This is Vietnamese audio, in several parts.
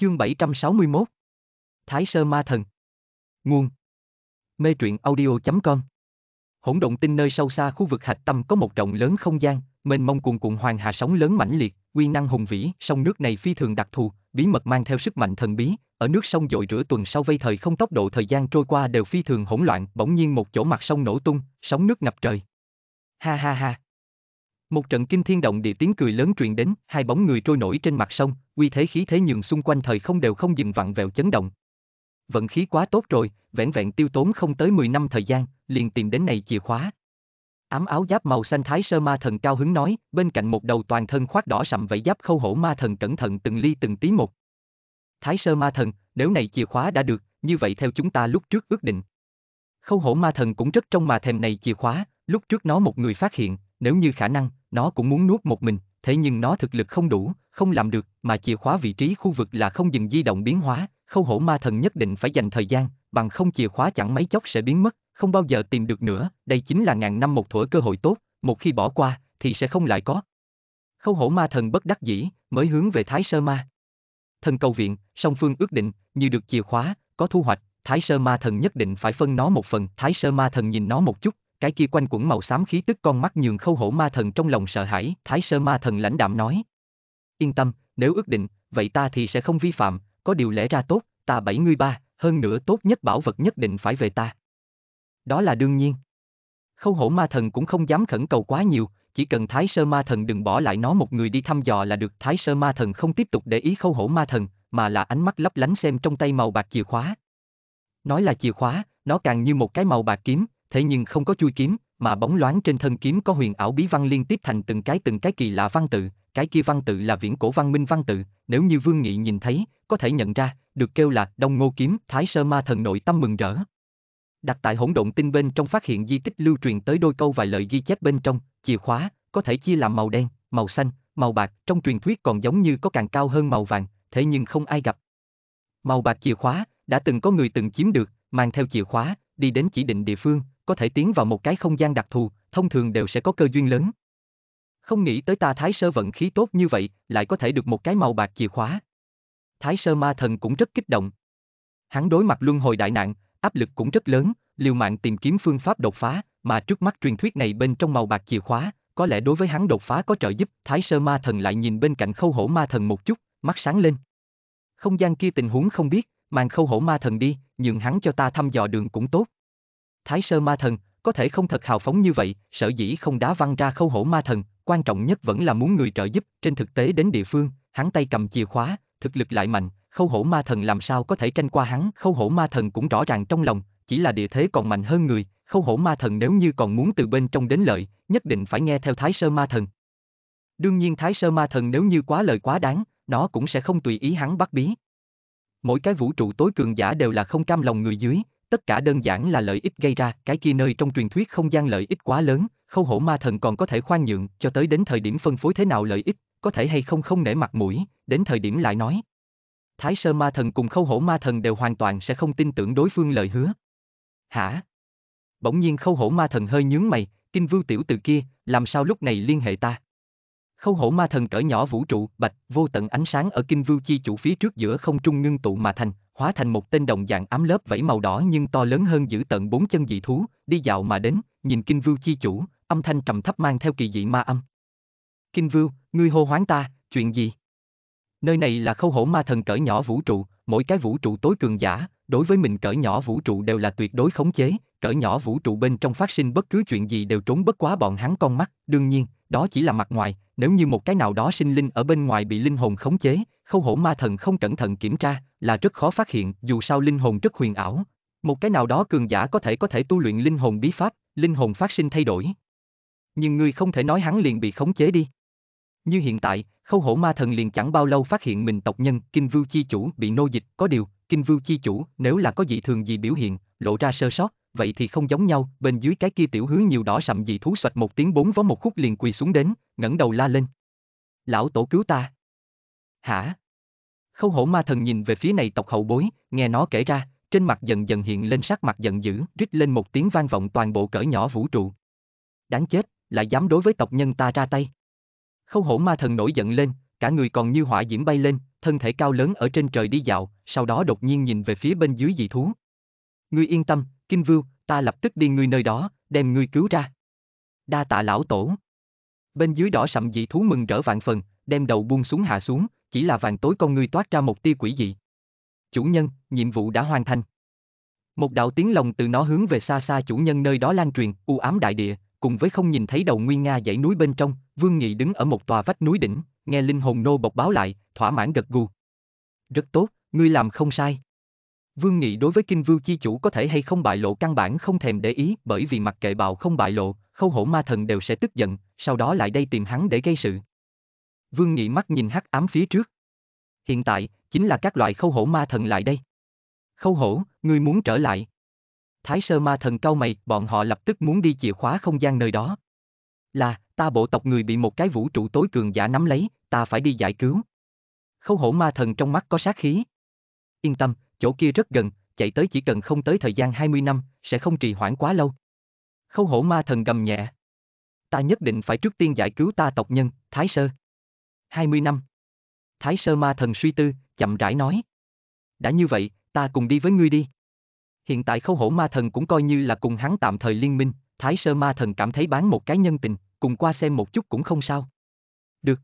Chương 761 Thái Sơ Ma Thần Nguồn Mê truyện audio.com Hỗn động tinh nơi sâu xa khu vực hạch tâm có một rộng lớn không gian, mênh mông cuồn cuộn hoàng hà sóng lớn mãnh liệt, uy năng hùng vĩ, sông nước này phi thường đặc thù, bí mật mang theo sức mạnh thần bí, ở nước sông dội rửa tuần sau vây thời không tốc độ thời gian trôi qua đều phi thường hỗn loạn, bỗng nhiên một chỗ mặt sông nổ tung, sóng nước ngập trời. Ha ha ha. Một trận kinh thiên động địa tiếng cười lớn truyền đến, hai bóng người trôi nổi trên mặt sông, uy thế khí thế nhường xung quanh thời không đều không dừng vặn vẹo chấn động. Vận khí quá tốt rồi, vẻn vẹn tiêu tốn không tới 10 năm thời gian, liền tìm đến này chìa khóa. Ám áo giáp màu xanh thái sơ ma thần cao hứng nói, bên cạnh một đầu toàn thân khoác đỏ sậm vẫy giáp khâu hổ ma thần cẩn thận từng ly từng tí một. Thái sơ ma thần, nếu này chìa khóa đã được, như vậy theo chúng ta lúc trước ước định. Khâu hổ ma thần cũng rất trông mà thèm này chìa khóa, lúc trước nó một người phát hiện, nếu như khả năng, nó cũng muốn nuốt một mình, thế nhưng nó thực lực không đủ, không làm được, mà chìa khóa vị trí khu vực là không dừng di động biến hóa, khâu hổ ma thần nhất định phải dành thời gian, bằng không chìa khóa chẳng mấy chốc sẽ biến mất, không bao giờ tìm được nữa, đây chính là ngàn năm một thuở cơ hội tốt, một khi bỏ qua, thì sẽ không lại có. Khâu hổ ma thần bất đắc dĩ, mới hướng về Thái Sơ Ma. Thần cầu viện, song phương ước định, như được chìa khóa, có thu hoạch, Thái Sơ Ma thần nhất định phải phân nó một phần, Thái Sơ Ma thần nhìn nó một chút, cái kia quanh quẩn màu xám khí tức con mắt nhường khâu hổ ma thần trong lòng sợ hãi, thái sơ ma thần lãnh đạm nói. Yên tâm, nếu ước định, vậy ta thì sẽ không vi phạm, có điều lẽ ra tốt, ta bảy ngươi ba, hơn nữa tốt nhất bảo vật nhất định phải về ta. Đó là đương nhiên. Khâu hổ ma thần cũng không dám khẩn cầu quá nhiều, chỉ cần thái sơ ma thần đừng bỏ lại nó một người đi thăm dò là được thái sơ ma thần không tiếp tục để ý khâu hổ ma thần, mà là ánh mắt lấp lánh xem trong tay màu bạc chìa khóa. Nói là chìa khóa, nó càng như một cái màu bạc kiếm, thế nhưng không có chui kiếm, mà bóng loáng trên thân kiếm có huyền ảo bí văn liên tiếp thành từng cái từng cái kỳ lạ văn tự, cái kia văn tự là viễn cổ văn minh văn tự, nếu như Vương Nghị nhìn thấy, có thể nhận ra, được kêu là Đông Ngô kiếm, Thái Sơ Ma thần nội tâm mừng rỡ. Đặt tại hỗn độn tinh bên trong phát hiện di tích lưu truyền tới đôi câu vài lời ghi chép bên trong, chìa khóa có thể chia làm màu đen, màu xanh, màu bạc, trong truyền thuyết còn giống như có càng cao hơn màu vàng, thế nhưng không ai gặp. Màu bạc chìa khóa đã từng có người từng chiếm được, mang theo chìa khóa đi đến chỉ định địa phương, có thể tiến vào một cái không gian đặc thù, thông thường đều sẽ có cơ duyên lớn. Không nghĩ tới ta Thái Sơ vận khí tốt như vậy, lại có thể được một cái màu bạc chìa khóa. Thái Sơ ma thần cũng rất kích động. Hắn đối mặt luân hồi đại nạn, áp lực cũng rất lớn, liều mạng tìm kiếm phương pháp đột phá, mà trước mắt truyền thuyết này bên trong màu bạc chìa khóa, có lẽ đối với hắn đột phá có trợ giúp, Thái Sơ ma thần lại nhìn bên cạnh khâu hổ ma thần một chút, mắt sáng lên. Không gian kia tình huống không biết, mang khâu hổ ma thần đi, nhường hắn cho ta thăm dò đường cũng tốt. Thái Sơ Ma Thần, có thể không thật hào phóng như vậy, sở dĩ không đá văng ra khâu hổ ma thần, quan trọng nhất vẫn là muốn người trợ giúp, trên thực tế đến địa phương, hắn tay cầm chìa khóa, thực lực lại mạnh, khâu hổ ma thần làm sao có thể tranh qua hắn, khâu hổ ma thần cũng rõ ràng trong lòng, chỉ là địa thế còn mạnh hơn người, khâu hổ ma thần nếu như còn muốn từ bên trong đến lợi, nhất định phải nghe theo thái sơ ma thần. Đương nhiên thái sơ ma thần nếu như quá lời quá đáng, nó cũng sẽ không tùy ý hắn bắt bí. Mỗi cái vũ trụ tối cường giả đều là không cam lòng người dưới, Tất cả đơn giản là lợi ích gây ra, cái kia nơi trong truyền thuyết không gian lợi ích quá lớn, khâu hổ ma thần còn có thể khoan nhượng cho tới đến thời điểm phân phối thế nào lợi ích, có thể hay không không nể mặt mũi, đến thời điểm lại nói. Thái sơ ma thần cùng khâu hổ ma thần đều hoàn toàn sẽ không tin tưởng đối phương lời hứa. Hả? Bỗng nhiên khâu hổ ma thần hơi nhướng mày, kinh vưu tiểu từ kia, làm sao lúc này liên hệ ta? Khâu hổ ma thần cỡ nhỏ vũ trụ, bạch, vô tận ánh sáng ở kinh vưu chi chủ phía trước giữa không trung ngưng tụ mà thành, hóa thành một tên đồng dạng ám lớp vẫy màu đỏ nhưng to lớn hơn giữ tận bốn chân dị thú, đi dạo mà đến, nhìn Kinh Vưu chi chủ, âm thanh trầm thấp mang theo kỳ dị ma âm. Kinh Vưu, ngươi hô hoáng ta, chuyện gì? Nơi này là khâu hổ ma thần cỡ nhỏ vũ trụ, mỗi cái vũ trụ tối cường giả, đối với mình cỡ nhỏ vũ trụ đều là tuyệt đối khống chế, cỡ nhỏ vũ trụ bên trong phát sinh bất cứ chuyện gì đều trốn bất quá bọn hắn con mắt, đương nhiên, đó chỉ là mặt ngoài, nếu như một cái nào đó sinh linh ở bên ngoài bị linh hồn khống chế, khâu hổ ma thần không cẩn thận kiểm tra, là rất khó phát hiện, dù sao linh hồn rất huyền ảo. Một cái nào đó cường giả có thể có thể tu luyện linh hồn bí pháp, linh hồn phát sinh thay đổi. Nhưng ngươi không thể nói hắn liền bị khống chế đi. Như hiện tại, khâu hổ ma thần liền chẳng bao lâu phát hiện mình tộc nhân, kinh vưu chi chủ bị nô dịch, có điều, kinh vưu chi chủ, nếu là có dị thường gì biểu hiện, lộ ra sơ sót, vậy thì không giống nhau, bên dưới cái kia tiểu hứa nhiều đỏ sậm dị thú xoạch một tiếng bốn vó một khúc liền quỳ xuống đến, ngẩng đầu la lên. Lão tổ cứu ta hả? Khâu hổ ma thần nhìn về phía này tộc hậu bối, nghe nó kể ra, trên mặt dần dần hiện lên sắc mặt giận dữ, rít lên một tiếng vang vọng toàn bộ cỡ nhỏ vũ trụ. Đáng chết, lại dám đối với tộc nhân ta ra tay. Khâu hổ ma thần nổi giận lên, cả người còn như hỏa diễm bay lên, thân thể cao lớn ở trên trời đi dạo, sau đó đột nhiên nhìn về phía bên dưới dị thú. Ngươi yên tâm, Kim Vưu, ta lập tức đi ngươi nơi đó, đem ngươi cứu ra. Đa tạ lão tổ. Bên dưới đỏ sậm dị thú mừng rỡ vạn phần, đem đầu buông xuống hạ xuống, chỉ là vàng tối con ngươi toát ra một tia quỷ dị. Chủ nhân, nhiệm vụ đã hoàn thành. Một đạo tiếng lòng từ nó hướng về xa xa chủ nhân nơi đó lan truyền, u ám đại địa, cùng với không nhìn thấy đầu nguyên nga dãy núi bên trong, Vương Nghị đứng ở một tòa vách núi đỉnh, nghe linh hồn nô bộc báo lại, thỏa mãn gật gù. Rất tốt, ngươi làm không sai. Vương Nghị đối với Kinh Vưu chi chủ có thể hay không bại lộ căn bản không thèm để ý, bởi vì mặc kệ bạo không bại lộ, khâu hổ ma thần đều sẽ tức giận, sau đó lại đây tìm hắn để gây sự. Vương Nghị mắt nhìn hắc ám phía trước. Hiện tại, chính là các loại khâu hổ ma thần lại đây. Khâu hổ, ngươi muốn trở lại. Thái sơ ma thần cau mày, bọn họ lập tức muốn đi chìa khóa không gian nơi đó. Là, ta bộ tộc người bị một cái vũ trụ tối cường giả nắm lấy, ta phải đi giải cứu. Khâu hổ ma thần trong mắt có sát khí. Yên tâm, chỗ kia rất gần, chạy tới chỉ cần không tới thời gian 20 năm, sẽ không trì hoãn quá lâu. Khâu hổ ma thần gầm nhẹ. Ta nhất định phải trước tiên giải cứu ta tộc nhân, Thái Sơ. 20 năm. Thái sơ ma thần suy tư, chậm rãi nói. Đã như vậy, ta cùng đi với ngươi đi. Hiện tại khâu hổ ma thần cũng coi như là cùng hắn tạm thời liên minh, thái sơ ma thần cảm thấy bán một cái nhân tình, cùng qua xem một chút cũng không sao. Được.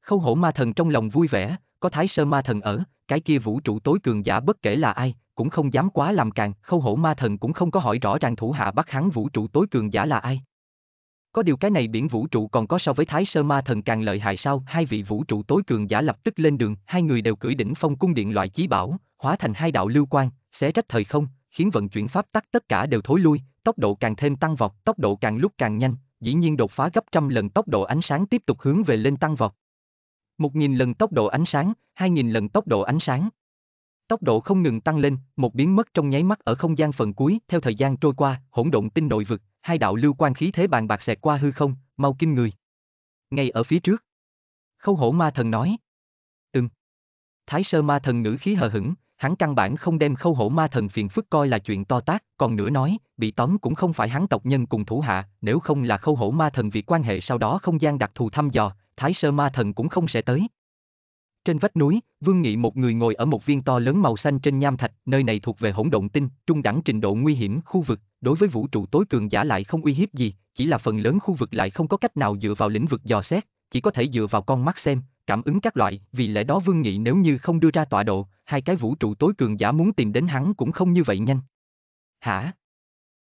Khâu hổ ma thần trong lòng vui vẻ, có thái sơ ma thần ở, cái kia vũ trụ tối cường giả bất kể là ai, cũng không dám quá làm càng, khâu hổ ma thần cũng không có hỏi rõ ràng thủ hạ bắt hắn vũ trụ tối cường giả là ai. Có điều cái này biển vũ trụ còn có so với Thái Sơ Ma Thần càng lợi hại sao? Hai vị vũ trụ tối cường giả lập tức lên đường, hai người đều cưỡi đỉnh phong cung điện loại chí bảo, hóa thành hai đạo lưu quan xé rách thời không, khiến vận chuyển pháp tắc tất cả đều thối lui, tốc độ càng thêm tăng vọt, tốc độ càng lúc càng nhanh, dĩ nhiên đột phá gấp trăm lần tốc độ ánh sáng tiếp tục hướng về lên tăng vọt. Một nghìn lần tốc độ ánh sáng, hai nghìn lần tốc độ ánh sáng. Tốc độ không ngừng tăng lên, một biến mất trong nháy mắt ở không gian phần cuối, theo thời gian trôi qua, hỗn độn tinh nội vực, hai đạo lưu quan khí thế bàn bạc xẹt qua hư không, mau kinh người. Ngay ở phía trước. Khâu hổ ma thần nói. Ừm. Thái sơ ma thần ngữ khí hờ hững, hắn căn bản không đem khâu hổ ma thần phiền phức coi là chuyện to tác, còn nữa nói, bị tóm cũng không phải hắn tộc nhân cùng thủ hạ, nếu không là khâu hổ ma thần vì quan hệ sau đó không gian đặc thù thăm dò, thái sơ ma thần cũng không sẽ tới. Trên vách núi, Vương Nghị một người ngồi ở một viên to lớn màu xanh trên nham thạch, nơi này thuộc về hỗn động tinh, trung đẳng trình độ nguy hiểm khu vực, đối với vũ trụ tối cường giả lại không uy hiếp gì, chỉ là phần lớn khu vực lại không có cách nào dựa vào lĩnh vực dò xét, chỉ có thể dựa vào con mắt xem, cảm ứng các loại, vì lẽ đó Vương Nghị nếu như không đưa ra tọa độ, hai cái vũ trụ tối cường giả muốn tìm đến hắn cũng không như vậy nhanh. Hả?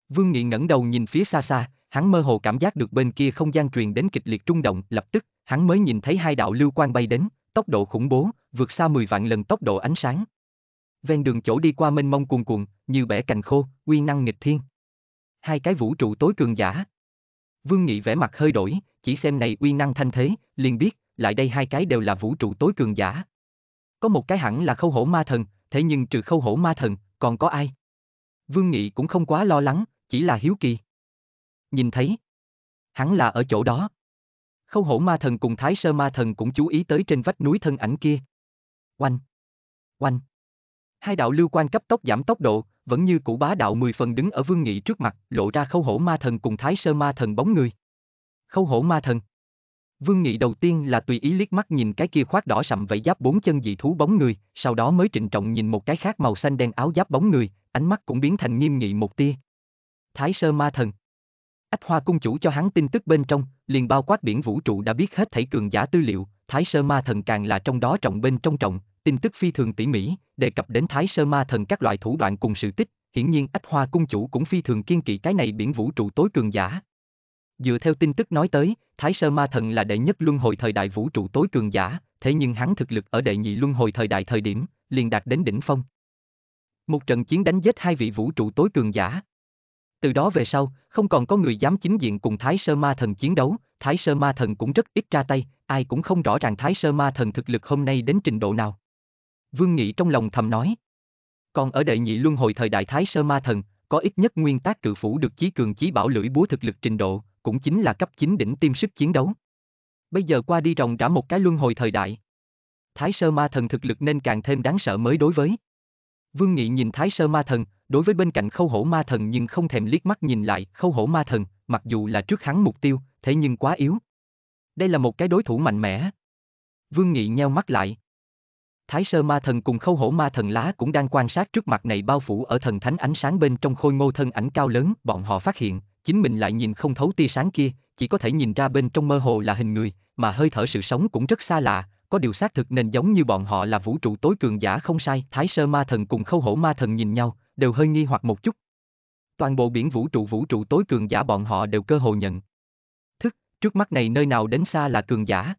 Vương Nghị ngẩng đầu nhìn phía xa xa, hắn mơ hồ cảm giác được bên kia không gian truyền đến kịch liệt trung động, lập tức, hắn mới nhìn thấy hai đạo lưu quang bay đến, tốc độ khủng bố, vượt xa 10 vạn lần tốc độ ánh sáng. Ven đường chỗ đi qua mênh mông cuồn cuộn, như bẻ cành khô, uy năng nghịch thiên. Hai cái vũ trụ tối cường giả. Vương Nghị vẻ mặt hơi đổi, chỉ xem này uy năng thanh thế, liền biết, lại đây hai cái đều là vũ trụ tối cường giả. Có một cái hẳn là khâu hổ ma thần, thế nhưng trừ khâu hổ ma thần, còn có ai? Vương Nghị cũng không quá lo lắng, chỉ là hiếu kỳ. Nhìn thấy, hắn là ở chỗ đó. Khâu hổ ma thần cùng thái sơ ma thần cũng chú ý tới trên vách núi thân ảnh kia. Oanh! Oanh! Hai đạo lưu quan cấp tốc giảm tốc độ, vẫn như cũ bá đạo mười phần đứng ở vương nghị trước mặt, lộ ra khâu hổ ma thần cùng thái sơ ma thần bóng người. Khâu hổ ma thần. Vương nghị đầu tiên là tùy ý liếc mắt nhìn cái kia khoác đỏ sậm vẫy giáp bốn chân dị thú bóng người, sau đó mới trịnh trọng nhìn một cái khác màu xanh đen áo giáp bóng người, ánh mắt cũng biến thành nghiêm nghị một tia. Thái sơ ma thần. Ách Hoa Cung Chủ cho hắn tin tức bên trong, liền bao quát biển vũ trụ đã biết hết thảy cường giả tư liệu, Thái Sơ Ma Thần càng là trong đó trọng bên trong trọng, tin tức phi thường tỉ mỉ, đề cập đến Thái Sơ Ma Thần các loại thủ đoạn cùng sự tích, hiển nhiên Ách Hoa Cung Chủ cũng phi thường kiên kỵ cái này biển vũ trụ tối cường giả. Dựa theo tin tức nói tới, Thái Sơ Ma Thần là đệ nhất luân hồi thời đại vũ trụ tối cường giả, thế nhưng hắn thực lực ở đệ nhị luân hồi thời đại thời điểm, liền đạt đến đỉnh phong. Một trận chiến đánh giết hai vị vũ trụ tối cường giả. Từ đó về sau, không còn có người dám chính diện cùng Thái Sơ Ma Thần chiến đấu, Thái Sơ Ma Thần cũng rất ít ra tay, ai cũng không rõ ràng Thái Sơ Ma Thần thực lực hôm nay đến trình độ nào. Vương Nghị trong lòng thầm nói. Còn ở đệ nhị luân hồi thời đại Thái Sơ Ma Thần, có ít nhất nguyên tác cự phủ được chí cường chí bảo lưỡi búa thực lực trình độ, cũng chính là cấp chính đỉnh tiêm sức chiến đấu. Bây giờ qua đi ròng rã một cái luân hồi thời đại. Thái Sơ Ma Thần thực lực nên càng thêm đáng sợ mới đối với. Vương Nghị nhìn Thái Sơ Ma Thần, Đối với bên cạnh khâu hổ ma thần nhưng không thèm liếc mắt nhìn lại khâu hổ ma thần, mặc dù là trước hắn mục tiêu, thế nhưng quá yếu. Đây là một cái đối thủ mạnh mẽ. Vương Nghị nheo mắt lại. Thái sơ ma thần cùng khâu hổ ma thần lá cũng đang quan sát trước mặt này bao phủ ở thần thánh ánh sáng bên trong khôi ngô thân ảnh cao lớn, bọn họ phát hiện, chính mình lại nhìn không thấu tia sáng kia, chỉ có thể nhìn ra bên trong mơ hồ là hình người, mà hơi thở sự sống cũng rất xa lạ, có điều xác thực nên giống như bọn họ là vũ trụ tối cường giả không sai. Thái sơ ma thần cùng khâu hổ ma thần nhìn nhau, đều hơi nghi hoặc một chút. Toàn bộ biển vũ trụ vũ trụ tối cường giả bọn họ đều cơ hồ nhận. Thức, trước mắt này nơi nào đến xa là cường giả.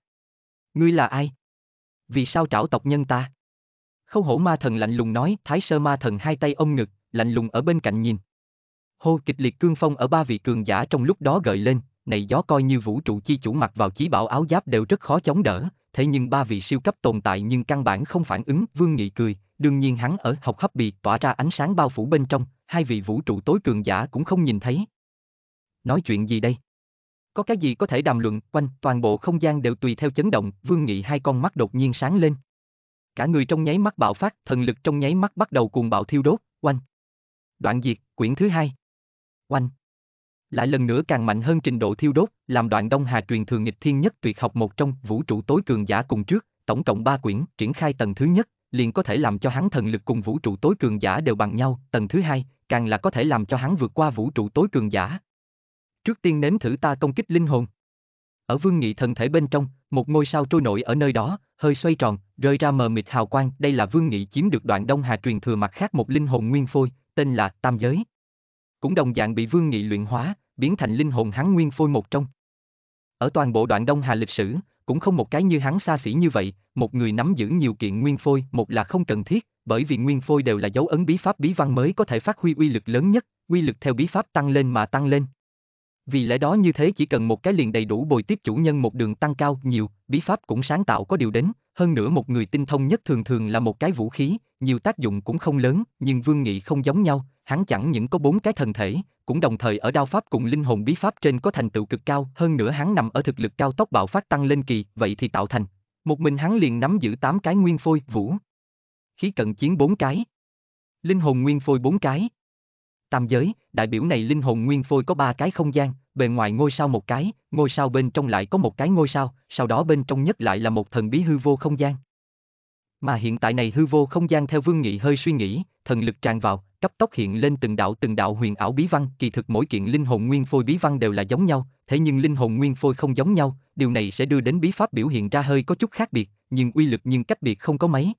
Ngươi là ai? Vì sao trảo tộc nhân ta? Khâu hổ ma thần lạnh lùng nói, thái sơ ma thần hai tay ôm ngực, lạnh lùng ở bên cạnh nhìn. Hô kịch liệt cương phong ở ba vị cường giả trong lúc đó gợi lên, này gió coi như vũ trụ chi chủ mặc vào chí bảo áo giáp đều rất khó chống đỡ, thế nhưng ba vị siêu cấp tồn tại nhưng căn bản không phản ứng, Vương Nghị cười, đương nhiên hắn ở học hấp bị tỏa ra ánh sáng bao phủ bên trong, hai vị vũ trụ tối cường giả cũng không nhìn thấy. Nói chuyện gì đây? Có cái gì có thể đàm luận quanh, toàn bộ không gian đều tùy theo chấn động, Vương Nghị hai con mắt đột nhiên sáng lên. Cả người trong nháy mắt bạo phát, thần lực trong nháy mắt bắt đầu cuồng bạo thiêu đốt, Quanh, Đoạn diệt, quyển thứ hai. Quanh, Lại lần nữa càng mạnh hơn trình độ thiêu đốt, làm đoạn Đông Hà truyền thường nghịch thiên nhất tuyệt học một trong vũ trụ tối cường giả cùng trước, tổng cộng ba quyển, triển khai tầng thứ nhất, liền có thể làm cho hắn thần lực cùng vũ trụ tối cường giả đều bằng nhau, tầng thứ hai, càng là có thể làm cho hắn vượt qua vũ trụ tối cường giả. Trước tiên nếm thử ta công kích linh hồn. Ở vương nghị thần thể bên trong, một ngôi sao trôi nổi ở nơi đó, hơi xoay tròn, rơi ra mờ mịt hào quang, đây là vương nghị chiếm được đoạn Đông Hà truyền thừa mặt khác một linh hồn nguyên phôi, tên là Tam Giới. Cũng đồng dạng bị vương nghị luyện hóa, biến thành linh hồn hắn nguyên phôi một trong. Ở toàn bộ đoạn Đông Hà lịch sử, cũng không một cái như hắn xa xỉ như vậy, một người nắm giữ nhiều kiện nguyên phôi, một là không cần thiết, bởi vì nguyên phôi đều là dấu ấn bí pháp bí văn mới có thể phát huy uy lực lớn nhất, uy lực theo bí pháp tăng lên mà tăng lên. Vì lẽ đó như thế chỉ cần một cái liền đầy đủ bồi tiếp chủ nhân một đường tăng cao nhiều, bí pháp cũng sáng tạo có điều đến, hơn nữa một người tinh thông nhất thường thường là một cái vũ khí, nhiều tác dụng cũng không lớn, nhưng Vương Nghị không giống nhau, hắn chẳng những có bốn cái thần thể, cũng đồng thời ở đao pháp cùng linh hồn bí pháp trên có thành tựu cực cao, hơn nữa hắn nằm ở thực lực cao tốc bạo phát tăng lên kỳ, vậy thì tạo thành. Một mình hắn liền nắm giữ 8 cái nguyên phôi, vũ. Khí cận chiến 4 cái. Linh hồn nguyên phôi 4 cái. Tam giới, đại biểu này linh hồn nguyên phôi có 3 cái không gian, bề ngoài ngôi sao một cái, ngôi sao bên trong lại có một cái ngôi sao, sau đó bên trong nhất lại là một thần bí hư vô không gian. Mà hiện tại này hư vô không gian theo Vương Nghị hơi suy nghĩ, thần lực tràn vào, cấp tốc hiện lên từng đạo từng đạo huyền ảo bí văn, kỳ thực mỗi kiện linh hồn nguyên phôi bí văn đều là giống nhau, thế nhưng linh hồn nguyên phôi không giống nhau, điều này sẽ đưa đến bí pháp biểu hiện ra hơi có chút khác biệt, nhưng uy lực nhưng cách biệt không có mấy.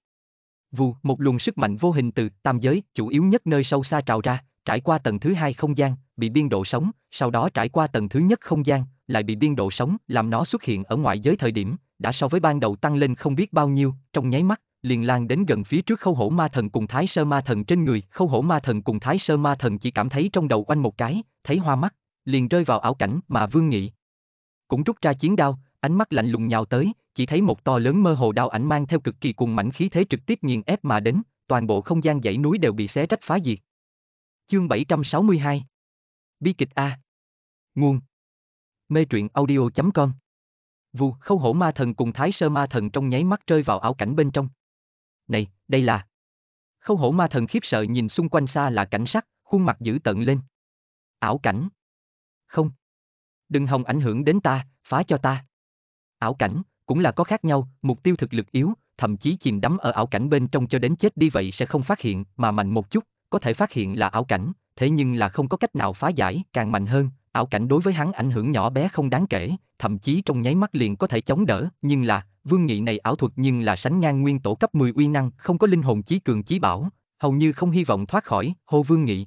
Vù, một luồng sức mạnh vô hình từ tam giới, chủ yếu nhất nơi sâu xa trào ra, trải qua tầng thứ hai không gian, bị biên độ sống, sau đó trải qua tầng thứ nhất không gian, lại bị biên độ sống, làm nó xuất hiện ở ngoại giới thời điểm, đã so với ban đầu tăng lên không biết bao nhiêu, trong nháy mắt, liền lan đến gần phía trước khâu hổ ma thần cùng thái sơ ma thần trên người. Khâu hổ ma thần cùng thái sơ ma thần chỉ cảm thấy trong đầu quanh một cái, thấy hoa mắt, liền rơi vào ảo cảnh mà vương nghị. Cũng rút ra chiến đao, ánh mắt lạnh lùng nhào tới, chỉ thấy một to lớn mơ hồ đao ảnh mang theo cực kỳ cùng mảnh khí thế trực tiếp nghiền ép mà đến, toàn bộ không gian dãy núi đều bị xé rách phá diệt. Chương 762 Bi kịch A Nguồn Mê truyện audio.com Vù khâu hổ ma thần cùng thái sơ ma thần trong nháy mắt rơi vào ảo cảnh bên trong này, đây là... Khâu hổ ma thần khiếp sợ nhìn xung quanh xa là cảnh sắc, khuôn mặt dữ tận lên. Ảo cảnh. Không. Đừng hòng ảnh hưởng đến ta, phá cho ta. Ảo cảnh, cũng là có khác nhau, mục tiêu thực lực yếu, thậm chí chìm đắm ở ảo cảnh bên trong cho đến chết đi vậy sẽ không phát hiện, mà mạnh một chút, có thể phát hiện là ảo cảnh, thế nhưng là không có cách nào phá giải, càng mạnh hơn, ảo cảnh đối với hắn ảnh hưởng nhỏ bé không đáng kể, thậm chí trong nháy mắt liền có thể chống đỡ, nhưng là, Vương Nghị này ảo thuật nhưng là sánh ngang nguyên tổ cấp 10 uy năng, không có linh hồn chí cường chí bảo, hầu như không hy vọng thoát khỏi, hô Vương Nghị.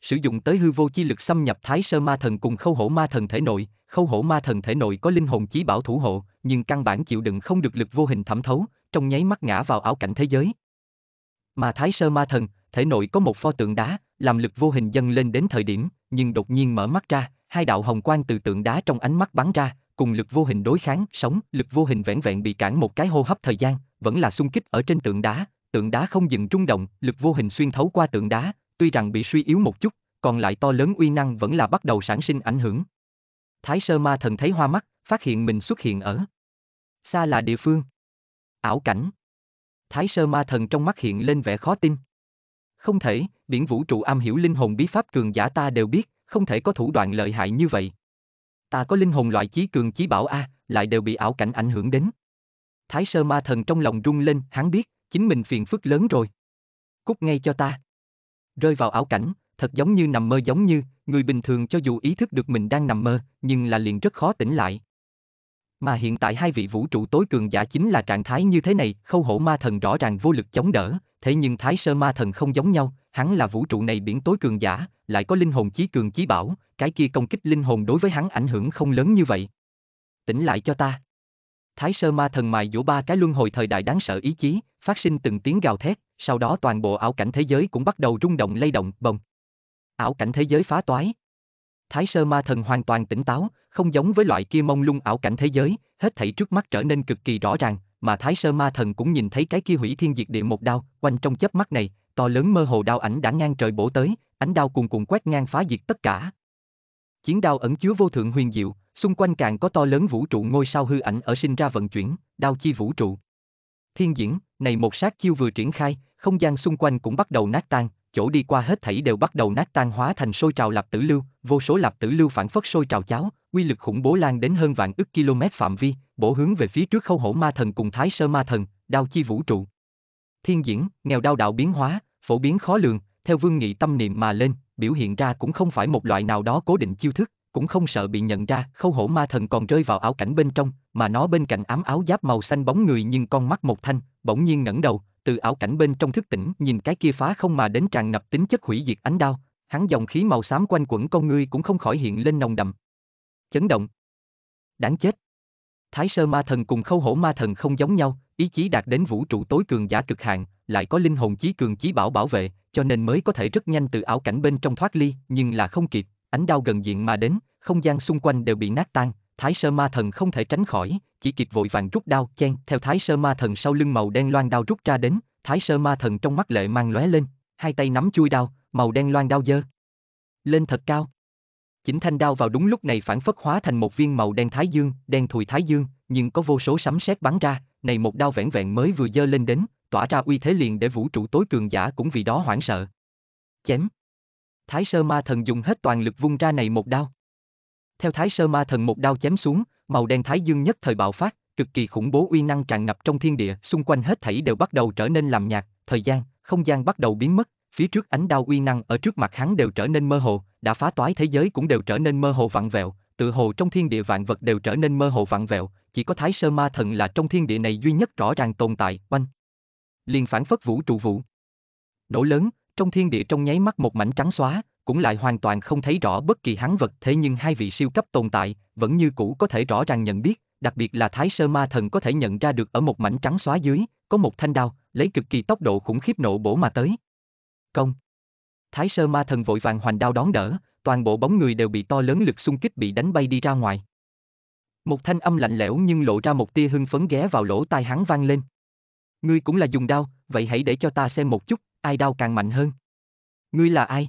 Sử dụng tới hư vô chi lực xâm nhập Thái Sơ Ma Thần cùng Khâu Hổ Ma Thần thể nội, Khâu Hổ Ma Thần thể nội có linh hồn chí bảo thủ hộ, nhưng căn bản chịu đựng không được lực vô hình thẩm thấu, trong nháy mắt ngã vào ảo cảnh thế giới. Mà Thái Sơ Ma Thần, thể nội có một pho tượng đá, làm lực vô hình dâng lên đến thời điểm, nhưng đột nhiên mở mắt ra, hai đạo hồng quang từ tượng đá trong ánh mắt bắn ra, cùng lực vô hình đối kháng, sống lực vô hình vẹn vẹn bị cản một cái hô hấp thời gian, vẫn là xung kích ở trên tượng đá, tượng đá không dừng rung động, lực vô hình xuyên thấu qua tượng đá, tuy rằng bị suy yếu một chút, còn lại to lớn uy năng vẫn là bắt đầu sản sinh ảnh hưởng. Thái sơ ma thần thấy hoa mắt, phát hiện mình xuất hiện ở xa là địa phương. Ảo cảnh. Thái sơ ma thần trong mắt hiện lên vẻ khó tin. Không thể, biển vũ trụ am hiểu linh hồn bí pháp cường giả ta đều biết, không thể có thủ đoạn lợi hại như vậy. Ta có linh hồn loại chí cường chí bảo A, lại đều bị ảo cảnh ảnh hưởng đến. Thái sơ ma thần trong lòng rung lên, hắn biết, chính mình phiền phức lớn rồi. Cút ngay cho ta. Rơi vào ảo cảnh, thật giống như nằm mơ giống như, người bình thường cho dù ý thức được mình đang nằm mơ, nhưng là liền rất khó tỉnh lại. Mà hiện tại hai vị vũ trụ tối cường giả chính là trạng thái như thế này, khâu hổ ma thần rõ ràng vô lực chống đỡ, thế nhưng thái sơ ma thần không giống nhau, hắn là vũ trụ này biển tối cường giả, lại có linh hồn chí cường chí bảo, cái kia công kích linh hồn đối với hắn ảnh hưởng không lớn như vậy. Tỉnh lại cho ta. Thái sơ ma thần mài dỗ ba cái luân hồi thời đại đáng sợ ý chí, phát sinh từng tiếng gào thét, sau đó toàn bộ ảo cảnh thế giới cũng bắt đầu rung động lay động, bồng. Ảo cảnh thế giới phá toái. Thái sơ ma thần hoàn toàn tỉnh táo, không giống với loại kia mông lung ảo cảnh thế giới, hết thảy trước mắt trở nên cực kỳ rõ ràng, mà Thái sơ ma thần cũng nhìn thấy cái kia hủy thiên diệt địa một đao, quanh trong chớp mắt này, to lớn mơ hồ đao ảnh đã ngang trời bổ tới, ánh đao cuồn cuộn quét ngang phá diệt tất cả. Chiến đao ẩn chứa vô thượng huyền diệu, xung quanh càng có to lớn vũ trụ ngôi sao hư ảnh ở sinh ra vận chuyển, đao chi vũ trụ. Thiên diễn, này một sát chiêu vừa triển khai, không gian xung quanh cũng bắt đầu nát tan, chỗ đi qua hết thảy đều bắt đầu nát tan hóa thành sôi trào lập tử lưu, vô số lập tử lưu phản phất sôi trào cháo, quy lực khủng bố lan đến hơn vạn ức km phạm vi, bổ hướng về phía trước khâu hổ ma thần cùng thái sơ ma thần, đao chi vũ trụ thiên diễn, nghèo đau đạo biến hóa, phổ biến khó lường, theo vương nghị tâm niệm mà lên, biểu hiện ra cũng không phải một loại nào đó cố định chiêu thức, cũng không sợ bị nhận ra, khâu hổ ma thần còn rơi vào áo cảnh bên trong, mà nó bên cạnh ám áo giáp màu xanh bóng người nhưng con mắt một thanh, bỗng nhiên ngẩng đầu, từ ảo cảnh bên trong thức tỉnh, nhìn cái kia phá không mà đến tràn ngập tính chất hủy diệt ánh đao, hắn dòng khí màu xám quanh quẩn con ngươi cũng không khỏi hiện lên nồng đậm. Chấn động. Đáng chết. Thái Sơ Ma Thần cùng Khâu Hổ Ma Thần không giống nhau, ý chí đạt đến vũ trụ tối cường giả cực hạn, lại có linh hồn chí cường chí bảo bảo vệ, cho nên mới có thể rất nhanh từ ảo cảnh bên trong thoát ly, nhưng là không kịp, ánh đao gần diện mà đến, không gian xung quanh đều bị nát tan, Thái Sơ Ma Thần không thể tránh khỏi, chỉ kịp vội vàng rút đao, chen theo Thái Sơ Ma Thần sau lưng màu đen loan đao rút ra đến, Thái Sơ Ma Thần trong mắt lệ mang lóe lên, hai tay nắm chui đao, màu đen loan đao dơ lên thật cao. Chỉnh thanh đao vào đúng lúc này phản phất hóa thành một viên màu đen thái dương, đen thùi thái dương, nhưng có vô số sấm sét bắn ra, này một đao vẹn vẹn mới vừa dơ lên đến, tỏa ra uy thế liền để vũ trụ tối cường giả cũng vì đó hoảng sợ. Chém. Thái sơ ma thần dùng hết toàn lực vung ra này một đao. Theo thái sơ ma thần một đao chém xuống, màu đen thái dương nhất thời bạo phát, cực kỳ khủng bố uy năng tràn ngập trong thiên địa, xung quanh hết thảy đều bắt đầu trở nên làm nhạt, thời gian, không gian bắt đầu biến mất, phía trước ánh đao uy năng ở trước mặt hắn đều trở nên mơ hồ, đã phá toái thế giới cũng đều trở nên mơ hồ vặn vẹo, tự hồ trong thiên địa vạn vật đều trở nên mơ hồ vặn vẹo, chỉ có Thái Sơ Ma Thần là trong thiên địa này duy nhất rõ ràng tồn tại, oanh. Liền phản phất vũ trụ vụ. Nổ lớn, trong thiên địa trong nháy mắt một mảnh trắng xóa, cũng lại hoàn toàn không thấy rõ bất kỳ hắn vật thế nhưng hai vị siêu cấp tồn tại, vẫn như cũ có thể rõ ràng nhận biết, đặc biệt là Thái Sơ Ma Thần có thể nhận ra được ở một mảnh trắng xóa dưới, có một thanh đao, lấy cực kỳ tốc độ khủng khiếp nộ bổ mà tới. Công. Thái Sơ Ma Thần vội vàng hoành đao đón đỡ, toàn bộ bóng người đều bị to lớn lực xung kích bị đánh bay đi ra ngoài. Một thanh âm lạnh lẽo nhưng lộ ra một tia hưng phấn ghé vào lỗ tai hắn vang lên. Ngươi cũng là dùng đao, vậy hãy để cho ta xem một chút, ai đau càng mạnh hơn. Ngươi là ai?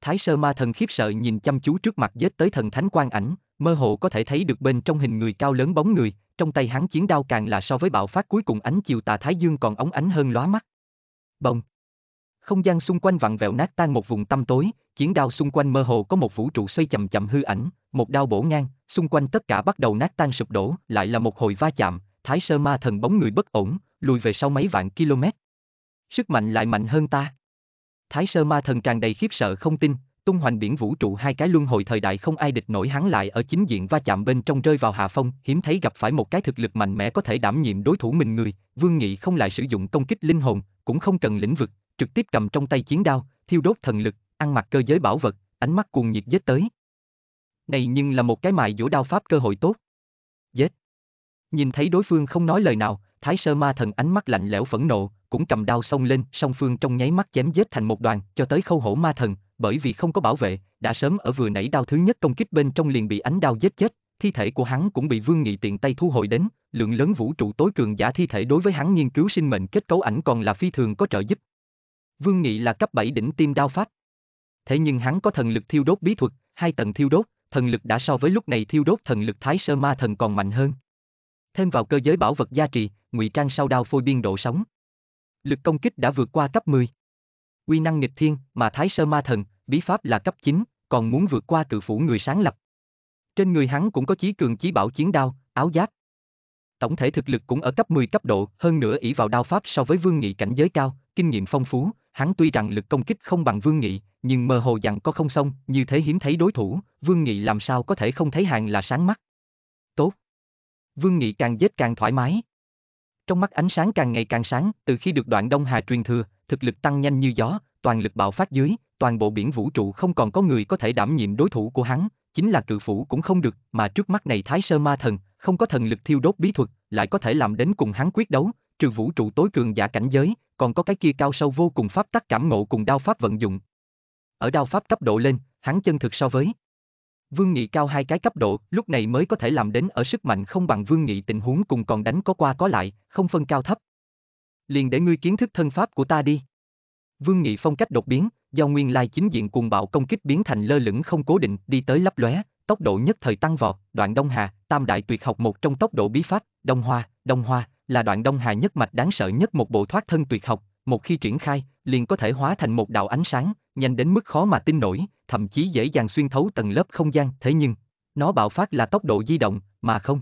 Thái sơ ma thần khiếp sợ nhìn chăm chú trước mặt dết tới thần thánh quan ảnh, mơ hồ có thể thấy được bên trong hình người cao lớn bóng người, trong tay hắn chiến đao càng là so với bạo phát cuối cùng ánh chiều tà Thái Dương còn ống ánh hơn lóa mắt. Bồng! Không gian xung quanh vặn vẹo nát tan một vùng tăm tối, chiến đao xung quanh mơ hồ có một vũ trụ xoay chậm chậm hư ảnh, một đao bổ ngang, xung quanh tất cả bắt đầu nát tan sụp đổ, lại là một hồi va chạm, thái sơ ma thần bóng người bất ổn, lùi về sau mấy vạn km. Sức mạnh lại mạnh hơn ta. Thái sơ ma thần tràn đầy khiếp sợ không tin, tung hoành biển vũ trụ hai cái luân hồi thời đại không ai địch nổi hắn lại ở chính diện va chạm bên trong rơi vào hạ phong, hiếm thấy gặp phải một cái thực lực mạnh mẽ có thể đảm nhiệm đối thủ mình người, Vương Nghị không lại sử dụng công kích linh hồn, cũng không cần lĩnh vực, trực tiếp cầm trong tay chiến đao, thiêu đốt thần lực, ăn mặc cơ giới bảo vật, ánh mắt cuồng nhiệt giết tới. Này nhưng là một cái mài dũa đao pháp cơ hội tốt. Giết. Nhìn thấy đối phương không nói lời nào, Thái Sơ Ma Thần ánh mắt lạnh lẽo phẫn nộ, cũng cầm đao xông lên, song phương trong nháy mắt chém giết thành một đoàn, cho tới Khâu Hổ Ma Thần, bởi vì không có bảo vệ, đã sớm ở vừa nãy đao thứ nhất công kích bên trong liền bị ánh đao giết chết, thi thể của hắn cũng bị Vương Nghị tiện tay thu hồi đến, lượng lớn vũ trụ tối cường giả thi thể đối với hắn nghiên cứu sinh mệnh kết cấu ảnh còn là phi thường có trợ giúp. Vương Nghị là cấp 7 đỉnh tim đao pháp thế nhưng hắn có thần lực thiêu đốt bí thuật, hai tầng thiêu đốt, thần lực đã so với lúc này thiêu đốt thần lực thái sơ ma thần còn mạnh hơn. Thêm vào cơ giới bảo vật gia trì, ngụy trang sau đao phôi biên độ sóng. Lực công kích đã vượt qua cấp 10. Quy năng nghịch thiên, mà thái sơ ma thần, bí pháp là cấp 9, còn muốn vượt qua cự phủ người sáng lập. Trên người hắn cũng có chí cường chí bảo chiến đao, áo giáp. Tổng thể thực lực cũng ở cấp 10 cấp độ, hơn nữa ỷ vào đao pháp so với vương nghị cảnh giới cao, kinh nghiệm phong phú, hắn tuy rằng lực công kích không bằng vương nghị, nhưng mơ hồ rằng có không xong, như thế hiếm thấy đối thủ, Vương Nghị làm sao có thể không thấy hàng là sáng mắt. Tốt. Vương Nghị càng giết càng thoải mái. Trong mắt ánh sáng càng ngày càng sáng, từ khi được đoạn Đông Hà truyền thừa, thực lực tăng nhanh như gió, toàn lực bạo phát dưới, toàn bộ biển vũ trụ không còn có người có thể đảm nhiệm đối thủ của hắn, chính là cự phủ cũng không được, mà trước mắt này Thái Sơ Ma Thần, không có thần lực thiêu đốt bí thuật, lại có thể làm đến cùng hắn quyết đấu, trừ vũ trụ tối cường giả cảnh giới, còn có cái kia cao sâu vô cùng pháp tắc cảm ngộ cùng đao pháp vận dụng, ở đao pháp cấp độ lên, hắn chân thực so với. Vương Nghị cao hai cái cấp độ, lúc này mới có thể làm đến ở sức mạnh không bằng Vương Nghị tình huống cùng còn đánh có qua có lại, không phân cao thấp. Liền để ngươi kiến thức thân pháp của ta đi. Vương Nghị phong cách đột biến, do nguyên lai chính diện cuồng bạo công kích biến thành lơ lửng không cố định, đi tới lấp lóe, tốc độ nhất thời tăng vọt, đoạn Đông Hà, tam đại tuyệt học một trong tốc độ bí pháp, Đông Hoa, Đông Hoa, là đoạn Đông Hà nhất mạch đáng sợ nhất một bộ thoát thân tuyệt học, một khi triển khai, liền có thể hóa thành một đạo ánh sáng, nhanh đến mức khó mà tin nổi, thậm chí dễ dàng xuyên thấu tầng lớp không gian, thế nhưng, nó bạo phát là tốc độ di động, mà không.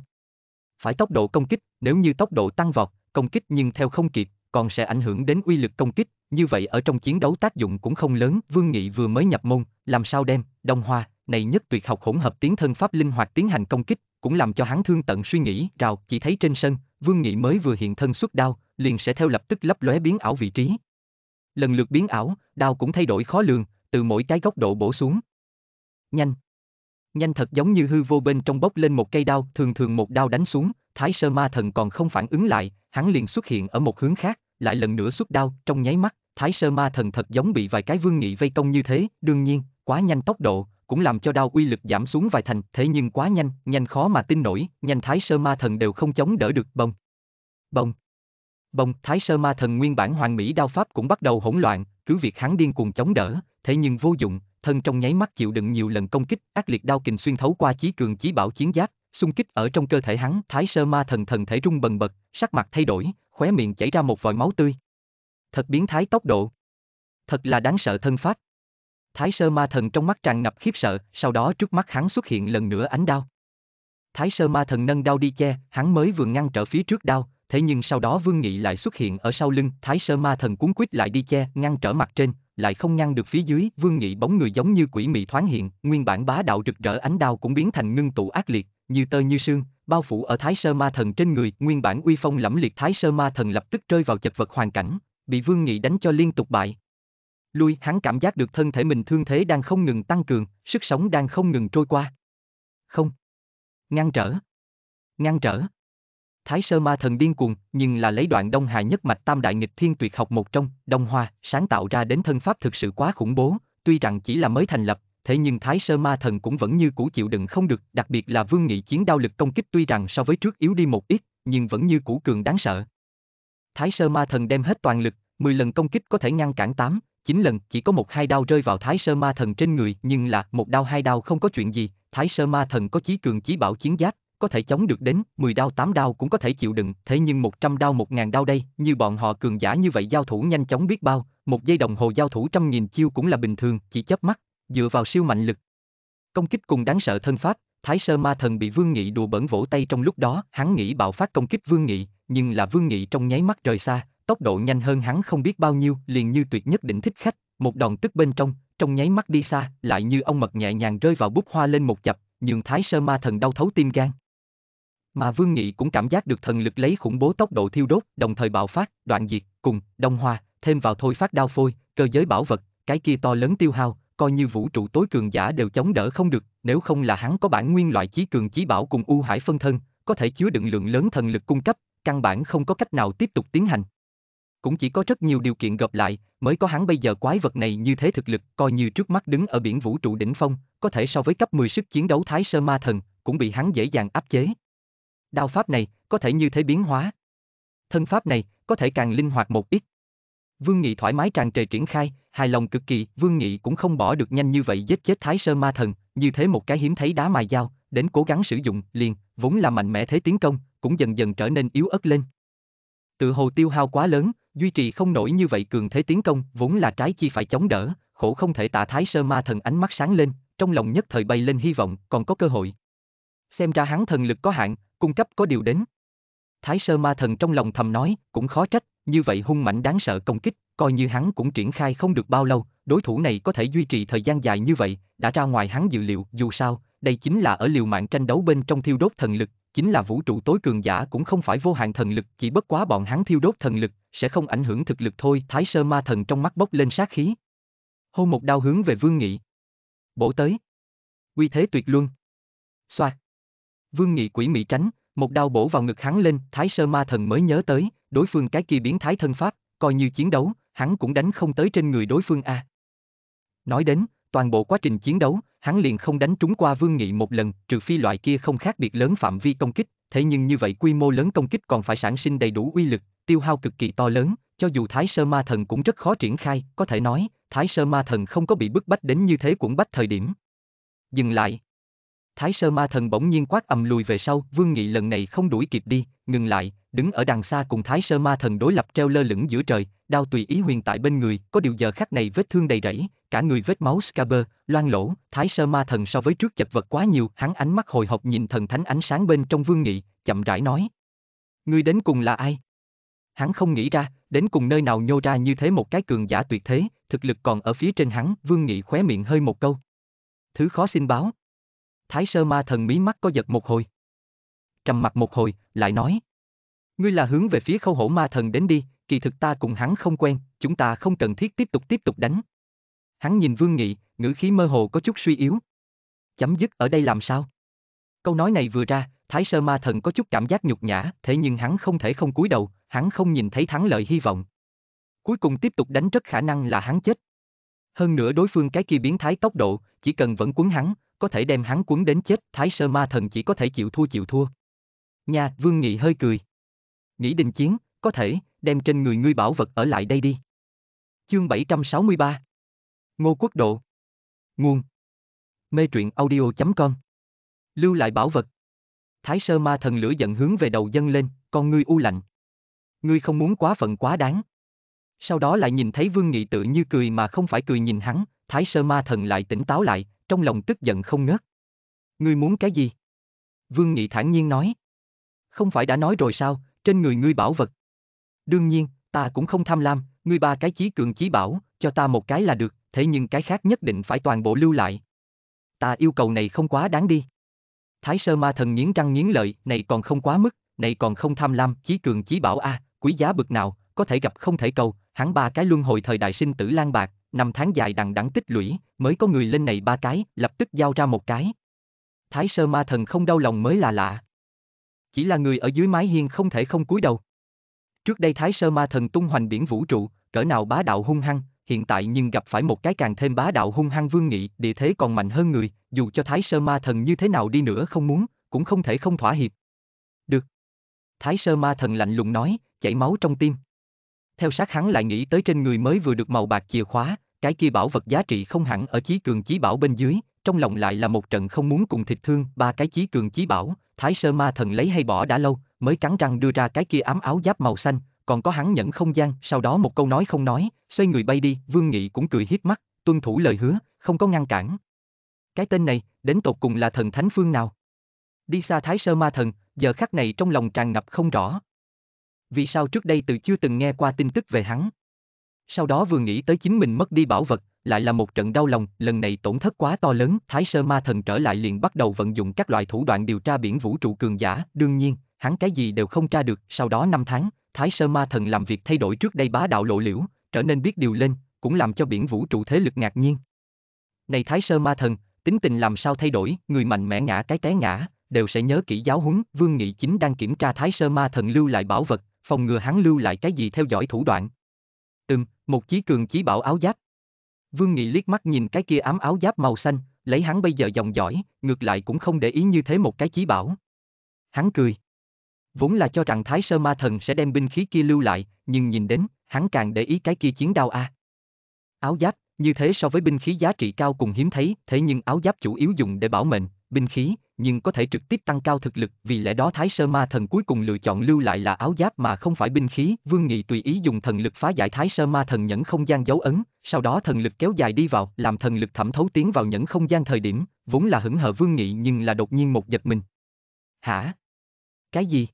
Phải tốc độ công kích, nếu như tốc độ tăng vọt, công kích nhưng theo không kịp, còn sẽ ảnh hưởng đến uy lực công kích, như vậy ở trong chiến đấu tác dụng cũng không lớn, Vương Nghị vừa mới nhập môn, làm sao đem, Đông Hoa, này nhất tuyệt học hỗn hợp tiến thân pháp linh hoạt tiến hành công kích, cũng làm cho hắn thương tận suy nghĩ, rào, chỉ thấy trên sân, Vương Nghị mới vừa hiện thân xuất đao, liền sẽ theo lập tức lấp lóe biến ảo vị trí, lần lượt biến ảo, đao cũng thay đổi khó lường, từ mỗi cái góc độ bổ xuống. Nhanh. Nhanh thật giống như hư vô bên trong bốc lên một cây đao, thường thường một đao đánh xuống, Thái Sơ Ma Thần còn không phản ứng lại, hắn liền xuất hiện ở một hướng khác, lại lần nữa xuất đao, trong nháy mắt, Thái Sơ Ma Thần thật giống bị vài cái vương nghị vây công như thế, đương nhiên, quá nhanh tốc độ, cũng làm cho đao uy lực giảm xuống vài thành, thế nhưng quá nhanh, nhanh khó mà tin nổi, nhanh Thái Sơ Ma Thần đều không chống đỡ được bông. Bông. Bông, Thái Sơ Ma Thần nguyên bản hoàng mỹ đao pháp cũng bắt đầu hỗn loạn, cứ việc hắn điên cuồng chống đỡ, thế nhưng vô dụng, thân trong nháy mắt chịu đựng nhiều lần công kích, ác liệt đao kình xuyên thấu qua chí cường chí bảo chiến giáp, xung kích ở trong cơ thể hắn, Thái Sơ Ma Thần thần thể rung bần bật, sắc mặt thay đổi, khóe miệng chảy ra một vòi máu tươi. Thật biến thái tốc độ. Thật là đáng sợ thân pháp. Thái Sơ Ma Thần trong mắt tràn ngập khiếp sợ, sau đó trước mắt hắn xuất hiện lần nữa ánh đao. Thái Sơ Ma Thần nâng đao đi che, hắn mới vừa ngăn trở phía trước đao, thế nhưng sau đó Vương Nghị lại xuất hiện ở sau lưng, Thái Sơ Ma Thần cuốn quýt lại đi che, ngăn trở mặt trên, lại không ngăn được phía dưới, Vương Nghị bóng người giống như quỷ mị thoáng hiện, nguyên bản bá đạo rực rỡ ánh đao cũng biến thành ngưng tụ ác liệt, như tơ như sương, bao phủ ở Thái Sơ Ma Thần trên người, nguyên bản uy phong lẫm liệt Thái Sơ Ma Thần lập tức rơi vào chật vật hoàn cảnh, bị Vương Nghị đánh cho liên tục bại. Lui, hắn cảm giác được thân thể mình thương thế đang không ngừng tăng cường, sức sống đang không ngừng trôi qua. Không. Ngăn trở. Ngăn trở. Thái Sơ Ma Thần điên cuồng, nhưng là lấy đoạn Đông Hà nhất mạch tam đại nghịch thiên tuyệt học một trong, Đông Hoa, sáng tạo ra đến thân pháp thực sự quá khủng bố, tuy rằng chỉ là mới thành lập, thế nhưng Thái Sơ Ma Thần cũng vẫn như cũ chịu đựng không được, đặc biệt là Vương Nghị chiến đao lực công kích tuy rằng so với trước yếu đi một ít, nhưng vẫn như cũ cường đáng sợ. Thái Sơ Ma Thần đem hết toàn lực, 10 lần công kích có thể ngăn cản 8, 9 lần, chỉ có một hai đao rơi vào Thái Sơ Ma Thần trên người, nhưng là một đao hai đao không có chuyện gì, Thái Sơ Ma Thần có chí cường chí bảo chiến giáp, có thể chống được đến 10 đao 8 đao cũng có thể chịu đựng, thế nhưng 100 đao 1000 đao đây, như bọn họ cường giả như vậy giao thủ nhanh chóng biết bao, một giây đồng hồ giao thủ trăm nghìn chiêu cũng là bình thường, chỉ chớp mắt, dựa vào siêu mạnh lực. Công kích cùng đáng sợ thân pháp, Thái Sơ Ma Thần bị Vương Nghị đùa bẩn vỗ tay trong lúc đó, hắn nghĩ bạo phát công kích Vương Nghị, nhưng là Vương Nghị trong nháy mắt rời xa, tốc độ nhanh hơn hắn không biết bao nhiêu, liền như tuyệt nhất định thích khách, một đòn tức bên trong, trong nháy mắt đi xa, lại như ông mật nhẹ nhàng rơi vào bút hoa lên một chập, nhường Thái Sơ Ma Thần đau thấu tim gan. Mà Vương Nghị cũng cảm giác được thần lực lấy khủng bố tốc độ thiêu đốt, đồng thời bạo phát, đoạn diệt, cùng, đông hoa, thêm vào thôi phát đao phôi, cơ giới bảo vật, cái kia to lớn tiêu hao, coi như vũ trụ tối cường giả đều chống đỡ không được, nếu không là hắn có bản nguyên loại chí cường chí bảo cùng u hải phân thân, có thể chứa đựng lượng lớn thần lực cung cấp, căn bản không có cách nào tiếp tục tiến hành. Cũng chỉ có rất nhiều điều kiện gặp lại, mới có hắn bây giờ quái vật này như thế thực lực, coi như trước mắt đứng ở biển vũ trụ đỉnh phong, có thể so với cấp 10 sức chiến đấu Thái Sơ Ma Thần, cũng bị hắn dễ dàng áp chế. Đao pháp này, có thể như thế biến hóa. Thân pháp này, có thể càng linh hoạt một ít. Vương Nghị thoải mái tràn trề triển khai, hài lòng cực kỳ, Vương Nghị cũng không bỏ được nhanh như vậy giết chết Thái Sơ Ma Thần, như thế một cái hiếm thấy đá mài dao, đến cố gắng sử dụng, liền, vốn là mạnh mẽ thế tiến công, cũng dần dần trở nên yếu ớt lên. Tự hồ tiêu hao quá lớn, duy trì không nổi như vậy cường thế tiến công, vốn là trái chi phải chống đỡ, khổ không thể tạ Thái Sơ Ma Thần ánh mắt sáng lên, trong lòng nhất thời bay lên hy vọng, còn có cơ hội xem ra hắn thần lực có hạn, cung cấp có điều đến. Thái sơ ma thần trong lòng thầm nói, cũng khó trách, như vậy hung mạnh đáng sợ công kích, coi như hắn cũng triển khai không được bao lâu, đối thủ này có thể duy trì thời gian dài như vậy, đã ra ngoài hắn dự liệu, dù sao, đây chính là ở liều mạng tranh đấu bên trong thiêu đốt thần lực, chính là vũ trụ tối cường giả cũng không phải vô hạn thần lực, chỉ bất quá bọn hắn thiêu đốt thần lực, sẽ không ảnh hưởng thực lực thôi. Thái sơ ma thần trong mắt bốc lên sát khí. Hô một đao hướng về vương nghị. Bổ tới. Quy thế tuyệt luân. Xoạt. Vương Nghị quỷ mỹ tránh, một đao bổ vào ngực hắn lên, Thái Sơ Ma Thần mới nhớ tới, đối phương cái kia biến thái thân pháp, coi như chiến đấu, hắn cũng đánh không tới trên người đối phương a. À. Nói đến, toàn bộ quá trình chiến đấu, hắn liền không đánh trúng qua Vương Nghị một lần, trừ phi loại kia không khác biệt lớn phạm vi công kích, thế nhưng như vậy quy mô lớn công kích còn phải sản sinh đầy đủ uy lực, tiêu hao cực kỳ to lớn, cho dù Thái Sơ Ma Thần cũng rất khó triển khai, có thể nói, Thái Sơ Ma Thần không có bị bức bách đến như thế cũng bách thời điểm. Dừng lại, Thái Sơ Ma Thần bỗng nhiên quát ầm lùi về sau, Vương Nghị lần này không đuổi kịp đi, ngừng lại, đứng ở đằng xa cùng Thái Sơ Ma Thần đối lập treo lơ lửng giữa trời, đao tùy ý huyền tại bên người, có điều giờ khắc này vết thương đầy rẫy, cả người vết máu scaber, loang lỗ, Thái Sơ Ma Thần so với trước chật vật quá nhiều, hắn ánh mắt hồi hộp nhìn thần thánh ánh sáng bên trong Vương Nghị, chậm rãi nói: "Ngươi đến cùng là ai?" Hắn không nghĩ ra, đến cùng nơi nào nhô ra như thế một cái cường giả tuyệt thế, thực lực còn ở phía trên hắn, Vương Nghị khóe miệng hơi một câu. Thứ khó xin báo, thái sơ ma thần mí mắt có giật một hồi. Trầm mặt một hồi, lại nói. Ngươi là hướng về phía khâu hổ ma thần đến đi, kỳ thực ta cùng hắn không quen, chúng ta không cần thiết tiếp tục tiếp tục đánh. Hắn nhìn Vương Nghị, ngữ khí mơ hồ có chút suy yếu. Chấm dứt ở đây làm sao? Câu nói này vừa ra, Thái Sơ Ma Thần có chút cảm giác nhục nhã, thế nhưng hắn không thể không cúi đầu, hắn không nhìn thấy thắng lợi hy vọng. Cuối cùng tiếp tục đánh rất khả năng là hắn chết. Hơn nữa đối phương cái kia biến thái tốc độ, chỉ cần vẫn cuốn hắn, có thể đem hắn quấn đến chết, thái sơ ma thần chỉ có thể chịu thua chịu thua. Nha, Vương Nghị hơi cười. Nghĩ đình chiến, có thể, đem trên người ngươi bảo vật ở lại đây đi. Chương 763 Ngô Quốc Độ Nguồn Mê truyện audio.com Lưu lại bảo vật Thái sơ ma thần lửa giận hướng về đầu dân lên, con ngươi u lạnh. Ngươi không muốn quá phận quá đáng. Sau đó lại nhìn thấy Vương Nghị tự như cười mà không phải cười nhìn hắn, Thái Sơ Ma Thần lại tỉnh táo lại, trong lòng tức giận không ngớt. Ngươi muốn cái gì? Vương Nghị thản nhiên nói. Không phải đã nói rồi sao, trên người ngươi bảo vật. Đương nhiên, ta cũng không tham lam, ngươi ba cái chí cường chí bảo, cho ta một cái là được, thế nhưng cái khác nhất định phải toàn bộ lưu lại. Ta yêu cầu này không quá đáng đi. Thái Sơ Ma Thần nghiến răng nghiến lợi, này còn không quá mức, này còn không tham lam, chí cường chí bảo a, à, quý giá bực nào, có thể gặp không thể cầu, hắn ba cái luân hồi thời đại sinh tử lang bạc, năm tháng dài đằng đẵng tích lũy, mới có người lên này ba cái, lập tức giao ra một cái. Thái sơ ma thần không đau lòng mới là lạ. Chỉ là người ở dưới mái hiên không thể không cúi đầu. Trước đây Thái sơ ma thần tung hoành biển vũ trụ, cỡ nào bá đạo hung hăng, hiện tại nhưng gặp phải một cái càng thêm bá đạo hung hăng vương nghị, địa thế còn mạnh hơn người, dù cho Thái sơ ma thần như thế nào đi nữa không muốn, cũng không thể không thỏa hiệp. Được. Thái sơ ma thần lạnh lùng nói, chảy máu trong tim theo sát hắn lại nghĩ tới trên người mới vừa được màu bạc chìa khóa, cái kia bảo vật giá trị không hẳn ở chí cường chí bảo bên dưới, trong lòng lại là một trận không muốn cùng thịt thương, ba cái chí cường chí bảo, thái sơ ma thần lấy hay bỏ đã lâu, mới cắn răng đưa ra cái kia ám áo giáp màu xanh, còn có hắn nhẫn không gian, sau đó một câu nói không nói, xoay người bay đi, Vương Nghị cũng cười hiếp mắt, tuân thủ lời hứa, không có ngăn cản. Cái tên này, đến tột cùng là thần thánh phương nào? Đi xa thái sơ ma thần, giờ khắc này trong lòng tràn ngập không rõ, vì sao trước đây tự chưa từng nghe qua tin tức về hắn. Sau đó vừa nghĩ tới chính mình mất đi bảo vật, lại là một trận đau lòng, lần này tổn thất quá to lớn, Thái Sơ Ma Thần trở lại liền bắt đầu vận dụng các loại thủ đoạn điều tra biển vũ trụ cường giả, đương nhiên, hắn cái gì đều không tra được, sau đó năm tháng, Thái Sơ Ma Thần làm việc thay đổi trước đây bá đạo lộ liễu, trở nên biết điều lên, cũng làm cho biển vũ trụ thế lực ngạc nhiên. Này Thái Sơ Ma Thần, tính tình làm sao thay đổi, người mạnh mẽ ngã cái té ngã, đều sẽ nhớ kỹ giáo huấn, Vương Nghị Chính đang kiểm tra Thái Sơ Ma Thần lưu lại bảo vật, phòng ngừa hắn lưu lại cái gì theo dõi thủ đoạn. Từng, một chí cường chí bảo áo giáp. Vương Nghị liếc mắt nhìn cái kia ám áo giáp màu xanh, lấy hắn bây giờ dòng giỏi, ngược lại cũng không để ý như thế một cái chí bảo. Hắn cười. Vốn là cho rằng Thái Sơ Ma Thần sẽ đem binh khí kia lưu lại, nhưng nhìn đến, hắn càng để ý cái kia chiến đao a. À. Áo giáp, như thế so với binh khí giá trị cao cùng hiếm thấy, thế nhưng áo giáp chủ yếu dùng để bảo mệnh, binh khí, nhưng có thể trực tiếp tăng cao thực lực, vì lẽ đó Thái Sơ Ma Thần cuối cùng lựa chọn lưu lại là áo giáp mà không phải binh khí. Vương Nghị tùy ý dùng thần lực phá giải Thái Sơ Ma Thần nhẫn không gian dấu ấn, sau đó thần lực kéo dài đi vào, làm thần lực thẩm thấu tiến vào nhẫn không gian thời điểm, vốn là hững hờ Vương Nghị nhưng là đột nhiên một giật mình. Hả? Cái gì?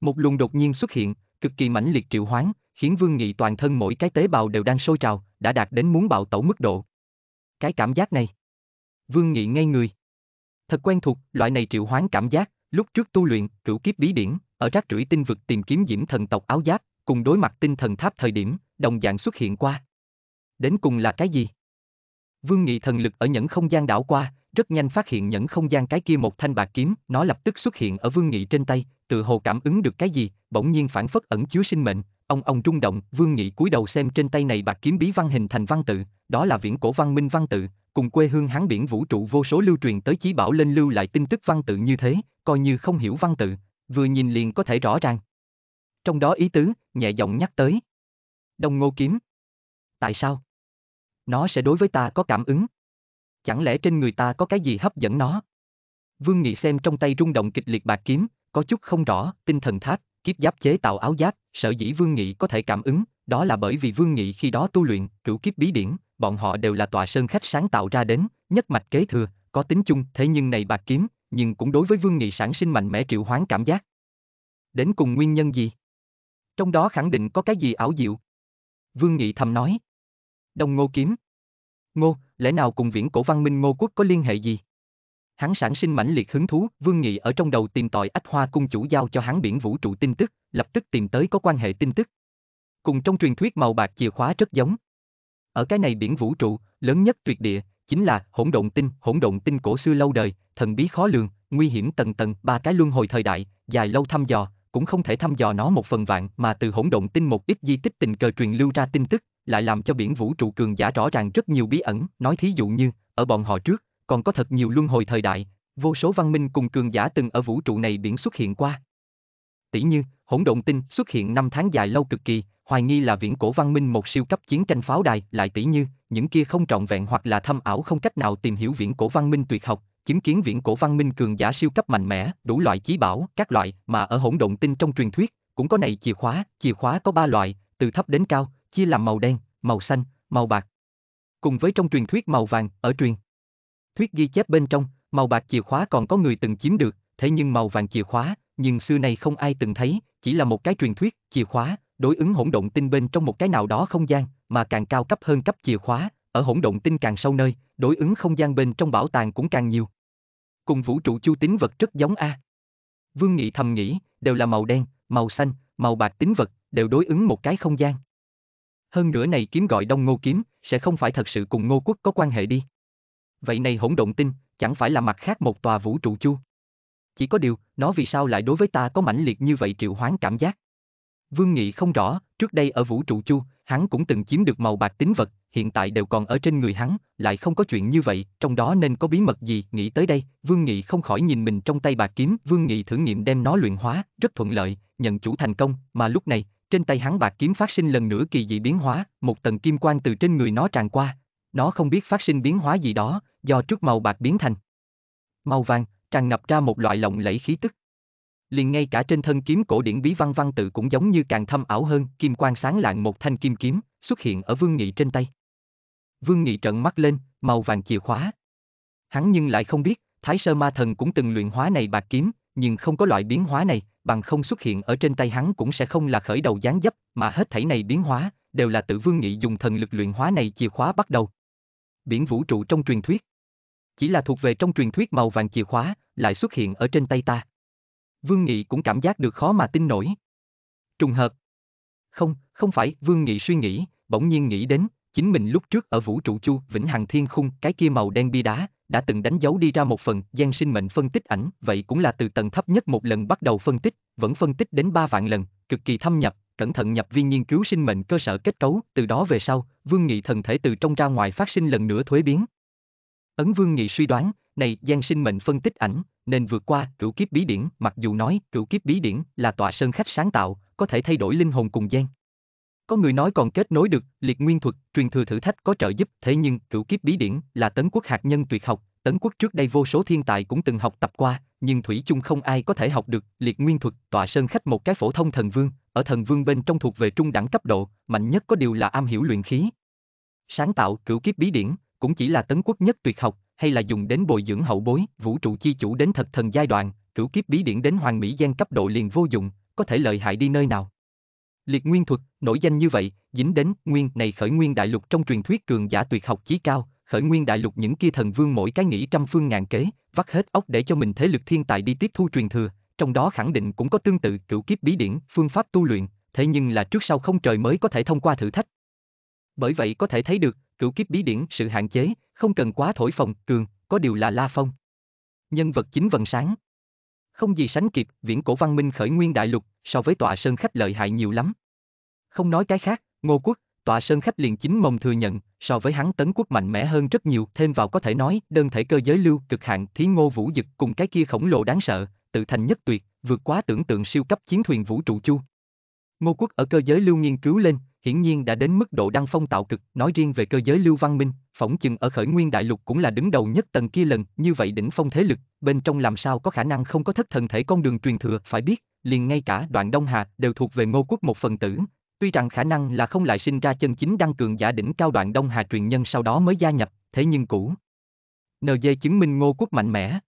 Một luồng đột nhiên xuất hiện, cực kỳ mãnh liệt triệu hoán, khiến Vương Nghị toàn thân mỗi cái tế bào đều đang sôi trào, đã đạt đến muốn bạo tẩu mức độ. Cái cảm giác này. Vương Nghị ngay người. Thật quen thuộc, loại này triệu hoán cảm giác, lúc trước tu luyện, cửu kiếp bí điển, ở rác rưởi tinh vực tìm kiếm diễm thần tộc áo giáp, cùng đối mặt tinh thần tháp thời điểm, đồng dạng xuất hiện qua. Đến cùng là cái gì? Vương Nghị thần lực ở nhẫn không gian đảo qua, rất nhanh phát hiện nhẫn không gian cái kia một thanh bạc kiếm, nó lập tức xuất hiện ở Vương Nghị trên tay, tự hồ cảm ứng được cái gì, bỗng nhiên phản phất ẩn chứa sinh mệnh, ông ông rung động, Vương Nghị cúi đầu xem trên tay này bạc kiếm bí văn hình thành văn tự, đó là viễn cổ văn minh văn tự, cùng quê hương hắn biển vũ trụ vô số lưu truyền tới chí bảo lên lưu lại tin tức văn tự như thế, coi như không hiểu văn tự, vừa nhìn liền có thể rõ ràng. Trong đó ý tứ, nhẹ giọng nhắc tới. đông ngô kiếm. Tại sao? Nó sẽ đối với ta có cảm ứng. Chẳng lẽ trên người ta có cái gì hấp dẫn nó? Vương Nghị xem trong tay rung động kịch liệt bạc kiếm, có chút không rõ, tinh thần tháp, kiếp giáp chế tạo áo giáp, sở dĩ Vương Nghị có thể cảm ứng, đó là bởi vì Vương Nghị khi đó tu luyện, cửu kiếp bí điển, bọn họ đều là tòa sơn khách sáng tạo ra đến, nhất mạch kế thừa, có tính chung, thế nhưng này bạc kiếm, nhưng cũng đối với Vương Nghị sản sinh mạnh mẽ triệu hoán cảm giác. Đến cùng nguyên nhân gì? Trong đó khẳng định có cái gì ảo diệu. Vương Nghị thầm nói. Đông Ngô kiếm. Ngô, lẽ nào cùng viễn cổ văn minh Ngô quốc có liên hệ gì? Hắn sản sinh mãnh liệt hứng thú, Vương Nghị ở trong đầu tìm tòi Ách Hoa cung chủ giao cho hắn biển vũ trụ tin tức, lập tức tìm tới có quan hệ tin tức. Cùng trong truyền thuyết màu bạc chìa khóa rất giống. Ở cái này biển vũ trụ, lớn nhất tuyệt địa, chính là hỗn độn tinh, hỗn độn tinh cổ xưa lâu đời, thần bí khó lường, nguy hiểm tầng tầng, ba cái luân hồi thời đại, dài lâu thăm dò, cũng không thể thăm dò nó một phần vạn mà từ hỗn độn tinh một ít di tích tình cờ truyền lưu ra tin tức, lại làm cho biển vũ trụ cường giả rõ ràng rất nhiều bí ẩn, nói thí dụ như, ở bọn họ trước, còn có thật nhiều luân hồi thời đại, vô số văn minh cùng cường giả từng ở vũ trụ này biển xuất hiện qua. Tỷ như, hỗn độn tinh xuất hiện năm tháng dài lâu cực kỳ, hoài nghi là viễn cổ văn minh một siêu cấp chiến tranh pháo đài, lại tỷ như, những kia không trọn vẹn hoặc là thâm ảo không cách nào tìm hiểu viễn cổ văn minh tuyệt học, chứng kiến viễn cổ văn minh cường giả siêu cấp mạnh mẽ, đủ loại chí bảo, các loại mà ở hỗn độn tinh trong truyền thuyết, cũng có này chìa khóa, chìa khóa có ba loại, từ thấp đến cao, chia làm màu đen, màu xanh, màu bạc. Cùng với trong truyền thuyết màu vàng ở truyền thuyết ghi chép bên trong, màu bạc chìa khóa còn có người từng chiếm được, thế nhưng màu vàng chìa khóa, nhưng xưa nay không ai từng thấy, chỉ là một cái truyền thuyết, chìa khóa, đối ứng hỗn động tinh bên trong một cái nào đó không gian, mà càng cao cấp hơn cấp chìa khóa, ở hỗn động tinh càng sâu nơi, đối ứng không gian bên trong bảo tàng cũng càng nhiều. Cùng vũ trụ chu tính vật rất giống a. Vương Nghị thầm nghĩ, đều là màu đen, màu xanh, màu bạc tính vật, đều đối ứng một cái không gian. Hơn nữa này kiếm gọi Đông Ngô kiếm, sẽ không phải thật sự cùng Ngô quốc có quan hệ đi. Vậy này hỗn động tinh, chẳng phải là mặt khác một tòa vũ trụ chu. Chỉ có điều, nó vì sao lại đối với ta có mãnh liệt như vậy triệu hoán cảm giác? Vương Nghị không rõ, trước đây ở vũ trụ chu, hắn cũng từng chiếm được màu bạc tính vật, hiện tại đều còn ở trên người hắn, lại không có chuyện như vậy, trong đó nên có bí mật gì, nghĩ tới đây, Vương Nghị không khỏi nhìn mình trong tay bạc kiếm, Vương Nghị thử nghiệm đem nó luyện hóa, rất thuận lợi, nhận chủ thành công, mà lúc này, trên tay hắn bạc kiếm phát sinh lần nữa kỳ dị biến hóa, một tầng kim quang từ trên người nó tràn qua, nó không biết phát sinh biến hóa gì đó, do trước màu bạc biến thành màu vàng, tràn ngập ra một loại lộng lẫy khí tức liền ngay cả trên thân kiếm cổ điển bí văn văn tự cũng giống như càng thâm ảo hơn, kim quang sáng lạng một thanh kim kiếm, xuất hiện ở Vương Nghị trên tay. Vương Nghị trợn mắt lên, màu vàng chìa khóa. Hắn nhưng lại không biết, Thái Sơ Ma Thần cũng từng luyện hóa này bạc kiếm, nhưng không có loại biến hóa này, bằng không xuất hiện ở trên tay hắn cũng sẽ không là khởi đầu gián dấp, mà hết thảy này biến hóa, đều là tự Vương Nghị dùng thần lực luyện hóa này chìa khóa bắt đầu. Biển vũ trụ trong truyền thuyết. Chỉ là thuộc về trong truyền thuyết màu vàng chìa khóa, lại xuất hiện ở trên tay ta. Vương Nghị cũng cảm giác được khó mà tin nổi. Trùng hợp. Không, không phải, Vương Nghị suy nghĩ, bỗng nhiên nghĩ đến, chính mình lúc trước ở vũ trụ chu Vĩnh Hằng Thiên Khung, cái kia màu đen bi đá, đã từng đánh dấu đi ra một phần gian sinh mệnh phân tích ảnh, vậy cũng là từ tầng thấp nhất một lần bắt đầu phân tích, vẫn phân tích đến ba vạn lần, cực kỳ thâm nhập, cẩn thận nhập viên nghiên cứu sinh mệnh cơ sở kết cấu, từ đó về sau, Vương Nghị thần thể từ trong ra ngoài phát sinh lần nữa thuế biến. Ấn Vương Nghị suy đoán, này gian sinh mệnh phân tích ảnh, nên vượt qua cửu kiếp bí điển, mặc dù nói cửu kiếp bí điển là tòa sơn khách sáng tạo, có thể thay đổi linh hồn cùng gian. Có người nói còn kết nối được liệt nguyên thuật, truyền thừa thử thách có trợ giúp, thế nhưng cửu kiếp bí điển là tấn quốc hạt nhân tuyệt học, tấn quốc trước đây vô số thiên tài cũng từng học tập qua, nhưng thủy chung không ai có thể học được liệt nguyên thuật, tòa sơn khách một cái phổ thông thần vương, ở thần vương bên trong thuộc về trung đẳng cấp độ, mạnh nhất có điều là am hiểu luyện khí. Sáng tạo cửu kiếp bí điển cũng chỉ là tấn quốc nhất tuyệt học, hay là dùng đến bồi dưỡng hậu bối, vũ trụ chi chủ đến thật thần giai đoạn, cửu kiếp bí điển đến hoàng mỹ gian cấp độ liền vô dụng, có thể lợi hại đi nơi nào. Liệt nguyên thuật, nổi danh như vậy, dính đến nguyên này khởi nguyên đại lục trong truyền thuyết cường giả tuyệt học chí cao, khởi nguyên đại lục những kia thần vương mỗi cái nghĩ trăm phương ngàn kế, vắt hết óc để cho mình thế lực thiên tài đi tiếp thu truyền thừa, trong đó khẳng định cũng có tương tự cửu kiếp bí điển, phương pháp tu luyện, thế nhưng là trước sau không trời mới có thể thông qua thử thách. Bởi vậy có thể thấy được, cửu kiếp bí điển sự hạn chế, không cần quá thổi phồng, cường, có điều là La Phong. Nhân vật chính vần sáng. Không gì sánh kịp, viễn cổ văn minh khởi nguyên đại lục, so với tọa sơn khách lợi hại nhiều lắm. Không nói cái khác, Ngô Quốc, tọa sơn khách liền chính mông thừa nhận, so với hắn tấn quốc mạnh mẽ hơn rất nhiều, thêm vào có thể nói, đơn thể cơ giới lưu cực hạn thí ngô vũ dực cùng cái kia khổng lồ đáng sợ, tự thành nhất tuyệt, vượt quá tưởng tượng siêu cấp chiến thuyền vũ trụ chu. Ngô quốc ở cơ giới lưu nghiên cứu lên, hiển nhiên đã đến mức độ đăng phong tạo cực, nói riêng về cơ giới lưu văn minh, phỏng chừng ở khởi nguyên đại lục cũng là đứng đầu nhất tầng kia lần, như vậy đỉnh phong thế lực, bên trong làm sao có khả năng không có thất thần thể con đường truyền thừa, phải biết, liền ngay cả đoạn Đông Hà đều thuộc về ngô quốc một phần tử. Tuy rằng khả năng là không lại sinh ra chân chính đăng cường giả đỉnh cao đoạn Đông Hà truyền nhân sau đó mới gia nhập, thế nhưng cũ. NG chứng minh ngô quốc mạnh mẽ.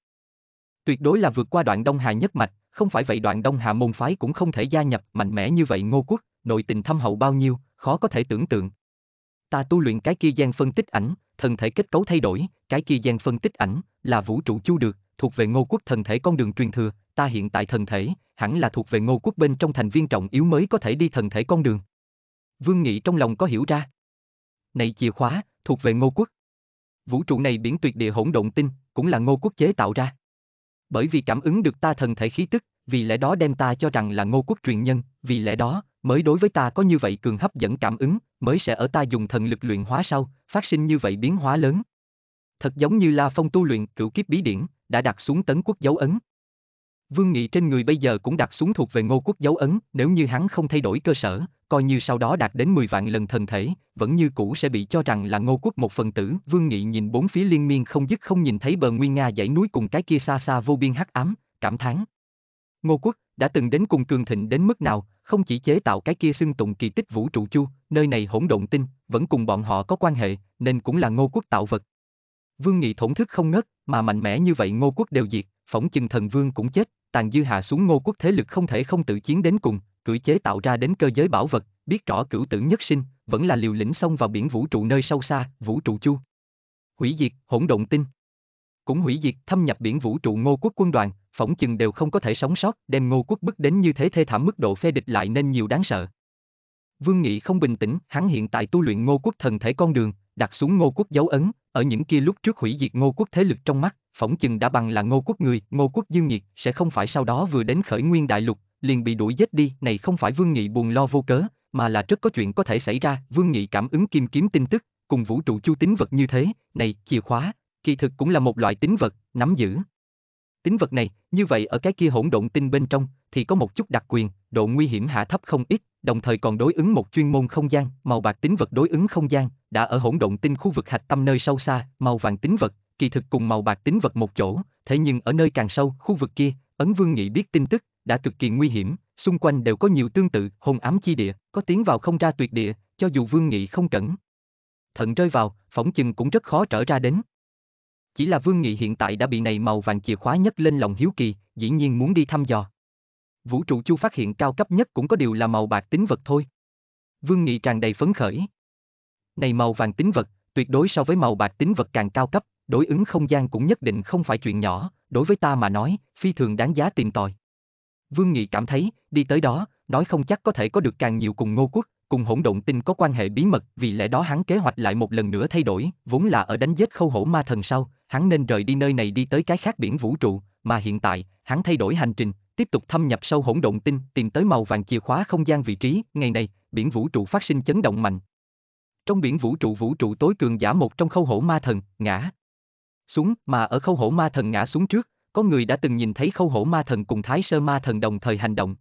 Tuyệt đối là vượt qua đoạn Đông Hà nhất mạch, không phải vậy đoạn Đông Hà môn phái cũng không thể gia nhập mạnh mẽ như vậy ngô quốc, nội tình thâm hậu bao nhiêu, khó có thể tưởng tượng. Ta tu luyện cái kia gian phân tích ảnh, thần thể kết cấu thay đổi, cái kia gian phân tích ảnh là vũ trụ chu được, thuộc về Ngô Quốc thần thể con đường truyền thừa, ta hiện tại thần thể, hẳn là thuộc về Ngô Quốc bên trong thành viên trọng yếu mới có thể đi thần thể con đường. Vương Nghị trong lòng có hiểu ra. Này chìa khóa, thuộc về Ngô Quốc. Vũ trụ này biển tuyệt địa hỗn động tinh, cũng là Ngô Quốc chế tạo ra. Bởi vì cảm ứng được ta thần thể khí tức, vì lẽ đó đem ta cho rằng là ngô quốc truyền nhân, vì lẽ đó, mới đối với ta có như vậy cường hấp dẫn cảm ứng, mới sẽ ở ta dùng thần lực luyện hóa sau, phát sinh như vậy biến hóa lớn. Thật giống như La Phong tu luyện cửu kiếp bí điển, đã đặt xuống tấn quốc dấu ấn. Vương Nghị trên người bây giờ cũng đặt xuống thuộc về ngô quốc dấu ấn, nếu như hắn không thay đổi cơ sở, coi như sau đó đạt đến 10 vạn lần thần thể, vẫn như cũ sẽ bị cho rằng là ngô quốc một phần tử. Vương Nghị nhìn bốn phía liên miên không dứt không nhìn thấy bờ Nguyên Nga dãy núi cùng cái kia xa xa vô biên hắc ám, cảm thán, Ngô Quốc đã từng đến cùng cường thịnh đến mức nào, không chỉ chế tạo cái kia xưng tụng kỳ tích vũ trụ chu, nơi này hỗn động tinh, vẫn cùng bọn họ có quan hệ, nên cũng là Ngô Quốc tạo vật. Vương Nghị thổn thức không ngất, mà mạnh mẽ như vậy Ngô Quốc đều diệt, phỏng chừng thần vương cũng chết, tàn dư hạ xuống Ngô Quốc thế lực không thể không tự chiến đến cùng, cử chế tạo ra đến cơ giới bảo vật, biết rõ cửu tử nhất sinh, vẫn là liều lĩnh xông vào biển vũ trụ nơi sâu xa, vũ trụ chu. Hủy diệt, hỗn động tinh. Cũng hủy diệt, thâm nhập biển vũ trụ Ngô Quốc quân đoàn, phỏng chừng đều không có thể sống sót, đem Ngô Quốc bức đến như thế thê thảm mức độ phê địch lại nên nhiều đáng sợ. Vương Nghị không bình tĩnh, hắn hiện tại tu luyện Ngô Quốc thần thể con đường, đặt xuống Ngô Quốc dấu ấn, ở những kia lúc trước hủy diệt Ngô Quốc thế lực trong mắt, phỏng chừng đã bằng là Ngô Quốc người, Ngô Quốc dương nhiệt, sẽ không phải sau đó vừa đến khởi nguyên đại lục, liền bị đuổi giết đi, này không phải Vương Nghị buồn lo vô cớ, mà là rất có chuyện có thể xảy ra, Vương Nghị cảm ứng kim kiếm tin tức, cùng vũ trụ chu tính vật như thế, này, chìa khóa, kỳ thực cũng là một loại tính vật, nắm giữ, Tính vật này, như vậy ở cái kia hỗn độn tinh bên trong, thì có một chút đặc quyền, độ nguy hiểm hạ thấp không ít, đồng thời còn đối ứng một chuyên môn không gian, màu bạc tính vật đối ứng không gian, đã ở hỗn độn tinh khu vực hạch tâm nơi sâu xa, màu vàng tính vật, kỳ thực cùng màu bạc tính vật một chỗ, thế nhưng ở nơi càng sâu, khu vực kia, ấn vương nghị biết tin tức, đã cực kỳ nguy hiểm, xung quanh đều có nhiều tương tự, hồn ám chi địa, có tiến vào không ra tuyệt địa, cho dù vương nghị không cẩn. Thận rơi vào, phỏng chừng cũng rất khó trở ra đến. Chỉ là Vương Nghị hiện tại đã bị này màu vàng chìa khóa nhất lên lòng hiếu kỳ, dĩ nhiên muốn đi thăm dò. Vũ trụ chu phát hiện cao cấp nhất cũng có điều là màu bạc tính vật thôi. Vương Nghị tràn đầy phấn khởi. Này màu vàng tính vật, tuyệt đối so với màu bạc tính vật càng cao cấp, đối ứng không gian cũng nhất định không phải chuyện nhỏ, đối với ta mà nói, phi thường đáng giá tìm tòi. Vương Nghị cảm thấy, đi tới đó, nói không chắc có thể có được càng nhiều cùng ngô quốc, cùng hỗn độn tinh có quan hệ bí mật, vì lẽ đó hắn kế hoạch lại một lần nữa thay đổi, vốn là ở đánh giết khâu hổ ma thần sau, hắn nên rời đi nơi này đi tới cái khác biển vũ trụ, mà hiện tại, hắn thay đổi hành trình, tiếp tục thâm nhập sâu hỗn độn tinh, tìm tới màu vàng chìa khóa không gian vị trí, ngày này, biển vũ trụ phát sinh chấn động mạnh. Trong biển vũ trụ vũ trụ tối cường giả một trong khâu hổ ma thần, ngã xuống, mà ở khâu hổ ma thần ngã xuống trước, có người đã từng nhìn thấy khâu hổ ma thần cùng thái sơ ma thần đồng thời hành động.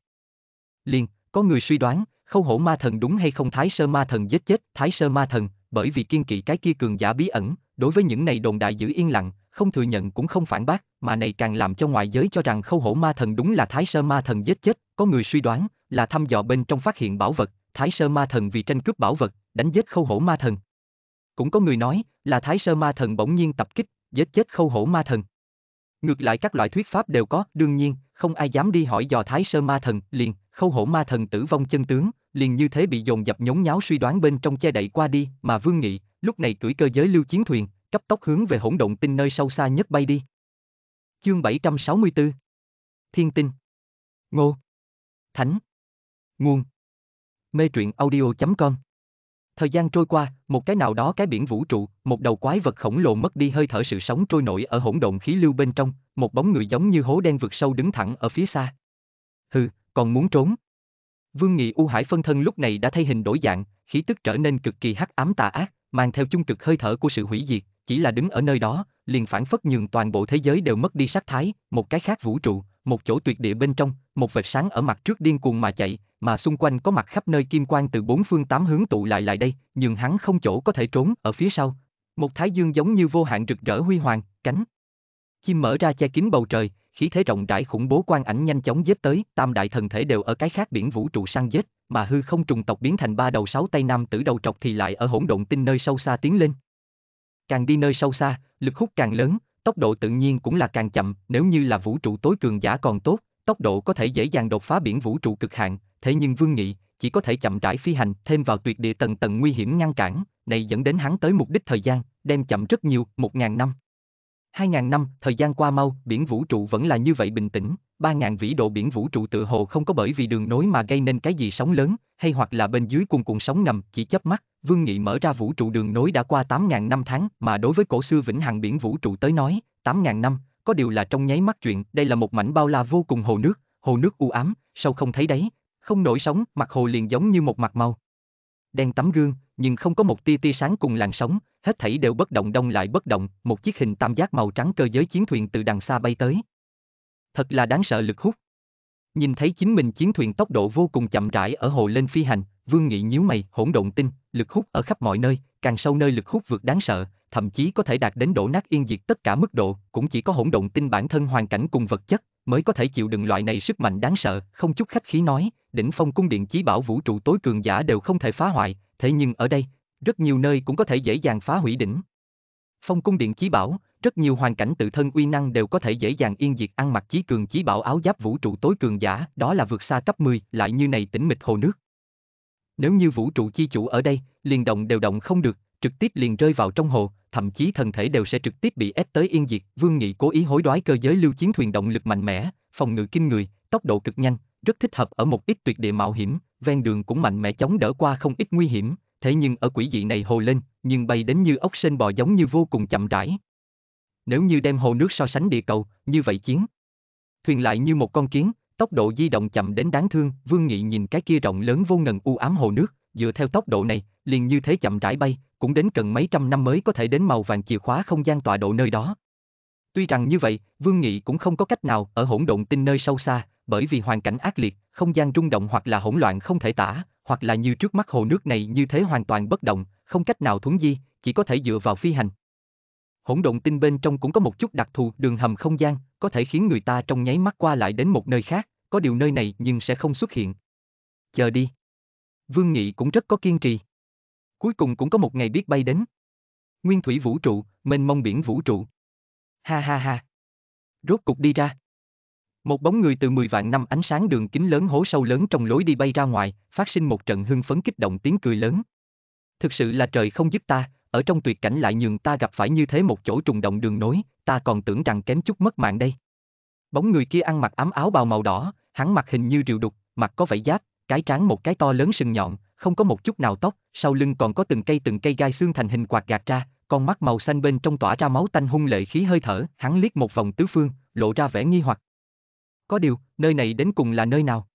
Liền, có người suy đoán, khâu hổ ma thần đúng hay không thái sơ ma thần giết chết thái sơ ma thần, bởi vì kiên kỵ cái kia cường giả bí ẩn, đối với những này đồn đại giữ yên lặng, không thừa nhận cũng không phản bác, mà này càng làm cho ngoại giới cho rằng khâu hổ ma thần đúng là thái sơ ma thần giết chết, có người suy đoán là thăm dò bên trong phát hiện bảo vật, thái sơ ma thần vì tranh cướp bảo vật, đánh giết khâu hổ ma thần. Cũng có người nói là thái sơ ma thần bỗng nhiên tập kích, giết chết khâu hổ ma thần. Ngược lại các loại thuyết pháp đều có, đương nhiên, không ai dám đi hỏi dò thái sơ ma thần, liền, khâu hổ ma thần tử vong chân tướng, liền như thế bị dồn dập nhốn nháo suy đoán bên trong che đậy qua đi, mà Vương Nghị, lúc này cưỡi cơ giới lưu chiến thuyền, cấp tốc hướng về hỗn động tinh nơi sâu xa nhất bay đi. Chương 764 Thiên tinh Ngô Thánh Nguồn Mê truyện audio.com Thời gian trôi qua, một cái nào đó cái biển vũ trụ, một đầu quái vật khổng lồ mất đi hơi thở sự sống trôi nổi ở hỗn độn khí lưu bên trong, một bóng người giống như hố đen vực sâu đứng thẳng ở phía xa. Hừ, còn muốn trốn. Vương Nghị U Hải phân thân lúc này đã thay hình đổi dạng, khí tức trở nên cực kỳ hắc ám tà ác, mang theo chung cực hơi thở của sự hủy diệt, chỉ là đứng ở nơi đó, liền phản phất nhường toàn bộ thế giới đều mất đi sắc thái, một cái khác vũ trụ, một chỗ tuyệt địa bên trong, một vệt sáng ở mặt trước điên cuồng mà chạy, mà xung quanh có mặt khắp nơi kim quang từ bốn phương tám hướng tụ lại lại đây, nhưng hắn không chỗ có thể trốn ở phía sau. Một thái dương giống như vô hạn rực rỡ huy hoàng, cánh Chim mở ra che kín bầu trời, khí thế rộng rãi khủng bố quan ảnh nhanh chóng giết tới, tam đại thần thể đều ở cái khác biển vũ trụ săn giết, mà hư không trùng tộc biến thành ba đầu sáu tay nam tử đầu trọc thì lại ở hỗn độn tinh nơi sâu xa tiến lên. Càng đi nơi sâu xa, lực hút càng lớn, tốc độ tự nhiên cũng là càng chậm, nếu như là vũ trụ tối cường giả còn tốt, tốc độ có thể dễ dàng đột phá biển vũ trụ cực hạn, thế nhưng Vương Nghị chỉ có thể chậm rãi phi hành, thêm vào tuyệt địa tầng tầng nguy hiểm ngăn cản, này dẫn đến hắn tới mục đích thời gian, đem chậm rất nhiều, một ngàn năm. 2.000 năm, thời gian qua mau, biển vũ trụ vẫn là như vậy bình tĩnh, 3.000 vĩ độ biển vũ trụ tự hồ không có bởi vì đường nối mà gây nên cái gì sóng lớn, hay hoặc là bên dưới cùng cuộn sóng ngầm, chỉ chớp mắt, Vương Nghị mở ra vũ trụ đường nối đã qua 8.000 năm tháng, mà đối với cổ xưa vĩnh hằng biển vũ trụ tới nói, 8.000 năm, có điều là trong nháy mắt chuyện, đây là một mảnh bao la vô cùng hồ nước, hồ nước u ám, sâu không thấy đấy, không nổi sóng, mặt hồ liền giống như một mặt màu. Đen tắm gương, nhưng không có một tia tia sáng cùng làn sóng, hết thảy đều bất động đông lại bất động, một chiếc hình tam giác màu trắng cơ giới chiến thuyền từ đằng xa bay tới. Thật là đáng sợ lực hút. Nhìn thấy chính mình chiến thuyền tốc độ vô cùng chậm rãi ở hồ lên phi hành, Vương Nghị nhíu mày, hỗn độn tinh, lực hút ở khắp mọi nơi, càng sâu nơi lực hút vượt đáng sợ, thậm chí có thể đạt đến đổ nát yên diệt tất cả mức độ, cũng chỉ có hỗn độn tinh bản thân hoàn cảnh cùng vật chất mới có thể chịu đựng loại này sức mạnh đáng sợ, không chút khách khí nói, đỉnh phong cung điện chí bảo vũ trụ tối cường giả đều không thể phá hoại, thế nhưng ở đây, rất nhiều nơi cũng có thể dễ dàng phá hủy đỉnh. Phong cung điện chí bảo, rất nhiều hoàn cảnh tự thân uy năng đều có thể dễ dàng yên diệt ăn mặc chí cường chí bảo áo giáp vũ trụ tối cường giả, đó là vượt xa cấp 10, lại như này tĩnh mịch hồ nước. Nếu như vũ trụ chi chủ ở đây, liền động đều động không được, trực tiếp liền rơi vào trong hồ, thậm chí thần thể đều sẽ trực tiếp bị ép tới yên diệt. Vương Nghị cố ý hối đoái cơ giới lưu chiến thuyền động lực mạnh mẽ, phòng ngự kinh người, tốc độ cực nhanh, rất thích hợp ở một ít tuyệt địa mạo hiểm, ven đường cũng mạnh mẽ chống đỡ qua không ít nguy hiểm, thế nhưng ở quỷ dị này hồ lên, nhưng bay đến như ốc sên bò giống như vô cùng chậm rãi. Nếu như đem hồ nước so sánh địa cầu, như vậy chiến. Thuyền lại như một con kiến, tốc độ di động chậm đến đáng thương, Vương Nghị nhìn cái kia rộng lớn vô ngần u ám hồ nước, dựa theo tốc độ này, liền như thế chậm rãi bay, cũng đến cần mấy trăm năm mới có thể đến màu vàng chìa khóa không gian tọa độ nơi đó. Tuy rằng như vậy, Vương Nghị cũng không có cách nào ở hỗn độn tinh nơi sâu xa, bởi vì hoàn cảnh ác liệt, không gian rung động hoặc là hỗn loạn không thể tả, hoặc là như trước mắt hồ nước này như thế hoàn toàn bất động, không cách nào thuấn di, chỉ có thể dựa vào phi hành. Hỗn động tinh bên trong cũng có một chút đặc thù đường hầm không gian, có thể khiến người ta trong nháy mắt qua lại đến một nơi khác, có điều nơi này nhưng sẽ không xuất hiện. Chờ đi. Vương Nghị cũng rất có kiên trì. Cuối cùng cũng có một ngày biết bay đến. Nguyên thủy vũ trụ, mênh mông biển vũ trụ. Ha ha ha. Rốt cục đi ra. Một bóng người từ 10 vạn năm ánh sáng đường kính lớn hố sâu lớn trong lối đi bay ra ngoài, phát sinh một trận hưng phấn kích động tiếng cười lớn. Thực sự là trời không giúp ta, ở trong tuyệt cảnh lại nhường ta gặp phải như thế một chỗ trùng động đường nối, ta còn tưởng rằng kém chút mất mạng đây. Bóng người kia ăn mặc ám áo bào màu đỏ, hắn mặt hình như rượu đục, mặt có vẻ giáp, cái trán một cái to lớn sừng nhọn, không có một chút nào tóc, sau lưng còn có từng cây từng cây gai xương thành hình quạt gạt ra, con mắt màu xanh bên trong tỏa ra máu tanh hung lệ khí hơi thở, hắn liếc một vòng tứ phương, lộ ra vẻ nghi hoặc. Có điều, nơi này đến cùng là nơi nào?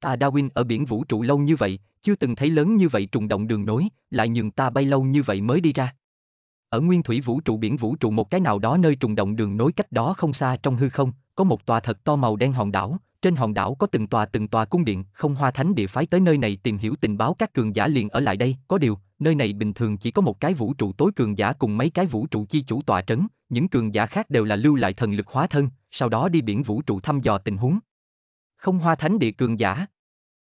Ta Darwin ở biển vũ trụ lâu như vậy, chưa từng thấy lớn như vậy trùng động đường nối, lại nhường ta bay lâu như vậy mới đi ra. Ở nguyên thủy vũ trụ biển vũ trụ một cái nào đó nơi trùng động đường nối cách đó không xa trong hư không, có một tòa thật to màu đen hòn đảo, trên hòn đảo có từng tòa từng tòa cung điện, không hoa thánh địa phái tới nơi này tìm hiểu tình báo các cường giả liền ở lại đây, có điều, nơi này bình thường chỉ có một cái vũ trụ tối cường giả cùng mấy cái vũ trụ chi chủ tòa trấn, những cường giả khác đều là lưu lại thần lực hóa thân, sau đó đi biển vũ trụ thăm dò tình huống. Không hoa thánh địa cường giả.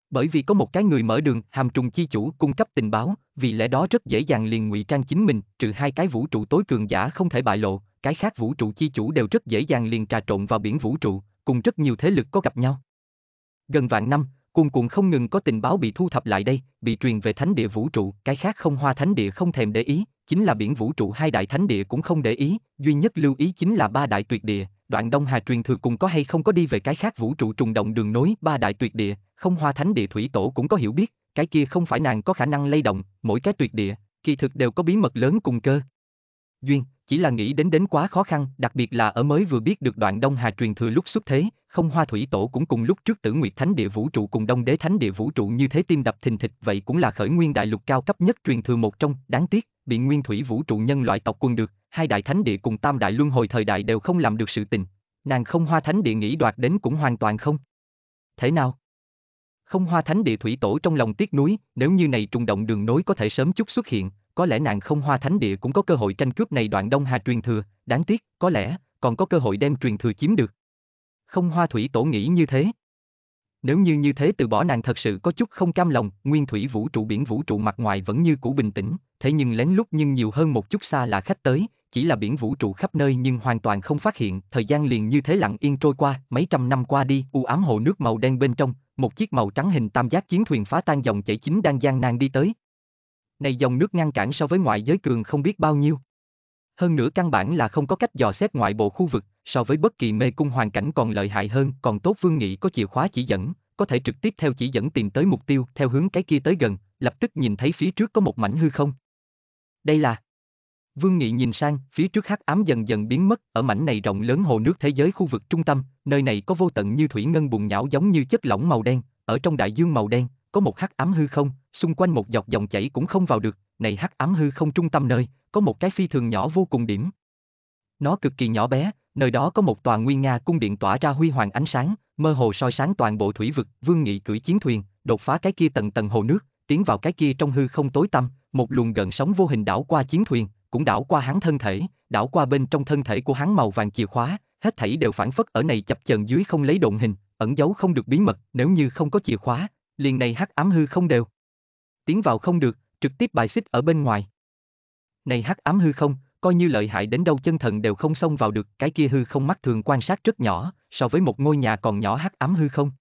Bởi vì có một cái người mở đường, hàm trùng chi chủ cung cấp tình báo, vì lẽ đó rất dễ dàng liền ngụy trang chính mình, trừ hai cái vũ trụ tối cường giả không thể bại lộ, cái khác vũ trụ chi chủ đều rất dễ dàng liền trà trộn vào biển vũ trụ, cùng rất nhiều thế lực có gặp nhau. Gần vạn năm, cuồn cuộn không ngừng có tình báo bị thu thập lại đây, bị truyền về thánh địa vũ trụ, cái khác không hoa thánh địa không thèm để ý, chính là biển vũ trụ hai đại thánh địa cũng không để ý, duy nhất lưu ý chính là ba đại tuyệt địa, đoạn Đông Hà truyền thừa cùng có hay không có đi về cái khác vũ trụ trùng động đường nối ba đại tuyệt địa, không hoa thánh địa thủy tổ cũng có hiểu biết, cái kia không phải nàng có khả năng lay động, mỗi cái tuyệt địa, kỳ thực đều có bí mật lớn cùng cơ. Duyên, chỉ là nghĩ đến đến quá khó khăn, đặc biệt là ở mới vừa biết được đoạn Đông Hà truyền thừa lúc xuất thế, không hoa thủy tổ cũng cùng lúc trước tử nguyệt thánh địa vũ trụ cùng đông đế thánh địa vũ trụ như thế tim đập thình thịch vậy cũng là khởi nguyên đại lục cao cấp nhất truyền thừa một trong, đáng tiếc, bị nguyên thủy vũ trụ nhân loại tộc quân được, hai đại thánh địa cùng tam đại luân hồi thời đại đều không làm được sự tình, nàng không hoa thánh địa nghĩ đoạt đến cũng hoàn toàn không. Thế nào? Không hoa thánh địa thủy tổ trong lòng tiếc nuối, nếu như này trùng động đường nối có thể sớm chút xuất hiện, có lẽ nàng không hoa thánh địa cũng có cơ hội tranh cướp này đoạn Đông Hà truyền thừa, đáng tiếc, có lẽ, còn có cơ hội đem truyền thừa chiếm được. Không hoa thủy tổ nghĩ như thế. Nếu như như thế từ bỏ nàng thật sự có chút không cam lòng, nguyên thủy vũ trụ biển vũ trụ mặt ngoài vẫn như cũ bình tĩnh, thế nhưng lén lút nhưng nhiều hơn một chút xa là khách tới, chỉ là biển vũ trụ khắp nơi nhưng hoàn toàn không phát hiện, thời gian liền như thế lặng yên trôi qua, mấy trăm năm qua đi, u ám hồ nước màu đen bên trong, một chiếc màu trắng hình tam giác chiến thuyền phá tan dòng chảy chính đang gian nan đi tới, này dòng nước ngăn cản so với ngoại giới cường không biết bao nhiêu. Hơn nữa căn bản là không có cách dò xét ngoại bộ khu vực, so với bất kỳ mê cung hoàn cảnh còn lợi hại hơn, còn tốt Vương Nghị có chìa khóa chỉ dẫn, có thể trực tiếp theo chỉ dẫn tìm tới mục tiêu, theo hướng cái kia tới gần, lập tức nhìn thấy phía trước có một mảnh hư không. Đây là Vương Nghị nhìn sang, phía trước hắc ám dần dần biến mất, ở mảnh này rộng lớn hồ nước thế giới khu vực trung tâm, nơi này có vô tận như thủy ngân bùng nhão giống như chất lỏng màu đen, ở trong đại dương màu đen, có một hắc ám hư không, xung quanh một dọc dòng chảy cũng không vào được, này hắc ám hư không trung tâm nơi, có một cái phi thường nhỏ vô cùng điểm. Nó cực kỳ nhỏ bé, nơi đó có một tòa nguyên nga cung điện tỏa ra huy hoàng ánh sáng, mơ hồ soi sáng toàn bộ thủy vực, Vương Nghị cưỡi chiến thuyền, đột phá cái kia tầng tầng hồ nước, tiến vào cái kia trong hư không tối tăm, một luồng gần sóng vô hình đảo qua chiến thuyền, cũng đảo qua hắn thân thể, đảo qua bên trong thân thể của hắn màu vàng chìa khóa, hết thảy đều phản phất ở này chập chờn dưới không lấy động hình, ẩn giấu không được bí mật, nếu như không có chìa khóa, liền này hắc ám hư không đều. Tiến vào không được, trực tiếp bài xích ở bên ngoài. Này hắc ám hư không, coi như lợi hại đến đâu chân thần đều không xông vào được, cái kia hư không mắt thường quan sát rất nhỏ, so với một ngôi nhà còn nhỏ hắc ám hư không.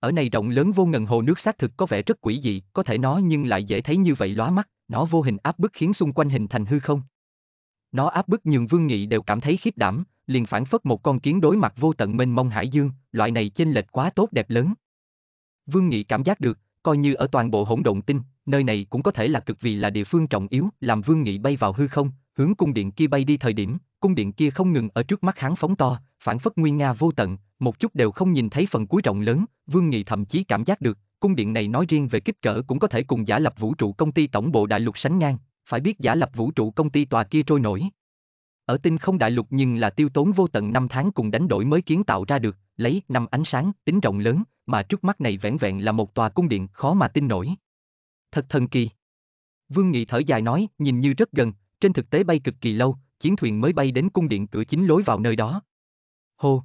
Ở này rộng lớn vô ngần hồ nước xác thực có vẻ rất quỷ dị, có thể nói nhưng lại dễ thấy như vậy lóa mắt, nó vô hình áp bức khiến xung quanh hình thành hư không. Nó áp bức nhường Vương Nghị đều cảm thấy khiếp đảm, liền phản phất một con kiến đối mặt vô tận mênh mông hải dương, loại này chênh lệch quá tốt đẹp lớn. Vương Nghị cảm giác được, coi như ở toàn bộ hỗn độn tinh, nơi này cũng có thể là cực vì là địa phương trọng yếu, làm Vương Nghị bay vào hư không, hướng cung điện kia bay đi thời điểm, cung điện kia không ngừng ở trước mắt hắn phóng to, phản phất nguyên nga vô tận, một chút đều không nhìn thấy phần cuối rộng lớn, Vương Nghị thậm chí cảm giác được, cung điện này nói riêng về kích cỡ cũng có thể cùng giả lập vũ trụ công ty tổng bộ đại lục sánh ngang, phải biết giả lập vũ trụ công ty tòa kia trôi nổi. Ở tinh không đại lục nhưng là tiêu tốn vô tận năm tháng cùng đánh đổi mới kiến tạo ra được, lấy năm ánh sáng, tính rộng lớn, mà trước mắt này vẻn vẹn là một tòa cung điện khó mà tin nổi. Thật thần kỳ. Vương Nghị thở dài nói, nhìn như rất gần, trên thực tế bay cực kỳ lâu, chiến thuyền mới bay đến cung điện cửa chính lối vào nơi đó. Hô!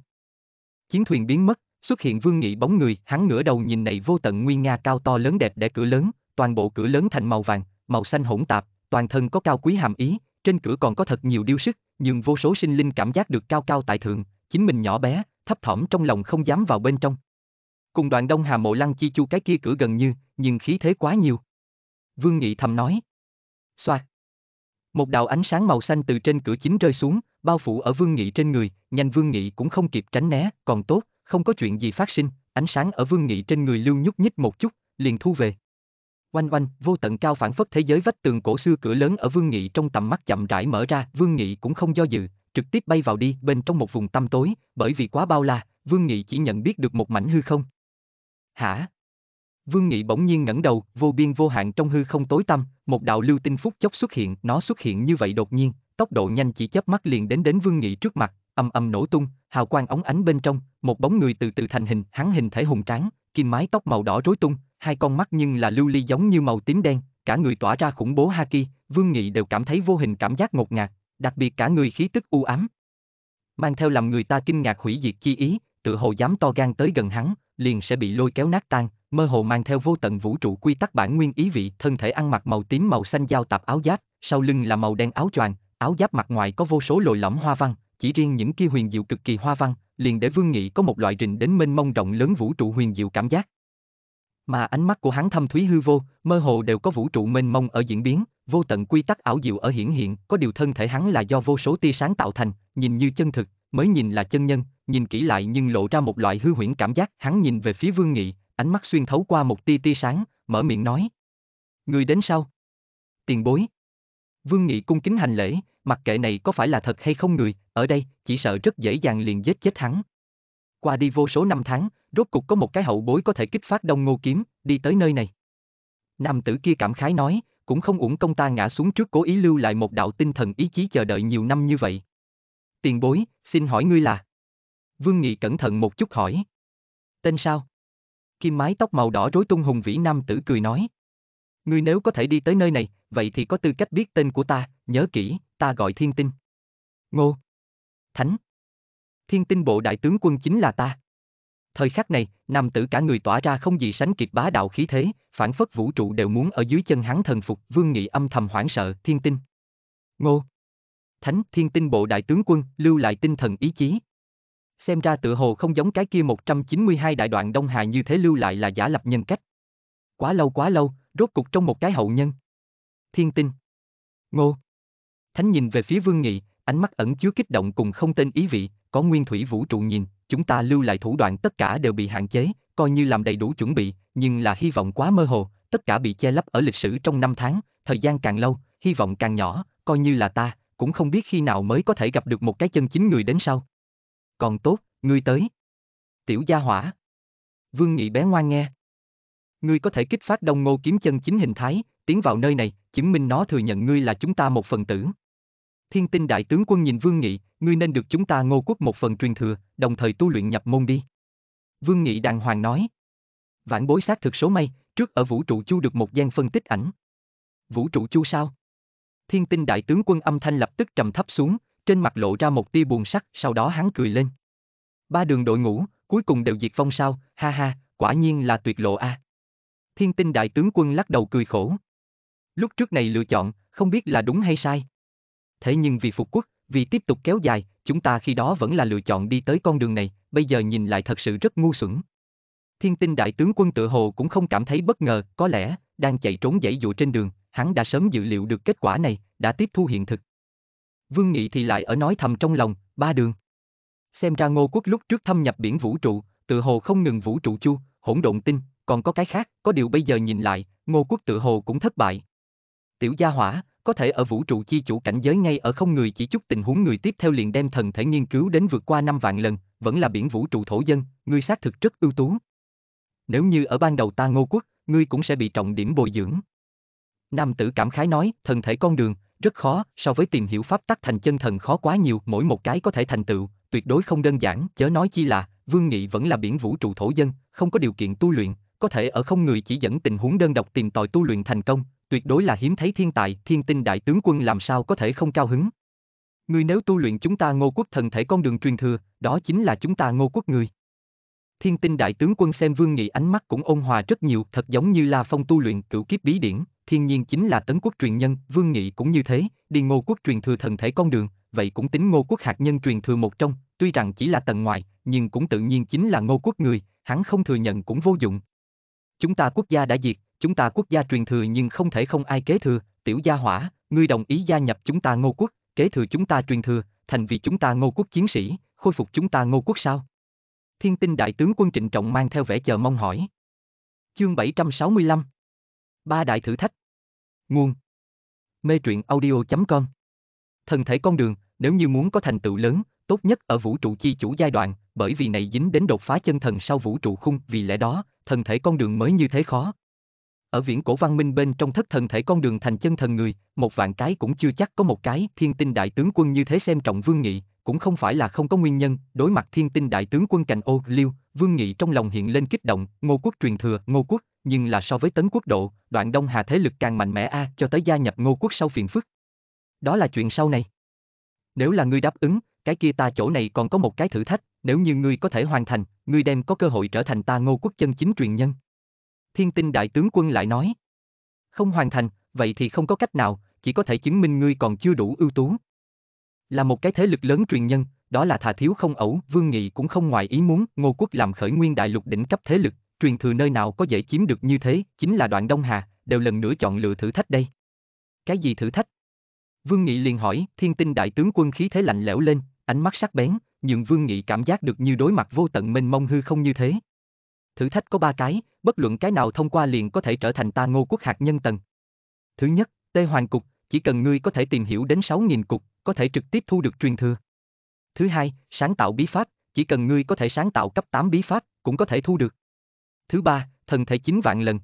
Chiến thuyền biến mất, xuất hiện Vương Nghị bóng người, hắn ngửa đầu nhìn này vô tận nguy nga cao to lớn đẹp đẽ cửa lớn, toàn bộ cửa lớn thành màu vàng, màu xanh hỗn tạp, toàn thân có cao quý hàm ý, trên cửa còn có thật nhiều điêu sức, nhưng vô số sinh linh cảm giác được cao cao tại thượng, chính mình nhỏ bé, thấp thỏm trong lòng không dám vào bên trong. Cùng đoạn đông hà mộ lăng chi chu cái kia cửa gần như, nhưng khí thế quá nhiều. Vương Nghị thầm nói. Xoạt. Một đạo ánh sáng màu xanh từ trên cửa chính rơi xuống, bao phủ ở Vương Nghị trên người, nhanh Vương Nghị cũng không kịp tránh né, còn tốt, không có chuyện gì phát sinh, ánh sáng ở Vương Nghị trên người lưu nhúc nhích một chút, liền thu về. Oanh oanh, vô tận cao phản phất thế giới vách tường cổ xưa cửa lớn ở Vương Nghị trong tầm mắt chậm rãi mở ra, Vương Nghị cũng không do dự, trực tiếp bay vào đi bên trong một vùng tăm tối, bởi vì quá bao la, Vương Nghị chỉ nhận biết được một mảnh hư không. Hả? Vương Nghị bỗng nhiên ngẩng đầu, vô biên vô hạn trong hư không tối tăm, một đạo lưu tinh phúc chốc xuất hiện, nó xuất hiện như vậy đột nhiên, tốc độ nhanh chỉ chớp mắt liền đến đến Vương Nghị trước mặt, âm âm nổ tung, hào quang óng ánh bên trong, một bóng người từ từ thành hình, hắn hình thể hùng tráng, kim mái tóc màu đỏ rối tung, hai con mắt nhưng là lưu ly giống như màu tím đen, cả người tỏa ra khủng bố haki, Vương Nghị đều cảm thấy vô hình cảm giác ngột ngạt, đặc biệt cả người khí tức u ám. Mang theo làm người ta kinh ngạc hủy diệt chi ý, tự hồ dám to gan tới gần hắn, liền sẽ bị lôi kéo nát tan, mơ hồ mang theo vô tận vũ trụ quy tắc bản nguyên ý vị, thân thể ăn mặc màu tím màu xanh giao tạp áo giáp, sau lưng là màu đen áo choàng, áo giáp mặt ngoài có vô số lồi lõm hoa văn, chỉ riêng những kia huyền diệu cực kỳ hoa văn, liền để Vương Nghị có một loại rình đến mênh mông rộng lớn vũ trụ huyền diệu cảm giác. Mà ánh mắt của hắn thâm thúy hư vô, mơ hồ đều có vũ trụ mênh mông ở diễn biến, vô tận quy tắc ảo diệu ở hiển hiện, có điều thân thể hắn là do vô số tia sáng tạo thành, nhìn như chân thực, mới nhìn là chân nhân, nhìn kỹ lại nhưng lộ ra một loại hư huyễn cảm giác, hắn nhìn về phía Vương Nghị, ánh mắt xuyên thấu qua một tia tia sáng, mở miệng nói: "Người đến sau?" "Tiền bối." Vương Nghị cung kính hành lễ, mặc kệ này có phải là thật hay không người, ở đây chỉ sợ rất dễ dàng liền giết chết hắn. Qua đi vô số năm tháng, rốt cục có một cái hậu bối có thể kích phát Đông Ngô kiếm, đi tới nơi này. Nam tử kia cảm khái nói, cũng không uổng công ta ngã xuống trước cố ý lưu lại một đạo tinh thần ý chí chờ đợi nhiều năm như vậy. Tiền bối, xin hỏi ngươi là? Vương Nghị cẩn thận một chút hỏi. Tên sao? Kim mái tóc màu đỏ rối tung hùng vĩ nam tử cười nói. Ngươi nếu có thể đi tới nơi này, vậy thì có tư cách biết tên của ta, nhớ kỹ, ta gọi thiên tinh. Ngô. Thánh. Thiên tinh bộ đại tướng quân chính là ta. Thời khắc này, nam tử cả người tỏa ra không gì sánh kịp bá đạo khí thế, phản phất vũ trụ đều muốn ở dưới chân hắn thần phục, Vương Nghị âm thầm hoảng sợ, thiên tinh. Ngô. Thánh, thiên tinh bộ đại tướng quân, lưu lại tinh thần ý chí. Xem ra tựa hồ không giống cái kia 192 đại đoạn Đông Hà như thế lưu lại là giả lập nhân cách. Quá lâu quá lâu, rốt cục trong một cái hậu nhân. Thiên tinh. Ngô. Thánh nhìn về phía Vương Nghị, ánh mắt ẩn chứa kích động cùng không tên ý vị, có nguyên thủy vũ trụ nhìn, chúng ta lưu lại thủ đoạn tất cả đều bị hạn chế, coi như làm đầy đủ chuẩn bị, nhưng là hy vọng quá mơ hồ, tất cả bị che lấp ở lịch sử trong năm tháng, thời gian càng lâu, hy vọng càng nhỏ, coi như là ta, cũng không biết khi nào mới có thể gặp được một cái chân chính người đến sau. Còn tốt, ngươi tới. Tiểu gia hỏa. Vương Nghị bé ngoan nghe. Ngươi có thể kích phát đông ngô kiếm chân chính hình thái, tiến vào nơi này, chứng minh nó thừa nhận ngươi là chúng ta một phần tử. Thiên tinh đại tướng quân nhìn Vương Nghị, ngươi nên được chúng ta ngô quốc một phần truyền thừa, đồng thời tu luyện nhập môn đi. Vương Nghị đàng hoàng nói. Vãn bối xác thực số may, trước ở vũ trụ chu được một gian phân tích ảnh. Vũ trụ chu sao? Thiên tinh đại tướng quân âm thanh lập tức trầm thấp xuống, trên mặt lộ ra một tia buồn sắc, sau đó hắn cười lên. Ba đường đội ngũ, cuối cùng đều diệt vong sao, ha ha, quả nhiên là tuyệt lộ a. À. Thiên tinh đại tướng quân lắc đầu cười khổ. Lúc trước này lựa chọn, không biết là đúng hay sai thế nhưng vì phục quốc, vì tiếp tục kéo dài, chúng ta khi đó vẫn là lựa chọn đi tới con đường này, bây giờ nhìn lại thật sự rất ngu xuẩn. Thiên tinh đại tướng quân tự hồ cũng không cảm thấy bất ngờ, có lẽ, đang chạy trốn dãy dụ trên đường, hắn đã sớm dự liệu được kết quả này, đã tiếp thu hiện thực. Vương Nghị thì lại ở nói thầm trong lòng, ba đường. Xem ra ngô quốc lúc trước thâm nhập biển vũ trụ, tự hồ không ngừng vũ trụ chu, hỗn độn tinh, còn có cái khác, có điều bây giờ nhìn lại, ngô quốc tự hồ cũng thất bại. Tiểu gia hỏa, có thể ở vũ trụ chi chủ cảnh giới ngay ở không người chỉ chút tình huống người tiếp theo liền đem thần thể nghiên cứu đến vượt qua năm vạn lần, vẫn là biển vũ trụ thổ dân, ngươi xác thực rất ưu tú. Nếu như ở ban đầu ta ngô quốc, ngươi cũng sẽ bị trọng điểm bồi dưỡng. Nam tử cảm khái nói, thần thể con đường, rất khó, so với tìm hiểu pháp tắc thành chân thần khó quá nhiều, mỗi một cái có thể thành tựu, tuyệt đối không đơn giản, chớ nói chi là, Vương Nghị vẫn là biển vũ trụ thổ dân, không có điều kiện tu luyện, có thể ở không người chỉ dẫn tình huống đơn độc tìm tòi tu luyện thành công, tuyệt đối là hiếm thấy thiên tài, thiên tinh đại tướng quân làm sao có thể không cao hứng. Ngươi nếu tu luyện chúng ta ngô quốc thần thể con đường truyền thừa, đó chính là chúng ta ngô quốc người. Thiên tinh đại tướng quân xem Vương Nghị ánh mắt cũng ôn hòa rất nhiều, thật giống như là Phong tu luyện cửu kiếp bí điển, thiên nhiên chính là tấn quốc truyền nhân, Vương Nghị cũng như thế, đi ngô quốc truyền thừa thần thể con đường, vậy cũng tính ngô quốc hạt nhân truyền thừa một trong, tuy rằng chỉ là tầng ngoài, nhưng cũng tự nhiên chính là ngô quốc người, hắn không thừa nhận cũng vô dụng. Chúng ta quốc gia đã diệt, chúng ta quốc gia truyền thừa nhưng không thể không ai kế thừa, tiểu gia hỏa, ngươi đồng ý gia nhập chúng ta ngô quốc, kế thừa chúng ta truyền thừa, thành vì chúng ta ngô quốc chiến sĩ, khôi phục chúng ta ngô quốc sao? Thiên tinh đại tướng quân trịnh trọng mang theo vẻ chờ mong hỏi. Chương 765 Ba đại thử thách Nguồn Mê truyện audio.com Thần thể con đường, nếu như muốn có thành tựu lớn, tốt nhất ở vũ trụ chi chủ giai đoạn, bởi vì này dính đến đột phá chân thần sau vũ trụ khung, vì lẽ đó, thần thể con đường mới như thế khó, ở viễn cổ văn minh bên trong thất thần thể con đường thành chân thần người, một vạn cái cũng chưa chắc có một cái, thiên tinh đại tướng quân như thế xem trọng Vương Nghị, cũng không phải là không có nguyên nhân, đối mặt thiên tinh đại tướng quân cành ô liêu, Vương Nghị trong lòng hiện lên kích động, ngô quốc truyền thừa, ngô quốc, nhưng là so với tấn quốc độ, đoạn đông hà thế lực càng mạnh mẽ a cho tới gia nhập ngô quốc sau phiền phức. Đó là chuyện sau này. Nếu là ngươi đáp ứng, cái kia ta chỗ này còn có một cái thử thách, nếu như ngươi có thể hoàn thành, ngươi đem có cơ hội trở thành ta ngô quốc chân chính truyền nhân thiên tinh đại tướng quân lại nói. Không hoàn thành, vậy thì không có cách nào, chỉ có thể chứng minh ngươi còn chưa đủ ưu tú. Là một cái thế lực lớn truyền nhân, đó là thà thiếu không ẩu, Vương Nghị cũng không ngoài ý muốn, Ngô Quốc làm khởi nguyên đại lục đỉnh cấp thế lực, truyền thừa nơi nào có dễ chiếm được như thế, chính là đoạn Đông Hà, đều lần nữa chọn lựa thử thách đây. Cái gì thử thách? Vương Nghị liền hỏi, thiên tinh đại tướng quân khí thế lạnh lẽo lên, ánh mắt sắc bén, nhưng Vương Nghị cảm giác được như đối mặt vô tận mênh mông hư không như thế. Thử thách có ba cái, bất luận cái nào thông qua liền có thể trở thành ta ngô quốc hạt nhân tầng. Thứ nhất, tê hoàng cục, chỉ cần ngươi có thể tìm hiểu đến 6.000 cục, có thể trực tiếp thu được truyền thừa. Thứ hai, sáng tạo bí pháp, chỉ cần ngươi có thể sáng tạo cấp 8 bí pháp, cũng có thể thu được. Thứ ba, thần thể 9 vạn lần.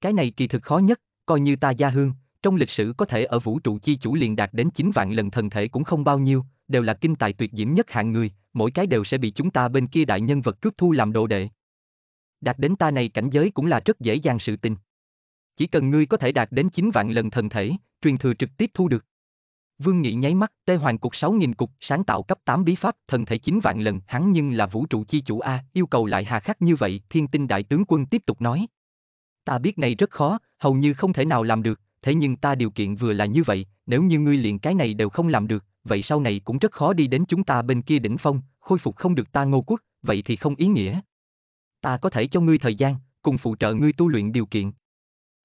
Cái này kỳ thực khó nhất, coi như ta gia hương, trong lịch sử có thể ở vũ trụ chi chủ liền đạt đến 9 vạn lần thần thể cũng không bao nhiêu, đều là kinh tài tuyệt diễm nhất hạng người, mỗi cái đều sẽ bị chúng ta bên kia đại nhân vật cướp thu làm đồ đệ đạt đến ta này cảnh giới cũng là rất dễ dàng sự tình. Chỉ cần ngươi có thể đạt đến 9 vạn lần thần thể, truyền thừa trực tiếp thu được. Vương Nghị nháy mắt, tê hoàng cục 6.000 cục, sáng tạo cấp 8 bí pháp, thần thể 9 vạn lần, hắn nhưng là vũ trụ chi chủ A, yêu cầu lại hà khắc như vậy, thiên tinh đại tướng quân tiếp tục nói. Ta biết này rất khó, hầu như không thể nào làm được, thế nhưng ta điều kiện vừa là như vậy, nếu như ngươi liền cái này đều không làm được, vậy sau này cũng rất khó đi đến chúng ta bên kia đỉnh phong, khôi phục không được ta ngô quốc, vậy thì không ý nghĩa ta có thể cho ngươi thời gian, cùng phụ trợ ngươi tu luyện điều kiện.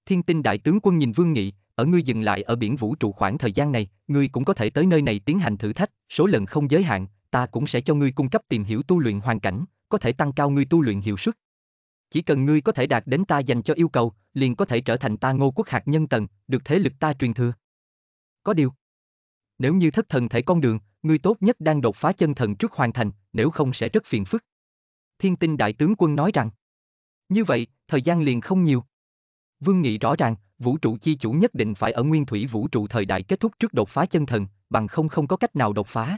Thiên tinh đại tướng quân nhìn Vương Nghị, ở ngươi dừng lại ở biển vũ trụ khoảng thời gian này, ngươi cũng có thể tới nơi này tiến hành thử thách, số lần không giới hạn, ta cũng sẽ cho ngươi cung cấp tìm hiểu tu luyện hoàn cảnh, có thể tăng cao ngươi tu luyện hiệu suất. Chỉ cần ngươi có thể đạt đến ta dành cho yêu cầu, liền có thể trở thành ta ngô quốc hạt nhân tần, được thế lực ta truyền thừa. Có điều. Nếu như thất thần thể con đường, ngươi tốt nhất đang đột phá chân thần trước hoàn thành, nếu không sẽ rất phiền phức thiên tinh đại tướng quân nói rằng. Như vậy, thời gian liền không nhiều. Vương Nghị rõ ràng, vũ trụ chi chủ nhất định phải ở nguyên thủy vũ trụ thời đại kết thúc trước đột phá chân thần, bằng không không có cách nào đột phá.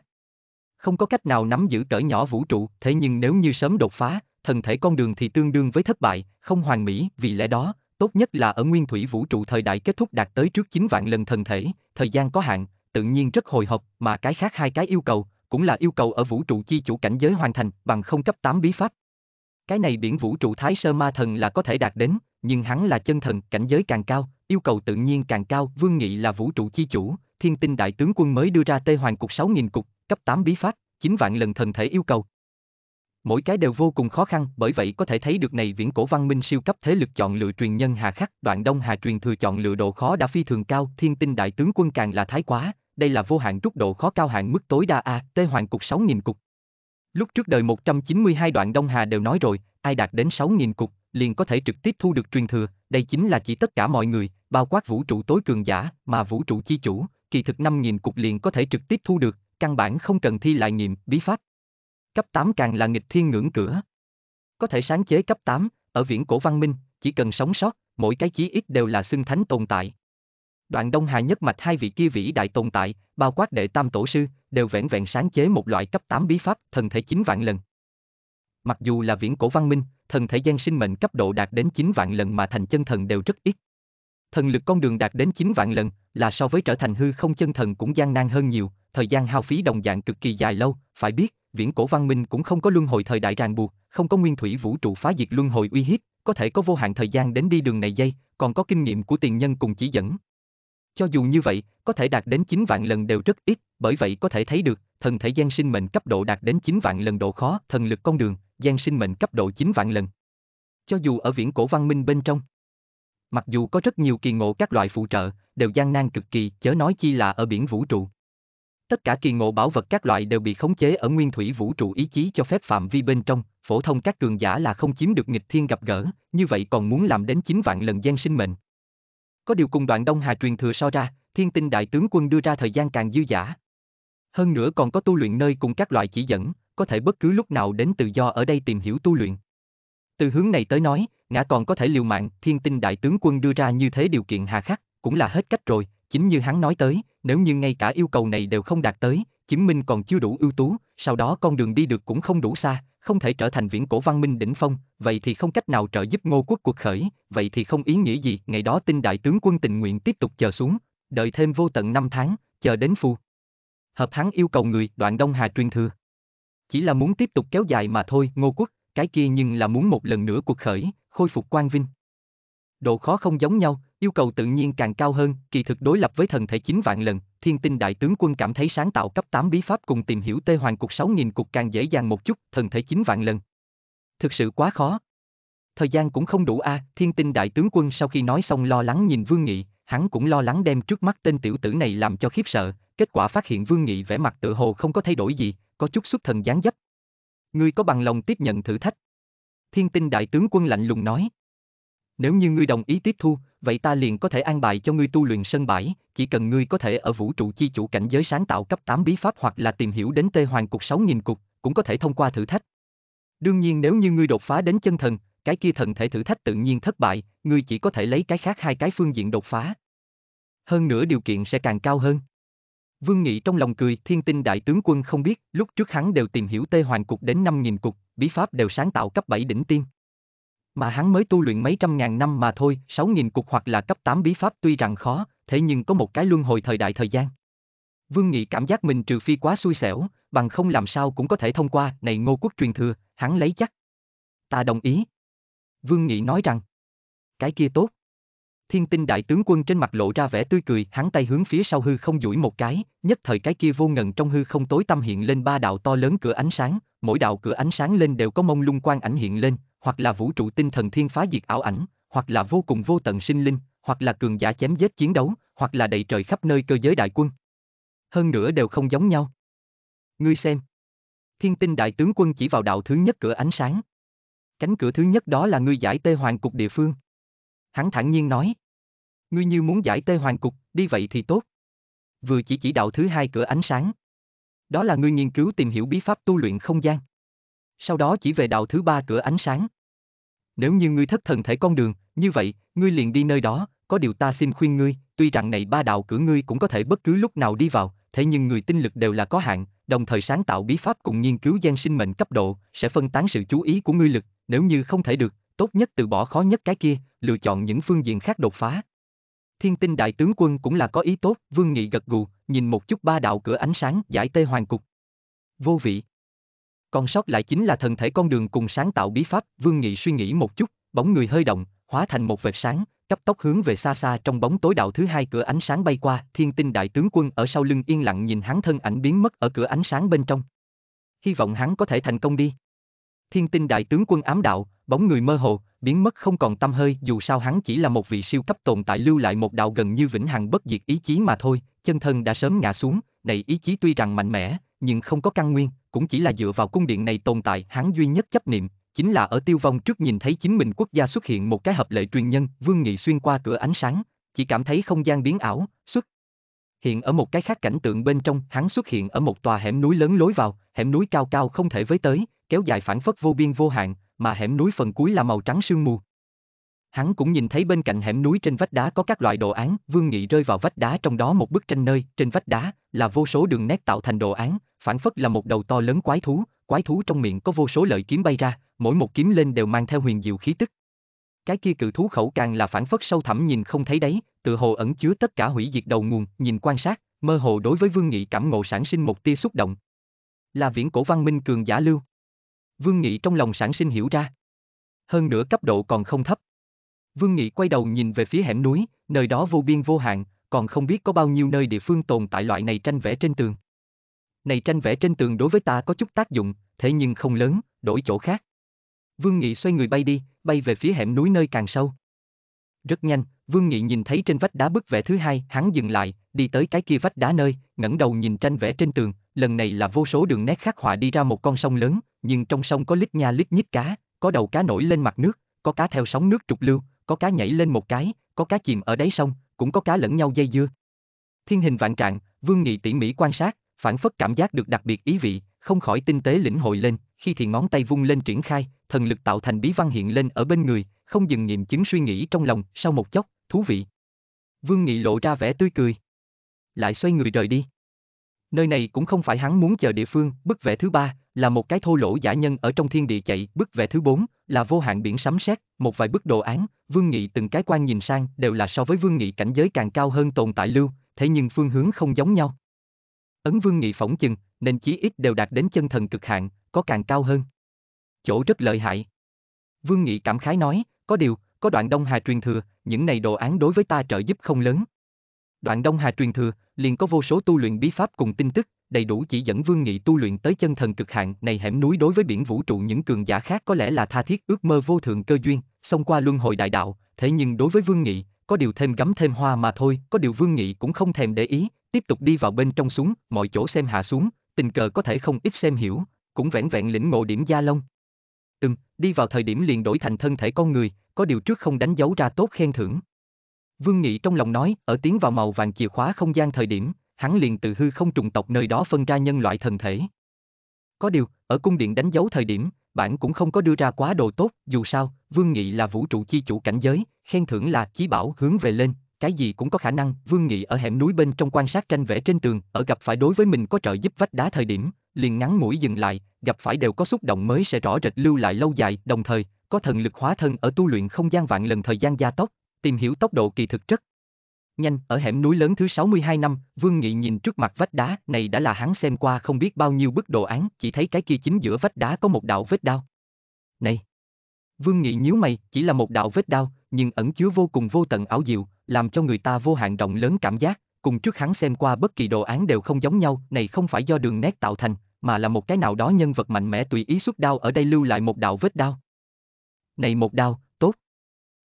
Không có cách nào nắm giữ cỡ nhỏ vũ trụ, thế nhưng nếu như sớm đột phá, thần thể con đường thì tương đương với thất bại, không hoàn mỹ, vì lẽ đó, tốt nhất là ở nguyên thủy vũ trụ thời đại kết thúc đạt tới trước 9 vạn lần thần thể, thời gian có hạn, tự nhiên rất hồi hộp, mà cái khác hai cái yêu cầu, cũng là yêu cầu ở vũ trụ chi chủ cảnh giới hoàn thành bằng không cấp 8 bí pháp. Cái này biển vũ trụ thái sơ ma thần là có thể đạt đến, nhưng hắn là chân thần, cảnh giới càng cao, yêu cầu tự nhiên càng cao, Vương Nghị là vũ trụ chi chủ, thiên tinh đại tướng quân mới đưa ra tê hoàng cục 6.000 cục, cấp 8 bí pháp, 9 vạn lần thần thể yêu cầu. Mỗi cái đều vô cùng khó khăn, bởi vậy có thể thấy được này viễn cổ văn minh siêu cấp thế lực chọn lựa truyền nhân hà khắc, đoạn đông hà truyền thừa chọn lựa độ khó đã phi thường cao, thiên tinh đại tướng quân càng là thái quá, đây là vô hạn rút độ khó cao hạn mức tối đa A, T hoàng cục 6.000 cục. Lúc trước đời 192 đoạn Đông Hà đều nói rồi, ai đạt đến 6.000 cục, liền có thể trực tiếp thu được truyền thừa, đây chính là chỉ tất cả mọi người, bao quát vũ trụ tối cường giả, mà vũ trụ chi chủ, kỳ thực 5.000 cục liền có thể trực tiếp thu được, căn bản không cần thi lại nghiệm, bí pháp. Cấp 8 càng là nghịch thiên ngưỡng cửa. Có thể sáng chế cấp 8, ở viễn cổ văn minh, chỉ cần sống sót, mỗi cái chí ít đều là xưng thánh tồn tại, đoạn Đông Hà nhất mạch hai vị kia vĩ đại tồn tại, bao quát đệ tam tổ sư, đều vẹn vẹn sáng chế một loại cấp 8 bí pháp, thần thể chín vạn lần. Mặc dù là viễn cổ văn minh, thần thể gian sinh mệnh cấp độ đạt đến 9 vạn lần mà thành chân thần đều rất ít. Thần lực con đường đạt đến 9 vạn lần là so với trở thành hư không chân thần cũng gian nan hơn nhiều, thời gian hao phí đồng dạng cực kỳ dài lâu, phải biết, viễn cổ văn minh cũng không có luân hồi thời đại ràng buộc, không có nguyên thủy vũ trụ phá diệt luân hồi uy hiếp, có thể có vô hạn thời gian đến đi đường này dây, còn có kinh nghiệm của tiền nhân cùng chỉ dẫn, cho dù như vậy, có thể đạt đến 9 vạn lần đều rất ít, bởi vậy có thể thấy được, thần thể gian sinh mệnh cấp độ đạt đến 9 vạn lần độ khó, thần lực con đường, gian sinh mệnh cấp độ 9 vạn lần. Cho dù ở viễn cổ văn minh bên trong, mặc dù có rất nhiều kỳ ngộ các loại phụ trợ, đều gian nan cực kỳ, chớ nói chi là ở biển vũ trụ. Tất cả kỳ ngộ bảo vật các loại đều bị khống chế ở nguyên thủy vũ trụ ý chí cho phép phạm vi bên trong, phổ thông các cường giả là không chiếm được nghịch thiên gặp gỡ, như vậy còn muốn làm đến 9 vạn lần gian sinh mệnh có điều cùng đoạn Đông Hà truyền thừa so ra, thiên tinh đại tướng quân đưa ra thời gian càng dư giả. Hơn nữa còn có tu luyện nơi cùng các loại chỉ dẫn, có thể bất cứ lúc nào đến tự do ở đây tìm hiểu tu luyện. Từ hướng này tới nói, ngã còn có thể liều mạng, thiên tinh đại tướng quân đưa ra như thế điều kiện hà khắc, cũng là hết cách rồi, chính như hắn nói tới, nếu như ngay cả yêu cầu này đều không đạt tới, chứng minh còn chưa đủ ưu tú, sau đó con đường đi được cũng không đủ xa, không thể trở thành viễn cổ văn minh đỉnh phong, vậy thì không cách nào trợ giúp ngô quốc cuộc khởi, vậy thì không ý nghĩa gì, ngày đó tin đại tướng quân tình nguyện tiếp tục chờ xuống, đợi thêm vô tận năm tháng, chờ đến phù. Hợp hắn yêu cầu người, đoạn Đông Hà truyền thừa. Chỉ là muốn tiếp tục kéo dài mà thôi, ngô quốc, cái kia nhưng là muốn một lần nữa cuộc khởi, khôi phục quang vinh. Độ khó không giống nhau, yêu cầu tự nhiên càng cao hơn, kỳ thực đối lập với thần thể chính vạn lần, thiên tinh đại tướng quân cảm thấy sáng tạo cấp 8 bí pháp cùng tìm hiểu tê hoàng cục 6.000 cục càng dễ dàng một chút, thần thể 9 vạn lần. Thực sự quá khó. Thời gian cũng không đủ a à, thiên tinh đại tướng quân sau khi nói xong lo lắng nhìn Vương Nghị, hắn cũng lo lắng đem trước mắt tên tiểu tử này làm cho khiếp sợ, kết quả phát hiện Vương Nghị vẻ mặt tự hồ không có thay đổi gì, có chút xuất thần gián dấp. Ngươi có bằng lòng tiếp nhận thử thách? Thiên tinh đại tướng quân lạnh lùng nói. Nếu như ngươi đồng ý tiếp thu, vậy ta liền có thể an bài cho ngươi tu luyện sân bãi, chỉ cần ngươi có thể ở vũ trụ chi chủ cảnh giới sáng tạo cấp 8 bí pháp hoặc là tìm hiểu đến tê hoàng cục 6.000 cục, cũng có thể thông qua thử thách. Đương nhiên nếu như ngươi đột phá đến chân thần, cái kia thần thể thử thách tự nhiên thất bại, ngươi chỉ có thể lấy cái khác hai cái phương diện đột phá. Hơn nữa điều kiện sẽ càng cao hơn. Vương Nghị trong lòng cười, thiên tinh đại tướng quân không biết, lúc trước hắn đều tìm hiểu tê hoàng cục đến 5.000 cục, bí pháp đều sáng tạo cấp 7 đỉnh tiên mà hắn mới tu luyện mấy trăm ngàn năm mà thôi, 6.000 cục hoặc là cấp 8 bí pháp tuy rằng khó, thế nhưng có một cái luân hồi thời đại thời gian. Vương Nghị cảm giác mình trừ phi quá xui xẻo, bằng không làm sao cũng có thể thông qua, này ngô quốc truyền thừa, hắn lấy chắc. Ta đồng ý. Vương Nghị nói rằng, cái kia tốt. Thiên tinh đại tướng quân trên mặt lộ ra vẻ tươi cười, hắn tay hướng phía sau hư không duỗi một cái, nhất thời cái kia vô ngần trong hư không tối tâm hiện lên ba đạo to lớn cửa ánh sáng, mỗi đạo cửa ánh sáng lên đều có mông lung quan ảnh hiện lên, hoặc là vũ trụ tinh thần thiên phá diệt ảo ảnh, hoặc là vô cùng vô tận sinh linh, hoặc là cường giả chém giết chiến đấu, hoặc là đầy trời khắp nơi cơ giới đại quân. Hơn nữa đều không giống nhau. Ngươi xem. Thiên tinh đại tướng quân chỉ vào đạo thứ nhất cửa ánh sáng. Cánh cửa thứ nhất đó là ngươi giải tê hoàng cục địa phương. Hắn thản nhiên nói. Ngươi như muốn giải tê hoàng cục, đi vậy thì tốt. Vừa chỉ chỉ đạo thứ hai cửa ánh sáng. Đó là ngươi nghiên cứu tìm hiểu bí pháp tu luyện không gian sau đó chỉ về đạo thứ ba cửa ánh sáng. Nếu như ngươi thất thần thể con đường, như vậy, ngươi liền đi nơi đó, có điều ta xin khuyên ngươi, tuy rằng này ba đạo cửa ngươi cũng có thể bất cứ lúc nào đi vào, thế nhưng người tinh lực đều là có hạn, đồng thời sáng tạo bí pháp cùng nghiên cứu gian sinh mệnh cấp độ, sẽ phân tán sự chú ý của ngươi lực, nếu như không thể được, tốt nhất từ bỏ khó nhất cái kia, lựa chọn những phương diện khác đột phá. Thiên tinh đại tướng quân cũng là có ý tốt, Vương Nghị gật gù, nhìn một chút ba đạo cửa ánh sáng giải tê hoàng cục. Vô vị, còn sót lại chính là thần thể con đường cùng sáng tạo bí pháp, Vương Nghị suy nghĩ một chút, bóng người hơi động, hóa thành một vệt sáng, cấp tốc hướng về xa xa trong bóng tối đạo thứ hai cửa ánh sáng bay qua, Thiên Tinh đại tướng quân ở sau lưng yên lặng nhìn hắn thân ảnh biến mất ở cửa ánh sáng bên trong. Hy vọng hắn có thể thành công đi. Thiên Tinh đại tướng quân ám đạo, bóng người mơ hồ, biến mất không còn tâm hơi, dù sao hắn chỉ là một vị siêu cấp tồn tại lưu lại một đạo gần như vĩnh hằng bất diệt ý chí mà thôi, chân thân đã sớm ngã xuống, này ý chí tuy rằng mạnh mẽ, nhưng không có căn nguyên, cũng chỉ là dựa vào cung điện này tồn tại hắn duy nhất chấp niệm, chính là ở tiêu vong trước nhìn thấy chính mình quốc gia xuất hiện một cái hợp lệ truyền nhân, Vương Nghị xuyên qua cửa ánh sáng, chỉ cảm thấy không gian biến ảo, xuất hiện ở một cái khác cảnh tượng bên trong, hắn xuất hiện ở một tòa hẻm núi lớn lối vào, hẻm núi cao cao không thể với tới, kéo dài phản phất vô biên vô hạn, mà hẻm núi phần cuối là màu trắng sương mù. Hắn cũng nhìn thấy bên cạnh hẻm núi trên vách đá có các loại đồ án, Vương Nghị rơi vào vách đá trong đó một bức tranh nơi, trên vách đá là vô số đường nét tạo thành đồ án, phản phất là một đầu to lớn quái thú, quái thú trong miệng có vô số lợi kiếm bay ra, mỗi một kiếm lên đều mang theo huyền diệu khí tức. Cái kia cự thú khẩu càng là phản phất sâu thẳm nhìn không thấy đấy, tự hồ ẩn chứa tất cả hủy diệt đầu nguồn, nhìn quan sát, mơ hồ đối với Vương Nghị cảm ngộ sản sinh một tia xúc động. Là viễn cổ văn minh cường giả lưu. Vương Nghị trong lòng sản sinh hiểu ra. Hơn nữa cấp độ còn không thấp. Vương Nghị quay đầu nhìn về phía hẻm núi, nơi đó vô biên vô hạn, còn không biết có bao nhiêu nơi địa phương tồn tại loại này tranh vẽ trên tường này tranh vẽ trên tường đối với ta có chút tác dụng, thế nhưng không lớn, đổi chỗ khác. Vương Nghị xoay người bay đi, bay về phía hẻm núi nơi càng sâu. Rất nhanh, Vương Nghị nhìn thấy trên vách đá bức vẽ thứ hai, hắn dừng lại, đi tới cái kia vách đá nơi, ngẩng đầu nhìn tranh vẽ trên tường, lần này là vô số đường nét khắc họa đi ra một con sông lớn, nhưng trong sông có lít nha lít nhít cá, có đầu cá nổi lên mặt nước, có cá theo sóng nước trục lưu, có cá nhảy lên một cái, có cá chìm ở đáy sông, cũng có cá lẫn nhau dây dưa. Thiên hình vạn trạng, Vương Nghị tỉ mỉ quan sát, phản phất cảm giác được đặc biệt ý vị, không khỏi tinh tế lĩnh hội lên, khi thì ngón tay vung lên triển khai, thần lực tạo thành bí văn hiện lên ở bên người, không dừng nghiệm chứng suy nghĩ trong lòng, sau một chốc, thú vị. Vương Nghị lộ ra vẻ tươi cười. Lại xoay người rời đi. Nơi này cũng không phải hắn muốn chờ địa phương, bức vẽ thứ ba, là một cái thô lỗ giả nhân ở trong thiên địa chạy, bức vẽ thứ bốn, là vô hạn biển sấm sét, một vài bức đồ án, Vương Nghị từng cái quan nhìn sang đều là so với Vương Nghị cảnh giới càng cao hơn tồn tại lưu, thế nhưng phương hướng không giống nhau, Ấn Vương Nghị phỏng chừng, nên chí ít đều đạt đến chân thần cực hạn, có càng cao hơn. Chỗ rất lợi hại. Vương Nghị cảm khái nói, có điều, có đoạn Đông Hà truyền thừa, những này đồ án đối với ta trợ giúp không lớn. Đoạn Đông Hà truyền thừa, liền có vô số tu luyện bí pháp cùng tin tức, đầy đủ chỉ dẫn Vương Nghị tu luyện tới chân thần cực hạn, này hẻm núi đối với biển vũ trụ những cường giả khác có lẽ là tha thiết ước mơ vô thượng cơ duyên, xông qua luân hồi đại đạo, thế nhưng đối với Vương Nghị, có điều thêm gấm thêm hoa mà thôi, có điều Vương Nghị cũng không thèm để ý, Tiếp tục đi vào bên trong xuống, mọi chỗ xem hạ xuống, tình cờ có thể không ít xem hiểu, cũng vẹn vẹn lĩnh ngộ điểm Gia Long. Từng, đi vào thời điểm liền đổi thành thân thể con người, có điều trước không đánh dấu ra tốt khen thưởng. Vương Nghị trong lòng nói, ở tiến vào màu vàng chìa khóa không gian thời điểm, hắn liền từ hư không trùng tộc nơi đó phân ra nhân loại thần thể. Có điều, ở cung điện đánh dấu thời điểm, bản cũng không có đưa ra quá đồ tốt, dù sao, Vương Nghị là vũ trụ chi chủ cảnh giới, khen thưởng là chí bảo hướng về lên, cái gì cũng có khả năng, Vương Nghị ở hẻm núi bên trong quan sát tranh vẽ trên tường, ở gặp phải đối với mình có trợ giúp vách đá thời điểm, liền ngắn mũi dừng lại, gặp phải đều có xúc động mới sẽ rõ rệt lưu lại lâu dài, đồng thời, có thần lực hóa thân ở tu luyện không gian vạn lần thời gian gia tốc, tìm hiểu tốc độ kỳ thực rất nhanh, ở hẻm núi lớn thứ 62 năm, Vương Nghị nhìn trước mặt vách đá, này đã là hắn xem qua không biết bao nhiêu bức đồ án, chỉ thấy cái kia chính giữa vách đá có một đạo vết đao. Này! Vương Nghị nhíu mày, chỉ là một đạo vết đao, nhưng ẩn chứa vô cùng vô tận ảo diệu, làm cho người ta vô hạn rộng lớn cảm giác, cùng trước hắn xem qua bất kỳ đồ án đều không giống nhau, này không phải do đường nét tạo thành, mà là một cái nào đó nhân vật mạnh mẽ tùy ý xuất đao ở đây lưu lại một đạo vết đao. Này một đao, tốt.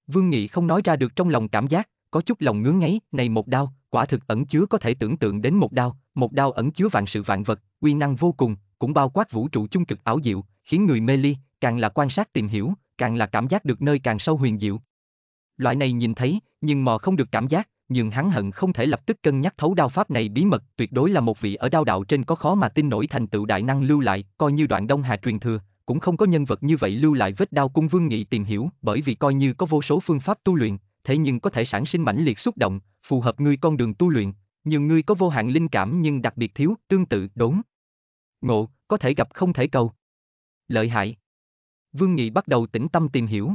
Vương Nghị không nói ra được trong lòng cảm giác, có chút lòng ngứa ngáy, này một đao, quả thực ẩn chứa có thể tưởng tượng đến một đao, một đao ẩn chứa vạn sự vạn vật, uy năng vô cùng, cũng bao quát vũ trụ chung cực ảo diệu, khiến người mê ly, càng là quan sát tìm hiểu, càng là cảm giác được nơi càng sâu huyền diệu loại này nhìn thấy, nhưng mò không được cảm giác, nhưng hắn hận không thể lập tức cân nhắc thấu đao pháp này bí mật, tuyệt đối là một vị ở đao đạo trên có khó mà tin nổi thành tựu đại năng lưu lại, coi như đoạn Đông Hà truyền thừa, cũng không có nhân vật như vậy lưu lại vết đao cung vương nghị tìm hiểu, bởi vì coi như có vô số phương pháp tu luyện, thế nhưng có thể sản sinh mãnh liệt xúc động, phù hợp ngươi con đường tu luyện, nhiều ngươi có vô hạn linh cảm nhưng đặc biệt thiếu, tương tự, đốn. Ngộ, có thể gặp không thể cầu. Lợi hại. Vương Nghị bắt đầu tĩnh tâm tìm hiểu,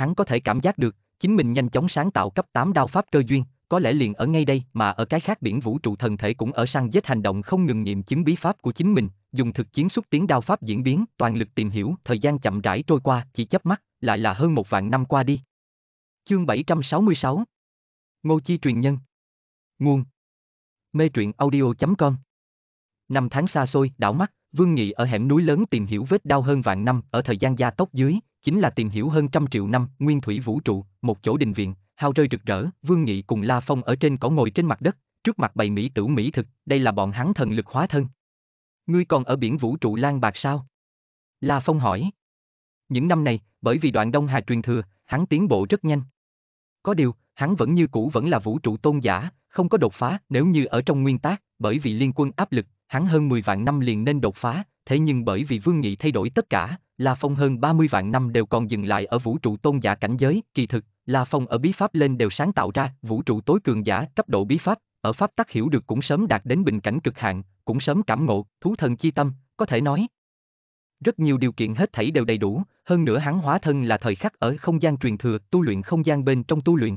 hắn có thể cảm giác được, chính mình nhanh chóng sáng tạo cấp 8 đao pháp cơ duyên, có lẽ liền ở ngay đây mà ở cái khác biển vũ trụ thần thể cũng ở sang giết hành động không ngừng nghiệm chứng bí pháp của chính mình, dùng thực chiến xuất tiến đao pháp diễn biến, toàn lực tìm hiểu, thời gian chậm rãi trôi qua, chỉ chớp mắt, lại là hơn một vạn năm qua đi. Chương 766 Ngô Chi Truyền Nhân Nguồn Mê truyện audio.com Năm tháng xa xôi, đảo mắt, Vương Nghị ở hẻm núi lớn tìm hiểu vết đau hơn vạn năm ở thời gian gia tốc dưới, chính là tìm hiểu hơn trăm triệu năm nguyên thủy vũ trụ, một chỗ đình viện, hao rơi rực rỡ, Vương Nghị cùng La Phong ở trên cỏ ngồi trên mặt đất, trước mặt bày mỹ tử mỹ thực, đây là bọn hắn thần lực hóa thân. Ngươi còn ở biển vũ trụ lan bạc sao? La Phong hỏi. Những năm này, bởi vì đoạn Đông Hà truyền thừa, hắn tiến bộ rất nhanh. Có điều, hắn vẫn như cũ vẫn là vũ trụ tôn giả, không có đột phá, nếu như ở trong nguyên tác, bởi vì liên quân áp lực, hắn hơn 10 vạn năm liền nên đột phá, thế nhưng bởi vì Vương Nghị thay đổi tất cả, La Phong hơn 30 vạn năm đều còn dừng lại ở vũ trụ tôn giả cảnh giới, kỳ thực, La Phong ở bí pháp lên đều sáng tạo ra, vũ trụ tối cường giả cấp độ bí pháp, ở pháp tắc hiểu được cũng sớm đạt đến bình cảnh cực hạn, cũng sớm cảm ngộ, thú thần chi tâm, có thể nói. Rất nhiều điều kiện hết thảy đều đầy đủ, hơn nữa hắn hóa thân là thời khắc ở không gian truyền thừa, tu luyện không gian bên trong tu luyện.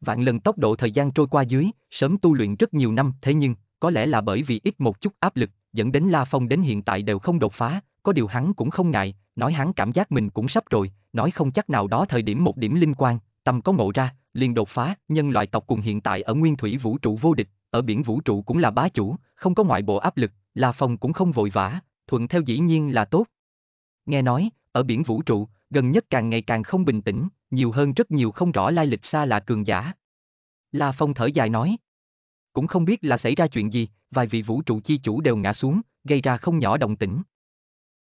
Vạn lần tốc độ thời gian trôi qua dưới, sớm tu luyện rất nhiều năm, thế nhưng, có lẽ là bởi vì ít một chút áp lực, dẫn đến La Phong đến hiện tại đều không đột phá, có điều hắn cũng không ngại, nói hắn cảm giác mình cũng sắp rồi, nói không chắc nào đó thời điểm một điểm linh quan, tâm có ngộ ra, liền đột phá, nhân loại tộc cùng hiện tại ở nguyên thủy vũ trụ vô địch, ở biển vũ trụ cũng là bá chủ, không có ngoại bộ áp lực, La Phong cũng không vội vã, thuận theo dĩ nhiên là tốt. Nghe nói, ở biển vũ trụ, gần nhất càng ngày càng không bình tĩnh, nhiều hơn rất nhiều không rõ lai lịch xa là cường giả. La Phong thở dài nói, cũng không biết là xảy ra chuyện gì, vài vị vũ trụ chi chủ đều ngã xuống, gây ra không nhỏ động tĩnh.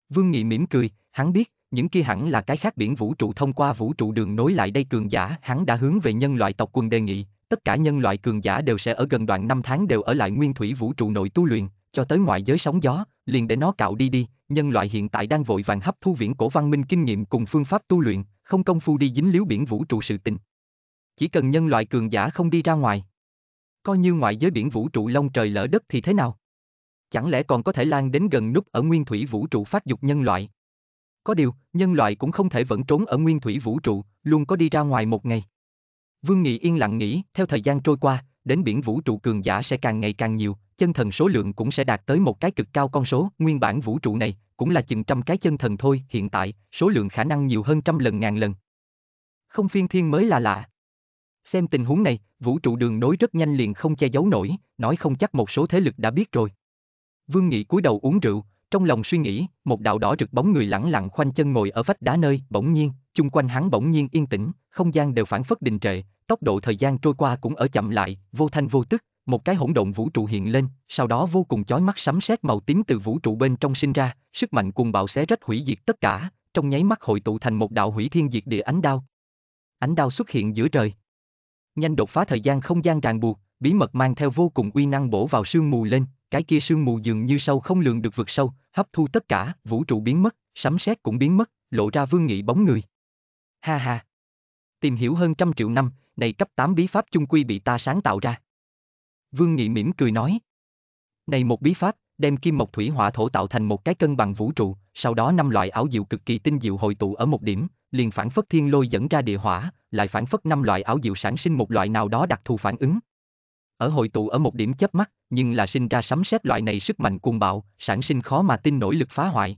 Vương Nghị mỉm cười, hắn biết, những kia hẳn là cái khác biển vũ trụ thông qua vũ trụ đường nối lại đây cường giả, hắn đã hướng về nhân loại tộc quân đề nghị, tất cả nhân loại cường giả đều sẽ ở gần đoạn năm tháng đều ở lại nguyên thủy vũ trụ nội tu luyện, cho tới ngoại giới sóng gió, liền để nó cạo đi đi, nhân loại hiện tại đang vội vàng hấp thu viễn cổ văn minh kinh nghiệm cùng phương pháp tu luyện, không công phu đi dính líu biển vũ trụ sự tình. Chỉ cần nhân loại cường giả không đi ra ngoài, coi như ngoại giới biển vũ trụ long trời lỡ đất thì thế nào? Chẳng lẽ còn có thể lan đến gần nút ở nguyên thủy vũ trụ phát dục nhân loại? Có điều, nhân loại cũng không thể vẫn trốn ở nguyên thủy vũ trụ, luôn có đi ra ngoài một ngày. Vương Nghị yên lặng nghĩ, theo thời gian trôi qua, đến biển vũ trụ cường giả sẽ càng ngày càng nhiều, chân thần số lượng cũng sẽ đạt tới một cái cực cao con số, nguyên bản vũ trụ này cũng là chừng trăm cái chân thần thôi, hiện tại, số lượng khả năng nhiều hơn trăm lần ngàn lần. Không phiên thiên mới là lạ. Xem tình huống này, vũ trụ đường nối rất nhanh liền không che giấu nổi, nói không chắc một số thế lực đã biết rồi. Vương Nghị cúi đầu uống rượu, trong lòng suy nghĩ, một đạo đỏ rực bóng người lẳng lặng khoanh chân ngồi ở vách đá nơi, bỗng nhiên, chung quanh hắn bỗng nhiên yên tĩnh, không gian đều phản phất đình trệ, tốc độ thời gian trôi qua cũng ở chậm lại, vô thanh vô tức, một cái hỗn độn vũ trụ hiện lên, sau đó vô cùng chói mắt sấm sét màu tím từ vũ trụ bên trong sinh ra, sức mạnh cuồng bạo xé rách hủy diệt tất cả, trong nháy mắt hội tụ thành một đạo hủy thiên diệt địa ánh đao. Ánh đao xuất hiện giữa trời nhanh đột phá thời gian không gian ràng buộc, bí mật mang theo vô cùng uy năng bổ vào sương mù lên, cái kia sương mù dường như sâu không lường được vực sâu, hấp thu tất cả, vũ trụ biến mất, sấm sét cũng biến mất, lộ ra Vương Nghị bóng người. Ha ha. Tìm hiểu hơn trăm triệu năm, này cấp 8 bí pháp chung quy bị ta sáng tạo ra. Vương Nghị mỉm cười nói. Này một bí pháp, đem kim mộc thủy hỏa thổ tạo thành một cái cân bằng vũ trụ, sau đó năm loại ảo diệu cực kỳ tinh diệu hội tụ ở một điểm, liền phản phất thiên lôi dẫn ra địa hỏa, lại phản phất năm loại ảo diệu sản sinh một loại nào đó đặc thù phản ứng. Ở hội tụ ở một điểm chớp mắt, nhưng là sinh ra sấm sét loại này sức mạnh cuồng bạo, sản sinh khó mà tin nổi lực phá hoại.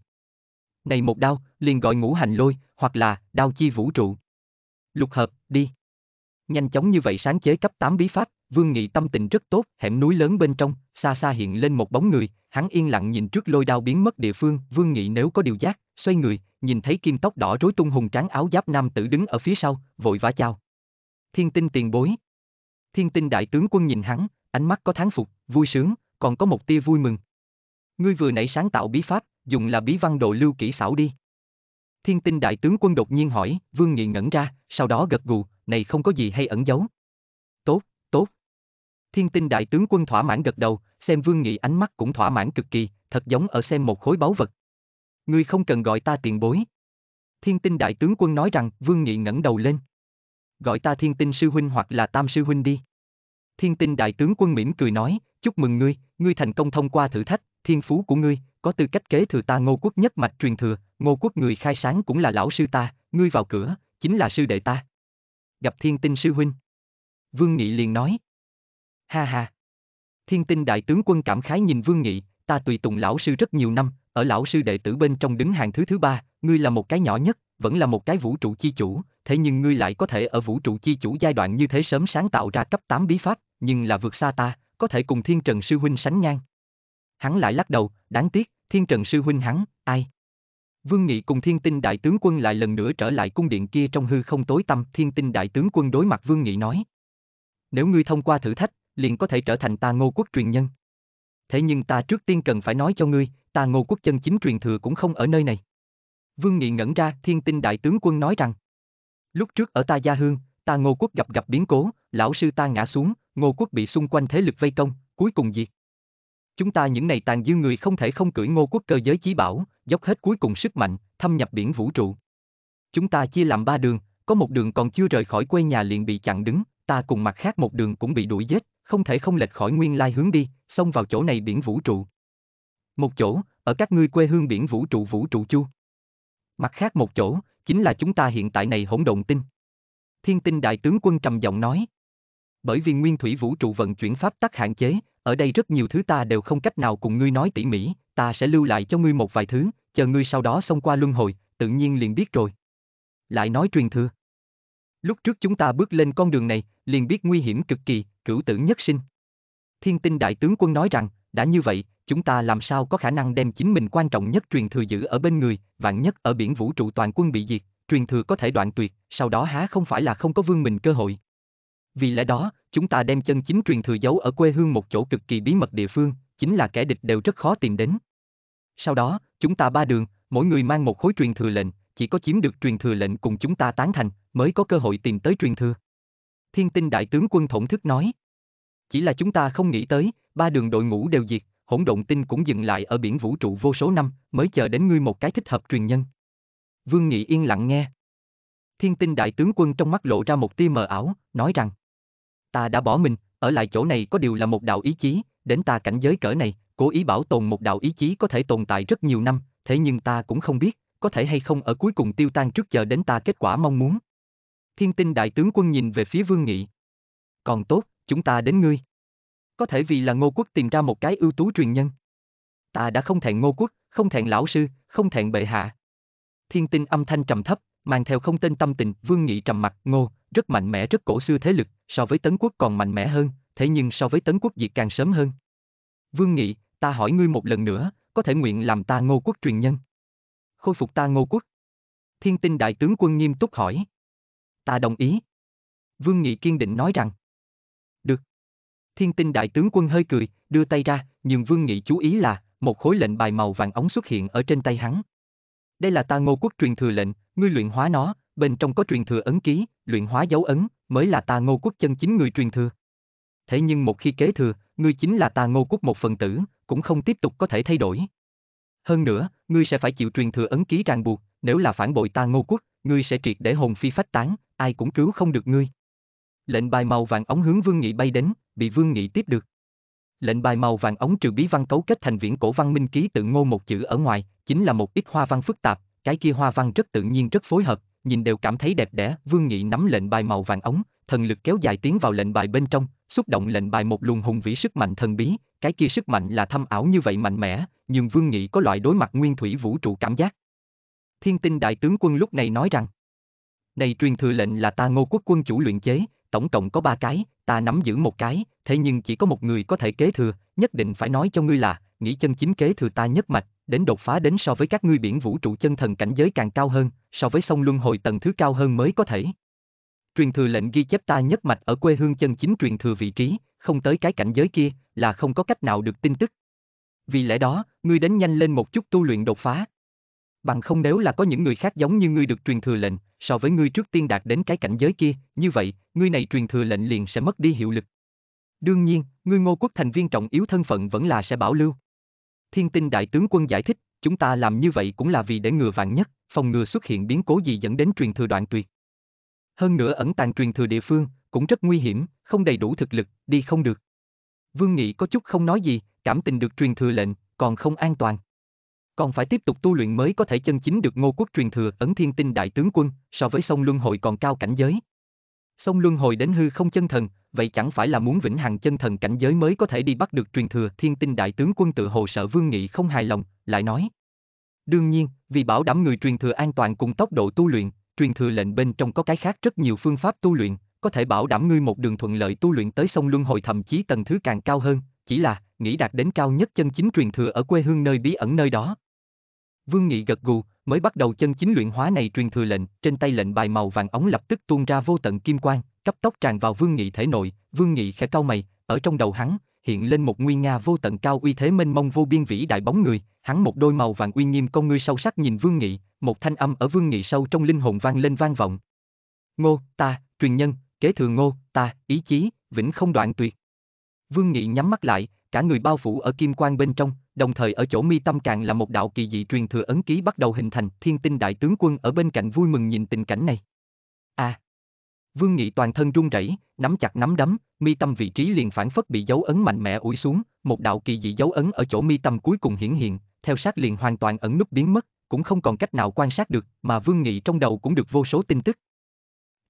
Này một đao, liền gọi ngũ hành lôi, hoặc là đao chi vũ trụ. Lục hợp, đi. Nhanh chóng như vậy sáng chế cấp 8 bí pháp, Vương Nghị tâm tình rất tốt, hẻm núi lớn bên trong, xa xa hiện lên một bóng người, hắn yên lặng nhìn trước lôi đao biến mất địa phương, Vương Nghị nếu có điều giác, xoay người, nhìn thấy kim tóc đỏ rối tung hùng tráng áo giáp nam tử đứng ở phía sau, vội vã chào. Thiên tinh tiền bối. Thiên tinh đại tướng quân nhìn hắn, ánh mắt có tháng phục, vui sướng, còn có một tia vui mừng. Ngươi vừa nãy sáng tạo bí pháp, dùng là bí văn độ lưu kỹ xảo đi. Thiên tinh đại tướng quân đột nhiên hỏi, Vương Nghị ngẩn ra, sau đó gật gù, này không có gì hay ẩn giấu. Tốt, tốt. Thiên tinh đại tướng quân thỏa mãn gật đầu, xem Vương Nghị ánh mắt cũng thỏa mãn cực kỳ, thật giống ở xem một khối báu vật. Ngươi không cần gọi ta tiền bối. Thiên tinh đại tướng quân nói rằng, Vương Nghị ngẩng đầu lên. Gọi ta thiên tinh sư huynh hoặc là tam sư huynh đi. Thiên tinh đại tướng quân mỉm cười nói, chúc mừng ngươi, ngươi thành công thông qua thử thách, thiên phú của ngươi, có tư cách kế thừa ta ngô quốc nhất mạch truyền thừa, Ngô quốc người khai sáng cũng là lão sư ta, ngươi vào cửa, chính là sư đệ ta. Gặp thiên tinh sư huynh. Vương Nghị liền nói. Ha ha. Thiên tinh đại tướng quân cảm khái nhìn Vương Nghị, ta tùy tùng lão sư rất nhiều năm, ở lão sư đệ tử bên trong đứng hàng thứ thứ ba, ngươi là một cái nhỏ nhất, vẫn là một cái vũ trụ chi chủ, thế nhưng ngươi lại có thể ở vũ trụ chi chủ giai đoạn như thế sớm sáng tạo ra cấp 8 bí pháp, nhưng là vượt xa ta, có thể cùng thiên trần sư huynh sánh ngang. Hắn lại lắc đầu, đáng tiếc, thiên trần sư huynh hắn, ai? Vương Nghị cùng thiên tinh đại tướng quân lại lần nữa trở lại cung điện kia trong hư không tối tăm, thiên tinh đại tướng quân đối mặt Vương Nghị nói. Nếu ngươi thông qua thử thách, liền có thể trở thành ta ngô quốc truyền nhân. Thế nhưng ta trước tiên cần phải nói cho ngươi, ta ngô quốc chân chính truyền thừa cũng không ở nơi này. Vương Nghị ngẩn ra, thiên tinh đại tướng quân nói rằng. Lúc trước ở ta gia hương, ta ngô quốc gặp gặp biến cố, lão sư ta ngã xuống, ngô quốc bị xung quanh thế lực vây công, cuối cùng diệt. Chúng ta những này tàn dư người không thể không cưỡi ngô quốc cơ giới chí bảo, dốc hết cuối cùng sức mạnh, thâm nhập biển vũ trụ. Chúng ta chia làm ba đường, có một đường còn chưa rời khỏi quê nhà liền bị chặn đứng, ta cùng mặt khác một đường cũng bị đuổi giết, không thể không lệch khỏi nguyên lai hướng đi, xông vào chỗ này biển vũ trụ. Một chỗ, ở các ngươi quê hương biển vũ trụ vũ trụ chu. Mặt khác một chỗ, chính là chúng ta hiện tại này hỗn độn tinh. Thiên tinh đại tướng quân trầm giọng nói. Bởi vì nguyên thủy vũ trụ vận chuyển pháp tắc hạn chế, ở đây rất nhiều thứ ta đều không cách nào cùng ngươi nói tỉ mỉ, ta sẽ lưu lại cho ngươi một vài thứ, chờ ngươi sau đó xông qua luân hồi, tự nhiên liền biết rồi. Lại nói truyền thừa. Lúc trước chúng ta bước lên con đường này, liền biết nguy hiểm cực kỳ, cửu tử nhất sinh. Thiên tinh đại tướng quân nói rằng, đã như vậy, chúng ta làm sao có khả năng đem chính mình quan trọng nhất truyền thừa giữ ở bên người, vạn nhất ở biển vũ trụ toàn quân bị diệt, truyền thừa có thể đoạn tuyệt, sau đó há không phải là không có vương mình cơ hội. Vì lẽ đó, chúng ta đem chân chính truyền thừa giấu ở quê hương một chỗ cực kỳ bí mật địa phương, chính là kẻ địch đều rất khó tìm đến. Sau đó, chúng ta ba đường, mỗi người mang một khối truyền thừa lệnh, chỉ có chiếm được truyền thừa lệnh cùng chúng ta tán thành, mới có cơ hội tìm tới truyền thừa. Thiên tinh đại tướng quân thổn thức nói. Chỉ là chúng ta không nghĩ tới, ba đường đội ngũ đều diệt, hỗn độn tinh cũng dừng lại ở biển vũ trụ vô số năm, mới chờ đến ngươi một cái thích hợp truyền nhân. Vương Nghị yên lặng nghe. Thiên tinh đại tướng quân trong mắt lộ ra một tia mờ ảo, nói rằng Ta đã bỏ mình, ở lại chỗ này có điều là một đạo ý chí, đến ta cảnh giới cỡ này, cố ý bảo tồn một đạo ý chí có thể tồn tại rất nhiều năm, thế nhưng ta cũng không biết, có thể hay không ở cuối cùng tiêu tan trước chờ đến ta kết quả mong muốn. Thiên tinh đại tướng quân nhìn về phía Vương Nghị. Còn tốt, chúng ta đến ngươi. Có thể vì là Ngô Quốc tìm ra một cái ưu tú truyền nhân. Ta đã không thẹn Ngô Quốc, không thẹn lão sư, không thẹn bệ hạ. Thiên tinh âm thanh trầm thấp, mang theo không tên tâm tình, Vương Nghị trầm mặt, Ngô, rất mạnh mẽ rất cổ xưa thế lực, so với Tấn Quốc còn mạnh mẽ hơn, thế nhưng so với Tấn Quốc Diệt càng sớm hơn. Vương Nghị, ta hỏi ngươi một lần nữa, có thể nguyện làm ta ngô quốc truyền nhân? Khôi phục ta ngô quốc? Thiên tinh đại tướng quân nghiêm túc hỏi. Ta đồng ý. Vương Nghị kiên định nói rằng. Được. Thiên tinh đại tướng quân hơi cười, đưa tay ra, nhưng Vương Nghị chú ý là, một khối lệnh bài màu vàng ống xuất hiện ở trên tay hắn. Đây là ta ngô quốc truyền thừa lệnh, ngươi luyện hóa nó, bên trong có truyền thừa ấn ký, luyện hóa dấu ấn, mới là ta ngô quốc chân chính người truyền thừa thế nhưng một khi kế thừa, ngươi chính là ta ngô quốc một phần tử, cũng không tiếp tục có thể thay đổi. Hơn nữa, ngươi sẽ phải chịu truyền thừa ấn ký ràng buộc, nếu là phản bội ta ngô quốc, ngươi sẽ triệt để hồn phi phách tán, ai cũng cứu không được ngươi. Lệnh bài màu vàng ống hướng Vương Nghị bay đến, bị Vương Nghị tiếp được. Lệnh bài màu vàng ống trừ bí văn cấu kết thành viễn cổ văn minh ký tự ngô một chữ ở ngoài, chính là một ít hoa văn phức tạp, cái kia hoa văn rất tự nhiên rất phối hợp, nhìn đều cảm thấy đẹp đẽ, Vương Nghị nắm lệnh bài màu vàng ống, thần lực kéo dài tiến vào lệnh bài bên trong, Xúc động lệnh bài một luồng hùng vĩ sức mạnh thần bí, cái kia sức mạnh là thâm ảo như vậy mạnh mẽ, nhưng Vương Nghị có loại đối mặt nguyên thủy vũ trụ cảm giác. Thiên tinh đại tướng quân lúc này nói rằng, này truyền thừa lệnh là ta ngô quốc quân chủ luyện chế, tổng cộng có ba cái, ta nắm giữ một cái, thế nhưng chỉ có một người có thể kế thừa, nhất định phải nói cho ngươi là, nghĩ chân chính kế thừa ta nhất mạch, đến đột phá đến so với các ngươi biển vũ trụ chân thần cảnh giới càng cao hơn, so với sông luân hồi tầng thứ cao hơn mới có thể truyền thừa lệnh ghi chép ta nhất mạch ở quê hương chân chính truyền thừa vị trí, không tới cái cảnh giới kia, là không có cách nào được tin tức. Vì lẽ đó, ngươi đến nhanh lên một chút tu luyện đột phá. Bằng không nếu là có những người khác giống như ngươi được truyền thừa lệnh, so với ngươi trước tiên đạt đến cái cảnh giới kia, như vậy, ngươi này truyền thừa lệnh liền sẽ mất đi hiệu lực. Đương nhiên, ngươi ngô quốc thành viên trọng yếu thân phận vẫn là sẽ bảo lưu. Thiên tinh đại tướng quân giải thích, chúng ta làm như vậy cũng là vì để ngừa vạn nhất, phòng ngừa xuất hiện biến cố gì dẫn đến truyền thừa đoạn tuyệt hơn nữa ẩn tàng truyền thừa địa phương, cũng rất nguy hiểm, không đầy đủ thực lực, đi không được. Vương Nghị có chút không nói gì, cảm tình được truyền thừa lệnh, còn không an toàn. Còn phải tiếp tục tu luyện mới có thể chân chính được ngô quốc truyền thừa ấn thiên tinh đại tướng quân, so với sông Luân Hồi còn cao cảnh giới. Sông Luân Hồi đến hư không chân thần, vậy chẳng phải là muốn vĩnh hằng chân thần cảnh giới mới có thể đi bắt được truyền thừa thiên tinh đại tướng quân tự hồ sợ Vương Nghị không hài lòng, lại nói. Đương nhiên, vì bảo đảm người truyền thừa an toàn cùng tốc độ tu luyện, truyền thừa lệnh bên trong có cái khác rất nhiều phương pháp tu luyện, có thể bảo đảm ngươi một đường thuận lợi tu luyện tới sông luân hồi thậm chí tầng thứ càng cao hơn, chỉ là, nghĩ đạt đến cao nhất chân chính truyền thừa ở quê hương nơi bí ẩn nơi đó. Vương Nghị gật gù, mới bắt đầu chân chính luyện hóa này truyền thừa lệnh, trên tay lệnh bài màu vàng ống lập tức tuôn ra vô tận kim quang, cấp tốc tràn vào Vương Nghị thể nội, Vương Nghị khẽ cau mày, ở trong đầu hắn, hiện lên một nguy nga vô tận cao uy thế mênh mông vô biên vĩ đại bóng người, hắn một đôi màu vàng uy nghiêm con ngươi sâu sắc nhìn Vương Nghị, một thanh âm ở vương nghị sâu trong linh hồn vang lên vang vọng. Ngô, ta, truyền nhân, kế thừa ngô, ta, ý chí, vĩnh không đoạn tuyệt. Vương Nghị nhắm mắt lại, cả người bao phủ ở kim quang bên trong, đồng thời ở chỗ mi tâm càng là một đạo kỳ dị truyền thừa ấn ký bắt đầu hình thành, thiên tinh đại tướng quân ở bên cạnh vui mừng nhìn tình cảnh này. A. À. Vương Nghị toàn thân run rẩy, nắm chặt nắm đấm, mi tâm vị trí liền phản phất bị dấu ấn mạnh mẽ ủi xuống, một đạo kỳ dị dấu ấn ở chỗ mi tâm cuối cùng hiển hiện, theo sát liền hoàn toàn ẩn nút biến mất, cũng không còn cách nào quan sát được, mà Vương Nghị trong đầu cũng được vô số tin tức.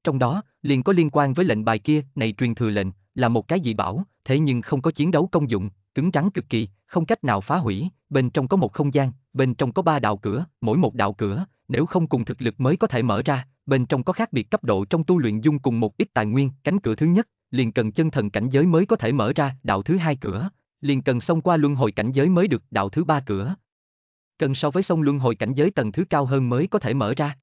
Trong đó, liền có liên quan với lệnh bài kia, này truyền thừa lệnh, là một cái dị bảo, thế nhưng không có chiến đấu công dụng, cứng rắn cực kỳ, không cách nào phá hủy, bên trong có một không gian, bên trong có ba đạo cửa, mỗi một đạo cửa, nếu không cùng thực lực mới có thể mở ra, bên trong có khác biệt cấp độ trong tu luyện dung cùng một ít tài nguyên, cánh cửa thứ nhất, liền cần chân thần cảnh giới mới có thể mở ra, đạo thứ hai cửa, liền cần xông qua luân hồi cảnh giới mới được, đạo thứ ba cửa, cần so với sông luân hồi cảnh giới tầng thứ cao hơn mới có thể mở ra.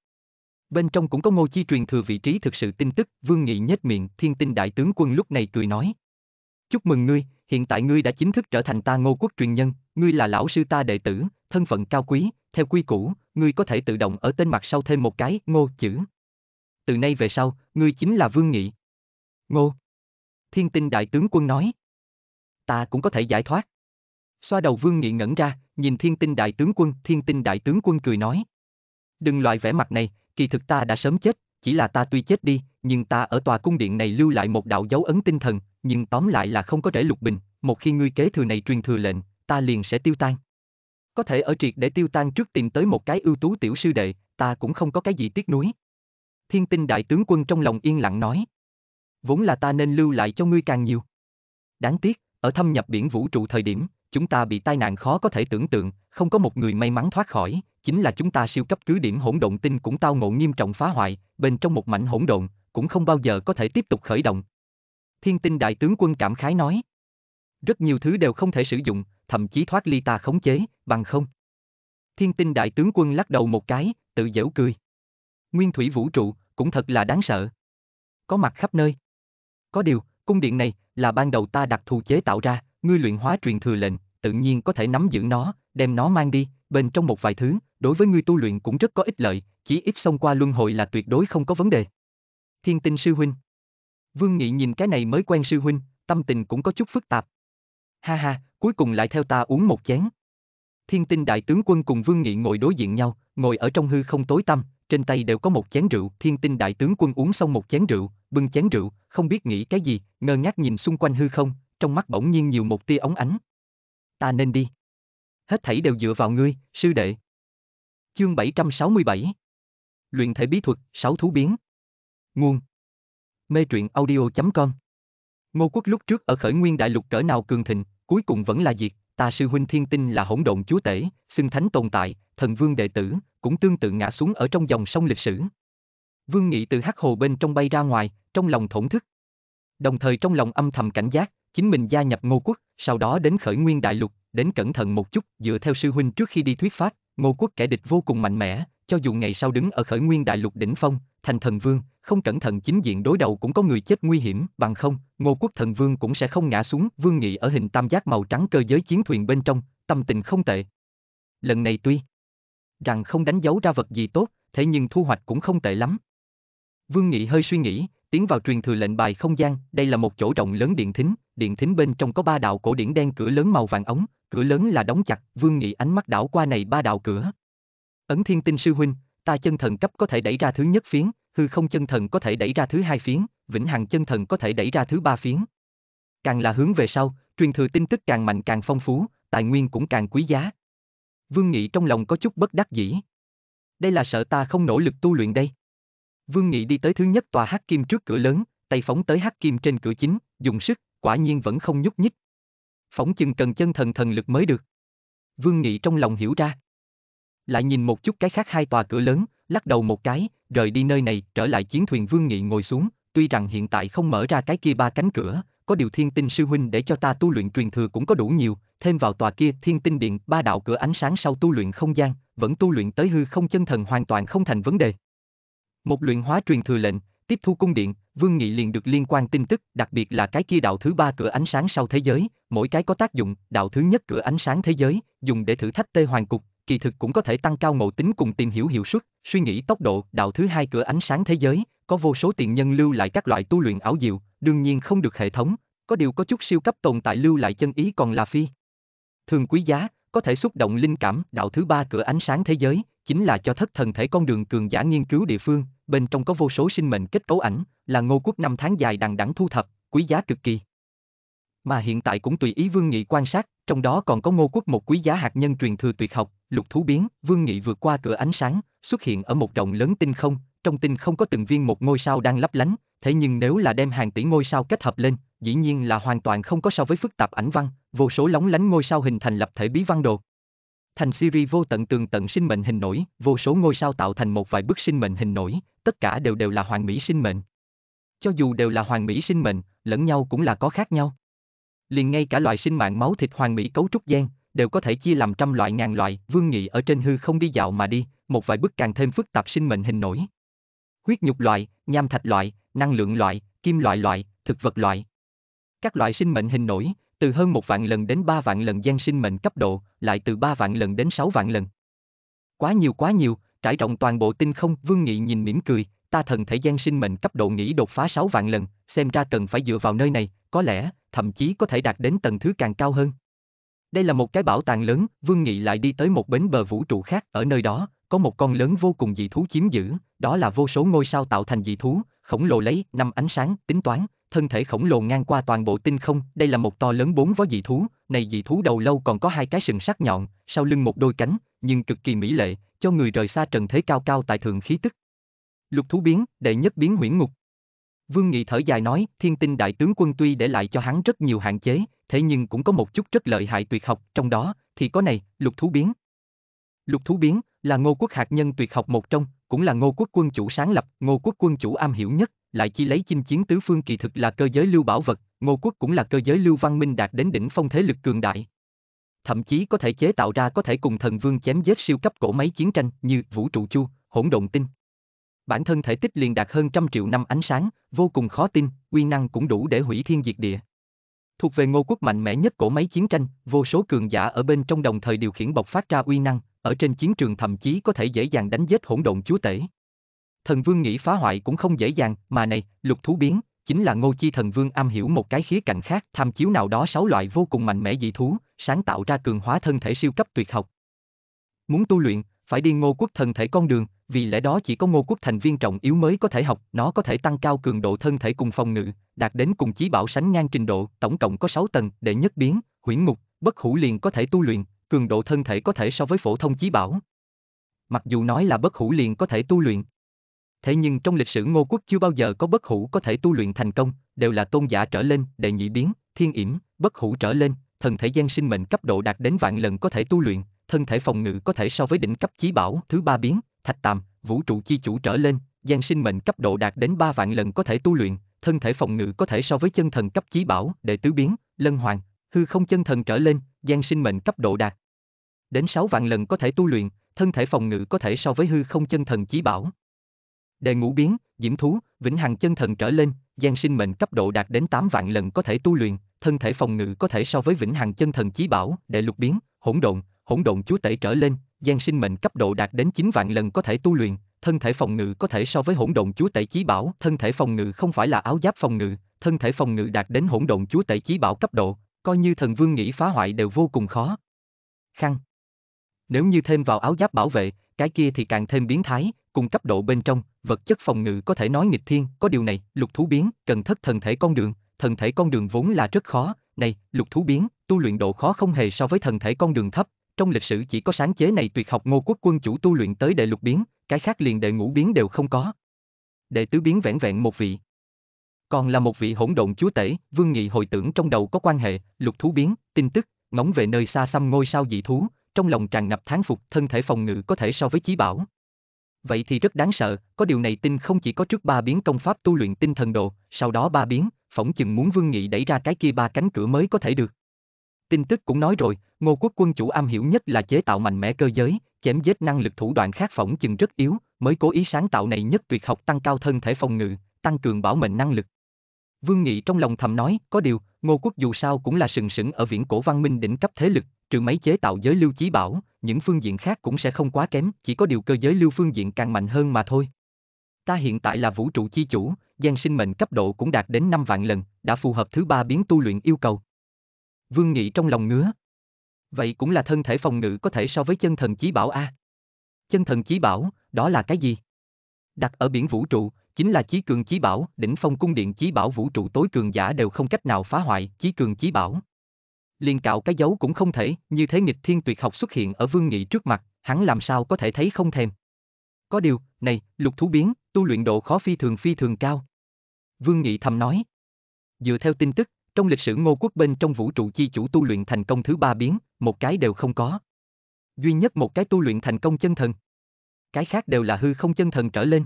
Bên trong cũng có ngô chi truyền thừa vị trí thực sự tin tức, Vương Nghị nhếch miệng, thiên tinh đại tướng quân lúc này cười nói. Chúc mừng ngươi, hiện tại ngươi đã chính thức trở thành ta ngô quốc truyền nhân, ngươi là lão sư ta đệ tử, thân phận cao quý, theo quy củ, ngươi có thể tự động ở tên mặt sau thêm một cái ngô chữ. Từ nay về sau, ngươi chính là Vương Nghị. Ngô. Thiên tinh đại tướng quân nói. Ta cũng có thể giải thoát. Xoa đầu Vương Nghị ngẩn ra, nhìn thiên tinh đại tướng quân, thiên tinh đại tướng quân cười nói. Đừng loại vẻ mặt này, kỳ thực ta đã sớm chết, chỉ là ta tuy chết đi, nhưng ta ở tòa cung điện này lưu lại một đạo dấu ấn tinh thần, nhưng tóm lại là không có rễ lục bình, một khi ngươi kế thừa này truyền thừa lệnh, ta liền sẽ tiêu tan. Có thể ở triệt để tiêu tan trước tìm tới một cái ưu tú tiểu sư đệ, ta cũng không có cái gì tiếc nuối. Thiên tinh đại tướng quân trong lòng yên lặng nói. Vốn là ta nên lưu lại cho ngươi càng nhiều. Đáng tiếc, ở thâm nhập biển vũ trụ thời điểm, chúng ta bị tai nạn khó có thể tưởng tượng, không có một người may mắn thoát khỏi, chính là chúng ta siêu cấp cứ điểm hỗn độn tinh cũng tao ngộ nghiêm trọng phá hoại, bên trong một mảnh hỗn độn, cũng không bao giờ có thể tiếp tục khởi động. Thiên tinh đại tướng quân cảm khái nói. Rất nhiều thứ đều không thể sử dụng, thậm chí thoát ly ta khống chế, bằng không. Thiên tinh đại tướng quân lắc đầu một cái, tự giễu cười. Nguyên thủy vũ trụ, cũng thật là đáng sợ. Có mặt khắp nơi. Có điều, Cung điện này là ban đầu ta đặc thù chế tạo ra, ngươi luyện hóa truyền thừa lệnh, tự nhiên có thể nắm giữ nó, đem nó mang đi, bên trong một vài thứ, đối với ngươi tu luyện cũng rất có ích lợi, chỉ ít xông qua luân hồi là tuyệt đối không có vấn đề. Thiên tinh sư huynh. Vương Nghị nhìn cái này mới quen sư huynh, tâm tình cũng có chút phức tạp. Ha ha, cuối cùng lại theo ta uống một chén. Thiên tinh đại tướng quân cùng Vương Nghị ngồi đối diện nhau, ngồi ở trong hư không tối tăm, trên tay đều có một chén rượu, thiên tinh đại tướng quân uống xong một chén rượu, bưng chén rượu, không biết nghĩ cái gì, ngơ ngác nhìn xung quanh hư không, trong mắt bỗng nhiên nhiều một tia ống ánh. Ta nên đi. Hết thảy đều dựa vào ngươi, sư đệ. Chương 767 Luyện thể bí thuật, sáu thú biến. Nguồn Mê truyện audio.com Ngô quốc lúc trước ở khởi nguyên đại lục cỡ nào cường thịnh, cuối cùng vẫn là diệt, ta sư huynh thiên tinh là hỗn độn chúa tể, xưng thánh tồn tại, thần vương đệ tử, cũng tương tự ngã xuống ở trong dòng sông lịch sử. Vương Nghị từ hắc hồ bên trong bay ra ngoài, trong lòng thổn thức. Đồng thời trong lòng âm thầm cảnh giác, chính mình gia nhập Ngô Quốc, sau đó đến khởi nguyên đại lục, đến cẩn thận một chút, dựa theo sư huynh trước khi đi thuyết pháp, Ngô Quốc kẻ địch vô cùng mạnh mẽ, cho dù ngày sau đứng ở khởi nguyên đại lục đỉnh phong, thành thần vương, không cẩn thận chính diện đối đầu cũng có người chết nguy hiểm, bằng không, Ngô Quốc thần vương cũng sẽ không ngã xuống, Vương Nghị ở hình tam giác màu trắng cơ giới chiến thuyền bên trong, tâm tình không tệ. Lần này tuy rằng không đánh dấu ra vật gì tốt, thế nhưng thu hoạch cũng không tệ lắm. Vương Nghị hơi suy nghĩ, tiến vào truyền thừa lệnh bài không gian, đây là một chỗ rộng lớn điện thính, điện thính bên trong có ba đạo cổ điển đen cửa lớn màu vàng ống, cửa lớn là đóng chặt, Vương Nghị ánh mắt đảo qua này ba đạo cửa. Ấn Thiên Tinh sư huynh, ta chân thần cấp có thể đẩy ra thứ nhất phiến, hư không chân thần có thể đẩy ra thứ hai phiến, vĩnh hằng chân thần có thể đẩy ra thứ ba phiến. Càng là hướng về sau, truyền thừa tin tức càng mạnh càng phong phú, tài nguyên cũng càng quý giá, Vương Nghị trong lòng có chút bất đắc dĩ. Đây là sợ ta không nỗ lực tu luyện đây. Vương Nghị đi tới thứ nhất tòa hắc kim trước cửa lớn, tay phóng tới hắc kim trên cửa chính, dùng sức, quả nhiên vẫn không nhúc nhích. Phóng chừng cần chân thần thần lực mới được. Vương Nghị trong lòng hiểu ra. Lại nhìn một chút cái khác hai tòa cửa lớn, lắc đầu một cái, rời đi nơi này, trở lại chiến thuyền Vương Nghị ngồi xuống, tuy rằng hiện tại không mở ra cái kia ba cánh cửa, có điều thiên tinh sư huynh để cho ta tu luyện truyền thừa cũng có đủ nhiều, thêm vào tòa kia thiên tinh điện ba đạo cửa ánh sáng sau tu luyện không gian, vẫn tu luyện tới hư không chân thần hoàn toàn không thành vấn đề. Một luyện hóa truyền thừa lệnh, tiếp thu cung điện, Vương Nghị liền được liên quan tin tức, đặc biệt là cái kia đạo thứ ba cửa ánh sáng sau thế giới, mỗi cái có tác dụng, đạo thứ nhất cửa ánh sáng thế giới, dùng để thử thách tê hoàng cục, kỳ thực cũng có thể tăng cao ngộ tính cùng tìm hiểu hiệu suất, suy nghĩ tốc độ, đạo thứ hai cửa ánh sáng thế giới, có vô số tiền nhân lưu lại các loại tu luyện ảo diệu, đương nhiên không được hệ thống, có điều có chút siêu cấp tồn tại lưu lại chân ý còn là phi. Thường quý giá, có thể xúc động linh cảm, đạo thứ ba cửa ánh sáng thế giới, chính là cho thất thần thể con đường cường giả nghiên cứu địa phương, bên trong có vô số sinh mệnh kết cấu ảnh, là ngô quốc năm tháng dài đằng đẵng thu thập, quý giá cực kỳ. Mà hiện tại cũng tùy ý Vương Nghị quan sát, trong đó còn có ngô quốc một quý giá hạt nhân truyền thừa tuyệt học, lục thú biến, Vương Nghị vượt qua cửa ánh sáng, xuất hiện ở một rộng lớn tinh không, trong tinh không có từng viên một ngôi sao đang lấp lánh, thế nhưng nếu là đem hàng tỷ ngôi sao kết hợp lên, dĩ nhiên là hoàn toàn không có so với phức tạp ảnh văn, Vô số lóng lánh ngôi sao hình thành lập thể bí văn đồ. Thành series vô tận tường tận sinh mệnh hình nổi, vô số ngôi sao tạo thành một vài bức sinh mệnh hình nổi, tất cả đều đều là hoàng mỹ sinh mệnh. Cho dù đều là hoàng mỹ sinh mệnh, lẫn nhau cũng là có khác nhau. Liền ngay cả loại sinh mạng máu thịt hoàng mỹ cấu trúc gen, đều có thể chia làm trăm loại ngàn loại, vương nghị ở trên hư không đi dạo mà đi, một vài bức càng thêm phức tạp sinh mệnh hình nổi. Huyết nhục loại, nham thạch loại, năng lượng loại, kim loại loại, thực vật loại. Các loại sinh mệnh hình nổi, từ hơn một vạn lần đến ba vạn lần gian sinh mệnh cấp độ, lại từ ba vạn lần đến sáu vạn lần. Quá nhiều quá nhiều, trải rộng toàn bộ tinh không, Vương Nghị nhìn mỉm cười, ta thần thể gian sinh mệnh cấp độ nghĩ đột phá sáu vạn lần, xem ra cần phải dựa vào nơi này, có lẽ, thậm chí có thể đạt đến tầng thứ càng cao hơn. Đây là một cái bảo tàng lớn, Vương Nghị lại đi tới một bến bờ vũ trụ khác, ở nơi đó, có một con lớn vô cùng dị thú chiếm giữ, đó là vô số ngôi sao tạo thành dị thú, khổng lồ lấy năm ánh sáng, tính toán, thân thể khổng lồ ngang qua toàn bộ tinh không, đây là một to lớn bốn vó dị thú, này dị thú đầu lâu còn có hai cái sừng sắc nhọn, sau lưng một đôi cánh, nhưng cực kỳ mỹ lệ, cho người rời xa trần thế cao cao tại thượng khí tức. Lục thú biến, đệ nhất biến huyễn ngục. Vương Nghị thở dài nói, thiên tinh đại tướng quân tuy để lại cho hắn rất nhiều hạn chế, thế nhưng cũng có một chút rất lợi hại tuyệt học, trong đó, thì có này, lục thú biến. Lục thú biến, là ngô quốc hạt nhân tuyệt học một trong, cũng là ngô quốc quân chủ sáng lập, ngô quốc quân chủ am hiểu nhất, lại chi lấy chinh chiến tứ phương kỳ thực là cơ giới lưu bảo vật, Ngô quốc cũng là cơ giới lưu văn minh đạt đến đỉnh phong thế lực cường đại. Thậm chí có thể chế tạo ra có thể cùng thần vương chém giết siêu cấp cổ máy chiến tranh như vũ trụ chu, hỗn động tinh. Bản thân thể tích liền đạt hơn trăm triệu năm ánh sáng, vô cùng khó tin, uy năng cũng đủ để hủy thiên diệt địa. Thuộc về Ngô quốc mạnh mẽ nhất cổ máy chiến tranh, vô số cường giả ở bên trong đồng thời điều khiển bộc phát ra uy năng, ở trên chiến trường thậm chí có thể dễ dàng đánh giết hỗn động chúa tể thần vương nghĩ phá hoại cũng không dễ dàng, mà này, lục thú biến, chính là ngô chi thần vương am hiểu một cái khía cạnh khác, tham chiếu nào đó sáu loại vô cùng mạnh mẽ dị thú, sáng tạo ra cường hóa thân thể siêu cấp tuyệt học. Muốn tu luyện, phải đi ngô quốc thần thể con đường, vì lẽ đó chỉ có ngô quốc thành viên trọng yếu mới có thể học, nó có thể tăng cao cường độ thân thể cùng phòng ngự, đạt đến cùng chí bảo sánh ngang trình độ, tổng cộng có 6 tầng, để nhất biến, huyễn mục, bất hủ liền có thể tu luyện, cường độ thân thể có thể so với phổ thông chí bảo. Mặc dù nói là bất hủ liền có thể tu luyện, thế nhưng trong lịch sử Ngô quốc chưa bao giờ có bất hủ có thể tu luyện thành công, đều là tôn giả trở lên, đệ nhị biến, thiên yểm, bất hủ trở lên, thần thể gian sinh mệnh cấp độ đạt đến vạn lần có thể tu luyện, thân thể phòng ngự có thể so với đỉnh cấp chí bảo, thứ ba biến, thạch tàm, vũ trụ chi chủ trở lên, gian sinh mệnh cấp độ đạt đến ba vạn lần có thể tu luyện, thân thể phòng ngự có thể so với chân thần cấp chí bảo, đệ tứ biến, lân hoàng, hư không chân thần trở lên, gian sinh mệnh cấp độ đạt đến sáu vạn lần có thể tu luyện, thân thể phòng ngự có thể so với hư không chân thần chí bảo, Đề ngũ biến, diễm thú, vĩnh hằng chân thần trở lên, gian sinh mệnh cấp độ đạt đến 8 vạn lần có thể tu luyện, thân thể phòng ngự có thể so với vĩnh hằng chân thần chí bảo, đệ lục biến, hỗn độn, hỗn độn chúa tể trở lên, gian sinh mệnh cấp độ đạt đến 9 vạn lần có thể tu luyện, thân thể phòng ngự có thể so với hỗn độn chúa tể chí bảo, thân thể phòng ngự không phải là áo giáp phòng ngự, thân thể phòng ngự đạt đến hỗn độn chúa tể chí bảo cấp độ, coi như thần vương nghĩ phá hoại đều vô cùng khó. Khăn. Nếu như thêm vào áo giáp bảo vệ, cái kia thì càng thêm biến thái, cùng cấp độ bên trong, vật chất phòng ngự có thể nói nghịch thiên, có điều này, lục thú biến, cần thất thần thể con đường, thần thể con đường vốn là rất khó, này, lục thú biến, tu luyện độ khó không hề so với thần thể con đường thấp, trong lịch sử chỉ có sáng chế này tuyệt học Ngô Quốc quân chủ tu luyện tới đệ lục biến, cái khác liền đệ ngũ biến đều không có. Đệ tứ biến vẹn vẹn một vị. Còn là một vị hỗn độn chúa tể, Vương Nghị hồi tưởng trong đầu có quan hệ, lục thú biến, tin tức, ngóng về nơi xa xăm ngôi sao dị thú, trong lòng tràn ngập tháng phục, thân thể phòng ngự có thể so với chí bảo vậy thì rất đáng sợ, có điều này tinh không chỉ có trước ba biến công pháp tu luyện tinh thần độ, sau đó ba biến, phỏng chừng muốn Vương Nghị đẩy ra cái kia ba cánh cửa mới có thể được. Tin tức cũng nói rồi, Ngô Quốc quân chủ am hiểu nhất là chế tạo mạnh mẽ cơ giới, chém giết năng lực thủ đoạn khác phỏng chừng rất yếu, mới cố ý sáng tạo này nhất tuyệt học tăng cao thân thể phòng ngự, tăng cường bảo mệnh năng lực. Vương Nghị trong lòng thầm nói, có điều, Ngô Quốc dù sao cũng là sừng sững ở viễn cổ văn minh đỉnh cấp thế lực, trừ mấy chế tạo giới lưu chí bảo, những phương diện khác cũng sẽ không quá kém, chỉ có điều cơ giới lưu phương diện càng mạnh hơn mà thôi. Ta hiện tại là vũ trụ chi chủ, gian sinh mệnh cấp độ cũng đạt đến 5 vạn lần, đã phù hợp thứ ba biến tu luyện yêu cầu. Vương Nghị trong lòng ngứa. Vậy cũng là thân thể phòng ngự có thể so với chân thần chí bảo A. Chân thần chí bảo, đó là cái gì? Đặt ở biển vũ trụ, chính là chí cường chí bảo, đỉnh phong cung điện chí bảo vũ trụ tối cường giả đều không cách nào phá hoại chí cường chí bảo liền cạo cái dấu cũng không thể, như thế nghịch thiên tuyệt học xuất hiện ở Vương Nghị trước mặt, hắn làm sao có thể thấy không thèm. Có điều, này, lục thú biến, tu luyện độ khó phi thường phi thường cao. Vương Nghị thầm nói. Dựa theo tin tức, trong lịch sử ngô quốc bên trong vũ trụ chi chủ tu luyện thành công thứ ba biến, một cái đều không có. Duy nhất một cái tu luyện thành công chân thần. Cái khác đều là hư không chân thần trở lên.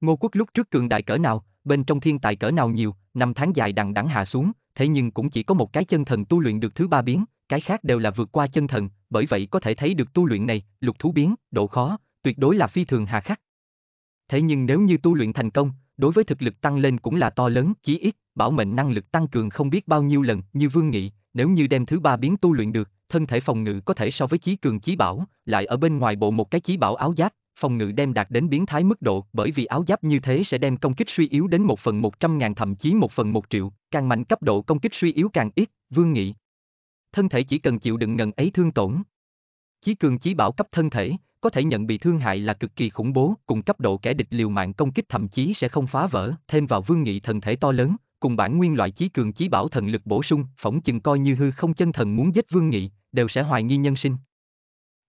Ngô quốc lúc trước cường đại cỡ nào, bên trong thiên tài cỡ nào nhiều, năm tháng dài đằng đẵng hạ xuống, thế nhưng cũng chỉ có một cái chân thần tu luyện được thứ ba biến, cái khác đều là vượt qua chân thần, bởi vậy có thể thấy được tu luyện này, lục thú biến, độ khó, tuyệt đối là phi thường hà khắc. Thế nhưng nếu như tu luyện thành công, đối với thực lực tăng lên cũng là to lớn, chí ít, bảo mệnh năng lực tăng cường không biết bao nhiêu lần, như Vương Nghị, nếu như đem thứ ba biến tu luyện được, thân thể phòng ngự có thể so với chí cường chí bảo, lại ở bên ngoài bộ một cái chí bảo áo giáp, phòng ngự đem đạt đến biến thái mức độ bởi vì áo giáp như thế sẽ đem công kích suy yếu đến một phần một trăm ngàn thậm chí một phần một triệu, càng mạnh cấp độ công kích suy yếu càng ít, vương nghị. Thân thể chỉ cần chịu đựng ngần ấy thương tổn. Chí cường chí bảo cấp thân thể, có thể nhận bị thương hại là cực kỳ khủng bố, cùng cấp độ kẻ địch liều mạng công kích thậm chí sẽ không phá vỡ, thêm vào vương nghị thần thể to lớn, cùng bản nguyên loại chí cường chí bảo thần lực bổ sung, phỏng chừng coi như hư không chân thần muốn giết vương nghị, đều sẽ hoài nghi nhân sinh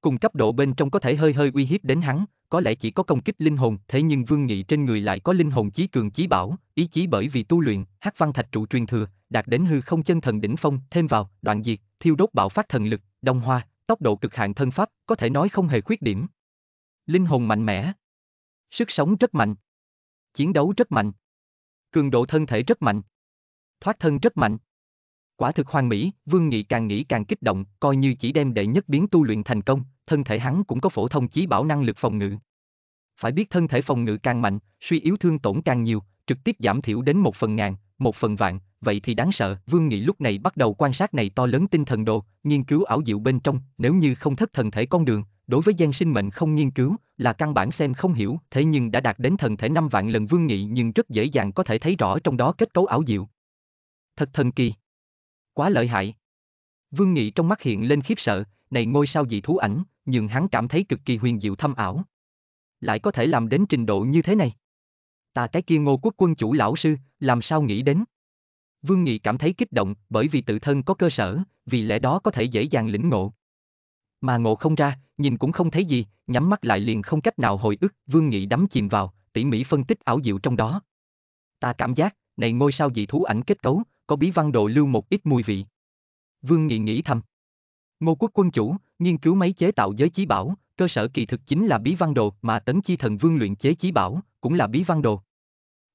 cùng cấp độ bên trong có thể hơi hơi uy hiếp đến hắn, có lẽ chỉ có công kích linh hồn, thế nhưng Vương Nghị trên người lại có linh hồn chí cường chí bảo, ý chí bởi vì tu luyện, hắc văn thạch trụ truyền thừa, đạt đến hư không chân thần đỉnh phong, thêm vào, đoạn diệt, thiêu đốt bạo phát thần lực, đông hoa, tốc độ cực hạn thân pháp, có thể nói không hề khuyết điểm. Linh hồn mạnh mẽ, sức sống rất mạnh, chiến đấu rất mạnh, cường độ thân thể rất mạnh, thoát thân rất mạnh. Quả thực hoàng mỹ, Vương Nghị càng nghĩ càng kích động, coi như chỉ đem đệ nhất biến tu luyện thành công, thân thể hắn cũng có phổ thông chí bảo năng lực phòng ngự. Phải biết thân thể phòng ngự càng mạnh, suy yếu thương tổn càng nhiều, trực tiếp giảm thiểu đến một phần ngàn, một phần vạn, vậy thì đáng sợ. Vương Nghị lúc này bắt đầu quan sát này to lớn tinh thần đồ, nghiên cứu ảo diệu bên trong, nếu như không thất thần thể con đường, đối với gian sinh mệnh không nghiên cứu, là căn bản xem không hiểu, thế nhưng đã đạt đến thần thể năm vạn lần Vương Nghị nhưng rất dễ dàng có thể thấy rõ trong đó kết cấu ảo diệu. Thật thần kỳ. Quá lợi hại. Vương Nghị trong mắt hiện lên khiếp sợ, này ngôi sao dị thú ảnh, nhưng hắn cảm thấy cực kỳ huyền diệu thâm ảo. Lại có thể làm đến trình độ như thế này. Ta cái kia ngô quốc quân chủ lão sư, làm sao nghĩ đến? Vương Nghị cảm thấy kích động bởi vì tự thân có cơ sở, vì lẽ đó có thể dễ dàng lĩnh ngộ. Mà ngộ không ra, nhìn cũng không thấy gì, nhắm mắt lại liền không cách nào hồi ức, Vương Nghị đắm chìm vào, tỉ mỉ phân tích ảo diệu trong đó. Ta cảm giác, này ngôi sao dị thú ảnh kết cấu, có bí văn độ lưu một ít mùi vị. Vương Nghị nghĩ thầm. Ngô quốc quân chủ, nghiên cứu máy chế tạo giới chí bảo, cơ sở kỳ thực chính là bí văn đồ mà tấn chi thần vương luyện chế chí bảo, cũng là bí văn đồ.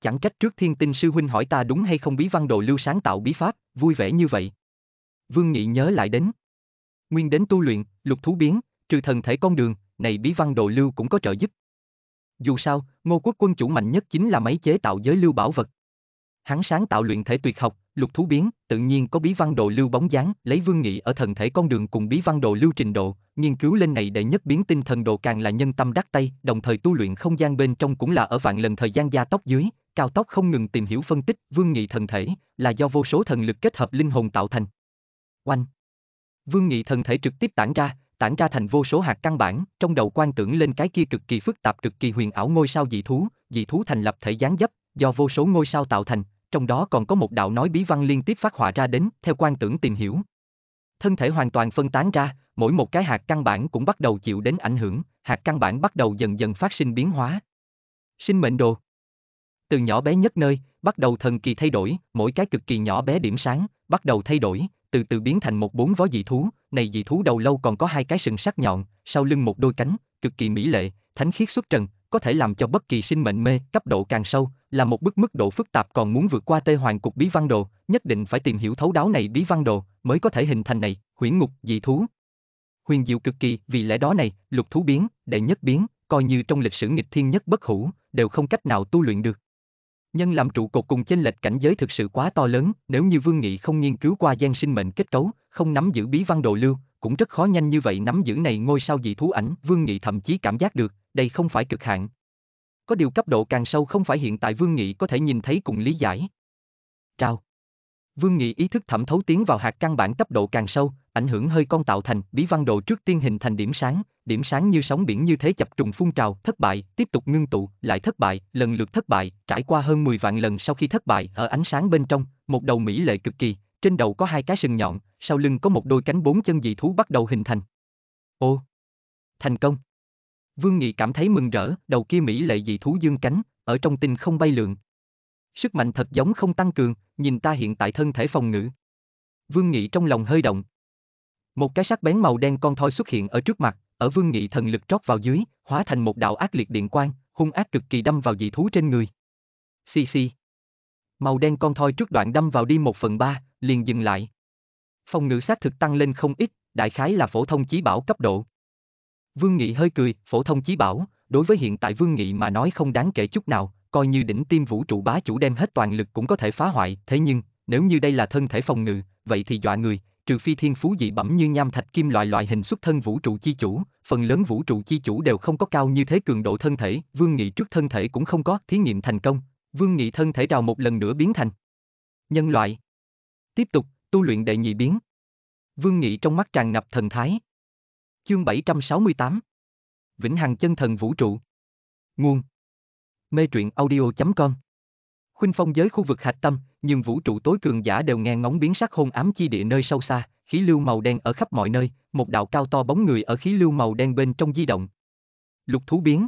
Chẳng trách trước thiên tinh sư huynh hỏi ta đúng hay không bí văn đồ lưu sáng tạo bí pháp, vui vẻ như vậy. Vương Nghị nhớ lại đến. Nguyên đến tu luyện, lục thú biến, trừ thần thể con đường, này bí văn đồ lưu cũng có trợ giúp. Dù sao, ngô quốc quân chủ mạnh nhất chính là máy chế tạo giới lưu bảo vật. Hắn sáng tạo luyện thể tuyệt học, lục thú biến, tự nhiên có bí văn đồ lưu bóng dáng, lấy vương nghị ở thần thể con đường cùng bí văn đồ lưu trình độ, nghiên cứu lên này để nhất biến tinh thần đồ càng là nhân tâm đắc tay, đồng thời tu luyện không gian bên trong cũng là ở vạn lần thời gian gia tốc dưới, cao tốc không ngừng tìm hiểu phân tích vương nghị thần thể, là do vô số thần lực kết hợp linh hồn tạo thành. Oanh! Vương nghị thần thể trực tiếp tản ra, tản ra thành vô số hạt căn bản, trong đầu quan tưởng lên cái kia cực kỳ phức tạp cực kỳ huyền ảo ngôi sao dị thú, dị thú thành lập thể gián dấp, do vô số ngôi sao tạo thành, trong đó còn có một đạo nói bí văn liên tiếp phát họa ra đến, theo quan tưởng tìm hiểu. Thân thể hoàn toàn phân tán ra, mỗi một cái hạt căn bản cũng bắt đầu chịu đến ảnh hưởng, hạt căn bản bắt đầu dần dần phát sinh biến hóa. Sinh mệnh đồ Từ nhỏ bé nhất nơi, bắt đầu thần kỳ thay đổi, mỗi cái cực kỳ nhỏ bé điểm sáng, bắt đầu thay đổi, từ từ biến thành một bốn vó dị thú, này dị thú đầu lâu còn có hai cái sừng sắc nhọn, sau lưng một đôi cánh, cực kỳ mỹ lệ, thánh khiết xuất trần, có thể làm cho bất kỳ sinh mệnh mê cấp độ càng sâu, là một bức mức độ phức tạp còn muốn vượt qua tê hoàng cục bí văn đồ, nhất định phải tìm hiểu thấu đáo này bí văn đồ, mới có thể hình thành này, huyễn ngục dị thú. Huyền diệu cực kỳ, vì lẽ đó này, lục thú biến, đệ nhất biến, coi như trong lịch sử nghịch thiên nhất bất hủ, đều không cách nào tu luyện được. Nhân làm trụ cột cùng chênh lệch cảnh giới thực sự quá to lớn, nếu như Vương Nghị không nghiên cứu qua gian sinh mệnh kết cấu, không nắm giữ bí văn đồ lưu, cũng rất khó nhanh như vậy nắm giữ này ngôi sao dị thú ảnh, Vương Nghị thậm chí cảm giác được, đây không phải cực hạn. Có điều cấp độ càng sâu không phải hiện tại Vương Nghị có thể nhìn thấy cùng lý giải. Trao. Vương Nghị ý thức thẩm thấu tiến vào hạt căn bản cấp độ càng sâu, ảnh hưởng hơi con tạo thành bí văn độ trước tiên hình thành điểm sáng, điểm sáng như sóng biển như thế chập trùng phun trào, thất bại, tiếp tục ngưng tụ, lại thất bại, lần lượt thất bại, trải qua hơn 10 vạn lần sau khi thất bại ở ánh sáng bên trong, một đầu mỹ lệ cực kỳ, trên đầu có hai cái sừng nhọn, sau lưng có một đôi cánh bốn chân dị thú bắt đầu hình thành. Ô! Thành công! Vương Nghị cảm thấy mừng rỡ, đầu kia Mỹ lệ dị thú dương cánh, ở trong tinh không bay lượn. Sức mạnh thật giống không tăng cường, nhìn ta hiện tại thân thể phòng ngự. Vương Nghị trong lòng hơi động. Một cái sắc bén màu đen con thoi xuất hiện ở trước mặt, ở Vương Nghị thần lực trót vào dưới, hóa thành một đạo ác liệt điện quang, hung ác cực kỳ đâm vào dị thú trên người. Xì xì. Màu đen con thoi trước đoạn đâm vào đi một phần ba, liền dừng lại. Phòng ngự sát thực tăng lên không ít, đại khái là phổ thông chí bảo cấp độ. Vương Nghị hơi cười, phổ thông chí bảo, đối với hiện tại Vương Nghị mà nói không đáng kể chút nào, coi như đỉnh tim vũ trụ bá chủ đem hết toàn lực cũng có thể phá hoại, thế nhưng, nếu như đây là thân thể phòng ngự, vậy thì dọa người, trừ phi thiên phú dị bẩm như nham thạch kim loại loại hình xuất thân vũ trụ chi chủ, phần lớn vũ trụ chi chủ đều không có cao như thế cường độ thân thể, Vương Nghị trước thân thể cũng không có, thí nghiệm thành công, Vương Nghị thân thể rào một lần nữa biến thành nhân loại. Tiếp tục, tu luyện đệ nhị biến. Vương Nghị trong mắt tràn ngập thần thái. Chương 768 Vĩnh Hằng Chân Thần Vũ Trụ Nguồn Mê truyện audio.com Khuynh phong giới khu vực hạch tâm, nhưng vũ trụ tối cường giả đều nghe ngóng biến sắc hôn ám chi địa nơi sâu xa, khí lưu màu đen ở khắp mọi nơi, một đạo cao to bóng người ở khí lưu màu đen bên trong di động. Lục thú biến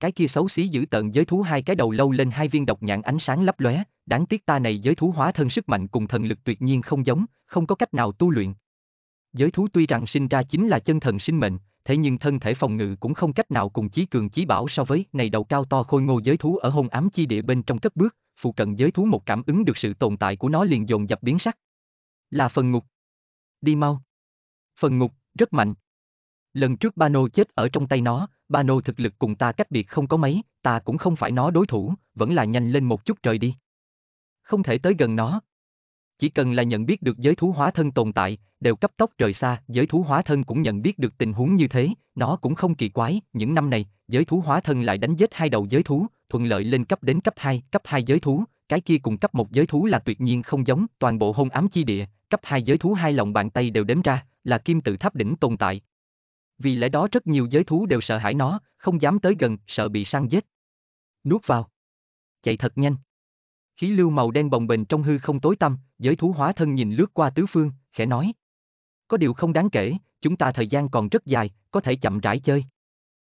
Cái kia xấu xí giữ tợn giới thú hai cái đầu lâu lên hai viên độc nhãn ánh sáng lấp lóe, đáng tiếc ta này giới thú hóa thân sức mạnh cùng thần lực tuyệt nhiên không giống, không có cách nào tu luyện, Giới thú tuy rằng sinh ra chính là chân thần sinh mệnh, thế nhưng thân thể phòng ngự cũng không cách nào cùng chí cường chí bảo so với này đầu cao to khôi ngô giới thú ở hôn ám chi địa bên trong cất bước, phụ cận giới thú một cảm ứng được sự tồn tại của nó liền dồn dập biến sắc. Là phần ngục. Đi mau. Phần ngục, rất mạnh. Lần trước Bano chết ở trong tay nó, Bano thực lực cùng ta cách biệt không có mấy, ta cũng không phải nó đối thủ, vẫn là nhanh lên một chút trời đi. Không thể tới gần nó. Chỉ cần là nhận biết được giới thú hóa thân tồn tại, đều cấp tốc rời xa, giới thú hóa thân cũng nhận biết được tình huống như thế, nó cũng không kỳ quái, những năm này, giới thú hóa thân lại đánh giết hai đầu giới thú, thuận lợi lên cấp đến cấp 2, cấp 2 giới thú, cái kia cùng cấp một giới thú là tuyệt nhiên không giống, toàn bộ hôn ám chi địa, cấp 2 giới thú hai lòng bàn tay đều đếm ra, là kim tự tháp đỉnh tồn tại. Vì lẽ đó rất nhiều giới thú đều sợ hãi nó, không dám tới gần, sợ bị săn giết. Nuốt vào. Chạy thật nhanh khí lưu màu đen bồng bềnh trong hư không tối tăm, giới thú hóa thân nhìn lướt qua tứ phương, khẽ nói. Có điều không đáng kể, chúng ta thời gian còn rất dài, có thể chậm rãi chơi.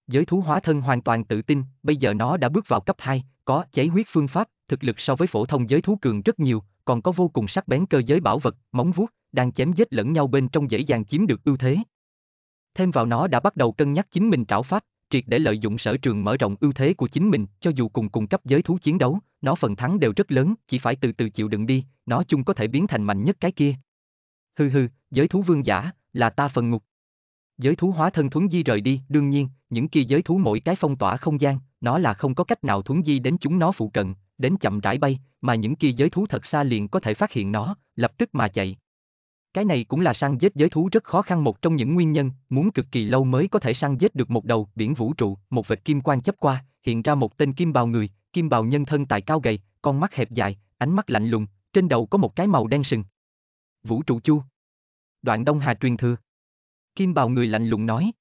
Giới thú hóa thân hoàn toàn tự tin, bây giờ nó đã bước vào cấp 2, có cháy huyết phương pháp, thực lực so với phổ thông giới thú cường rất nhiều, còn có vô cùng sắc bén cơ giới bảo vật, móng vuốt, đang chém giết lẫn nhau bên trong dễ dàng chiếm được ưu thế. Thêm vào nó đã bắt đầu cân nhắc chính mình trảo pháp, triệt để lợi dụng sở trường mở rộng ưu thế của chính mình, cho dù cùng cùng cấp giới thú chiến đấu, nó phần thắng đều rất lớn, chỉ phải từ từ chịu đựng đi, nó chung có thể biến thành mạnh nhất cái kia. Hừ hừ, giới thú vương giả, là ta phần ngục. Giới thú hóa thân thuấn di rời đi, đương nhiên, những kia giới thú mỗi cái phong tỏa không gian, nó là không có cách nào thuấn di đến chúng nó phụ cận, đến chậm rãi bay, mà những kia giới thú thật xa liền có thể phát hiện nó, lập tức mà chạy. Cái này cũng là săn giết giới thú rất khó khăn một trong những nguyên nhân, muốn cực kỳ lâu mới có thể săn giết được một đầu biển vũ trụ, một vệt kim quan chấp qua, hiện ra một tên kim bào người, kim bào nhân thân tài cao gầy, con mắt hẹp dài, ánh mắt lạnh lùng, trên đầu có một cái màu đen sừng. Vũ trụ chu. Đoạn Đông Hà truyền thừa. Kim bào người lạnh lùng nói.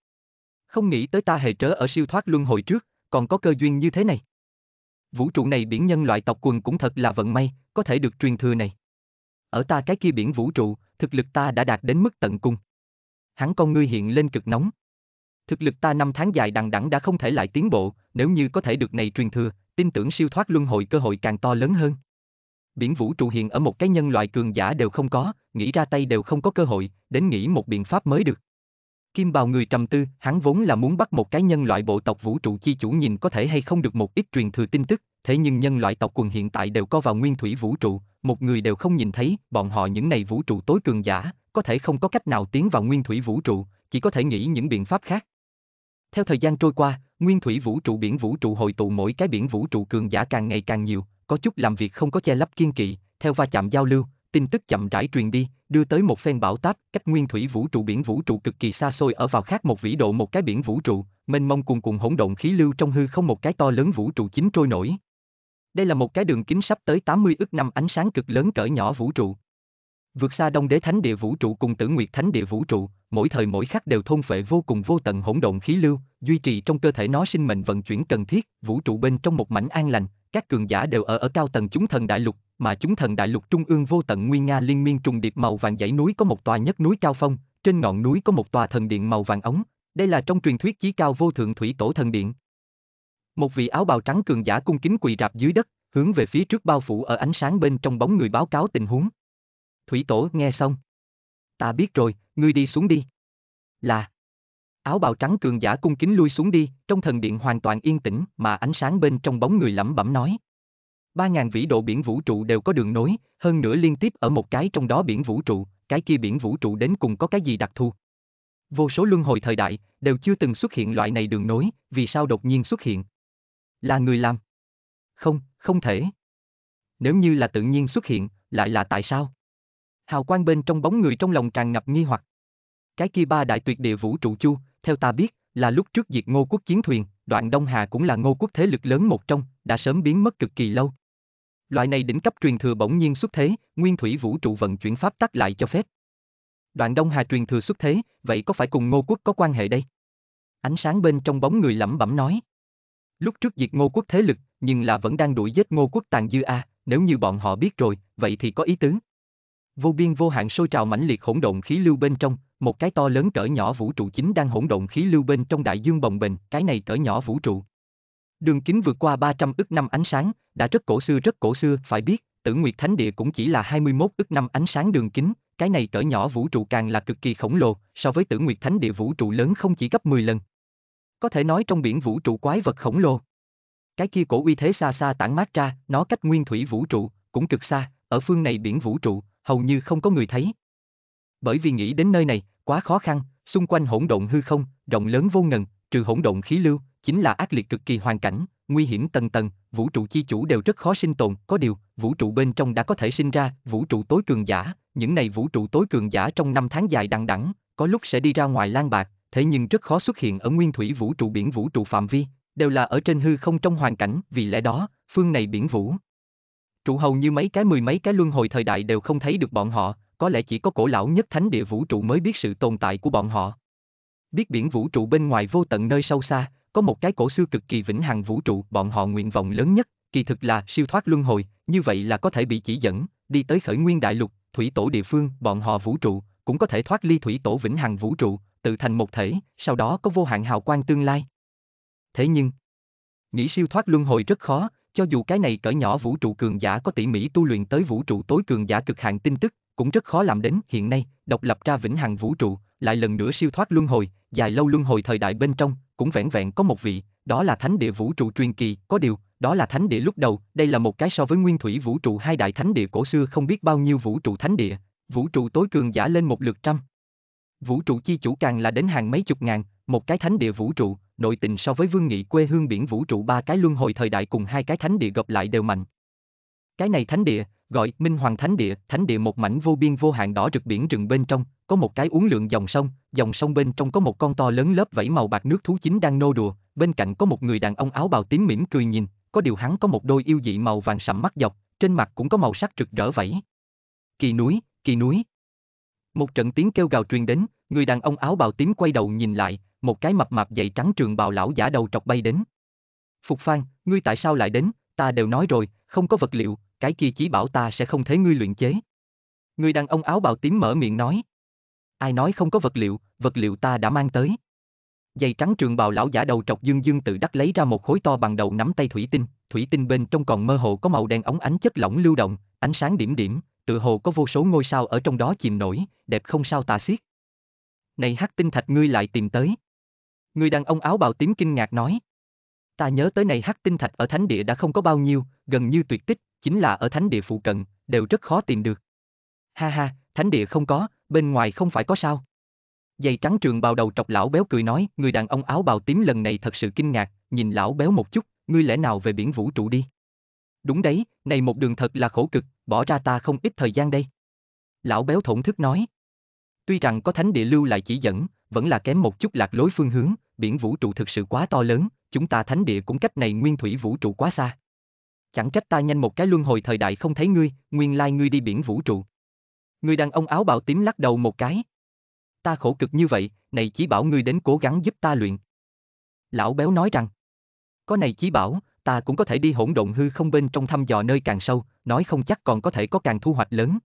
Không nghĩ tới ta hề trớ ở siêu thoát luân hồi trước, còn có cơ duyên như thế này. Vũ trụ này biển nhân loại tộc quần cũng thật là vận may, có thể được truyền thừa này. Ở ta cái kia biển vũ trụ, thực lực ta đã đạt đến mức tận cung. Hắn con ngươi hiện lên cực nóng. Thực lực ta năm tháng dài đằng đẵng đã không thể lại tiến bộ, nếu như có thể được này truyền thừa, tin tưởng siêu thoát luân hồi cơ hội càng to lớn hơn. Biển vũ trụ hiện ở một cái nhân loại cường giả đều không có, nghĩ ra tay đều không có cơ hội, đến nghĩ một biện pháp mới được. Kim bào người trầm tư, hắn vốn là muốn bắt một cái nhân loại bộ tộc vũ trụ chi chủ nhìn có thể hay không được một ít truyền thừa tin tức, thế nhưng nhân loại tộc quần hiện tại đều có vào nguyên thủy vũ trụ, một người đều không nhìn thấy, bọn họ những này vũ trụ tối cường giả, có thể không có cách nào tiến vào nguyên thủy vũ trụ, chỉ có thể nghĩ những biện pháp khác. Theo thời gian trôi qua, nguyên thủy vũ trụ biển vũ trụ hội tụ mỗi cái biển vũ trụ cường giả càng ngày càng nhiều, có chút làm việc không có che lấp kiên kỵ, theo va chạm giao lưu, tin tức chậm rãi truyền đi, đưa tới một phen bão táp, cách nguyên thủy vũ trụ biển vũ trụ cực kỳ xa xôi ở vào khác một vĩ độ một cái biển vũ trụ, mênh mông cuồn cuộn hỗn độn khí lưu trong hư không một cái to lớn vũ trụ chính trôi nổi. Đây là một cái đường kính sắp tới 80 ức năm ánh sáng cực lớn cỡ nhỏ vũ trụ. Vượt xa Đông Đế Thánh Địa vũ trụ cùng Tử Nguyệt Thánh Địa vũ trụ, mỗi thời mỗi khắc đều thôn phệ vô cùng vô tận hỗn độn khí lưu, duy trì trong cơ thể nó sinh mệnh vận chuyển cần thiết, vũ trụ bên trong một mảnh an lành, các cường giả đều ở ở cao tầng chúng thần đại lục, mà chúng thần đại lục trung ương vô tận nguyên nga liên miên trùng điệp màu vàng dãy núi có một tòa nhất núi cao phong, trên ngọn núi có một tòa thần điện màu vàng ống, đây là trong truyền thuyết chí cao vô thượng thủy tổ thần điện. Một vị áo bào trắng cường giả cung kính quỳ rạp dưới đất, hướng về phía trước bao phủ ở ánh sáng bên trong bóng người báo cáo tình huống. Thủy tổ nghe xong. Ta biết rồi, ngươi đi xuống đi. Là. Áo bào trắng cường giả cung kính lui xuống đi, trong thần điện hoàn toàn yên tĩnh mà ánh sáng bên trong bóng người lẩm bẩm nói. 3.000 vĩ độ biển vũ trụ đều có đường nối, hơn nữa liên tiếp ở một cái trong đó biển vũ trụ, cái kia biển vũ trụ đến cùng có cái gì đặc thù. Vô số luân hồi thời đại, đều chưa từng xuất hiện loại này đường nối, vì sao đột nhiên xuất hiện? Là người làm? Không, không thể. Nếu như là tự nhiên xuất hiện, lại là tại sao? Hào quang bên trong bóng người trong lòng tràn ngập nghi hoặc. Cái kia ba đại tuyệt địa vũ trụ chu, theo ta biết, là lúc trước diệt ngô quốc chiến thuyền, đoạn Đông Hà cũng là ngô quốc thế lực lớn một trong, đã sớm biến mất cực kỳ lâu. Loại này đỉnh cấp truyền thừa bỗng nhiên xuất thế, nguyên thủy vũ trụ vận chuyển pháp tắc lại cho phép. Đoạn Đông Hà truyền thừa xuất thế, vậy có phải cùng Ngô Quốc có quan hệ đây? Ánh sáng bên trong bóng người lẩm bẩm nói. Lúc trước diệt Ngô Quốc thế lực, nhưng là vẫn đang đuổi giết Ngô Quốc tàn dư a, nếu như bọn họ biết rồi, vậy thì có ý tứ. Vô biên vô hạn sôi trào mãnh liệt hỗn độn khí lưu bên trong, một cái to lớn cỡ nhỏ vũ trụ chính đang hỗn độn khí lưu bên trong đại dương bồng bềnh, cái này cỡ nhỏ vũ trụ. Đường kính vượt qua 300 ức năm ánh sáng, đã rất cổ xưa rất cổ xưa, phải biết, tử nguyệt thánh địa cũng chỉ là 21 ức năm ánh sáng đường kính, cái này cỡ nhỏ vũ trụ càng là cực kỳ khổng lồ, so với tử nguyệt thánh địa vũ trụ lớn không chỉ gấp 10 lần. Có thể nói trong biển vũ trụ quái vật khổng lồ. Cái kia cổ uy thế xa xa tản mát ra, nó cách nguyên thủy vũ trụ, cũng cực xa, ở phương này biển vũ trụ, hầu như không có người thấy. Bởi vì nghĩ đến nơi này, quá khó khăn, xung quanh hỗn độn hư không, rộng lớn vô ngần, trừ hỗn độn khí lưu, chính là ác liệt cực kỳ hoàn cảnh, nguy hiểm tầng tầng, vũ trụ chi chủ đều rất khó sinh tồn, có điều, vũ trụ bên trong đã có thể sinh ra vũ trụ tối cường giả, những này vũ trụ tối cường giả trong năm tháng dài đằng đẵng, có lúc sẽ đi ra ngoài lan bạc, thế nhưng rất khó xuất hiện ở nguyên thủy vũ trụ biển vũ trụ phạm vi, đều là ở trên hư không trong hoàn cảnh, vì lẽ đó, phương này biển vũ. Trụ hầu như mấy cái mười mấy cái luân hồi thời đại đều không thấy được bọn họ, có lẽ chỉ có cổ lão nhất thánh địa vũ trụ mới biết sự tồn tại của bọn họ. Biết biển vũ trụ bên ngoài vô tận nơi sâu xa, có một cái cổ xưa cực kỳ vĩnh hằng vũ trụ, bọn họ nguyện vọng lớn nhất, kỳ thực là siêu thoát luân hồi, như vậy là có thể bị chỉ dẫn, đi tới khởi nguyên đại lục, thủy tổ địa phương, bọn họ vũ trụ, cũng có thể thoát ly thủy tổ vĩnh hằng vũ trụ, tự thành một thể, sau đó có vô hạn hào quang tương lai. Thế nhưng, nghĩ siêu thoát luân hồi rất khó, cho dù cái này cỡ nhỏ vũ trụ cường giả có tỉ mỉ tu luyện tới vũ trụ tối cường giả cực hạn tin tức, cũng rất khó làm đến hiện nay, độc lập ra vĩnh hằng vũ trụ, lại lần nữa siêu thoát luân hồi, dài lâu luân hồi thời đại bên trong, cũng vẹn vẹn có một vị, đó là thánh địa vũ trụ truyền kỳ, có điều, đó là thánh địa lúc đầu, đây là một cái so với nguyên thủy vũ trụ hai đại thánh địa cổ xưa không biết bao nhiêu vũ trụ thánh địa, vũ trụ tối cường giả lên một lượt trăm. Vũ trụ chi chủ càng là đến hàng mấy chục ngàn, một cái thánh địa vũ trụ, nội tình so với vương nghị quê hương biển vũ trụ ba cái luân hồi thời đại cùng hai cái thánh địa gặp lại đều mạnh. Cái này thánh địa, gọi Minh Hoàng Thánh Địa, thánh địa một mảnh vô biên vô hạn đỏ rực biển rừng bên trong, có một cái uống lượng dòng sông, dòng sông bên trong có một con to lớn lớp vẫy màu bạc nước thú chính đang nô đùa, bên cạnh có một người đàn ông áo bào tím mỉm cười nhìn, có điều hắn có một đôi yêu dị màu vàng sẫm mắt dọc, trên mặt cũng có màu sắc rực rỡ vẫy. Kỳ núi, kỳ núi. Một trận tiếng kêu gào truyền đến, người đàn ông áo bào tím quay đầu nhìn lại, một cái mập mạp dậy trắng trường bào lão giả đầu trọc bay đến. Phục Phan, ngươi tại sao lại đến, ta đều nói rồi, không có vật liệu, cái kia chí bảo ta sẽ không thấy ngươi luyện chế. Người đàn ông áo bào tím mở miệng nói. Ai nói không có vật liệu, vật liệu ta đã mang tới. Giày trắng trường bào lão giả đầu trọc dương dương tự đắc lấy ra một khối to bằng đầu nắm tay thủy tinh, thủy tinh bên trong còn mơ hồ có màu đen ống ánh chất lỏng lưu động, ánh sáng điểm điểm, tự hồ có vô số ngôi sao ở trong đó chìm nổi, đẹp không sao tà xiết. Này hắc tinh thạch ngươi lại tìm tới. Người đàn ông áo bào tím kinh ngạc nói. Ta nhớ tới này hắc tinh thạch ở thánh địa đã không có bao nhiêu, gần như tuyệt tích, chính là ở thánh địa phụ cận, đều rất khó tìm được. Ha ha, thánh địa không có, bên ngoài không phải có sao. Dày trắng trường bào đầu trọc lão béo cười nói, người đàn ông áo bào tím lần này thật sự kinh ngạc, nhìn lão béo một chút, ngươi lẽ nào về biển vũ trụ đi. Đúng đấy, này một đường thật là khổ cực, bỏ ra ta không ít thời gian đây. Lão béo thổn thức nói. Tuy rằng có thánh địa lưu lại chỉ dẫn, vẫn là kém một chút lạc lối phương hướng, biển vũ trụ thực sự quá to lớn, chúng ta thánh địa cũng cách này nguyên thủy vũ trụ quá xa chẳng trách ta nhanh một cái luân hồi thời đại không thấy ngươi, nguyên lai ngươi đi biển vũ trụ. Người đàn ông áo bào tím lắc đầu một cái. Ta khổ cực như vậy, này chỉ bảo ngươi đến cố gắng giúp ta luyện. Lão béo nói rằng, có này chỉ bảo, ta cũng có thể đi hỗn độn hư không bên trong thăm dò nơi càng sâu, nói không chắc còn có thể có càng thu hoạch lớn.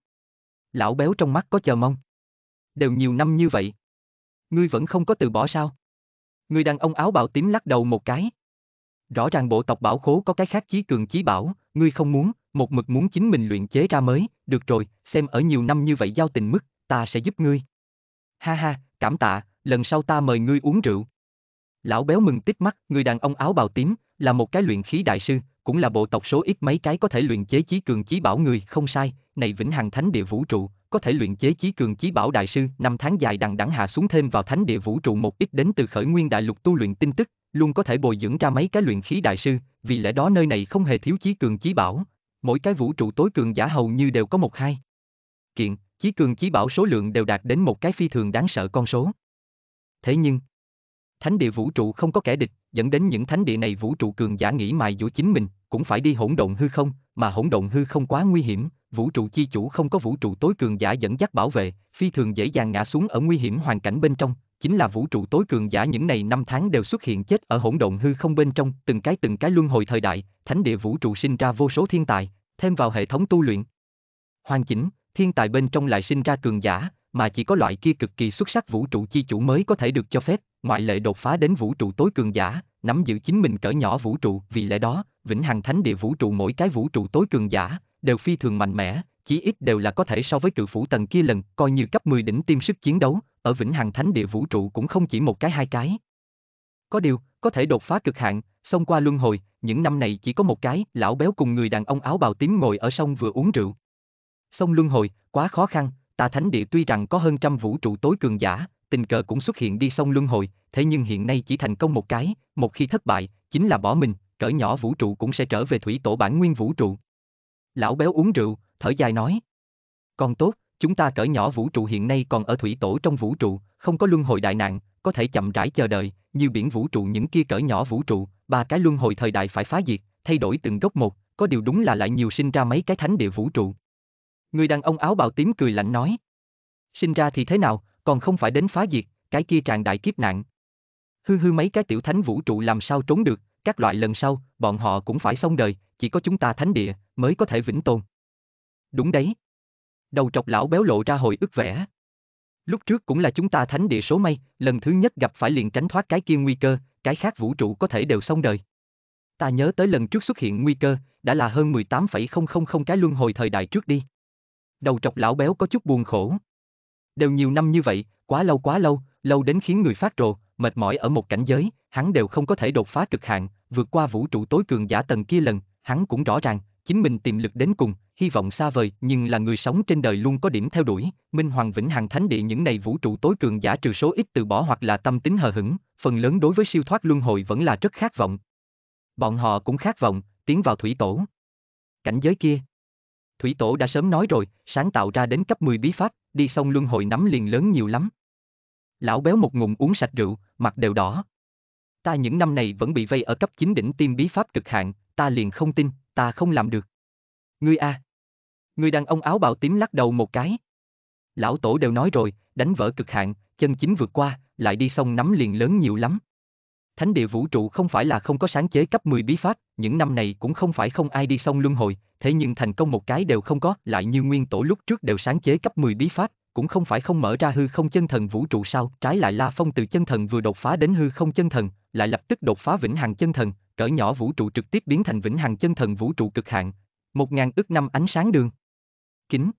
Lão béo trong mắt có chờ mong. Đều nhiều năm như vậy. Ngươi vẫn không có từ bỏ sao? Người đàn ông áo bào tím lắc đầu một cái. Rõ ràng bộ tộc bảo khố có cái khác chí cường chí bảo, ngươi không muốn, một mực muốn chính mình luyện chế ra mới, được rồi, xem ở nhiều năm như vậy giao tình mức, ta sẽ giúp ngươi. Ha ha, cảm tạ, lần sau ta mời ngươi uống rượu. Lão béo mừng tít mắt, người đàn ông áo bào tím, là một cái luyện khí đại sư, cũng là bộ tộc số ít mấy cái có thể luyện chế chí cường chí bảo người, không sai, này vĩnh hằng thánh địa vũ trụ, có thể luyện chế chí cường chí bảo đại sư, năm tháng dài đằng đẵng hạ xuống thêm vào thánh địa vũ trụ một ít đến từ khởi nguyên đại lục tu luyện tin tức, luôn có thể bồi dưỡng ra mấy cái luyện khí đại sư, vì lẽ đó nơi này không hề thiếu chí cường chí bảo, mỗi cái vũ trụ tối cường giả hầu như đều có một hai. Kiện, chí cường chí bảo số lượng đều đạt đến một cái phi thường đáng sợ con số. Thế nhưng, thánh địa vũ trụ không có kẻ địch, dẫn đến những thánh địa này vũ trụ cường giả nghĩ mài dũa chính mình, cũng phải đi hỗn độn hư không, mà hỗn độn hư không quá nguy hiểm, vũ trụ chi chủ không có vũ trụ tối cường giả dẫn dắt bảo vệ, phi thường dễ dàng ngã xuống ở nguy hiểm hoàn cảnh bên trong, chính là vũ trụ tối cường giả những này năm tháng đều xuất hiện chết ở hỗn độn hư không bên trong, từng cái từng cái luân hồi thời đại, thánh địa vũ trụ sinh ra vô số thiên tài, thêm vào hệ thống tu luyện. Hoàn chỉnh, thiên tài bên trong lại sinh ra cường giả, mà chỉ có loại kia cực kỳ xuất sắc vũ trụ chi chủ mới có thể được cho phép, ngoại lệ đột phá đến vũ trụ tối cường giả, nắm giữ chính mình cỡ nhỏ vũ trụ, vì lẽ đó, vĩnh hằng thánh địa vũ trụ mỗi cái vũ trụ tối cường giả đều phi thường mạnh mẽ, chí ít đều là có thể so với cự phủ tầng kia lần, coi như cấp 10 đỉnh tiêm sức chiến đấu, ở Vĩnh Hằng Thánh Địa vũ trụ cũng không chỉ một cái hai cái. Có điều, có thể đột phá cực hạn, xông qua luân hồi, những năm này chỉ có một cái, lão béo cùng người đàn ông áo bào tím ngồi ở sông vừa uống rượu. Sông luân hồi, quá khó khăn, tà thánh địa tuy rằng có hơn trăm vũ trụ tối cường giả, tình cờ cũng xuất hiện đi sông luân hồi, thế nhưng hiện nay chỉ thành công một cái, một khi thất bại, chính là bỏ mình, cỡ nhỏ vũ trụ cũng sẽ trở về thủy tổ bản nguyên vũ trụ. Lão béo uống rượu, thở dài nói. Còn tốt, chúng ta cỡ nhỏ vũ trụ hiện nay còn ở thủy tổ trong vũ trụ, không có luân hồi đại nạn, có thể chậm rãi chờ đợi, như biển vũ trụ những kia cỡ nhỏ vũ trụ, ba cái luân hồi thời đại phải phá diệt, thay đổi từng gốc một, có điều đúng là lại nhiều sinh ra mấy cái thánh địa vũ trụ. Người đàn ông áo bào tím cười lạnh nói. Sinh ra thì thế nào, còn không phải đến phá diệt, cái kia tràn đại kiếp nạn. Hư hư mấy cái tiểu thánh vũ trụ làm sao trốn được, các loại lần sau, bọn họ cũng phải xong đời, chỉ có chúng ta thánh địa, mới có thể vĩnh tồn. Đúng đấy. Đầu trọc lão béo lộ ra hồi ức vẻ. Lúc trước cũng là chúng ta thánh địa số may, lần thứ nhất gặp phải liền tránh thoát cái kia nguy cơ, cái khác vũ trụ có thể đều xong đời. Ta nhớ tới lần trước xuất hiện nguy cơ, đã là hơn 18,000 cái luân hồi thời đại trước đi. Đầu trọc lão béo có chút buồn khổ. Đều nhiều năm như vậy, quá lâu quá lâu, lâu đến khiến người phát rồ, mệt mỏi ở một cảnh giới, hắn đều không có thể đột phá cực hạn, vượt qua vũ trụ tối cường giả tầng kia lần, hắn cũng rõ ràng, chính mình tìm lực đến cùng, hy vọng xa vời, nhưng là người sống trên đời luôn có điểm theo đuổi, Minh Hoàng Vĩnh Hằng Thánh Địa những này vũ trụ tối cường giả trừ số ít từ bỏ hoặc là tâm tính hờ hững, phần lớn đối với siêu thoát luân hồi vẫn là rất khát vọng. Bọn họ cũng khát vọng, tiến vào thủy tổ. Cảnh giới kia. Thủy tổ đã sớm nói rồi, sáng tạo ra đến cấp 10 bí pháp, đi xong luân hồi nắm liền lớn nhiều lắm. Lão béo một ngụm uống sạch rượu, mặt đều đỏ. Ta những năm này vẫn bị vây ở cấp 9 đỉnh tim bí pháp cực hạn, ta liền không tin, ta không làm được. Ngươi a. À. Người đàn ông áo bào tím lắc đầu một cái. Lão tổ đều nói rồi, đánh vỡ cực hạn, chân chính vượt qua, lại đi xong nắm liền lớn nhiều lắm. Thánh địa vũ trụ không phải là không có sáng chế cấp 10 bí pháp, những năm này cũng không phải không ai đi xong luân hồi, thế nhưng thành công một cái đều không có, lại như nguyên tổ lúc trước đều sáng chế cấp 10 bí pháp, cũng không phải không mở ra hư không chân thần vũ trụ sao, trái lại La Phong từ chân thần vừa đột phá đến hư không chân thần, lại lập tức đột phá vĩnh hằng chân thần, cỡ nhỏ vũ trụ trực tiếp biến thành vĩnh hằng chân thần vũ trụ cực hạn, một ngàn ức năm ánh sáng đường. Kính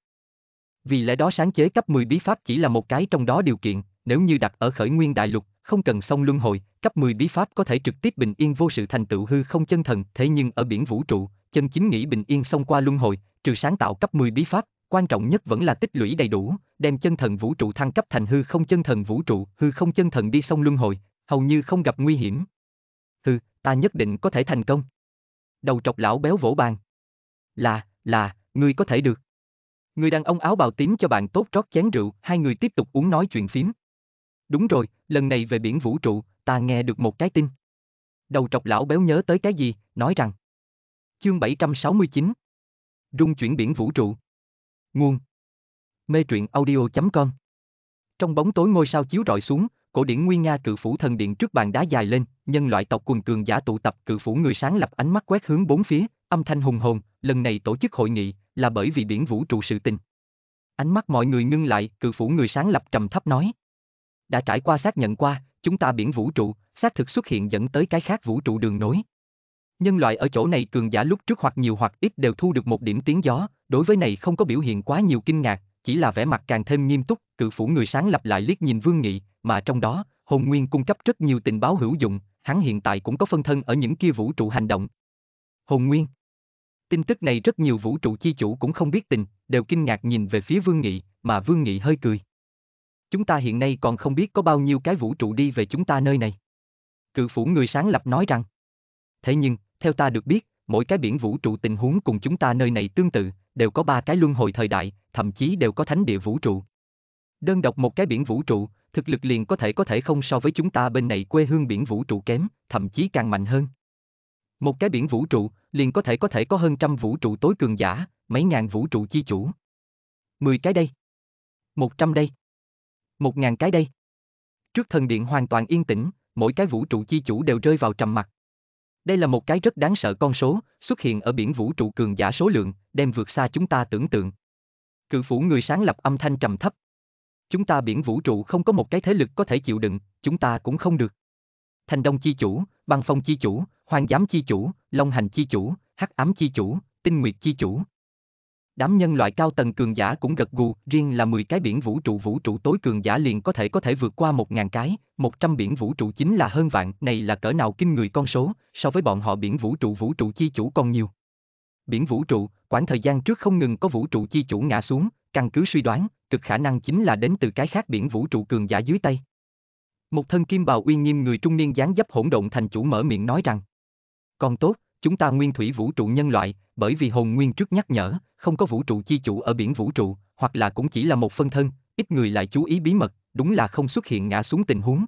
Vì lẽ đó sáng chế cấp 10 bí pháp chỉ là một cái trong đó điều kiện, nếu như đặt ở khởi nguyên đại lục, không cần xong luân hồi, cấp 10 bí pháp có thể trực tiếp bình yên vô sự thành tựu hư không chân thần, thế nhưng ở biển vũ trụ, chân chính nghĩ bình yên xong qua luân hồi, trừ sáng tạo cấp 10 bí pháp, quan trọng nhất vẫn là tích lũy đầy đủ, đem chân thần vũ trụ thăng cấp thành hư không chân thần vũ trụ, hư không chân thần đi xong luân hồi, hầu như không gặp nguy hiểm. Hư, ta nhất định có thể thành công. Đầu trọc lão béo vỗ bàn. Là, là, ngươi có thể được. Người đàn ông áo bào tím cho bạn tốt rót chén rượu, hai người tiếp tục uống nói chuyện phím. Đúng rồi, lần này về biển vũ trụ, ta nghe được một cái tin. Đầu trọc lão béo nhớ tới cái gì, nói rằng. Chương 769 Rung chuyển biển vũ trụ Nguồn Mê truyện audio.com Trong bóng tối ngôi sao chiếu rọi xuống, cổ điển Nguyên Nga cự phủ thần điện trước bàn đá dài lên, nhân loại tộc quần cường giả tụ tập cự phủ người sáng lập ánh mắt quét hướng bốn phía, âm thanh hùng hồn, lần này tổ chức hội nghị là bởi vì biển vũ trụ sự tình. Ánh mắt mọi người ngưng lại, cự phủ người sáng lập trầm thấp nói. Đã trải qua xác nhận qua, chúng ta biển vũ trụ, xác thực xuất hiện dẫn tới cái khác vũ trụ đường nối. Nhân loại ở chỗ này cường giả lúc trước hoặc nhiều hoặc ít đều thu được một điểm tiếng gió, đối với này không có biểu hiện quá nhiều kinh ngạc, chỉ là vẻ mặt càng thêm nghiêm túc, cự phủ người sáng lập lại liếc nhìn Vương Nghị, mà trong đó, hồn nguyên cung cấp rất nhiều tình báo hữu dụng, hắn hiện tại cũng có phân thân ở những kia vũ trụ hành động. Hồn nguyên Tin tức này rất nhiều vũ trụ chi chủ cũng không biết tình, đều kinh ngạc nhìn về phía Vương Nghị, mà Vương Nghị hơi cười. Chúng ta hiện nay còn không biết có bao nhiêu cái vũ trụ đi về chúng ta nơi này. Cự phủ người sáng lập nói rằng. Thế nhưng, theo ta được biết, mỗi cái biển vũ trụ tình huống cùng chúng ta nơi này tương tự, đều có ba cái luân hồi thời đại, thậm chí đều có thánh địa vũ trụ. Đơn độc một cái biển vũ trụ, thực lực liền có thể có thể không so với chúng ta bên này quê hương biển vũ trụ kém, thậm chí càng mạnh hơn. Một cái biển vũ trụ, liền có thể có thể có hơn trăm vũ trụ tối cường giả, mấy ngàn vũ trụ chi chủ. Mười cái đây. Một trăm đây. Một ngàn cái đây. Trước thần điện hoàn toàn yên tĩnh, mỗi cái vũ trụ chi chủ đều rơi vào trầm mặc. Đây là một cái rất đáng sợ con số, xuất hiện ở biển vũ trụ cường giả số lượng, đem vượt xa chúng ta tưởng tượng. Cự phủ người sáng lập âm thanh trầm thấp, chúng ta biển vũ trụ không có một cái thế lực có thể chịu đựng, chúng ta cũng không được. Thành Đông chi chủ, Băng Phong chi chủ, Hoàng Giám chi chủ, Long Hành chi chủ, Hắc Ám chi chủ, Tinh Nguyệt chi chủ. Đám nhân loại cao tầng cường giả cũng gật gù, riêng là 10 cái biển vũ trụ vũ trụ tối cường giả liền có thể có thể vượt qua 1000 cái, 100 biển vũ trụ chính là hơn vạn, này là cỡ nào kinh người con số, so với bọn họ biển vũ trụ vũ trụ chi chủ còn nhiều. Biển vũ trụ, quãng thời gian trước không ngừng có vũ trụ chi chủ ngã xuống, căn cứ suy đoán, cực khả năng chính là đến từ cái khác biển vũ trụ cường giả dưới tay. Một thân kim bào uy nghiêm người trung niên dáng dấp hỗn độn thành chủ mở miệng nói rằng. Còn tốt, chúng ta nguyên thủy vũ trụ nhân loại, bởi vì hồn nguyên trước nhắc nhở, không có vũ trụ chi chủ ở biển vũ trụ, hoặc là cũng chỉ là một phân thân, ít người lại chú ý bí mật, đúng là không xuất hiện ngã xuống tình huống.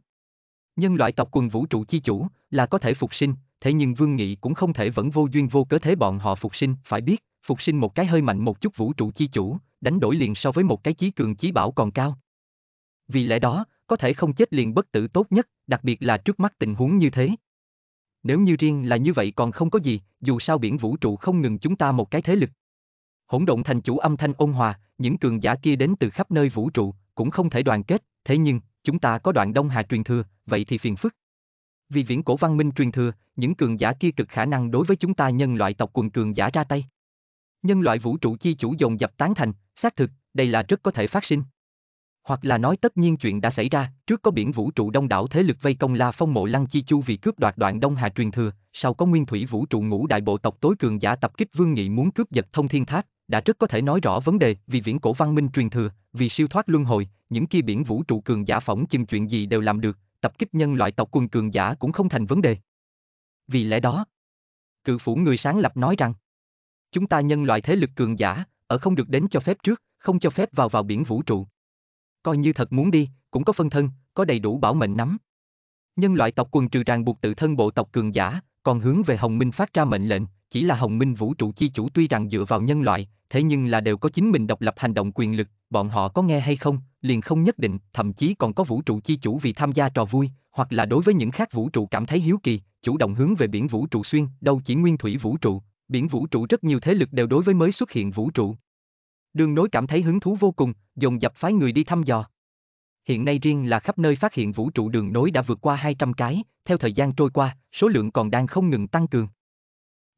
Nhân loại tộc quần vũ trụ chi chủ là có thể phục sinh, thế nhưng Vương Nghị cũng không thể vẫn vô duyên vô cớ thế bọn họ phục sinh, phải biết, phục sinh một cái hơi mạnh một chút vũ trụ chi chủ, đánh đổi liền so với một cái chí cường chí bảo còn cao. Vì lẽ đó, có thể không chết liền bất tử tốt nhất, đặc biệt là trước mắt tình huống như thế. Nếu như riêng là như vậy còn không có gì, dù sao biển vũ trụ không ngừng chúng ta một cái thế lực. Hỗn động thành chủ âm thanh ôn hòa, những cường giả kia đến từ khắp nơi vũ trụ, cũng không thể đoàn kết, thế nhưng, chúng ta có đoạn Đông Hà truyền thừa, vậy thì phiền phức. Vì viễn cổ văn minh truyền thừa, những cường giả kia cực khả năng đối với chúng ta nhân loại tộc quần cường giả ra tay nhân loại vũ trụ chi chủ dồn dập tán thành, xác thực, đây là rất có thể phát sinh. Hoặc là nói tất nhiên chuyện đã xảy ra, trước có biển vũ trụ đông đảo thế lực vây công La Phong mộ Lăng Chi Chu vì cướp đoạt đoạn Đông Hà truyền thừa, sau có nguyên thủy vũ trụ ngũ đại bộ tộc tối cường giả tập kích Vương Nghị muốn cướp giật thông thiên tháp, đã rất có thể nói rõ vấn đề vì viễn cổ văn minh truyền thừa, vì siêu thoát luân hồi, những kia biển vũ trụ cường giả phỏng chừng chuyện gì đều làm được, tập kích nhân loại tộc quân cường giả cũng không thành vấn đề. Vì lẽ đó, cự phủ người sáng lập nói rằng, Chúng ta nhân loại thế lực cường giả, ở không được đến cho phép trước, không cho phép vào vào biển vũ trụ. Coi như thật muốn đi, cũng có phân thân, có đầy đủ bảo mệnh nắm. Nhân loại tộc quần trừ ràng buộc tự thân bộ tộc cường giả, còn hướng về Hồng Minh phát ra mệnh lệnh, chỉ là Hồng Minh vũ trụ chi chủ tuy rằng dựa vào nhân loại, thế nhưng là đều có chính mình độc lập hành động quyền lực, bọn họ có nghe hay không, liền không nhất định, thậm chí còn có vũ trụ chi chủ vì tham gia trò vui, hoặc là đối với những khác vũ trụ cảm thấy hiếu kỳ, chủ động hướng về biển vũ trụ xuyên, đâu chỉ nguyên thủy vũ trụ, biển vũ trụ rất nhiều thế lực đều đối với mới xuất hiện vũ trụ. Đường nối cảm thấy hứng thú vô cùng, dồn dập phái người đi thăm dò. Hiện nay riêng là khắp nơi phát hiện vũ trụ đường nối đã vượt qua 200 cái, theo thời gian trôi qua, số lượng còn đang không ngừng tăng cường.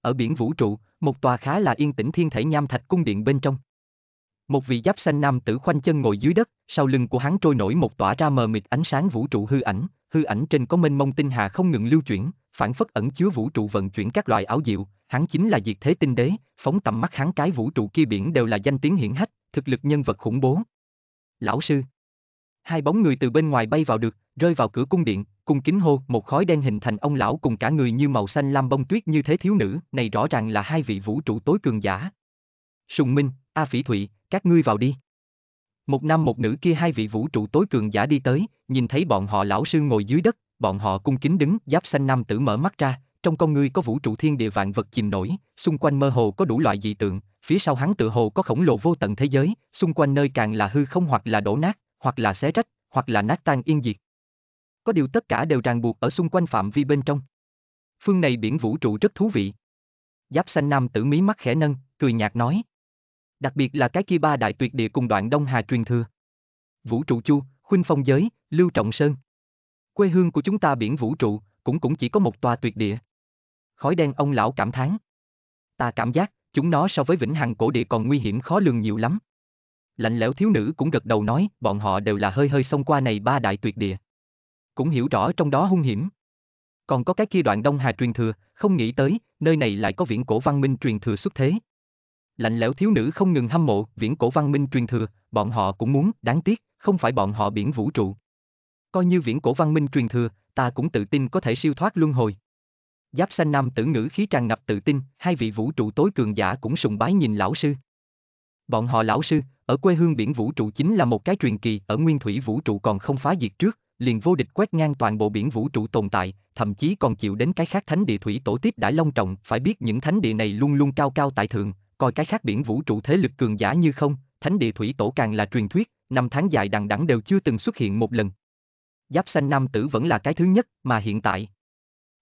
Ở biển vũ trụ, một tòa khá là yên tĩnh thiên thể nham thạch cung điện bên trong. Một vị giáp xanh nam tử khoanh chân ngồi dưới đất, sau lưng của hắn trôi nổi một tỏa ra mờ mịt ánh sáng vũ trụ hư ảnh, hư ảnh trên có mênh mông tinh hà không ngừng lưu chuyển, phản phất ẩn chứa vũ trụ vận chuyển các loại ảo diệu, hắn chính là diệt thế tinh đế, phóng tầm mắt hắn cái vũ trụ kia biển đều là danh tiếng hiển hách, thực lực nhân vật khủng bố. Lão sư. Hai bóng người từ bên ngoài bay vào được, rơi vào cửa cung điện, cung kính hô, một khói đen hình thành ông lão cùng cả người như màu xanh lam bông tuyết như thế thiếu nữ, này rõ ràng là hai vị vũ trụ tối cường giả. Sùng Minh, A Phỉ Thụy, các ngươi vào đi. Một nam một nữ kia hai vị vũ trụ tối cường giả đi tới, nhìn thấy bọn họ lão sư ngồi dưới đất, bọn họ cung kính đứng, giáp xanh nam tử mở mắt ra, trong con ngươi có vũ trụ thiên địa vạn vật chìm nổi, xung quanh mơ hồ có đủ loại dị tượng, phía sau hắn tựa hồ có khổng lồ vô tận thế giới, xung quanh nơi càng là hư không hoặc là đổ nát, hoặc là xé rách, hoặc là nát tan yên diệt. Có điều tất cả đều ràng buộc ở xung quanh phạm vi bên trong. Phương này biển vũ trụ rất thú vị. Giáp xanh nam tử mí mắt khẽ nâng, cười nhạt nói. Đặc biệt là cái kia ba đại tuyệt địa cùng đoạn Đông Hà truyền thừa. Vũ trụ chu, khuynh phong giới, lưu trọng sơn. Quê hương của chúng ta biển vũ trụ, cũng cũng chỉ có một tòa tuyệt địa khói đen ông lão cảm thán. Ta cảm giác, chúng nó so với vĩnh hằng cổ địa còn nguy hiểm khó lường nhiều lắm. Lạnh lẽo thiếu nữ cũng gật đầu nói, bọn họ đều là hơi hơi xông qua này ba đại tuyệt địa. Cũng hiểu rõ trong đó hung hiểm. Còn có cái kia đoạn Đông Hà truyền thừa, không nghĩ tới, nơi này lại có viễn cổ văn minh truyền thừa xuất thế. Lạnh lẽo thiếu nữ không ngừng hâm mộ, viễn cổ văn minh truyền thừa, bọn họ cũng muốn, đáng tiếc, không phải bọn họ biển vũ trụ. Coi như viễn cổ văn minh truyền thừa, ta cũng tự tin có thể siêu thoát luân hồi. Giáp xanh nam tử ngữ khí tràn ngập tự tin, hai vị vũ trụ tối cường giả cũng sùng bái nhìn lão sư. Bọn họ lão sư, ở quê hương biển vũ trụ chính là một cái truyền kỳ, ở nguyên thủy vũ trụ còn không phá diệt trước, liền vô địch quét ngang toàn bộ biển vũ trụ tồn tại, thậm chí còn chịu đến cái khác thánh địa thủy tổ tiếp đãi long trọng, phải biết những thánh địa này luôn luôn cao cao tại thượng, coi cái khác biển vũ trụ thế lực cường giả như không, thánh địa thủy tổ càng là truyền thuyết, năm tháng dài đằng đẵng đều chưa từng xuất hiện một lần. Giáp xanh nam tử vẫn là cái thứ nhất, mà hiện tại,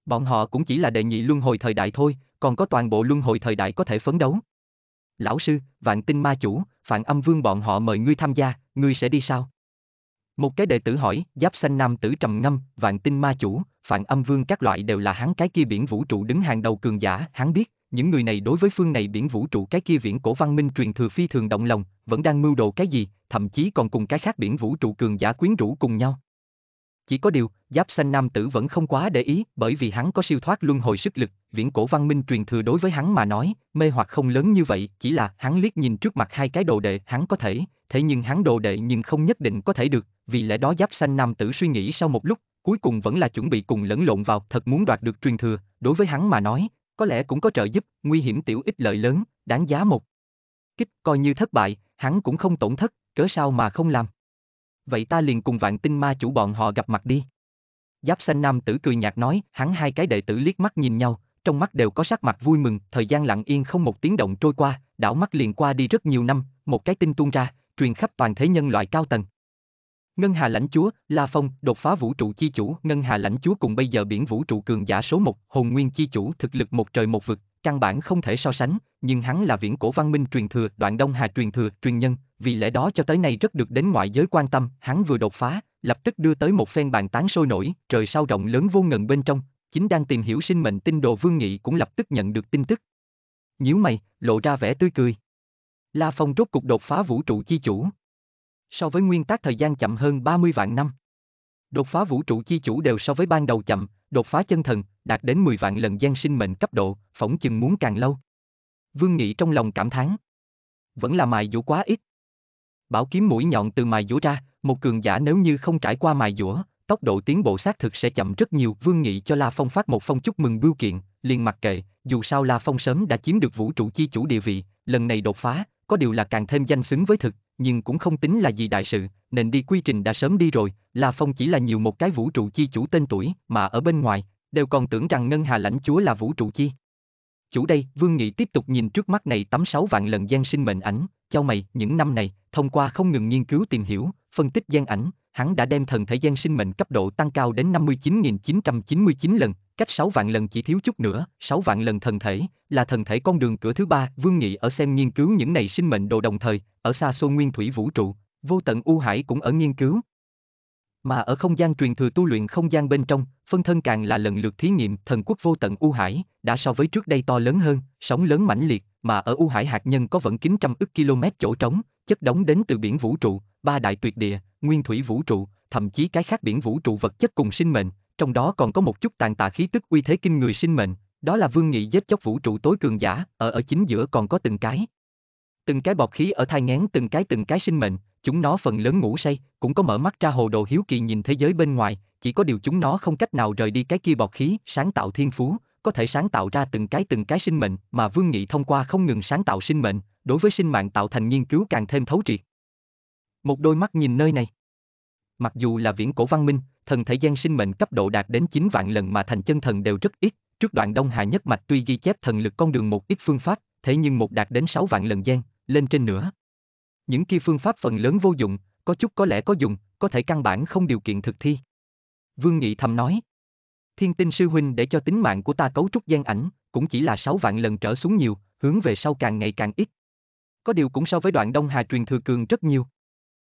Bọn họ cũng chỉ là đệ nhị luân hồi thời đại thôi, còn có toàn bộ luân hồi thời đại có thể phấn đấu. Lão sư, vạn tinh ma chủ, phản âm vương bọn họ mời ngươi tham gia, ngươi sẽ đi sao? Một cái đệ tử hỏi, giáp xanh nam tử trầm ngâm, vạn tinh ma chủ, phản âm vương các loại đều là hắn cái kia biển vũ trụ đứng hàng đầu cường giả, hắn biết, những người này đối với phương này biển vũ trụ cái kia viễn cổ văn minh truyền thừa phi thường động lòng, vẫn đang mưu đồ cái gì, thậm chí còn cùng cái khác biển vũ trụ cường giả quyến rũ cùng nhau. Chỉ có điều, giáp xanh nam tử vẫn không quá để ý bởi vì hắn có siêu thoát luân hồi sức lực, viễn cổ văn minh truyền thừa đối với hắn mà nói, mê hoặc không lớn như vậy, chỉ là hắn liếc nhìn trước mặt hai cái đồ đệ hắn có thể, thế nhưng hắn đồ đệ nhưng không nhất định có thể được, vì lẽ đó giáp xanh nam tử suy nghĩ sau một lúc, cuối cùng vẫn là chuẩn bị cùng lẫn lộn vào, thật muốn đoạt được truyền thừa, đối với hắn mà nói, có lẽ cũng có trợ giúp, nguy hiểm tiểu ích lợi lớn, đáng giá một. Kích coi như thất bại, hắn cũng không tổn thất, cớ sao mà không làm vậy ta liền cùng vạn tinh ma chủ bọn họ gặp mặt đi. Giáp xanh nam tử cười nhạt nói, hắn hai cái đệ tử liếc mắt nhìn nhau, trong mắt đều có sắc mặt vui mừng, thời gian lặng yên không một tiếng động trôi qua, đảo mắt liền qua đi rất nhiều năm, một cái tin tuôn ra, truyền khắp toàn thế nhân loại cao tầng. Ngân Hà lãnh chúa, La Phong, đột phá vũ trụ chi chủ, Ngân Hà lãnh chúa cùng bây giờ biển vũ trụ cường giả số 1, Hồn Nguyên chi chủ thực lực một trời một vực, căn bản không thể so sánh, nhưng hắn là viễn cổ văn minh truyền thừa, đoạn Đông Hà truyền thừa, truyền nhân, vì lẽ đó cho tới nay rất được đến ngoại giới quan tâm, hắn vừa đột phá, lập tức đưa tới một phen bàn tán sôi nổi, trời sao rộng lớn vô ngần bên trong, chính đang tìm hiểu sinh mệnh tinh đồ Vương Nghị cũng lập tức nhận được tin tức. Nhíu mày, lộ ra vẻ tươi cười. La Phong rốt cục đột phá vũ trụ chi chủ. So với nguyên tắc thời gian chậm hơn 30 vạn năm. Đột phá vũ trụ chi chủ đều so với ban đầu chậm, đột phá chân thần, đạt đến 10 vạn lần gian sinh mệnh cấp độ, phỏng chừng muốn càng lâu. Vương Nghị trong lòng cảm thán. Vẫn là mài dũa quá ít. Bảo kiếm mũi nhọn từ mài dũa ra, một cường giả nếu như không trải qua mài dũa, tốc độ tiến bộ xác thực sẽ chậm rất nhiều. Vương Nghị cho La Phong phát một phong chúc mừng bưu kiện, liền mặc kệ, dù sao La Phong sớm đã chiếm được vũ trụ chi chủ địa vị, lần này đột phá, có điều là càng thêm danh xứng với thực, nhưng cũng không tính là gì đại sự, nên đi quy trình đã sớm đi rồi, La Phong chỉ là nhiều một cái vũ trụ chi chủ tên tuổi mà ở bên ngoài, đều còn tưởng rằng Ngân Hà lãnh chúa là vũ trụ chi. Chủ đây, Vương Nghị tiếp tục nhìn trước mắt này tấm sáu vạn lần gian sinh mệnh ảnh, cho mày, những năm này, thông qua không ngừng nghiên cứu tìm hiểu, phân tích gian ảnh, hắn đã đem thần thể gian sinh mệnh cấp độ tăng cao đến 59.999 lần, cách 6 vạn lần chỉ thiếu chút nữa, 6 vạn lần thần thể, là thần thể con đường cửa thứ ba, Vương Nghị ở xem nghiên cứu những này sinh mệnh đồ đồng thời, ở xa xôi nguyên thủy vũ trụ, Vô tận U Hải cũng ở nghiên cứu. Mà ở không gian truyền thừa tu luyện không gian bên trong, phân thân càng là lần lượt thí nghiệm thần quốc vô tận U Hải, đã so với trước đây to lớn hơn, sóng lớn mãnh liệt, mà ở U Hải hạt nhân có vẫn trăm ức km chỗ trống, chất đóng đến từ biển vũ trụ, ba đại tuyệt địa, nguyên thủy vũ trụ, thậm chí cái khác biển vũ trụ vật chất cùng sinh mệnh, trong đó còn có một chút tàn tạ khí tức uy thế kinh người sinh mệnh, đó là vương nghị giết chóc vũ trụ tối cường giả, ở ở chính giữa còn có từng cái. Từng cái bọt khí ở thai ngén từng cái từng cái sinh mệnh, chúng nó phần lớn ngủ say, cũng có mở mắt ra hồ đồ hiếu kỳ nhìn thế giới bên ngoài, chỉ có điều chúng nó không cách nào rời đi cái kia bọt khí, sáng tạo thiên phú, có thể sáng tạo ra từng cái từng cái sinh mệnh mà Vương Nghị thông qua không ngừng sáng tạo sinh mệnh, đối với sinh mạng tạo thành nghiên cứu càng thêm thấu triệt. Một đôi mắt nhìn nơi này. Mặc dù là viễn cổ văn minh, thần thể gian sinh mệnh cấp độ đạt đến 9 vạn lần mà thành chân thần đều rất ít, trước đoạn Đông Hà nhất mạch tuy ghi chép thần lực con đường một ít phương pháp, thế nhưng một đạt đến 6 vạn lần gian, lên trên nữa, những kia phương pháp phần lớn vô dụng, có chút có lẽ có dùng, có thể căn bản không điều kiện thực thi. Vương Nghị thầm nói. Thiên tinh sư huynh để cho tính mạng của ta cấu trúc gian ảnh, cũng chỉ là 6 vạn lần trở xuống nhiều, hướng về sau càng ngày càng ít. Có điều cũng so với đoạn Đông Hà truyền thừa cường rất nhiều.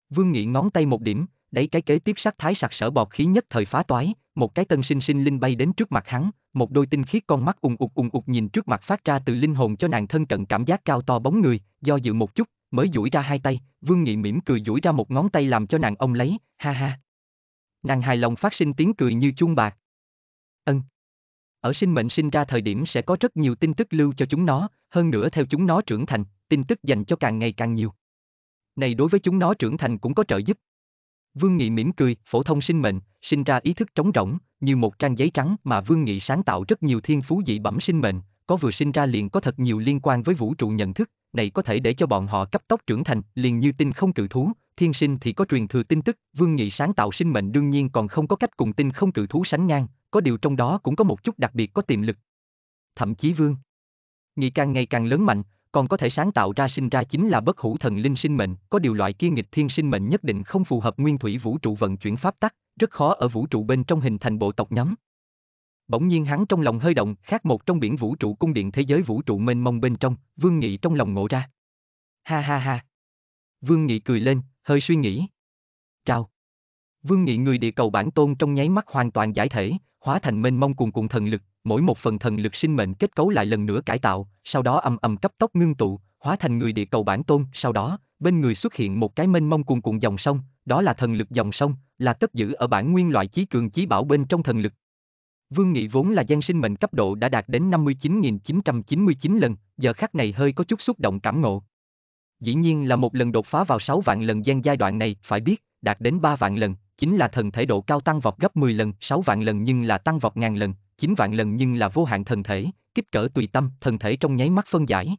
Vương Nghị ngón tay một điểm, đẩy cái kế tiếp sắc thái sặc sở bọt khí nhất thời phá toái, một cái tân sinh sinh linh bay đến trước mặt hắn, một đôi tinh khiết con mắt ùng ục ùng ục nhìn trước mặt phát ra từ linh hồn cho nàng thân cận cảm giác cao to bóng người, do dự một chút, mới duỗi ra hai tay, Vương Nghị mỉm cười duỗi ra một ngón tay làm cho nàng ông lấy, ha ha. Nàng hài lòng phát sinh tiếng cười như chuông bạc. Ân. Ở sinh mệnh sinh ra thời điểm sẽ có rất nhiều tin tức lưu cho chúng nó, hơn nữa theo chúng nó trưởng thành, tin tức dành cho càng ngày càng nhiều. Này đối với chúng nó trưởng thành cũng có trợ giúp. Vương Nghị mỉm cười, phổ thông sinh mệnh, sinh ra ý thức trống rỗng, như một trang giấy trắng mà Vương Nghị sáng tạo rất nhiều thiên phú dị bẩm sinh mệnh, có vừa sinh ra liền có thật nhiều liên quan với vũ trụ nhận thức, này có thể để cho bọn họ cấp tốc trưởng thành, liền như tinh không cự thú, thiên sinh thì có truyền thừa tin tức, vương nghị sáng tạo sinh mệnh đương nhiên còn không có cách cùng tinh không cự thú sánh ngang, có điều trong đó cũng có một chút đặc biệt có tiềm lực. Thậm chí vương nghị càng ngày càng lớn mạnh, còn có thể sáng tạo ra sinh ra chính là bất hữu thần linh sinh mệnh, có điều loại kia nghịch thiên sinh mệnh nhất định không phù hợp nguyên thủy vũ trụ vận chuyển pháp tắc, rất khó ở vũ trụ bên trong hình thành bộ tộc nhóm. Bỗng nhiên hắn trong lòng hơi động, khác một trong biển vũ trụ cung điện thế giới vũ trụ mênh mông bên trong, Vương Nghị trong lòng ngộ ra. Ha ha ha. Vương Nghị cười lên, hơi suy nghĩ. Trao. Vương Nghị người địa cầu bản tôn trong nháy mắt hoàn toàn giải thể, hóa thành mênh mông cùng cùng thần lực, mỗi một phần thần lực sinh mệnh kết cấu lại lần nữa cải tạo, sau đó âm ầm cấp tốc ngưng tụ, hóa thành người địa cầu bản tôn, sau đó, bên người xuất hiện một cái mênh mông cùng cùng dòng sông, đó là thần lực dòng sông, là cất giữ ở bản nguyên loại chí cường chí bảo bên trong thần lực, Vương Nghị vốn là gian sinh mệnh cấp độ đã đạt đến 59.999 lần, giờ khắc này hơi có chút xúc động cảm ngộ. Dĩ nhiên là một lần đột phá vào 6 vạn lần gian giai đoạn này, phải biết, đạt đến 3 vạn lần, chính là thần thể độ cao tăng vọt gấp 10 lần, 6 vạn lần nhưng là tăng vọt ngàn lần, 9 vạn lần nhưng là vô hạn thần thể, kích cỡ tùy tâm, thần thể trong nháy mắt phân giải.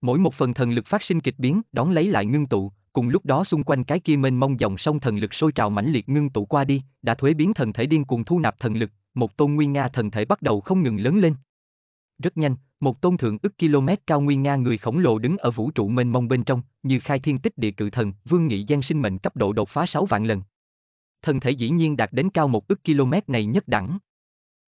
Mỗi một phần thần lực phát sinh kịch biến, đón lấy lại ngưng tụ, cùng lúc đó xung quanh cái kia mênh mông dòng sông thần lực sôi trào mãnh liệt ngưng tụ qua đi, đã thuế biến thần thể điên cuồng thu nạp thần lực, một tôn Nguyên Nga thần thể bắt đầu không ngừng lớn lên. Rất nhanh, một tôn thượng ức km cao Nguyên Nga người khổng lồ đứng ở vũ trụ mênh mông bên trong, như khai thiên tích địa cự thần, vương nghị gian sinh mệnh cấp độ đột phá 6 vạn lần. Thần thể dĩ nhiên đạt đến cao một ức km này nhất đẳng.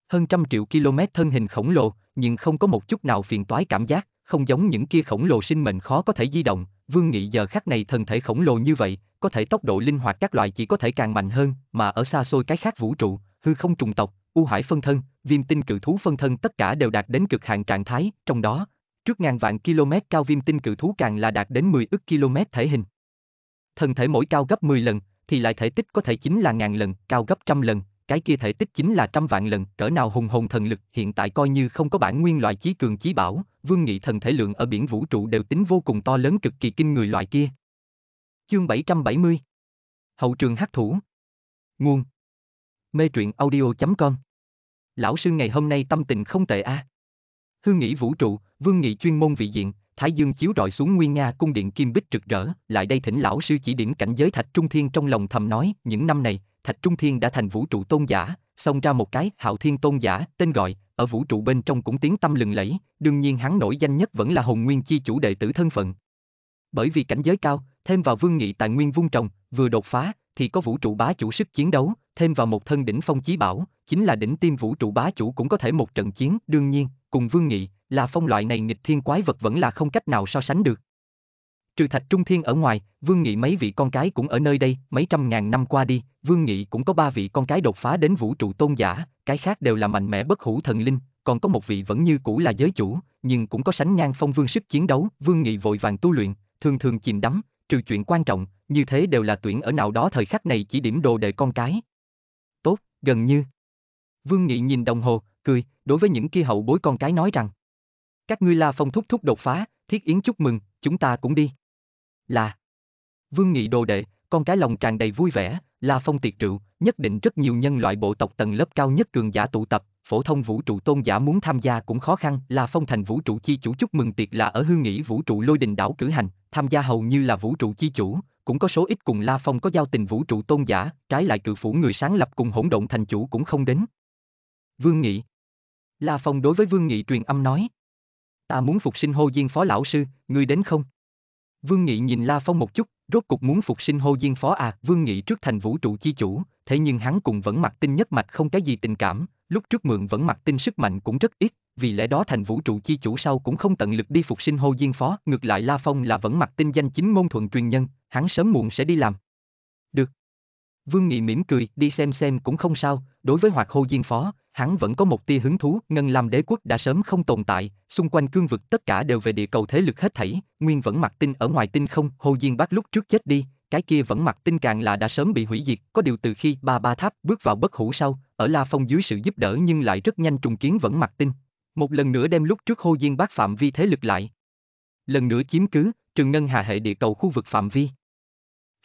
Hơn trăm triệu km thân hình khổng lồ, nhưng không có một chút nào phiền toái cảm giác, không giống những kia khổng lồ sinh mệnh khó có thể di động, Vương Nghị giờ khắc này thần thể khổng lồ như vậy, có thể tốc độ linh hoạt các loại chỉ có thể càng mạnh hơn, mà ở xa xôi cái khác vũ trụ, hư không trùng tộc, u hải phân thân, viêm tinh cự thú phân thân tất cả đều đạt đến cực hạn trạng thái, trong đó, trước ngàn vạn km cao viêm tinh cự thú càng là đạt đến 10 ức km thể hình. Thân thể mỗi cao gấp 10 lần, thì lại thể tích có thể chính là ngàn lần, cao gấp trăm lần, cái kia thể tích chính là trăm vạn lần, cỡ nào hùng hồn thần lực, hiện tại coi như không có bản nguyên loại chí cường chí bảo, vương nghị thần thể lượng ở biển vũ trụ đều tính vô cùng to lớn cực kỳ kinh người loại kia. Chương 770 Hậu trường hắc thủ Nguồn Mê truyện audio.com lão sư ngày hôm nay tâm tình không tệ a. À. Hương nghĩ vũ trụ, vương nghị chuyên môn vị diện, thái dương chiếu rọi xuống nguyên nga cung điện kim bích rực rỡ, lại đây thỉnh lão sư chỉ điểm cảnh giới thạch trung thiên trong lòng thầm nói, những năm này, thạch trung thiên đã thành vũ trụ tôn giả, xông ra một cái hạo thiên tôn giả, tên gọi, ở vũ trụ bên trong cũng tiếng tâm lừng lẫy, đương nhiên hắn nổi danh nhất vẫn là hồn nguyên chi chủ đệ tử thân phận. Bởi vì cảnh giới cao, thêm vào vương nghị tài nguyên vung trồng, vừa đột phá, thì có vũ trụ bá chủ sức chiến đấu, thêm vào một thân đỉnh phong chí bảo, chính là đỉnh tim vũ trụ bá chủ cũng có thể một trận chiến, đương nhiên, cùng Vương Nghị, là phong loại này nghịch thiên quái vật vẫn là không cách nào so sánh được. Trừ Thạch Trung Thiên ở ngoài, Vương Nghị mấy vị con cái cũng ở nơi đây, mấy trăm ngàn năm qua đi, Vương Nghị cũng có ba vị con cái đột phá đến vũ trụ tôn giả, cái khác đều là mạnh mẽ bất hủ thần linh, còn có một vị vẫn như cũ là giới chủ, nhưng cũng có sánh ngang phong vương sức chiến đấu, Vương Nghị vội vàng tu luyện, thường thường chìm đắm, trừ chuyện quan trọng, như thế đều là tuyển ở nào đó thời khắc này chỉ điểm đồ đệ con cái. Tốt, gần như. Vương Nghị nhìn đồng hồ, cười, đối với những kia hậu bối con cái nói rằng. Các ngươi la phong thúc thúc đột phá, thiết yến chúc mừng, chúng ta cũng đi. Là. Vương Nghị đồ đệ, con cái lòng tràn đầy vui vẻ, la phong tiệc rượu, nhất định rất nhiều nhân loại bộ tộc tầng lớp cao nhất cường giả tụ tập, phổ thông vũ trụ tôn giả muốn tham gia cũng khó khăn là phong thành vũ trụ chi chủ chúc mừng tiệc là ở hương nghĩ vũ trụ lôi đình đảo cử hành, tham gia hầu như là vũ trụ chi chủ, cũng có số ít cùng La Phong có giao tình vũ trụ tôn giả, trái lại cự phủ người sáng lập cùng hỗn động thành chủ cũng không đến. Vương Nghị La Phong đối với Vương Nghị truyền âm nói. Ta muốn phục sinh hô diên phó lão sư, ngươi đến không? Vương Nghị nhìn La Phong một chút, rốt cục muốn phục sinh hô diên phó à, Vương Nghị trước thành vũ trụ chi chủ, thế nhưng hắn cùng vẫn mặc tinh nhất mạch không cái gì tình cảm, lúc trước mượn vẫn mặc tinh sức mạnh cũng rất ít, vì lẽ đó thành vũ trụ chi chủ sau cũng không tận lực đi phục sinh hô diên phó, ngược lại La Phong là vẫn mặc tinh danh chính môn thuận truyền nhân, hắn sớm muộn sẽ đi làm. Được. Vương Nghị mỉm cười, đi xem xem cũng không sao, đối với hoạt hô diên phó, hắn vẫn có một tia hứng thú, ngân làm đế quốc đã sớm không tồn tại, xung quanh cương vực tất cả đều về địa cầu thế lực hết thảy, nguyên vẫn mặc tinh ở ngoài tinh không, hô diên bác lúc trước chết đi, cái kia vẫn mặt tinh càng là đã sớm bị hủy diệt, có điều từ khi ba ba tháp bước vào bất hủ sau, ở La Phong dưới sự giúp đỡ nhưng lại rất nhanh trùng kiến vẫn mặt tinh Một lần nữa đem lúc trước hô diên bác phạm vi thế lực lại. Lần nữa chiếm cứ, trường ngân hà hệ địa cầu khu vực phạm vi.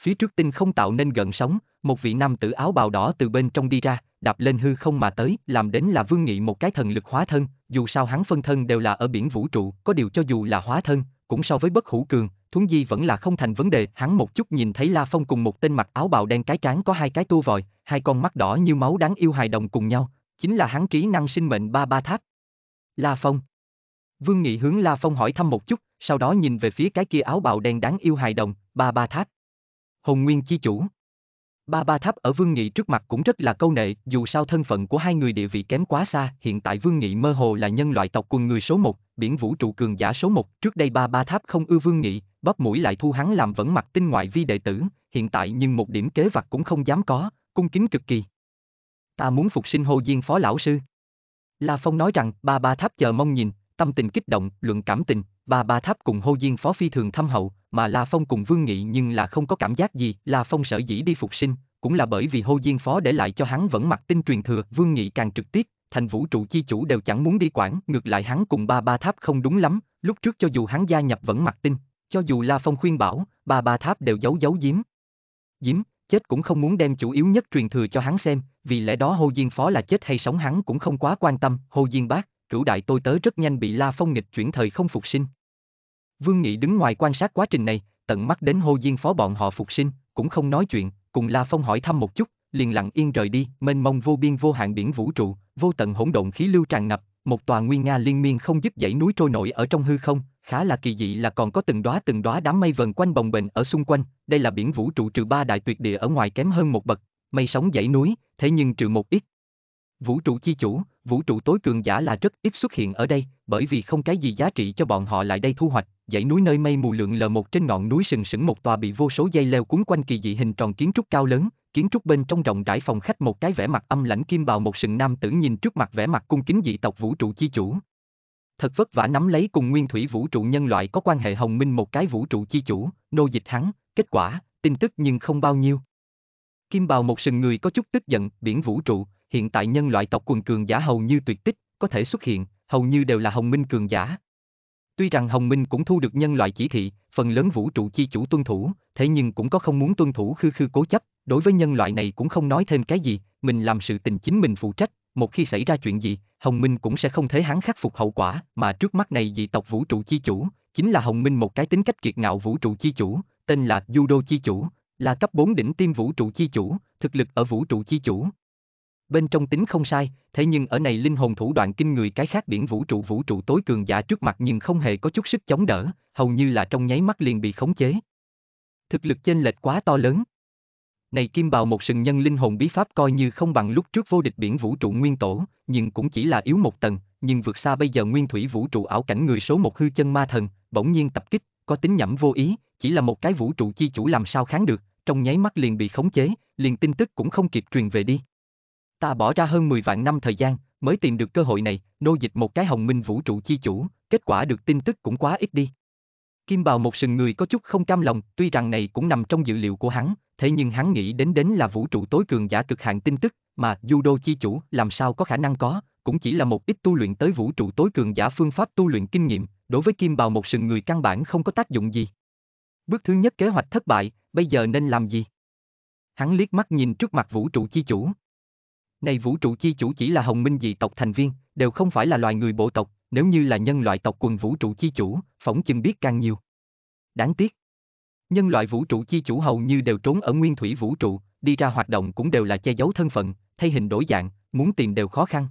Phía trước tinh không tạo nên gần sóng, một vị nam tử áo bào đỏ từ bên trong đi ra, đạp lên hư không mà tới, làm đến là vương nghị một cái thần lực hóa thân, dù sao hắn phân thân đều là ở biển vũ trụ, có điều cho dù là hóa thân, cũng so với bất hủ cường, thuấn di vẫn là không thành vấn đề. Hắn một chút nhìn thấy La Phong cùng một tên mặc áo bào đen cái trán có hai cái tua vòi, hai con mắt đỏ như máu đáng yêu hài đồng cùng nhau, chính là hắn trí năng sinh mệnh ba ba tháp. La Phong. Vương Nghị hướng La Phong hỏi thăm một chút, sau đó nhìn về phía cái kia áo bào đen đáng yêu hài đồng, ba ba tháp. Hồng Nguyên chi chủ. Ba ba tháp ở Vương Nghị trước mặt cũng rất là câu nệ, dù sao thân phận của hai người địa vị kém quá xa, hiện tại Vương Nghị mơ hồ là nhân loại tộc quần người số một, biển vũ trụ cường giả số một. trước đây ba ba tháp không ưa Vương Nghị, bóp mũi lại thu hắn làm vẫn mặt tinh ngoại vi đệ tử, hiện tại nhưng một điểm kế vặt cũng không dám có, cung kính cực kỳ. Ta muốn phục sinh hô diên phó lão sư. La Phong nói rằng, ba ba tháp chờ mong nhìn, tâm tình kích động, luận cảm tình, ba ba tháp cùng hô diên phó phi thường thâm hậu, mà La Phong cùng Vương Nghị nhưng là không có cảm giác gì, La Phong sở dĩ đi phục sinh, cũng là bởi vì hô diên phó để lại cho hắn vẫn mặc tinh truyền thừa, Vương Nghị càng trực tiếp, thành vũ trụ chi chủ đều chẳng muốn đi quản, ngược lại hắn cùng ba ba tháp không đúng lắm, lúc trước cho dù hắn gia nhập vẫn mặc tinh, cho dù La Phong khuyên bảo, bà bà tháp đều giấu giấu giếm. Giếm, chết cũng không muốn đem chủ yếu nhất truyền thừa cho hắn xem, vì lẽ đó Hồ Diên Phó là chết hay sống hắn cũng không quá quan tâm, Hồ Diên bác, cửu đại tôi tớ rất nhanh bị La Phong nghịch chuyển thời không phục sinh. Vương Nghị đứng ngoài quan sát quá trình này, tận mắt đến Hồ Diên Phó bọn họ phục sinh, cũng không nói chuyện, cùng La Phong hỏi thăm một chút, liền lặng yên rời đi, mênh mông vô biên vô hạn biển vũ trụ, vô tận hỗn độn khí lưu tràn ngập, một tòa nguyên nga liên miên không dứt dãy núi trôi nổi ở trong hư không, Khá là kỳ dị là còn có từng đóa từng đóa đám mây vần quanh bồng bềnh ở xung quanh, đây là biển vũ trụ trừ ba đại tuyệt địa ở ngoài kém hơn một bậc, mây sóng dãy núi, thế nhưng trừ một ít. Vũ trụ chi chủ, vũ trụ tối cường giả là rất ít xuất hiện ở đây, bởi vì không cái gì giá trị cho bọn họ lại đây thu hoạch, dãy núi nơi mây mù lượng lờ một trên ngọn núi sừng sững một tòa bị vô số dây leo cuốn quanh kỳ dị hình tròn kiến trúc cao lớn, kiến trúc bên trong rộng rãi phòng khách một cái vẻ mặt âm lãnh kim bào một sừng nam tử nhìn trước mặt vẻ mặt cung kính dị tộc vũ trụ chi chủ, thật vất vả nắm lấy cùng nguyên thủy vũ trụ nhân loại có quan hệ hồng minh một cái vũ trụ chi chủ, nô dịch hắn, kết quả, tin tức nhưng không bao nhiêu. Kim bào một sừng người có chút tức giận, biển vũ trụ, hiện tại nhân loại tộc quần cường giả hầu như tuyệt tích, có thể xuất hiện, hầu như đều là hồng minh cường giả. Tuy rằng hồng minh cũng thu được nhân loại chỉ thị, phần lớn vũ trụ chi chủ tuân thủ, thế nhưng cũng có không muốn tuân thủ khư khư cố chấp, đối với nhân loại này cũng không nói thêm cái gì, mình làm sự tình chính mình phụ trách, một khi xảy ra chuyện gì, Hồng Minh cũng sẽ không thể hắn khắc phục hậu quả, mà trước mắt này dị tộc vũ trụ chi chủ, chính là Hồng Minh một cái tính cách kiệt ngạo vũ trụ chi chủ, tên là Judo chi chủ, là cấp 4 đỉnh tiêm vũ trụ chi chủ, thực lực ở vũ trụ chi chủ. Bên trong tính không sai, thế nhưng ở này linh hồn thủ đoạn kinh người cái khác biển vũ trụ vũ trụ tối cường giả trước mặt nhưng không hề có chút sức chống đỡ, hầu như là trong nháy mắt liền bị khống chế. Thực lực chênh lệch quá to lớn. Này kim bào một sừng nhân linh hồn bí pháp coi như không bằng lúc trước vô địch biển vũ trụ nguyên tổ, nhưng cũng chỉ là yếu một tầng, nhưng vượt xa bây giờ nguyên thủy vũ trụ ảo cảnh người số một hư chân ma thần, bỗng nhiên tập kích, có tính nhẩm vô ý, chỉ là một cái vũ trụ chi chủ làm sao kháng được, trong nháy mắt liền bị khống chế, liền tin tức cũng không kịp truyền về đi. Ta bỏ ra hơn 10 vạn năm thời gian, mới tìm được cơ hội này, nô dịch một cái hồng minh vũ trụ chi chủ, kết quả được tin tức cũng quá ít đi. Kim Bào một sừng người có chút không cam lòng, tuy rằng này cũng nằm trong dự liệu của hắn, thế nhưng hắn nghĩ đến đến là vũ trụ tối cường giả cực hạn tin tức, mà judo chi chủ làm sao có khả năng có, cũng chỉ là một ít tu luyện tới vũ trụ tối cường giả phương pháp tu luyện kinh nghiệm, đối với Kim Bào một sừng người căn bản không có tác dụng gì. Bước thứ nhất kế hoạch thất bại, bây giờ nên làm gì? Hắn liếc mắt nhìn trước mặt vũ trụ chi chủ. Này vũ trụ chi chủ chỉ là hồng minh dị tộc thành viên, đều không phải là loài người bộ tộc, nếu như là nhân loại tộc quần vũ trụ chi chủ, phỏng chừng biết càng nhiều. Đáng tiếc. Nhân loại vũ trụ chi chủ hầu như đều trốn ở nguyên thủy vũ trụ, đi ra hoạt động cũng đều là che giấu thân phận, thay hình đổi dạng, muốn tìm đều khó khăn.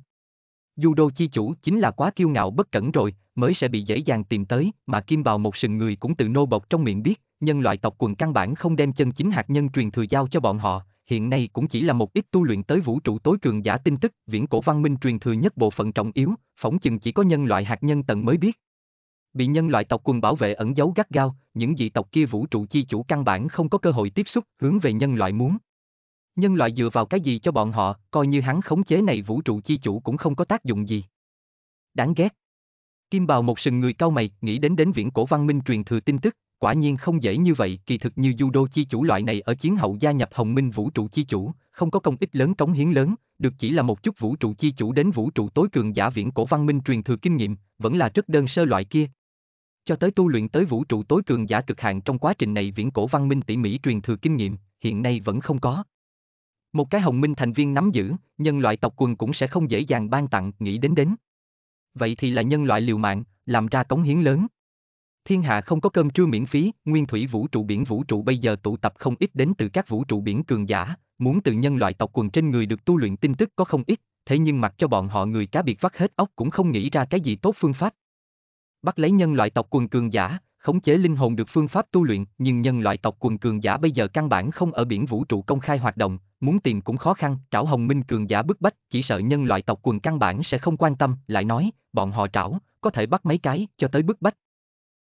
đô chi chủ chính là quá kiêu ngạo bất cẩn rồi, mới sẽ bị dễ dàng tìm tới, mà kim bào một sừng người cũng từ nô bộc trong miệng biết, nhân loại tộc quần căn bản không đem chân chính hạt nhân truyền thừa giao cho bọn họ, hiện nay cũng chỉ là một ít tu luyện tới vũ trụ tối cường giả tin tức, viễn cổ văn minh truyền thừa nhất bộ phận trọng yếu, phỏng chừng chỉ có nhân loại hạt nhân tầng mới biết. Bị nhân loại tộc quân bảo vệ ẩn giấu gắt gao, những dị tộc kia vũ trụ chi chủ căn bản không có cơ hội tiếp xúc, hướng về nhân loại muốn. Nhân loại dựa vào cái gì cho bọn họ, coi như hắn khống chế này vũ trụ chi chủ cũng không có tác dụng gì. Đáng ghét. Kim bào một sừng người cao mày, nghĩ đến đến viễn cổ văn minh truyền thừa tin tức, Quả nhiên không dễ như vậy, kỳ thực như judo chi chủ loại này ở chiến hậu gia nhập hồng minh vũ trụ chi chủ, không có công ích lớn cống hiến lớn, được chỉ là một chút vũ trụ chi chủ đến vũ trụ tối cường giả viễn cổ văn minh truyền thừa kinh nghiệm, vẫn là rất đơn sơ loại kia. Cho tới tu luyện tới vũ trụ tối cường giả cực hạn trong quá trình này viễn cổ văn minh tỉ mỉ truyền thừa kinh nghiệm, hiện nay vẫn không có. Một cái hồng minh thành viên nắm giữ, nhân loại tộc quần cũng sẽ không dễ dàng ban tặng, nghĩ đến đến. Vậy thì là nhân loại liều mạng, làm ra cống hiến lớn. Thiên hạ không có cơm trưa miễn phí, nguyên thủy vũ trụ biển vũ trụ bây giờ tụ tập không ít đến từ các vũ trụ biển cường giả, muốn từ nhân loại tộc quần trên người được tu luyện tin tức có không ít, thế nhưng mặc cho bọn họ người cá biệt vắt hết óc cũng không nghĩ ra cái gì tốt phương pháp. Bắt lấy nhân loại tộc quần cường giả, khống chế linh hồn được phương pháp tu luyện, nhưng nhân loại tộc quần cường giả bây giờ căn bản không ở biển vũ trụ công khai hoạt động, muốn tìm cũng khó khăn, trảo hồng minh cường giả bức bách, chỉ sợ nhân loại tộc quần căn bản sẽ không quan tâm, lại nói, bọn họ trảo, có thể bắt mấy cái, cho tới bức bách,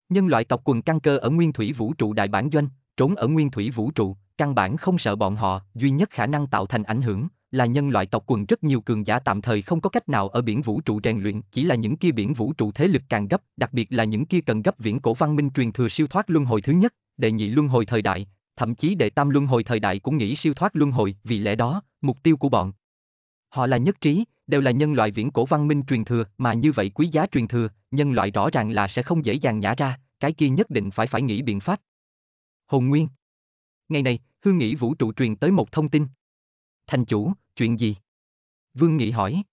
Nhân loại tộc quần căn cơ ở nguyên thủy vũ trụ đại bản doanh, trốn ở nguyên thủy vũ trụ, căn bản không sợ bọn họ, duy nhất khả năng tạo thành ảnh hưởng là nhân loại tộc quần rất nhiều cường giả tạm thời không có cách nào ở biển vũ trụ rèn luyện, chỉ là những kia biển vũ trụ thế lực càng gấp, đặc biệt là những kia cần gấp viễn cổ văn minh truyền thừa siêu thoát luân hồi thứ nhất, đệ nhị luân hồi thời đại, thậm chí đệ tam luân hồi thời đại cũng nghĩ siêu thoát luân hồi, vì lẽ đó, mục tiêu của bọn họ là nhất trí, đều là nhân loại viễn cổ văn minh truyền thừa mà như vậy quý giá truyền thừa, nhân loại rõ ràng là sẽ không dễ dàng nhả ra, cái kia nhất định phải phải nghĩ biện pháp. Hồn Nguyên Ngày này, Hương Nghĩ vũ trụ truyền tới một thông tin. Thành chủ, chuyện gì? Vương Nghị hỏi.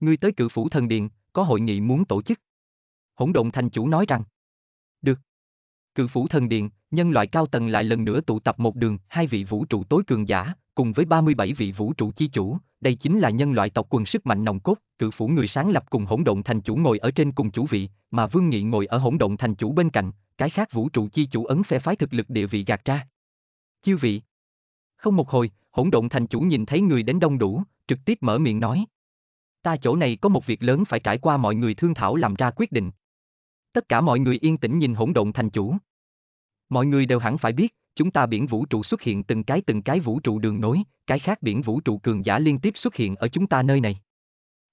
Ngươi tới cự phủ thần điện, có hội nghị muốn tổ chức. Hỗn độn thành chủ nói rằng. Được. Cự phủ thần điện, nhân loại cao tầng lại lần nữa tụ tập một đường, hai vị vũ trụ tối cường giả, cùng với 37 vị vũ trụ chi chủ, đây chính là nhân loại tộc quần sức mạnh nòng cốt, cự phủ người sáng lập cùng hỗn độn thành chủ ngồi ở trên cùng chủ vị, mà Vương Nghị ngồi ở hỗn độn thành chủ bên cạnh, cái khác vũ trụ chi chủ ấn phe phái thực lực địa vị gạt ra. Chư vị. Không một hồi, hỗn độn thành chủ nhìn thấy người đến đông đủ, trực tiếp mở miệng nói. Ta chỗ này có một việc lớn phải trải qua mọi người thương thảo làm ra quyết định. Tất cả mọi người yên tĩnh nhìn hỗn độn thành chủ. Mọi người đều hẳn phải biết, chúng ta biển vũ trụ xuất hiện từng cái từng cái vũ trụ đường nối, cái khác biển vũ trụ cường giả liên tiếp xuất hiện ở chúng ta nơi này.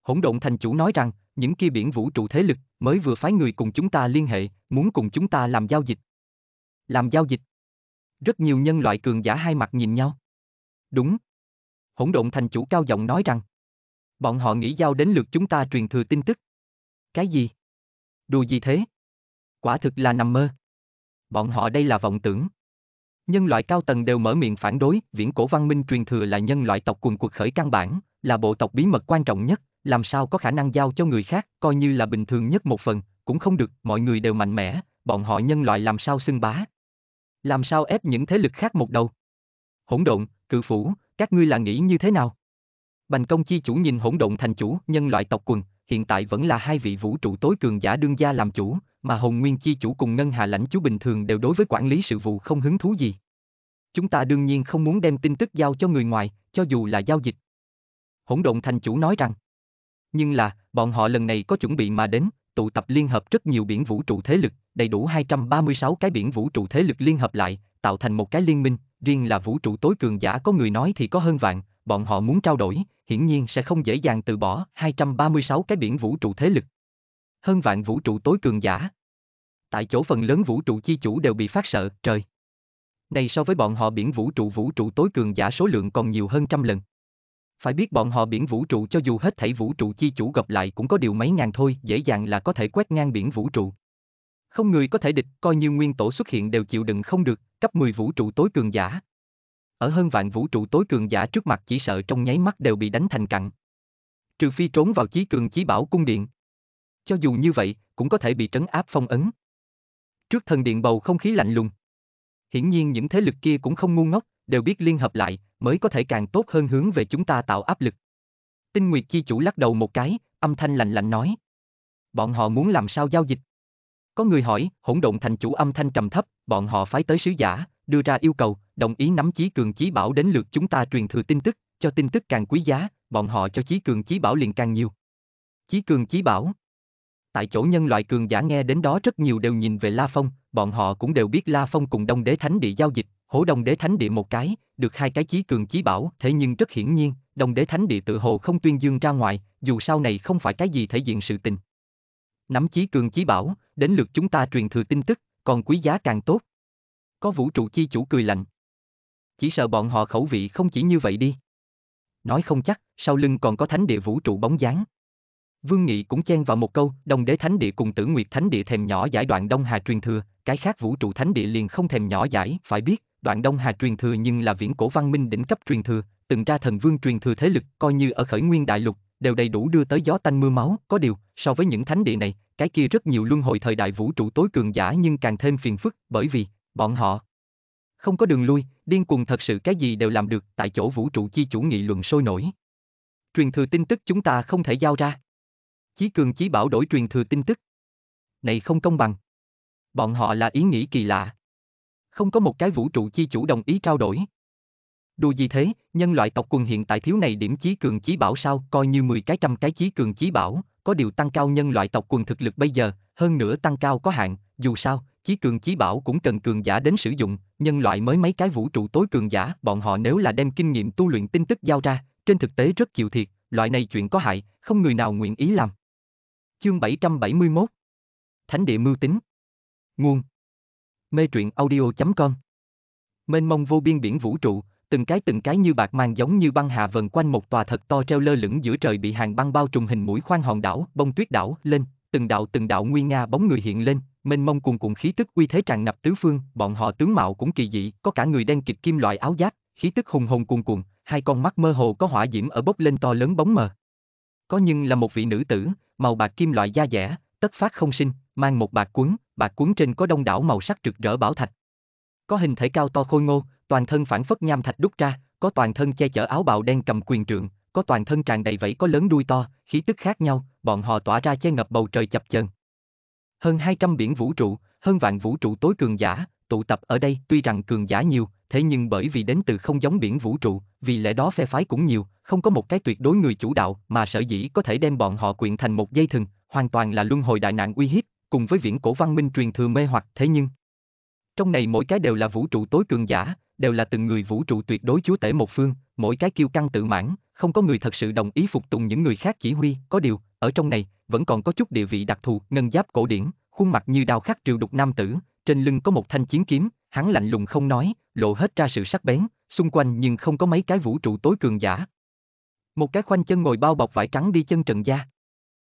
Hỗn độn thành chủ nói rằng, những kia biển vũ trụ thế lực mới vừa phái người cùng chúng ta liên hệ, muốn cùng chúng ta làm giao dịch. Làm giao dịch. Rất nhiều nhân loại cường giả hai mặt nhìn nhau. Đúng. Hỗn độn thành chủ cao giọng nói rằng, bọn họ nghĩ giao đến lượt chúng ta truyền thừa tin tức. Cái gì? Đùa gì thế? Quả thực là nằm mơ. Bọn họ đây là vọng tưởng. Nhân loại cao tầng đều mở miệng phản đối, viễn cổ văn minh truyền thừa là nhân loại tộc quần cuộc khởi căn bản, là bộ tộc bí mật quan trọng nhất, làm sao có khả năng giao cho người khác, coi như là bình thường nhất một phần, cũng không được, mọi người đều mạnh mẽ, bọn họ nhân loại làm sao xưng bá. Làm sao ép những thế lực khác một đầu. Hỗn độn, cự phủ, các ngươi là nghĩ như thế nào? Bành công chi chủ nhìn hỗn độn thành chủ, nhân loại tộc quần, hiện tại vẫn là hai vị vũ trụ tối cường giả đương gia làm chủ, mà Hồng Nguyên Chi chủ cùng Ngân Hà lãnh chúa bình thường đều đối với quản lý sự vụ không hứng thú gì. Chúng ta đương nhiên không muốn đem tin tức giao cho người ngoài, cho dù là giao dịch. Hỗn độn thành chủ nói rằng. Nhưng là, bọn họ lần này có chuẩn bị mà đến, tụ tập liên hợp rất nhiều biển vũ trụ thế lực, đầy đủ 236 cái biển vũ trụ thế lực liên hợp lại, tạo thành một cái liên minh, riêng là vũ trụ tối cường giả có người nói thì có hơn vạn, bọn họ muốn trao đổi, hiển nhiên sẽ không dễ dàng từ bỏ 236 cái biển vũ trụ thế lực. Hơn vạn vũ trụ tối cường giả. Tại chỗ phần lớn vũ trụ chi chủ đều bị phát sợ, trời. Này so với bọn họ biển vũ trụ vũ trụ tối cường giả số lượng còn nhiều hơn trăm lần. Phải biết bọn họ biển vũ trụ cho dù hết thảy vũ trụ chi chủ gặp lại cũng có điều mấy ngàn thôi, dễ dàng là có thể quét ngang biển vũ trụ. Không người có thể địch, coi như nguyên tổ xuất hiện đều chịu đựng không được, cấp 10 vũ trụ tối cường giả, ở hơn vạn vũ trụ tối cường giả trước mặt chỉ sợ trong nháy mắt đều bị đánh thành cặn. Trừ phi trốn vào chí cường chí bảo cung điện. Cho dù như vậy, cũng có thể bị trấn áp phong ấn. Trước thần điện bầu không khí lạnh lùng. Hiển nhiên những thế lực kia cũng không ngu ngốc, đều biết liên hợp lại mới có thể càng tốt hơn hướng về chúng ta tạo áp lực. Tinh Nguyệt chi chủ lắc đầu một cái, âm thanh lạnh lạnh nói: "Bọn họ muốn làm sao giao dịch?" Có người hỏi, hỗn độn thành chủ âm thanh trầm thấp, bọn họ phái tới sứ giả, đưa ra yêu cầu, đồng ý nắm Chí Cường Chí Bảo đến lượt chúng ta truyền thừa tin tức, cho tin tức càng quý giá, bọn họ cho Chí Cường Chí Bảo liền càng nhiều. Chí Cường Chí Bảo Tại chỗ nhân loại cường giả nghe đến đó rất nhiều đều nhìn về La Phong, bọn họ cũng đều biết La Phong cùng Đông Đế Thánh Địa giao dịch, hổ Đông Đế Thánh Địa một cái, được hai cái Chí Cường Chí Bảo, thế nhưng rất hiển nhiên, Đông Đế Thánh Địa tự hồ không tuyên dương ra ngoài, dù sau này không phải cái gì thể diện sự tình. Nắm Chí Cường Chí Bảo, đến lượt chúng ta truyền thừa tin tức, còn quý giá càng tốt, có vũ trụ chi chủ cười lạnh. Chỉ sợ bọn họ khẩu vị không chỉ như vậy đi. Nói không chắc, sau lưng còn có thánh địa vũ trụ bóng dáng. Vương Nghị cũng chen vào một câu, đồng đế thánh địa cùng tử nguyệt thánh địa thèm nhỏ giải đoạn Đông Hà truyền thừa, cái khác vũ trụ thánh địa liền không thèm nhỏ giải, phải biết, đoạn Đông Hà truyền thừa nhưng là viễn cổ văn minh đỉnh cấp truyền thừa, từng ra thần vương truyền thừa thế lực, coi như ở khởi nguyên đại lục, đều đầy đủ đưa tới gió tanh mưa máu, có điều, so với những thánh địa này, cái kia rất nhiều luân hồi thời đại vũ trụ tối cường giả nhưng càng thêm phiền phức, bởi vì, Bọn họ không có đường lui, điên cuồng thật sự cái gì đều làm được tại chỗ vũ trụ chi chủ nghị luận sôi nổi. Truyền thừa tin tức chúng ta không thể giao ra. Chí cường chí bảo đổi truyền thừa tin tức. Này không công bằng. Bọn họ là ý nghĩ kỳ lạ. Không có một cái vũ trụ chi chủ đồng ý trao đổi. Đùa gì thế, nhân loại tộc quần hiện tại thiếu này điểm chí cường chí bảo sao, coi như 10 cái trăm cái chí cường chí bảo, có điều tăng cao nhân loại tộc quần thực lực bây giờ, hơn nữa tăng cao có hạn, dù sao, chí cường chí bảo cũng cần cường giả đến sử dụng, nhân loại mới mấy cái vũ trụ tối cường giả, bọn họ nếu là đem kinh nghiệm tu luyện tin tức giao ra, trên thực tế rất chịu thiệt, loại này chuyện có hại, không người nào nguyện ý làm. Chương 771 Thánh địa mưu tính Nguồn Mê truyện audio.com Mênh mông vô biên biển vũ trụ, từng cái từng cái như bạc mang giống như băng hà vần quanh một tòa thật to treo lơ lửng giữa trời bị hàng băng bao trùm hình mũi khoan hòn đảo, bông tuyết đảo, lên, từng đạo từng đạo nguy nga bóng người hiện lên, mênh mông cuồn cuộn khí tức uy thế tràn ngập tứ phương, bọn họ tướng mạo cũng kỳ dị, có cả người đen kịt kim loại áo giáp, khí tức hùng hồn cuồn cuộn, hai con mắt mơ hồ có hỏa diễm ở bốc lên to lớn bóng mờ. Có nhưng là một vị nữ tử, màu bạc kim loại da dẻ, tất phát không sinh, mang một bạc cuốn, bạc cuốn trên có đông đảo màu sắc rực rỡ bảo thạch. Có hình thể cao to khôi ngô, toàn thân phản phất nham thạch đúc ra, có toàn thân che chở áo bào đen cầm quyền trượng, có toàn thân tràn đầy vẫy có lớn đuôi to, khí tức khác nhau, bọn họ tỏa ra che ngập bầu trời chập chờn hơn 200 biển vũ trụ, hơn vạn vũ trụ tối cường giả, tụ tập ở đây tuy rằng cường giả nhiều, thế nhưng bởi vì đến từ không giống biển vũ trụ, vì lẽ đó phe phái cũng nhiều, không có một cái tuyệt đối người chủ đạo mà sở dĩ có thể đem bọn họ quyện thành một dây thừng, hoàn toàn là luân hồi đại nạn uy hiếp, cùng với viễn cổ văn minh truyền thừa mê hoặc thế nhưng. Trong này mỗi cái đều là vũ trụ tối cường giả, đều là từng người vũ trụ tuyệt đối chúa tể một phương, mỗi cái kiêu căng tự mãn, không có người thật sự đồng ý phục tùng những người khác chỉ huy, có điều, ở trong này, vẫn còn có chút địa vị đặc thù, ngân giáp cổ điển, khuôn mặt như đao khắc triều đục nam tử, trên lưng có một thanh chiến kiếm, hắn lạnh lùng không nói, lộ hết ra sự sắc bén, xung quanh nhưng không có mấy cái vũ trụ tối cường giả. Một cái khoanh chân ngồi bao bọc vải trắng đi chân trần da.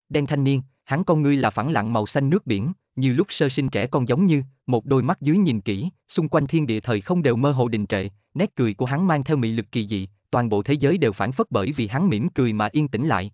Đen thanh niên, hắn con ngươi là phẳng lặng màu xanh nước biển, như lúc sơ sinh trẻ con giống như, một đôi mắt dưới nhìn kỹ, xung quanh thiên địa thời không đều mơ hồ đình trệ, nét cười của hắn mang theo mị lực kỳ dị, toàn bộ thế giới đều phản phất bởi vì hắn mỉm cười mà yên tĩnh lại.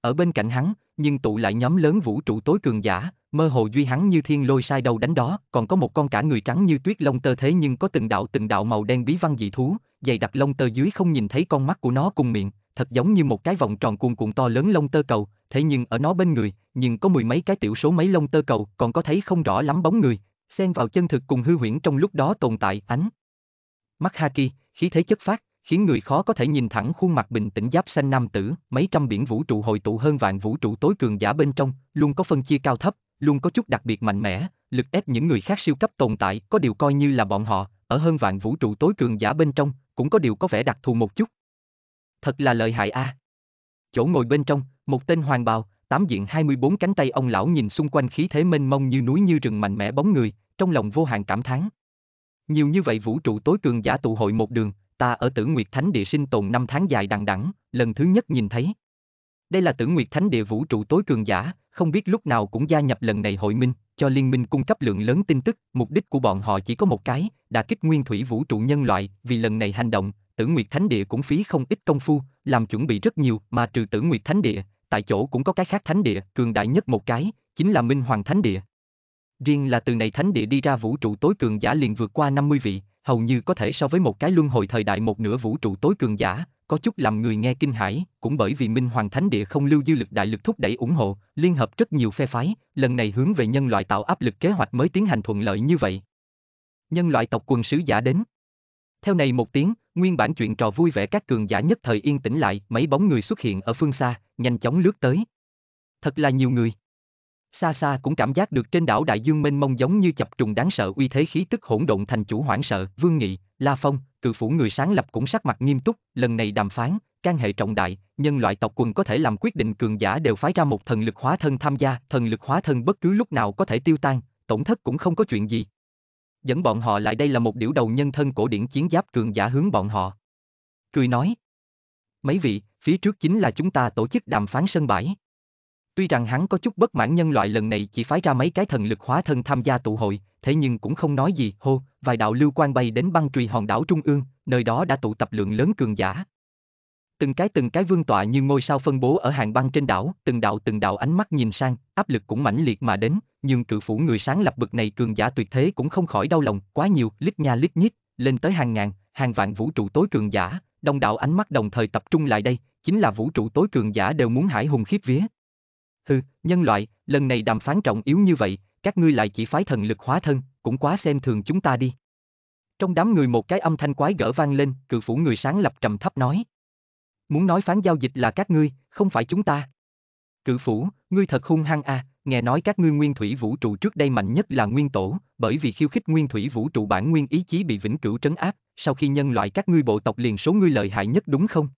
Ở bên cạnh hắn, nhưng tụ lại nhóm lớn vũ trụ tối cường giả, mơ hồ duy hắn như thiên lôi sai đầu đánh đó, còn có một con cả người trắng như tuyết lông tơ thế nhưng có từng đạo từng đạo màu đen bí văn dị thú, dày đặc lông tơ dưới không nhìn thấy con mắt của nó cùng miệng, thật giống như một cái vòng tròn cuồn cuộn to lớn lông tơ cầu, thế nhưng ở nó bên người, nhưng có mười mấy cái tiểu số mấy lông tơ cầu, còn có thấy không rõ lắm bóng người, xen vào chân thực cùng hư huyễn trong lúc đó tồn tại ánh. Mắt Haki, khí thế chất phát, khiến người khó có thể nhìn thẳng khuôn mặt bình tĩnh giáp xanh nam tử, mấy trăm biển vũ trụ hội tụ hơn vạn vũ trụ tối cường giả bên trong, luôn có phân chia cao thấp, luôn có chút đặc biệt mạnh mẽ, lực ép những người khác siêu cấp tồn tại, có điều coi như là bọn họ, ở hơn vạn vũ trụ tối cường giả bên trong, cũng có điều có vẻ đặc thù một chút. Thật là lợi hại a. À. Chỗ ngồi bên trong, một tên hoàng bào, tám diện 24 cánh tay ông lão nhìn xung quanh khí thế mênh mông như núi như rừng mạnh mẽ bóng người, trong lòng vô hạn cảm thán. Nhiều như vậy vũ trụ tối cường giả tụ hội một đường, Ta ở tử Nguyệt Thánh Địa sinh tồn năm tháng dài đằng đẵng, lần thứ nhất nhìn thấy. Đây là tử Nguyệt Thánh Địa vũ trụ tối cường giả, không biết lúc nào cũng gia nhập lần này hội minh, cho liên minh cung cấp lượng lớn tin tức, mục đích của bọn họ chỉ có một cái, đã kích nguyên thủy vũ trụ nhân loại, vì lần này hành động, Tử Nguyệt Thánh Địa cũng phí không ít công phu, làm chuẩn bị rất nhiều, mà trừ Tử Nguyệt Thánh Địa, tại chỗ cũng có cái khác thánh địa, cường đại nhất một cái, chính là Minh Hoàng Thánh Địa. Riêng là từ này thánh địa đi ra vũ trụ tối cường giả liền vượt qua 50 vị, hầu như có thể so với một cái luân hồi thời đại một nửa vũ trụ tối cường giả, có chút làm người nghe kinh hãi, cũng bởi vì Minh Hoàng Thánh Địa không lưu dư lực đại lực thúc đẩy ủng hộ, liên hợp rất nhiều phe phái, lần này hướng về nhân loại tạo áp lực kế hoạch mới tiến hành thuận lợi như vậy. Nhân loại tộc quần sứ giả đến. Theo này một tiếng, nguyên bản chuyện trò vui vẻ các cường giả nhất thời yên tĩnh lại, mấy bóng người xuất hiện ở phương xa, nhanh chóng lướt tới. Thật là nhiều người xa xa cũng cảm giác được trên đảo đại dương mênh mông giống như chập trùng đáng sợ uy thế khí tức hỗn độn thành chủ hoảng sợ vương nghị la phong cự phủ người sáng lập cũng sắc mặt nghiêm túc lần này đàm phán can hệ trọng đại nhân loại tộc quần có thể làm quyết định cường giả đều phái ra một thần lực hóa thân tham gia thần lực hóa thân bất cứ lúc nào có thể tiêu tan tổn thất cũng không có chuyện gì dẫn bọn họ lại đây là một điểu đầu nhân thân cổ điển chiến giáp cường giả hướng bọn họ cười nói mấy vị phía trước chính là chúng ta tổ chức đàm phán sân bãi Tuy rằng hắn có chút bất mãn nhân loại lần này chỉ phái ra mấy cái thần lực hóa thân tham gia tụ hội, thế nhưng cũng không nói gì, hô, vài đạo lưu quan bay đến băng trùy hòn đảo Trung ương, nơi đó đã tụ tập lượng lớn cường giả. Từng cái từng cái vương tọa như ngôi sao phân bố ở hàng băng trên đảo, từng đạo từng đạo ánh mắt nhìn sang, áp lực cũng mãnh liệt mà đến, nhưng cự phủ người sáng lập bực này cường giả tuyệt thế cũng không khỏi đau lòng, quá nhiều, lít nha lít nhít, lên tới hàng ngàn, hàng vạn vũ trụ tối cường giả, đông đạo ánh mắt đồng thời tập trung lại đây, chính là vũ trụ tối cường giả đều muốn hải hùng khiếp vía, hừ, nhân loại, lần này đàm phán trọng yếu như vậy, các ngươi lại chỉ phái thần lực hóa thân, cũng quá xem thường chúng ta đi. Trong đám người một cái âm thanh quái gở vang lên, cự phủ người sáng lập trầm thấp nói. Muốn nói phán giao dịch là các ngươi, không phải chúng ta. Cự phủ, ngươi thật hung hăng à, nghe nói các ngươi nguyên thủy vũ trụ trước đây mạnh nhất là nguyên tổ, bởi vì khiêu khích nguyên thủy vũ trụ bản nguyên ý chí bị vĩnh cửu trấn áp, sau khi nhân loại các ngươi bộ tộc liền số ngươi lợi hại nhất đúng không?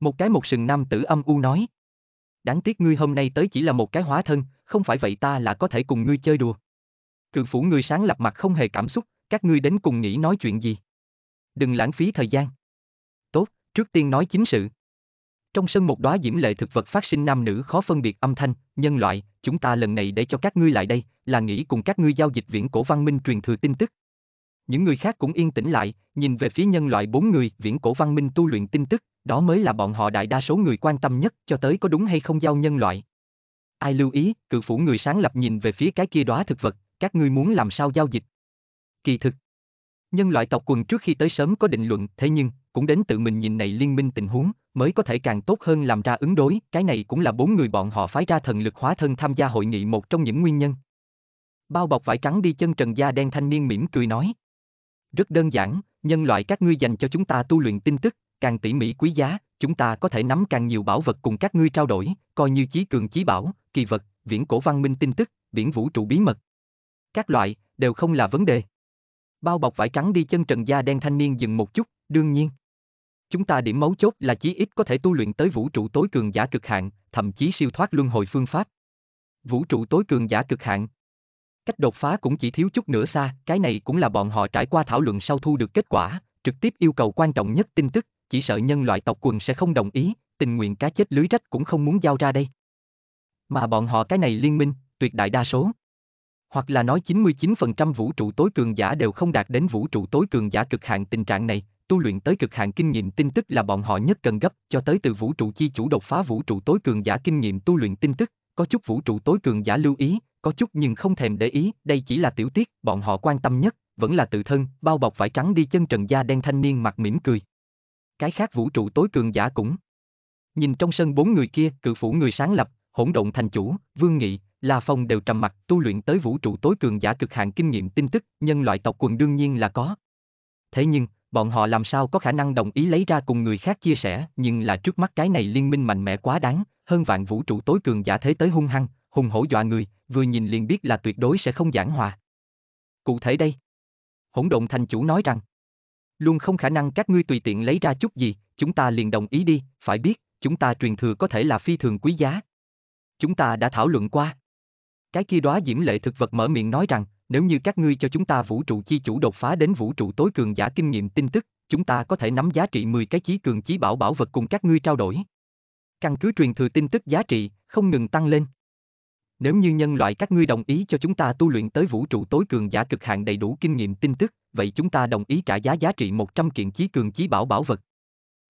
Một cái một sừng nam tử âm u nói đáng tiếc ngươi hôm nay tới chỉ là một cái hóa thân, không phải vậy ta là có thể cùng ngươi chơi đùa. Cự phủ ngươi sáng lập mặt không hề cảm xúc, các ngươi đến cùng nghĩ nói chuyện gì. Đừng lãng phí thời gian. Tốt, trước tiên nói chính sự. Trong sân một đóa diễm lệ thực vật phát sinh nam nữ khó phân biệt âm thanh, nhân loại, chúng ta lần này để cho các ngươi lại đây, là nghĩ cùng các ngươi giao dịch viễn cổ văn minh truyền thừa tin tức. Những người khác cũng yên tĩnh lại, nhìn về phía nhân loại bốn người, viễn cổ văn minh tu luyện tin tức, đó mới là bọn họ đại đa số người quan tâm nhất cho tới có đúng hay không giao nhân loại. Ai lưu ý, cự phủ người sáng lập nhìn về phía cái kia đóa thực vật, các ngươi muốn làm sao giao dịch. Kỳ thực, nhân loại tộc quần trước khi tới sớm có định luận, thế nhưng, cũng đến tự mình nhìn này liên minh tình huống, mới có thể càng tốt hơn làm ra ứng đối, cái này cũng là bốn người bọn họ phái ra thần lực hóa thân tham gia hội nghị một trong những nguyên nhân. Bao bọc vải trắng đi chân trần da đen thanh niên mỉm cười nói. Rất đơn giản, nhân loại các ngươi dành cho chúng ta tu luyện tin tức, càng tỉ mỉ quý giá, chúng ta có thể nắm càng nhiều bảo vật cùng các ngươi trao đổi, coi như chí cường chí bảo, kỳ vật, viễn cổ văn minh tin tức, biển vũ trụ bí mật. Các loại, đều không là vấn đề. Bao bọc vải trắng đi chân trần da đen thanh niên dừng một chút, đương nhiên. Chúng ta điểm mấu chốt là chí ít có thể tu luyện tới vũ trụ tối cường giả cực hạn, thậm chí siêu thoát luân hồi phương pháp. Vũ trụ tối cường giả cực hạn. Cách đột phá cũng chỉ thiếu chút nữa xa, cái này cũng là bọn họ trải qua thảo luận sau thu được kết quả, trực tiếp yêu cầu quan trọng nhất tin tức, chỉ sợ nhân loại tộc quần sẽ không đồng ý, tình nguyện cá chết lưới rách cũng không muốn giao ra đây. Mà bọn họ cái này liên minh, tuyệt đại đa số. Hoặc là nói 99% vũ trụ tối cường giả đều không đạt đến vũ trụ tối cường giả cực hạn tình trạng này, tu luyện tới cực hạn kinh nghiệm tin tức là bọn họ nhất cần gấp, cho tới từ vũ trụ chi chủ đột phá vũ trụ tối cường giả kinh nghiệm tu luyện tin tức, có chút vũ trụ tối cường giả lưu ý, có chút nhưng không thèm để ý, đây chỉ là tiểu tiết, bọn họ quan tâm nhất, vẫn là tự thân, bao bọc vải trắng đi chân trần da đen thanh niên mặt mỉm cười, cái khác vũ trụ tối cường giả cũng. Nhìn trong sân bốn người kia, cự phủ người sáng lập, hỗn độn thành chủ, vương nghị, La Phong đều trầm mặt tu luyện tới vũ trụ tối cường giả cực hạn kinh nghiệm tin tức, nhân loại tộc quần đương nhiên là có. Thế nhưng, bọn họ làm sao có khả năng đồng ý lấy ra cùng người khác chia sẻ, nhưng là trước mắt cái này liên minh mạnh mẽ quá đáng, hơn vạn vũ trụ tối cường giả thế tới hung hăng, hùng hổ dọa người, vừa nhìn liền biết là tuyệt đối sẽ không giảng hòa. Cụ thể đây, hỗn độn thành chủ nói rằng, luôn không khả năng các ngươi tùy tiện lấy ra chút gì, chúng ta liền đồng ý đi, phải biết, chúng ta truyền thừa có thể là phi thường quý giá. Chúng ta đã thảo luận qua. Cái kia đó diễm lệ thực vật mở miệng nói rằng, nếu như các ngươi cho chúng ta vũ trụ chi chủ đột phá đến vũ trụ tối cường giả kinh nghiệm tin tức, chúng ta có thể nắm giá trị 10 cái chí cường chí bảo bảo vật cùng các ngươi trao đổi. Căn cứ truyền thừa tin tức giá trị, không ngừng tăng lên. Nếu như nhân loại các ngươi đồng ý cho chúng ta tu luyện tới vũ trụ tối cường giả cực hạn đầy đủ kinh nghiệm tin tức, vậy chúng ta đồng ý trả giá giá trị 100 kiện chí cường chí bảo bảo vật.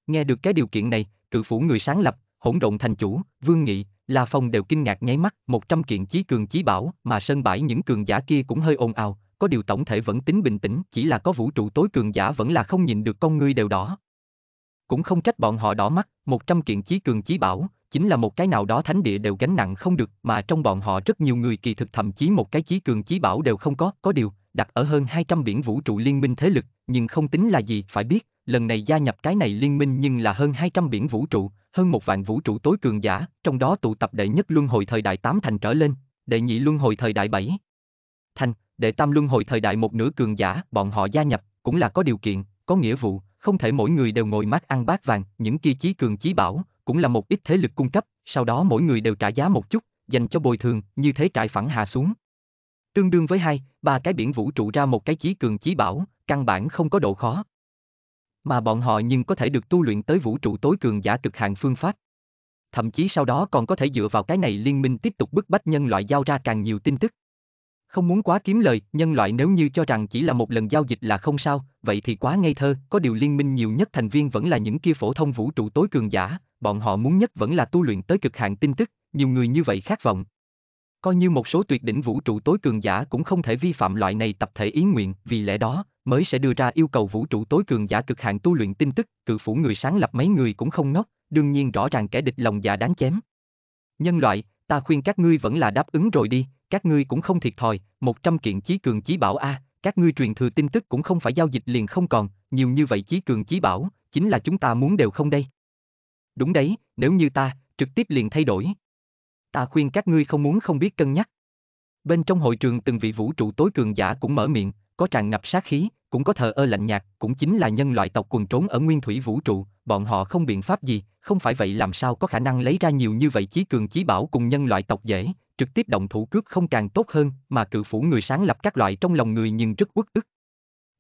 Nghe được cái điều kiện này, cự phủ người sáng lập, hỗn độn thành chủ, Vương Nghị, La Phong đều kinh ngạc nháy mắt, 100 kiện chí cường chí bảo mà sân bãi những cường giả kia cũng hơi ồn ào, có điều tổng thể vẫn tính bình tĩnh, chỉ là có vũ trụ tối cường giả vẫn là không nhìn được con ngươi đều đỏ. Cũng không trách bọn họ đỏ mắt, 100 kiện chí cường chí bảo, chính là một cái nào đó thánh địa đều gánh nặng không được, mà trong bọn họ rất nhiều người kỳ thực thậm chí một cái chí cường chí bảo đều không có, có điều, đặt ở hơn 200 biển vũ trụ liên minh thế lực, nhưng không tính là gì, phải biết, lần này gia nhập cái này liên minh nhưng là hơn 200 biển vũ trụ, hơn một vạn vũ trụ tối cường giả, trong đó tụ tập đệ nhất luân hồi thời đại 8 thành trở lên, đệ nhị luân hồi thời đại 7 thành, đệ tam luân hồi thời đại một nửa cường giả, bọn họ gia nhập, cũng là có điều kiện, có nghĩa vụ, không thể mỗi người đều ngồi mát ăn bát vàng, những kia chí cường chí bảo, cũng là một ít thế lực cung cấp, sau đó mỗi người đều trả giá một chút, dành cho bồi thường, như thế trải phẳng hạ xuống, tương đương với hai, ba cái biển vũ trụ ra một cái chí cường chí bảo, căn bản không có độ khó. Mà bọn họ nhưng có thể được tu luyện tới vũ trụ tối cường giả cực hạn phương pháp. Thậm chí sau đó còn có thể dựa vào cái này liên minh tiếp tục bức bách nhân loại giao ra càng nhiều tin tức. Không muốn quá kiếm lời, nhân loại nếu như cho rằng chỉ là một lần giao dịch là không sao, vậy thì quá ngây thơ, có điều liên minh nhiều nhất thành viên vẫn là những kia phổ thông vũ trụ tối cường giả, bọn họ muốn nhất vẫn là tu luyện tới cực hạn tin tức, nhiều người như vậy khát vọng, coi như một số tuyệt đỉnh vũ trụ tối cường giả cũng không thể vi phạm loại này tập thể ý nguyện, vì lẽ đó, mới sẽ đưa ra yêu cầu vũ trụ tối cường giả cực hạn tu luyện tin tức, cự phủ người sáng lập mấy người cũng không ngốc, đương nhiên rõ ràng kẻ địch lòng dạ đáng chém. Nhân loại, ta khuyên các ngươi vẫn là đáp ứng rồi đi, các ngươi cũng không thiệt thòi, 100 kiện chí cường chí bảo a, các ngươi truyền thừa tin tức cũng không phải giao dịch liền không còn, nhiều như vậy chí cường chí bảo, chính là chúng ta muốn đều không đây. Đúng đấy, nếu như ta, trực tiếp liền thay đổi ta khuyên các ngươi không muốn không biết cân nhắc. Bên trong hội trường từng vị vũ trụ tối cường giả cũng mở miệng, có tràn ngập sát khí, cũng có thờ ơ lạnh nhạt, cũng chính là nhân loại tộc quần trốn ở nguyên thủy vũ trụ, bọn họ không biện pháp gì, không phải vậy làm sao có khả năng lấy ra nhiều như vậy chí cường chí bảo cùng nhân loại tộc dễ, trực tiếp động thủ cướp không càng tốt hơn, mà cự phủ người sáng lập các loại trong lòng người nhưng rất uất ức.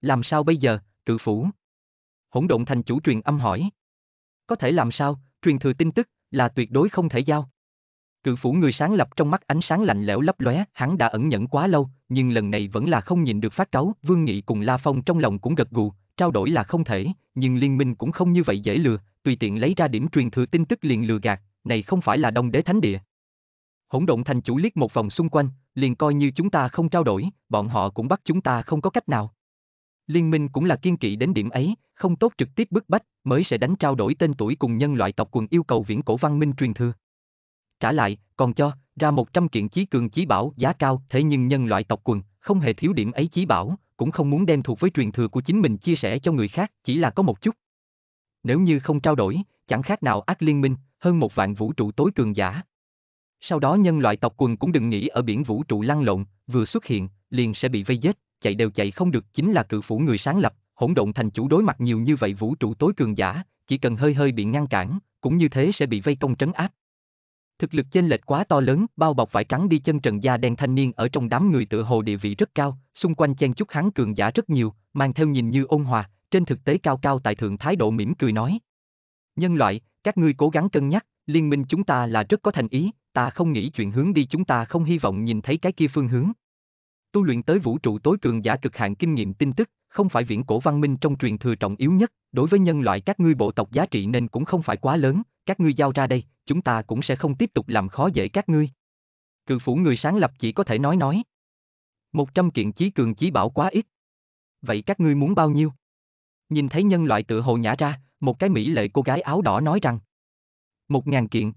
Làm sao bây giờ, cự phủ? Hỗn độn thành chủ truyền âm hỏi. Có thể làm sao, truyền thừa tin tức là tuyệt đối không thể giao. Cự phủ người sáng lập trong mắt ánh sáng lạnh lẽo lấp lóe, hắn đã ẩn nhẫn quá lâu, nhưng lần này vẫn là không nhìn được phát cáu, Vương Nghị cùng La Phong trong lòng cũng gật gù, trao đổi là không thể, nhưng liên minh cũng không như vậy dễ lừa, tùy tiện lấy ra điểm truyền thừa tin tức liền lừa gạt, này không phải là Đông Đế Thánh Địa. Hỗn độn thành chủ liếc một vòng xung quanh, liền coi như chúng ta không trao đổi, bọn họ cũng bắt chúng ta không có cách nào. Liên minh cũng là kiên kỵ đến điểm ấy, không tốt trực tiếp bức bách, mới sẽ đánh trao đổi tên tuổi cùng nhân loại tộc quần yêu cầu viễn cổ văn minh truyền thừa trả lại, còn cho, ra 100 kiện chí cường chí bảo giá cao, thế nhưng nhân loại tộc quần, không hề thiếu điểm ấy chí bảo, cũng không muốn đem thuộc với truyền thừa của chính mình chia sẻ cho người khác, chỉ là có một chút. Nếu như không trao đổi, chẳng khác nào ác liên minh, hơn một vạn vũ trụ tối cường giả. Sau đó nhân loại tộc quần cũng đừng nghĩ ở biển vũ trụ lăn lộn, vừa xuất hiện, liền sẽ bị vây giết, chạy đều chạy không được chính là cự phủ người sáng lập, hỗn độn thành chủ đối mặt nhiều như vậy vũ trụ tối cường giả, chỉ cần hơi hơi bị ngăn cản, cũng như thế sẽ bị vây công trấn áp, Thực lực chênh lệch quá to lớn, bao bọc vải trắng đi chân trần da đen thanh niên ở trong đám người tựa hồ địa vị rất cao, xung quanh chen chúc hắn cường giả rất nhiều, mang theo nhìn như ôn hòa, trên thực tế cao cao tại thượng thái độ mỉm cười nói. Nhân loại, các ngươi cố gắng cân nhắc, liên minh chúng ta là rất có thành ý, ta không nghĩ chuyện hướng đi chúng ta không hy vọng nhìn thấy cái kia phương hướng. Tu luyện tới vũ trụ tối cường giả cực hạn kinh nghiệm tin tức, không phải viễn cổ văn minh trong truyền thừa trọng yếu nhất, đối với nhân loại các ngươi bộ tộc giá trị nên cũng không phải quá lớn, các ngươi giao ra đây, chúng ta cũng sẽ không tiếp tục làm khó dễ các ngươi. Cự phủ người sáng lập chỉ có thể nói nói. Một trăm kiện chí cường chí bảo quá ít. Vậy các ngươi muốn bao nhiêu? Nhìn thấy nhân loại tự hồ nhả ra, một cái mỹ lệ cô gái áo đỏ nói rằng. Một ngàn kiện.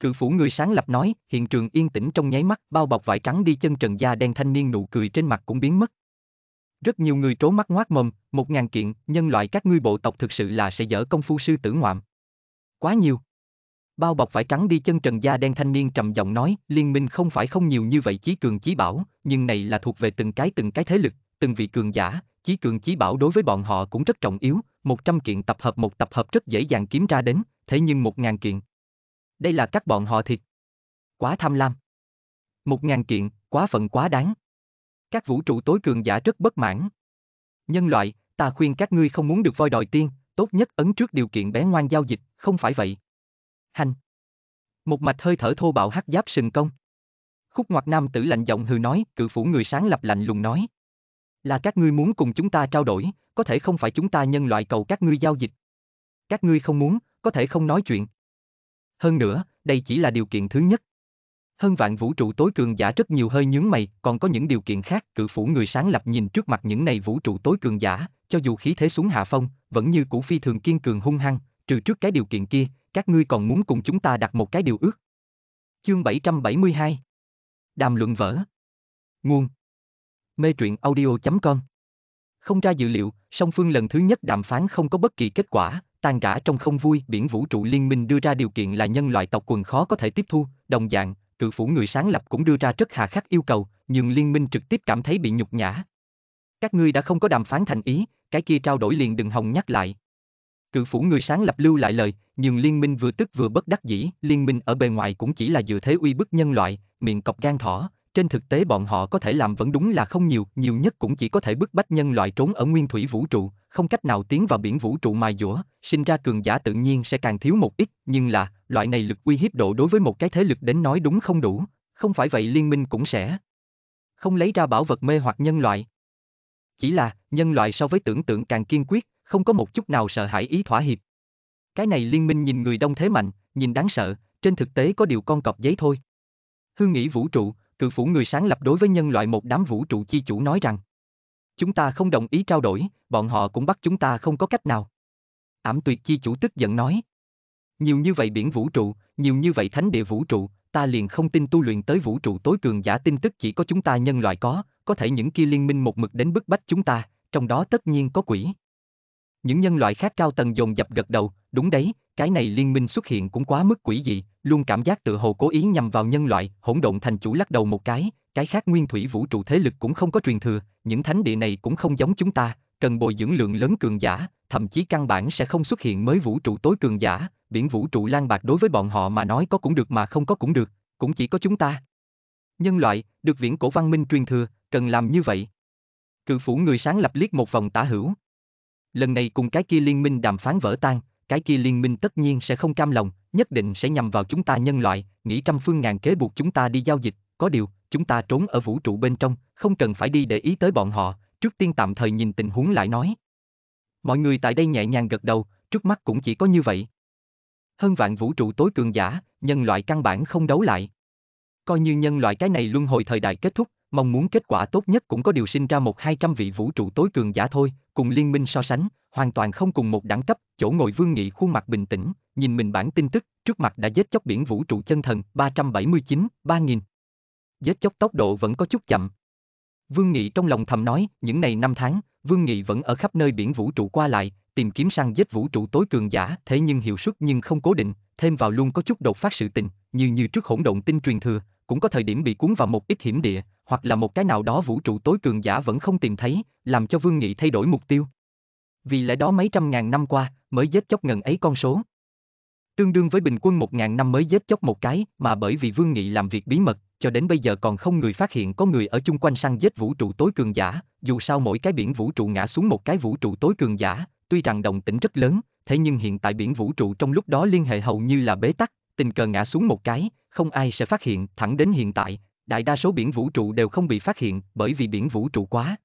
Cự phủ người sáng lập nói, hiện trường yên tĩnh trong nháy mắt, bao bọc vải trắng đi chân trần da đen thanh niên nụ cười trên mặt cũng biến mất. Rất nhiều người trố mắt ngoác mồm, một ngàn kiện, nhân loại các ngươi bộ tộc thực sự là sẽ dở công phu sư tử ngoạm quá nhiều. Bao bọc phải trắng đi chân trần da đen thanh niên trầm giọng nói, liên minh không phải không nhiều như vậy chí cường chí bảo, nhưng này là thuộc về từng cái từng cái thế lực, từng vị cường giả, chí cường chí bảo đối với bọn họ cũng rất trọng yếu, 100 kiện tập hợp một tập hợp rất dễ dàng kiếm ra đến, thế nhưng 1.000 kiện. Đây là các bọn họ thiệt. Quá tham lam. 1.000 kiện, quá phận quá đáng. Các vũ trụ tối cường giả rất bất mãn. Nhân loại, ta khuyên các ngươi không muốn được voi đòi tiên, tốt nhất ấn trước điều kiện bé ngoan giao dịch, không phải vậy. Hành. Một mạch hơi thở thô bạo hắc giáp sừng công. Khúc ngoặt nam tử lạnh giọng hừ nói, cự phủ người sáng lập lạnh lùng nói. Là các ngươi muốn cùng chúng ta trao đổi, có thể không phải chúng ta nhân loại cầu các ngươi giao dịch. Các ngươi không muốn, có thể không nói chuyện. Hơn nữa, đây chỉ là điều kiện thứ nhất. Hơn vạn vũ trụ tối cường giả rất nhiều hơi nhướng mày, còn có những điều kiện khác, cự phủ người sáng lập nhìn trước mặt những này vũ trụ tối cường giả, cho dù khí thế xuống hạ phong, vẫn như cũ phi thường kiên cường hung hăng, trừ trước cái điều kiện kia, các ngươi còn muốn cùng chúng ta đặt một cái điều ước. Chương 772 Đàm luận vỡ Nguồn Mê truyện audio.com Không ra dự liệu, song phương lần thứ nhất đàm phán không có bất kỳ kết quả, tan rã trong không vui, biển vũ trụ liên minh đưa ra điều kiện là nhân loại tộc quần khó có thể tiếp thu, đồng dạng, cự phủ người sáng lập cũng đưa ra rất hà khắc yêu cầu, nhưng liên minh trực tiếp cảm thấy bị nhục nhã, các ngươi đã không có đàm phán thành ý, cái kia trao đổi liền đừng hòng nhắc lại. Cự phủ người sáng lập lưu lại lời, nhưng liên minh vừa tức vừa bất đắc dĩ, liên minh ở bề ngoài cũng chỉ là dựa thế uy bức nhân loại, miệng cọc gan thỏ, trên thực tế bọn họ có thể làm vẫn đúng là không nhiều, nhiều nhất cũng chỉ có thể bức bách nhân loại trốn ở nguyên thủy vũ trụ, không cách nào tiến vào biển vũ trụ mài dũa, sinh ra cường giả tự nhiên sẽ càng thiếu một ít, nhưng là, loại này lực uy hiếp độ đối với một cái thế lực đến nói đúng không đủ, không phải vậy liên minh cũng sẽ không lấy ra bảo vật mê hoặc nhân loại. Chỉ là, nhân loại so với tưởng tượng càng kiên quyết, không có một chút nào sợ hãi ý thỏa hiệp. Cái này liên minh nhìn người đông thế mạnh, nhìn đáng sợ, trên thực tế có điều con cọp giấy thôi. Hương nghĩ vũ trụ, cự phủ người sáng lập đối với nhân loại một đám vũ trụ chi chủ nói rằng Chúng ta không đồng ý trao đổi, bọn họ cũng bắt chúng ta không có cách nào. Ảm tuyệt chi chủ tức giận nói Nhiều như vậy biển vũ trụ, nhiều như vậy thánh địa vũ trụ, ta liền không tin tu luyện tới vũ trụ tối cường giả tin tức chỉ có chúng ta nhân loại có, có thể những kia liên minh một mực đến bức bách chúng ta, trong đó tất nhiên có quỷ. Những nhân loại khác cao tầng dồn dập gật đầu, đúng đấy, cái này liên minh xuất hiện cũng quá mức quỷ dị, luôn cảm giác tự hồ cố ý nhằm vào nhân loại, hỗn độn thành chủ lắc đầu một cái, cái khác nguyên thủy vũ trụ thế lực cũng không có truyền thừa, những thánh địa này cũng không giống chúng ta, cần bồi dưỡng lượng lớn cường giả, thậm chí căn bản sẽ không xuất hiện mới vũ trụ tối cường giả, biển vũ trụ lan bạc đối với bọn họ mà nói có cũng được mà không có cũng được, cũng chỉ có chúng ta. Nhân loại, được viễn cổ văn minh truyền thừa, cần làm như vậy. Cự phủ người sáng lập liếc một vòng tả hữu. Lần này cùng cái kia liên minh đàm phán vỡ tan, cái kia liên minh tất nhiên sẽ không cam lòng, nhất định sẽ nhằm vào chúng ta nhân loại, nghĩ trăm phương ngàn kế buộc chúng ta đi giao dịch, có điều, chúng ta trốn ở vũ trụ bên trong, không cần phải đi để ý tới bọn họ, trước tiên tạm thời nhìn tình huống lại nói. Mọi người tại đây nhẹ nhàng gật đầu, trước mắt cũng chỉ có như vậy. Hơn vạn vũ trụ tối cường giả, nhân loại căn bản không đấu lại. Coi như nhân loại cái này luân hồi thời đại kết thúc, mong muốn kết quả tốt nhất cũng có điều sinh ra một hai trăm vị vũ trụ tối cường giả thôi, cùng liên minh so sánh, hoàn toàn không cùng một đẳng cấp, chỗ ngồi vương nghị khuôn mặt bình tĩnh, nhìn mình bản tin tức, trước mặt đã giết chóc biển vũ trụ chân thần 379, 3000. Giết chóc tốc độ vẫn có chút chậm. Vương Nghị trong lòng thầm nói, những này năm tháng, Vương Nghị vẫn ở khắp nơi biển vũ trụ qua lại, tìm kiếm săn giết vũ trụ tối cường giả, thế nhưng hiệu suất nhưng không cố định, thêm vào luôn có chút đột phát sự tình, như như trước hỗn động tin truyền thừa, cũng có thời điểm bị cuốn vào một ít hiểm địa, hoặc là một cái nào đó vũ trụ tối cường giả vẫn không tìm thấy, làm cho Vương Nghị thay đổi mục tiêu. Vì lẽ đó mấy trăm ngàn năm qua, mới giết chóc ngần ấy con số. Tương đương với bình quân một ngàn năm mới giết chóc một cái, mà bởi vì Vương Nghị làm việc bí mật, cho đến bây giờ còn không người phát hiện có người ở chung quanh săn giết vũ trụ tối cường giả, dù sao mỗi cái biển vũ trụ ngã xuống một cái vũ trụ tối cường giả, tuy rằng đồng tĩnh rất lớn, thế nhưng hiện tại biển vũ trụ trong lúc đó liên hệ hầu như là bế tắc, tình cờ ngã xuống một cái, không ai sẽ phát hiện, thẳng đến hiện tại, đại đa số biển vũ trụ đều không bị phát hiện bởi vì biển vũ trụ quá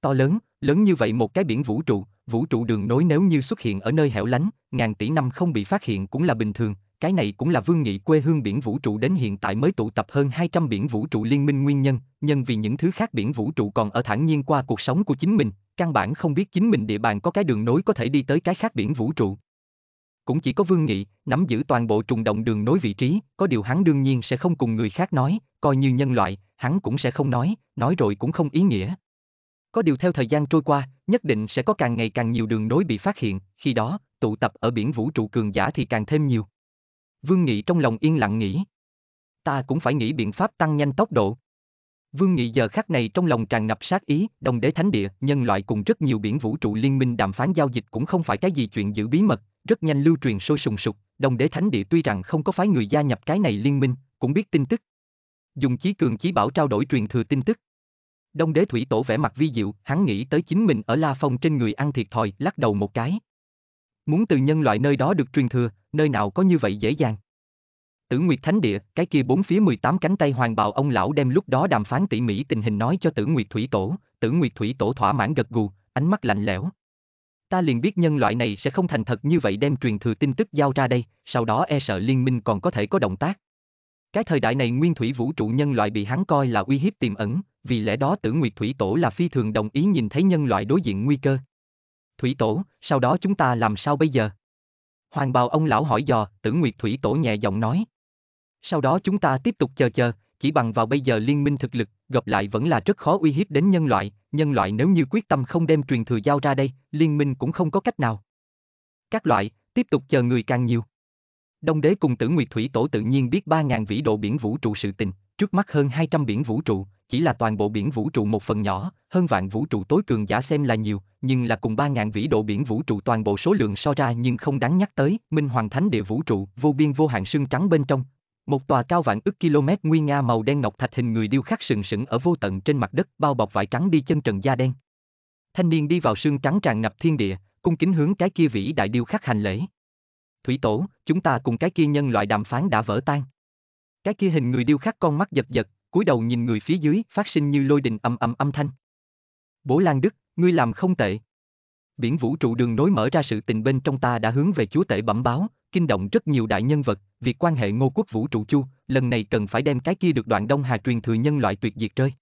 to lớn, lớn như vậy một cái biển vũ trụ, vũ trụ đường nối nếu như xuất hiện ở nơi hẻo lánh, ngàn tỷ năm không bị phát hiện cũng là bình thường, cái này cũng là vương nghị quê hương biển vũ trụ đến hiện tại mới tụ tập hơn 200 biển vũ trụ liên minh nguyên nhân, nhân vì những thứ khác biển vũ trụ còn ở thản nhiên qua cuộc sống của chính mình, căn bản không biết chính mình địa bàn có cái đường nối có thể đi tới cái khác biển vũ trụ cũng chỉ có Vương Nghị, nắm giữ toàn bộ trùng động đường nối vị trí, có điều hắn đương nhiên sẽ không cùng người khác nói, coi như nhân loại, hắn cũng sẽ không nói, nói rồi cũng không ý nghĩa. Có điều theo thời gian trôi qua, nhất định sẽ có càng ngày càng nhiều đường nối bị phát hiện, khi đó, tụ tập ở biển vũ trụ cường giả thì càng thêm nhiều. Vương Nghị trong lòng yên lặng nghĩ. Ta cũng phải nghĩ biện pháp tăng nhanh tốc độ. Vương Nghị giờ khắc này trong lòng tràn ngập sát ý, đồng đế thánh địa, nhân loại cùng rất nhiều biển vũ trụ liên minh đàm phán giao dịch cũng không phải cái gì chuyện giữ bí mật, rất nhanh lưu truyền sôi sùng sục, đồng đế thánh địa tuy rằng không có phái người gia nhập cái này liên minh, cũng biết tin tức. Dùng chí cường chí bảo trao đổi truyền thừa tin tức. Đông đế thủy tổ vẻ mặt vi diệu, hắn nghĩ tới chính mình ở La Phong trên người ăn thiệt thòi, lắc đầu một cái. Muốn từ nhân loại nơi đó được truyền thừa, nơi nào có như vậy dễ dàng. Tử Nguyệt Thánh Địa, cái kia bốn phía 18 cánh tay hoàng bào ông lão đem lúc đó đàm phán tỉ mỉ tình hình nói cho Tử Nguyệt Thủy Tổ, Tử Nguyệt Thủy Tổ thỏa mãn gật gù, ánh mắt lạnh lẽo, ta liền biết nhân loại này sẽ không thành thật như vậy đem truyền thừa tin tức giao ra đây, sau đó e sợ liên minh còn có thể có động tác. Cái thời đại này nguyên thủy vũ trụ nhân loại bị hắn coi là uy hiếp tiềm ẩn, vì lẽ đó tử Nguyệt Thủy Tổ là phi thường đồng ý nhìn thấy nhân loại đối diện nguy cơ. Thủy Tổ, sau đó chúng ta làm sao bây giờ? Hoàng bào ông lão hỏi dò, tử Nguyệt Thủy Tổ nhẹ giọng nói. Sau đó chúng ta tiếp tục chờ chờ, chỉ bằng vào bây giờ liên minh thực lực, gặp lại vẫn là rất khó uy hiếp đến nhân loại, nhân loại nếu như quyết tâm không đem truyền thừa giao ra đây, liên minh cũng không có cách nào. Các loại, tiếp tục chờ người càng nhiều. Đông đế cùng tử Nguyệt Thủy Tổ tự nhiên biết 3.000 vĩ độ biển vũ trụ sự tình, trước mắt hơn 200 biển vũ trụ, chỉ là toàn bộ biển vũ trụ một phần nhỏ, hơn vạn vũ trụ tối cường giả xem là nhiều, nhưng là cùng 3.000 vĩ độ biển vũ trụ toàn bộ số lượng so ra nhưng không đáng nhắc tới, Minh Hoàng Thánh địa vũ trụ, vô biên vô hạn sương trắng bên trong, một tòa cao vạn ức km nguyên nga màu đen ngọc thạch hình người điêu khắc sừng sững ở vô tận trên mặt đất bao bọc vải trắng đi chân trần da đen. Thanh niên đi vào sương trắng tràn ngập thiên địa, cung kính hướng cái kia vĩ đại điêu khắc hành lễ. Thủy tổ, chúng ta cùng cái kia nhân loại đàm phán đã vỡ tan. Cái kia hình người điêu khắc con mắt giật giật, cúi đầu nhìn người phía dưới phát sinh như lôi đình âm âm âm thanh. Bố Lan Đức, ngươi làm không tệ. Biển vũ trụ đường nối mở ra sự tình bên trong ta đã hướng về chúa tể bẩm báo, kinh động rất nhiều đại nhân vật, việc quan hệ ngô quốc vũ trụ chu, lần này cần phải đem cái kia được đoạn Đông Hà truyền thừa nhân loại tuyệt diệt rơi.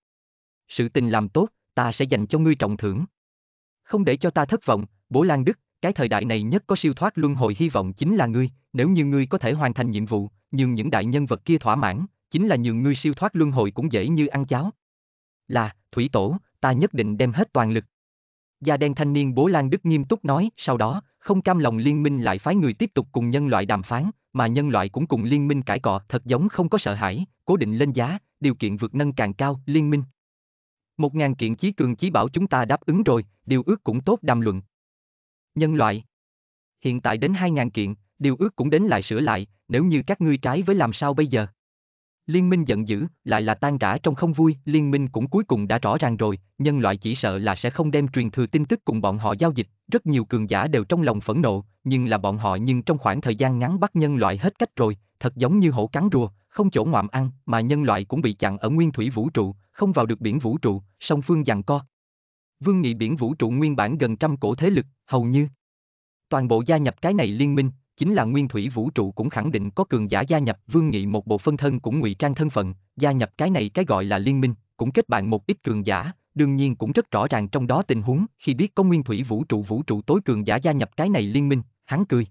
Sự tình làm tốt, ta sẽ dành cho ngươi trọng thưởng. Không để cho ta thất vọng, bố Lan Đức, cái thời đại này nhất có siêu thoát luân hồi hy vọng chính là ngươi, nếu như ngươi có thể hoàn thành nhiệm vụ, nhưng những đại nhân vật kia thỏa mãn, chính là nhường ngươi siêu thoát luân hồi cũng dễ như ăn cháo. Là, thủy tổ, ta nhất định đem hết toàn lực. Gia đen thanh niên bố Lan Đức nghiêm túc nói, sau đó, không cam lòng liên minh lại phái người tiếp tục cùng nhân loại đàm phán, mà nhân loại cũng cùng liên minh cãi cọ thật giống không có sợ hãi, cố định lên giá, điều kiện vượt nâng càng cao, liên minh. Một ngàn kiện chí cường chí bảo chúng ta đáp ứng rồi, điều ước cũng tốt đàm luận. Nhân loại Hiện tại đến hai ngàn kiện, điều ước cũng đến lại sửa lại, nếu như các ngươi trái với làm sao bây giờ? Liên minh giận dữ, lại là tan rã trong không vui, liên minh cũng cuối cùng đã rõ ràng rồi, nhân loại chỉ sợ là sẽ không đem truyền thừa tin tức cùng bọn họ giao dịch, rất nhiều cường giả đều trong lòng phẫn nộ, nhưng là bọn họ nhưng trong khoảng thời gian ngắn bắt nhân loại hết cách rồi, thật giống như hổ cắn rùa, không chỗ ngoạm ăn, mà nhân loại cũng bị chặn ở nguyên thủy vũ trụ, không vào được biển vũ trụ, song phương giằng co. Vương nghị biển vũ trụ nguyên bản gần trăm cổ thế lực, hầu như toàn bộ gia nhập cái này liên minh, chính là nguyên thủy vũ trụ cũng khẳng định có cường giả gia nhập vương nghị một bộ phân thân cũng ngụy trang thân phận, gia nhập cái này cái gọi là liên minh, cũng kết bạn một ít cường giả, đương nhiên cũng rất rõ ràng trong đó tình huống khi biết có nguyên thủy vũ trụ vũ trụ tối cường giả gia nhập cái này liên minh, hắn cười.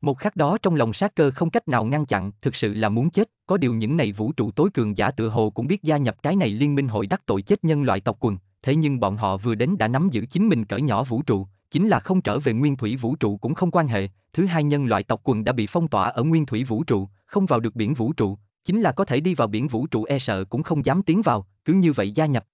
Một khắc đó trong lòng sát cơ không cách nào ngăn chặn, thực sự là muốn chết, có điều những này vũ trụ tối cường giả tựa hồ cũng biết gia nhập cái này liên minh hội đắc tội chết nhân loại tộc quần, thế nhưng bọn họ vừa đến đã nắm giữ chính mình cỡ nhỏ vũ trụ, chính là không trở về nguyên thủy vũ trụ cũng không quan hệ, thứ hai nhân loại tộc quần đã bị phong tỏa ở nguyên thủy vũ trụ, không vào được biển vũ trụ, chính là có thể đi vào biển vũ trụ e sợ cũng không dám tiến vào, cứ như vậy gia nhập.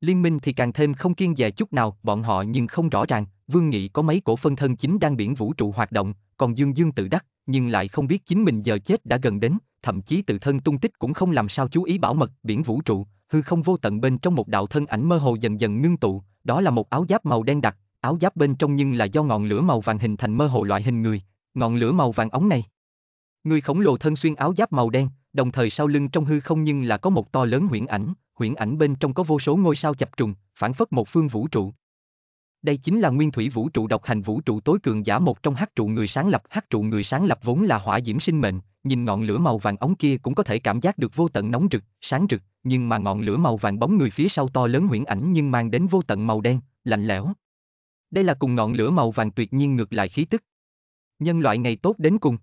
Liên minh thì càng thêm không kiên dè chút nào, bọn họ nhưng không rõ ràng, Vương Nghị có mấy cổ phân thân chính đang biển vũ trụ hoạt động, còn Dương Dương tự đắc, nhưng lại không biết chính mình giờ chết đã gần đến, thậm chí tự thân tung tích cũng không làm sao chú ý bảo mật, biển vũ trụ, hư không vô tận bên trong một đạo thân ảnh mơ hồ dần dần ngưng tụ, đó là một áo giáp màu đen đặc, áo giáp bên trong nhưng là do ngọn lửa màu vàng hình thành mơ hồ loại hình người, ngọn lửa màu vàng ống này. Người khổng lồ thân xuyên áo giáp màu đen, đồng thời sau lưng trong hư không nhưng là có một to lớn huyễn ảnh, huyễn ảnh bên trong có vô số ngôi sao chập trùng, phản phất một phương vũ trụ. Đây chính là nguyên thủy vũ trụ độc hành vũ trụ tối cường giả một trong hắc trụ người sáng lập, hắc trụ người sáng lập vốn là hỏa diễm sinh mệnh, nhìn ngọn lửa màu vàng ống kia cũng có thể cảm giác được vô tận nóng rực, sáng rực, nhưng mà ngọn lửa màu vàng bóng người phía sau to lớn huyễn ảnh nhưng mang đến vô tận màu đen, lạnh lẽo, đây là cùng ngọn lửa màu vàng tuyệt nhiên ngược lại khí tức. Nhân loại ngày tốt đến cùng.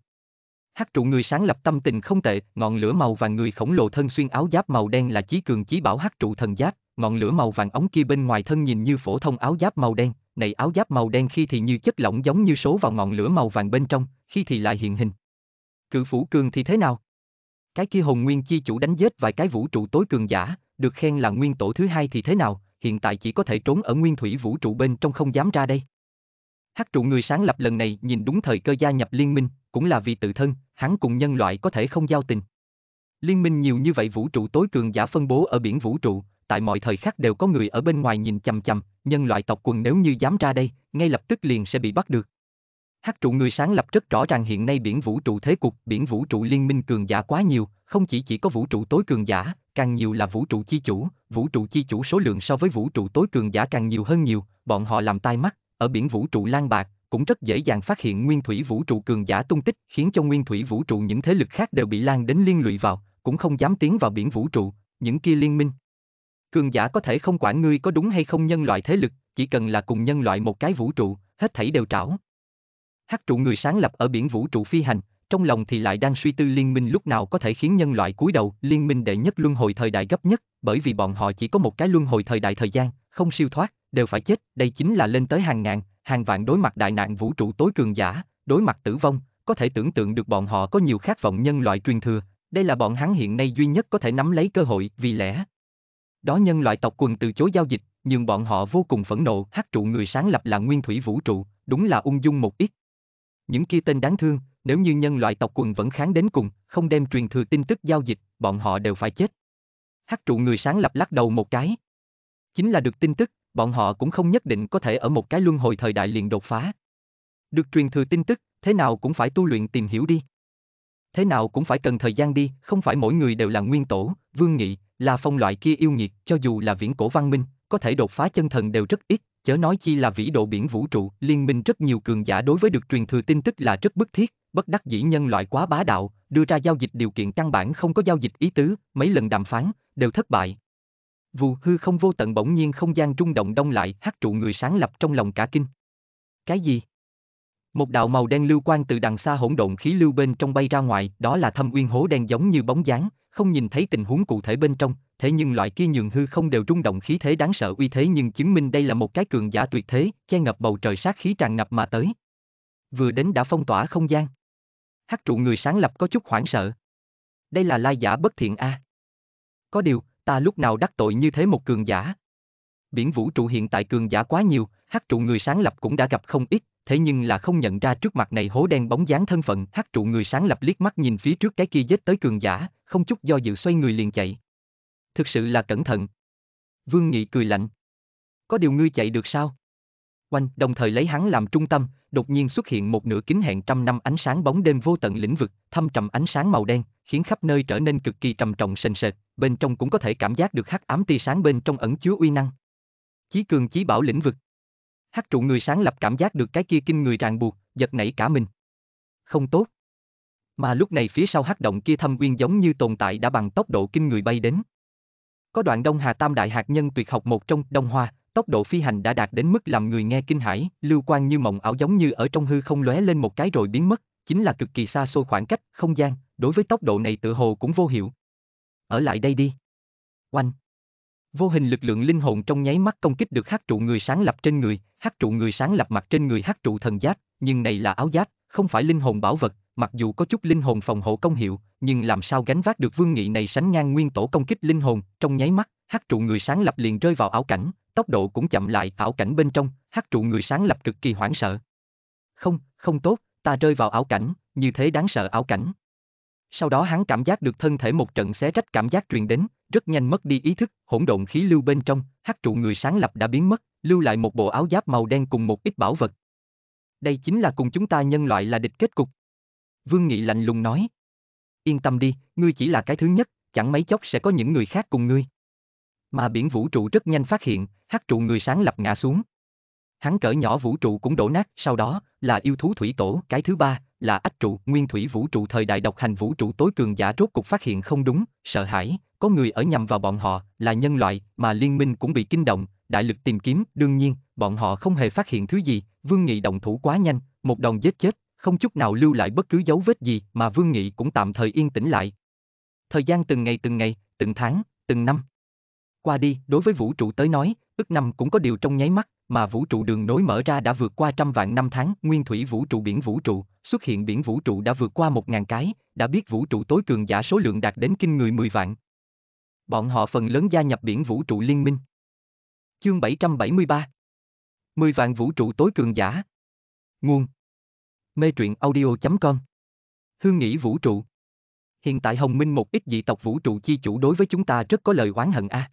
Hắc trụ người sáng lập tâm tình không tệ, ngọn lửa màu vàng người khổng lồ thân xuyên áo giáp màu đen là chí cường chí bảo hắc trụ thần giáp, ngọn lửa màu vàng ống kia bên ngoài thân nhìn như phổ thông áo giáp màu đen, này áo giáp màu đen khi thì như chất lỏng giống như số vào ngọn lửa màu vàng bên trong, khi thì lại hiện hình. Cự phủ cường thì thế nào? Cái kia hồn nguyên chi chủ đánh giết vài cái vũ trụ tối cường giả, được khen là nguyên tổ thứ hai thì thế nào, hiện tại chỉ có thể trốn ở nguyên thủy vũ trụ bên trong không dám ra đây. Hắc trụ người sáng lập lần này nhìn đúng thời cơ gia nhập liên minh, cũng là vì tự thân, hắn cùng nhân loại có thể không giao tình. Liên minh nhiều như vậy vũ trụ tối cường giả phân bố ở biển vũ trụ, tại mọi thời khắc đều có người ở bên ngoài nhìn chằm chằm, nhân loại tộc quần nếu như dám ra đây, ngay lập tức liền sẽ bị bắt được. Hắc trụ người sáng lập rất rõ ràng hiện nay biển vũ trụ thế cục, biển vũ trụ liên minh cường giả quá nhiều, không chỉ chỉ có vũ trụ tối cường giả, càng nhiều là vũ trụ chi chủ, vũ trụ chi chủ số lượng so với vũ trụ tối cường giả càng nhiều hơn nhiều, bọn họ làm tai mắt, ở biển vũ trụ lan bạc, cũng rất dễ dàng phát hiện nguyên thủy vũ trụ cường giả tung tích, khiến cho nguyên thủy vũ trụ những thế lực khác đều bị lan đến liên lụy vào, cũng không dám tiến vào biển vũ trụ, những kia liên minh. Cường giả có thể không quản ngươi có đúng hay không nhân loại thế lực, chỉ cần là cùng nhân loại một cái vũ trụ, hết thảy đều trảo, Hắc trụ người sáng lập ở biển vũ trụ phi hành, trong lòng thì lại đang suy tư liên minh lúc nào có thể khiến nhân loại cúi đầu, liên minh đệ nhất luân hồi thời đại gấp nhất, bởi vì bọn họ chỉ có một cái luân hồi thời đại thời gian, không siêu thoát, đều phải chết, đây chính là lên tới hàng ngàn, hàng vạn đối mặt đại nạn vũ trụ tối cường giả, đối mặt tử vong, có thể tưởng tượng được bọn họ có nhiều khát vọng nhân loại truyền thừa, đây là bọn hắn hiện nay duy nhất có thể nắm lấy cơ hội, vì lẽ đó nhân loại tộc quần từ chối giao dịch, nhưng bọn họ vô cùng phẫn nộ, hắc trụ người sáng lập là nguyên thủy vũ trụ, đúng là ung dung một ít, những kia tên đáng thương, nếu như nhân loại tộc quần vẫn kháng đến cùng, không đem truyền thừa tin tức giao dịch, bọn họ đều phải chết. Hắc trụ người sáng lập lắc đầu một cái. Chính là được tin tức, bọn họ cũng không nhất định có thể ở một cái luân hồi thời đại liền đột phá. Được truyền thừa tin tức, thế nào cũng phải tu luyện tìm hiểu đi. Thế nào cũng phải cần thời gian đi, không phải mỗi người đều là nguyên tổ, vương nghị, là phong loại kia yêu nghiệt, cho dù là viễn cổ văn minh, có thể đột phá chân thần đều rất ít, chớ nói chi là vĩ độ biển vũ trụ, liên minh rất nhiều cường giả đối với được truyền thừa tin tức là rất bức thiết, bất đắc dĩ nhân loại quá bá đạo, đưa ra giao dịch điều kiện căn bản không có giao dịch ý tứ, mấy lần đàm phán, đều thất bại. Vù hư không vô tận bỗng nhiên không gian rung động đông lại, hát trụ người sáng lập trong lòng cả kinh. Cái gì? Một đạo màu đen lưu quang từ đằng xa hỗn độn khí lưu bên trong bay ra ngoài, đó là thâm uyên hố đen giống như bóng dáng, không nhìn thấy tình huống cụ thể bên trong, thế nhưng loại kia nhường hư không đều rung động khí thế đáng sợ uy thế nhưng chứng minh đây là một cái cường giả tuyệt thế, che ngập bầu trời sát khí tràn ngập mà tới. Vừa đến đã phong tỏa không gian. Hắc trụ người sáng lập có chút hoảng sợ. Đây là lai giả bất thiện a. À? Có điều, ta lúc nào đắc tội như thế một cường giả. Biển vũ trụ hiện tại cường giả quá nhiều, hắc trụ người sáng lập cũng đã gặp không ít, thế nhưng là không nhận ra trước mặt này hố đen bóng dáng thân phận, hắc trụ người sáng lập liếc mắt nhìn phía trước cái kia giết tới cường giả, không chút do dự xoay người liền chạy thực sự là cẩn thận. Vương Nghị cười lạnh. Có điều ngươi chạy được sao? Oanh, đồng thời lấy hắn làm trung tâm, đột nhiên xuất hiện một nửa kính hẹn trăm năm ánh sáng bóng đêm vô tận lĩnh vực, thâm trầm ánh sáng màu đen, khiến khắp nơi trở nên cực kỳ trầm trọng sền sệt, bên trong cũng có thể cảm giác được hắc ám tia sáng bên trong ẩn chứa uy năng. Chí cường chí bảo lĩnh vực. Hắc trụ người sáng lập cảm giác được cái kia kinh người ràng buộc, giật nảy cả mình. Không tốt. Mà lúc này phía sau hắc động kia thâm uyên giống như tồn tại đã bằng tốc độ kinh người bay đến. Có đoạn Đông Hà Tam Đại Hạt Nhân tuyệt học một trong Đông Hoa, tốc độ phi hành đã đạt đến mức làm người nghe kinh hãi, lưu quan như mộng ảo giống như ở trong hư không lóe lên một cái rồi biến mất, chính là cực kỳ xa xôi khoảng cách, không gian, đối với tốc độ này tự hồ cũng vô hiệu. Ở lại đây đi. Oanh. Vô hình lực lượng linh hồn trong nháy mắt công kích được hắc trụ người sáng lập trên người, hắc trụ người sáng lập mặt trên người hắc trụ thần giáp, nhưng này là áo giáp, không phải linh hồn bảo vật, mặc dù có chút linh hồn phòng hộ công hiệu, nhưng làm sao gánh vác được vương nghị này sánh ngang nguyên tổ công kích linh hồn, trong nháy mắt, hắc trụ người sáng lập liền rơi vào ảo cảnh, tốc độ cũng chậm lại, ảo cảnh bên trong, hắc trụ người sáng lập cực kỳ hoảng sợ. Không, không tốt, ta rơi vào ảo cảnh, như thế đáng sợ ảo cảnh. Sau đó hắn cảm giác được thân thể một trận xé rách cảm giác truyền đến, rất nhanh mất đi ý thức, hỗn độn khí lưu bên trong, hắc trụ người sáng lập đã biến mất, lưu lại một bộ áo giáp màu đen cùng một ít bảo vật. Đây chính là cùng chúng ta nhân loại là địch kết cục. Vương Nghị lạnh lùng nói. Yên tâm đi, ngươi chỉ là cái thứ nhất, chẳng mấy chốc sẽ có những người khác cùng ngươi. Mà biển vũ trụ rất nhanh phát hiện, hắc trụ người sáng lập ngã xuống. Hắn cỡ nhỏ vũ trụ cũng đổ nát, sau đó, là yêu thú thủy tổ, cái thứ ba, là ách trụ, nguyên thủy vũ trụ thời đại độc hành vũ trụ tối cường giả rốt cục phát hiện không đúng, sợ hãi, có người ở nhằm vào bọn họ, là nhân loại, mà liên minh cũng bị kinh động, đại lực tìm kiếm, đương nhiên, bọn họ không hề phát hiện thứ gì, Vương Nghị động thủ quá nhanh, một đòn giết chết, không chút nào lưu lại bất cứ dấu vết gì mà Vương Nghị cũng tạm thời yên tĩnh lại. Thời gian từng ngày từng ngày, từng tháng, từng năm. Qua đi, đối với vũ trụ tới nói, ức năm cũng có điều trong nháy mắt, mà vũ trụ đường nối mở ra đã vượt qua trăm vạn năm tháng, nguyên thủy vũ trụ biển vũ trụ, xuất hiện biển vũ trụ đã vượt qua một ngàn cái, đã biết vũ trụ tối cường giả số lượng đạt đến kinh người 10 vạn. Bọn họ phần lớn gia nhập biển vũ trụ liên minh. Chương 773 10 vạn vũ trụ tối cường giả Nguồn mê truyện audio.com. Hương nghĩ vũ trụ. Hiện tại Hồng Minh một ít dị tộc vũ trụ chi chủ đối với chúng ta rất có lời oán hận a. À.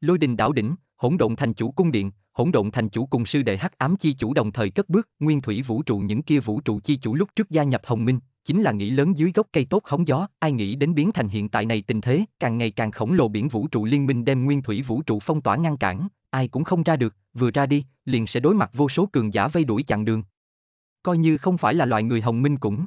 Lôi đình đảo đỉnh, hỗn độn thành chủ cung điện, hỗn độn thành chủ cùng sư đệ hắc ám chi chủ đồng thời cất bước, nguyên thủy vũ trụ những kia vũ trụ chi chủ lúc trước gia nhập Hồng Minh, chính là nghĩ lớn dưới gốc cây tốt hóng gió, ai nghĩ đến biến thành hiện tại này tình thế, càng ngày càng khổng lồ biển vũ trụ liên minh đem nguyên thủy vũ trụ phong tỏa ngăn cản, ai cũng không ra được, vừa ra đi, liền sẽ đối mặt vô số cường giả vây đuổi chặn đường, coi như không phải là loài người hồng minh cũng.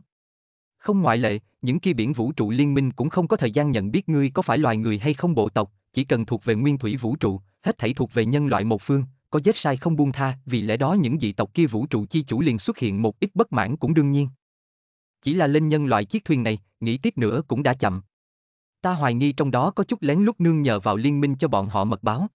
Không ngoại lệ, những kia biển vũ trụ liên minh cũng không có thời gian nhận biết ngươi có phải loài người hay không bộ tộc, chỉ cần thuộc về nguyên thủy vũ trụ, hết thảy thuộc về nhân loại một phương, có giết sai không buông tha, vì lẽ đó những dị tộc kia vũ trụ chi chủ liền xuất hiện một ít bất mãn cũng đương nhiên. Chỉ là lên nhân loại chiếc thuyền này, nghĩ tiếp nữa cũng đã chậm. Ta hoài nghi trong đó có chút lén lút nương nhờ vào liên minh cho bọn họ mật báo.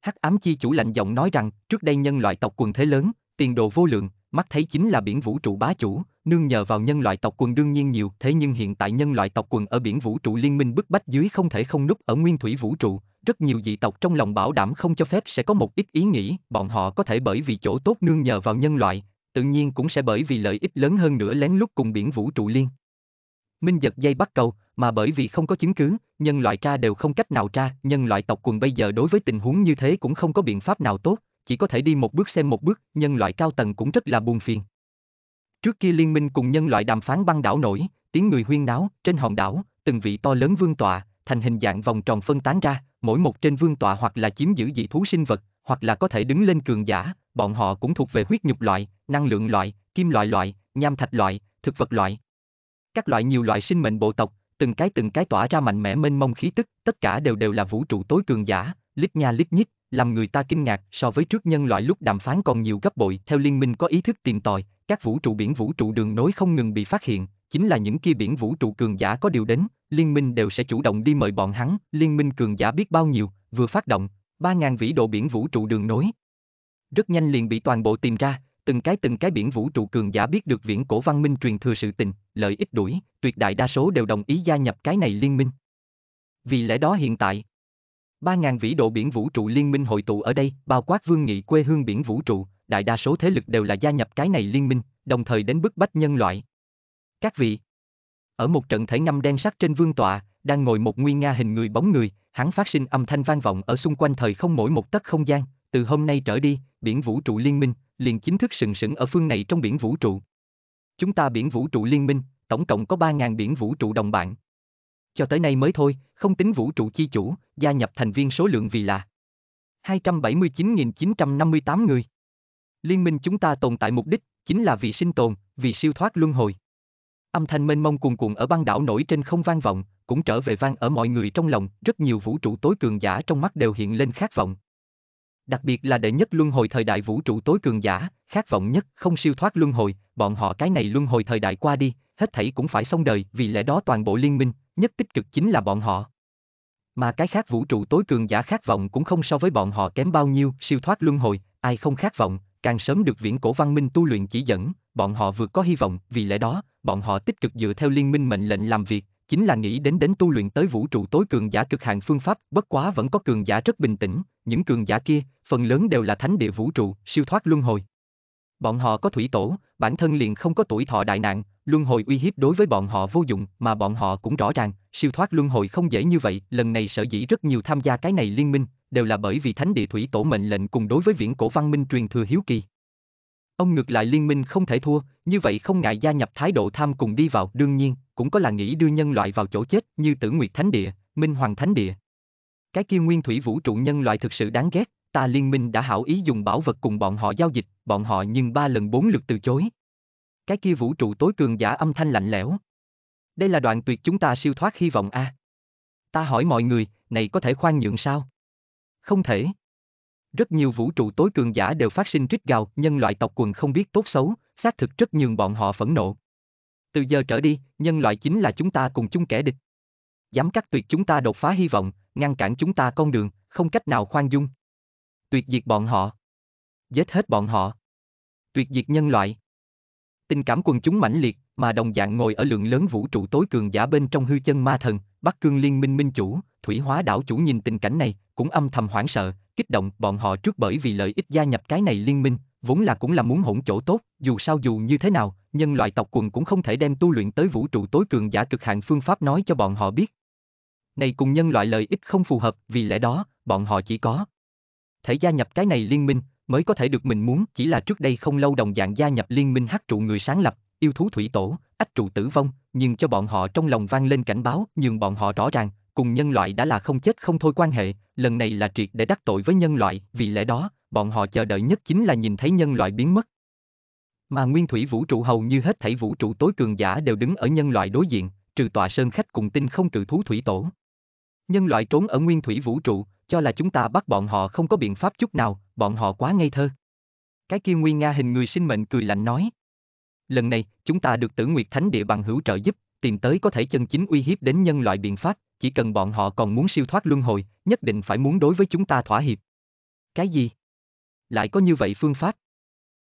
Hắc ám chi chủ lạnh giọng nói rằng, trước đây nhân loại tộc quần thế lớn, tiền đồ vô lượng, mắt thấy chính là biển vũ trụ bá chủ, nương nhờ vào nhân loại tộc quần đương nhiên nhiều, thế nhưng hiện tại nhân loại tộc quần ở biển vũ trụ liên minh bức bách dưới không thể không núp ở nguyên thủy vũ trụ, rất nhiều dị tộc trong lòng bảo đảm không cho phép sẽ có một ít ý nghĩ, bọn họ có thể bởi vì chỗ tốt nương nhờ vào nhân loại, tự nhiên cũng sẽ bởi vì lợi ích lớn hơn nữa lén lút cùng biển vũ trụ liên. Minh giật dây bắt cầu, mà bởi vì không có chứng cứ, nhân loại tra đều không cách nào tra, nhân loại tộc quần bây giờ đối với tình huống như thế cũng không có biện pháp nào tốt, chỉ có thể đi một bước xem một bước, nhân loại cao tầng cũng rất là buồn phiền. Trước kia liên minh cùng nhân loại đàm phán băng đảo nổi, tiếng người huyên náo, trên hòn đảo, từng vị to lớn vương tọa, thành hình dạng vòng tròn phân tán ra, mỗi một trên vương tọa hoặc là chiếm giữ dị thú sinh vật, hoặc là có thể đứng lên cường giả, bọn họ cũng thuộc về huyết nhục loại, năng lượng loại, kim loại loại, nham thạch loại, thực vật loại. Các loại nhiều loại sinh mệnh bộ tộc, từng cái từng cái tỏa ra mạnh mẽ mênh mông khí tức, tất cả đều đều là vũ trụ tối cường giả, lít nha lít nhít, làm người ta kinh ngạc so với trước nhân loại lúc đàm phán còn nhiều gấp bội. Theo liên minh có ý thức tìm tòi, các vũ trụ biển vũ trụ đường nối không ngừng bị phát hiện, chính là những kia biển vũ trụ cường giả có điều đến, liên minh đều sẽ chủ động đi mời bọn hắn, liên minh cường giả biết bao nhiêu, vừa phát động, 3.000 vĩ độ biển vũ trụ đường nối. Rất nhanh liền bị toàn bộ tìm ra, từng cái từng cái biển vũ trụ cường giả biết được viễn cổ văn minh truyền thừa sự tình, lợi ích đuổi, tuyệt đại đa số đều đồng ý gia nhập cái này liên minh. Vì lẽ đó hiện tại, 3.000 vĩ độ biển vũ trụ liên minh hội tụ ở đây, bao quát vương nghị quê hương biển vũ trụ, đại đa số thế lực đều là gia nhập cái này liên minh, đồng thời đến bức bách nhân loại. Các vị, ở một trận thể năm đen sắc trên vương tọa, đang ngồi một nguyên nga hình người bóng người, hắn phát sinh âm thanh vang vọng ở xung quanh thời không mỗi một tấc không gian, từ hôm nay trở đi, biển vũ trụ liên minh liền chính thức sừng sững ở phương này trong biển vũ trụ. Chúng ta biển vũ trụ liên minh, tổng cộng có 3.000 biển vũ trụ đồng bạn cho tới nay mới thôi, không tính vũ trụ chi chủ, gia nhập thành viên số lượng vì là 279.958 người. Liên minh chúng ta tồn tại mục đích, chính là vì sinh tồn, vì siêu thoát luân hồi. Âm thanh mênh mông cuồn cuộn ở băng đảo nổi trên không vang vọng, cũng trở về vang ở mọi người trong lòng, rất nhiều vũ trụ tối cường giả trong mắt đều hiện lên khát vọng. Đặc biệt là đệ nhất luân hồi thời đại vũ trụ tối cường giả, khát vọng nhất không siêu thoát luân hồi, bọn họ cái này luân hồi thời đại qua đi, hết thảy cũng phải xong đời, vì lẽ đó toàn bộ liên minh, nhất tích cực chính là bọn họ. Mà cái khác vũ trụ tối cường giả khát vọng cũng không so với bọn họ kém bao nhiêu, siêu thoát luân hồi, ai không khát vọng, càng sớm được viễn cổ văn minh tu luyện chỉ dẫn, bọn họ vượt có hy vọng, vì lẽ đó, bọn họ tích cực dựa theo liên minh mệnh lệnh làm việc, chính là nghĩ đến đến tu luyện tới vũ trụ tối cường giả cực hạn phương pháp, bất quá vẫn có cường giả rất bình tĩnh, những cường giả kia, phần lớn đều là thánh địa vũ trụ, siêu thoát luân hồi. Bọn họ có thủy tổ, bản thân liền không có tuổi thọ đại nạn, luân hồi uy hiếp đối với bọn họ vô dụng mà bọn họ cũng rõ ràng, siêu thoát luân hồi không dễ như vậy, lần này sở dĩ rất nhiều tham gia cái này liên minh, đều là bởi vì thánh địa thủy tổ mệnh lệnh cùng đối với viễn cổ văn minh truyền thừa hiếu kỳ. Ông ngược lại liên minh không thể thua, như vậy không ngại gia nhập thái độ tham cùng đi vào, đương nhiên, cũng có là nghĩ đưa nhân loại vào chỗ chết như tử nguyệt thánh địa, minh hoàng thánh địa. Cái kia nguyên thủy vũ trụ nhân loại thực sự đáng ghét, ta liên minh đã hảo ý dùng bảo vật cùng bọn họ giao dịch, bọn họ nhưng ba lần bốn lượt từ chối. Cái kia vũ trụ tối cường giả âm thanh lạnh lẽo. Đây là đoạn tuyệt chúng ta siêu thoát hy vọng a. À? Ta hỏi mọi người, này có thể khoan nhượng sao? Không thể. Rất nhiều vũ trụ tối cường giả đều phát sinh rít gào, nhân loại tộc quần không biết tốt xấu, xác thực rất nhường bọn họ phẫn nộ. Từ giờ trở đi, nhân loại chính là chúng ta cùng chung kẻ địch. Dám cắt tuyệt chúng ta đột phá hy vọng, ngăn cản chúng ta con đường, không cách nào khoan dung. Tuyệt diệt bọn họ. Giết hết bọn họ. Tuyệt diệt nhân loại. Tình cảm quần chúng mãnh liệt, mà đồng dạng ngồi ở lượng lớn vũ trụ tối cường giả bên trong hư chân ma thần, Bắc Cương Liên minh minh chủ, Thủy Hóa đảo chủ nhìn tình cảnh này, cũng âm thầm hoảng sợ, kích động bọn họ trước bởi vì lợi ích gia nhập cái này liên minh, vốn là cũng là muốn hỗn chỗ tốt, dù sao dù như thế nào, nhân loại tộc quần cũng không thể đem tu luyện tới vũ trụ tối cường giả cực hạn phương pháp nói cho bọn họ biết. Này cùng nhân loại lợi ích không phù hợp, vì lẽ đó, bọn họ chỉ có thể gia nhập cái này liên minh, mới có thể được mình muốn. Chỉ là trước đây không lâu đồng dạng gia nhập liên minh hắc trụ người sáng lập, yêu thú thủy tổ, ách trụ tử vong, nhưng cho bọn họ trong lòng vang lên cảnh báo, nhưng bọn họ rõ ràng, cùng nhân loại đã là không chết không thôi quan hệ, lần này là triệt để đắc tội với nhân loại, vì lẽ đó, bọn họ chờ đợi nhất chính là nhìn thấy nhân loại biến mất. Mà nguyên thủy vũ trụ hầu như hết thảy vũ trụ tối cường giả đều đứng ở nhân loại đối diện, trừ tọa sơn khách cùng tinh không cự thú thủy tổ. Nhân loại trốn ở nguyên thủy vũ trụ, cho là chúng ta bắt bọn họ không có biện pháp chút nào, bọn họ quá ngây thơ. Cái kia Nguyên Nga hình người sinh mệnh cười lạnh nói. Lần này, chúng ta được tử Nguyệt Thánh địa bằng hữu trợ giúp, tìm tới có thể chân chính uy hiếp đến nhân loại biện pháp, chỉ cần bọn họ còn muốn siêu thoát luân hồi, nhất định phải muốn đối với chúng ta thỏa hiệp. Cái gì? Lại có như vậy phương pháp?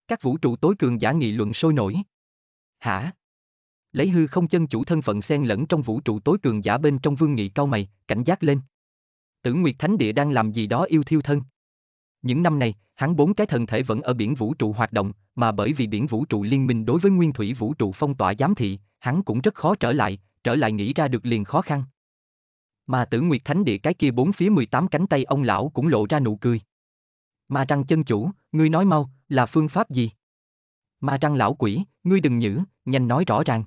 Các vũ trụ tối cường giả nghị luận sôi nổi. Hả? Lấy hư không chân chủ thân phận xen lẫn trong vũ trụ tối cường giả bên trong vương nghị cao mày, cảnh giác lên. Tử Nguyệt Thánh Địa đang làm gì đó yêu thiêu thân. Những năm này, hắn bốn cái thần thể vẫn ở biển vũ trụ hoạt động, mà bởi vì biển vũ trụ liên minh đối với nguyên thủy vũ trụ phong tỏa giám thị, hắn cũng rất khó trở lại, trở lại nghĩ ra được liền khó khăn. Mà tử nguyệt thánh địa cái kia bốn phía 18 cánh tay ông lão cũng lộ ra nụ cười. Mà răng chân chủ, ngươi nói mau, là phương pháp gì? Mà răng lão quỷ, ngươi đừng nhữ, nhanh nói rõ ràng.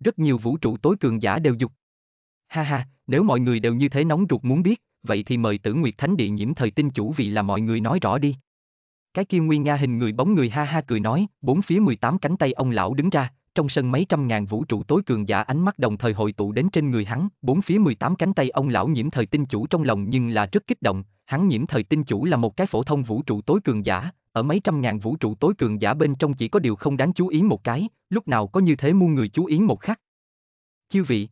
Rất nhiều vũ trụ tối cường giả đều dục. Ha ha, nếu mọi người đều như thế nóng ruột muốn biết, vậy thì mời tử Nguyệt Thánh Địa nhiễm thời tinh chủ vị là mọi người nói rõ đi. Cái kia nguyên Nga hình người bóng người ha ha cười nói, bốn phía 18 cánh tay ông lão đứng ra, trong sân mấy trăm ngàn vũ trụ tối cường giả ánh mắt đồng thời hội tụ đến trên người hắn, bốn phía 18 cánh tay ông lão nhiễm thời tinh chủ trong lòng nhưng là rất kích động, hắn nhiễm thời tinh chủ là một cái phổ thông vũ trụ tối cường giả, ở mấy trăm ngàn vũ trụ tối cường giả bên trong chỉ có điều không đáng chú ý một cái, lúc nào có như thế muôn người chú ý một khắc. Chư vị,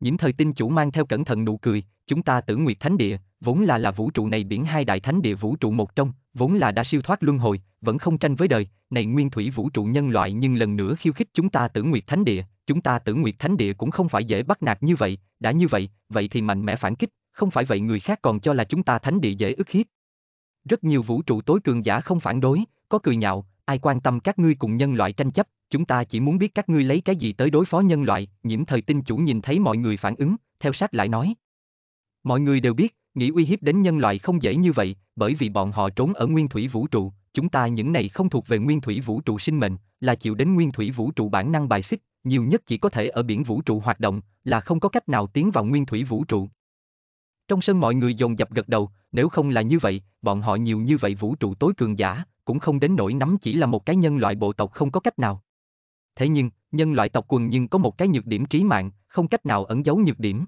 nhiễm thời tinh chủ mang theo cẩn thận nụ cười, chúng ta tử nguyệt thánh địa, vốn là là vũ trụ này biển hai đại thánh địa vũ trụ một trong, vốn là đã siêu thoát luân hồi, vẫn không tranh với đời, này nguyên thủy vũ trụ nhân loại nhưng lần nữa khiêu khích chúng ta tử nguyệt thánh địa, chúng ta tử nguyệt thánh địa cũng không phải dễ bắt nạt như vậy, đã như vậy, vậy thì mạnh mẽ phản kích, không phải vậy người khác còn cho là chúng ta thánh địa dễ ức hiếp. Rất nhiều vũ trụ tối cường giả không phản đối, có cười nhạo, ai quan tâm các ngươi cùng nhân loại tranh chấp, chúng ta chỉ muốn biết các ngươi lấy cái gì tới đối phó nhân loại, nhiễm thời tinh chủ nhìn thấy mọi người phản ứng, theo sát lại nói. Mọi người đều biết, nghĩ uy hiếp đến nhân loại không dễ như vậy, bởi vì bọn họ trốn ở nguyên thủy vũ trụ, chúng ta những này không thuộc về nguyên thủy vũ trụ sinh mệnh, là chịu đến nguyên thủy vũ trụ bản năng bài xích, nhiều nhất chỉ có thể ở biển vũ trụ hoạt động, là không có cách nào tiến vào nguyên thủy vũ trụ. Trong sân mọi người dồn dập gật đầu, nếu không là như vậy, bọn họ nhiều như vậy vũ trụ tối cường giả, cũng không đến nỗi nắm chỉ là một cái nhân loại bộ tộc không có cách nào. Thế nhưng, nhân loại tộc quần nhưng có một cái nhược điểm trí mạng, không cách nào ẩn giấu nhược điểm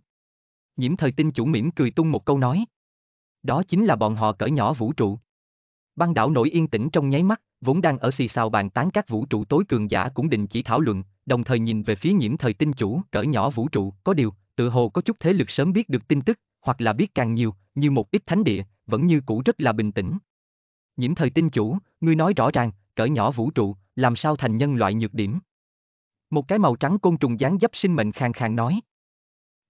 nhiễm thời tinh chủ mỉm cười tung một câu nói. Đó chính là bọn họ cỡ nhỏ vũ trụ. Băng đảo nổi yên tĩnh trong nháy mắt, vốn đang ở xì xào bàn tán các vũ trụ tối cường giả cũng định chỉ thảo luận, đồng thời nhìn về phía nhiễm thời tinh chủ cỡ nhỏ vũ trụ, có điều, tự hồ có chút thế lực sớm biết được tin tức, hoặc là biết càng nhiều, như một ít thánh địa, vẫn như cũ rất là bình tĩnh. Nhiễm thời tinh chủ, ngươi nói rõ ràng, cỡ nhỏ vũ trụ, làm sao thành nhân loại nhược điểm. Một cái màu trắng côn trùng gián dấp sinh mệnh khàn khàn nói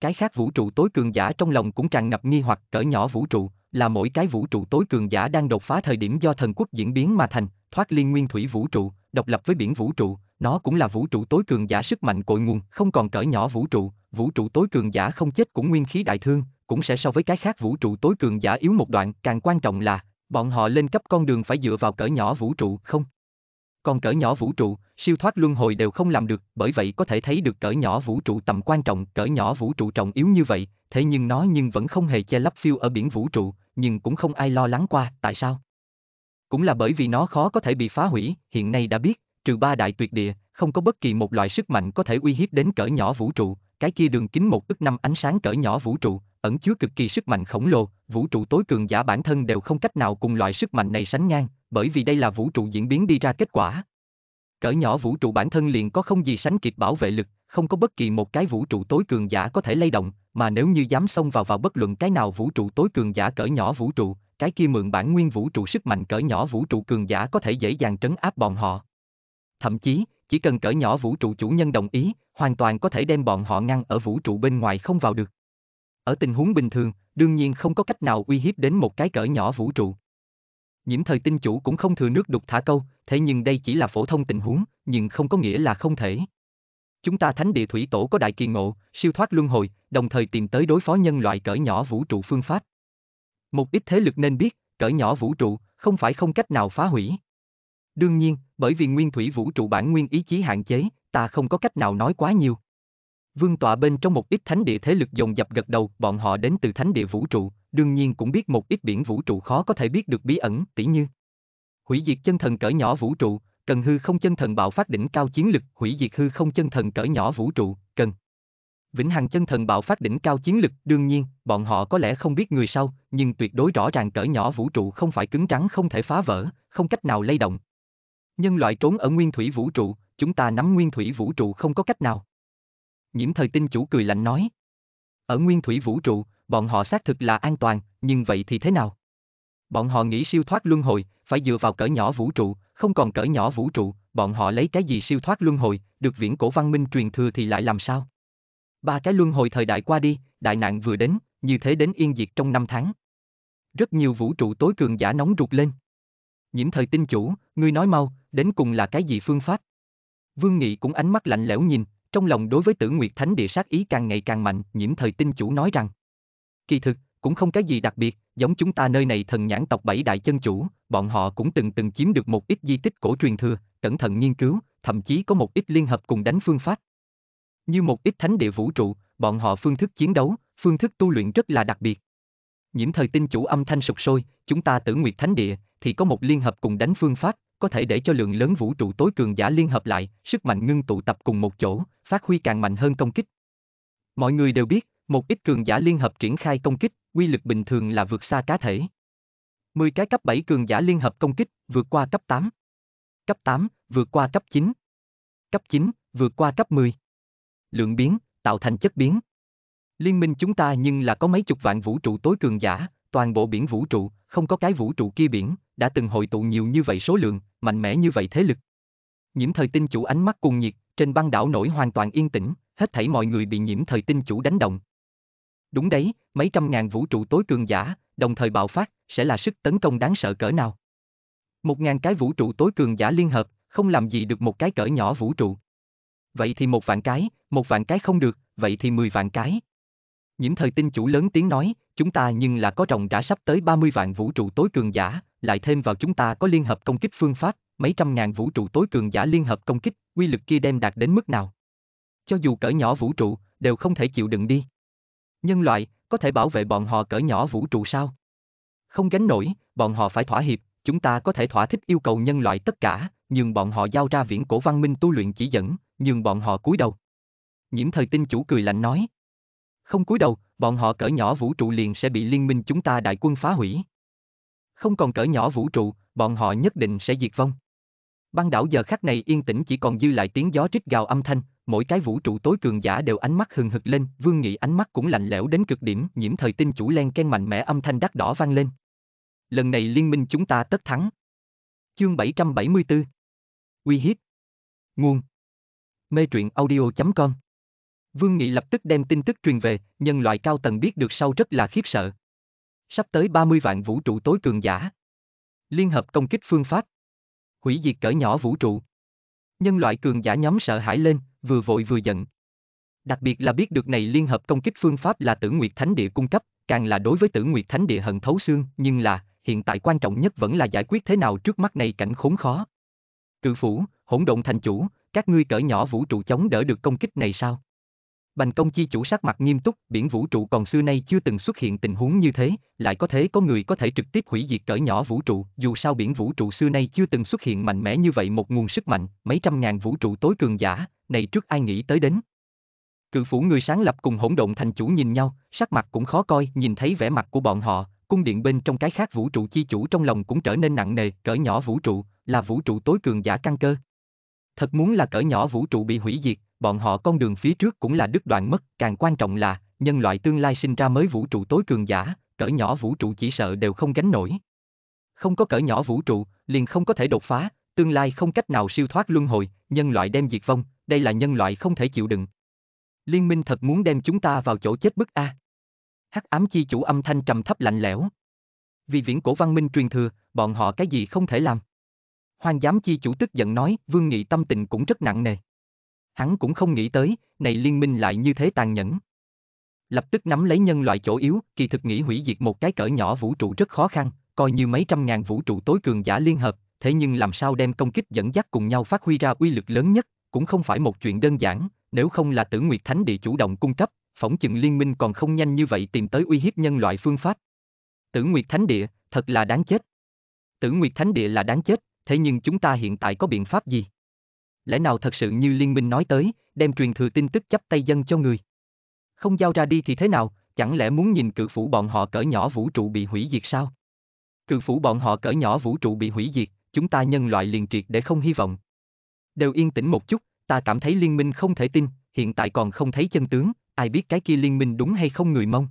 cái khác vũ trụ tối cường giả trong lòng cũng tràn ngập nghi hoặc cỡ nhỏ vũ trụ, là mỗi cái vũ trụ tối cường giả đang đột phá thời điểm do thần quốc diễn biến mà thành, thoát liên nguyên thủy vũ trụ, độc lập với biển vũ trụ, nó cũng là vũ trụ tối cường giả sức mạnh cội nguồn, không còn cỡ nhỏ vũ trụ, vũ trụ tối cường giả không chết cũng nguyên khí đại thương, cũng sẽ so với cái khác vũ trụ tối cường giả yếu một đoạn, càng quan trọng là, bọn họ lên cấp con đường phải dựa vào cỡ nhỏ vũ trụ không, còn cỡ nhỏ vũ trụ, siêu thoát luân hồi đều không làm được, bởi vậy có thể thấy được cỡ nhỏ vũ trụ tầm quan trọng, cỡ nhỏ vũ trụ trọng yếu như vậy, thế nhưng nó nhưng vẫn không hề che lấp phiêu ở biển vũ trụ, nhưng cũng không ai lo lắng qua, tại sao? Cũng là bởi vì nó khó có thể bị phá hủy, hiện nay đã biết, trừ ba đại tuyệt địa, không có bất kỳ một loại sức mạnh có thể uy hiếp đến cỡ nhỏ vũ trụ, cái kia đường kính một ức năm ánh sáng cỡ nhỏ vũ trụ, ẩn chứa cực kỳ sức mạnh khổng lồ, vũ trụ tối cường giả bản thân đều không cách nào cùng loại sức mạnh này sánh ngang, bởi vì đây là vũ trụ diễn biến đi ra kết quả. Cỡ nhỏ vũ trụ bản thân liền có không gì sánh kịp bảo vệ lực, không có bất kỳ một cái vũ trụ tối cường giả có thể lay động, mà nếu như dám xông vào vào bất luận cái nào vũ trụ tối cường giả cỡ nhỏ vũ trụ, cái kia mượn bản nguyên vũ trụ sức mạnh cỡ nhỏ vũ trụ cường giả có thể dễ dàng trấn áp bọn họ. Thậm chí, chỉ cần cỡ nhỏ vũ trụ chủ nhân đồng ý, hoàn toàn có thể đem bọn họ ngăn ở vũ trụ bên ngoài không vào được. Ở tình huống bình thường, đương nhiên không có cách nào uy hiếp đến một cái cỡ nhỏ vũ trụ. Nhiễm thời tinh chủ cũng không thừa nước đục thả câu, thế nhưng đây chỉ là phổ thông tình huống, nhưng không có nghĩa là không thể. Chúng ta thánh địa thủy tổ có đại kỳ ngộ, siêu thoát luân hồi, đồng thời tìm tới đối phó nhân loại cỡ nhỏ vũ trụ phương pháp. Một ít thế lực nên biết, cỡ nhỏ vũ trụ, không phải không cách nào phá hủy. Đương nhiên, bởi vì nguyên thủy vũ trụ bản nguyên ý chí hạn chế, ta không có cách nào nói quá nhiều. Vương tọa bên trong một ít thánh địa thế lực dồn dập gật đầu, bọn họ đến từ thánh địa vũ trụ, đương nhiên cũng biết một ít biển vũ trụ khó có thể biết được bí ẩn, tỉ như hủy diệt chân thần cỡ nhỏ vũ trụ, cần hư không chân thần bạo phát đỉnh cao chiến lực, hủy diệt hư không chân thần cỡ nhỏ vũ trụ, cần vĩnh hằng chân thần bạo phát đỉnh cao chiến lực, đương nhiên, bọn họ có lẽ không biết người sau, nhưng tuyệt đối rõ ràng cỡ nhỏ vũ trụ không phải cứng trắng không thể phá vỡ, không cách nào lay động. Nhân loại trốn ở nguyên thủy vũ trụ, chúng ta nắm nguyên thủy vũ trụ không có cách nào. Nhiễm thời tinh chủ cười lạnh nói. Ở nguyên thủy vũ trụ, bọn họ xác thực là an toàn, nhưng vậy thì thế nào? Bọn họ nghĩ siêu thoát luân hồi, phải dựa vào cỡ nhỏ vũ trụ, không còn cỡ nhỏ vũ trụ, bọn họ lấy cái gì siêu thoát luân hồi, được viễn cổ văn minh truyền thừa thì lại làm sao? Ba cái luân hồi thời đại qua đi, đại nạn vừa đến, như thế đến yên diệt trong năm tháng. Rất nhiều vũ trụ tối cường giả nóng rụt lên. nhiễm thời tinh chủ, ngươi nói mau, đến cùng là cái gì phương pháp? Vương Nghị cũng ánh mắt lạnh lẽo nhìn, trong lòng đối với tử Nguyệt Thánh Địa sát ý càng ngày càng mạnh, nhiễm thời tinh chủ nói rằng. Kỳ thực, cũng không cái gì đặc biệt, giống chúng ta nơi này thần nhãn tộc bảy đại chân chủ, bọn họ cũng từng từng chiếm được một ít di tích cổ truyền thừa, cẩn thận nghiên cứu, thậm chí có một ít liên hợp cùng đánh phương pháp. Như một ít thánh địa vũ trụ, bọn họ phương thức chiến đấu, phương thức tu luyện rất là đặc biệt. Nhiễm thời tinh chủ âm thanh sục sôi, chúng ta tử nguyệt thánh địa, thì có một liên hợp cùng đánh phương pháp, có thể để cho lượng lớn vũ trụ tối cường giả liên hợp lại, sức mạnh ngưng tụ tập cùng một chỗ, phát huy càng mạnh hơn công kích. Mọi người đều biết, một ít cường giả liên hợp triển khai công kích, quy lực bình thường là vượt xa cá thể. 10 cái cấp 7 cường giả liên hợp công kích, vượt qua cấp 8. Cấp 8, vượt qua cấp 9. Cấp 9, vượt qua cấp 10. Lượng biến, tạo thành chất biến. Liên minh chúng ta nhưng là có mấy chục vạn vũ trụ tối cường giả, toàn bộ biển vũ trụ, không có cái vũ trụ kia biển, đã từng hội tụ nhiều như vậy số lượng, mạnh mẽ như vậy thế lực. Nhiễm thời tinh chủ ánh mắt cuồng nhiệt, trên băng đảo nổi hoàn toàn yên tĩnh, hết thảy mọi người bị nhiễm thời tinh chủ đánh động, Đúng đấy, mấy trăm ngàn vũ trụ tối cường giả, đồng thời bạo phát, sẽ là sức tấn công đáng sợ cỡ nào. Một ngàn cái vũ trụ tối cường giả liên hợp, không làm gì được một cái cỡ nhỏ vũ trụ. Vậy thì một vạn cái, một vạn cái không được, vậy thì mười vạn cái. Những thời tinh chủ lớn tiếng nói, chúng ta nhưng là có rồng đã sắp tới 30 vạn vũ trụ tối cường giả, lại thêm vào chúng ta có liên hợp công kích phương pháp, mấy trăm ngàn vũ trụ tối cường giả liên hợp công kích, quy lực kia đem đạt đến mức nào. Cho dù cỡ nhỏ vũ trụ, đều không thể chịu đựng đi. Nhân loại, có thể bảo vệ bọn họ cỡ nhỏ vũ trụ sao? Không gánh nổi, bọn họ phải thỏa hiệp, chúng ta có thể thỏa thích yêu cầu nhân loại tất cả, nhưng bọn họ giao ra viễn cổ văn minh tu luyện chỉ dẫn, nhưng bọn họ cúi đầu. Nhiễm thời tinh chủ cười lạnh nói. Không cúi đầu, bọn họ cỡ nhỏ vũ trụ liền sẽ bị liên minh chúng ta đại quân phá hủy. Không còn cỡ nhỏ vũ trụ, bọn họ nhất định sẽ diệt vong. Băng đảo giờ khắc này yên tĩnh chỉ còn dư lại tiếng gió rít gào âm thanh, mỗi cái vũ trụ tối cường giả đều ánh mắt hừng hực lên, Vương Nghị ánh mắt cũng lạnh lẽo đến cực điểm, nhiễm thời tinh chủ len ken mạnh mẽ âm thanh đắt đỏ vang lên. Lần này liên minh chúng ta tất thắng. Chương 774 Uy hiếp Nguồn Mê truyện audio.com Vương Nghị lập tức đem tin tức truyền về, nhân loại cao tầng biết được sau rất là khiếp sợ. Sắp tới 30 vạn vũ trụ tối cường giả. Liên hợp công kích phương pháp. Hủy diệt cỡ nhỏ vũ trụ nhân loại cường giả nhóm sợ hãi lên, vừa vội vừa giận. Đặc biệt là biết được này liên hợp công kích phương pháp là tử nguyệt thánh địa cung cấp, càng là đối với tử nguyệt thánh địa hận thấu xương, nhưng là, hiện tại quan trọng nhất vẫn là giải quyết thế nào trước mắt này cảnh khốn khó. Cự phủ, hỗn độn thành chủ, các ngươi cỡ nhỏ vũ trụ chống đỡ được công kích này sao? Bành công chi chủ sắc mặt nghiêm túc, biển vũ trụ còn xưa nay chưa từng xuất hiện tình huống như thế, lại có thế có người có thể trực tiếp hủy diệt cỡ nhỏ vũ trụ, dù sao biển vũ trụ xưa nay chưa từng xuất hiện mạnh mẽ như vậy một nguồn sức mạnh, mấy trăm ngàn vũ trụ tối cường giả, này trước ai nghĩ tới đến. Cự phủ người sáng lập cùng hỗn độn thành chủ nhìn nhau, sắc mặt cũng khó coi, nhìn thấy vẻ mặt của bọn họ, cung điện bên trong cái khác vũ trụ chi chủ trong lòng cũng trở nên nặng nề, cỡ nhỏ vũ trụ, là vũ trụ tối cường giả căn cơ. Thật muốn là cỡ nhỏ vũ trụ bị hủy diệt, bọn họ con đường phía trước cũng là đứt đoạn mất, càng quan trọng là, nhân loại tương lai sinh ra mới vũ trụ tối cường giả, cỡ nhỏ vũ trụ chỉ sợ đều không gánh nổi. Không có cỡ nhỏ vũ trụ, liền không có thể đột phá, tương lai không cách nào siêu thoát luân hồi, nhân loại đem diệt vong, đây là nhân loại không thể chịu đựng. Liên minh thật muốn đem chúng ta vào chỗ chết bức a. Hắc ám chi chủ âm thanh trầm thấp lạnh lẽo. Vì viễn cổ văn minh truyền thừa, bọn họ cái gì không thể làm. Hoàng giám chi chủ tức giận nói, Vương Nghị tâm tình cũng rất nặng nề hắn cũng không nghĩ tới, này liên minh lại như thế tàn nhẫn. Lập tức nắm lấy nhân loại chỗ yếu, kỳ thực nghĩ hủy diệt một cái cỡ nhỏ vũ trụ rất khó khăn, coi như mấy trăm ngàn vũ trụ tối cường giả liên hợp, thế nhưng làm sao đem công kích dẫn dắt cùng nhau phát huy ra uy lực lớn nhất, cũng không phải một chuyện đơn giản, nếu không là tử nguyệt thánh địa chủ động cung cấp, phỏng chừng liên minh còn không nhanh như vậy tìm tới uy hiếp nhân loại phương pháp. Tử nguyệt thánh địa, thật là đáng chết. Tử nguyệt thánh địa là đáng chết, thế nhưng chúng ta hiện tại có biện pháp gì? lẽ nào thật sự như liên minh nói tới, đem truyền thừa tin tức chấp tay dân cho người? Không giao ra đi thì thế nào, chẳng lẽ muốn nhìn cự phủ bọn họ cỡ nhỏ vũ trụ bị hủy diệt sao? Cự phủ bọn họ cỡ nhỏ vũ trụ bị hủy diệt, chúng ta nhân loại liền triệt để không hy vọng. Đều yên tĩnh một chút, ta cảm thấy liên minh không thể tin, hiện tại còn không thấy chân tướng, ai biết cái kia liên minh đúng hay không người mong.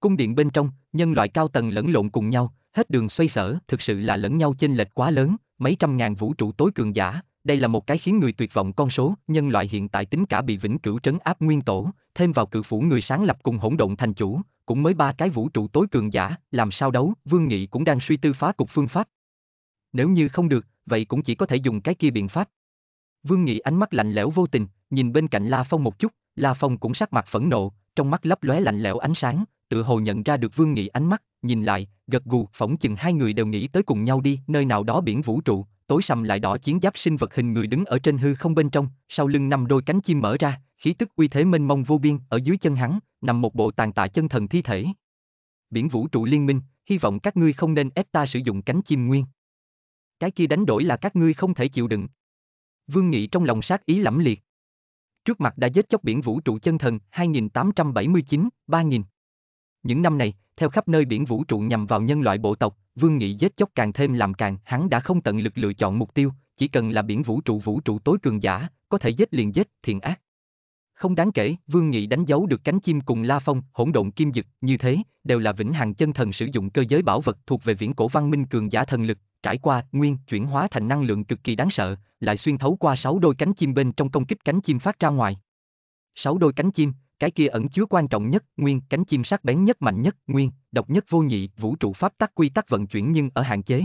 Cung điện bên trong, nhân loại cao tầng lẫn lộn cùng nhau, hết đường xoay sở, thực sự là lẫn nhau chênh lệch quá lớn, mấy trăm ngàn vũ trụ tối cường giả, đây là một cái khiến người tuyệt vọng con số, nhân loại hiện tại tính cả bị vĩnh cửu trấn áp nguyên tổ, thêm vào cự phủ người sáng lập cùng hỗn độn thành chủ, cũng mới ba cái vũ trụ tối cường giả, làm sao đấu, Vương Nghị cũng đang suy tư phá cục phương pháp. Nếu như không được, vậy cũng chỉ có thể dùng cái kia biện pháp. Vương Nghị ánh mắt lạnh lẽo vô tình, nhìn bên cạnh La Phong một chút, La Phong cũng sắc mặt phẫn nộ, trong mắt lấp lóe lạnh lẽo ánh sáng, tự hồ nhận ra được Vương Nghị ánh mắt, nhìn lại, gật gù, phỏng chừng hai người đều nghĩ tới cùng nhau đi, nơi nào đó biển vũ trụ, tối sầm lại đỏ chiến giáp sinh vật hình người đứng ở trên hư không bên trong, sau lưng năm đôi cánh chim mở ra, khí tức uy thế mênh mông vô biên, ở dưới chân hắn, nằm một bộ tàn tạ chân thần thi thể. Biển vũ trụ liên minh, hy vọng các ngươi không nên ép ta sử dụng cánh chim nguyên. Cái kia đánh đổi là các ngươi không thể chịu đựng. Vương Nghị trong lòng sát ý lẫm liệt. Trước mặt đã giết chóc biển vũ trụ chân thần 2879, 3000. Những năm này, theo khắp nơi biển vũ trụ nhằm vào nhân loại bộ tộc, Vương Nghị giết chóc càng thêm làm càng, hắn đã không tận lực lựa chọn mục tiêu, chỉ cần là biển vũ trụ vũ trụ tối cường giả, có thể giết liền giết, thiện ác. Không đáng kể, Vương Nghị đánh dấu được cánh chim cùng La Phong, hỗn độn kim dực, như thế, đều là vĩnh hằng chân thần sử dụng cơ giới bảo vật thuộc về viễn cổ văn minh cường giả thần lực, trải qua, nguyên, chuyển hóa thành năng lượng cực kỳ đáng sợ, lại xuyên thấu qua sáu đôi cánh chim bên trong công kích cánh chim phát ra ngoài. Sáu đôi cánh chim, cái kia ẩn chứa quan trọng nhất, nguyên, cánh chim sắc bén nhất mạnh nhất, nguyên, độc nhất vô nhị, vũ trụ pháp tắc quy tắc vận chuyển nhưng ở hạn chế.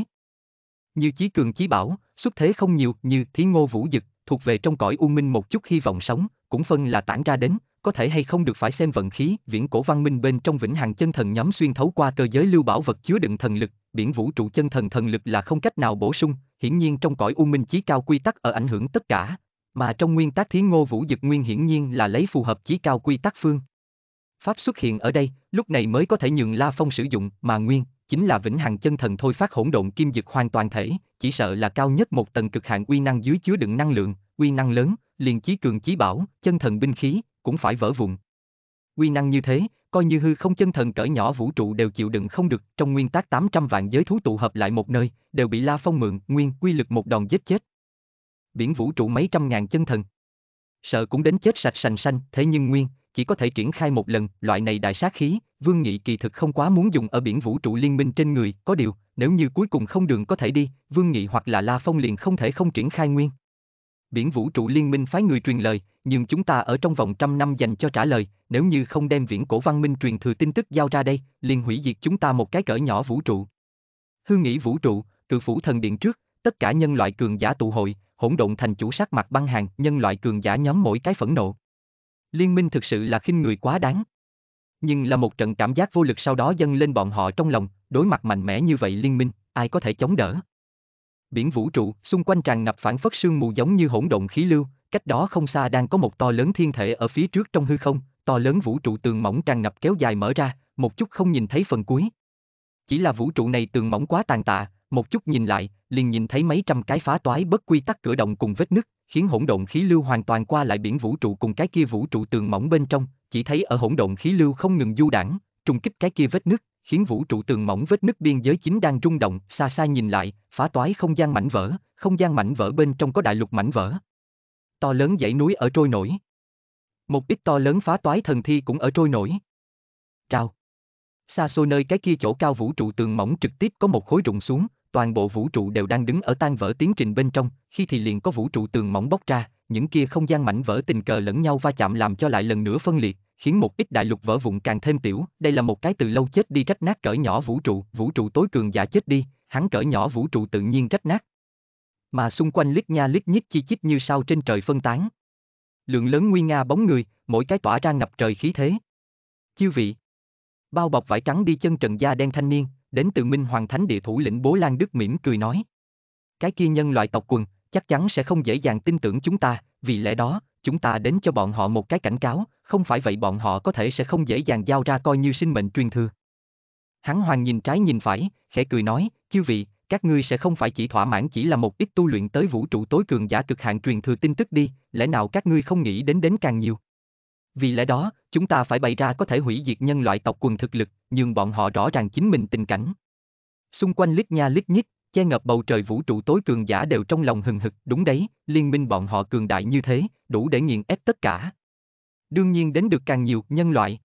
Như Chí Cường Chí Bảo, xuất thế không nhiều như Thí Ngô Vũ Dực, thuộc về trong cõi u minh một chút hy vọng sống, cũng phân là tản ra đến, có thể hay không được phải xem vận khí, viễn cổ văn minh bên trong vĩnh hằng chân thần nhóm xuyên thấu qua cơ giới lưu bảo vật chứa đựng thần lực, biển vũ trụ chân thần thần lực là không cách nào bổ sung, hiển nhiên trong cõi u minh chí cao quy tắc ở ảnh hưởng tất cả, mà trong nguyên tắc thiến ngô vũ dực nguyên hiển nhiên là lấy phù hợp chí cao quy tắc phương. Pháp xuất hiện ở đây, lúc này mới có thể nhường La Phong sử dụng, mà nguyên, chính là vĩnh hằng chân thần thôi phát hỗn độn kim dực hoàn toàn thể, chỉ sợ là cao nhất một tầng cực hạn uy năng dưới chứa đựng năng lượng, uy năng lớn, liền chí cường chí bảo, chân thần binh khí, cũng phải vỡ vụn. quy năng như thế, coi như hư không chân thần cỡ nhỏ vũ trụ đều chịu đựng không được, trong nguyên tắc 800 vạn giới thú tụ hợp lại một nơi, đều bị La Phong mượn, nguyên quy lực một đòn giết chết biển vũ trụ mấy trăm ngàn chân thần. Sợ cũng đến chết sạch sành xanh, thế nhưng nguyên, chỉ có thể triển khai một lần, loại này đại sát khí, Vương Nghị kỳ thực không quá muốn dùng ở biển vũ trụ liên minh trên người, có điều, nếu như cuối cùng không đường có thể đi, Vương Nghị hoặc là La Phong liền không thể không triển khai nguyên. Biển vũ trụ liên minh phái người truyền lời, nhưng chúng ta ở trong vòng trăm năm dành cho trả lời, nếu như không đem viễn cổ văn minh truyền thừa tin tức giao ra đây, liền hủy diệt chúng ta một cái cỡ nhỏ vũ trụ. Hư nghĩ vũ trụ, cự phủ thần điện trước, tất cả nhân loại cường giả tụ hội, hỗn độn thành chủ sắc mặt băng hàng, nhân loại cường giả nhóm mỗi cái phẫn nộ. Liên minh thực sự là khinh người quá đáng. Nhưng là một trận cảm giác vô lực sau đó dâng lên bọn họ trong lòng, đối mặt mạnh mẽ như vậy liên minh, ai có thể chống đỡ. Biển vũ trụ, xung quanh tràn ngập phản phất sương mù giống như hỗn độn khí lưu, cách đó không xa đang có một to lớn thiên thể ở phía trước trong hư không, to lớn vũ trụ tường mỏng tràn ngập kéo dài mở ra, một chút không nhìn thấy phần cuối. Chỉ là vũ trụ này tường mỏng quá tàn tạ, một chút nhìn lại, liền nhìn thấy mấy trăm cái phá toái bất quy tắc cửa động cùng vết nứt, khiến hỗn độn khí lưu hoàn toàn qua lại biển vũ trụ cùng cái kia vũ trụ tường mỏng bên trong, chỉ thấy ở hỗn độn khí lưu không ngừng du đảng, trùng kích cái kia vết nứt, khiến vũ trụ tường mỏng vết nứt biên giới chính đang rung động, xa xa nhìn lại, phá toái không gian mảnh vỡ, không gian mảnh vỡ bên trong có đại lục mảnh vỡ. To lớn dãy núi ở trôi nổi. Một ít to lớn phá toái thần thi cũng ở trôi nổi. Trao. Xa xôi nơi cái kia chỗ cao vũ trụ tường mỏng trực tiếp có một khối rụng xuống, toàn bộ vũ trụ đều đang đứng ở tan vỡ tiến trình bên trong, khi thì liền có vũ trụ tường mỏng bóc ra, những kia không gian mảnh vỡ tình cờ lẫn nhau va chạm làm cho lại lần nữa phân liệt, khiến một ít đại lục vỡ vụn càng thêm tiểu, đây là một cái từ lâu chết đi rách nát cỡ nhỏ vũ trụ, vũ trụ tối cường giả chết đi, hắn cỡ nhỏ vũ trụ tự nhiên rách nát. Mà xung quanh lít nha lít nhít chi chít như sao trên trời phân tán. Lượng lớn nguy nga bóng người, mỗi cái tỏa ra ngập trời khí thế. Chiêu vị. Bao bọc vải trắng đi chân trần da đen thanh niên, đến từ Minh Hoàng Thánh địa thủ lĩnh Bố Lan Đức mỉm cười nói. Cái kia nhân loại tộc quần, chắc chắn sẽ không dễ dàng tin tưởng chúng ta, vì lẽ đó, chúng ta đến cho bọn họ một cái cảnh cáo, không phải vậy bọn họ có thể sẽ không dễ dàng giao ra coi như sinh mệnh truyền thừa. Hắn hoàng nhìn trái nhìn phải, khẽ cười nói, chư vị, các ngươi sẽ không phải chỉ thỏa mãn chỉ là một ít tu luyện tới vũ trụ tối cường giả cực hạn truyền thừa tin tức đi, lẽ nào các ngươi không nghĩ đến đến càng nhiều. Vì lẽ đó, chúng ta phải bày ra có thể hủy diệt nhân loại tộc quần thực lực, nhưng bọn họ rõ ràng chính mình tình cảnh. Xung quanh lít nha lít nhít, che ngập bầu trời vũ trụ tối cường giả đều trong lòng hừng hực, đúng đấy, liên minh bọn họ cường đại như thế, đủ để nghiền ép tất cả. Đương nhiên đến được càng nhiều nhân loại.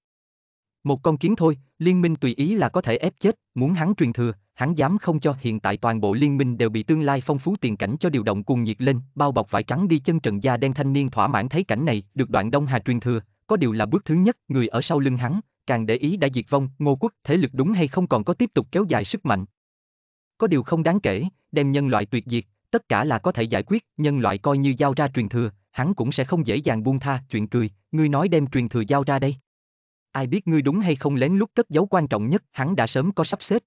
Một con kiến thôi, liên minh tùy ý là có thể ép chết, muốn hắn truyền thừa, hắn dám không cho hiện tại toàn bộ liên minh đều bị tương lai phong phú tiền cảnh cho điều động cuồng nhiệt lên, bao bọc vải trắng đi chân trần da đen thanh niên thỏa mãn thấy cảnh này, được đoạn đông hà truyền thừa, có điều là bước thứ nhất, người ở sau lưng hắn, càng để ý đã diệt vong, ngô quốc thế lực đúng hay không còn có tiếp tục kéo dài sức mạnh. Có điều không đáng kể, đem nhân loại tuyệt diệt, tất cả là có thể giải quyết, nhân loại coi như giao ra truyền thừa, hắn cũng sẽ không dễ dàng buông tha, chuyện cười, ngươi nói đem truyền thừa giao ra đây. Ai biết ngươi đúng hay không lén lút cất giấu quan trọng nhất, hắn đã sớm có sắp xếp.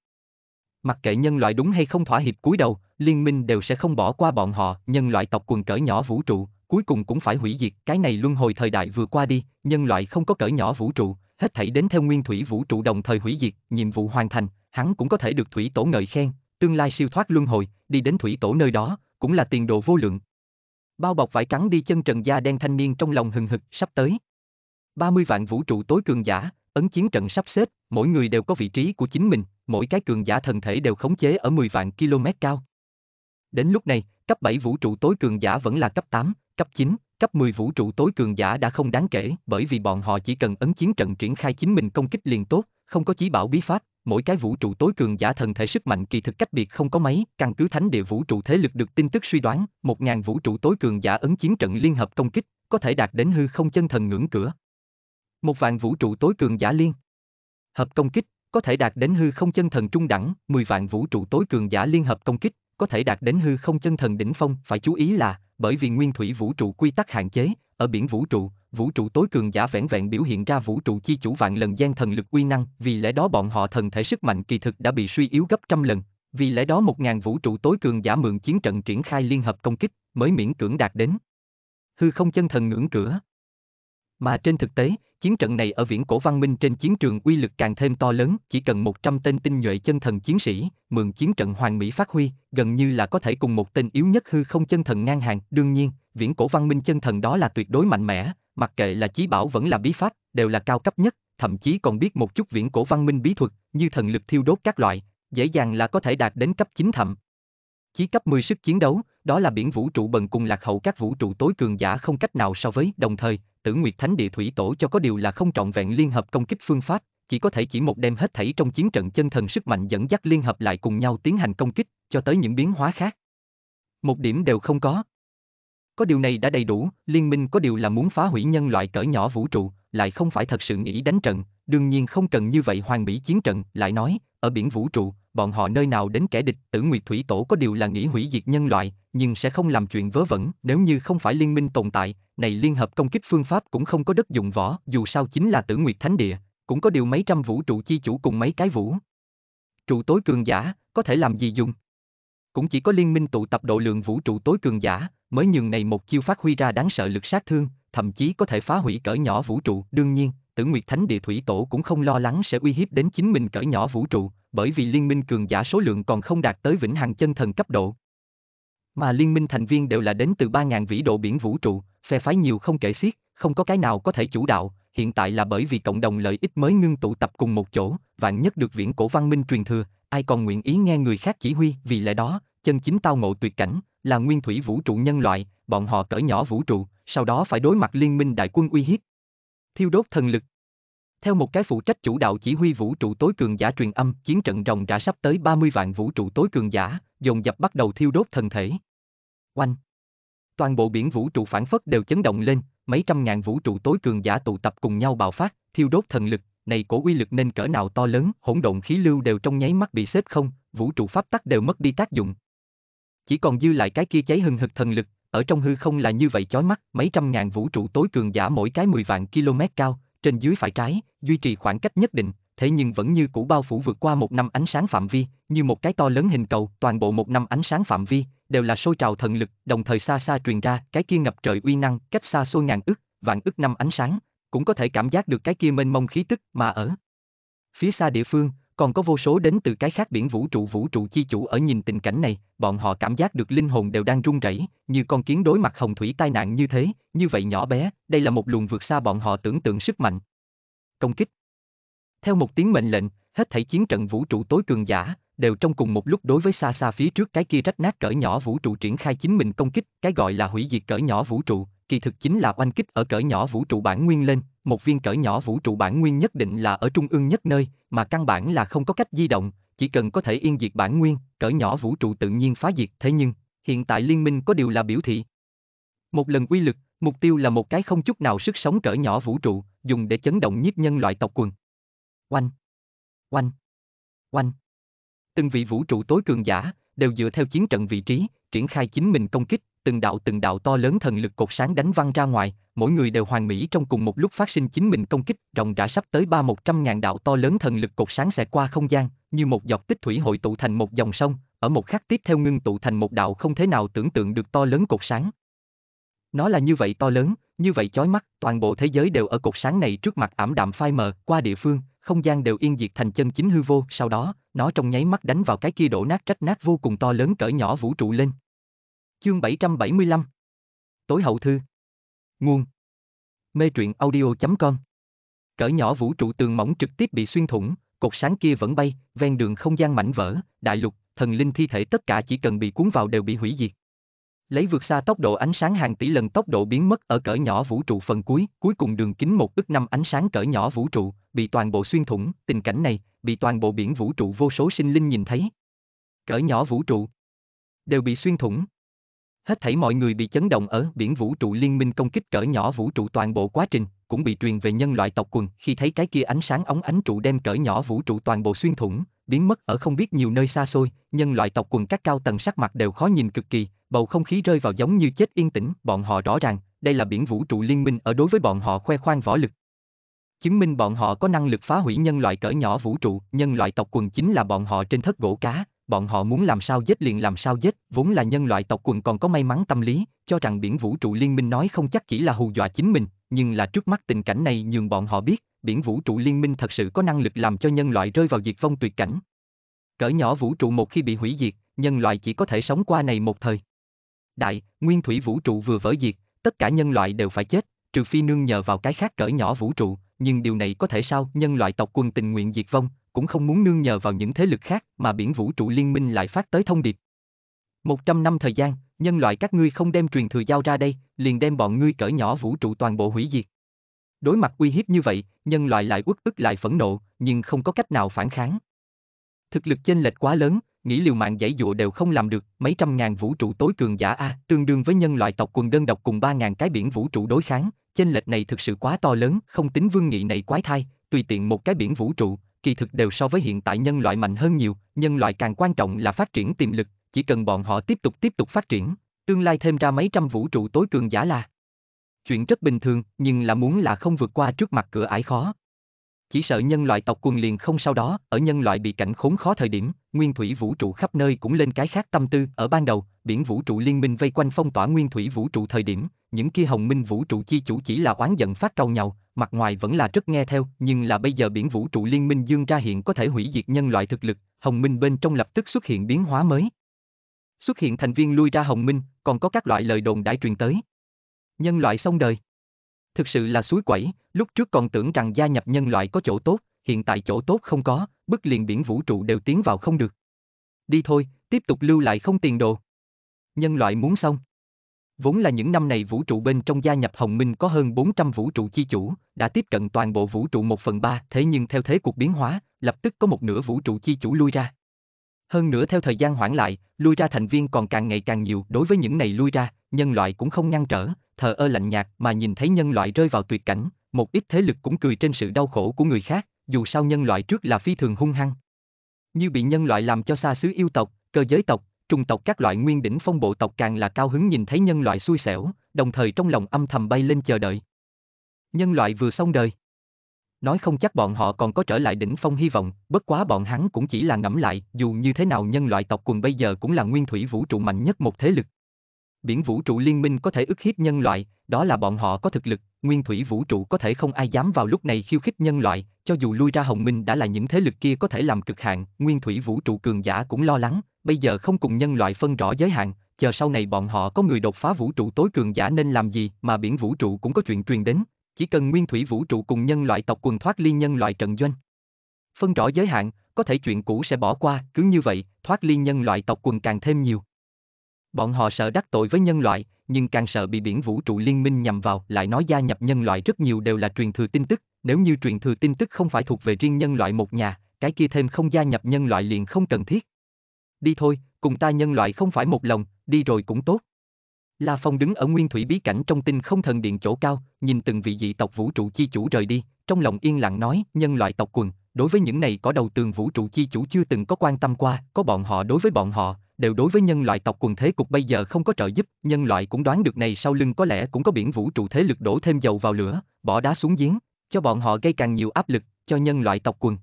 Mặc kệ nhân loại đúng hay không thỏa hiệp cúi đầu, liên minh đều sẽ không bỏ qua bọn họ, nhân loại tộc quần cỡ nhỏ vũ trụ, cuối cùng cũng phải hủy diệt, cái này luân hồi thời đại vừa qua đi, nhân loại không có cỡ nhỏ vũ trụ, hết thảy đến theo nguyên thủy vũ trụ đồng thời hủy diệt, nhiệm vụ hoàn thành, hắn cũng có thể được thủy tổ ngợi khen, tương lai siêu thoát luân hồi, đi đến thủy tổ nơi đó, cũng là tiền đồ vô lượng. Bao bọc vải trắng đi chân trần da đen thanh niên trong lòng hừng hực sắp tới. 30 vạn vũ trụ tối cường giả, ấn chiến trận sắp xếp, mỗi người đều có vị trí của chính mình, mỗi cái cường giả thần thể đều khống chế ở 10 vạn km cao. Đến lúc này, cấp 7 vũ trụ tối cường giả vẫn là cấp 8, cấp 9, cấp 10 vũ trụ tối cường giả đã không đáng kể bởi vì bọn họ chỉ cần ấn chiến trận triển khai chính mình công kích liền tốt, không có chí bảo bí pháp, mỗi cái vũ trụ tối cường giả thần thể sức mạnh kỳ thực cách biệt không có mấy, căn cứ thánh địa vũ trụ thế lực được tin tức suy đoán, 1000 vũ trụ tối cường giả ấn chiến trận liên hợp công kích, có thể đạt đến hư không chân thần ngưỡng cửa. Một vạn vũ trụ tối cường giả liên hợp công kích, có thể đạt đến hư không chân thần trung đẳng, 10 vạn vũ trụ tối cường giả liên hợp công kích, có thể đạt đến hư không chân thần đỉnh phong, phải chú ý là bởi vì nguyên thủy vũ trụ quy tắc hạn chế, ở biển vũ trụ, vũ trụ tối cường giả vẹn vẹn biểu hiện ra vũ trụ chi chủ vạn lần gian thần lực quy năng, vì lẽ đó bọn họ thần thể sức mạnh kỳ thực đã bị suy yếu gấp trăm lần, vì lẽ đó một ngàn vũ trụ tối cường giả mượn chiến trận triển khai liên hợp công kích, mới miễn cưỡng đạt đến. Hư không chân thần ngưỡng cửa mà trên thực tế, chiến trận này ở viễn cổ văn minh trên chiến trường uy lực càng thêm to lớn, chỉ cần 100 tên tinh nhuệ chân thần chiến sĩ, mượn chiến trận hoàng mỹ phát huy, gần như là có thể cùng một tên yếu nhất hư không chân thần ngang hàng. Đương nhiên, viễn cổ văn minh chân thần đó là tuyệt đối mạnh mẽ, mặc kệ là chí bảo vẫn là bí pháp, đều là cao cấp nhất, thậm chí còn biết một chút viễn cổ văn minh bí thuật, như thần lực thiêu đốt các loại, dễ dàng là có thể đạt đến cấp 9 thậm. Chí cấp 10 sức chiến đấu, đó là biển vũ trụ bần cùng lạc hậu các vũ trụ tối cường giả không cách nào so với, đồng thời, tử nguyệt thánh địa thủy tổ cho có điều là không trọn vẹn liên hợp công kích phương pháp, chỉ có thể chỉ một đêm hết thảy trong chiến trận chân thần sức mạnh dẫn dắt liên hợp lại cùng nhau tiến hành công kích, cho tới những biến hóa khác. Một điểm đều không có. Có điều này đã đầy đủ, liên minh có điều là muốn phá hủy nhân loại cỡ nhỏ vũ trụ, lại không phải thật sự nghĩ đánh trận, đương nhiên không cần như vậy hoàng mỹ chiến trận, lại nói, ở biển vũ trụ, bọn họ nơi nào đến kẻ địch, tử nguyệt thủy tổ có điều là nghĩ hủy diệt nhân loại, nhưng sẽ không làm chuyện vớ vẩn, nếu như không phải liên minh tồn tại, này liên hợp công kích phương pháp cũng không có đất dụng võ, dù sao chính là tử nguyệt thánh địa, cũng có điều mấy trăm vũ trụ chi chủ cùng mấy cái vũ. Trụ tối cường giả, có thể làm gì dùng? Cũng chỉ có liên minh tụ tập độ lượng vũ trụ tối cường giả, mới nhường này một chiêu phát huy ra đáng sợ lực sát thương, thậm chí có thể phá hủy cỡ nhỏ vũ trụ. Đương nhiên, tử nguyệt thánh địa thủy tổ cũng không lo lắng sẽ uy hiếp đến chính mình cỡ nhỏ vũ trụ, bởi vì liên minh cường giả số lượng còn không đạt tới vĩnh hằng chân thần cấp độ. Mà liên minh thành viên đều là đến từ 3.000 vĩ độ biển vũ trụ, phe phái nhiều không kể xiết, không có cái nào có thể chủ đạo, hiện tại là bởi vì cộng đồng lợi ích mới ngưng tụ tập cùng một chỗ, vạn nhất được viễn cổ văn minh truyền thừa, ai còn nguyện ý nghe người khác chỉ huy, vì lẽ đó, chân chính tao ngộ tuyệt cảnh, là nguyên thủy vũ trụ nhân loại, bọn họ cỡ nhỏ vũ trụ, sau đó phải đối mặt liên minh đại quân uy hiếp. Thiêu đốt thần lực Theo một cái phụ trách chủ đạo chỉ huy vũ trụ tối cường giả truyền âm, chiến trận rồng đã sắp tới 30 vạn vũ trụ tối cường giả, dồn dập bắt đầu thiêu đốt thần thể. Oanh! toàn bộ biển vũ trụ phản phất đều chấn động lên, mấy trăm ngàn vũ trụ tối cường giả tụ tập cùng nhau bạo phát, thiêu đốt thần lực, này cổ uy lực nên cỡ nào to lớn, hỗn độn khí lưu đều trong nháy mắt bị xếp không, vũ trụ pháp tắc đều mất đi tác dụng. Chỉ còn dư lại cái kia cháy hừng hực thần lực, ở trong hư không là như vậy chói mắt, mấy trăm ngàn vũ trụ tối cường giả mỗi cái 10 vạn km cao, trên dưới phải trái, duy trì khoảng cách nhất định, thế nhưng vẫn như cũ bao phủ vượt qua một năm ánh sáng phạm vi, như một cái to lớn hình cầu, toàn bộ một năm ánh sáng phạm vi, đều là sôi trào thần lực, đồng thời xa xa truyền ra cái kia ngập trời uy năng, cách xa xôi ngàn ức, vạn ức năm ánh sáng, cũng có thể cảm giác được cái kia mênh mông khí tức mà ở. Phía xa địa phương, còn có vô số đến từ cái khác biển vũ trụ vũ trụ chi chủ ở nhìn tình cảnh này, bọn họ cảm giác được linh hồn đều đang run rẩy, như con kiến đối mặt hồng thủy tai nạn như thế, như vậy nhỏ bé, đây là một luồng vượt xa bọn họ tưởng tượng sức mạnh. Công kích. Theo một tiếng mệnh lệnh, hết thảy chiến trận vũ trụ tối cường giả, đều trong cùng một lúc đối với xa xa phía trước cái kia rách nát cỡ nhỏ vũ trụ triển khai chính mình công kích, cái gọi là hủy diệt cỡ nhỏ vũ trụ, kỳ thực chính là oanh kích ở cỡ nhỏ vũ trụ bản nguyên lên, một viên cỡ nhỏ vũ trụ bản nguyên nhất định là ở trung ương nhất nơi, mà căn bản là không có cách di động, chỉ cần có thể yên diệt bản nguyên, cỡ nhỏ vũ trụ tự nhiên phá diệt, thế nhưng, hiện tại liên minh có điều là biểu thị. Một lần uy lực, mục tiêu là một cái không chút nào sức sống cỡ nhỏ vũ trụ, dùng để chấn động nhiếp nhân loại tộc quần. Oanh! Oanh! Oanh! Từng vị vũ trụ tối cường giả đều dựa theo chiến trận vị trí, triển khai chính mình công kích, từng đạo từng đạo to lớn thần lực cột sáng đánh văng ra ngoài, mỗi người đều hoàn mỹ trong cùng một lúc phát sinh chính mình công kích, rộng đã sắp tới ba một trăm ngàn đạo to lớn thần lực cột sáng sẽ qua không gian, như một giọt tích thủy hội tụ thành một dòng sông, ở một khắc tiếp theo ngưng tụ thành một đạo không thể nào tưởng tượng được to lớn cột sáng. Nó là như vậy to lớn, như vậy chói mắt, toàn bộ thế giới đều ở cột sáng này trước mặt ảm đạm phai mờ, qua địa phương, không gian đều yên diệt thành chân chính hư vô, sau đó, nó trong nháy mắt đánh vào cái kia đổ nát trách nát vô cùng to lớn cỡ nhỏ vũ trụ lên. Chương 775 Tối hậu thư Nguồn Mê truyện audio.com Cỡ nhỏ vũ trụ tường mỏng trực tiếp bị xuyên thủng, cột sáng kia vẫn bay, ven đường không gian mảnh vỡ, đại lục, thần linh thi thể tất cả chỉ cần bị cuốn vào đều bị hủy diệt lấy vượt xa tốc độ ánh sáng hàng tỷ lần tốc độ biến mất ở cỡ nhỏ vũ trụ phần cuối, cuối cùng đường kính một ức năm ánh sáng cỡ nhỏ vũ trụ, bị toàn bộ xuyên thủng, tình cảnh này, bị toàn bộ biển vũ trụ vô số sinh linh nhìn thấy. Cỡ nhỏ vũ trụ đều bị xuyên thủng. Hết thảy mọi người bị chấn động ở biển vũ trụ liên minh công kích cỡ nhỏ vũ trụ toàn bộ quá trình, cũng bị truyền về nhân loại tộc quần khi thấy cái kia ánh sáng ống ánh trụ đem cỡ nhỏ vũ trụ toàn bộ xuyên thủng, biến mất ở không biết nhiều nơi xa xôi, nhân loại tộc quần các cao tầng sắc mặt đều khó nhìn cực kỳ, bầu không khí rơi vào giống như chết yên tĩnh, bọn họ rõ ràng, đây là biển vũ trụ liên minh ở đối với bọn họ khoe khoang võ lực. Chứng minh bọn họ có năng lực phá hủy nhân loại cỡ nhỏ vũ trụ, nhân loại tộc quần chính là bọn họ trên thất gỗ cá, bọn họ muốn làm sao giết liền làm sao giết, vốn là nhân loại tộc quần còn có may mắn tâm lý, cho rằng biển vũ trụ liên minh nói không chắc chỉ là hù dọa chính mình, nhưng là trước mắt tình cảnh này nhường bọn họ biết, biển vũ trụ liên minh thật sự có năng lực làm cho nhân loại rơi vào diệt vong tuyệt cảnh. Cỡ nhỏ vũ trụ một khi bị hủy diệt, nhân loại chỉ có thể sống qua này một thời đại, nguyên thủy vũ trụ vừa vỡ diệt, tất cả nhân loại đều phải chết, trừ phi nương nhờ vào cái khác cỡ nhỏ vũ trụ, nhưng điều này có thể sao, nhân loại tộc quân tình nguyện diệt vong, cũng không muốn nương nhờ vào những thế lực khác mà biển vũ trụ liên minh lại phát tới thông điệp. Một trăm năm thời gian, nhân loại các ngươi không đem truyền thừa giao ra đây, liền đem bọn ngươi cỡ nhỏ vũ trụ toàn bộ hủy diệt. Đối mặt uy hiếp như vậy, nhân loại lại uất ức lại phẫn nộ, nhưng không có cách nào phản kháng. Thực lực chênh lệch quá lớn, nghĩ liều mạng giải dụa đều không làm được, mấy trăm ngàn vũ trụ tối cường giả A, tương đương với nhân loại tộc quần đơn độc cùng ba ngàn cái biển vũ trụ đối kháng, chênh lệch này thực sự quá to lớn, không tính vương nghị này quái thai, tùy tiện một cái biển vũ trụ, kỳ thực đều so với hiện tại nhân loại mạnh hơn nhiều, nhân loại càng quan trọng là phát triển tiềm lực, chỉ cần bọn họ tiếp tục tiếp tục phát triển, tương lai thêm ra mấy trăm vũ trụ tối cường giả là chuyện rất bình thường, nhưng là muốn là không vượt qua trước mặt cửa ải khó, chỉ sợ nhân loại tộc quần liền không sau đó, ở nhân loại bị cảnh khốn khó thời điểm, nguyên thủy vũ trụ khắp nơi cũng lên cái khác tâm tư, ở ban đầu, biển vũ trụ liên minh vây quanh phong tỏa nguyên thủy vũ trụ thời điểm, những kia hồng minh vũ trụ chi chủ chỉ là oán giận phát cầu nhau, mặt ngoài vẫn là rất nghe theo, nhưng là bây giờ biển vũ trụ liên minh dương ra hiện có thể hủy diệt nhân loại thực lực, hồng minh bên trong lập tức xuất hiện biến hóa mới. Xuất hiện thành viên lui ra hồng minh, còn có các loại lời đồn đã truyền tới. Nhân loại xong đời. Thực sự là suối quẩy, lúc trước còn tưởng rằng gia nhập nhân loại có chỗ tốt, hiện tại chỗ tốt không có, bức liền biển vũ trụ đều tiến vào không được. Đi thôi, tiếp tục lưu lại không tiền đồ. Nhân loại muốn xong. Vốn là những năm này vũ trụ bên trong gia nhập Hồng Minh có hơn 400 vũ trụ chi chủ, đã tiếp cận toàn bộ vũ trụ 1 phần 3, thế nhưng theo thế cuộc biến hóa, lập tức có một nửa vũ trụ chi chủ lui ra. Hơn nữa theo thời gian hoãn lại, lui ra thành viên còn càng ngày càng nhiều đối với những này lui ra, nhân loại cũng không ngăn trở, thờ ơ lạnh nhạt mà nhìn thấy nhân loại rơi vào tuyệt cảnh, một ít thế lực cũng cười trên sự đau khổ của người khác, dù sao nhân loại trước là phi thường hung hăng. Như bị nhân loại làm cho xa xứ yêu tộc, cơ giới tộc, trùng tộc các loại nguyên đỉnh phong bộ tộc càng là cao hứng nhìn thấy nhân loại xui xẻo, đồng thời trong lòng âm thầm bay lên chờ đợi. Nhân loại vừa xong đời. Nói không chắc bọn họ còn có trở lại đỉnh phong hy vọng, bất quá bọn hắn cũng chỉ là ngẫm lại, dù như thế nào nhân loại tộc quần bây giờ cũng là nguyên thủy vũ trụ mạnh nhất một thế lực biển vũ trụ liên minh có thể ức hiếp nhân loại, đó là bọn họ có thực lực, nguyên thủy vũ trụ có thể không ai dám vào lúc này khiêu khích nhân loại, cho dù lui ra hồng minh đã là những thế lực kia có thể làm cực hạn, nguyên thủy vũ trụ cường giả cũng lo lắng, bây giờ không cùng nhân loại phân rõ giới hạn, chờ sau này bọn họ có người đột phá vũ trụ tối cường giả nên làm gì mà biển vũ trụ cũng có chuyện truyền đến, chỉ cần nguyên thủy vũ trụ cùng nhân loại tộc quần thoát ly nhân loại trận doanh. Phân rõ giới hạn, có thể chuyện cũ sẽ bỏ qua, cứ như vậy, thoát ly nhân loại tộc quần càng thêm nhiều. Bọn họ sợ đắc tội với nhân loại, nhưng càng sợ bị biển vũ trụ liên minh nhằm vào lại nói gia nhập nhân loại rất nhiều đều là truyền thừa tin tức, nếu như truyền thừa tin tức không phải thuộc về riêng nhân loại một nhà, cái kia thêm không gia nhập nhân loại liền không cần thiết. Đi thôi, cùng ta nhân loại không phải một lòng, đi rồi cũng tốt. La Phong đứng ở nguyên thủy bí cảnh trong tinh không thần điện chỗ cao, nhìn từng vị dị tộc vũ trụ chi chủ rời đi, trong lòng yên lặng nói, nhân loại tộc quần, đối với những này có đầu tường vũ trụ chi chủ chưa từng có quan tâm qua, có bọn họ đối với bọn họ, đều đối với nhân loại tộc quần thế cục bây giờ không có trợ giúp, nhân loại cũng đoán được này sau lưng có lẽ cũng có biển vũ trụ thế lực đổ thêm dầu vào lửa, bỏ đá xuống giếng, cho bọn họ gây càng nhiều áp lực, cho nhân loại tộc quần.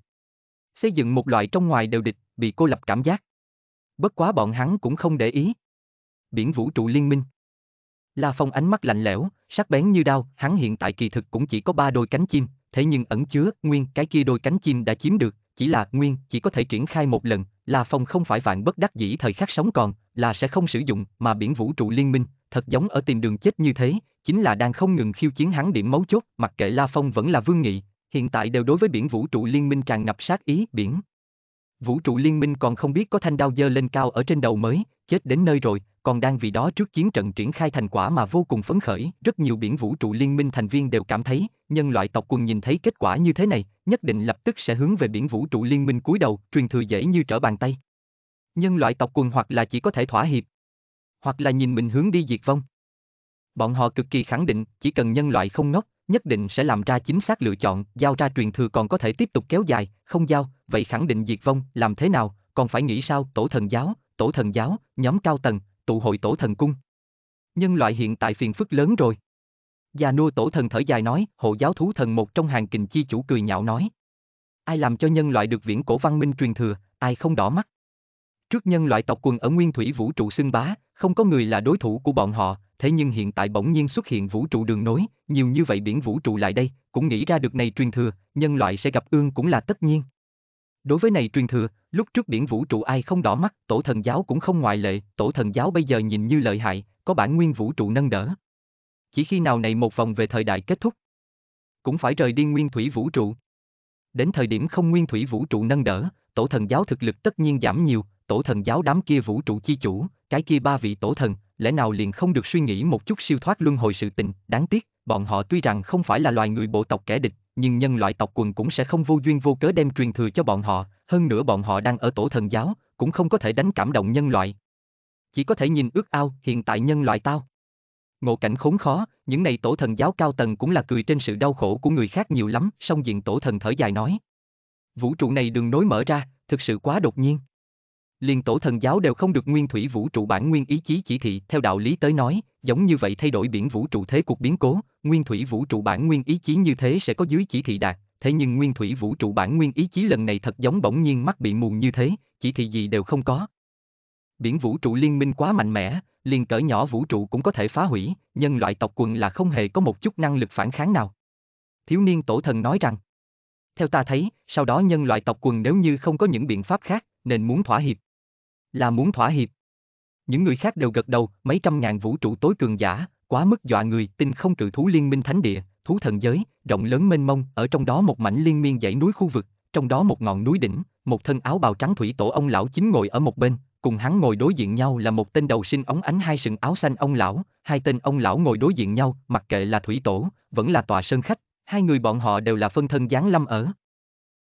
Xây dựng một loại trong ngoài đều địch, bị cô lập cảm giác. Bất quá bọn hắn cũng không để ý. Biển vũ trụ liên minh. La Phong ánh mắt lạnh lẽo, sắc bén như đao, hắn hiện tại kỳ thực cũng chỉ có ba đôi cánh chim, thế nhưng ẩn chứa, nguyên cái kia đôi cánh chim đã chiếm được, chỉ là nguyên chỉ có thể triển khai một lần, La Phong không phải vạn bất đắc dĩ thời khắc sống còn, là sẽ không sử dụng, mà biển vũ trụ liên minh, thật giống ở tìm đường chết như thế, chính là đang không ngừng khiêu chiến hắn điểm mấu chốt, mặc kệ La Phong vẫn là vương nghị, hiện tại đều đối với biển vũ trụ liên minh tràn ngập sát ý, biển. Vũ trụ liên minh còn không biết có thanh đao dơ lên cao ở trên đầu mới, chết đến nơi rồi, còn đang vì đó trước chiến trận triển khai thành quả mà vô cùng phấn khởi. Rất nhiều biển vũ trụ liên minh thành viên đều cảm thấy, nhân loại tộc quân nhìn thấy kết quả như thế này, nhất định lập tức sẽ hướng về biển vũ trụ liên minh cúi đầu, truyền thừa dễ như trở bàn tay. Nhân loại tộc quân hoặc là chỉ có thể thỏa hiệp, hoặc là nhìn mình hướng đi diệt vong. Bọn họ cực kỳ khẳng định, chỉ cần nhân loại không ngốc, nhất định sẽ làm ra chính xác lựa chọn, giao ra truyền thừa còn có thể tiếp tục kéo dài, không giao, vậy khẳng định diệt vong, làm thế nào, còn phải nghĩ sao, tổ thần giáo, tổ thần giáo, nhóm cao tầng, tụ hội tổ thần cung. Nhân loại hiện tại phiền phức lớn rồi. Già nua tổ thần thở dài nói, hộ giáo thú thần một trong hàng kình chi chủ cười nhạo nói. Ai làm cho nhân loại được viễn cổ văn minh truyền thừa, ai không đỏ mắt. Trước nhân loại tộc quần ở nguyên thủy vũ trụ xưng bá, không có người là đối thủ của bọn họ, thế nhưng hiện tại bỗng nhiên xuất hiện vũ trụ đường nối, nhiều như vậy biển vũ trụ lại đây, cũng nghĩ ra được này truyền thừa, nhân loại sẽ gặp ương cũng là tất nhiên. Đối với này truyền thừa, lúc trước biển vũ trụ ai không đỏ mắt, tổ thần giáo cũng không ngoại lệ, tổ thần giáo bây giờ nhìn như lợi hại, có bản nguyên vũ trụ nâng đỡ. Chỉ khi nào này một vòng về thời đại kết thúc, cũng phải rời đi nguyên thủy vũ trụ. Đến thời điểm không nguyên thủy vũ trụ nâng đỡ, tổ thần giáo thực lực tất nhiên giảm nhiều, tổ thần giáo đám kia vũ trụ chi chủ, cái kia ba vị tổ thần, lẽ nào liền không được suy nghĩ một chút siêu thoát luân hồi sự tình, đáng tiếc, bọn họ tuy rằng không phải là loài người bộ tộc kẻ địch, nhưng nhân loại tộc quần cũng sẽ không vô duyên vô cớ đem truyền thừa cho bọn họ, hơn nữa bọn họ đang ở tổ thần giáo, cũng không có thể đánh cảm động nhân loại. Chỉ có thể nhìn ước ao hiện tại nhân loại tao. Ngộ cảnh khốn khó, những này tổ thần giáo cao tầng cũng là cười trên sự đau khổ của người khác nhiều lắm, song diện tổ thần thở dài nói. Vũ trụ này đường nối mở ra, thực sự quá đột nhiên liền tổ thần giáo đều không được nguyên thủy vũ trụ bản nguyên ý chí chỉ thị theo đạo lý tới nói, giống như vậy thay đổi biển vũ trụ thế cuộc biến cố, nguyên thủy vũ trụ bản nguyên ý chí như thế sẽ có dưới chỉ thị đạt, thế nhưng nguyên thủy vũ trụ bản nguyên ý chí lần này thật giống bỗng nhiên mắt bị mù như thế, chỉ thị gì đều không có. Biển vũ trụ liên minh quá mạnh mẽ, liền cỡ nhỏ vũ trụ cũng có thể phá hủy, nhân loại tộc quần là không hề có một chút năng lực phản kháng nào. Thiếu niên tổ thần nói rằng, theo ta thấy, sau đó nhân loại tộc quần nếu như không có những biện pháp khác, nên muốn thỏa hiệp. Là muốn thỏa hiệp. Những người khác đều gật đầu, mấy trăm ngàn vũ trụ tối cường giả, quá mức dọa người, tinh không cự thú liên minh thánh địa, thú thần giới, rộng lớn mênh mông, ở trong đó một mảnh liên miên dãy núi khu vực, trong đó một ngọn núi đỉnh, một thân áo bào trắng thủy tổ ông lão chính ngồi ở một bên, cùng hắn ngồi đối diện nhau là một tên đầu sinh ống ánh hai sừng áo xanh ông lão, hai tên ông lão ngồi đối diện nhau, mặc kệ là thủy tổ, vẫn là tòa sơn khách, hai người bọn họ đều là phân thân giáng lâm ở.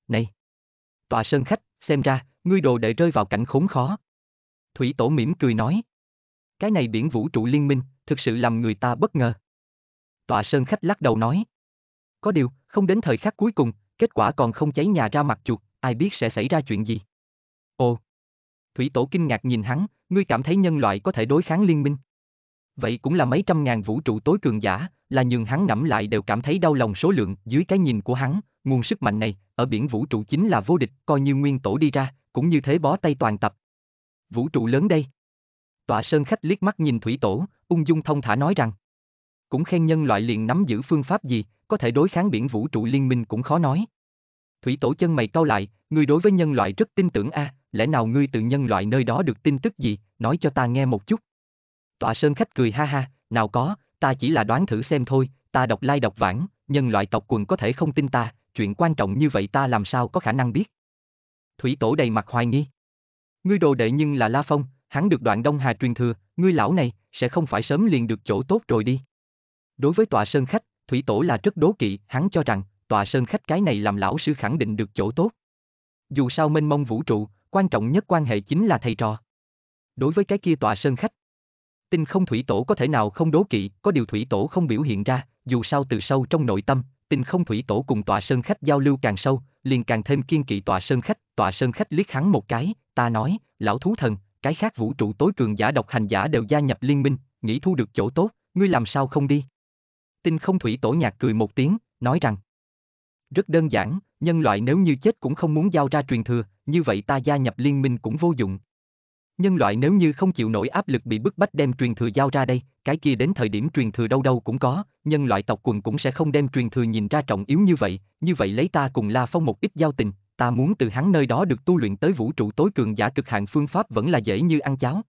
Này! Tòa sơn khách, xem ra, ngươi đồ đệ rơi vào cảnh khốn khó, Thủy Tổ mỉm cười nói. Cái này biển vũ trụ liên minh, thực sự làm người ta bất ngờ. Tọa Sơn Khách lắc đầu nói. Có điều, không đến thời khắc cuối cùng, kết quả còn không cháy nhà ra mặt chuột, ai biết sẽ xảy ra chuyện gì. Ồ! Thủy Tổ kinh ngạc nhìn hắn, ngươi cảm thấy nhân loại có thể đối kháng liên minh. Vậy cũng là mấy trăm ngàn vũ trụ tối cường giả, là nhường hắn ngẫm lại đều cảm thấy đau lòng số lượng dưới cái nhìn của hắn, nguồn sức mạnh này, ở biển vũ trụ chính là vô địch, coi như nguyên tổ đi ra, cũng như thế bó tay toàn tập, vũ trụ lớn đây. Tọa sơn khách liếc mắt nhìn thủy tổ, ung dung thông thả nói rằng. Cũng khen nhân loại liền nắm giữ phương pháp gì, có thể đối kháng biển vũ trụ liên minh cũng khó nói. Thủy tổ chân mày cau lại, ngươi đối với nhân loại rất tin tưởng a, à, lẽ nào ngươi từ nhân loại nơi đó được tin tức gì, nói cho ta nghe một chút. Tọa sơn khách cười ha ha, nào có, ta chỉ là đoán thử xem thôi, ta đọc lai like đọc vãng, nhân loại tộc quần có thể không tin ta, chuyện quan trọng như vậy ta làm sao có khả năng biết. Thủy tổ đầy mặt hoài nghi. Ngươi đồ đệ nhưng là La Phong, hắn được đoạn Đông Hà truyền thừa, ngươi lão này, sẽ không phải sớm liền được chỗ tốt rồi đi. Đối với tọa sơn khách, Thủy Tổ là rất đố kỵ, hắn cho rằng, tọa sơn khách cái này làm lão sư khẳng định được chỗ tốt. Dù sao mênh mông vũ trụ, quan trọng nhất quan hệ chính là thầy trò. Đối với cái kia tọa sơn khách, Tinh không Thủy Tổ có thể nào không đố kỵ, có điều Thủy Tổ không biểu hiện ra, dù sao từ sâu trong nội tâm, Tinh không thủy tổ cùng tọa sơn khách giao lưu càng sâu, liền càng thêm kiên kỵ tọa sơn khách, tọa sơn khách liếc hắn một cái, ta nói, lão thú thần, cái khác vũ trụ tối cường giả độc hành giả đều gia nhập liên minh, nghĩ thu được chỗ tốt, ngươi làm sao không đi? Tinh không thủy tổ nhạc cười một tiếng, nói rằng, rất đơn giản, nhân loại nếu như chết cũng không muốn giao ra truyền thừa, như vậy ta gia nhập liên minh cũng vô dụng. Nhân loại nếu như không chịu nổi áp lực bị bức bách đem truyền thừa giao ra đây, cái kia đến thời điểm truyền thừa đâu đâu cũng có, nhân loại tộc quần cũng sẽ không đem truyền thừa nhìn ra trọng yếu như vậy, như vậy lấy ta cùng La Phong một ít giao tình, ta muốn từ hắn nơi đó được tu luyện tới vũ trụ tối cường giả cực hạn phương pháp vẫn là dễ như ăn cháo.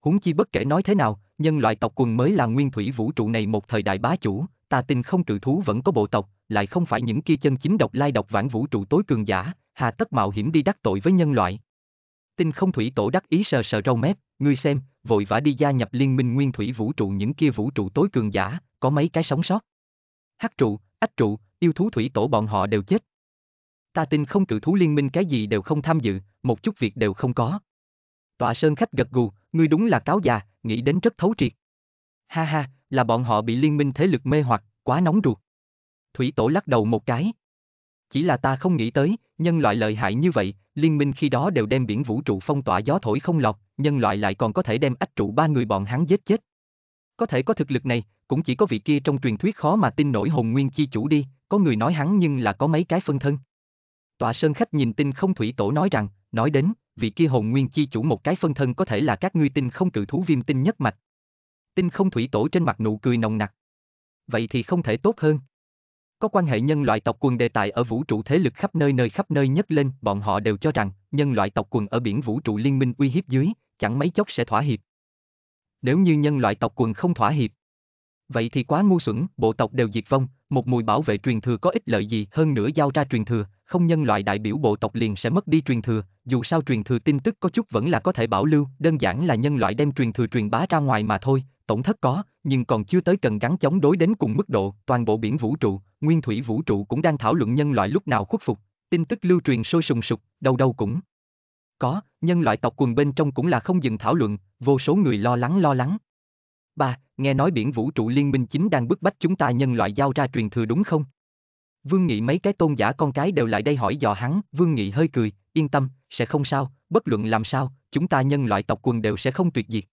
Huống chi bất kể nói thế nào, nhân loại tộc quần mới là nguyên thủy vũ trụ này một thời đại bá chủ, ta tin không cự thú vẫn có bộ tộc, lại không phải những kia chân chính độc lai độc vãng vũ trụ tối cường giả, hà tất mạo hiểm đi đắc tội với nhân loại. Tinh không thủy tổ đắc ý sờ sờ râu mép, ngươi xem, vội vã đi gia nhập liên minh nguyên thủy vũ trụ những kia vũ trụ tối cường giả, có mấy cái sống sót. Hắc trụ, ách trụ, yêu thú thủy tổ bọn họ đều chết. Ta tin không cử thú liên minh cái gì đều không tham dự, một chút việc đều không có. Tọa sơn khách gật gù, ngươi đúng là cáo già, nghĩ đến rất thấu triệt. Ha ha, là bọn họ bị liên minh thế lực mê hoặc, quá nóng ruột. Thủy tổ lắc đầu một cái. Chỉ là ta không nghĩ tới, nhân loại lợi hại như vậy, liên minh khi đó đều đem biển vũ trụ phong tỏa gió thổi không lọt, nhân loại lại còn có thể đem ách trụ ba người bọn hắn giết chết. Có thể có thực lực này, cũng chỉ có vị kia trong truyền thuyết khó mà tin nổi hồn nguyên chi chủ đi, có người nói hắn nhưng là có mấy cái phân thân. Tọa sơn khách nhìn tin không thủy tổ nói rằng, nói đến, vị kia hồn nguyên chi chủ một cái phân thân có thể là các ngươi tin không cự thú viêm tinh nhất mạch. Tinh không thủy tổ trên mặt nụ cười nồng nặc. Vậy thì không thể tốt hơn có quan hệ nhân loại tộc quần đề tài ở vũ trụ thế lực khắp nơi nơi khắp nơi nhất lên, bọn họ đều cho rằng nhân loại tộc quần ở biển vũ trụ liên minh uy hiếp dưới, chẳng mấy chốc sẽ thỏa hiệp. Nếu như nhân loại tộc quần không thỏa hiệp, vậy thì quá ngu xuẩn, bộ tộc đều diệt vong, một mùi bảo vệ truyền thừa có ích lợi gì hơn nữa giao ra truyền thừa, không nhân loại đại biểu bộ tộc liền sẽ mất đi truyền thừa, dù sao truyền thừa tin tức có chút vẫn là có thể bảo lưu, đơn giản là nhân loại đem truyền thừa truyền bá ra ngoài mà thôi, tổn thất có, nhưng còn chưa tới cần gắn chống đối đến cùng mức độ, toàn bộ biển vũ trụ, nguyên thủy vũ trụ cũng đang thảo luận nhân loại lúc nào khuất phục, tin tức lưu truyền sôi sùng sục, đâu đâu cũng. Có, nhân loại tộc quần bên trong cũng là không dừng thảo luận, vô số người lo lắng lo lắng. Ba, nghe nói biển vũ trụ liên minh chính đang bức bách chúng ta nhân loại giao ra truyền thừa đúng không? Vương Nghị mấy cái tôn giả con cái đều lại đây hỏi dò hắn, Vương Nghị hơi cười, yên tâm, sẽ không sao, bất luận làm sao, chúng ta nhân loại tộc quần đều sẽ không tuyệt diệt.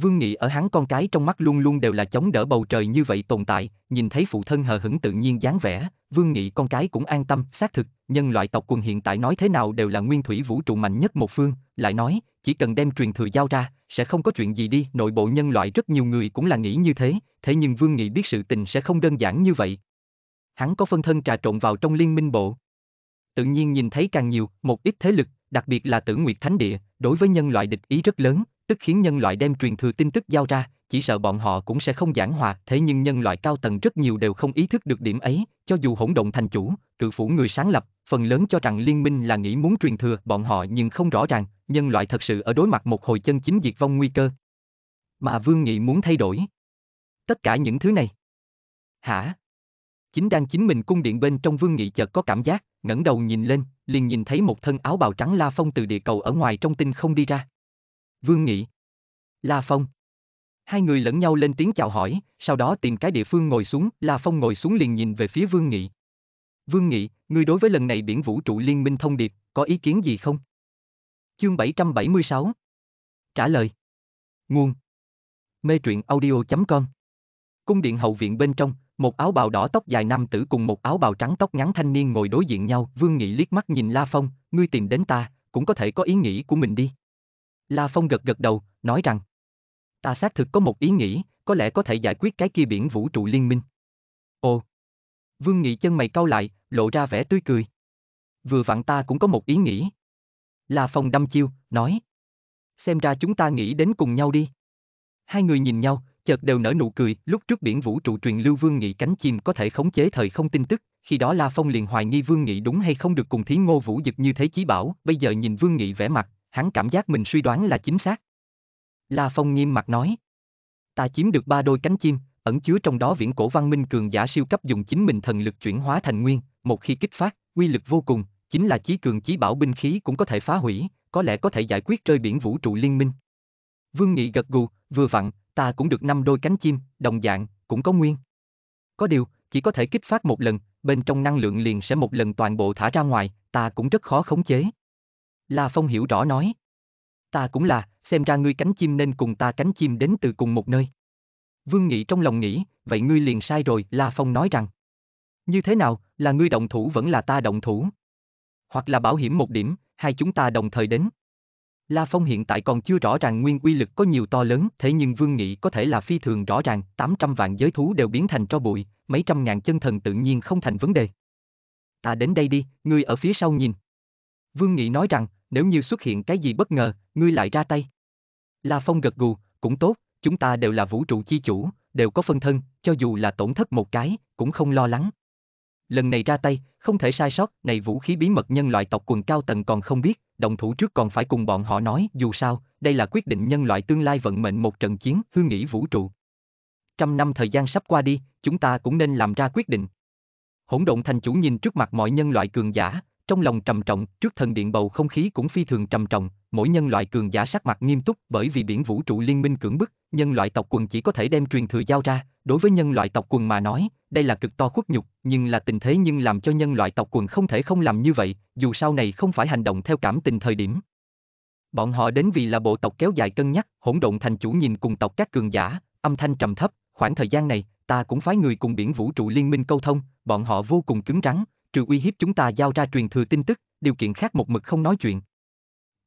Vương Nghị ở hắn con cái trong mắt luôn luôn đều là chống đỡ bầu trời như vậy tồn tại, nhìn thấy phụ thân hờ hững tự nhiên dáng vẻ, Vương Nghị con cái cũng an tâm, xác thực, nhân loại tộc quần hiện tại nói thế nào đều là nguyên thủy vũ trụ mạnh nhất một phương, lại nói, chỉ cần đem truyền thừa giao ra, sẽ không có chuyện gì đi, nội bộ nhân loại rất nhiều người cũng là nghĩ như thế, thế nhưng Vương Nghị biết sự tình sẽ không đơn giản như vậy. Hắn có phân thân trà trộn vào trong liên minh bộ. Tự nhiên nhìn thấy càng nhiều, một ít thế lực, đặc biệt là tử nguyệt thánh địa, đối với nhân loại địch ý rất lớn, tức khiến nhân loại đem truyền thừa tin tức giao ra, chỉ sợ bọn họ cũng sẽ không giảng hòa, thế nhưng nhân loại cao tầng rất nhiều đều không ý thức được điểm ấy, cho dù hỗn động thành chủ, cự phủ người sáng lập, phần lớn cho rằng liên minh là nghĩ muốn truyền thừa bọn họ nhưng không rõ ràng, nhân loại thật sự ở đối mặt một hồi chân chính diệt vong nguy cơ. Mà Vương Nghị muốn thay đổi. Tất cả những thứ này. Hả? Chính đang chính mình cung điện bên trong Vương Nghị chợt có cảm giác, ngẩng đầu nhìn lên, liền nhìn thấy một thân áo bào trắng La Phong từ địa cầu ở ngoài trong tinh không đi ra. Vương Nghị. La Phong. Hai người lẫn nhau lên tiếng chào hỏi, sau đó tìm cái địa phương ngồi xuống, La Phong ngồi xuống liền nhìn về phía Vương Nghị. Vương Nghị, ngươi đối với lần này biển vũ trụ liên minh thông điệp, có ý kiến gì không? Chương 776 Trả lời Nguồn Mê truyện audio.com Cung điện hậu viện bên trong, một áo bào đỏ tóc dài nam tử cùng một áo bào trắng tóc ngắn thanh niên ngồi đối diện nhau. Vương Nghị liếc mắt nhìn La Phong, ngươi tìm đến ta, cũng có thể có ý nghĩ của mình đi. La Phong gật gật đầu, nói rằng Ta xác thực có một ý nghĩ, có lẽ có thể giải quyết cái kia biển vũ trụ liên minh. Ồ! Vương Nghị chân mày cau lại, lộ ra vẻ tươi cười. Vừa vặn ta cũng có một ý nghĩ. La Phong đâm chiêu, nói. Xem ra chúng ta nghĩ đến cùng nhau đi. Hai người nhìn nhau, chợt đều nở nụ cười, lúc trước biển vũ trụ truyền lưu Vương Nghị cánh chim có thể khống chế thời không tin tức, khi đó La Phong liền hoài nghi Vương Nghị đúng hay không được cùng Thí Ngô Vũ Dực như thế chí bảo, bây giờ nhìn Vương Nghị vẻ mặt, hắn cảm giác mình suy đoán là chính xác. La Phong nghiêm mặt nói. Ta chiếm được ba đôi cánh chim, ẩn chứa trong đó viễn cổ văn minh cường giả siêu cấp dùng chính mình thần lực chuyển hóa thành nguyên, một khi kích phát, quy lực vô cùng, chính là chí cường chí bảo binh khí cũng có thể phá hủy, có lẽ có thể giải quyết rơi biển vũ trụ liên minh. Vương Nghị gật gù, vừa vặn, ta cũng được năm đôi cánh chim, đồng dạng, cũng có nguyên. Có điều, chỉ có thể kích phát một lần, bên trong năng lượng liền sẽ một lần toàn bộ thả ra ngoài, ta cũng rất khó khống chế. La Phong hiểu rõ nói. Ta cũng là, xem ra ngươi cánh chim nên cùng ta cánh chim đến từ cùng một nơi. Vương Nghị trong lòng nghĩ, vậy ngươi liền sai rồi, La Phong nói rằng. Như thế nào, là ngươi động thủ vẫn là ta động thủ? Hoặc là bảo hiểm một điểm, hai chúng ta đồng thời đến. La Phong hiện tại còn chưa rõ ràng nguyên quy lực có nhiều to lớn, thế nhưng Vương Nghị có thể là phi thường rõ ràng, 800 vạn giới thú đều biến thành cho bụi, mấy trăm ngàn chân thần tự nhiên không thành vấn đề. Ta đến đây đi, ngươi ở phía sau nhìn. Vương Nghị nói rằng, nếu như xuất hiện cái gì bất ngờ, ngươi lại ra tay. La Phong gật gù, cũng tốt, chúng ta đều là vũ trụ chi chủ, đều có phân thân, cho dù là tổn thất một cái, cũng không lo lắng. Lần này ra tay, không thể sai sót, này vũ khí bí mật nhân loại tộc quần cao tầng còn không biết, đồng thủ trước còn phải cùng bọn họ nói, dù sao, đây là quyết định nhân loại tương lai vận mệnh một trận chiến, hương nghĩ vũ trụ. Trăm năm thời gian sắp qua đi, chúng ta cũng nên làm ra quyết định. Hỗn Động thành chủ nhìn trước mặt mọi nhân loại cường giả, trong lòng trầm trọng, trước thần điện bầu không khí cũng phi thường trầm trọng, mỗi nhân loại cường giả sắc mặt nghiêm túc bởi vì biển vũ trụ liên minh cưỡng bức, nhân loại tộc quần chỉ có thể đem truyền thừa giao ra, đối với nhân loại tộc quần mà nói, đây là cực to khuất nhục, nhưng là tình thế nhưng làm cho nhân loại tộc quần không thể không làm như vậy, dù sau này không phải hành động theo cảm tình thời điểm. Bọn họ đến vì là bộ tộc kéo dài cân nhắc, hỗn độn thành chủ nhìn cùng tộc các cường giả, âm thanh trầm thấp, khoảng thời gian này, ta cũng phái người cùng biển vũ trụ liên minh câu thông, bọn họ vô cùng cứng rắn, trừ uy hiếp chúng ta giao ra truyền thừa tin tức, điều kiện khác một mực không nói chuyện.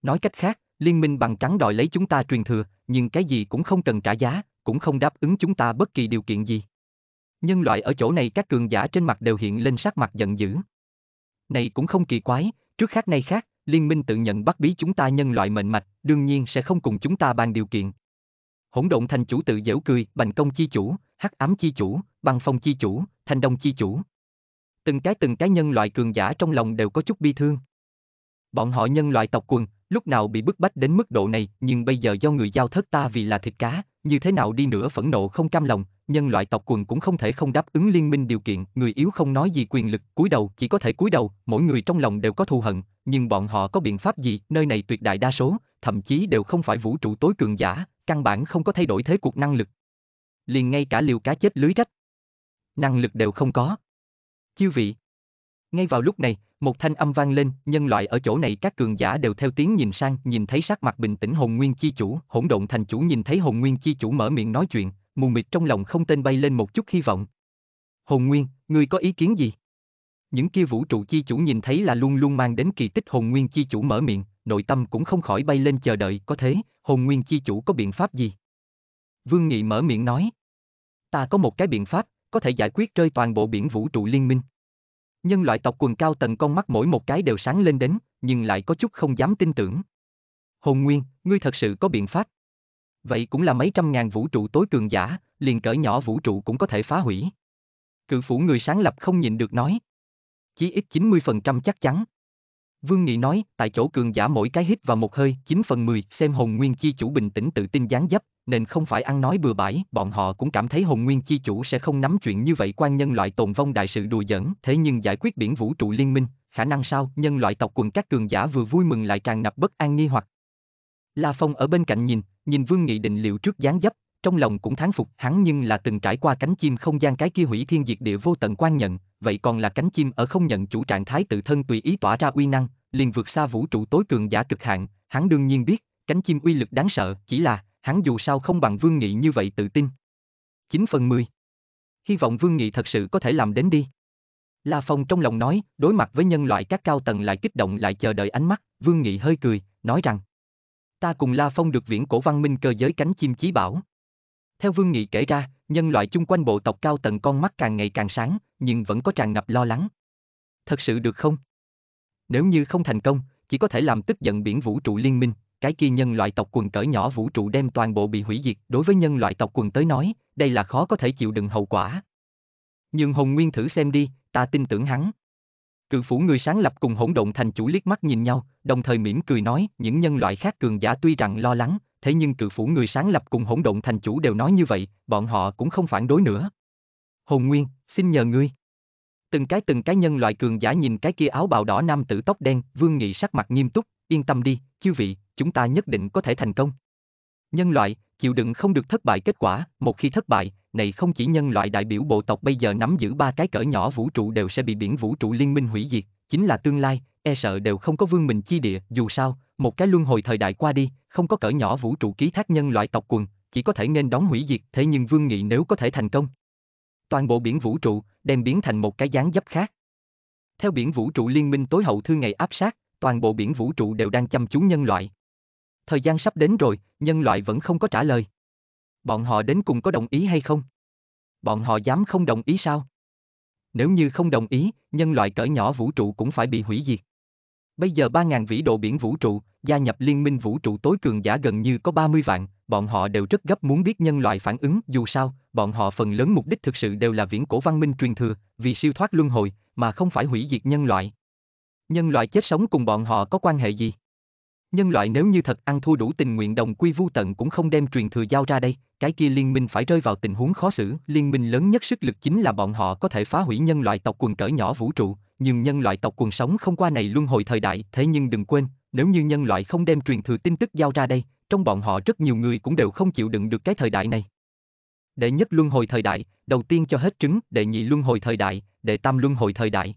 Nói cách khác, liên minh bằng trắng đòi lấy chúng ta truyền thừa, nhưng cái gì cũng không cần trả giá, cũng không đáp ứng chúng ta bất kỳ điều kiện gì. Nhân loại ở chỗ này các cường giả trên mặt đều hiện lên sắc mặt giận dữ. Này cũng không kỳ quái, trước khác nay khác, liên minh tự nhận bắt bí chúng ta nhân loại mệnh mạch, đương nhiên sẽ không cùng chúng ta bàn điều kiện. Hỗn độn thành chủ tự dễu cười, bành công chi chủ, hắc ám chi chủ, băng phong chi chủ, thành đông chi chủ từng cái từng cái nhân loại cường giả trong lòng đều có chút bi thương. Bọn họ nhân loại tộc quần, lúc nào bị bức bách đến mức độ này, nhưng bây giờ do người giao thất ta vì là thịt cá, như thế nào đi nữa phẫn nộ không cam lòng, nhân loại tộc quần cũng không thể không đáp ứng liên minh điều kiện, người yếu không nói gì quyền lực, cúi đầu chỉ có thể cúi đầu, mỗi người trong lòng đều có thù hận, nhưng bọn họ có biện pháp gì, nơi này tuyệt đại đa số, thậm chí đều không phải vũ trụ tối cường giả, căn bản không có thay đổi thế cuộc năng lực. Liền ngay cả liều cá chết lưới rách. Năng lực đều không có. Chư vị. Ngay vào lúc này, một thanh âm vang lên, nhân loại ở chỗ này các cường giả đều theo tiếng nhìn sang, nhìn thấy sắc mặt bình tĩnh Hồn Nguyên chi chủ, Hỗn Độn thành chủ nhìn thấy Hồn Nguyên chi chủ mở miệng nói chuyện, mù mịt trong lòng không tên bay lên một chút hy vọng. Hồn Nguyên, ngươi có ý kiến gì? Những kia vũ trụ chi chủ nhìn thấy là luôn luôn mang đến kỳ tích Hồn Nguyên chi chủ mở miệng, nội tâm cũng không khỏi bay lên chờ đợi, có thế, Hồn Nguyên chi chủ có biện pháp gì? Vương Nghị mở miệng nói, ta có một cái biện pháp, có thể giải quyết rơi toàn bộ biển vũ trụ liên minh. Nhân loại tộc quần cao tầng con mắt mỗi một cái đều sáng lên đến, nhưng lại có chút không dám tin tưởng. Hồn Nguyên, ngươi thật sự có biện pháp. Vậy cũng là mấy trăm ngàn vũ trụ tối cường giả, liền cỡ nhỏ vũ trụ cũng có thể phá hủy. Cự phủ người sáng lập không nhìn được nói. Chí ít 90% chắc chắn. Vương Nghị nói, tại chỗ cường giả mỗi cái hít vào một hơi, 9 phần 10, xem hồn nguyên chi chủ bình tĩnh tự tin gián dấp, nên không phải ăn nói bừa bãi, bọn họ cũng cảm thấy Hồng Nguyên Chi Chủ sẽ không nắm chuyện như vậy quan nhân loại tồn vong đại sự đùa giỡn, thế nhưng giải quyết biển vũ trụ liên minh, khả năng sao, nhân loại tộc quần các cường giả vừa vui mừng lại tràn ngập bất an nghi hoặc. La Phong ở bên cạnh nhìn, nhìn Vương Nghị định liệu trước dáng dấp, trong lòng cũng thán phục hắn nhưng là từng trải qua cánh chim không gian cái kia hủy thiên diệt địa vô tận quan nhận, vậy còn là cánh chim ở không nhận chủ trạng thái tự thân tùy ý tỏa ra uy năng, liền vượt xa vũ trụ tối cường giả cực hạn, hắn đương nhiên biết, cánh chim uy lực đáng sợ, chỉ là hắn dù sao không bằng Vương Nghị như vậy tự tin. 9 phần 10 Hy vọng Vương Nghị thật sự có thể làm đến đi. La Phong trong lòng nói, đối mặt với nhân loại các cao tầng lại kích động lại chờ đợi ánh mắt, Vương Nghị hơi cười, nói rằng Ta cùng La Phong được viễn cổ văn minh cơ giới cánh chim chí bảo. Theo Vương Nghị kể ra, nhân loại chung quanh bộ tộc cao tầng con mắt càng ngày càng sáng, nhưng vẫn có tràn ngập lo lắng. Thật sự được không? Nếu như không thành công, chỉ có thể làm tức giận biển vũ trụ liên minh, cái kia nhân loại tộc quần cỡ nhỏ vũ trụ đem toàn bộ bị hủy diệt, đối với nhân loại tộc quần tới nói, đây là khó có thể chịu đựng hậu quả. Nhưng Hồng Nguyên thử xem đi, ta tin tưởng hắn. Cự phủ người sáng lập cùng hỗn độn thành chủ liếc mắt nhìn nhau, đồng thời mỉm cười nói, những nhân loại khác cường giả tuy rằng lo lắng, thế nhưng cự phủ người sáng lập cùng hỗn độn thành chủ đều nói như vậy, bọn họ cũng không phản đối nữa. Hồng Nguyên, xin nhờ ngươi. Từng cái từng cái nhân loại cường giả nhìn cái kia áo bào đỏ nam tử tóc đen, vương nghị sắc mặt nghiêm túc, yên tâm đi, chư vị, chúng ta nhất định có thể thành công. Nhân loại, chịu đựng không được thất bại kết quả, một khi thất bại, này không chỉ nhân loại đại biểu bộ tộc bây giờ nắm giữ ba cái cỡ nhỏ vũ trụ đều sẽ bị biển vũ trụ liên minh hủy diệt, chính là tương lai, e sợ đều không có vương mình chi địa, dù sao, một cái luân hồi thời đại qua đi, không có cỡ nhỏ vũ trụ ký thác nhân loại tộc quần, chỉ có thể nên đón hủy diệt, thế nhưng vương nghị nếu có thể thành công. Toàn bộ biển vũ trụ, đem biến thành một cái dáng dấp khác. Theo biển vũ trụ liên minh tối hậu thư ngày áp sát, toàn bộ biển vũ trụ đều đang chăm chú nhân loại thời gian sắp đến rồi, nhân loại vẫn không có trả lời. Bọn họ đến cùng có đồng ý hay không? Bọn họ dám không đồng ý sao? Nếu như không đồng ý, nhân loại cỡ nhỏ vũ trụ cũng phải bị hủy diệt. Bây giờ 3.000 vĩ độ biển vũ trụ, gia nhập liên minh vũ trụ tối cường giả gần như có 30 vạn, bọn họ đều rất gấp muốn biết nhân loại phản ứng, dù sao, bọn họ phần lớn mục đích thực sự đều là viễn cổ văn minh truyền thừa, vì siêu thoát luân hồi, mà không phải hủy diệt nhân loại. Nhân loại chết sống cùng bọn họ có quan hệ gì? Nhân loại nếu như thật ăn thua đủ tình nguyện đồng quy vu tận cũng không đem truyền thừa giao ra đây, cái kia liên minh phải rơi vào tình huống khó xử. Liên minh lớn nhất sức lực chính là bọn họ có thể phá hủy nhân loại tộc quần cỡ nhỏ vũ trụ, nhưng nhân loại tộc quần sống không qua này luân hồi thời đại. Thế nhưng đừng quên, nếu như nhân loại không đem truyền thừa tin tức giao ra đây, trong bọn họ rất nhiều người cũng đều không chịu đựng được cái thời đại này. Đệ nhất luân hồi thời đại, đầu tiên cho hết trứng, đệ nhị luân hồi thời đại, đệ tam luân hồi thời đại,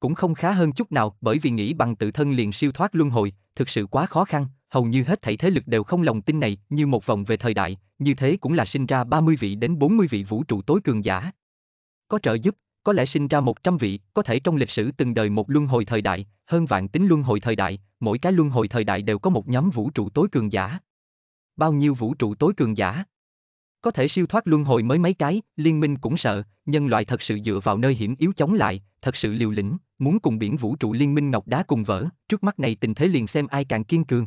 cũng không khá hơn chút nào bởi vì nghĩ bằng tự thân liền siêu thoát luân hồi, thực sự quá khó khăn, hầu như hết thảy thế lực đều không lòng tin này như một vòng về thời đại, như thế cũng là sinh ra 30 vị đến 40 vị vũ trụ tối cường giả. Có trợ giúp, có lẽ sinh ra 100 vị, có thể trong lịch sử từng đời một luân hồi thời đại, hơn vạn tính luân hồi thời đại, mỗi cái luân hồi thời đại đều có một nhóm vũ trụ tối cường giả. Bao nhiêu vũ trụ tối cường giả? Có thể siêu thoát luân hồi mới mấy cái, liên minh cũng sợ, nhân loại thật sự dựa vào nơi hiểm yếu chống lại, thật sự liều lĩnh, muốn cùng biển vũ trụ liên minh ngọc đá cùng vỡ, trước mắt này tình thế liền xem ai càng kiên cường.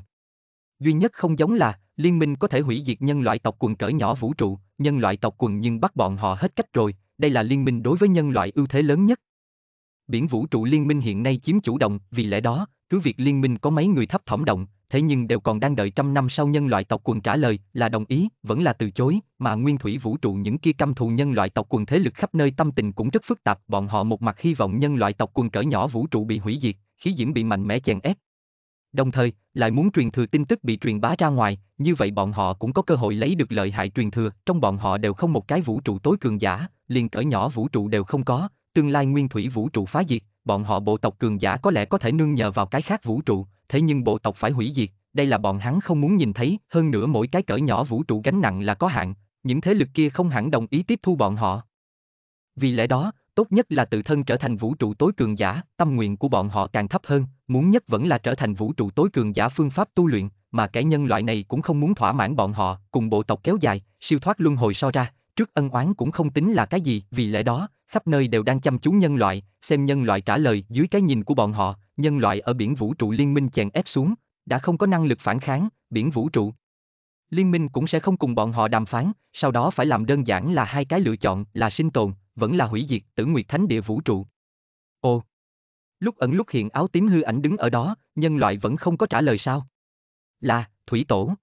Duy nhất không giống là, liên minh có thể hủy diệt nhân loại tộc quần cỡ nhỏ vũ trụ, nhân loại tộc quần nhưng bắt bọn họ hết cách rồi, đây là liên minh đối với nhân loại ưu thế lớn nhất. Biển vũ trụ liên minh hiện nay chiếm chủ động, vì lẽ đó, cứ việc liên minh có mấy người thấp thỏm động, thế nhưng đều còn đang đợi trăm năm sau nhân loại tộc quần trả lời là đồng ý, vẫn là từ chối, mà nguyên thủy vũ trụ những kia căm thù nhân loại tộc quần thế lực khắp nơi tâm tình cũng rất phức tạp, bọn họ một mặt hy vọng nhân loại tộc quần cỡ nhỏ vũ trụ bị hủy diệt, khí diễm bị mạnh mẽ chèn ép. Đồng thời, lại muốn truyền thừa tin tức bị truyền bá ra ngoài, như vậy bọn họ cũng có cơ hội lấy được lợi hại truyền thừa, trong bọn họ đều không một cái vũ trụ tối cường giả, liền cỡ nhỏ vũ trụ đều không có, tương lai nguyên thủy vũ trụ phá diệt, bọn họ bộ tộc cường giả có lẽ có thể nương nhờ vào cái khác vũ trụ, thế nhưng bộ tộc phải hủy diệt, đây là bọn hắn không muốn nhìn thấy, hơn nữa mỗi cái cỡ nhỏ vũ trụ gánh nặng là có hạn, những thế lực kia không hẳn đồng ý tiếp thu bọn họ. Vì lẽ đó, tốt nhất là tự thân trở thành vũ trụ tối cường giả, tâm nguyện của bọn họ càng thấp hơn, muốn nhất vẫn là trở thành vũ trụ tối cường giả phương pháp tu luyện, mà cái nhân loại này cũng không muốn thỏa mãn bọn họ, cùng bộ tộc kéo dài, siêu thoát luân hồi so ra, trước ân oán cũng không tính là cái gì, vì lẽ đó, khắp nơi đều đang chăm chú nhân loại, xem nhân loại trả lời dưới cái nhìn của bọn họ, nhân loại ở biển vũ trụ liên minh chèn ép xuống, đã không có năng lực phản kháng, biển vũ trụ. Liên minh cũng sẽ không cùng bọn họ đàm phán, sau đó phải làm đơn giản là hai cái lựa chọn là sinh tồn, vẫn là hủy diệt tử nguyệt thánh địa vũ trụ. Ồ! Lúc ẩn lúc hiện áo tím hư ảnh đứng ở đó, nhân loại vẫn không có trả lời sao? Là, thủy tổ.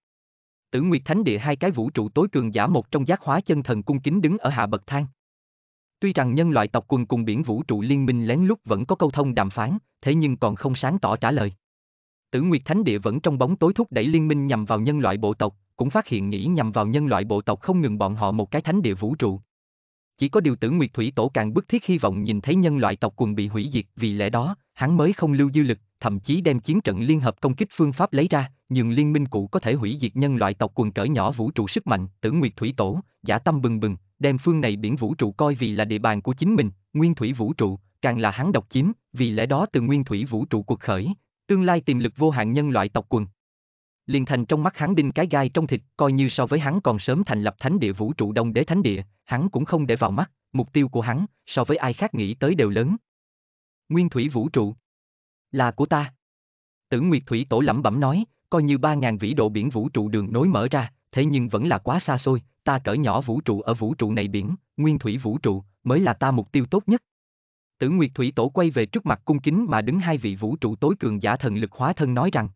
Tử nguyệt thánh địa hai cái vũ trụ tối cường giả một trong giác hóa chân thần cung kính đứng ở hạ bậc thang. Tuy rằng nhân loại tộc quần cùng biển vũ trụ liên minh lén lút vẫn có câu thông đàm phán, thế nhưng còn không sáng tỏ trả lời. Tử Nguyệt Thánh Địa vẫn trong bóng tối thúc đẩy liên minh nhằm vào nhân loại bộ tộc, cũng phát hiện nghĩ nhằm vào nhân loại bộ tộc không ngừng bọn họ một cái thánh địa vũ trụ. Chỉ có điều Tử Nguyệt Thủy Tổ càng bức thiết hy vọng nhìn thấy nhân loại tộc quần bị hủy diệt, vì lẽ đó, hắn mới không lưu dư lực, thậm chí đem chiến trận liên hợp công kích phương pháp lấy ra, nhưng liên minh cũ có thể hủy diệt nhân loại tộc quần cỡ nhỏ vũ trụ sức mạnh, Tử Nguyệt Thủy Tổ, giả tâm bừng bừng, đem phương này biển vũ trụ coi vì là địa bàn của chính mình, nguyên thủy vũ trụ, càng là hắn độc chiếm, vì lẽ đó từ nguyên thủy vũ trụ cuộc khởi, tương lai tiềm lực vô hạn nhân loại tộc quần. liên thành trong mắt hắn đinh cái gai trong thịt, coi như so với hắn còn sớm thành lập thánh địa vũ trụ đông đế thánh địa, hắn cũng không để vào mắt, mục tiêu của hắn, so với ai khác nghĩ tới đều lớn. Nguyên thủy vũ trụ là của ta. Tử Nguyệt Thủy Tổ lẩm bẩm nói, coi như ba ngàn vĩ độ biển vũ trụ đường nối mở ra, thế nhưng vẫn là quá xa xôi, ta cỡ nhỏ vũ trụ ở vũ trụ này biển, nguyên thủy vũ trụ, mới là ta mục tiêu tốt nhất. Tử Nguyệt Thủy Tổ quay về trước mặt cung kính mà đứng hai vị vũ trụ tối cường giả thần lực hóa thân nói rằng.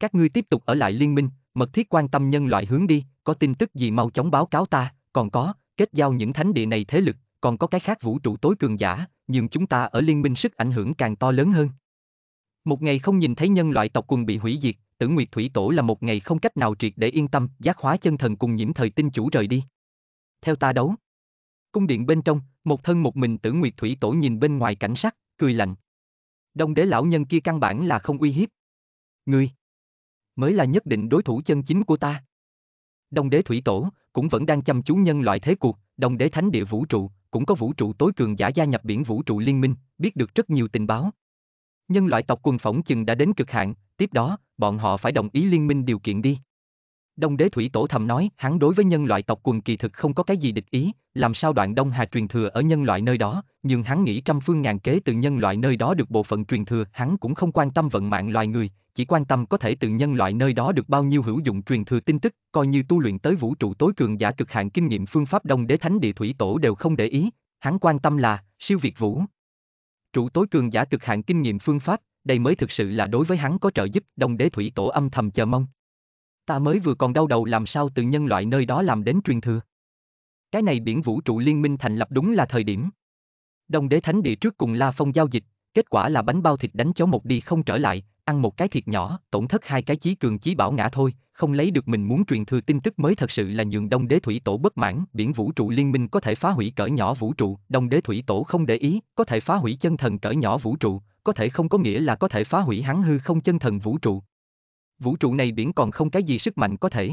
Các ngươi tiếp tục ở lại liên minh, mật thiết quan tâm nhân loại hướng đi, có tin tức gì mau chóng báo cáo ta, còn có, kết giao những thánh địa này thế lực, còn có cái khác vũ trụ tối cường giả, nhưng chúng ta ở liên minh sức ảnh hưởng càng to lớn hơn. Một ngày không nhìn thấy nhân loại tộc quần bị hủy diệt, tử nguyệt thủy tổ là một ngày không cách nào triệt để yên tâm, giác hóa chân thần cùng nhiễm thời tinh chủ rời đi. Theo ta đấu. Cung điện bên trong, một thân một mình tử nguyệt thủy tổ nhìn bên ngoài cảnh sắc, cười lạnh. Đông đế lão nhân kia căn bản là không uy hiếp. Ngươi. Mới là nhất định đối thủ chân chính của ta. Đông đế thủy tổ, cũng vẫn đang chăm chú nhân loại thế cuộc, đông đế thánh địa vũ trụ, cũng có vũ trụ tối cường giả gia nhập biển vũ trụ liên minh, biết được rất nhiều tình báo nhân loại tộc quần phỏng chừng đã đến cực hạn, tiếp đó, bọn họ phải đồng ý liên minh điều kiện đi. Đông đế thủy tổ thầm nói, hắn đối với nhân loại tộc quần kỳ thực không có cái gì địch ý, làm sao đoạn Đông Hà truyền thừa ở nhân loại nơi đó, nhưng hắn nghĩ trăm phương ngàn kế từ nhân loại nơi đó được bộ phận truyền thừa, hắn cũng không quan tâm vận mạng loài người, chỉ quan tâm có thể từ nhân loại nơi đó được bao nhiêu hữu dụng truyền thừa tin tức, coi như tu luyện tới vũ trụ tối cường giả cực hạn kinh nghiệm phương pháp Đông đế thánh địa thủy tổ đều không để ý, hắn quan tâm là siêu việt vũ Trụ tối cường giả cực hạn kinh nghiệm phương pháp, đây mới thực sự là đối với hắn có trợ giúp, đông đế thủy tổ âm thầm chờ mong. Ta mới vừa còn đau đầu làm sao từ nhân loại nơi đó làm đến truyền thừa. Cái này biển vũ trụ liên minh thành lập đúng là thời điểm. Đông đế thánh địa trước cùng La Phong giao dịch, kết quả là bánh bao thịt đánh chó một đi không trở lại, ăn một cái thịt nhỏ, tổn thất hai cái chí cường chí bảo ngã thôi, không lấy được mình muốn truyền thừa tin tức mới thật sự là nhường đông đế thủy tổ bất mãn, biển vũ trụ liên minh có thể phá hủy cỡ nhỏ vũ trụ, đông đế thủy tổ không để ý, có thể phá hủy chân thần cỡ nhỏ vũ trụ, có thể không có nghĩa là có thể phá hủy hắn hư không chân thần vũ trụ. Vũ trụ này biển còn không cái gì sức mạnh có thể.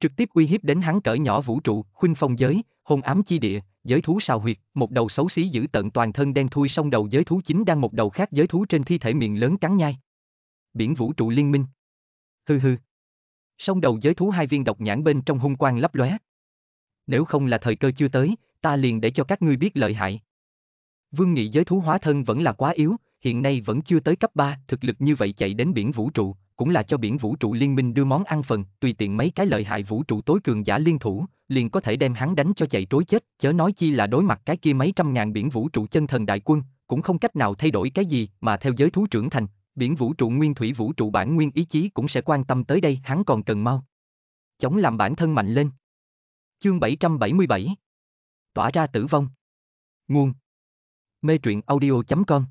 Trực tiếp uy hiếp đến hắn cỡ nhỏ vũ trụ, khuynh phong giới, hôn ám chi địa, giới thú sao huyệt, một đầu xấu xí giữ tận toàn thân đen thui song đầu giới thú chính đang một đầu khác giới thú trên thi thể miệng lớn cắn nhai. Biển vũ trụ liên minh. Hư hư, sông đầu giới thú hai viên độc nhãn bên trong hung quang lấp lóe. Nếu không là thời cơ chưa tới, ta liền để cho các ngươi biết lợi hại. Vương Nghị giới thú hóa thân vẫn là quá yếu, hiện nay vẫn chưa tới cấp 3, thực lực như vậy chạy đến biển vũ trụ, cũng là cho biển vũ trụ liên minh đưa món ăn phần, tùy tiện mấy cái lợi hại vũ trụ tối cường giả liên thủ, liền có thể đem hắn đánh cho chạy trối chết, chớ nói chi là đối mặt cái kia mấy trăm ngàn biển vũ trụ chân thần đại quân, cũng không cách nào thay đổi cái gì mà theo giới thú trưởng thành, biển vũ trụ nguyên thủy vũ trụ bản nguyên ý chí cũng sẽ quan tâm tới đây, hắn còn cần mau. Chống làm bản thân mạnh lên. Chương 777 Tỏa ra tử vong Nguồn Mê truyện audio.com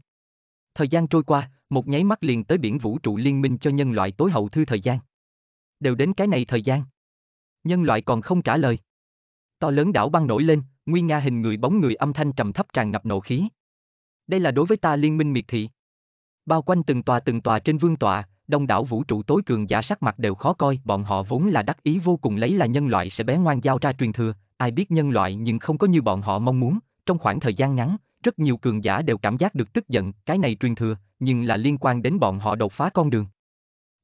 Thời gian trôi qua, một nháy mắt liền tới biển vũ trụ liên minh cho nhân loại tối hậu thư thời gian. Đều đến cái này thời gian. Nhân loại còn không trả lời. To lớn đảo băng nổi lên, nguyên nga hình người bóng người âm thanh trầm thấp tràn ngập nộ khí. Đây là đối với ta liên minh miệt thị. Bao quanh từng tòa từng tòa trên vương tọa, đông đảo vũ trụ tối cường giả sắc mặt đều khó coi, bọn họ vốn là đắc ý vô cùng lấy là nhân loại sẽ bé ngoan giao ra truyền thừa, ai biết nhân loại nhưng không có như bọn họ mong muốn, trong khoảng thời gian ngắn, rất nhiều cường giả đều cảm giác được tức giận, cái này truyền thừa, nhưng là liên quan đến bọn họ đột phá con đường.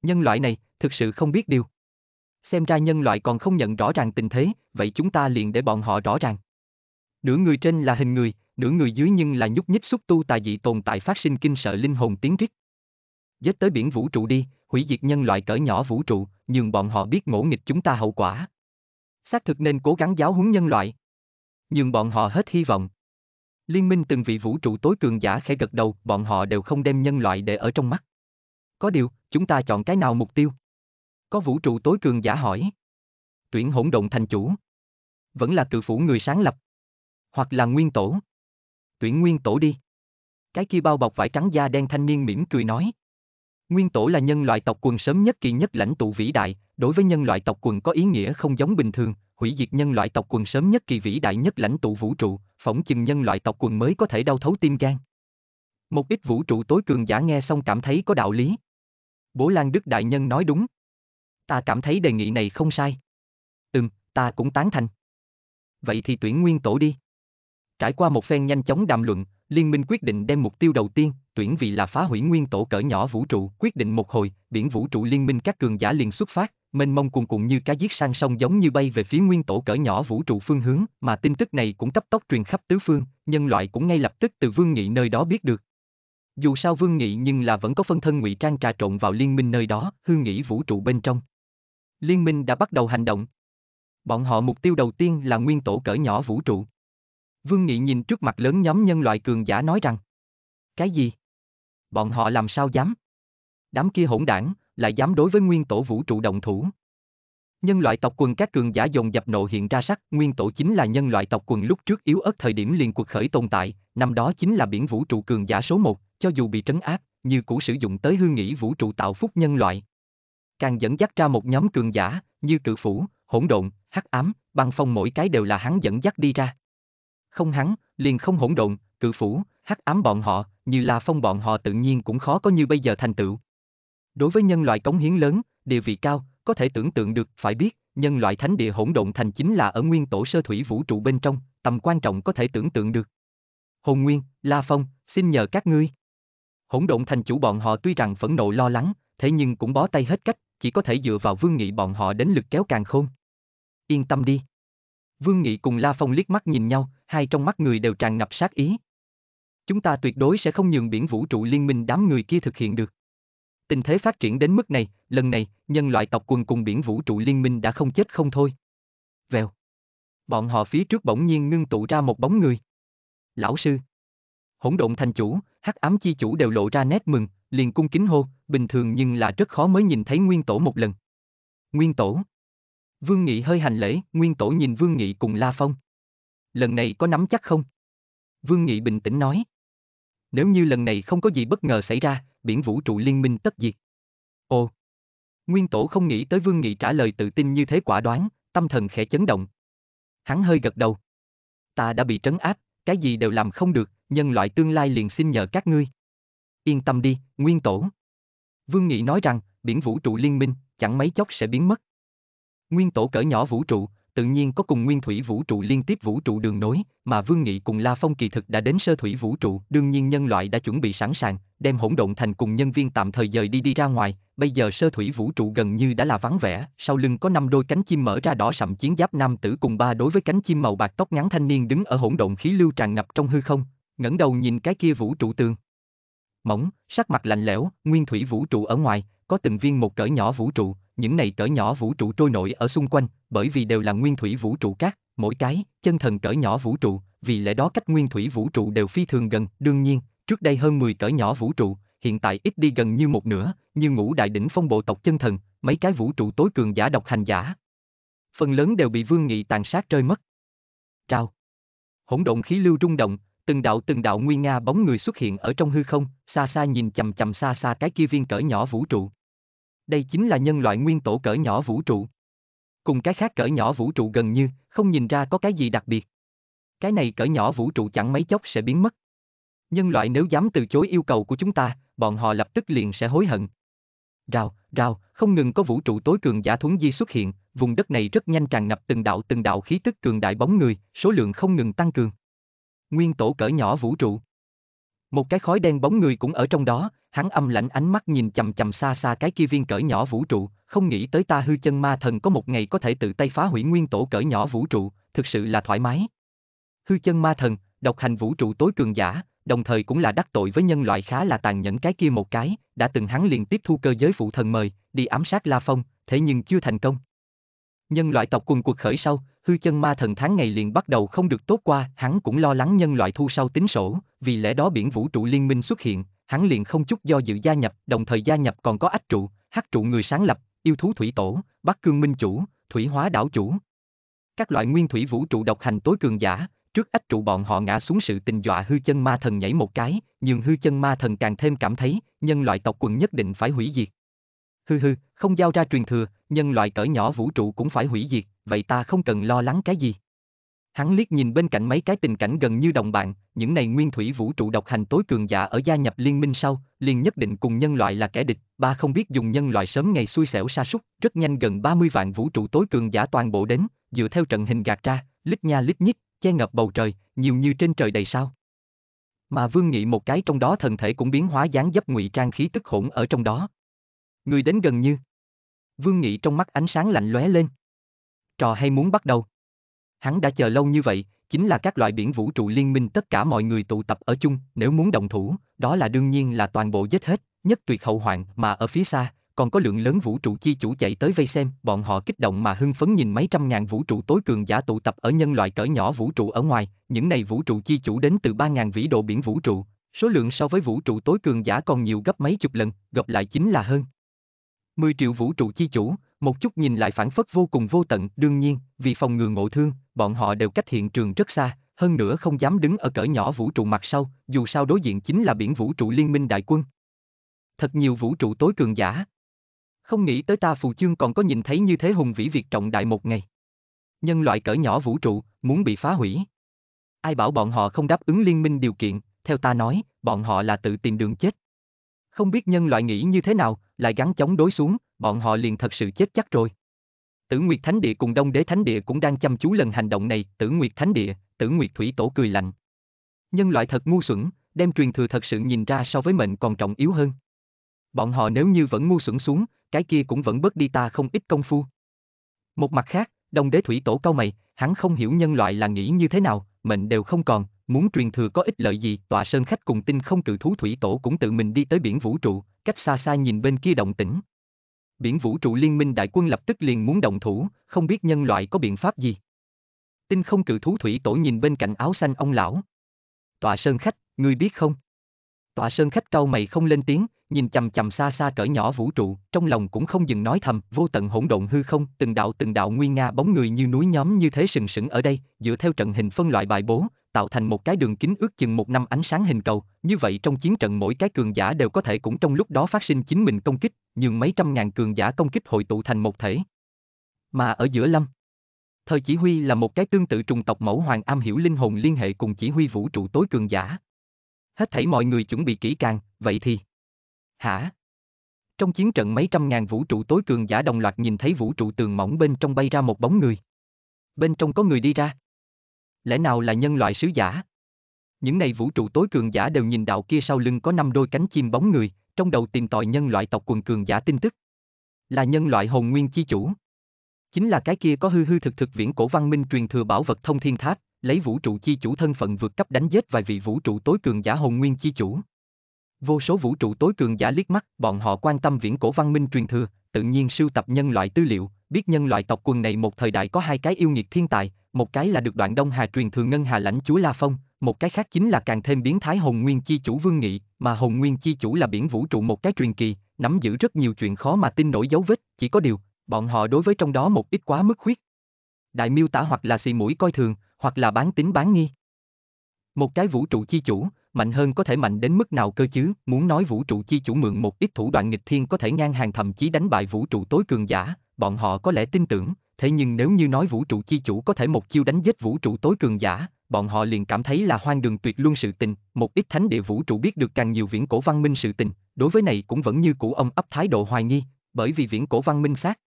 Nhân loại này, thực sự không biết điều. Xem ra nhân loại còn không nhận rõ ràng tình thế, vậy chúng ta liền để bọn họ rõ ràng. Nửa người trên là hình người, nửa người dưới nhưng là nhúc nhích xúc tu tà dị tồn tại phát sinh kinh sợ linh hồn tiếng rít. Dết tới biển vũ trụ đi, hủy diệt nhân loại cỡ nhỏ vũ trụ, nhường bọn họ biết ngỗ nghịch chúng ta hậu quả. Xác thực nên cố gắng giáo huấn nhân loại. Nhường bọn họ hết hy vọng. Liên minh từng vị vũ trụ tối cường giả khẽ gật đầu, bọn họ đều không đem nhân loại để ở trong mắt. Có điều, chúng ta chọn cái nào mục tiêu? Có vũ trụ tối cường giả hỏi. Tuyển hỗn động thành chủ. Vẫn là cự phủ người sáng lập. Hoặc là nguyên tổ tuyển nguyên tổ đi. Cái kia bao bọc vải trắng da đen thanh niên mỉm cười nói. Nguyên tổ là nhân loại tộc quần sớm nhất kỳ nhất lãnh tụ vĩ đại, đối với nhân loại tộc quần có ý nghĩa không giống bình thường, hủy diệt nhân loại tộc quần sớm nhất kỳ vĩ đại nhất lãnh tụ vũ trụ, phỏng chừng nhân loại tộc quần mới có thể đau thấu tim gan. Một ít vũ trụ tối cường giả nghe xong cảm thấy có đạo lý. Bố Lan Đức Đại Nhân nói đúng. Ta cảm thấy đề nghị này không sai. Ừm, ta cũng tán thành. Vậy thì tuyển nguyên tổ đi. Trải qua một phen nhanh chóng đàm luận, liên minh quyết định đem mục tiêu đầu tiên, tuyển vị là phá hủy nguyên tổ cỡ nhỏ vũ trụ, quyết định một hồi, biển vũ trụ liên minh các cường giả liền xuất phát, mênh mông cuồn cuộn như cá giết sang sông giống như bay về phía nguyên tổ cỡ nhỏ vũ trụ phương hướng, mà tin tức này cũng cấp tốc truyền khắp tứ phương, nhân loại cũng ngay lập tức từ Vương Nghị nơi đó biết được. Dù sao Vương Nghị nhưng là vẫn có phân thân ngụy trang trà trộn vào liên minh nơi đó, hương nghĩ vũ trụ bên trong. Liên minh đã bắt đầu hành động. Bọn họ mục tiêu đầu tiên là nguyên tổ cỡ nhỏ vũ trụ. Vương Nghị nhìn trước mặt lớn nhóm nhân loại cường giả nói rằng. Cái gì? Bọn họ làm sao dám? Đám kia hỗn đảng, lại dám đối với nguyên tổ vũ trụ đồng thủ. Nhân loại tộc quần các cường giả dồn dập nộ hiện ra sắc, nguyên tổ chính là nhân loại tộc quần lúc trước yếu ớt thời điểm liền cuộc khởi tồn tại, năm đó chính là biển vũ trụ cường giả số 1, cho dù bị trấn áp, như cũ sử dụng tới hương nghĩ vũ trụ tạo phúc nhân loại. Càng dẫn dắt ra một nhóm cường giả, như cự phủ, hỗn độn, hắc ám, băng phong mỗi cái đều là hắn dẫn dắt đi ra không hắn, liền không hỗn độn, cự phủ, hắc ám bọn họ, như là phong bọn họ tự nhiên cũng khó có như bây giờ thành tựu. Đối với nhân loại cống hiến lớn, địa vị cao, có thể tưởng tượng được, phải biết, nhân loại thánh địa hỗn độn thành chính là ở nguyên tổ sơ thủy vũ trụ bên trong, tầm quan trọng có thể tưởng tượng được. Hồn Nguyên, La Phong, xin nhờ các ngươi. Hỗn độn thành chủ bọn họ tuy rằng phẫn nộ lo lắng, thế nhưng cũng bó tay hết cách, chỉ có thể dựa vào Vương Nghị bọn họ đến lực kéo càng khôn. Yên tâm đi. Vương Nghị cùng La Phong liếc mắt nhìn nhau, hai trong mắt người đều tràn ngập sát ý. Chúng ta tuyệt đối sẽ không nhường biển vũ trụ liên minh đám người kia thực hiện được. Tình thế phát triển đến mức này, lần này, nhân loại tộc quần cùng biển vũ trụ liên minh đã không chết không thôi. Vèo. Bọn họ phía trước bỗng nhiên ngưng tụ ra một bóng người. Lão sư. Hỗn độn thành chủ, hắc ám chi chủ đều lộ ra nét mừng, liền cung kính hô, bình thường nhưng là rất khó mới nhìn thấy nguyên tổ một lần. Nguyên tổ. Vương Nghị hơi hành lễ, Nguyên Tổ nhìn Vương Nghị cùng La Phong lần này có nắm chắc không? Vương Nghị bình tĩnh nói. Nếu như lần này không có gì bất ngờ xảy ra, biển vũ trụ liên minh tất diệt. Ồ! Nguyên tổ không nghĩ tới Vương Nghị trả lời tự tin như thế quả đoán, tâm thần khẽ chấn động. Hắn hơi gật đầu. Ta đã bị trấn áp, cái gì đều làm không được, nhân loại tương lai liền xin nhờ các ngươi. Yên tâm đi, Nguyên tổ. Vương Nghị nói rằng, biển vũ trụ liên minh, chẳng mấy chốc sẽ biến mất. Nguyên tổ cỡ nhỏ vũ trụ, tự nhiên có cùng nguyên thủy vũ trụ liên tiếp vũ trụ đường nối, mà Vương Nghị cùng La Phong kỳ thực đã đến sơ thủy vũ trụ, đương nhiên nhân loại đã chuẩn bị sẵn sàng, đem hỗn độn thành cùng nhân viên tạm thời dời đi đi ra ngoài, bây giờ sơ thủy vũ trụ gần như đã là vắng vẻ, sau lưng có năm đôi cánh chim mở ra đỏ sậm chiến giáp nam tử cùng ba đối với cánh chim màu bạc tóc ngắn thanh niên đứng ở hỗn độn khí lưu tràn ngập trong hư không, ngẩng đầu nhìn cái kia vũ trụ tường. Mỏng, sắc mặt lạnh lẽo, nguyên thủy vũ trụ ở ngoài, có từng viên một cỡ nhỏ vũ trụ, những này cỡ nhỏ vũ trụ trôi nổi ở xung quanh, bởi vì đều là nguyên thủy vũ trụ các, mỗi cái, chân thần cỡ nhỏ vũ trụ, vì lẽ đó cách nguyên thủy vũ trụ đều phi thường gần, đương nhiên, trước đây hơn 10 cỡ nhỏ vũ trụ, hiện tại ít đi gần như một nửa, như ngũ đại đỉnh phong bộ tộc chân thần, mấy cái vũ trụ tối cường giả độc hành giả. Phần lớn đều bị vương nghị tàn sát rơi mất. Trao. Hỗn độn khí lưu rung động, từng đạo từng đạo nguy nga bóng người xuất hiện ở trong hư không, xa xa nhìn chầm chầm xa xa cái kia viên cỡ nhỏ vũ trụ đây chính là nhân loại nguyên tổ cỡ nhỏ vũ trụ. Cùng cái khác cỡ nhỏ vũ trụ gần như, không nhìn ra có cái gì đặc biệt. Cái này cỡ nhỏ vũ trụ chẳng mấy chốc sẽ biến mất. Nhân loại nếu dám từ chối yêu cầu của chúng ta, bọn họ lập tức liền sẽ hối hận. Rào, rào, không ngừng có vũ trụ tối cường giả thuấn di xuất hiện, vùng đất này rất nhanh tràn ngập từng đạo từng đạo khí tức cường đại bóng người, số lượng không ngừng tăng cường. Nguyên tổ cỡ nhỏ vũ trụ. Một cái khói đen bóng người cũng ở trong đó, hắn âm lạnh ánh mắt nhìn chầm chầm xa xa cái kia viên cỡ nhỏ vũ trụ, không nghĩ tới ta hư chân ma thần có một ngày có thể tự tay phá hủy nguyên tổ cỡ nhỏ vũ trụ, thực sự là thoải mái. Hư chân ma thần, độc hành vũ trụ tối cường giả, đồng thời cũng là đắc tội với nhân loại khá là tàn nhẫn cái kia một cái, đã từng hắn liền tiếp thu cơ giới phụ thần mời, đi ám sát La Phong, thế nhưng chưa thành công. Nhân loại tộc quần cuộc khởi sau, hư chân ma thần tháng ngày liền bắt đầu không được tốt qua, hắn cũng lo lắng nhân loại thu sau tính sổ, vì lẽ đó biển vũ trụ liên minh xuất hiện, hắn liền không chút do dự gia nhập, đồng thời gia nhập còn có ách trụ, hắc trụ người sáng lập, yêu thú thủy tổ, bắc cương minh chủ, thủy hóa đảo chủ. Các loại nguyên thủy vũ trụ độc hành tối cường giả, trước ách trụ bọn họ ngã xuống sự tình dọa hư chân ma thần nhảy một cái, nhưng hư chân ma thần càng thêm cảm thấy, nhân loại tộc quần nhất định phải hủy diệt. Hư hư, không giao ra truyền thừa, nhân loại cỡ nhỏ vũ trụ cũng phải hủy diệt, vậy ta không cần lo lắng cái gì. Hắn liếc nhìn bên cạnh mấy cái tình cảnh gần như đồng bạn, những này nguyên thủy vũ trụ độc hành tối cường giả ở gia nhập liên minh sau, liền nhất định cùng nhân loại là kẻ địch, ba không biết dùng nhân loại sớm ngày xui xẻo sa sút, rất nhanh gần 30 vạn vũ trụ tối cường giả toàn bộ đến, dựa theo trận hình gạt ra, lít nha lít nhít, che ngập bầu trời, nhiều như trên trời đầy sao. Mà Vương Nghị một cái trong đó thần thể cũng biến hóa dáng dấp ngụy trang khí tức hỗn ở trong đó. Người đến gần như Vương Nghị trong mắt ánh sáng lạnh lóe lên. Trò hay muốn bắt đầu. Hắn đã chờ lâu như vậy, chính là các loại biển vũ trụ liên minh tất cả mọi người tụ tập ở chung, nếu muốn đồng thủ, đó là đương nhiên là toàn bộ giết hết, nhất tuyệt hậu hoạn mà ở phía xa, còn có lượng lớn vũ trụ chi chủ chạy tới vây xem, bọn họ kích động mà hưng phấn nhìn mấy trăm ngàn vũ trụ tối cường giả tụ tập ở nhân loại cỡ nhỏ vũ trụ ở ngoài, những này vũ trụ chi chủ đến từ 3.000 vĩ độ biển vũ trụ, số lượng so với vũ trụ tối cường giả còn nhiều gấp mấy chục lần, gặp lại chính là hơn 10 triệu vũ trụ chi chủ, một chút nhìn lại phản phất vô cùng vô tận, đương nhiên, vì phòng ngừa ngộ thương, bọn họ đều cách hiện trường rất xa, hơn nữa không dám đứng ở cỡ nhỏ vũ trụ mặt sau, dù sao đối diện chính là biển vũ trụ liên minh đại quân. Thật nhiều vũ trụ tối cường giả. Không nghĩ tới ta phù chương còn có nhìn thấy như thế hùng vĩ việc trọng đại một ngày. Nhân loại cỡ nhỏ vũ trụ, muốn bị phá hủy. Ai bảo bọn họ không đáp ứng liên minh điều kiện, theo ta nói, bọn họ là tự tìm đường chết. Không biết nhân loại nghĩ như thế nào, lại gắn chống đối xuống, bọn họ liền thật sự chết chắc rồi. Tử Nguyệt Thánh Địa cùng Đông Đế Thánh Địa cũng đang chăm chú lần hành động này, Tử Nguyệt Thánh Địa, Tử Nguyệt Thủy Tổ cười lạnh. Nhân loại thật ngu xuẩn, đem truyền thừa thật sự nhìn ra so với mệnh còn trọng yếu hơn. Bọn họ nếu như vẫn ngu xuẩn xuống, cái kia cũng vẫn bớt đi ta không ít công phu. Một mặt khác, Đông Đế Thủy Tổ cau mày, hắn không hiểu nhân loại là nghĩ như thế nào, mệnh đều không còn, muốn truyền thừa có ích lợi gì, tọa sơn khách cùng tinh không cự thú thủy tổ cũng tự mình đi tới biển vũ trụ, cách xa xa nhìn bên kia động tĩnh. Biển vũ trụ liên minh đại quân lập tức liền muốn động thủ, không biết nhân loại có biện pháp gì. Tinh không cự thú thủy tổ nhìn bên cạnh áo xanh ông lão. Tọa sơn khách, ngươi biết không? Tọa sơn khách cau mày không lên tiếng, nhìn chầm chầm xa xa cỡ nhỏ vũ trụ, trong lòng cũng không dừng nói thầm, vô tận hỗn độn hư không, từng đạo từng đạo nguy nga bóng người như núi nhóm như thế sừng sững ở đây, dựa theo trận hình phân loại bài bố, tạo thành một cái đường kính ước chừng một năm ánh sáng hình cầu, như vậy trong chiến trận mỗi cái cường giả đều có thể cũng trong lúc đó phát sinh chính mình công kích, nhưng mấy trăm ngàn cường giả công kích hội tụ thành một thể. Mà ở giữa lâm, thời chỉ huy là một cái tương tự trùng tộc mẫu hoàng am hiểu linh hồn liên hệ cùng chỉ huy vũ trụ tối cường giả. Hết thảy mọi người chuẩn bị kỹ càng, vậy thì... Hả? Trong chiến trận mấy trăm ngàn vũ trụ tối cường giả đồng loạt nhìn thấy vũ trụ tường mỏng bên trong bay ra một bóng người. Bên trong có người đi ra, lẽ nào là nhân loại sứ giả? Những này vũ trụ tối cường giả đều nhìn đạo kia sau lưng có năm đôi cánh chim bóng người, trong đầu tìm tòi nhân loại tộc quần cường giả tin tức. Là nhân loại hồn nguyên chi chủ. Chính là cái kia có hư hư thực thực viễn cổ văn minh truyền thừa bảo vật thông thiên tháp, lấy vũ trụ chi chủ thân phận vượt cấp đánh giết vài vị vũ trụ tối cường giả hồn nguyên chi chủ. Vô số vũ trụ tối cường giả liếc mắt, bọn họ quan tâm viễn cổ văn minh truyền thừa, tự nhiên sưu tập nhân loại tư liệu, biết nhân loại tộc quần này một thời đại có hai cái yêu nghiệt thiên tài, một cái là được đoạn Đông Hà truyền thừa ngân hà lãnh chúa La Phong, một cái khác chính là càng thêm biến thái Hồn Nguyên chi chủ Vương Nghị, mà Hồn Nguyên chi chủ là biển vũ trụ một cái truyền kỳ, nắm giữ rất nhiều chuyện khó mà tin nổi dấu vết, chỉ có điều, bọn họ đối với trong đó một ít quá mức khuyết. Đại miêu tả hoặc là xì mũi coi thường, hoặc là bán tính bán nghi. Một cái vũ trụ chi chủ, mạnh hơn có thể mạnh đến mức nào cơ chứ, muốn nói vũ trụ chi chủ mượn một ít thủ đoạn nghịch thiên có thể ngang hàng thậm chí đánh bại vũ trụ tối cường giả, bọn họ có lẽ tin tưởng, thế nhưng nếu như nói vũ trụ chi chủ có thể một chiêu đánh giết vũ trụ tối cường giả, bọn họ liền cảm thấy là hoang đường tuyệt luôn sự tình, một ít thánh địa vũ trụ biết được càng nhiều viễn cổ văn minh sự tình, đối với này cũng vẫn như cũ ông ấp thái độ hoài nghi, bởi vì viễn cổ văn minh xác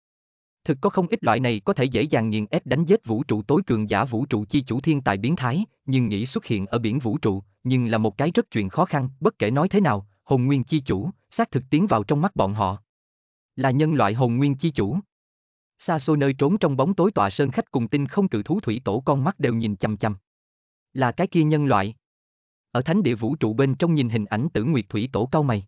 Thực có không ít loại này có thể dễ dàng nghiền ép đánh giết vũ trụ tối cường giả vũ trụ chi chủ thiên tài biến thái, nhưng nghĩ xuất hiện ở biển vũ trụ, nhưng là một cái rất chuyện khó khăn, bất kể nói thế nào, hồn nguyên chi chủ, xác thực tiến vào trong mắt bọn họ. Là nhân loại hồn nguyên chi chủ. Xa xôi nơi trốn trong bóng tối tọa sơn khách cùng tinh không cự thú thủy tổ con mắt đều nhìn chằm chằm. Là cái kia nhân loại. Ở thánh địa vũ trụ bên trong nhìn hình ảnh tử nguyệt thủy tổ cao mày.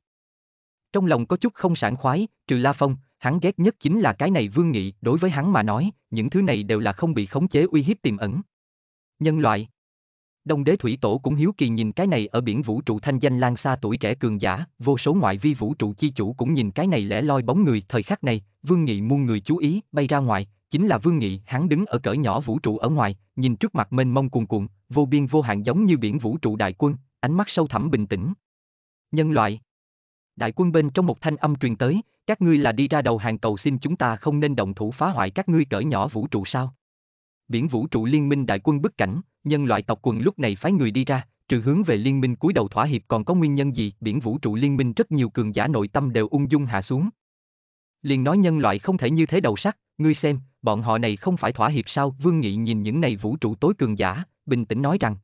Trong lòng có chút không sảng khoái, trừ La Phong, hắn ghét nhất chính là cái này vương nghị, đối với hắn mà nói, những thứ này đều là không bị khống chế uy hiếp tiềm ẩn. Nhân loại Đông đế thủy tổ cũng hiếu kỳ nhìn cái này ở biển vũ trụ thanh danh lan xa tuổi trẻ cường giả, vô số ngoại vi vũ trụ chi chủ cũng nhìn cái này lẻ loi bóng người, thời khắc này, vương nghị muôn người chú ý, bay ra ngoài, chính là vương nghị, hắn đứng ở cỡ nhỏ vũ trụ ở ngoài, nhìn trước mặt mênh mông cuồn cuộn, vô biên vô hạn giống như biển vũ trụ đại quân, ánh mắt sâu thẳm bình tĩnh. Nhân loại Đại quân bên trong một thanh âm truyền tới, các ngươi là đi ra đầu hàng cầu xin chúng ta không nên động thủ phá hoại các ngươi cỡ nhỏ vũ trụ sao? Biển vũ trụ liên minh đại quân bức cảnh, nhân loại tộc quần lúc này phái người đi ra, trừ hướng về liên minh cuối đầu thỏa hiệp còn có nguyên nhân gì? Biển vũ trụ liên minh rất nhiều cường giả nội tâm đều ung dung hạ xuống. Liền nói nhân loại không thể như thế đầu sắc, ngươi xem, bọn họ này không phải thỏa hiệp sao? Vương Nghị nhìn những này vũ trụ tối cường giả, bình tĩnh nói rằng,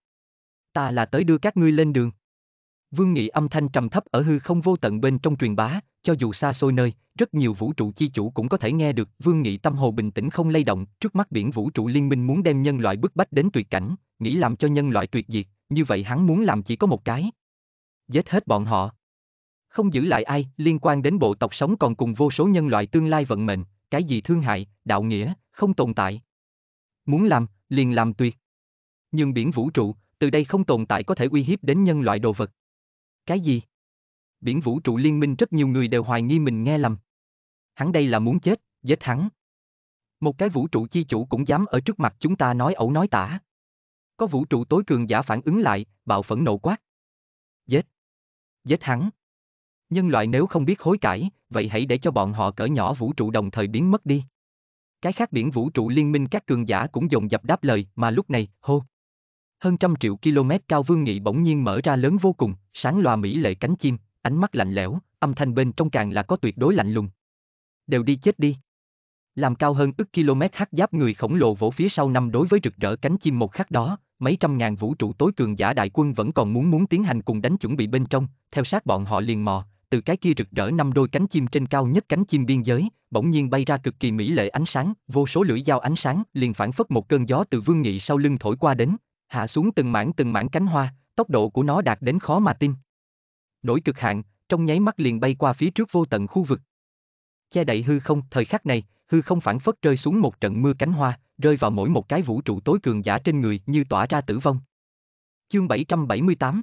ta là tới đưa các ngươi lên đường. Vương Nghị âm thanh trầm thấp ở hư không vô tận bên trong truyền bá, cho dù xa xôi nơi, rất nhiều vũ trụ chi chủ cũng có thể nghe được. Vương Nghị tâm hồ bình tĩnh không lay động, trước mắt biển vũ trụ liên minh muốn đem nhân loại bức bách đến tuyệt cảnh, nghĩ làm cho nhân loại tuyệt diệt, như vậy hắn muốn làm chỉ có một cái. Giết hết bọn họ. Không giữ lại ai, liên quan đến bộ tộc sống còn cùng vô số nhân loại tương lai vận mệnh, cái gì thương hại, đạo nghĩa, không tồn tại. Muốn làm, liền làm tuyệt. Nhưng biển vũ trụ, từ đây không tồn tại có thể uy hiếp đến nhân loại đồ vật. Cái gì? Biển vũ trụ liên minh rất nhiều người đều hoài nghi mình nghe lầm. Hắn đây là muốn chết, giết hắn. Một cái vũ trụ chi chủ cũng dám ở trước mặt chúng ta nói ẩu nói tả. Có vũ trụ tối cường giả phản ứng lại, bạo phẫn nộ quát. Giết. Giết hắn. Nhân loại nếu không biết hối cải, vậy hãy để cho bọn họ cỡ nhỏ vũ trụ đồng thời biến mất đi. Cái khác biển vũ trụ liên minh các cường giả cũng dồn dập đáp lời mà lúc này, hô hơn trăm triệu km cao vương nghị bỗng nhiên mở ra lớn vô cùng, sáng loà mỹ lệ cánh chim, ánh mắt lạnh lẽo, âm thanh bên trong càng là có tuyệt đối lạnh lùng. Đều đi chết đi. Làm cao hơn ức km hắc giáp người khổng lồ vỗ phía sau năm đối với rực rỡ cánh chim một khắc đó, mấy trăm ngàn vũ trụ tối cường giả đại quân vẫn còn muốn muốn tiến hành cùng đánh chuẩn bị bên trong, theo sát bọn họ liền mò, từ cái kia rực rỡ năm đôi cánh chim trên cao nhất cánh chim biên giới, bỗng nhiên bay ra cực kỳ mỹ lệ ánh sáng, vô số lưỡi dao ánh sáng liền phản phất một cơn gió từ vương nghị sau lưng thổi qua đến, hạ xuống từng mảng từng mảng cánh hoa, tốc độ của nó đạt đến khó mà tin. Nổi cực hạn, trong nháy mắt liền bay qua phía trước vô tận khu vực. Che đậy hư không, thời khắc này, hư không phản phất rơi xuống một trận mưa cánh hoa, rơi vào mỗi một cái vũ trụ tối cường giả trên người như tỏa ra tử vong. Chương 778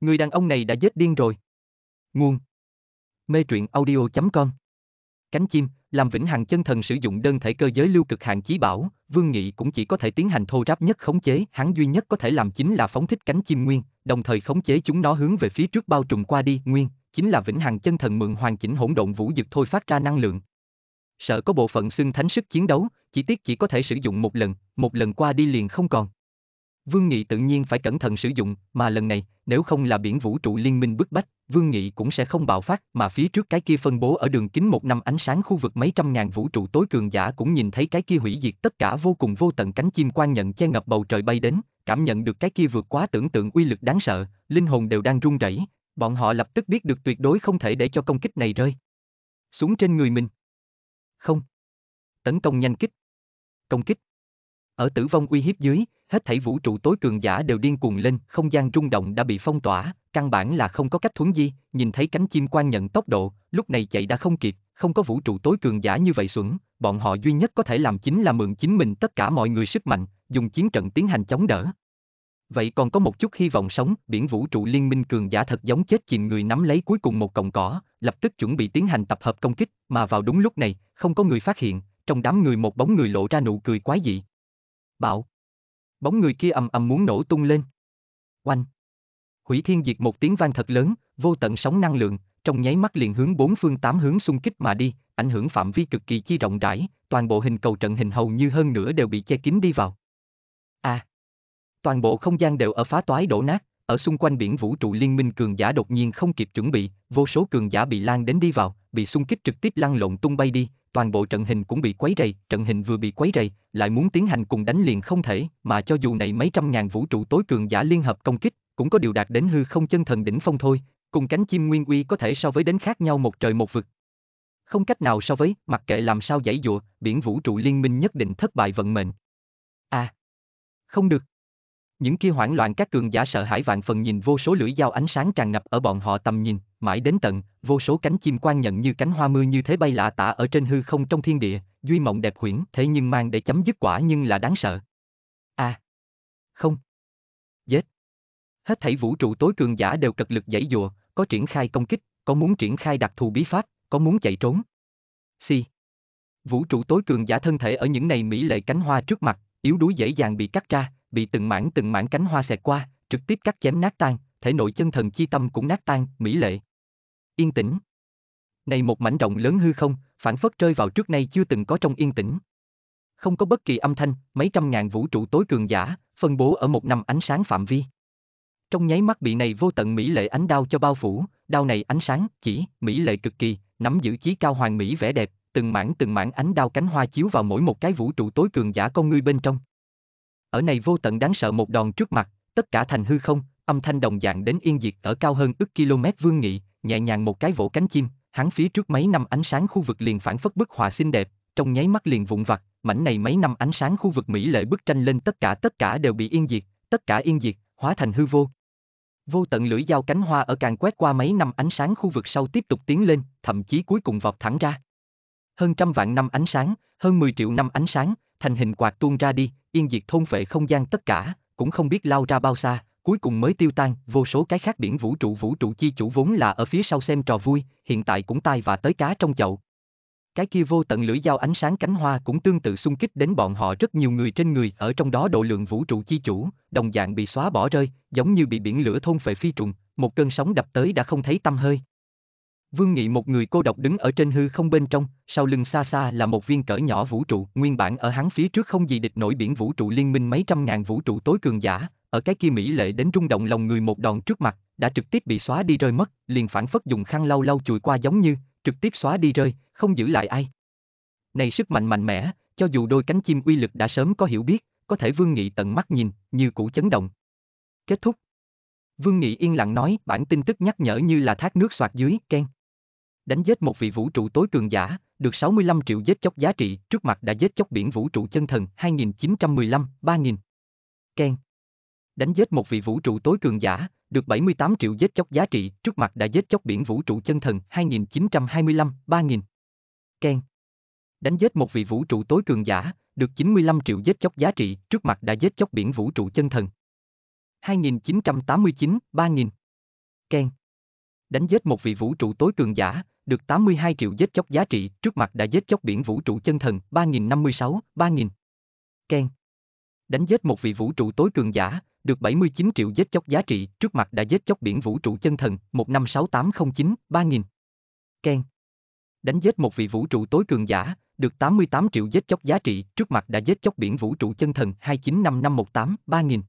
Người đàn ông này đã giết điên rồi. Nguồn Mê truyện audio.com cánh chim, làm Vĩnh Hằng chân thần sử dụng đơn thể cơ giới lưu cực hạn chí bảo, Vương Nghị cũng chỉ có thể tiến hành thô ráp nhất khống chế, hắn duy nhất có thể làm chính là phóng thích cánh chim nguyên, đồng thời khống chế chúng nó hướng về phía trước bao trùm qua đi, nguyên chính là Vĩnh Hằng chân thần mượn hoàn chỉnh hỗn độn vũ dực thôi phát ra năng lượng. Sợ có bộ phận xương thánh sức chiến đấu, chỉ tiếc chỉ có thể sử dụng một lần, một lần qua đi liền không còn. Vương Nghị tự nhiên phải cẩn thận sử dụng, mà lần này, nếu không là biển vũ trụ liên minh bức bách, Vương Nghị cũng sẽ không bạo phát, mà phía trước cái kia phân bố ở đường kính một năm ánh sáng khu vực mấy trăm ngàn vũ trụ tối cường giả cũng nhìn thấy cái kia hủy diệt tất cả vô cùng vô tận cánh chim quan nhận che ngập bầu trời bay đến, cảm nhận được cái kia vượt quá tưởng tượng uy lực đáng sợ, linh hồn đều đang run rẩy, bọn họ lập tức biết được tuyệt đối không thể để cho công kích này rơi xuống trên người mình. Không. Tấn công nhanh kích. Công kích. Ở tử vong uy hiếp dưới, hết thảy vũ trụ tối cường giả đều điên cuồng lên, không gian rung động đã bị phong tỏa, căn bản là không có cách thuấn di, nhìn thấy cánh chim quan nhận tốc độ, lúc này chạy đã không kịp, không có vũ trụ tối cường giả như vậy xuẩn, bọn họ duy nhất có thể làm chính là mượn chính mình tất cả mọi người sức mạnh, dùng chiến trận tiến hành chống đỡ. Vậy còn có một chút hy vọng sống, biển vũ trụ liên minh cường giả thật giống chết chìm người nắm lấy cuối cùng một cọng cỏ, lập tức chuẩn bị tiến hành tập hợp công kích, mà vào đúng lúc này, không có người phát hiện, trong đám người một bóng người lộ ra nụ cười quái dị. bảo bóng người kia ầm ầm muốn nổ tung lên. Oanh! Hủy thiên diệt một tiếng vang thật lớn, vô tận sóng năng lượng, trong nháy mắt liền hướng bốn phương tám hướng xung kích mà đi, ảnh hưởng phạm vi cực kỳ chi rộng rãi, toàn bộ hình cầu trận hình hầu như hơn nữa đều bị che kín đi vào. A. À, toàn bộ không gian đều ở phá toái đổ nát, ở xung quanh biển vũ trụ liên minh cường giả đột nhiên không kịp chuẩn bị, vô số cường giả bị lan đến đi vào, bị xung kích trực tiếp lăn lộn tung bay đi, toàn bộ trận hình cũng bị quấy rầy, trận hình vừa bị quấy rầy, lại muốn tiến hành cùng đánh liền không thể, mà cho dù này mấy trăm ngàn vũ trụ tối cường giả liên hợp công kích, cũng có điều đạt đến hư không chân thần đỉnh phong thôi, cùng cánh chim nguyên uy có thể so với đến khác nhau một trời một vực. Không cách nào so với, mặc kệ làm sao giải dụa, biển vũ trụ liên minh nhất định thất bại vận mệnh. À, không được. Những kia hoảng loạn các cường giả sợ hãi vạn phần nhìn vô số lưỡi dao ánh sáng tràn ngập ở bọn họ tầm nhìn, mãi đến tận, vô số cánh chim quan nhận như cánh hoa mưa như thế bay lạ tả ở trên hư không trong thiên địa, duy mộng đẹp huyễn, thế nhưng mang để chấm dứt quả nhưng là đáng sợ. a à. Không. Giết. Hết thảy vũ trụ tối cường giả đều cực lực dãy dùa, có triển khai công kích, có muốn triển khai đặc thù bí pháp, có muốn chạy trốn. Si. Vũ trụ tối cường giả thân thể ở những này mỹ lệ cánh hoa trước mặt, yếu đuối dễ dàng bị cắt ra, bị từng mảng từng mảng cánh hoa xẹt qua, trực tiếp cắt chém nát tan, thể nội chân thần chi tâm cũng nát tan, mỹ lệ yên tĩnh. Này một mảnh rộng lớn hư không, phản phất rơi vào trước nay chưa từng có trong yên tĩnh. Không có bất kỳ âm thanh, mấy trăm ngàn vũ trụ tối cường giả, phân bố ở một năm ánh sáng phạm vi. Trong nháy mắt bị này vô tận mỹ lệ ánh đao cho bao phủ, đao này ánh sáng, chỉ, mỹ lệ cực kỳ, nắm giữ chí cao hoàng mỹ vẻ đẹp, từng mảng từng mảng ánh đao cánh hoa chiếu vào mỗi một cái vũ trụ tối cường giả con ngươi bên trong. Ở này vô tận đáng sợ một đòn trước mặt, tất cả thành hư không, âm thanh đồng dạng đến yên diệt ở cao hơn ức km vương nghị, nhẹ nhàng một cái vỗ cánh chim, hắn phía trước mấy năm ánh sáng khu vực liền phản phất bức họa xinh đẹp, trong nháy mắt liền vụn vặt, mảnh này mấy năm ánh sáng khu vực mỹ lệ bức tranh lên tất cả tất cả đều bị yên diệt, tất cả yên diệt, hóa thành hư vô. Vô tận lưỡi dao cánh hoa ở càng quét qua mấy năm ánh sáng khu vực sau tiếp tục tiến lên, thậm chí cuối cùng vọt thẳng ra. Hơn trăm vạn năm ánh sáng, hơn 10 triệu năm ánh sáng, thành hình quạt tuôn ra đi, yên diệt thôn vệ không gian tất cả, cũng không biết lao ra bao xa, cuối cùng mới tiêu tan, vô số cái khác biển vũ trụ vũ trụ chi chủ vốn là ở phía sau xem trò vui, hiện tại cũng tai và tới cá trong chậu. Cái kia vô tận lưỡi dao ánh sáng cánh hoa cũng tương tự xung kích đến bọn họ rất nhiều người trên người, ở trong đó độ lượng vũ trụ chi chủ, đồng dạng bị xóa bỏ rơi, giống như bị biển lửa thôn phệ phi trùng, một cơn sóng đập tới đã không thấy tâm hơi. Vương Nghị một người cô độc đứng ở trên hư không bên trong, sau lưng xa xa là một viên cỡ nhỏ vũ trụ, nguyên bản ở hắn phía trước không gì địch nổi biển vũ trụ liên minh mấy trăm ngàn vũ trụ tối cường giả, ở cái kia mỹ lệ đến rung động lòng người một đòn trước mặt, đã trực tiếp bị xóa đi rơi mất, liền phản phất dùng khăn lau lau chùi qua giống như, trực tiếp xóa đi rơi, không giữ lại ai. Này sức mạnh mạnh mẽ, cho dù đôi cánh chim uy lực đã sớm có hiểu biết, có thể Vương Nghị tận mắt nhìn, như cũ chấn động. Kết thúc. Vương Nghị yên lặng nói, bản tin tức nhắc nhở như là thác nước xoạc dưới, ken. Đánh giết một vị vũ trụ tối cường giả, được 65 triệu giết chóc giá trị, trước mặt đã giết chóc biển vũ trụ chân thần 2915, 3000. Ken đánh giết một vị vũ trụ tối cường giả, được 78 triệu giết chóc giá trị, trước mặt đã giết chóc biển vũ trụ chân thần 2925-3000. Ken. Đánh giết một vị vũ trụ tối cường giả, được 95 triệu giết chóc giá trị, trước mặt đã giết chóc biển vũ trụ chân thần 2989-3000. Ken. Đánh giết một vị vũ trụ tối cường giả, được 82 triệu giết chóc giá trị, trước mặt đã giết chóc biển vũ trụ chân thần 3056-3000. Ken. Đánh giết một vị vũ trụ tối cường giả, được 79 triệu giết chóc giá trị, trước mặt đã giết chóc biển vũ trụ chân thần, 156809, 3000. Ken. Đánh giết một vị vũ trụ tối cường giả, được 88 triệu giết chóc giá trị, trước mặt đã giết chóc biển vũ trụ chân thần 295518, 3000.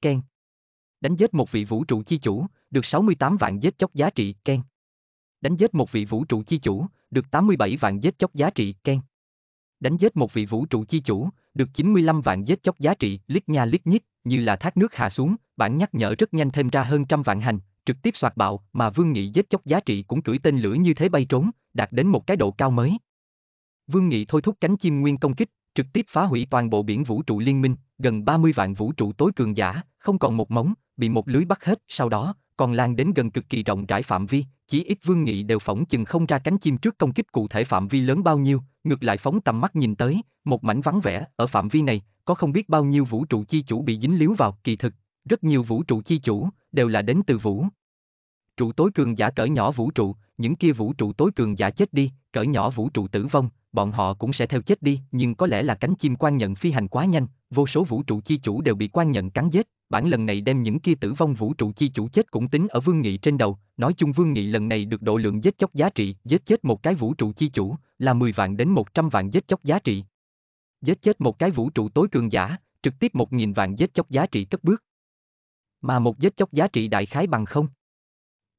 Ken. Đánh giết một vị vũ trụ chi chủ, được 68 vạn giết chóc giá trị, Ken. Đánh giết một vị vũ trụ chi chủ, được 87 vạn giết chóc giá trị, Ken đánh giết một vị vũ trụ chi chủ, được 95 vạn giết chóc giá trị, lít nha lít nhít, như là thác nước hạ xuống, bản nhắc nhở rất nhanh thêm ra hơn trăm vạn hành, trực tiếp soạt bạo, mà Vương Nghị giết chóc giá trị cũng cưỡi tên lửa như thế bay trốn, đạt đến một cái độ cao mới. Vương Nghị thôi thúc cánh chim nguyên công kích, trực tiếp phá hủy toàn bộ biển vũ trụ liên minh, gần 30 vạn vũ trụ tối cường giả, không còn một móng, bị một lưới bắt hết, sau đó, còn lan đến gần cực kỳ rộng rãi phạm vi, chỉ ít Vương Nghị đều phỏng chừng không ra cánh chim trước công kích cụ thể phạm vi lớn bao nhiêu, ngược lại phóng tầm mắt nhìn tới, một mảnh vắng vẻ, ở phạm vi này, có không biết bao nhiêu vũ trụ chi chủ bị dính líu vào, kỳ thực, rất nhiều vũ trụ chi chủ, đều là đến từ vũ. Trụ tối cường giả cỡ nhỏ vũ trụ, những kia vũ trụ tối cường giả chết đi, cỡ nhỏ vũ trụ tử vong, bọn họ cũng sẽ theo chết đi, nhưng có lẽ là cánh chim quan nhận phi hành quá nhanh, vô số vũ trụ chi chủ đều bị quan nhận cắn giết, bản lần này đem những kia tử vong vũ trụ chi chủ chết cũng tính ở Vương Nghị trên đầu, nói chung Vương Nghị lần này được độ lượng giết chóc giá trị, giết chết một cái vũ trụ chi chủ, là 10 vạn đến 100 vạn giết chóc giá trị. Giết chết một cái vũ trụ tối cường giả, trực tiếp 1.000 vạn giết chóc giá trị cất bước. Mà một giết chóc giá trị đại khái bằng không.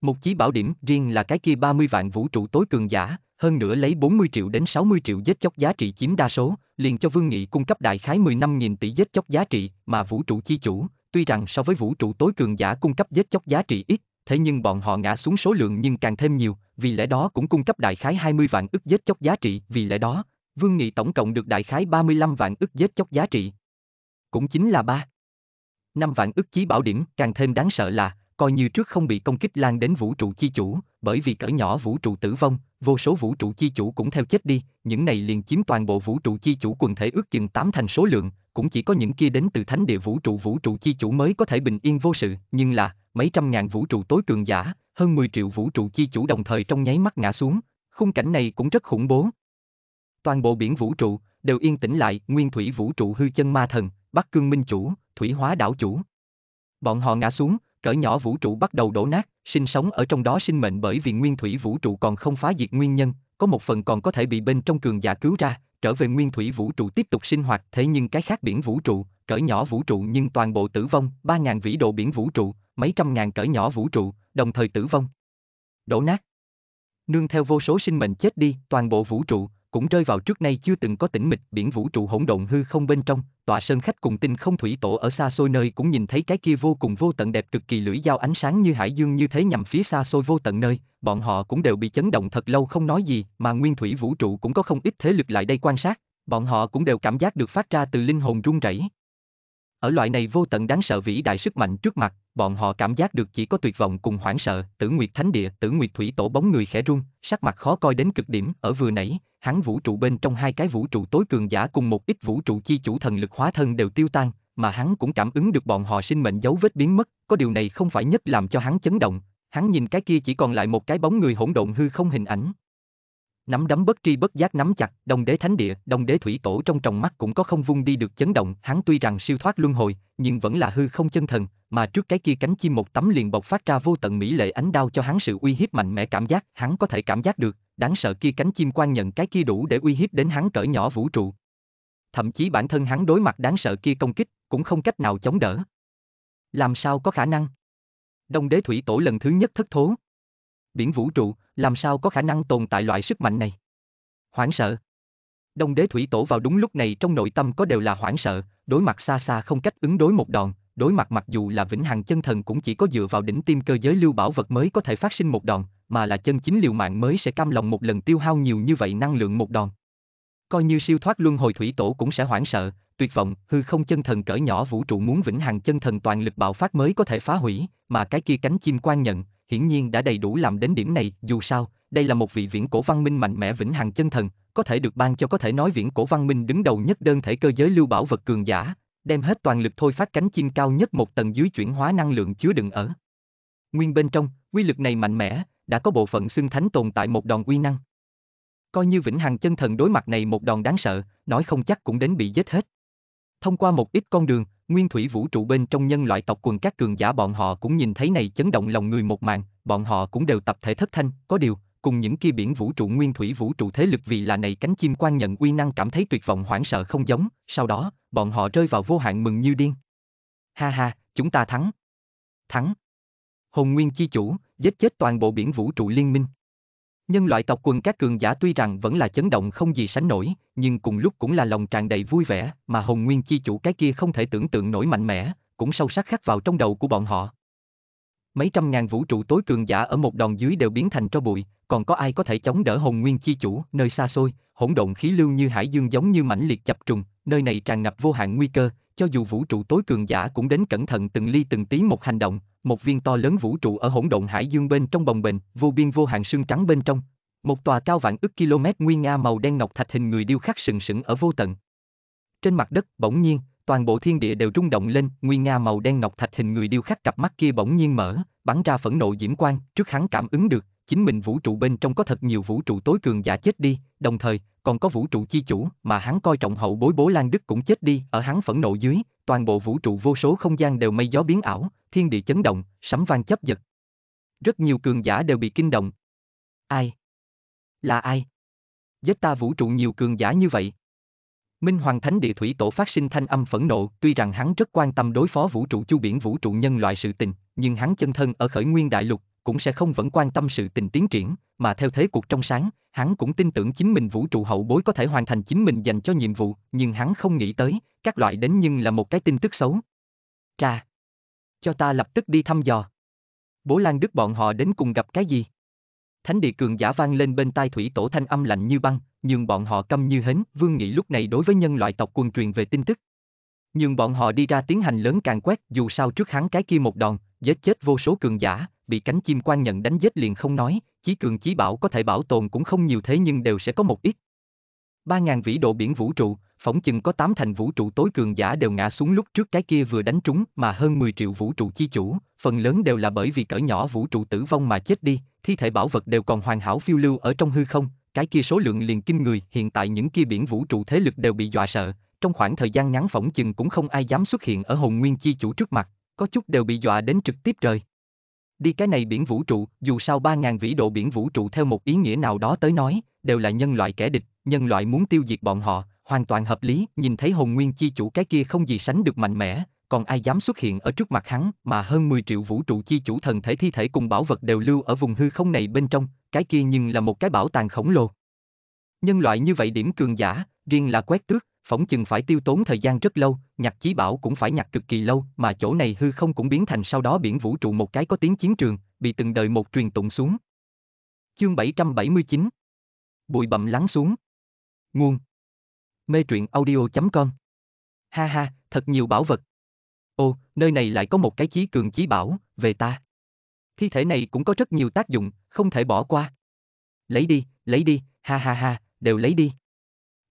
Một chí bảo điểm riêng là cái kia 30 vạn vũ trụ tối cường giả, hơn nữa lấy 40 triệu đến 60 triệu giết chóc giá trị chiếm đa số, liền cho Vương Nghị cung cấp đại khái 15.000 tỷ giết chóc giá trị mà vũ trụ chi chủ, tuy rằng so với vũ trụ tối cường giả cung cấp giết chóc giá trị ít, thế nhưng bọn họ ngã xuống số lượng nhưng càng thêm nhiều, vì lẽ đó cũng cung cấp đại khái 20 vạn ức giết chóc giá trị, vì lẽ đó, Vương Nghị tổng cộng được đại khái 35 vạn ức giết chóc giá trị. Cũng chính là 3. 5 vạn ức chí bảo điểm, càng thêm đáng sợ là, coi như trước không bị công kích lan đến vũ trụ chi chủ, bởi vì cỡ nhỏ vũ trụ tử vong, vô số vũ trụ chi chủ cũng theo chết đi, những này liền chiếm toàn bộ vũ trụ chi chủ quần thể ước chừng tám thành số lượng, cũng chỉ có những kia đến từ thánh địa vũ trụ vũ trụ chi chủ mới có thể bình yên vô sự, nhưng là, mấy trăm ngàn vũ trụ tối cường giả, hơn 10 triệu vũ trụ chi chủ đồng thời trong nháy mắt ngã xuống, khung cảnh này cũng rất khủng bố. Toàn bộ biển vũ trụ đều yên tĩnh lại, nguyên thủy vũ trụ hư chân ma thần, Bắc Cương Minh chủ, Thủy Hóa đảo chủ. Bọn họ ngã xuống, cỡ nhỏ vũ trụ bắt đầu đổ nát, sinh sống ở trong đó sinh mệnh bởi vì nguyên thủy vũ trụ còn không phá diệt nguyên nhân, có một phần còn có thể bị bên trong cường giả cứu ra, trở về nguyên thủy vũ trụ tiếp tục sinh hoạt, thế nhưng cái khác biển vũ trụ, cỡ nhỏ vũ trụ nhưng toàn bộ tử vong, 3000 vĩ độ biển vũ trụ, mấy trăm ngàn cỡ nhỏ vũ trụ, đồng thời tử vong. Đổ nát. Nương theo vô số sinh mệnh chết đi, toàn bộ vũ trụ, cũng rơi vào trước nay chưa từng có tĩnh mịch biển vũ trụ hỗn độn hư không bên trong, tòa sơn khách cùng tinh không thủy tổ ở xa xôi nơi cũng nhìn thấy cái kia vô cùng vô tận đẹp cực kỳ lưỡi dao ánh sáng như hải dương như thế nhằm phía xa xôi vô tận nơi, bọn họ cũng đều bị chấn động thật lâu không nói gì, mà nguyên thủy vũ trụ cũng có không ít thế lực lại đây quan sát, bọn họ cũng đều cảm giác được phát ra từ linh hồn run rẩy. Ở loại này vô tận đáng sợ vĩ đại sức mạnh trước mặt, bọn họ cảm giác được chỉ có tuyệt vọng cùng hoảng sợ, Tử Nguyệt Thánh Địa, Tử Nguyệt Thủy Tổ bóng người khẽ run, sắc mặt khó coi đến cực điểm, ở vừa nãy, hắn vũ trụ bên trong hai cái vũ trụ tối cường giả cùng một ít vũ trụ chi chủ thần lực hóa thân đều tiêu tan, mà hắn cũng cảm ứng được bọn họ sinh mệnh dấu vết biến mất, có điều này không phải nhất làm cho hắn chấn động, hắn nhìn cái kia chỉ còn lại một cái bóng người hỗn độn hư không hình ảnh. Nắm đấm bất tri bất giác nắm chặt, đồng đế thánh địa, đồng đế thủy tổ trong tròng mắt cũng có không vung đi được chấn động, hắn tuy rằng siêu thoát luân hồi, nhưng vẫn là hư không chân thần, mà trước cái kia cánh chim một tấm liền bộc phát ra vô tận mỹ lệ ánh đao cho hắn sự uy hiếp mạnh mẽ cảm giác, hắn có thể cảm giác được, đáng sợ kia cánh chim quan nhận cái kia đủ để uy hiếp đến hắn cỡ nhỏ vũ trụ. Thậm chí bản thân hắn đối mặt đáng sợ kia công kích, cũng không cách nào chống đỡ. Làm sao có khả năng? Đông đế thủy tổ lần thứ nhất thất thố. Biển vũ trụ, làm sao có khả năng tồn tại loại sức mạnh này? Hoảng sợ. Đông đế thủy tổ vào đúng lúc này trong nội tâm có đều là hoảng sợ, đối mặt xa xa không cách ứng đối một đòn, đối mặt mặc dù là vĩnh hằng chân thần cũng chỉ có dựa vào đỉnh tim cơ giới lưu bảo vật mới có thể phát sinh một đòn, mà là chân chính liều mạng mới sẽ cam lòng một lần tiêu hao nhiều như vậy năng lượng một đòn. Coi như siêu thoát luân hồi thủy tổ cũng sẽ hoảng sợ, tuyệt vọng, hư không chân thần cỡ nhỏ vũ trụ muốn vĩnh hằng chân thần toàn lực bạo phát mới có thể phá hủy, mà cái kia cánh chim quan nhận, hiển nhiên đã đầy đủ làm đến điểm này, dù sao, đây là một vị viễn cổ văn minh mạnh mẽ vĩnh hằng chân thần, có thể được ban cho có thể nói viễn cổ văn minh đứng đầu nhất đơn thể cơ giới lưu bảo vật cường giả, đem hết toàn lực thôi phát cánh chim cao nhất một tầng dưới chuyển hóa năng lượng chứa đựng ở. Nguyên bên trong, quy lực này mạnh mẽ, đã có bộ phận xưng thánh tồn tại một đòn uy năng. Coi như vĩnh hằng chân thần đối mặt này một đòn đáng sợ, nói không chắc cũng đến bị giết hết. Thông qua một ít con đường, nguyên thủy vũ trụ bên trong nhân loại tộc quần các cường giả bọn họ cũng nhìn thấy này chấn động lòng người một màn, bọn họ cũng đều tập thể thất thanh, có điều, cùng những kia biển vũ trụ nguyên thủy vũ trụ thế lực vì là này cánh chim quan nhận uy năng cảm thấy tuyệt vọng hoảng sợ không giống, sau đó, bọn họ rơi vào vô hạn mừng như điên. Ha ha, chúng ta thắng. Thắng. Hồn Nguyên Chi Chủ, giết chết toàn bộ biển vũ trụ liên minh. Nhân loại tộc quần các cường giả tuy rằng vẫn là chấn động không gì sánh nổi, nhưng cùng lúc cũng là lòng tràn đầy vui vẻ, mà hồn nguyên chi chủ cái kia không thể tưởng tượng nổi mạnh mẽ, cũng sâu sắc khắc vào trong đầu của bọn họ. Mấy trăm ngàn vũ trụ tối cường giả ở một đòn dưới đều biến thành tro bụi, còn có ai có thể chống đỡ hồn nguyên chi chủ, nơi xa xôi, hỗn độn khí lưu như hải dương giống như mãnh liệt chập trùng, nơi này tràn ngập vô hạn nguy cơ, cho dù vũ trụ tối cường giả cũng đến cẩn thận từng ly từng tí một hành động, một viên to lớn vũ trụ ở hỗn độn hải dương bên trong bồng bềnh, vô biên vô hạn sương trắng bên trong. Một tòa cao vạn ức km nguyên nga màu đen ngọc thạch hình người điêu khắc sừng sững ở vô tận. Trên mặt đất, bỗng nhiên, toàn bộ thiên địa đều rung động lên, nguyên nga màu đen ngọc thạch hình người điêu khắc cặp mắt kia bỗng nhiên mở, bắn ra phẫn nộ diễm quang, trước hắn cảm ứng được, chính mình vũ trụ bên trong có thật nhiều vũ trụ tối cường giả chết đi, đồng thời, còn có vũ trụ chi chủ mà hắn coi trọng hậu bối bố Lan Đức cũng chết đi, ở hắn phẫn nộ dưới, toàn bộ vũ trụ vô số không gian đều mây gió biến ảo, thiên địa chấn động, sấm vang chấp giật. Rất nhiều cường giả đều bị kinh động. Ai? Là ai? Giết ta vũ trụ nhiều cường giả như vậy. Minh Hoàng Thánh Địa Thủy Tổ phát sinh thanh âm phẫn nộ, tuy rằng hắn rất quan tâm đối phó vũ trụ chu biển vũ trụ nhân loại sự tình, nhưng hắn chân thân ở khởi nguyên đại lục, cũng sẽ không vẫn quan tâm sự tình tiến triển, mà theo thế cuộc trong sáng, hắn cũng tin tưởng chính mình vũ trụ hậu bối có thể hoàn thành chính mình dành cho nhiệm vụ, nhưng hắn không nghĩ tới, các loại đến nhưng là một cái tin tức xấu. Trà! Cho ta lập tức đi thăm dò. Bố Lan Đức bọn họ đến cùng gặp cái gì? Thánh địa cường giả vang lên bên tai thủy tổ thanh âm lạnh như băng, nhưng bọn họ câm như hến, vương nghị lúc này đối với nhân loại tộc quân truyền về tin tức. Nhưng bọn họ đi ra tiến hành lớn càng quét dù sao trước hắn cái kia một đòn, giết chết vô số cường giả, bị cánh chim quan nhận đánh giết liền không nói, chí cường chí bảo có thể bảo tồn cũng không nhiều thế nhưng đều sẽ có một ít. 3.000 vĩ độ biển vũ trụ, phỏng chừng có 8 thành vũ trụ tối cường giả đều ngã xuống lúc trước cái kia vừa đánh trúng mà hơn 10 triệu vũ trụ chi chủ, phần lớn đều là bởi vì cỡ nhỏ vũ trụ tử vong mà chết đi, thi thể bảo vật đều còn hoàn hảo phiêu lưu ở trong hư không, cái kia số lượng liền kinh người, hiện tại những kia biển vũ trụ thế lực đều bị dọa sợ, trong khoảng thời gian ngắn phỏng chừng cũng không ai dám xuất hiện ở hồn nguyên chi chủ trước mặt, có chút đều bị dọa đến trực tiếp rời đi cái này biển vũ trụ, dù sao 3.000 vĩ độ biển vũ trụ theo một ý nghĩa nào đó tới nói, đều là nhân loại kẻ địch, nhân loại muốn tiêu diệt bọn họ, hoàn toàn hợp lý, nhìn thấy hồn nguyên chi chủ cái kia không gì sánh được mạnh mẽ, còn ai dám xuất hiện ở trước mặt hắn mà hơn 10 triệu vũ trụ chi chủ thần thể thi thể cùng bảo vật đều lưu ở vùng hư không này bên trong, cái kia nhưng là một cái bảo tàng khổng lồ. Nhân loại như vậy điểm cường giả, riêng là quét tước, phỏng chừng phải tiêu tốn thời gian rất lâu, nhặt chí bảo cũng phải nhặt cực kỳ lâu, mà chỗ này hư không cũng biến thành sau đó biển vũ trụ một cái có tiếng chiến trường, bị từng đời một truyền tụng xuống. Chương 779 Bụi bậm lắng xuống Nguồn Mê truyện audio.com Ha ha, thật nhiều bảo vật. Ô, nơi này lại có một cái chí cường chí bảo, về ta. Thi thể này cũng có rất nhiều tác dụng, không thể bỏ qua. Lấy đi, lấy đi, ha ha ha, đều lấy đi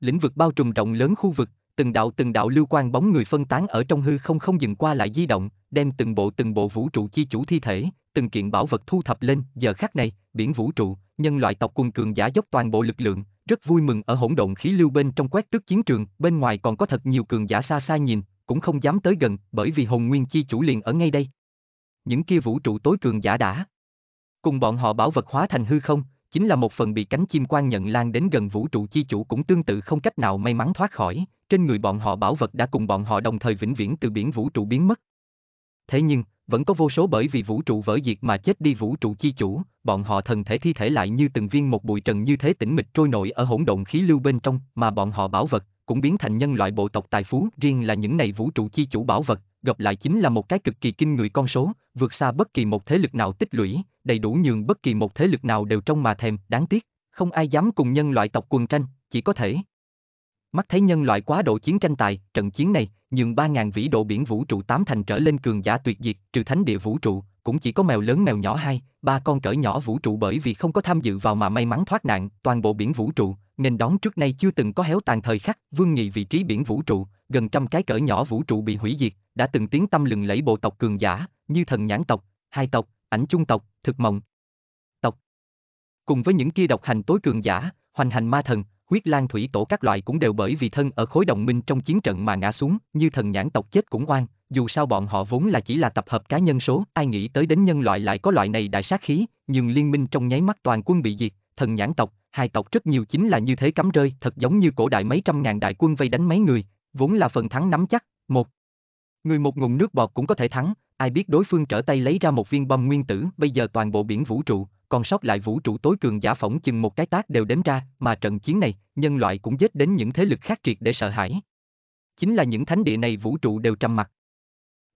lĩnh vực bao trùm rộng lớn khu vực, từng đạo từng đạo lưu quan bóng người phân tán ở trong hư không không dừng qua lại di động, đem từng bộ từng bộ vũ trụ chi chủ thi thể, từng kiện bảo vật thu thập lên, giờ khắc này, biển vũ trụ, nhân loại tộc cùng cường giả dốc toàn bộ lực lượng, rất vui mừng ở hỗn độn khí lưu bên trong quét tước chiến trường, bên ngoài còn có thật nhiều cường giả xa xa nhìn, cũng không dám tới gần, bởi vì hồn nguyên chi chủ liền ở ngay đây. Những kia vũ trụ tối cường giả đã cùng bọn họ bảo vật hóa thành hư không, chính là một phần bị cánh chim quan nhận lan đến gần vũ trụ chi chủ cũng tương tự không cách nào may mắn thoát khỏi, trên người bọn họ bảo vật đã cùng bọn họ đồng thời vĩnh viễn từ biển vũ trụ biến mất. Thế nhưng, vẫn có vô số bởi vì vũ trụ vỡ diệt mà chết đi vũ trụ chi chủ, bọn họ thần thể thi thể lại như từng viên một bụi trần như thế tĩnh mịch trôi nổi ở hỗn độn khí lưu bên trong, mà bọn họ bảo vật cũng biến thành nhân loại bộ tộc tài phú, riêng là những này vũ trụ chi chủ bảo vật, gặp lại chính là một cái cực kỳ kinh người con số, vượt xa bất kỳ một thế lực nào tích lũy, đầy đủ nhường bất kỳ một thế lực nào đều trông mà thèm, đáng tiếc, không ai dám cùng nhân loại tộc quần tranh, chỉ có thể. Mắt thấy nhân loại quá độ chiến tranh tài, trận chiến này, nhường 3.000 vĩ độ biển vũ trụ tám thành trở lên cường giả tuyệt diệt, trừ thánh địa vũ trụ, cũng chỉ có mèo lớn mèo nhỏ hai, ba con cỡ nhỏ vũ trụ bởi vì không có tham dự vào mà may mắn thoát nạn, toàn bộ biển vũ trụ, nên đón trước nay chưa từng có héo tàn thời khắc, vương nghị vị trí biển vũ trụ, gần trăm cái cỡ nhỏ vũ trụ bị hủy diệt, đã từng tiếng tâm lừng lẫy bộ tộc cường giả, như thần nhãn tộc, hai tộc, ảnh chung tộc, thực mộng. Tộc. Cùng với những kia độc hành tối cường giả, hoành hành ma thần, huyết lang thủy tổ các loại cũng đều bởi vì thân ở khối đồng minh trong chiến trận mà ngã xuống, như thần nhãn tộc chết cũng oan, dù sao bọn họ vốn là chỉ là tập hợp cá nhân số, ai nghĩ tới đến nhân loại lại có loại này đại sát khí, nhưng liên minh trong nháy mắt toàn quân bị diệt, thần nhãn tộc, hai tộc rất nhiều chính là như thế cắm rơi, thật giống như cổ đại mấy trăm ngàn đại quân vây đánh mấy người, vốn là phần thắng nắm chắc, một. Người một ngụm nước bọt cũng có thể thắng, ai biết đối phương trở tay lấy ra một viên bom nguyên tử, bây giờ toàn bộ biển vũ trụ, còn sót lại vũ trụ tối cường giả phỏng chừng một cái tác đều đến ra, mà trận chiến này, nhân loại cũng giết đến những thế lực khác triệt để sợ hãi. Chính là những thánh địa này vũ trụ đều trầm mặt.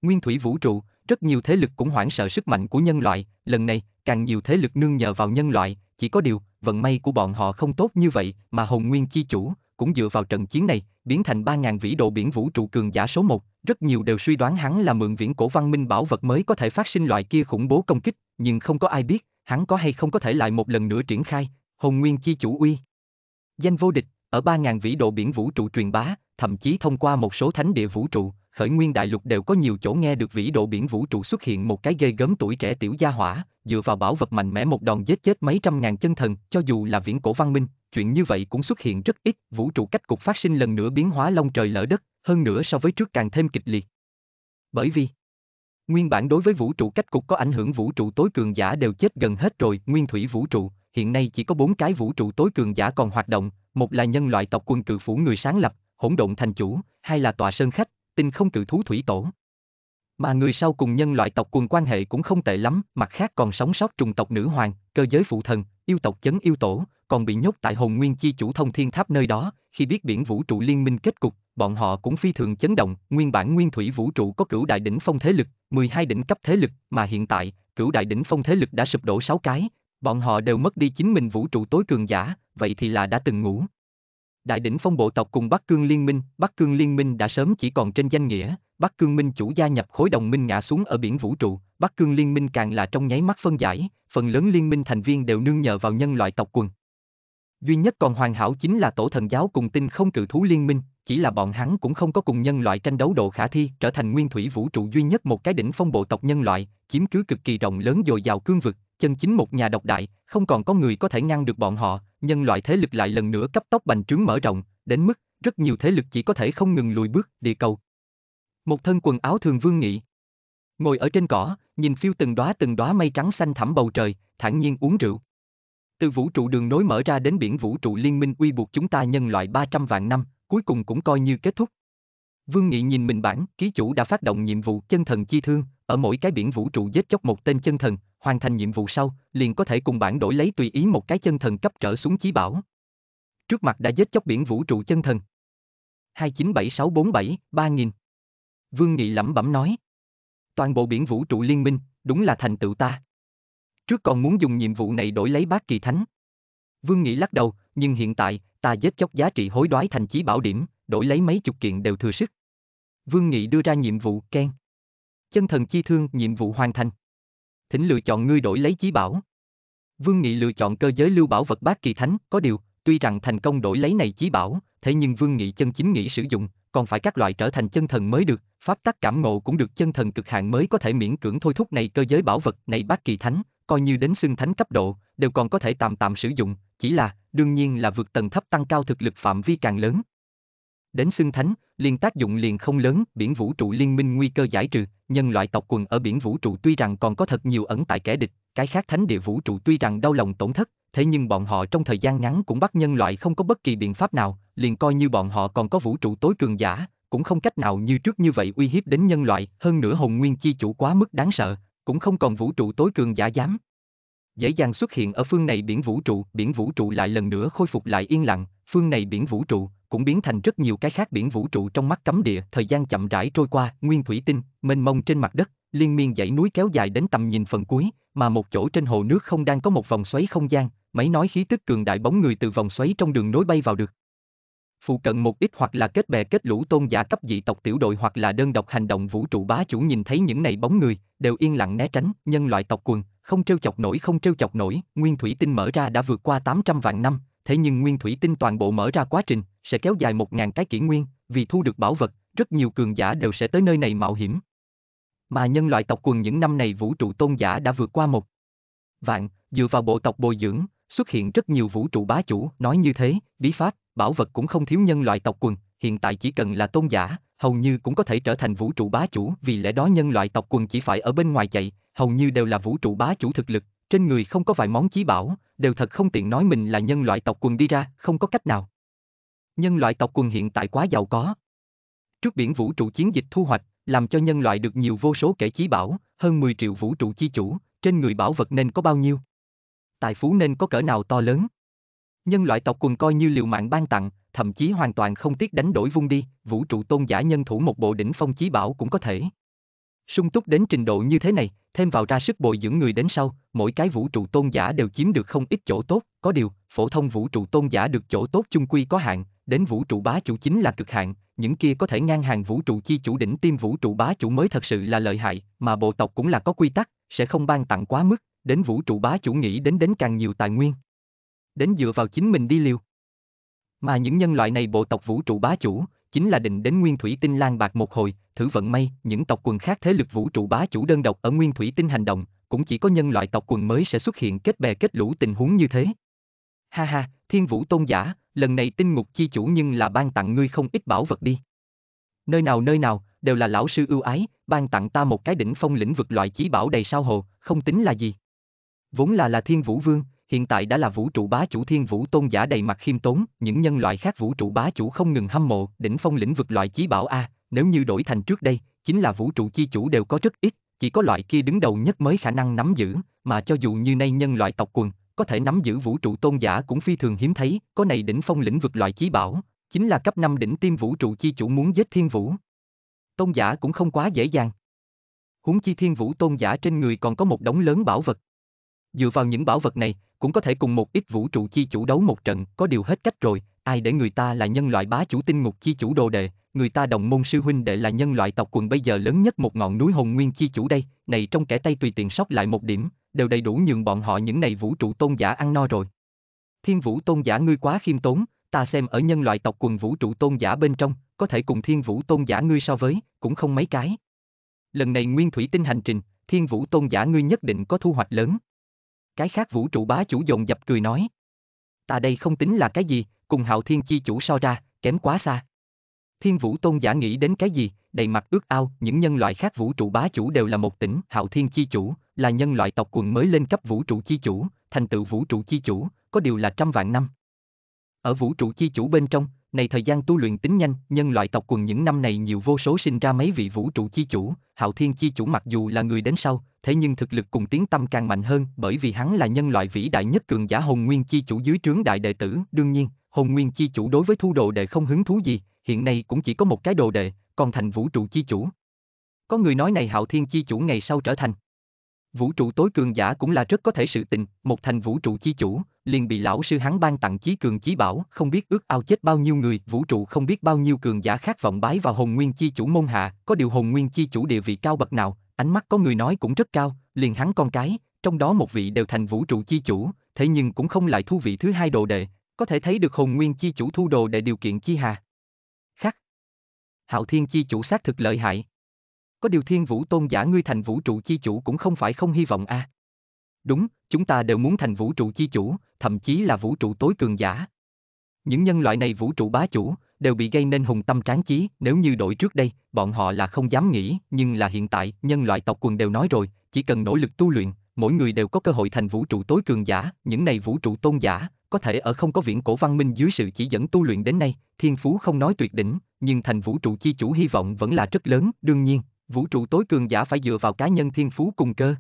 Nguyên thủy vũ trụ, rất nhiều thế lực cũng hoảng sợ sức mạnh của nhân loại, lần này, càng nhiều thế lực nương nhờ vào nhân loại, chỉ có điều, vận may của bọn họ không tốt như vậy, mà Hồng Nguyên chi chủ, cũng dựa vào trận chiến này, biến thành 3.000 vĩ độ biển vũ trụ cường giả số 1, rất nhiều đều suy đoán hắn là mượn viễn cổ văn minh bảo vật mới có thể phát sinh loại kia khủng bố công kích, nhưng không có ai biết, hắn có hay không có thể lại một lần nữa triển khai, hồn nguyên chi chủ uy. Danh vô địch, ở 3.000 vĩ độ biển vũ trụ truyền bá, thậm chí thông qua một số thánh địa vũ trụ, khởi nguyên đại lục đều có nhiều chỗ nghe được vĩ độ biển vũ trụ xuất hiện một cái gây gớm tuổi trẻ tiểu gia hỏa, dựa vào bảo vật mạnh mẽ một đòn giết chết mấy trăm ngàn chân thần, cho dù là viễn cổ văn minh, chuyện như vậy cũng xuất hiện rất ít, vũ trụ cách cục phát sinh lần nữa biến hóa long trời lở đất, hơn nữa so với trước càng thêm kịch liệt. Bởi vì, nguyên bản đối với vũ trụ cách cục có ảnh hưởng vũ trụ tối cường giả đều chết gần hết rồi, nguyên thủy vũ trụ, hiện nay chỉ có bốn cái vũ trụ tối cường giả còn hoạt động, một là nhân loại tộc quân cự phủ người sáng lập, hỗn độn thành chủ, hai là tòa sơn khách, tinh không cự thú thủy tổ. Mà người sau cùng nhân loại tộc quân quan hệ cũng không tệ lắm, mặt khác còn sống sót trùng tộc nữ hoàng, cơ giới phụ thần, yêu tộc chấn yêu tổ, còn bị nhốt tại hồn nguyên chi chủ thông thiên tháp nơi đó, khi biết biển vũ trụ liên minh kết cục, bọn họ cũng phi thường chấn động, nguyên bản nguyên thủy vũ trụ có cửu đại đỉnh phong thế lực, 12 đỉnh cấp thế lực, mà hiện tại, cửu đại đỉnh phong thế lực đã sụp đổ 6 cái, bọn họ đều mất đi chính mình vũ trụ tối cường giả, vậy thì là đã từng ngủ. Đại đỉnh phong bộ tộc cùng Bắc Cương Liên minh, Bắc Cương Liên minh đã sớm chỉ còn trên danh nghĩa, Bắc Cương Minh chủ gia nhập khối đồng minh ngã xuống ở biển vũ trụ, Bắc Cương Liên minh càng là trong nháy mắt phân giải, phần lớn liên minh thành viên đều nương nhờ vào nhân loại tộc quần. Duy nhất còn hoàn hảo chính là tổ thần giáo cùng tinh không cự thú liên minh, chỉ là bọn hắn cũng không có cùng nhân loại tranh đấu độ khả thi trở thành nguyên thủy vũ trụ duy nhất một cái đỉnh phong bộ tộc nhân loại, chiếm cứ cực kỳ rộng lớn dồi dào cương vực, chân chính một nhà độc đại, không còn có người có thể ngăn được bọn họ, nhân loại thế lực lại lần nữa cấp tốc bành trướng mở rộng, đến mức rất nhiều thế lực chỉ có thể không ngừng lùi bước, địa cầu. Một thân quần áo thường vương nghị. Ngồi ở trên cỏ, nhìn phiêu từng đóa từng đóa mây trắng xanh thẳm bầu trời, thản nhiên uống rượu. Từ vũ trụ đường nối mở ra đến biển vũ trụ liên minh uy buộc chúng ta nhân loại 300 vạn năm, cuối cùng cũng coi như kết thúc. Vương Nghị nhìn mình bản, ký chủ đã phát động nhiệm vụ chân thần chi thương, ở mỗi cái biển vũ trụ giết chóc một tên chân thần, hoàn thành nhiệm vụ sau, liền có thể cùng bản đổi lấy tùy ý một cái chân thần cấp trở xuống chí bảo. Trước mặt đã giết chóc biển vũ trụ chân thần. 2976473 3000 Vương Nghị lẩm bẩm nói. Toàn bộ biển vũ trụ liên minh, đúng là thành tựu ta. Trước còn muốn dùng nhiệm vụ này đổi lấy bác kỳ thánh. Vương Nghị lắc đầu, nhưng hiện tại, ta giết chóc giá trị hối đoái thành chí bảo điểm, đổi lấy mấy chục kiện đều thừa sức. Vương Nghị đưa ra nhiệm vụ khen. Chân thần chi thương nhiệm vụ hoàn thành. Thỉnh lựa chọn ngươi đổi lấy chí bảo. Vương Nghị lựa chọn cơ giới lưu bảo vật bát kỳ thánh, có điều, tuy rằng thành công đổi lấy này chí bảo, thế nhưng Vương Nghị chân chính nghĩ sử dụng, còn phải các loại trở thành chân thần mới được, pháp tắc cảm ngộ cũng được chân thần cực hạn mới có thể miễn cưỡng thôi thúc này cơ giới bảo vật này bát kỳ thánh, coi như đến xưng thánh cấp độ, đều còn có thể tạm tạm sử dụng, chỉ là, đương nhiên là vượt tầng thấp tăng cao thực lực phạm vi càng lớn. Đến xưng thánh, liền tác dụng liền không lớn, biển vũ trụ liên minh nguy cơ giải trừ, nhân loại tộc quần ở biển vũ trụ tuy rằng còn có thật nhiều ẩn tại kẻ địch, cái khác thánh địa vũ trụ tuy rằng đau lòng tổn thất, thế nhưng bọn họ trong thời gian ngắn cũng bắt nhân loại không có bất kỳ biện pháp nào, liền coi như bọn họ còn có vũ trụ tối cường giả, cũng không cách nào như trước như vậy uy hiếp đến nhân loại, hơn nữa hồn nguyên chi chủ quá mức đáng sợ, cũng không còn vũ trụ tối cường giả dám dễ dàng xuất hiện ở phương này biển vũ trụ, biển vũ trụ lại lần nữa khôi phục lại yên lặng, phương này biển vũ trụ cũng biến thành rất nhiều cái khác biển vũ trụ trong mắt cấm địa, thời gian chậm rãi trôi qua, nguyên thủy tinh, mênh mông trên mặt đất, liên miên dãy núi kéo dài đến tầm nhìn phần cuối, mà một chỗ trên hồ nước không đang có một vòng xoáy không gian, mấy nói khí tức cường đại bóng người từ vòng xoáy trong đường nối bay vào được. Phụ cận một ít hoặc là kết bè kết lũ tôn giả cấp dị tộc tiểu đội hoặc là đơn độc hành động vũ trụ bá chủ nhìn thấy những này bóng người, đều yên lặng né tránh, nhân loại tộc quần, không trêu chọc nổi không trêu chọc nổi, nguyên thủy tinh mở ra đã vượt qua 800 vạn năm, thế nhưng nguyên thủy tinh toàn bộ mở ra quá trình sẽ kéo dài 1000 cái kỷ nguyên, vì thu được bảo vật, rất nhiều cường giả đều sẽ tới nơi này mạo hiểm. Mà nhân loại tộc quần những năm này vũ trụ tôn giả đã vượt qua một vạn, dựa vào bộ tộc bồi dưỡng, xuất hiện rất nhiều vũ trụ bá chủ, nói như thế, bí pháp, bảo vật cũng không thiếu nhân loại tộc quần, hiện tại chỉ cần là tôn giả, hầu như cũng có thể trở thành vũ trụ bá chủ vì lẽ đó nhân loại tộc quần chỉ phải ở bên ngoài chạy, hầu như đều là vũ trụ bá chủ thực lực, trên người không có vài món chí bảo, đều thật không tiện nói mình là nhân loại tộc quần đi ra, không có cách nào. Nhân loại tộc quần hiện tại quá giàu có. Trước biển vũ trụ chiến dịch thu hoạch, làm cho nhân loại được nhiều vô số kể chí bảo, hơn 10 triệu vũ trụ chi chủ, trên người bảo vật nên có bao nhiêu? Tài phú nên có cỡ nào to lớn? Nhân loại tộc quần coi như liều mạng ban tặng, thậm chí hoàn toàn không tiếc đánh đổi vung đi, vũ trụ tôn giả nhân thủ một bộ đỉnh phong chí bảo cũng có thể. Sung túc đến trình độ như thế này, thêm vào ra sức bồi dưỡng người đến sau, mỗi cái vũ trụ tôn giả đều chiếm được không ít chỗ tốt, có điều, phổ thông vũ trụ tôn giả được chỗ tốt chung quy có hạn, đến vũ trụ bá chủ chính là cực hạn, những kia có thể ngang hàng vũ trụ chi chủ đỉnh tiêm vũ trụ bá chủ mới thật sự là lợi hại, mà bộ tộc cũng là có quy tắc, sẽ không ban tặng quá mức, đến vũ trụ bá chủ nghĩ đến đến càng nhiều tài nguyên. Đến dựa vào chính mình đi liều. Mà những nhân loại này bộ tộc vũ trụ bá chủ, chính là định đến nguyên thủy tinh lang bạc một hồi, thử vận may, những tộc quần khác thế lực vũ trụ bá chủ đơn độc ở nguyên thủy tinh hành động, cũng chỉ có nhân loại tộc quần mới sẽ xuất hiện kết bè kết lũ tình huống như thế. Ha ha, thiên vũ tôn giả, lần này tinh ngục chi chủ nhưng là ban tặng ngươi không ít bảo vật đi. Nơi nào nơi nào, đều là lão sư ưu ái, ban tặng ta một cái đỉnh phong lĩnh vực loại chí bảo đầy sao hồ, không tính là gì. Vốn là là thiên vũ vương, hiện tại đã là vũ trụ bá chủ thiên vũ tôn giả đầy mặt khiêm tốn, những nhân loại khác vũ trụ bá chủ không ngừng hâm mộ, đỉnh phong lĩnh vực loại chí bảo A, nếu như đổi thành trước đây, chính là vũ trụ chi chủ đều có rất ít, chỉ có loại kia đứng đầu nhất mới khả năng nắm giữ, mà cho dù như nay nhân loại tộc quần, có thể nắm giữ vũ trụ tôn giả cũng phi thường hiếm thấy, có này đỉnh phong lĩnh vực loại chí bảo, chính là cấp 5 đỉnh tiêm vũ trụ chi chủ muốn giết thiên vũ. Tôn giả cũng không quá dễ dàng. Huống chi thiên vũ tôn giả trên người còn có một đống lớn bảo vật. Dựa vào những bảo vật này, cũng có thể cùng một ít vũ trụ chi chủ đấu một trận, có điều hết cách rồi, ai để người ta là nhân loại bá chủ tinh ngục chi chủ đồ đệ, người ta đồng môn sư huynh đệ là nhân loại tộc quần bây giờ lớn nhất một ngọn núi hồn nguyên chi chủ đây, này trong kẻ tay tùy tiện sóc lại một điểm, đều đầy đủ nhường bọn họ những này vũ trụ tôn giả ăn no rồi. Thiên vũ tôn giả ngươi quá khiêm tốn, ta xem ở nhân loại tộc quần vũ trụ tôn giả bên trong, có thể cùng thiên vũ tôn giả ngươi so với, cũng không mấy cái. Lần này nguyên thủy tinh hành trình, thiên vũ tôn giả ngươi nhất định có thu hoạch lớn. Cái khác vũ trụ bá chủ dồn dập cười nói. Ta đây không tính là cái gì, cùng hạo thiên chi chủ so ra, kém quá xa. Thiên vũ tôn giả nghĩ đến cái gì, đầy mặt ước ao, những nhân loại khác vũ trụ bá chủ đều là một tỉnh, hạo thiên chi chủ, là nhân loại tộc quần mới lên cấp vũ trụ chi chủ, thành tựu vũ trụ chi chủ, có điều là trăm vạn năm. Ở vũ trụ chi chủ bên trong, này thời gian tu luyện tính nhanh, nhân loại tộc quần những năm này nhiều vô số sinh ra mấy vị vũ trụ chi chủ, Hạo Thiên chi chủ mặc dù là người đến sau, thế nhưng thực lực cùng tiếng tâm càng mạnh hơn bởi vì hắn là nhân loại vĩ đại nhất cường giả hồn nguyên chi chủ dưới trướng đại đệ tử. Đương nhiên, hồn nguyên chi chủ đối với thu đồ đệ không hứng thú gì, hiện nay cũng chỉ có một cái đồ đệ, còn thành vũ trụ chi chủ. Có người nói này hạo thiên chi chủ ngày sau trở thành. Vũ trụ tối cường giả cũng là rất có thể sự tình, một thành vũ trụ chi chủ, liền bị lão sư hắn ban tặng chí cường chí bảo, không biết ước ao chết bao nhiêu người, vũ trụ không biết bao nhiêu cường giả khát vọng bái vào hồn nguyên chi chủ môn hạ, có điều hồn nguyên chi chủ địa vị cao bậc nào, Ánh mắt có người nói cũng rất cao, liền hắn con cái, trong đó một vị đều thành vũ trụ chi chủ, thế nhưng cũng không lại thu vị thứ hai đồ đệ, có thể thấy được hồn nguyên chi chủ thu đồ đệ điều kiện chi hà. Khắc. Hạo thiên chi chủ xác thực lợi hại. Có điều thiên vũ tôn giả ngươi thành vũ trụ chi chủ cũng không phải không hy vọng a. À. Đúng, chúng ta đều muốn thành vũ trụ chi chủ, thậm chí là vũ trụ tối cường giả. Những nhân loại này vũ trụ bá chủ, đều bị gây nên hùng tâm tráng chí, nếu như đổi trước đây, bọn họ là không dám nghĩ, nhưng là hiện tại, nhân loại tộc quần đều nói rồi, chỉ cần nỗ lực tu luyện, mỗi người đều có cơ hội thành vũ trụ tối cường giả, những này vũ trụ tôn giả, có thể ở không có viễn cổ văn minh dưới sự chỉ dẫn tu luyện đến nay, thiên phú không nói tuyệt đỉnh, nhưng thành vũ trụ chi chủ hy vọng vẫn là rất lớn, đương nhiên, vũ trụ tối cường giả phải dựa vào cá nhân thiên phú cùng cơ.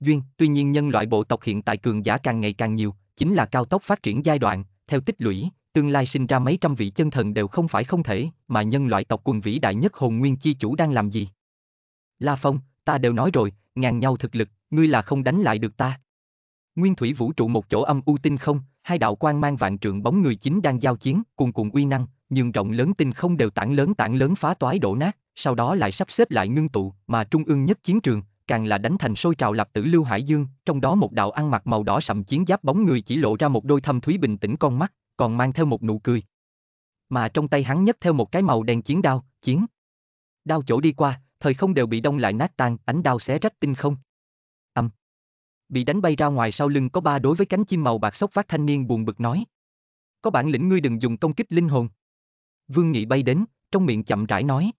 Duyên, tuy nhiên nhân loại bộ tộc hiện tại cường giả càng ngày càng nhiều, chính là cao tốc phát triển giai đoạn, theo tích lũy, tương lai sinh ra mấy trăm vị chân thần đều không phải không thể, mà nhân loại tộc quần vĩ đại nhất hồn nguyên chi chủ đang làm gì? La Phong, ta đều nói rồi, ngàn nhau thực lực, ngươi là không đánh lại được ta. Nguyên thủy vũ trụ một chỗ âm u tinh không, hai đạo quan mang vạn trượng bóng người chính đang giao chiến, cùng cùng uy năng, nhưng rộng lớn tinh không đều tảng lớn tảng lớn phá toái đổ nát, sau đó lại sắp xếp lại ngưng tụ, mà trung ương nhất chiến trường, càng là đánh thành sôi trào lập tử lưu hải dương, trong đó một đạo ăn mặc màu đỏ sậm chiến giáp bóng người chỉ lộ ra một đôi thâm thúy bình tĩnh con mắt, còn mang theo một nụ cười. Mà trong tay hắn nhấc theo một cái màu đen chiến đao, chiến. Đao chỗ đi qua, thời không đều bị đông lại nát tan, ánh đao xé rách tinh không. Âm. Bị đánh bay ra ngoài sau lưng có ba đối với cánh chim màu bạc xốc phát thanh niên buồn bực nói. Có bản lĩnh ngươi đừng dùng công kích linh hồn. Vương Nghị bay đến, trong miệng chậm rãi nói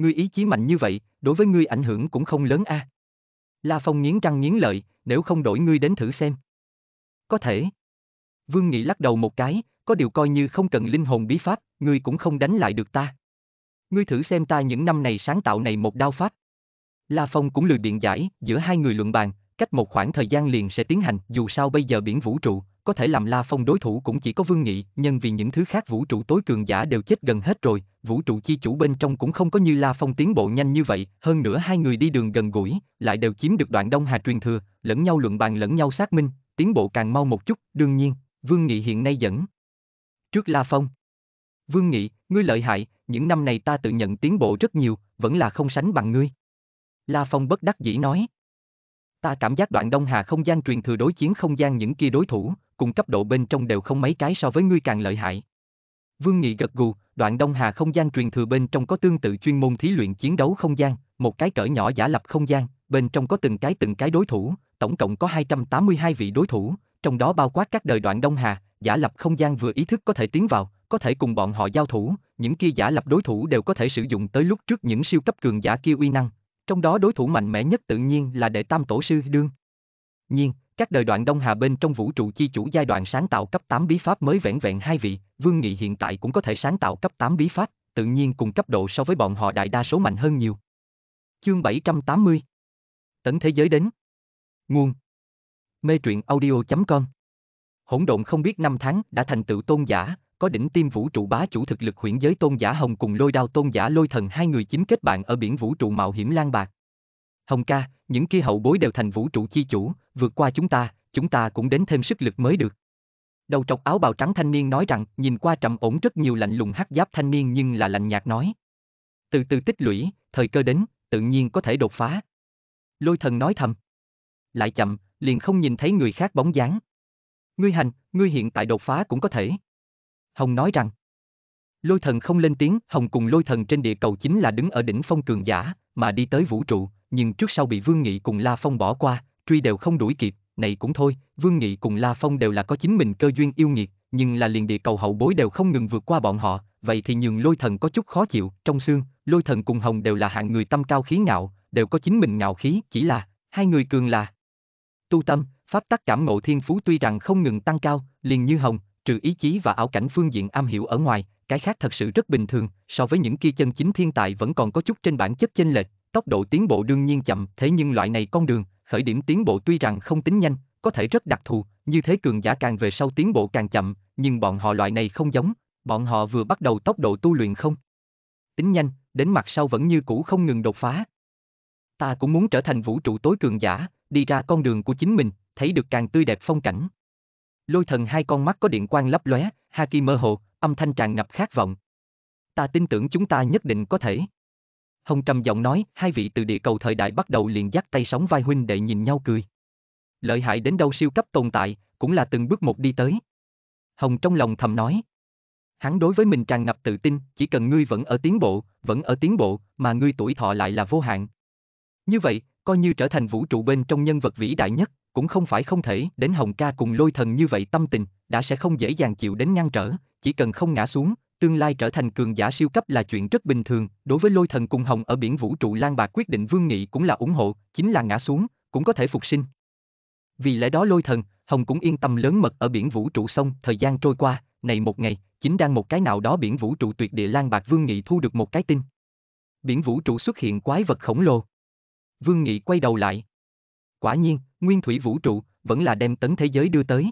ngươi ý chí mạnh như vậy, đối với ngươi ảnh hưởng cũng không lớn a. À. La Phong nghiến răng nghiến lợi, nếu không đổi ngươi đến thử xem. Có thể. Vương Nghị lắc đầu một cái, có điều coi như không cần linh hồn bí pháp, ngươi cũng không đánh lại được ta. Ngươi thử xem ta những năm này sáng tạo này một đao pháp. La Phong cũng lười biện giải, giữa hai người luận bàn, cách một khoảng thời gian liền sẽ tiến hành, dù sao bây giờ biển vũ trụ, có thể làm La Phong đối thủ cũng chỉ có Vương Nghị, nhân vì những thứ khác vũ trụ tối cường giả đều chết gần hết rồi, vũ trụ chi chủ bên trong cũng không có như La Phong tiến bộ nhanh như vậy, hơn nữa hai người đi đường gần gũi, lại đều chiếm được đoạn Đông Hà truyền thừa, lẫn nhau luận bàn lẫn nhau xác minh, tiến bộ càng mau một chút, đương nhiên, Vương Nghị hiện nay dẫn. Trước La Phong. Vương Nghị, ngươi lợi hại, những năm này ta tự nhận tiến bộ rất nhiều, vẫn là không sánh bằng ngươi. La Phong bất đắc dĩ nói. Ta cảm giác đoạn Đông Hà không gian truyền thừa đối chiến không gian những kia đối thủ, cùng cấp độ bên trong đều không mấy cái so với ngươi càng lợi hại. Vương Nghị gật gù, đoạn Đông Hà không gian truyền thừa bên trong có tương tự chuyên môn thí luyện chiến đấu không gian, một cái cỡ nhỏ giả lập không gian, bên trong có từng cái từng cái đối thủ, tổng cộng có 282 vị đối thủ, trong đó bao quát các đời đoạn Đông Hà, giả lập không gian vừa ý thức có thể tiến vào, có thể cùng bọn họ giao thủ, những kia giả lập đối thủ đều có thể sử dụng tới lúc trước những siêu cấp cường giả kia uy năng, trong đó đối thủ mạnh mẽ nhất tự nhiên là đệ tam tổ sư đương. Nhiên, các đời đoạn Đông Hà bên trong vũ trụ chi chủ giai đoạn sáng tạo cấp 8 bí pháp mới vẹn vẹn hai vị, Vương Nghị hiện tại cũng có thể sáng tạo cấp 8 bí pháp, tự nhiên cùng cấp độ so với bọn họ đại đa số mạnh hơn nhiều. Chương 780 Tấn thế giới đến Nguồn Mê truyện audio.com Hỗn độn không biết năm tháng đã thành tựu tôn giả, có đỉnh tim vũ trụ bá chủ thực lực huyễn giới tôn giả Hồng cùng lôi đao tôn giả lôi thần hai người chính kết bạn ở biển vũ trụ mạo hiểm lan bạc. Hồng ca, những kia hậu bối đều thành vũ trụ chi chủ, vượt qua chúng ta, chúng ta cũng đến thêm sức lực mới được. Đầu trọc áo bào trắng thanh niên nói rằng, nhìn qua trầm ổn rất nhiều lạnh lùng hắc giáp thanh niên nhưng là lạnh nhạt nói. Từ từ tích lũy, thời cơ đến, tự nhiên có thể đột phá. Lôi thần nói thầm. Lại chậm, liền không nhìn thấy người khác bóng dáng. Ngươi hành, ngươi hiện tại đột phá cũng có thể. Hồng nói rằng. Lôi thần không lên tiếng, Hồng cùng lôi thần trên địa cầu chính là đứng ở đỉnh phong cường giả, mà đi tới vũ trụ, nhưng trước sau bị Vương Nghị cùng La Phong bỏ qua, truy đều không đuổi kịp, này cũng thôi, Vương Nghị cùng La Phong đều là có chính mình cơ duyên yêu nghiệt, nhưng là liền địa cầu hậu bối đều không ngừng vượt qua bọn họ, vậy thì nhường lôi thần có chút khó chịu, trong xương, lôi thần cùng hồng đều là hạng người tâm cao khí ngạo, đều có chính mình ngạo khí, chỉ là, hai người cường là tu tâm, pháp tắc cảm ngộ thiên phú tuy rằng không ngừng tăng cao, liền như hồng, trừ ý chí và ảo cảnh phương diện am hiểu ở ngoài, cái khác thật sự rất bình thường, so với những kia chân chính thiên tài vẫn còn có chút trên bản chất chênh lệch, Tốc độ tiến bộ đương nhiên chậm, thế nhưng loại này con đường, khởi điểm tiến bộ tuy rằng không tính nhanh, có thể rất đặc thù, như thế cường giả càng về sau tiến bộ càng chậm, nhưng bọn họ loại này không giống, bọn họ vừa bắt đầu tốc độ tu luyện không. Tính nhanh, đến mặt sau vẫn như cũ không ngừng đột phá. Ta cũng muốn trở thành vũ trụ tối cường giả, đi ra con đường của chính mình, thấy được càng tươi đẹp phong cảnh. Lôi thần hai con mắt có điện quang lấp lóe, Haki mơ hồ, âm thanh tràn ngập khát vọng. Ta tin tưởng chúng ta nhất định có thể. Hồng trầm giọng nói, hai vị từ địa cầu thời đại bắt đầu liền dắt tay sóng vai huynh đệ nhìn nhau cười. Lợi hại đến đâu siêu cấp tồn tại, cũng là từng bước một đi tới. Hồng trong lòng thầm nói. Hắn đối với mình tràn ngập tự tin, chỉ cần ngươi vẫn ở tiến bộ, vẫn ở tiến bộ, mà ngươi tuổi thọ lại là vô hạn. Như vậy, coi như trở thành vũ trụ bên trong nhân vật vĩ đại nhất, cũng không phải không thể, đến Hồng ca cùng lôi thần như vậy tâm tình, đã sẽ không dễ dàng chịu đến ngăn trở, chỉ cần không ngã xuống, tương lai trở thành cường giả siêu cấp là chuyện rất bình thường, đối với lôi thần cung hồng ở biển vũ trụ lan bạc quyết định vương nghị cũng là ủng hộ, chính là ngã xuống, cũng có thể phục sinh. Vì lẽ đó lôi thần, hồng cũng yên tâm lớn mật ở biển vũ trụ sông thời gian trôi qua, này một ngày, chính đang một cái nào đó biển vũ trụ tuyệt địa lan bạc vương nghị thu được một cái tin. Biển vũ trụ xuất hiện quái vật khổng lồ. Vương nghị quay đầu lại. Quả nhiên, nguyên thủy vũ trụ, vẫn là đem tấn thế giới đưa tới.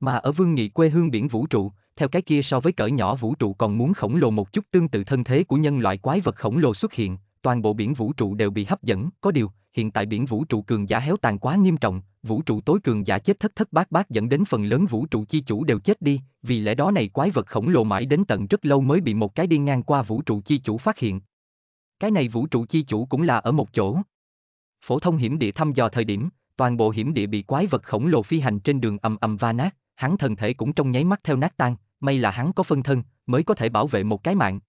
Mà ở vương nghị quê hương biển vũ trụ, theo cái kia so với cỡ nhỏ vũ trụ còn muốn khổng lồ một chút tương tự thân thế của nhân loại quái vật khổng lồ xuất hiện, toàn bộ biển vũ trụ đều bị hấp dẫn, có điều, hiện tại biển vũ trụ cường giả héo tàn quá nghiêm trọng, vũ trụ tối cường giả chết thất thất bát bát dẫn đến phần lớn vũ trụ chi chủ đều chết đi, vì lẽ đó này quái vật khổng lồ mãi đến tận rất lâu mới bị một cái đi ngang qua vũ trụ chi chủ phát hiện. Cái này vũ trụ chi chủ cũng là ở một chỗ. Phổ thông hiểm địa thăm dò thời điểm, toàn bộ hiểm địa bị quái vật khổng lồ phi hành trên đường ầm ầm va nát, hắn thần thể cũng trong nháy mắt theo nát tan, may là hắn có phân thân, mới có thể bảo vệ một cái mạng.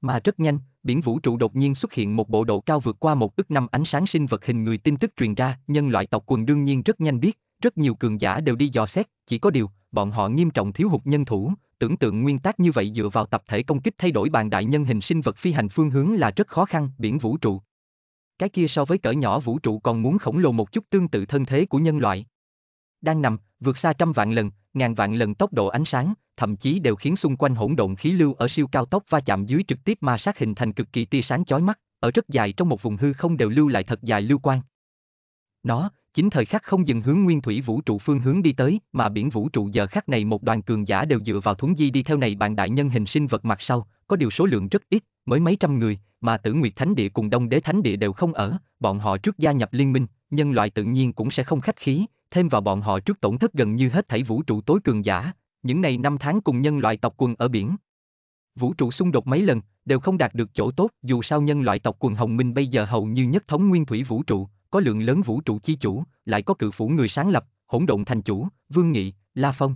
Mà rất nhanh, biển vũ trụ đột nhiên xuất hiện một bộ độ cao vượt qua một ức năm ánh sáng sinh vật hình người tin tức truyền ra, nhân loại tộc quần đương nhiên rất nhanh biết, rất nhiều cường giả đều đi dò xét, chỉ có điều, bọn họ nghiêm trọng thiếu hụt nhân thủ, tưởng tượng nguyên tắc như vậy dựa vào tập thể công kích thay đổi bàn đại nhân hình sinh vật phi hành phương hướng là rất khó khăn, biển vũ trụ. Cái kia so với cỡ nhỏ vũ trụ còn muốn khổng lồ một chút tương tự thân thế của nhân loại. Đang nằm, vượt xa trăm vạn lần, ngàn vạn lần tốc độ ánh sáng, thậm chí đều khiến xung quanh hỗn độn khí lưu ở siêu cao tốc va chạm dưới trực tiếp ma sát hình thành cực kỳ tia sáng chói mắt, ở rất dài trong một vùng hư không đều lưu lại thật dài lưu quang. Nó, chính thời khắc không dừng hướng nguyên thủy vũ trụ phương hướng đi tới, mà biển vũ trụ giờ khắc này một đoàn cường giả đều dựa vào thuấn di đi theo này bạn đại nhân hình sinh vật mặt sau, có điều số lượng rất ít, mới mấy trăm người, mà Tử Nguyệt Thánh Địa cùng Đông Đế Thánh Địa đều không ở, bọn họ trước gia nhập liên minh, nhân loại tự nhiên cũng sẽ không khách khí, thêm vào bọn họ trước tổn thất gần như hết thảy vũ trụ tối cường giả, những này năm tháng cùng nhân loại tộc quần ở biển. Vũ trụ xung đột mấy lần, đều không đạt được chỗ tốt, dù sao nhân loại tộc quần Hồng Minh bây giờ hầu như nhất thống nguyên thủy vũ trụ, có lượng lớn vũ trụ chi chủ, lại có cự phủ người sáng lập, hỗn độn thành chủ, Vương Nghị, La Phong.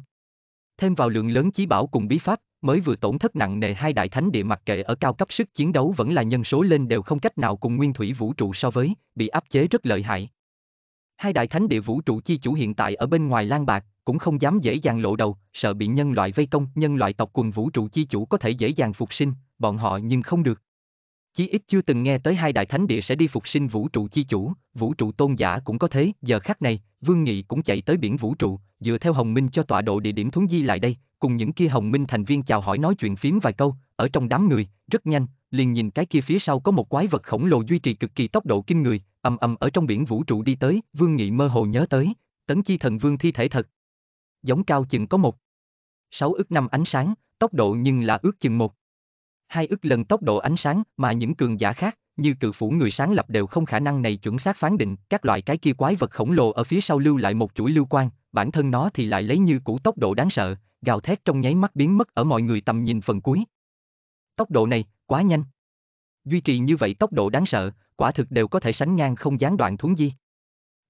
Thêm vào lượng lớn chí bảo cùng bí pháp, mới vừa tổn thất nặng nề hai đại thánh địa mặc kệ ở cao cấp sức chiến đấu vẫn là nhân số lên đều không cách nào cùng nguyên thủy vũ trụ so với, bị áp chế rất lợi hại. Hai đại thánh địa vũ trụ chi chủ hiện tại ở bên ngoài lang bạc, cũng không dám dễ dàng lộ đầu, sợ bị nhân loại vây công, nhân loại tộc quần vũ trụ chi chủ có thể dễ dàng phục sinh, bọn họ nhưng không được. Chí ít chưa từng nghe tới hai đại thánh địa sẽ đi phục sinh vũ trụ chi chủ, vũ trụ tôn giả cũng có thế, giờ khắc này, Vương Nghị cũng chạy tới biển vũ trụ, dựa theo Hồng Minh cho tọa độ địa điểm thuấn di lại đây, cùng những kia Hồng Minh thành viên chào hỏi nói chuyện phiếm vài câu, ở trong đám người, rất nhanh, liền nhìn cái kia phía sau có một quái vật khổng lồ duy trì cực kỳ tốc độ kinh người, ầm ầm ở trong biển vũ trụ đi tới, Vương Nghị mơ hồ nhớ tới, tấn chi thần vương thi thể thật. Giống cao chừng có một. Sáu ức năm ánh sáng, tốc độ nhưng là ước chừng một. Hai ức lần tốc độ ánh sáng mà những cường giả khác, như cự phủ người sáng lập đều không khả năng này chuẩn xác phán định, các loại cái kia quái vật khổng lồ ở phía sau lưu lại một chuỗi lưu quan, bản thân nó thì lại lấy như cũ tốc độ đáng sợ, gào thét trong nháy mắt biến mất ở mọi người tầm nhìn phần cuối. Tốc độ này, quá nhanh. Duy trì như vậy tốc độ đáng sợ, quả thực đều có thể sánh ngang không gián đoạn thuấn di.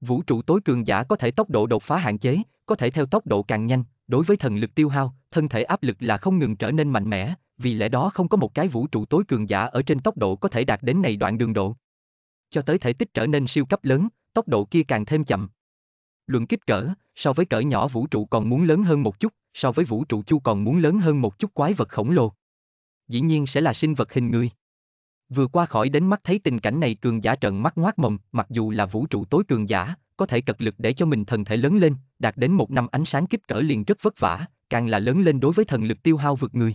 Vũ trụ tối cường giả có thể tốc độ đột phá hạn chế, có thể theo tốc độ càng nhanh, đối với thần lực tiêu hao, thân thể áp lực là không ngừng trở nên mạnh mẽ, vì lẽ đó không có một cái vũ trụ tối cường giả ở trên tốc độ có thể đạt đến này đoạn đường độ. Cho tới thể tích trở nên siêu cấp lớn, tốc độ kia càng thêm chậm. Luận kích cỡ, so với cỡ nhỏ vũ trụ còn muốn lớn hơn một chút, so với vũ trụ chu còn muốn lớn hơn một chút quái vật khổng lồ. Dĩ nhiên sẽ là sinh vật hình người. Vừa qua khỏi đến mắt thấy tình cảnh này cường giả trận mắt ngoác mồm, mặc dù là vũ trụ tối cường giả, có thể cật lực để cho mình thần thể lớn lên, đạt đến một năm ánh sáng kích cỡ liền rất vất vả, càng là lớn lên đối với thần lực tiêu hao vượt người.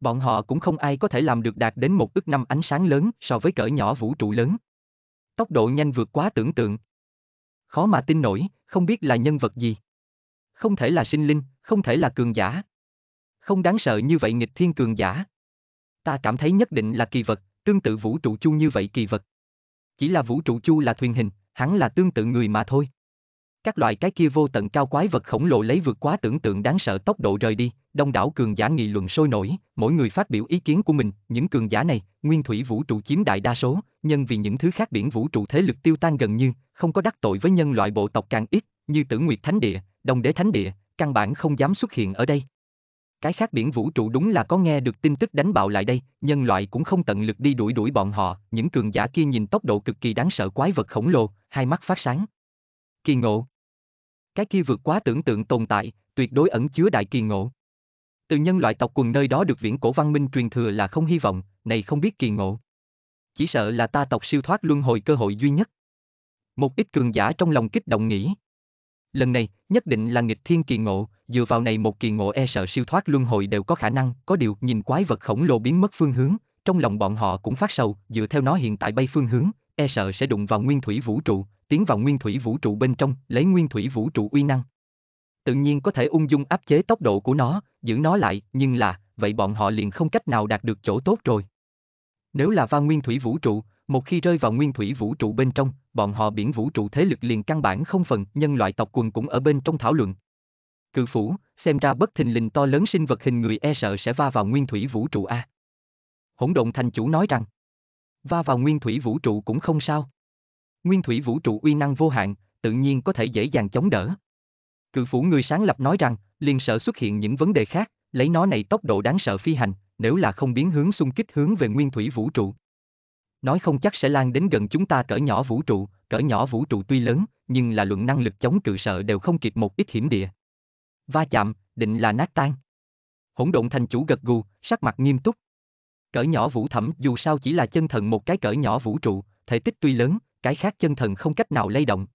Bọn họ cũng không ai có thể làm được đạt đến một ước năm ánh sáng lớn so với cỡ nhỏ vũ trụ lớn. Tốc độ nhanh vượt quá tưởng tượng. Khó mà tin nổi, không biết là nhân vật gì. Không thể là sinh linh, không thể là cường giả. Không đáng sợ như vậy nghịch thiên cường giả. Ta cảm thấy nhất định là kỳ vật, tương tự vũ trụ chu như vậy kỳ vật. Chỉ là vũ trụ chu là thuyền hình, hắn là tương tự người mà thôi. Các loại cái kia vô tận cao quái vật khổng lồ lấy vượt quá tưởng tượng đáng sợ tốc độ rời đi, đông đảo cường giả nghị luận sôi nổi, mỗi người phát biểu ý kiến của mình, những cường giả này, nguyên thủy vũ trụ chiếm đại đa số, nhân vì những thứ khác biển vũ trụ thế lực tiêu tan gần như, không có đắc tội với nhân loại bộ tộc càng ít, như Tử Nguyệt Thánh Địa, đồng Đế Thánh Địa, căn bản không dám xuất hiện ở đây cái khác biển vũ trụ đúng là có nghe được tin tức đánh bạo lại đây, nhân loại cũng không tận lực đi đuổi đuổi bọn họ, những cường giả kia nhìn tốc độ cực kỳ đáng sợ quái vật khổng lồ, hai mắt phát sáng. Kỳ ngộ. Cái kia vượt quá tưởng tượng tồn tại, tuyệt đối ẩn chứa đại kỳ ngộ. Từ nhân loại tộc quần nơi đó được viễn cổ văn minh truyền thừa là không hy vọng, này không biết kỳ ngộ. Chỉ sợ là ta tộc siêu thoát luân hồi cơ hội duy nhất. Một ít cường giả trong lòng kích động nghĩ. Lần này, nhất định là nghịch thiên kỳ ngộ, dựa vào này một kỳ ngộ e sợ siêu thoát luân hồi đều có khả năng, có điều nhìn quái vật khổng lồ biến mất phương hướng, trong lòng bọn họ cũng phát sầu, dựa theo nó hiện tại bay phương hướng, e sợ sẽ đụng vào nguyên thủy vũ trụ, tiến vào nguyên thủy vũ trụ bên trong, lấy nguyên thủy vũ trụ uy năng. Tự nhiên có thể ung dung áp chế tốc độ của nó, giữ nó lại, nhưng là, vậy bọn họ liền không cách nào đạt được chỗ tốt rồi. Nếu là va nguyên thủy vũ trụ, một khi rơi vào nguyên thủy vũ trụ bên trong, bọn họ biển vũ trụ thế lực liền căn bản không phần, nhân loại tộc quần cũng ở bên trong thảo luận, cự phủ, xem ra bất thình lình to lớn sinh vật hình người e sợ sẽ va vào nguyên thủy vũ trụ a. Hỗn độn thành chủ nói rằng, va vào nguyên thủy vũ trụ cũng không sao. Nguyên thủy vũ trụ uy năng vô hạn, tự nhiên có thể dễ dàng chống đỡ. Cự phủ người sáng lập nói rằng, liền sợ xuất hiện những vấn đề khác, lấy nó này tốc độ đáng sợ phi hành, nếu là không biến hướng xung kích hướng về nguyên thủy vũ trụ. Nói không chắc sẽ lan đến gần chúng ta cỡ nhỏ vũ trụ, cỡ nhỏ vũ trụ tuy lớn, nhưng là luận năng lực chống cự sợ đều không kịp một ít hiểm địa va chạm, định là nát tan. Hỗn độn thành chủ gật gù, sắc mặt nghiêm túc. Cỡ nhỏ vũ thẩm dù sao chỉ là chân thần một cái cỡ nhỏ vũ trụ, thể tích tuy lớn, cái khác chân thần không cách nào lay động.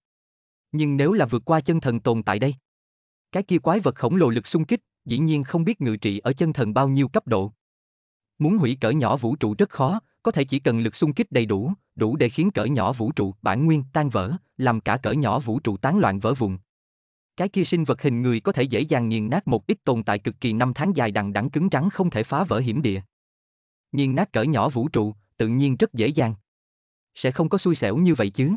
Nhưng nếu là vượt qua chân thần tồn tại đây, cái kia quái vật khổng lồ lực xung kích, dĩ nhiên không biết ngự trị ở chân thần bao nhiêu cấp độ. Muốn hủy cỡ nhỏ vũ trụ rất khó, có thể chỉ cần lực xung kích đầy đủ, đủ để khiến cỡ nhỏ vũ trụ bản nguyên tan vỡ, làm cả cỡ nhỏ vũ trụ tán loạn vỡ vụn, cái kia sinh vật hình người có thể dễ dàng nghiền nát một ít tồn tại cực kỳ năm tháng dài đằng đẵng cứng rắn không thể phá vỡ hiểm địa. Nghiền nát cỡ nhỏ vũ trụ, tự nhiên rất dễ dàng. Sẽ không có xui xẻo như vậy chứ.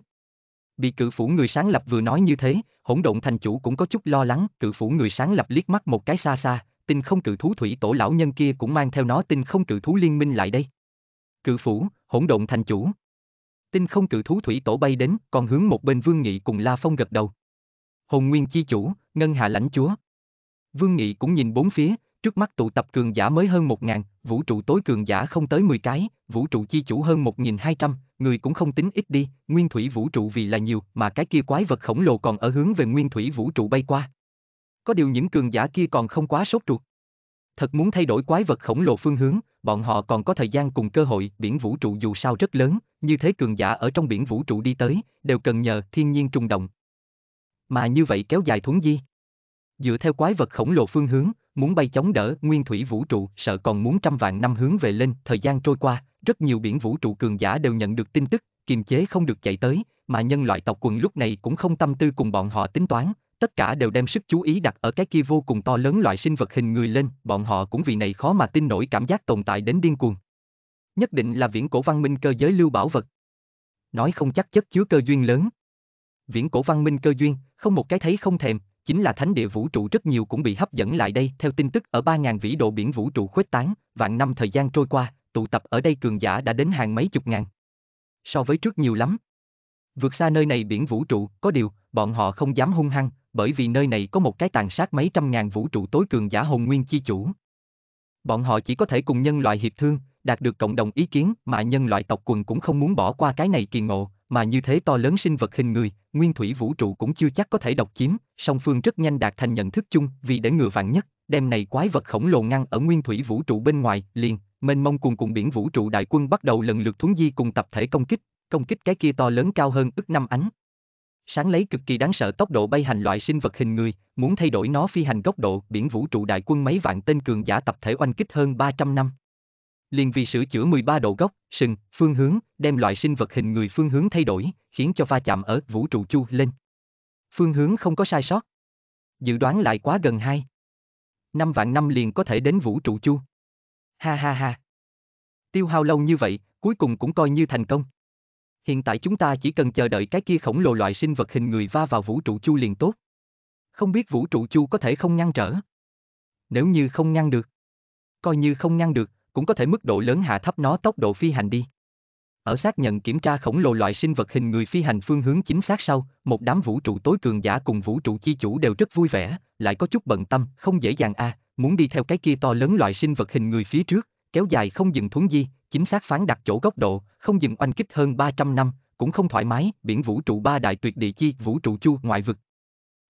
Bị cự phủ người sáng lập vừa nói như thế, hỗn độn thành chủ cũng có chút lo lắng, cự phủ người sáng lập liếc mắt một cái xa xa, tinh không cự thú thủy tổ lão nhân kia cũng mang theo nó tinh không cự thú liên minh lại đây. Cự phủ, hỗn độn thành chủ. Tinh không cự thú thủy tổ bay đến, còn hướng một bên vương nghị cùng La Phong gật đầu hồn nguyên chi chủ, ngân hạ lãnh chúa. Vương Nghị cũng nhìn bốn phía, trước mắt tụ tập cường giả mới hơn một ngàn, vũ trụ tối cường giả không tới 10 cái, vũ trụ chi chủ hơn một nghìn hai trăm, người cũng không tính ít đi, nguyên thủy vũ trụ vì là nhiều mà cái kia quái vật khổng lồ còn ở hướng về nguyên thủy vũ trụ bay qua. Có điều những cường giả kia còn không quá sốt ruột. Thật muốn thay đổi quái vật khổng lồ phương hướng, bọn họ còn có thời gian cùng cơ hội, biển vũ trụ dù sao rất lớn, như thế cường giả ở trong biển vũ trụ đi tới, đều cần nhờ thiên nhiên trùng động, mà như vậy kéo dài thuấn di. Dựa theo quái vật khổng lồ phương hướng, muốn bay chống đỡ nguyên thủy vũ trụ sợ còn muốn trăm vạn năm hướng về lên, thời gian trôi qua, rất nhiều biển vũ trụ cường giả đều nhận được tin tức, kiềm chế không được chạy tới, mà nhân loại tộc quần lúc này cũng không tâm tư cùng bọn họ tính toán, tất cả đều đem sức chú ý đặt ở cái kia vô cùng to lớn loại sinh vật hình người lên, bọn họ cũng vì này khó mà tin nổi cảm giác tồn tại đến điên cuồng. Nhất định là viễn cổ văn minh cơ giới lưu bảo vật. Nói không chắc chất chứa cơ duyên lớn viễn cổ văn minh cơ duyên, không một cái thấy không thèm, chính là thánh địa vũ trụ rất nhiều cũng bị hấp dẫn lại đây. Theo tin tức ở 3.000 vĩ độ biển vũ trụ khuếch tán, vạn năm thời gian trôi qua, tụ tập ở đây cường giả đã đến hàng mấy chục ngàn. So với trước nhiều lắm. Vượt xa nơi này biển vũ trụ, có điều, bọn họ không dám hung hăng, bởi vì nơi này có một cái tàn sát mấy trăm ngàn vũ trụ tối cường giả hồn nguyên chi chủ. Bọn họ chỉ có thể cùng nhân loại hiệp thương, đạt được cộng đồng ý kiến mà nhân loại tộc quần cũng không muốn bỏ qua cái này kỳ ngộ, mà như thế to lớn sinh vật hình người, nguyên thủy vũ trụ cũng chưa chắc có thể độc chiếm, song phương rất nhanh đạt thành nhận thức chung vì để ngừa vạn nhất, đêm này quái vật khổng lồ ngăn ở nguyên thủy vũ trụ bên ngoài, liền, mênh mông cùng cùng biển vũ trụ đại quân bắt đầu lần lượt thuấn di cùng tập thể công kích, công kích cái kia to lớn cao hơn ức năm ánh. Sáng lấy cực kỳ đáng sợ tốc độ bay hành loại sinh vật hình người, muốn thay đổi nó phi hành góc độ, biển vũ trụ đại quân mấy vạn tên cường giả tập thể oanh kích hơn 300 năm liền vì sửa chữa 13 độ góc, sừng, phương hướng, đem loại sinh vật hình người phương hướng thay đổi, khiến cho va chạm ở vũ trụ chu lên. Phương hướng không có sai sót. Dự đoán lại quá gần hai. Năm vạn năm liền có thể đến vũ trụ chu. Ha ha ha. Tiêu hao lâu như vậy, cuối cùng cũng coi như thành công. Hiện tại chúng ta chỉ cần chờ đợi cái kia khổng lồ loại sinh vật hình người va vào vũ trụ chu liền tốt. Không biết vũ trụ chu có thể không ngăn trở. Nếu như không ngăn được, coi như không ngăn được, cũng có thể mức độ lớn hạ thấp nó tốc độ phi hành đi. Ở xác nhận kiểm tra khổng lồ loại sinh vật hình người phi hành phương hướng chính xác sau, một đám vũ trụ tối cường giả cùng vũ trụ chi chủ đều rất vui vẻ, lại có chút bận tâm, không dễ dàng a, à, muốn đi theo cái kia to lớn loại sinh vật hình người phía trước, kéo dài không dừng thuấn di, chính xác phán đặt chỗ góc độ, không dừng oanh kích hơn 300 năm, cũng không thoải mái, biển vũ trụ ba đại tuyệt địa chi, vũ trụ chu, ngoại vực.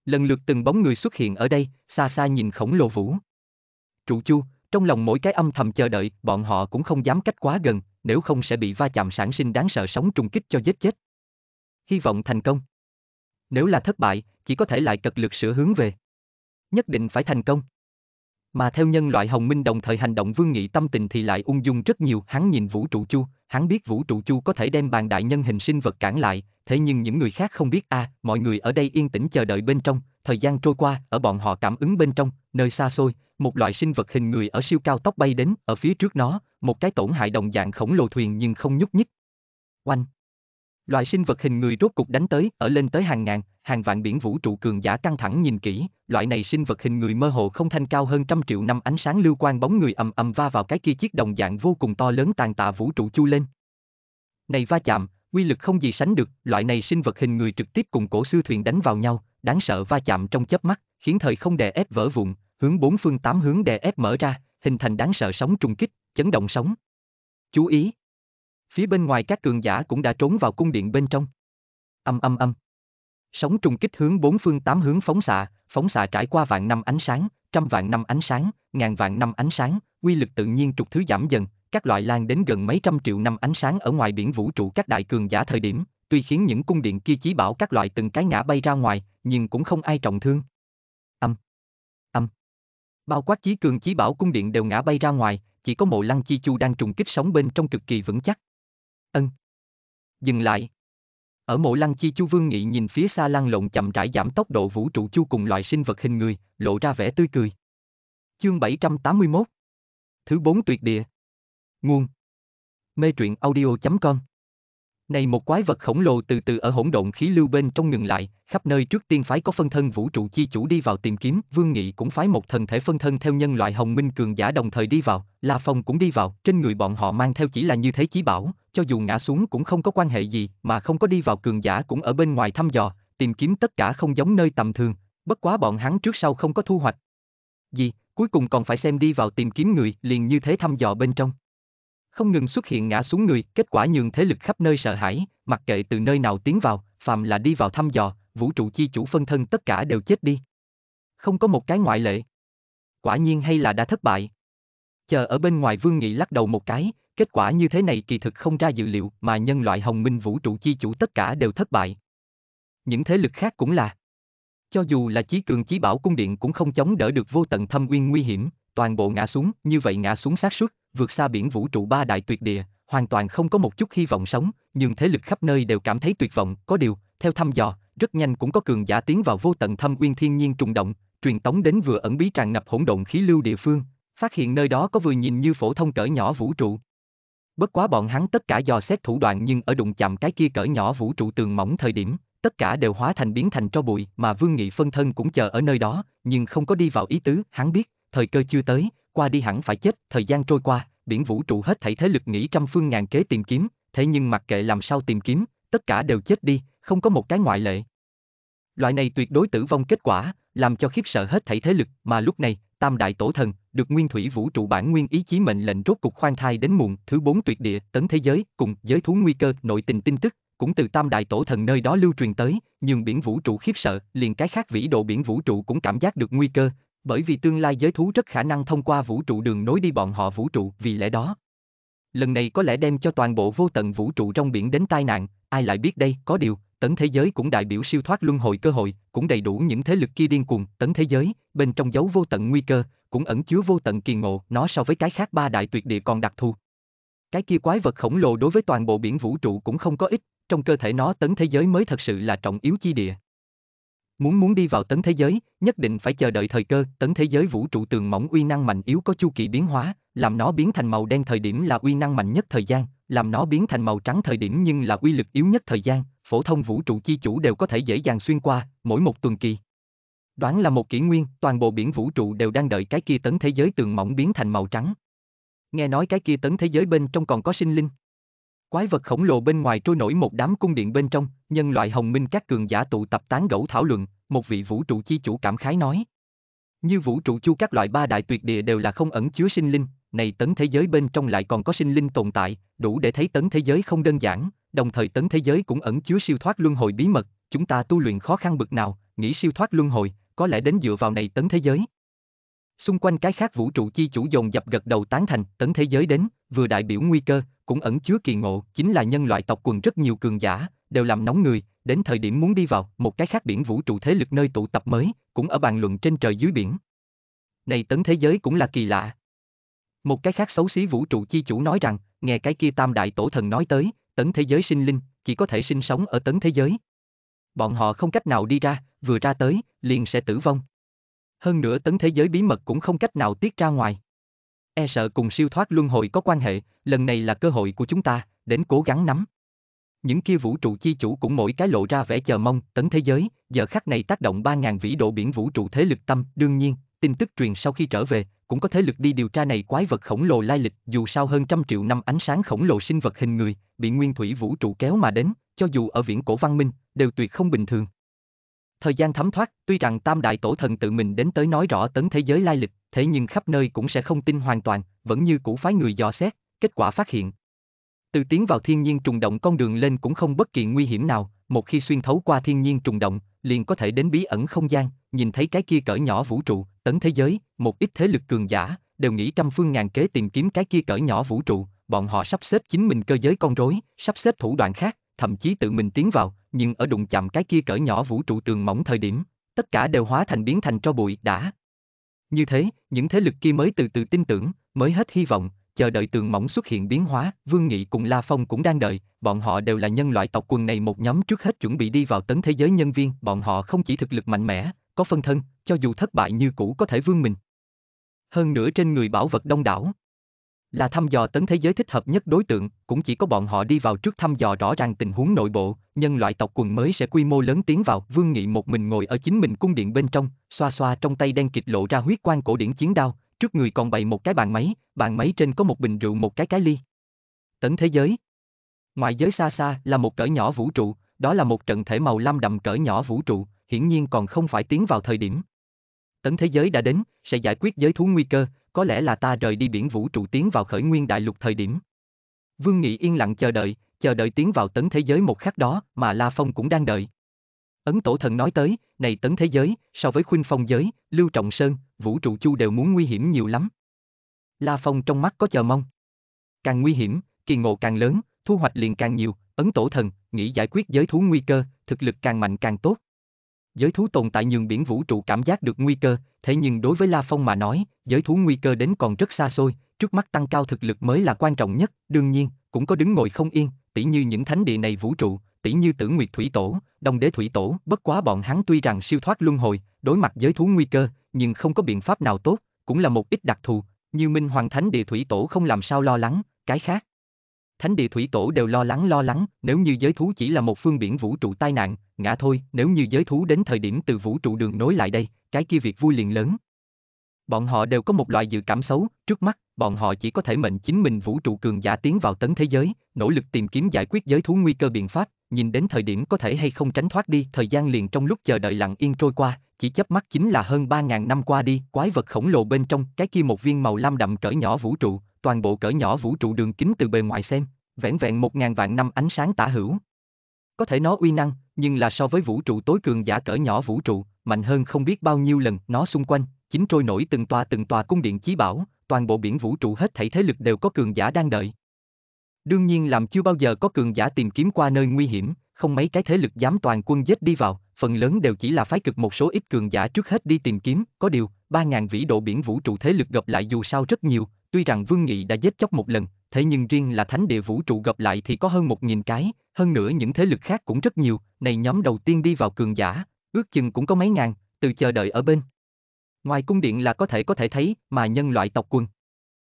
Lần lượt từng bóng người xuất hiện ở đây, xa xa nhìn khổng lồ vũ. Trụ chu, trong lòng mỗi cái âm thầm chờ đợi, bọn họ cũng không dám cách quá gần, nếu không sẽ bị va chạm sản sinh đáng sợ sóng trùng kích cho giết chết. Hy vọng thành công. Nếu là thất bại, chỉ có thể lại cật lực sửa hướng về. Nhất định phải thành công. Mà theo nhân loại hồng minh đồng thời hành động vương nghị tâm tình thì lại ung dung rất nhiều, hắn nhìn vũ trụ chu, hắn biết vũ trụ chu có thể đem bàn đại nhân hình sinh vật cản lại, thế nhưng những người khác không biết a à, mọi người ở đây yên tĩnh chờ đợi bên trong, thời gian trôi qua, ở bọn họ cảm ứng bên trong, nơi xa xôi, một loại sinh vật hình người ở siêu cao tốc bay đến, ở phía trước nó, một cái tổn hại đồng dạng khổng lồ thuyền nhưng không nhúc nhích. Oanh! Loại sinh vật hình người rốt cục đánh tới, ở lên tới hàng ngàn, hàng vạn biển vũ trụ cường giả căng thẳng nhìn kỹ, loại này sinh vật hình người mơ hồ không thanh cao hơn trăm triệu năm ánh sáng lưu quang bóng người ầm ầm va vào cái kia chiếc đồng dạng vô cùng to lớn tàn tạ vũ trụ chu lên. Này va chạm, quy lực không gì sánh được, loại này sinh vật hình người trực tiếp cùng cổ sư thuyền đánh vào nhau, đáng sợ va chạm trong chớp mắt, khiến thời không đè ép vỡ vụn, hướng bốn phương tám hướng đè ép mở ra, hình thành đáng sợ sóng trùng kích, chấn động sóng. Chú ý! Phía bên ngoài các cường giả cũng đã trốn vào cung điện bên trong. Âm âm âm. Sóng trùng kích hướng bốn phương tám hướng phóng xạ, phóng xạ trải qua vạn năm ánh sáng, trăm vạn năm ánh sáng, ngàn vạn năm ánh sáng, quy lực tự nhiên trục thứ giảm dần, các loại lan đến gần mấy trăm triệu năm ánh sáng ở ngoài biển vũ trụ các đại cường giả thời điểm, tuy khiến những cung điện kia chí bảo các loại từng cái ngã bay ra ngoài, nhưng cũng không ai trọng thương. Âm. Âm. Bao quát chí cường chí bảo cung điện đều ngã bay ra ngoài, chỉ có mộ lăng chi chu đang trùng kích sống bên trong cực kỳ vững chắc. Ân. Dừng lại. Ở mộ lăng chi chu vương nghị nhìn phía xa lăng lộn chậm rãi giảm tốc độ vũ trụ chu cùng loại sinh vật hình người, lộ ra vẻ tươi cười. Chương 781 Thứ 4 tuyệt địa Nguồn Mê truyện audio.com này một quái vật khổng lồ từ từ ở hỗn độn khí lưu bên trong ngừng lại, khắp nơi trước tiên phái có phân thân vũ trụ chi chủ đi vào tìm kiếm, Vương Nghị cũng phái một thần thể phân thân theo nhân loại hồng minh cường giả đồng thời đi vào, La Phong cũng đi vào, trên người bọn họ mang theo chỉ là như thế chí bảo, cho dù ngã xuống cũng không có quan hệ gì, mà không có đi vào cường giả cũng ở bên ngoài thăm dò, tìm kiếm tất cả không giống nơi tầm thường, bất quá bọn hắn trước sau không có thu hoạch. Gì, cuối cùng còn phải xem đi vào tìm kiếm người, liền như thế thăm dò bên trong không ngừng xuất hiện ngã xuống người, kết quả nhường thế lực khắp nơi sợ hãi, mặc kệ từ nơi nào tiến vào, phàm là đi vào thăm dò, vũ trụ chi chủ phân thân tất cả đều chết đi. Không có một cái ngoại lệ. Quả nhiên hay là đã thất bại. Chờ ở bên ngoài Vương Nghị lắc đầu một cái, kết quả như thế này kỳ thực không ra dự liệu mà nhân loại hồng minh vũ trụ chi chủ tất cả đều thất bại. Những thế lực khác cũng là. Cho dù là chí cường chí bảo cung điện cũng không chống đỡ được vô tận thâm uyên nguy hiểm, toàn bộ ngã xuống, như vậy ngã xuống xác suất vượt xa biển vũ trụ ba đại tuyệt địa, hoàn toàn không có một chút hy vọng sống, nhưng thế lực khắp nơi đều cảm thấy tuyệt vọng, có điều, theo thăm dò, rất nhanh cũng có cường giả tiến vào vô tận thâm uyên thiên nhiên trùng động, truyền tống đến vừa ẩn bí tràn ngập hỗn độn khí lưu địa phương, phát hiện nơi đó có vừa nhìn như phổ thông cỡ nhỏ vũ trụ. Bất quá bọn hắn tất cả dò xét thủ đoạn nhưng ở đụng chạm cái kia cỡ nhỏ vũ trụ tường mỏng thời điểm, tất cả đều hóa thành biến thành tro bụi mà Vương Nghị phân thân cũng chờ ở nơi đó, nhưng không có đi vào ý tứ, hắn biết, thời cơ chưa tới, qua đi hẳn phải chết, thời gian trôi qua, biển vũ trụ hết thảy thế lực nghĩ trăm phương ngàn kế tìm kiếm, thế nhưng mặc kệ làm sao tìm kiếm, tất cả đều chết đi, không có một cái ngoại lệ. Loại này tuyệt đối tử vong kết quả, làm cho khiếp sợ hết thảy thế lực, mà lúc này, Tam đại tổ thần, được nguyên thủy vũ trụ bản nguyên ý chí mệnh lệnh rốt cục khoan thai đến muộn, thứ bốn tuyệt địa, tấn thế giới, cùng giới thú nguy cơ, nội tình tin tức, cũng từ tam đại tổ thần nơi đó lưu truyền tới, nhưng biển vũ trụ khiếp sợ, liền cái khác vĩ độ biển vũ trụ cũng cảm giác được nguy cơ, bởi vì tương lai giới thú rất khả năng thông qua vũ trụ đường nối đi bọn họ vũ trụ, vì lẽ đó. Lần này có lẽ đem cho toàn bộ vô tận vũ trụ trong biển đến tai nạn, ai lại biết đây, có điều, tấn thế giới cũng đại biểu siêu thoát luân hồi cơ hội, cũng đầy đủ những thế lực kia điên cuồng, tấn thế giới, bên trong dấu vô tận nguy cơ, cũng ẩn chứa vô tận kỳ ngộ, nó so với cái khác ba đại tuyệt địa còn đặc thù. Cái kia quái vật khổng lồ đối với toàn bộ biển vũ trụ cũng không có ích, trong cơ thể nó tấn thế giới mới thật sự là trọng yếu chi địa. Muốn muốn đi vào tấn thế giới, nhất định phải chờ đợi thời cơ, tấn thế giới vũ trụ tường mỏng uy năng mạnh yếu có chu kỳ biến hóa, làm nó biến thành màu đen thời điểm là uy năng mạnh nhất thời gian, làm nó biến thành màu trắng thời điểm nhưng là uy lực yếu nhất thời gian, phổ thông vũ trụ chi chủ đều có thể dễ dàng xuyên qua, mỗi một tuần kỳ. Đoán là một kỷ nguyên, toàn bộ biển vũ trụ đều đang đợi cái kia tấn thế giới tường mỏng biến thành màu trắng. Nghe nói cái kia tấn thế giới bên trong còn có sinh linh. Quái vật khổng lồ bên ngoài trôi nổi một đám cung điện bên trong, nhân loại hồng minh các cường giả tụ tập tán gẫu thảo luận, một vị vũ trụ chi chủ cảm khái nói. Như vũ trụ chu các loại ba đại tuyệt địa đều là không ẩn chứa sinh linh, này tấn thế giới bên trong lại còn có sinh linh tồn tại, đủ để thấy tấn thế giới không đơn giản, đồng thời tấn thế giới cũng ẩn chứa siêu thoát luân hồi bí mật, chúng ta tu luyện khó khăn bực nào, nghĩ siêu thoát luân hồi, có lẽ đến dựa vào này tấn thế giới. Xung quanh cái khác vũ trụ chi chủ dồn dập gật đầu tán thành, tấn thế giới đến, vừa đại biểu nguy cơ, cũng ẩn chứa kỳ ngộ, chính là nhân loại tộc quần rất nhiều cường giả, đều làm nóng người, đến thời điểm muốn đi vào, một cái khác biển vũ trụ thế lực nơi tụ tập mới, cũng ở bàn luận trên trời dưới biển. Này tấn thế giới cũng là kỳ lạ. Một cái khác xấu xí vũ trụ chi chủ nói rằng, nghe cái kia tam đại tổ thần nói tới, tấn thế giới sinh linh, chỉ có thể sinh sống ở tấn thế giới. Bọn họ không cách nào đi ra, vừa ra tới, liền sẽ tử vong. Hơn nữa tấn thế giới bí mật cũng không cách nào tiết ra ngoài e sợ cùng siêu thoát luân hồi có quan hệ, lần này là cơ hội của chúng ta, đến cố gắng nắm. Những kia vũ trụ chi chủ cũng mỗi cái lộ ra vẻ chờ mong, tấn thế giới, giờ khắc này tác động 3.000 vĩ độ biển vũ trụ thế lực tâm, đương nhiên, tin tức truyền sau khi trở về, cũng có thế lực đi điều tra này quái vật khổng lồ lai lịch, dù sao hơn trăm triệu năm ánh sáng khổng lồ sinh vật hình người, bị nguyên thủy vũ trụ kéo mà đến, cho dù ở viễn cổ văn minh, đều tuyệt không bình thường. Thời gian thấm thoát, tuy rằng tam đại tổ thần tự mình đến tới nói rõ tấn thế giới lai lịch, thế nhưng khắp nơi cũng sẽ không tin hoàn toàn, vẫn như cũ phái người dò xét, kết quả phát hiện. Từ tiến vào thiên nhiên trùng động con đường lên cũng không bất kỳ nguy hiểm nào, một khi xuyên thấu qua thiên nhiên trùng động, liền có thể đến bí ẩn không gian, nhìn thấy cái kia cỡ nhỏ vũ trụ, tấn thế giới, một ít thế lực cường giả, đều nghĩ trăm phương ngàn kế tìm kiếm cái kia cỡ nhỏ vũ trụ, bọn họ sắp xếp chính mình cơ giới con rối, sắp xếp thủ đoạn khác, thậm chí tự mình tiến vào, nhưng ở đụng chạm cái kia cỡ nhỏ vũ trụ tường mỏng thời điểm, tất cả đều hóa thành biến thành tro bụi đã, như thế, những thế lực kia mới từ từ tin tưởng, mới hết hy vọng, chờ đợi tường mỏng xuất hiện biến hóa, Vương Nghị cùng La Phong cũng đang đợi, bọn họ đều là nhân loại tộc quần này một nhóm trước hết chuẩn bị đi vào tấn thế giới nhân viên, bọn họ không chỉ thực lực mạnh mẽ, có phân thân, cho dù thất bại như cũ có thể vương mình. Hơn nữa trên người bảo vật đông đảo, là thăm dò tấn thế giới thích hợp nhất đối tượng, cũng chỉ có bọn họ đi vào trước thăm dò rõ ràng tình huống nội bộ, nhân loại tộc quần mới sẽ quy mô lớn tiến vào. Vương Nghị một mình ngồi ở chính mình cung điện bên trong, xoa xoa trong tay đen kịch lộ ra huyết quang cổ điển chiến đao, trước người còn bày một cái bàn máy, bàn máy trên có một bình rượu một cái cái ly. Tấn thế giới Ngoài giới xa xa là một cỡ nhỏ vũ trụ, đó là một trận thể màu lam đậm cỡ nhỏ vũ trụ, hiển nhiên còn không phải tiến vào thời điểm. Tấn thế giới đã đến, sẽ giải quyết giới thú nguy cơ, có lẽ là ta rời đi biển vũ trụ tiến vào khởi nguyên đại lục thời điểm. Vương Nghị yên lặng chờ đợi, chờ đợi tiến vào tấn thế giới một khắc đó mà La Phong cũng đang đợi. Ấn Tổ Thần nói tới, này tấn thế giới, so với khuynh phong giới, Lưu Trọng Sơn, Vũ Trụ Chu đều muốn nguy hiểm nhiều lắm. La Phong trong mắt có chờ mong. Càng nguy hiểm, kỳ ngộ càng lớn, thu hoạch liền càng nhiều, Ấn Tổ Thần, nghĩ giải quyết giới thú nguy cơ, thực lực càng mạnh càng tốt giới thú tồn tại nhường biển vũ trụ cảm giác được nguy cơ, thế nhưng đối với La Phong mà nói, giới thú nguy cơ đến còn rất xa xôi, trước mắt tăng cao thực lực mới là quan trọng nhất, đương nhiên, cũng có đứng ngồi không yên, tỉ như những thánh địa này vũ trụ, tỉ như tử nguyệt thủy tổ, đồng đế thủy tổ, bất quá bọn hắn tuy rằng siêu thoát luân hồi, đối mặt giới thú nguy cơ, nhưng không có biện pháp nào tốt, cũng là một ít đặc thù, như Minh Hoàng Thánh địa thủy tổ không làm sao lo lắng, cái khác, thánh địa thủy tổ đều lo lắng lo lắng, nếu như giới thú chỉ là một phương biển vũ trụ tai nạn, ngã thôi, nếu như giới thú đến thời điểm từ vũ trụ đường nối lại đây, cái kia việc vui liền lớn. Bọn họ đều có một loại dự cảm xấu, trước mắt, bọn họ chỉ có thể mệnh chính mình vũ trụ cường giả tiến vào tấn thế giới, nỗ lực tìm kiếm giải quyết giới thú nguy cơ biện pháp, nhìn đến thời điểm có thể hay không tránh thoát đi, thời gian liền trong lúc chờ đợi lặng yên trôi qua, chỉ chớp mắt chính là hơn 3.000 năm qua đi, quái vật khổng lồ bên trong, cái kia một viên màu lam đậm cỡ nhỏ vũ trụ, toàn bộ cỡ nhỏ vũ trụ đường kính từ bề ngoài xem, vẹn vẹn một ngàn vạn năm ánh sáng tả hữu. Có thể nó uy năng, nhưng là so với vũ trụ tối cường giả cỡ nhỏ vũ trụ, mạnh hơn không biết bao nhiêu lần nó xung quanh, chính trôi nổi từng tòa từng tòa cung điện chí bảo, toàn bộ biển vũ trụ hết thảy thế lực đều có cường giả đang đợi. Đương nhiên làm chưa bao giờ có cường giả tìm kiếm qua nơi nguy hiểm, không mấy cái thế lực dám toàn quân giết đi vào, phần lớn đều chỉ là phái cực một số ít cường giả trước hết đi tìm kiếm, có điều, 3.000 vĩ độ biển vũ trụ thế lực gặp lại dù sao rất nhiều, Tuy rằng Vương Nghị đã giết chóc một lần, thế nhưng riêng là thánh địa vũ trụ gặp lại thì có hơn một nghìn cái, hơn nữa những thế lực khác cũng rất nhiều, này nhóm đầu tiên đi vào cường giả, ước chừng cũng có mấy ngàn, từ chờ đợi ở bên. Ngoài cung điện là có thể có thể thấy mà nhân loại tộc quân.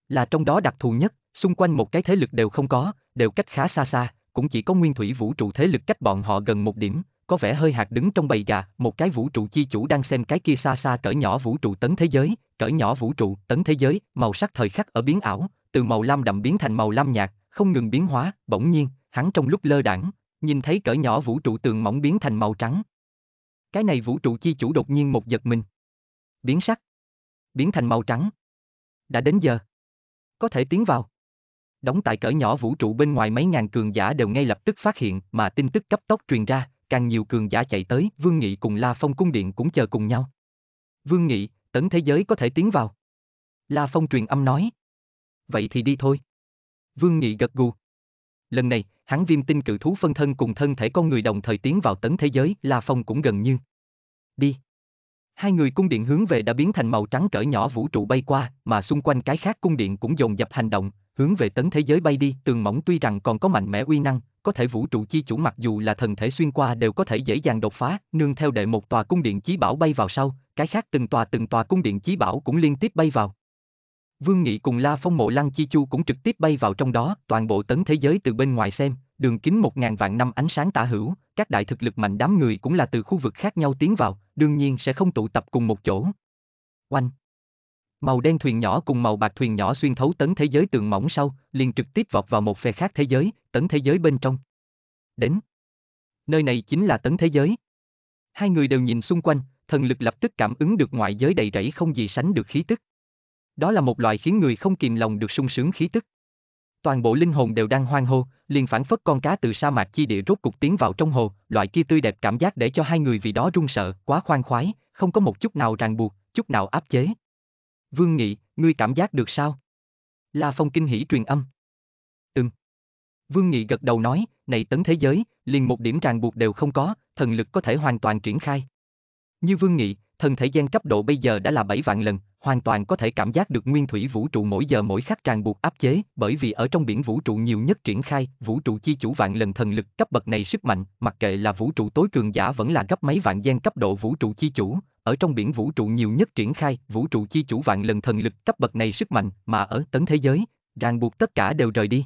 Là trong đó đặc thù nhất, xung quanh một cái thế lực đều không có, đều cách khá xa xa, cũng chỉ có nguyên thủy vũ trụ thế lực cách bọn họ gần một điểm, có vẻ hơi hạt đứng trong bầy gà, một cái vũ trụ chi chủ đang xem cái kia xa xa cỡ nhỏ vũ trụ tấn thế giới, cỡ nhỏ vũ trụ tấn thế giới, màu sắc thời khắc ở biến ảo, từ màu lam đậm biến thành màu lam nhạt, không ngừng biến hóa, bỗng nhiên, hắn trong lúc lơ đảng, nhìn thấy cỡ nhỏ vũ trụ tường mỏng biến thành màu trắng. Cái này vũ trụ chi chủ đột nhiên một giật mình. Biến sắc. Biến thành màu trắng. Đã đến giờ. Có thể tiến vào. Đóng tại cỡ nhỏ vũ trụ bên ngoài mấy ngàn cường giả đều ngay lập tức phát hiện mà tin tức cấp tốc truyền ra, càng nhiều cường giả chạy tới, Vương Nghị cùng La Phong cung điện cũng chờ cùng nhau. Vương Nghị, tấn thế giới có thể tiến vào. La Phong truyền âm nói. Vậy thì đi thôi. Vương Nghị gật gù. Lần này, hắn viêm tinh cự thú phân thân cùng thân thể con người đồng thời tiến vào tấn thế giới, La Phong cũng gần như. Đi. Hai người cung điện hướng về đã biến thành màu trắng cỡ nhỏ vũ trụ bay qua, mà xung quanh cái khác cung điện cũng dồn dập hành động, hướng về tấn thế giới bay đi, tường mỏng tuy rằng còn có mạnh mẽ uy năng, có thể vũ trụ chi chủ mặc dù là thần thể xuyên qua đều có thể dễ dàng đột phá, nương theo đệ một tòa cung điện chí bảo bay vào sau, cái khác từng tòa từng tòa cung điện chí bảo cũng liên tiếp bay vào. Vương Nghị cùng La Phong Mộ Lăng Chi Chu cũng trực tiếp bay vào trong đó, toàn bộ tấn thế giới từ bên ngoài xem, đường kính một ngàn vạn năm ánh sáng tả hữu, các đại thực lực mạnh đám người cũng là từ khu vực khác nhau tiến vào, đương nhiên sẽ không tụ tập cùng một chỗ. Oanh! Màu đen thuyền nhỏ cùng màu bạc thuyền nhỏ xuyên thấu tấn thế giới tường mỏng sau, liền trực tiếp vọt vào một phe khác thế giới, tấn thế giới bên trong. Đến. Nơi này chính là tấn thế giới. Hai người đều nhìn xung quanh, thần lực lập tức cảm ứng được ngoại giới đầy rẫy không gì sánh được khí tức. Đó là một loại khiến người không kìm lòng được sung sướng khí tức. Toàn bộ linh hồn đều đang hoang hô, liền phản phất con cá từ sa mạc chi địa rốt cục tiến vào trong hồ, loại kia tươi đẹp cảm giác để cho hai người vì đó run sợ, quá khoan khoái, không có một chút nào ràng buộc, chút nào áp chế, Vương Nghị, ngươi cảm giác được sao? La Phong kinh hỉ truyền âm. Từng. Vương Nghị gật đầu nói, này tấn thế giới, liền một điểm ràng buộc đều không có, thần lực có thể hoàn toàn triển khai. Như Vương Nghị, thần thể gian cấp độ bây giờ đã là 7 vạn lần, hoàn toàn có thể cảm giác được nguyên thủy vũ trụ mỗi giờ mỗi khắc ràng buộc áp chế, bởi vì ở trong biển vũ trụ nhiều nhất triển khai, vũ trụ chi chủ vạn lần thần lực cấp bậc này sức mạnh, mặc kệ là vũ trụ tối cường giả vẫn là gấp mấy vạn gian cấp độ vũ trụ chi chủ, ở trong biển vũ trụ nhiều nhất triển khai, vũ trụ chi chủ vạn lần thần lực cấp bậc này sức mạnh mà ở tấn thế giới, ràng buộc tất cả đều rời đi.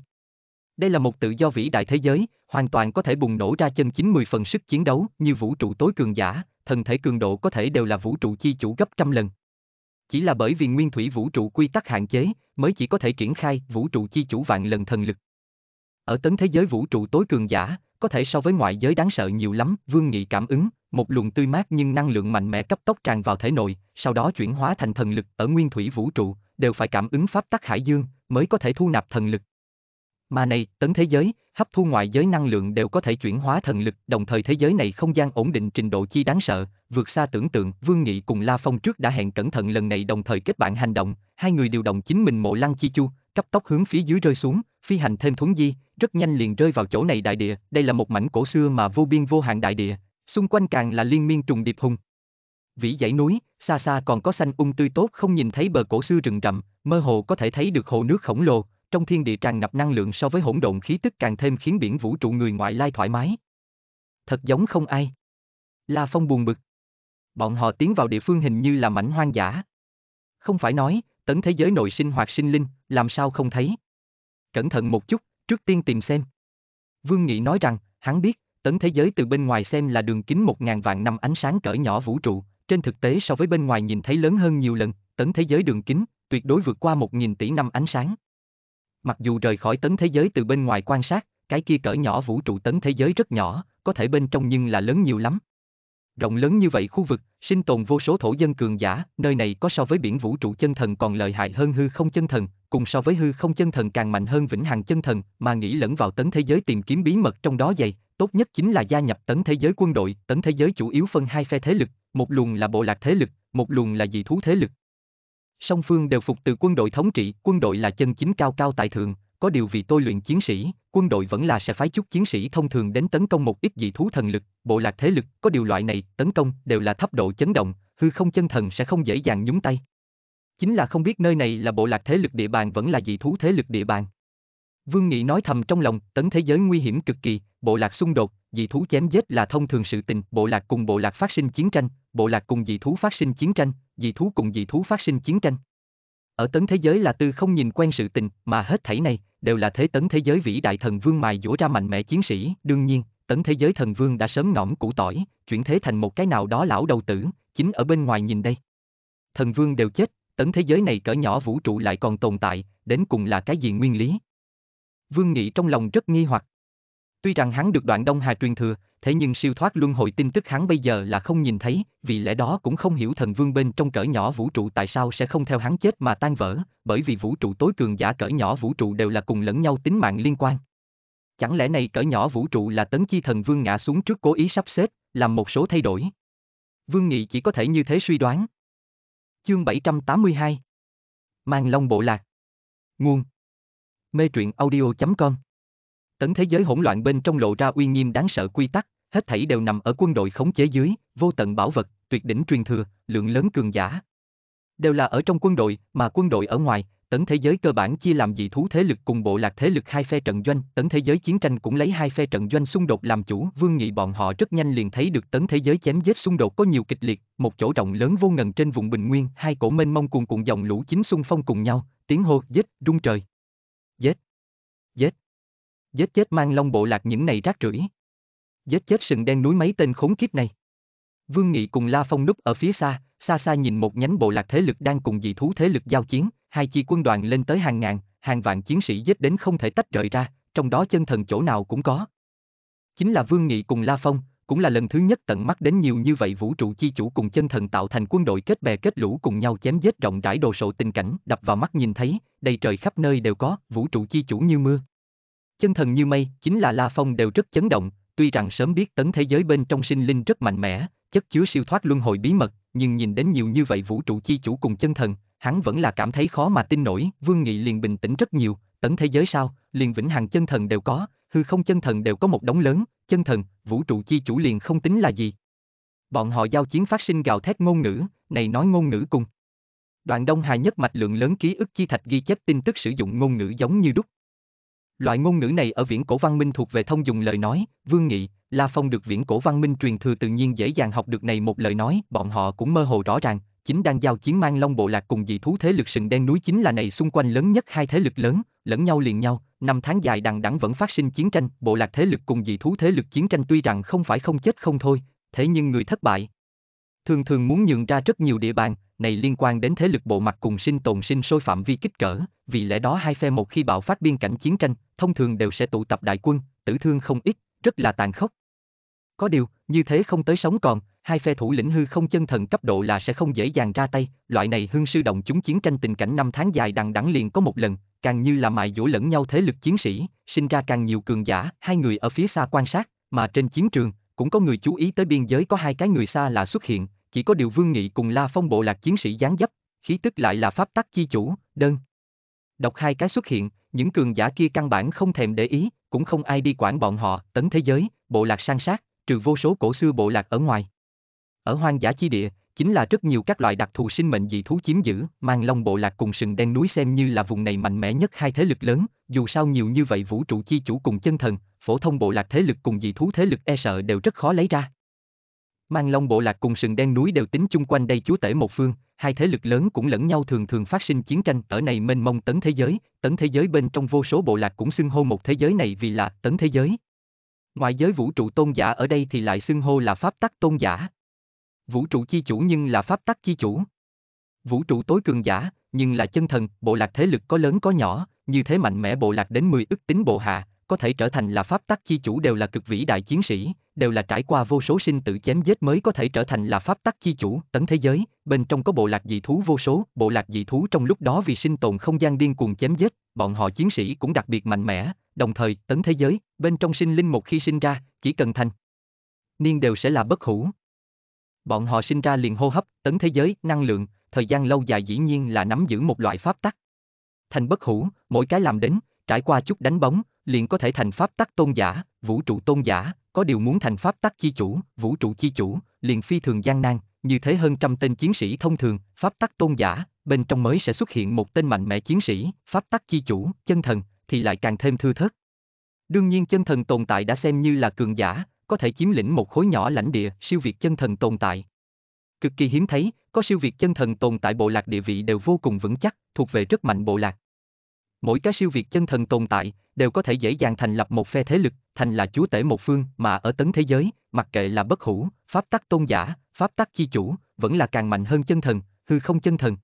Đây là một tự do vĩ đại thế giới, hoàn toàn có thể bùng nổ ra chân chính 10 phần sức chiến đấu như vũ trụ tối cường giả, thần thể cường độ có thể đều là vũ trụ chi chủ gấp trăm lần. Chỉ là bởi vì nguyên thủy vũ trụ quy tắc hạn chế, mới chỉ có thể triển khai vũ trụ chi chủ vạn lần thần lực. Ở tấn thế giới vũ trụ tối cường giả, có thể so với ngoại giới đáng sợ nhiều lắm, Vương Nghị cảm ứng, một luồng tươi mát nhưng năng lượng mạnh mẽ cấp tốc tràn vào thể nội, sau đó chuyển hóa thành thần lực ở nguyên thủy vũ trụ, đều phải cảm ứng pháp tắc hải dương mới có thể thu nạp thần lực. Mà này, tấn thế giới, hấp thu ngoại giới năng lượng đều có thể chuyển hóa thần lực, đồng thời thế giới này không gian ổn định trình độ chi đáng sợ, vượt xa tưởng tượng, Vương Nghị cùng La Phong trước đã hẹn cẩn thận lần này đồng thời kết bạn hành động, hai người điều động chính mình mộ lăng chi chu, cấp tốc hướng phía dưới rơi xuống, phi hành thêm thuấn di, rất nhanh liền rơi vào chỗ này đại địa, đây là một mảnh cổ xưa mà vô biên vô hạn đại địa, xung quanh càng là liên miên trùng điệp hùng. Vĩ dãy núi, xa xa còn có xanh ung um tươi tốt không nhìn thấy bờ cổ xưa rừng rậm, mơ hồ có thể thấy được hồ nước khổng lồ, trong thiên địa tràn ngập năng lượng so với hỗn độn khí tức càng thêm khiến biển vũ trụ người ngoại lai thoải mái. Thật giống không ai. La Phong buồn bực. Bọn họ tiến vào địa phương hình như là mảnh hoang dã. Không phải nói, tấn thế giới nội sinh hoạt sinh linh, làm sao không thấy cẩn thận một chút, trước tiên tìm xem. Vương Nghị nói rằng, hắn biết, tấn thế giới từ bên ngoài xem là đường kính một ngàn vạn năm ánh sáng cỡ nhỏ vũ trụ, trên thực tế so với bên ngoài nhìn thấy lớn hơn nhiều lần, tấn thế giới đường kính, tuyệt đối vượt qua một nghìn tỷ năm ánh sáng. Mặc dù rời khỏi tấn thế giới từ bên ngoài quan sát, cái kia cỡ nhỏ vũ trụ tấn thế giới rất nhỏ, có thể bên trong nhưng là lớn nhiều lắm. Rộng lớn như vậy khu vực, Sinh tồn vô số thổ dân cường giả, nơi này có so với biển vũ trụ chân thần còn lợi hại hơn hư không chân thần, cùng so với hư không chân thần càng mạnh hơn vĩnh hằng chân thần, mà nghĩ lẫn vào tấn thế giới tìm kiếm bí mật trong đó dày, tốt nhất chính là gia nhập tấn thế giới quân đội, tấn thế giới chủ yếu phân hai phe thế lực, một luồng là bộ lạc thế lực, một luồng là dị thú thế lực. Song phương đều phục từ quân đội thống trị, quân đội là chân chính cao cao tại thượng, có điều vì tôi luyện chiến sĩ, quân đội vẫn là sẽ phái chút chiến sĩ thông thường đến tấn công một ít dị thú thần lực, bộ lạc thế lực, có điều loại này, tấn công, đều là thấp độ chấn động, hư không chân thần sẽ không dễ dàng nhúng tay. Chính là không biết nơi này là bộ lạc thế lực địa bàn vẫn là dị thú thế lực địa bàn. Vương Nghị nói thầm trong lòng, tấn thế giới nguy hiểm cực kỳ, bộ lạc xung đột, dị thú chém giết là thông thường sự tình, bộ lạc cùng bộ lạc phát sinh chiến tranh, bộ lạc cùng dị thú phát sinh chiến tranh, dị thú cùng dị thú phát sinh chiến tranh. Ở tấn thế giới là tư không nhìn quen sự tình, mà hết thảy này, đều là thế tấn thế giới vĩ đại thần vương mài dũa ra mạnh mẽ chiến sĩ. Đương nhiên, tấn thế giới thần vương đã sớm ngõm củ tỏi, chuyển thế thành một cái nào đó lão đầu tử, chính ở bên ngoài nhìn đây. Thần vương đều chết, tấn thế giới này cỡ nhỏ vũ trụ lại còn tồn tại, đến cùng là cái gì nguyên lý? Vương Nghị trong lòng rất nghi hoặc. Tuy rằng hắn được đoạn Đông Hà truyền thừa, thế nhưng siêu thoát luân hồi tin tức hắn bây giờ là không nhìn thấy, vì lẽ đó cũng không hiểu thần vương bên trong cỡ nhỏ vũ trụ tại sao sẽ không theo hắn chết mà tan vỡ, bởi vì vũ trụ tối cường giả cỡ nhỏ vũ trụ đều là cùng lẫn nhau tính mạng liên quan. Chẳng lẽ này cỡ nhỏ vũ trụ là tấn chi thần vương ngã xuống trước cố ý sắp xếp, làm một số thay đổi? Vương Nghị chỉ có thể như thế suy đoán. Chương 782 Mang Long Bộ Lạc Nguồn Mê truyện audio.com Tấn thế giới hỗn loạn bên trong lộ ra uy nghiêm đáng sợ quy tắc, hết thảy đều nằm ở quân đội khống chế dưới, vô tận bảo vật, tuyệt đỉnh truyền thừa, lượng lớn cường giả. Đều là ở trong quân đội, mà quân đội ở ngoài, tấn thế giới cơ bản chia làm dị thú thế lực cùng bộ lạc thế lực hai phe trận doanh, tấn thế giới chiến tranh cũng lấy hai phe trận doanh xung đột làm chủ, Vương Nghị bọn họ rất nhanh liền thấy được tấn thế giới chém giết xung đột có nhiều kịch liệt, một chỗ rộng lớn vô ngần trên vùng bình nguyên, hai cổ mênh mông cuồn cuộn dòng lũ chính xung phong cùng nhau, tiếng hô giết rung trời. Giết. Giết. Giết chết mang long bộ lạc những này rác rưởi, Giết chết sừng đen núi mấy tên khốn kiếp này. Vương Nghị cùng La Phong núp ở phía xa, xa xa nhìn một nhánh bộ lạc thế lực đang cùng dị thú thế lực giao chiến, hai chi quân đoàn lên tới hàng ngàn, hàng vạn chiến sĩ giết đến không thể tách rời ra, trong đó chân thần chỗ nào cũng có. Chính là Vương Nghị cùng La Phong, cũng là lần thứ nhất tận mắt đến nhiều như vậy vũ trụ chi chủ cùng chân thần tạo thành quân đội kết bè kết lũ cùng nhau chém giết rộng rãi đồ sộ tình cảnh đập vào mắt nhìn thấy, đầy trời khắp nơi đều có, vũ trụ chi chủ như mưa. Chân thần như mây, chính là La Phong đều rất chấn động, Tuy rằng sớm biết tấn thế giới bên trong sinh linh rất mạnh mẽ, chất chứa siêu thoát luân hồi bí mật, nhưng nhìn đến nhiều như vậy vũ trụ chi chủ cùng chân thần, hắn vẫn là cảm thấy khó mà tin nổi, Vương Nghị liền bình tĩnh rất nhiều, tấn thế giới sao, liền vĩnh hằng chân thần đều có, hư không chân thần đều có một đống lớn, chân thần, vũ trụ chi chủ liền không tính là gì. Bọn họ giao chiến phát sinh gào thét ngôn ngữ, này nói ngôn ngữ cùng. Đoạn Đông Hà nhất mạch lượng lớn ký ức chi thạch ghi chép tin tức sử dụng ngôn ngữ giống như đúc, Loại ngôn ngữ này ở viễn cổ văn minh thuộc về thông dùng lời nói, Vương Nghị, La Phong được viễn cổ văn minh truyền thừa tự nhiên dễ dàng học được này một lời nói, bọn họ cũng mơ hồ rõ ràng, chính đang giao chiến mang long bộ lạc cùng dị thú thế lực sừng đen núi chính là này xung quanh lớn nhất hai thế lực lớn, lẫn nhau liền nhau, năm tháng dài đằng đẵng vẫn phát sinh chiến tranh, bộ lạc thế lực cùng dị thú thế lực chiến tranh tuy rằng không phải không chết không thôi, thế nhưng người thất bại, thường thường muốn nhường ra rất nhiều địa bàn, này liên quan đến thế lực bộ mặt cùng sinh tồn sinh sôi phạm vi kích cỡ, vì lẽ đó hai phe một khi bạo phát biên cảnh chiến tranh, thông thường đều sẽ tụ tập đại quân, tử thương không ít, rất là tàn khốc. Có điều, như thế không tới sống còn, hai phe thủ lĩnh hư không chân thần cấp độ là sẽ không dễ dàng ra tay, loại này hưng sư động chúng chiến tranh tình cảnh năm tháng dài đằng đẵng liền có một lần, càng như là mài dũa lẫn nhau thế lực chiến sĩ, sinh ra càng nhiều cường giả, hai người ở phía xa quan sát, mà trên chiến trường, cũng có người chú ý tới biên giới có hai cái người xa lạ xuất hiện, chỉ có điều Vương Nghị cùng La Phong bộ lạc chiến sĩ gián dấp, khí tức lại là pháp tắc chi chủ, đơn. Đọc hai cái xuất hiện, những cường giả kia căn bản không thèm để ý, cũng không ai đi quản bọn họ, tấn thế giới, bộ lạc sang sát, trừ vô số cổ xưa bộ lạc ở ngoài. Ở hoang dã chi địa, chính là rất nhiều các loại đặc thù sinh mệnh dị thú chiếm giữ, mang long bộ lạc cùng sừng đen núi xem như là vùng này mạnh mẽ nhất hai thế lực lớn, dù sao nhiều như vậy vũ trụ chi chủ cùng chân thần, phổ thông bộ lạc thế lực cùng dị thú thế lực e sợ đều rất khó lấy ra. Mang Long bộ lạc cùng sừng đen núi đều tính chung quanh đây chúa tể một phương, hai thế lực lớn cũng lẫn nhau thường thường phát sinh chiến tranh ở này mênh mông tấn thế giới, tấn thế giới bên trong vô số bộ lạc cũng xưng hô một thế giới này vì là tấn thế giới. Ngoài giới vũ trụ tôn giả ở đây thì lại xưng hô là pháp tắc tôn giả. Vũ trụ chi chủ nhưng là pháp tắc chi chủ. Vũ trụ tối cường giả, nhưng là chân thần, bộ lạc thế lực có lớn có nhỏ, như thế mạnh mẽ bộ lạc đến 10 ức tính bộ hạ, có thể trở thành là pháp tắc chi chủ đều là cực vĩ đại chiến sĩ, đều là trải qua vô số sinh tử chém giết mới có thể trở thành là pháp tắc chi chủ, tấn thế giới, bên trong có bộ lạc dị thú vô số, bộ lạc dị thú trong lúc đó vì sinh tồn không gian điên cuồng chém giết, bọn họ chiến sĩ cũng đặc biệt mạnh mẽ, đồng thời, tấn thế giới, bên trong sinh linh một khi sinh ra, chỉ cần thành niên đều sẽ là bất hủ. Bọn họ sinh ra liền hô hấp, tấn thế giới, năng lượng, thời gian lâu dài dĩ nhiên là nắm giữ một loại pháp tắc. Thành bất hủ, mỗi cái làm đến, trải qua chút đánh bóng, liền có thể thành pháp tắc tôn giả, vũ trụ tôn giả, có điều muốn thành pháp tắc chi chủ, vũ trụ chi chủ, liền phi thường gian nan, như thế hơn trăm tên chiến sĩ thông thường, pháp tắc tôn giả, bên trong mới sẽ xuất hiện một tên mạnh mẽ chiến sĩ, pháp tắc chi chủ, chân thần, thì lại càng thêm thư thớt. Đương nhiên chân thần tồn tại đã xem như là cường giả, có thể chiếm lĩnh một khối nhỏ lãnh địa, siêu việt chân thần tồn tại. Cực kỳ hiếm thấy, có siêu việt chân thần tồn tại bộ lạc địa vị đều vô cùng vững chắc, thuộc về rất mạnh bộ lạc. Mỗi cái siêu việt chân thần tồn tại đều có thể dễ dàng thành lập một phe thế lực, thành là chúa tể một phương mà ở tấn thế giới, mặc kệ là bất hủ, pháp tắc tôn giả, pháp tắc chi chủ, vẫn là càng mạnh hơn chân thần, hư không chân thần.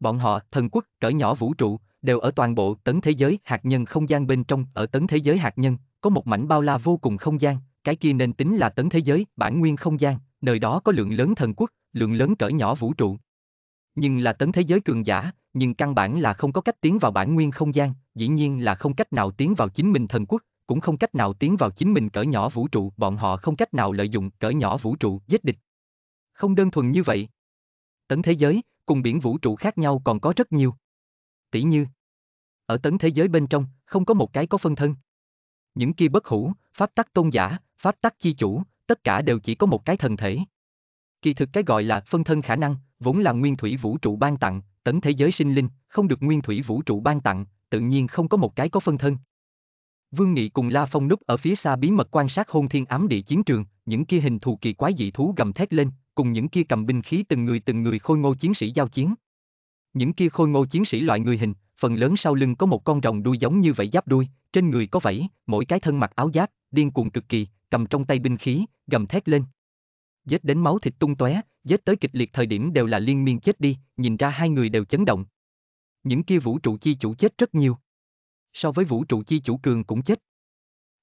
Bọn họ, thần quốc, cỡ nhỏ vũ trụ, đều ở toàn bộ tấn thế giới hạt nhân không gian bên trong, ở tấn thế giới hạt nhân, có một mảnh bao la vô cùng không gian, cái kia nên tính là tấn thế giới, bản nguyên không gian, nơi đó có lượng lớn thần quốc, lượng lớn cỡ nhỏ vũ trụ. Nhưng là tấn thế giới cường giả, nhưng căn bản là không có cách tiến vào bản nguyên không gian, dĩ nhiên là không cách nào tiến vào chính mình thần quốc, cũng không cách nào tiến vào chính mình cỡ nhỏ vũ trụ, bọn họ không cách nào lợi dụng cỡ nhỏ vũ trụ giết địch. Không đơn thuần như vậy. Tấn thế giới, cùng biển vũ trụ khác nhau còn có rất nhiều. Tỷ như, ở tấn thế giới bên trong, không có một cái có phân thân. Những kia bất hủ, pháp tắc tôn giả, pháp tắc chi chủ, tất cả đều chỉ có một cái thần thể. Kỳ thực cái gọi là phân thân khả năng, vốn là nguyên thủy vũ trụ ban tặng, tấn thế giới sinh linh, không được nguyên thủy vũ trụ ban tặng, tự nhiên không có một cái có phân thân. Vương Nghị cùng La Phong núp ở phía xa bí mật quan sát hôn thiên ám địa chiến trường, những kia hình thù kỳ quái dị thú gầm thét lên, cùng những kia cầm binh khí từng người từng người khôi ngô chiến sĩ giao chiến. Những kia khôi ngô chiến sĩ loại người hình, phần lớn sau lưng có một con rồng đuôi giống như vậy giáp đuôi, trên người có vảy, mỗi cái thân mặc áo giáp, điên cuồng cực kỳ, cầm trong tay binh khí, gầm thét lên. Giết đến máu thịt tung tóe, giết tới kịch liệt thời điểm đều là liên miên chết đi, nhìn ra hai người đều chấn động. Những kia vũ trụ chi chủ chết rất nhiều. So với vũ trụ chi chủ cường cũng chết.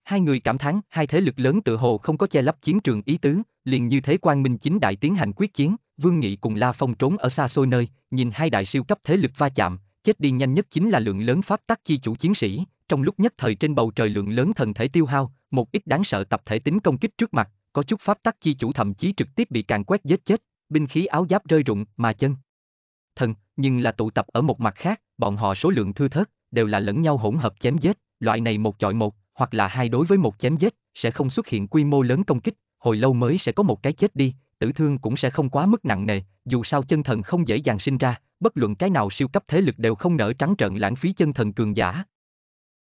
Hai người cảm thán, hai thế lực lớn tự hồ không có che lấp chiến trường ý tứ, liền như thế quan minh chính đại tiến hành quyết chiến, Vương Nghị cùng La Phong trốn ở xa xôi nơi, nhìn hai đại siêu cấp thế lực va chạm, chết đi nhanh nhất chính là lượng lớn pháp tắc chi chủ chiến sĩ, trong lúc nhất thời trên bầu trời lượng lớn thần thể tiêu hao, một ít đáng sợ tập thể tính công kích trước mặt, có chút pháp tắc chi chủ thậm chí trực tiếp bị càn quét giết chết, binh khí áo giáp rơi rụng mà chân. Thần, nhưng là tụ tập ở một mặt khác, bọn họ số lượng thưa thớt, đều là lẫn nhau hỗn hợp chém giết, loại này một chọi một, hoặc là hai đối với một chém giết, sẽ không xuất hiện quy mô lớn công kích, hồi lâu mới sẽ có một cái chết đi, tử thương cũng sẽ không quá mức nặng nề, dù sao chân thần không dễ dàng sinh ra, bất luận cái nào siêu cấp thế lực đều không nỡ trắng trợn lãng phí chân thần cường giả.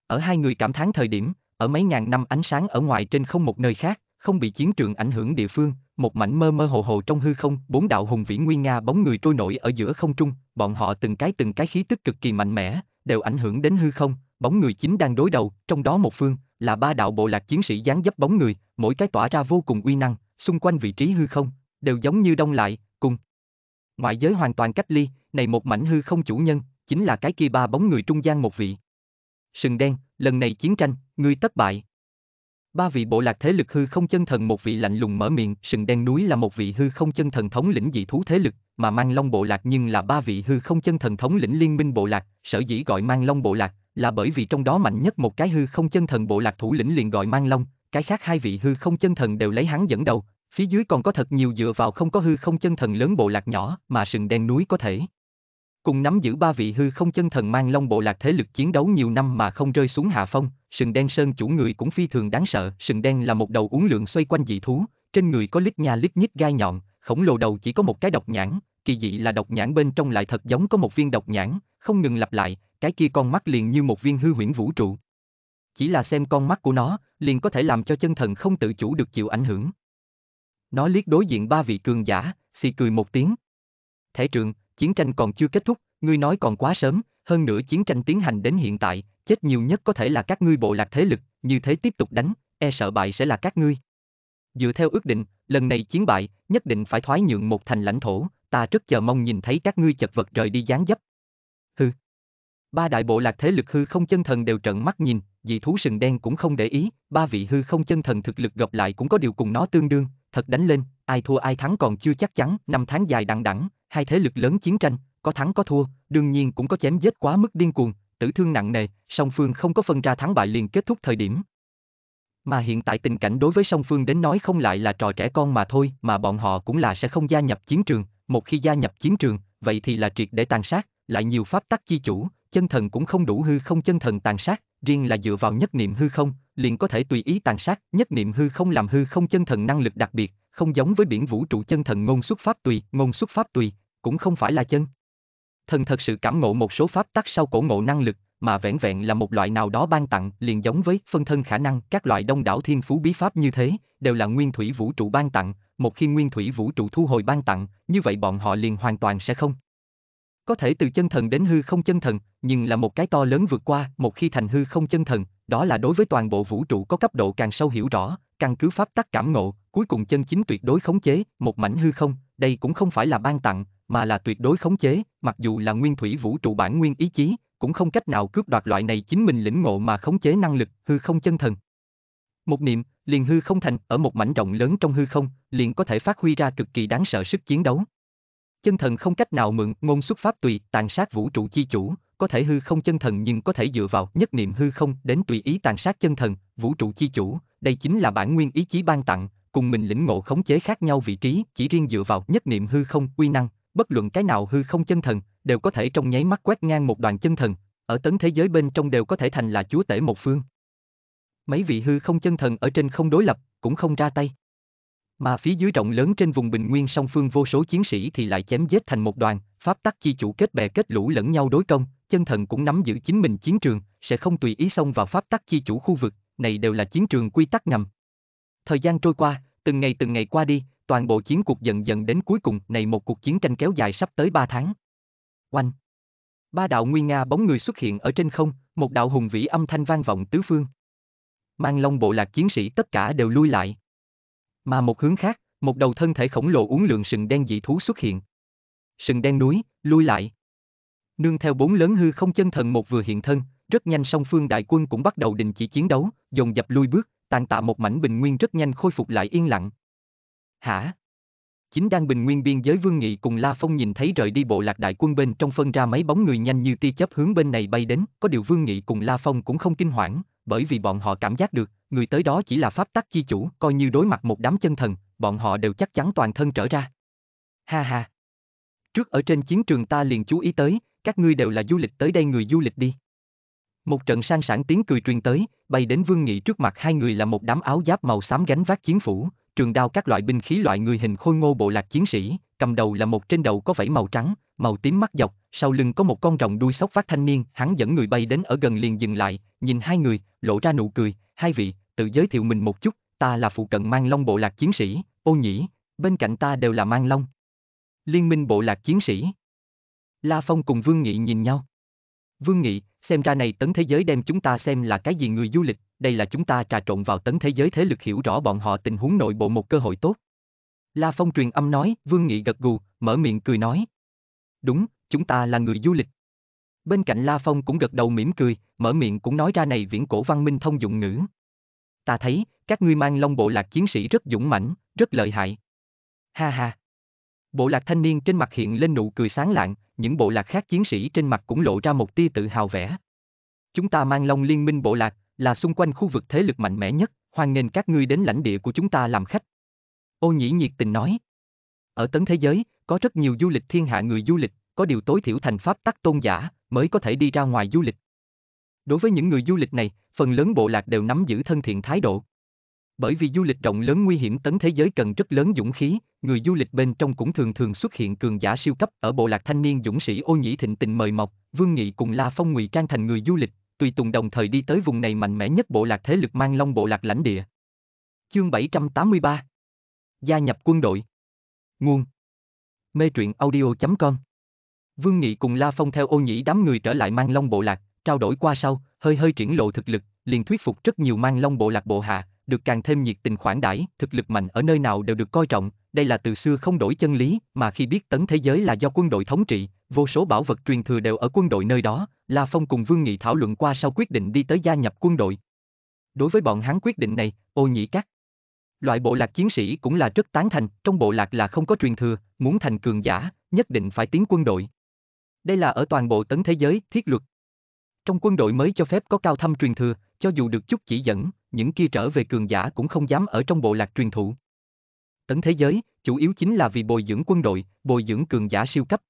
Ở hai người cảm thán thời điểm, ở mấy ngàn năm ánh sáng ở ngoài trên không một nơi khác, không bị chiến trường ảnh hưởng địa phương, một mảnh mơ mơ hồ hồ trong hư không, bốn đạo hùng vĩ nguyên nga bóng người trôi nổi ở giữa không trung, bọn họ từng cái từng cái khí tức cực kỳ mạnh mẽ, đều ảnh hưởng đến hư không, bóng người chính đang đối đầu, trong đó một phương là ba đạo bộ lạc chiến sĩ dáng dấp bóng người, mỗi cái tỏa ra vô cùng uy năng, xung quanh vị trí hư không đều giống như đông lại, cùng ngoại giới hoàn toàn cách ly, này một mảnh hư không chủ nhân, chính là cái kia ba bóng người trung gian một vị. Sừng đen, lần này chiến tranh, ngươi thất bại. Ba vị bộ lạc thế lực hư không chân thần một vị lạnh lùng mở miệng, sừng đen núi là một vị hư không chân thần thống lĩnh dị thú thế lực, mà mang long bộ lạc nhưng là ba vị hư không chân thần thống lĩnh liên minh bộ lạc, sở dĩ gọi mang long bộ lạc, là bởi vì trong đó mạnh nhất một cái hư không chân thần bộ lạc thủ lĩnh liền gọi mang long, cái khác hai vị hư không chân thần đều lấy hắn dẫn đầu, phía dưới còn có thật nhiều dựa vào không có hư không chân thần lớn bộ lạc nhỏ mà sừng đen núi có thể cùng nắm giữ ba vị hư không chân thần mang long bộ lạc thế lực chiến đấu nhiều năm mà không rơi xuống hạ phong, sừng đen sơn chủ người cũng phi thường đáng sợ, sừng đen là một đầu uống lượng xoay quanh dị thú, trên người có lít nha lít nhít gai nhọn, khổng lồ đầu chỉ có một cái độc nhãn, kỳ dị là độc nhãn bên trong lại thật giống có một viên độc nhãn, không ngừng lặp lại, cái kia con mắt liền như một viên hư huyễn vũ trụ. Chỉ là xem con mắt của nó, liền có thể làm cho chân thần không tự chủ được chịu ảnh hưởng. Nó liếc đối diện ba vị cường giả, xì cười một tiếng. Thể trường, chiến tranh còn chưa kết thúc, ngươi nói còn quá sớm, hơn nữa chiến tranh tiến hành đến hiện tại, chết nhiều nhất có thể là các ngươi bộ lạc thế lực, như thế tiếp tục đánh, e sợ bại sẽ là các ngươi. Dựa theo ước định, lần này chiến bại, nhất định phải thoái nhượng một thành lãnh thổ, ta rất chờ mong nhìn thấy các ngươi chật vật rời đi gián dấp. Hư. Ba đại bộ lạc thế lực hư không chân thần đều trợn mắt nhìn, dị thú sừng đen cũng không để ý, ba vị hư không chân thần thực lực gặp lại cũng có điều cùng nó tương đương, thật đánh lên, ai thua ai thắng còn chưa chắc chắn, năm tháng dài đằng đẵng, hai thế lực lớn chiến tranh, có thắng có thua, đương nhiên cũng có chém giết quá mức điên cuồng, tử thương nặng nề, song phương không có phân ra thắng bại liền kết thúc thời điểm. Mà hiện tại tình cảnh đối với song phương đến nói không lại là trò trẻ con mà thôi, mà bọn họ cũng là sẽ không gia nhập chiến trường, một khi gia nhập chiến trường, vậy thì là triệt để tàn sát, lại nhiều pháp tắc chi chủ, chân thần cũng không đủ hư không chân thần tàn sát, riêng là dựa vào nhất niệm hư không, liền có thể tùy ý tàn sát, nhất niệm hư không làm hư không chân thần năng lực đặc biệt, không giống với biển vũ trụ chân thần ngôn xuất pháp tùy, ngôn xuất pháp tùy, cũng không phải là chân. Thần thật sự cảm ngộ một số pháp tắc sau cổ ngộ năng lực, mà vẹn vẹn là một loại nào đó ban tặng, liền giống với phân thân khả năng các loại đông đảo thiên phú bí pháp như thế, đều là nguyên thủy vũ trụ ban tặng, một khi nguyên thủy vũ trụ thu hồi ban tặng, như vậy bọn họ liền hoàn toàn sẽ không có thể từ chân thần đến hư không chân thần, nhưng là một cái to lớn vượt qua, một khi thành hư không chân thần, đó là đối với toàn bộ vũ trụ có cấp độ càng sâu hiểu rõ, căn cứ pháp tắc cảm ngộ, cuối cùng chân chính tuyệt đối khống chế, một mảnh hư không, đây cũng không phải là ban tặng, mà là tuyệt đối khống chế, mặc dù là nguyên thủy vũ trụ bản nguyên ý chí, cũng không cách nào cướp đoạt loại này chính mình lĩnh ngộ mà khống chế năng lực, hư không chân thần. Một niệm, liền hư không thành, ở một mảnh rộng lớn trong hư không, liền có thể phát huy ra cực kỳ đáng sợ sức chiến đấu. Chân thần không cách nào mượn ngôn xuất pháp tùy tàn sát vũ trụ chi chủ, có thể hư không chân thần nhưng có thể dựa vào nhất niệm hư không đến tùy ý tàn sát chân thần, vũ trụ chi chủ, đây chính là bản nguyên ý chí ban tặng, cùng mình lĩnh ngộ khống chế khác nhau vị trí, chỉ riêng dựa vào nhất niệm hư không quy năng, bất luận cái nào hư không chân thần, đều có thể trong nháy mắt quét ngang một đoàn chân thần, ở tấn thế giới bên trong đều có thể thành là chúa tể một phương. Mấy vị hư không chân thần ở trên không đối lập, cũng không ra tay. Mà phía dưới rộng lớn trên vùng bình nguyên song phương vô số chiến sĩ thì lại chém giết thành một đoàn, pháp tắc chi chủ kết bè kết lũ lẫn nhau đối công, chân thần cũng nắm giữ chính mình chiến trường, sẽ không tùy ý xông vào pháp tắc chi chủ khu vực, này đều là chiến trường quy tắc ngầm. Thời gian trôi qua, từng ngày từng ngày qua đi, toàn bộ chiến cuộc dần dần đến cuối cùng, này một cuộc chiến tranh kéo dài sắp tới 3 tháng. Oanh! Ba đạo nguy nga bóng người xuất hiện ở trên không, một đạo hùng vĩ âm thanh vang vọng tứ phương. Mang long bộ lạc chiến sĩ tất cả đều lui lại. Mà một hướng khác, một đầu thân thể khổng lồ uốn lượn sừng đen dị thú xuất hiện. Sừng đen núi, lui lại. Nương theo bốn lớn hư không chân thần một vừa hiện thân, rất nhanh song phương đại quân cũng bắt đầu đình chỉ chiến đấu, dồn dập lui bước, tàn tạ một mảnh bình nguyên rất nhanh khôi phục lại yên lặng. Hả? Chính đang bình nguyên biên giới Vương Nghị cùng La Phong nhìn thấy rời đi bộ lạc đại quân bên trong phân ra mấy bóng người nhanh như tia chớp hướng bên này bay đến, có điều Vương Nghị cùng La Phong cũng không kinh hoảng, bởi vì bọn họ cảm giác được, người tới đó chỉ là pháp tắc chi chủ, coi như đối mặt một đám chân thần, bọn họ đều chắc chắn toàn thân trở ra. Ha ha. Trước ở trên chiến trường ta liền chú ý tới, các ngươi đều là du lịch tới đây người du lịch đi. Một trận sang sản tiếng cười truyền tới, bay đến Vương Nghị trước mặt hai người là một đám áo giáp màu xám gánh vác chiến phủ, trường đao các loại binh khí loại người hình khôi ngô bộ lạc chiến sĩ, cầm đầu là một trên đầu có vảy màu trắng, màu tím mắt dọc, sau lưng có một con rồng đuôi sóc phát thanh niên, hắn dẫn người bay đến ở gần liền dừng lại, nhìn hai người, lộ ra nụ cười, hai vị, tự giới thiệu mình một chút, ta là phụ cận mang long bộ lạc chiến sĩ, ô nhĩ, bên cạnh ta đều là mang long. Liên minh bộ lạc chiến sĩ. La Phong cùng Vương Nghị nhìn nhau. Vương Nghị, xem ra này tấn thế giới đem chúng ta xem là cái gì người du lịch, đây là chúng ta trà trộn vào tấn thế giới thế lực hiểu rõ bọn họ tình huống nội bộ một cơ hội tốt. La Phong truyền âm nói, Vương Nghị gật gù, mở miệng cười nói, đúng, chúng ta là người du lịch. Bên cạnh La Phong cũng gật đầu mỉm cười, mở miệng cũng nói ra này viễn cổ văn minh thông dụng ngữ. Ta thấy, các ngươi mang long bộ lạc chiến sĩ rất dũng mãnh, rất lợi hại. Ha ha. Bộ lạc thanh niên trên mặt hiện lên nụ cười sáng lạng, những bộ lạc khác chiến sĩ trên mặt cũng lộ ra một tia tự hào vẻ. Chúng ta mang long liên minh bộ lạc, là xung quanh khu vực thế lực mạnh mẽ nhất, hoan nghênh các ngươi đến lãnh địa của chúng ta làm khách. Ô nhĩ nhiệt tình nói. Ở tấn thế giới, có rất nhiều du lịch thiên hạ người du lịch, có điều tối thiểu thành pháp tắc tôn giả, mới có thể đi ra ngoài du lịch. Đối với những người du lịch này, phần lớn bộ lạc đều nắm giữ thân thiện thái độ. Bởi vì du lịch rộng lớn nguy hiểm tấn thế giới cần rất lớn dũng khí, người du lịch bên trong cũng thường thường xuất hiện cường giả siêu cấp ở bộ lạc thanh niên dũng sĩ ô nhĩ thịnh tình mời mọc, Vương Nghị cùng La Phong ngụy trang thành người du lịch, tùy tùng đồng thời đi tới vùng này mạnh mẽ nhất bộ lạc thế lực mang long bộ lạc lãnh địa. Chương 783 Gia nhập quân đội Nguồn Mê truyện audio.com Vương Nghị cùng La Phong theo ô nhĩ đám người trở lại mang long bộ lạc, trao đổi qua sau, hơi hơi triển lộ thực lực, liền thuyết phục rất nhiều mang long bộ lạc bộ hạ, được càng thêm nhiệt tình khoản đãi, thực lực mạnh ở nơi nào đều được coi trọng, đây là từ xưa không đổi chân lý, mà khi biết tấn thế giới là do quân đội thống trị, vô số bảo vật truyền thừa đều ở quân đội nơi đó, La Phong cùng Vương Nghị thảo luận qua sau quyết định đi tới gia nhập quân đội. Đối với bọn hắn quyết định này, ô nhĩ cắt. Loại bộ lạc chiến sĩ cũng là rất tán thành, trong bộ lạc là không có truyền thừa, muốn thành cường giả, nhất định phải tiến quân đội. Đây là ở toàn bộ tấn thế giới, thiết luật. Trong quân đội mới cho phép có cao thâm truyền thừa, cho dù được chút chỉ dẫn, những kia trở về cường giả cũng không dám ở trong bộ lạc truyền thụ. Tấn thế giới, chủ yếu chính là vì bồi dưỡng quân đội, bồi dưỡng cường giả siêu cấp.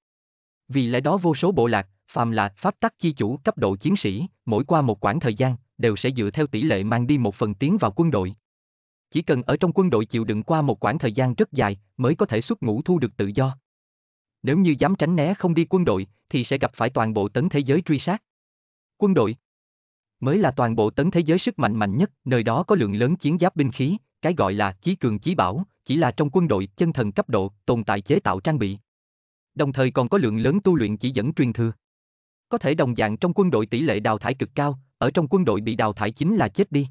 Vì lẽ đó vô số bộ lạc, phàm là pháp tắc chi chủ cấp độ chiến sĩ, mỗi qua một quãng thời gian, đều sẽ dựa theo tỷ lệ mang đi một phần tiến vào quân đội chỉ cần ở trong quân đội chịu đựng qua một quãng thời gian rất dài mới có thể xuất ngũ thu được tự do. Nếu như dám tránh né không đi quân đội thì sẽ gặp phải toàn bộ tấn thế giới truy sát. Quân đội mới là toàn bộ tấn thế giới sức mạnh mạnh nhất, nơi đó có lượng lớn chiến giáp binh khí, cái gọi là chí cường chí bảo, chỉ là trong quân đội chân thần cấp độ tồn tại chế tạo trang bị. Đồng thời còn có lượng lớn tu luyện chỉ dẫn truyền thừa. Có thể đồng dạng trong quân đội tỷ lệ đào thải cực cao, ở trong quân đội bị đào thải chính là chết đi.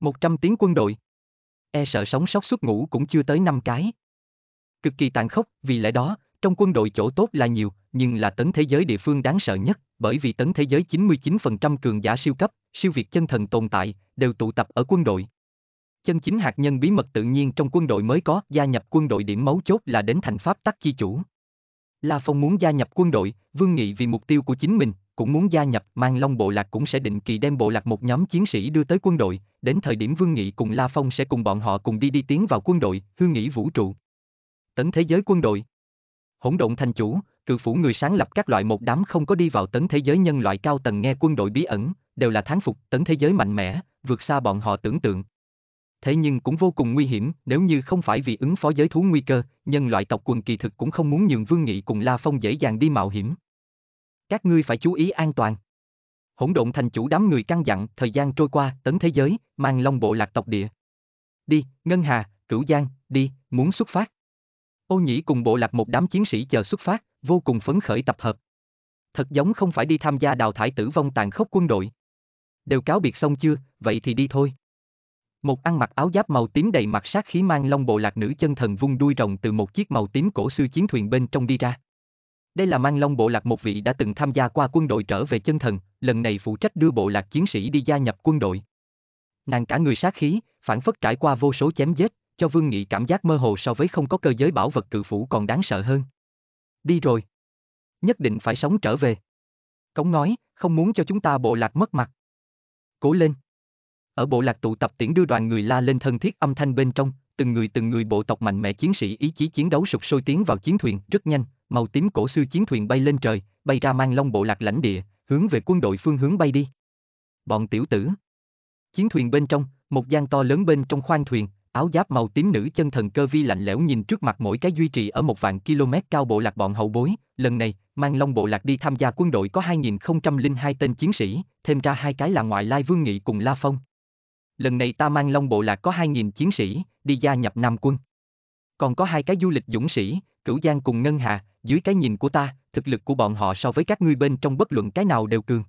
100 tiếng quân đội e sợ sống sót xuất ngũ cũng chưa tới năm cái. Cực kỳ tàn khốc, vì lẽ đó, trong quân đội chỗ tốt là nhiều, nhưng là tấn thế giới địa phương đáng sợ nhất, bởi vì tấn thế giới 99% cường giả siêu cấp, siêu việt chân thần tồn tại, đều tụ tập ở quân đội. Chân chính hạt nhân bí mật tự nhiên trong quân đội mới có, gia nhập quân đội điểm mấu chốt là đến thành pháp tắc chi chủ. La Phong muốn gia nhập quân đội, Vương Nghị vì mục tiêu của chính mình, cũng muốn gia nhập, mang long bộ lạc cũng sẽ định kỳ đem bộ lạc một nhóm chiến sĩ đưa tới quân đội, đến thời điểm Vương Nghị cùng La Phong sẽ cùng bọn họ cùng đi đi tiến vào quân đội, hương nghĩ vũ trụ. Tấn thế giới quân đội Hỗn độn thành chủ, cự phủ người sáng lập các loại một đám không có đi vào tấn thế giới nhân loại cao tầng nghe quân đội bí ẩn, đều là tháng phục tấn thế giới mạnh mẽ, vượt xa bọn họ tưởng tượng. Thế nhưng cũng vô cùng nguy hiểm, nếu như không phải vì ứng phó giới thú nguy cơ, nhân loại tộc quần kỳ thực cũng không muốn nhường Vương Nghị cùng La Phong dễ dàng đi mạo hiểm. Các ngươi phải chú ý an toàn. Hỗn độn thành chủ đám người căng dặn, thời gian trôi qua, tấn thế giới, mang long bộ lạc tộc địa. Đi, Ngân Hà, Cửu Giang, đi, muốn xuất phát. Ô Nhĩ cùng bộ lạc một đám chiến sĩ chờ xuất phát, vô cùng phấn khởi tập hợp. Thật giống không phải đi tham gia đào thải tử vong tàn khốc quân đội. Đều cáo biệt xong chưa, vậy thì đi thôi. Một ăn mặc áo giáp màu tím đầy mặt sát khí mang long bộ lạc nữ chân thần vung đuôi rồng từ một chiếc màu tím cổ sư chiến thuyền bên trong đi ra. Đây là Mang Long bộ lạc một vị đã từng tham gia qua quân đội trở về chân thần, lần này phụ trách đưa bộ lạc chiến sĩ đi gia nhập quân đội. Nàng cả người sát khí, phản phất trải qua vô số chém giết, cho Vương Nghị cảm giác mơ hồ so với không có cơ giới bảo vật cự phủ còn đáng sợ hơn. Đi rồi. Nhất định phải sống trở về. Cống nói, không muốn cho chúng ta bộ lạc mất mặt. Cố lên. Ở bộ lạc tụ tập tiễn đưa đoàn người la lên thân thiết âm thanh bên trong, từng người từng người bộ tộc mạnh mẽ chiến sĩ ý chí chiến đấu sụp sôi tiến vào chiến thuyền rất nhanh, màu tím cổ sư chiến thuyền bay lên trời, bay ra mang long bộ lạc lãnh địa, hướng về quân đội phương hướng bay đi. Bọn tiểu tử. Chiến thuyền bên trong, một gian to lớn bên trong khoang thuyền, áo giáp màu tím nữ chân thần cơ vi lạnh lẽo nhìn trước mặt mỗi cái duy trì ở một vạn km cao bộ lạc bọn hậu bối, lần này, mang long bộ lạc đi tham gia quân đội có 2002 tên chiến sĩ, thêm ra hai cái là ngoại lai vương nghị cùng La Phong. Lần này ta mang long bộ lạc có 2.000 chiến sĩ, đi gia nhập Nam quân. Còn có hai cái du lịch dũng sĩ, Cửu Giang cùng Ngân Hà, dưới cái nhìn của ta, thực lực của bọn họ so với các ngươi bên trong bất luận cái nào đều cường.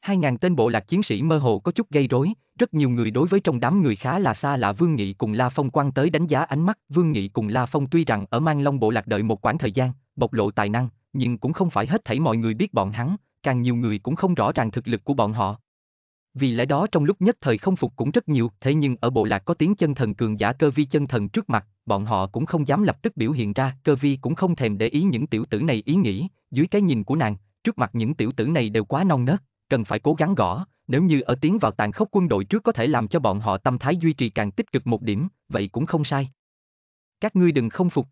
Hai ngàn tên bộ lạc chiến sĩ mơ hồ có chút gây rối, rất nhiều người đối với trong đám người khá là xa lạ Vương Nghị cùng La Phong quan tới đánh giá ánh mắt. Vương Nghị cùng La Phong tuy rằng ở Mang Long bộ lạc đợi một quãng thời gian, bộc lộ tài năng, nhưng cũng không phải hết thảy mọi người biết bọn hắn, càng nhiều người cũng không rõ ràng thực lực của bọn họ. Vì lẽ đó trong lúc nhất thời không phục cũng rất nhiều, thế nhưng ở bộ lạc có tiếng chân thần cường giả cơ vi chân thần trước mặt, bọn họ cũng không dám lập tức biểu hiện ra, cơ vi cũng không thèm để ý những tiểu tử này ý nghĩ, dưới cái nhìn của nàng, trước mặt những tiểu tử này đều quá non nớt, cần phải cố gắng gõ, nếu như ở tiến vào tàn khốc quân đội trước có thể làm cho bọn họ tâm thái duy trì càng tích cực một điểm, vậy cũng không sai. Các ngươi đừng không phục.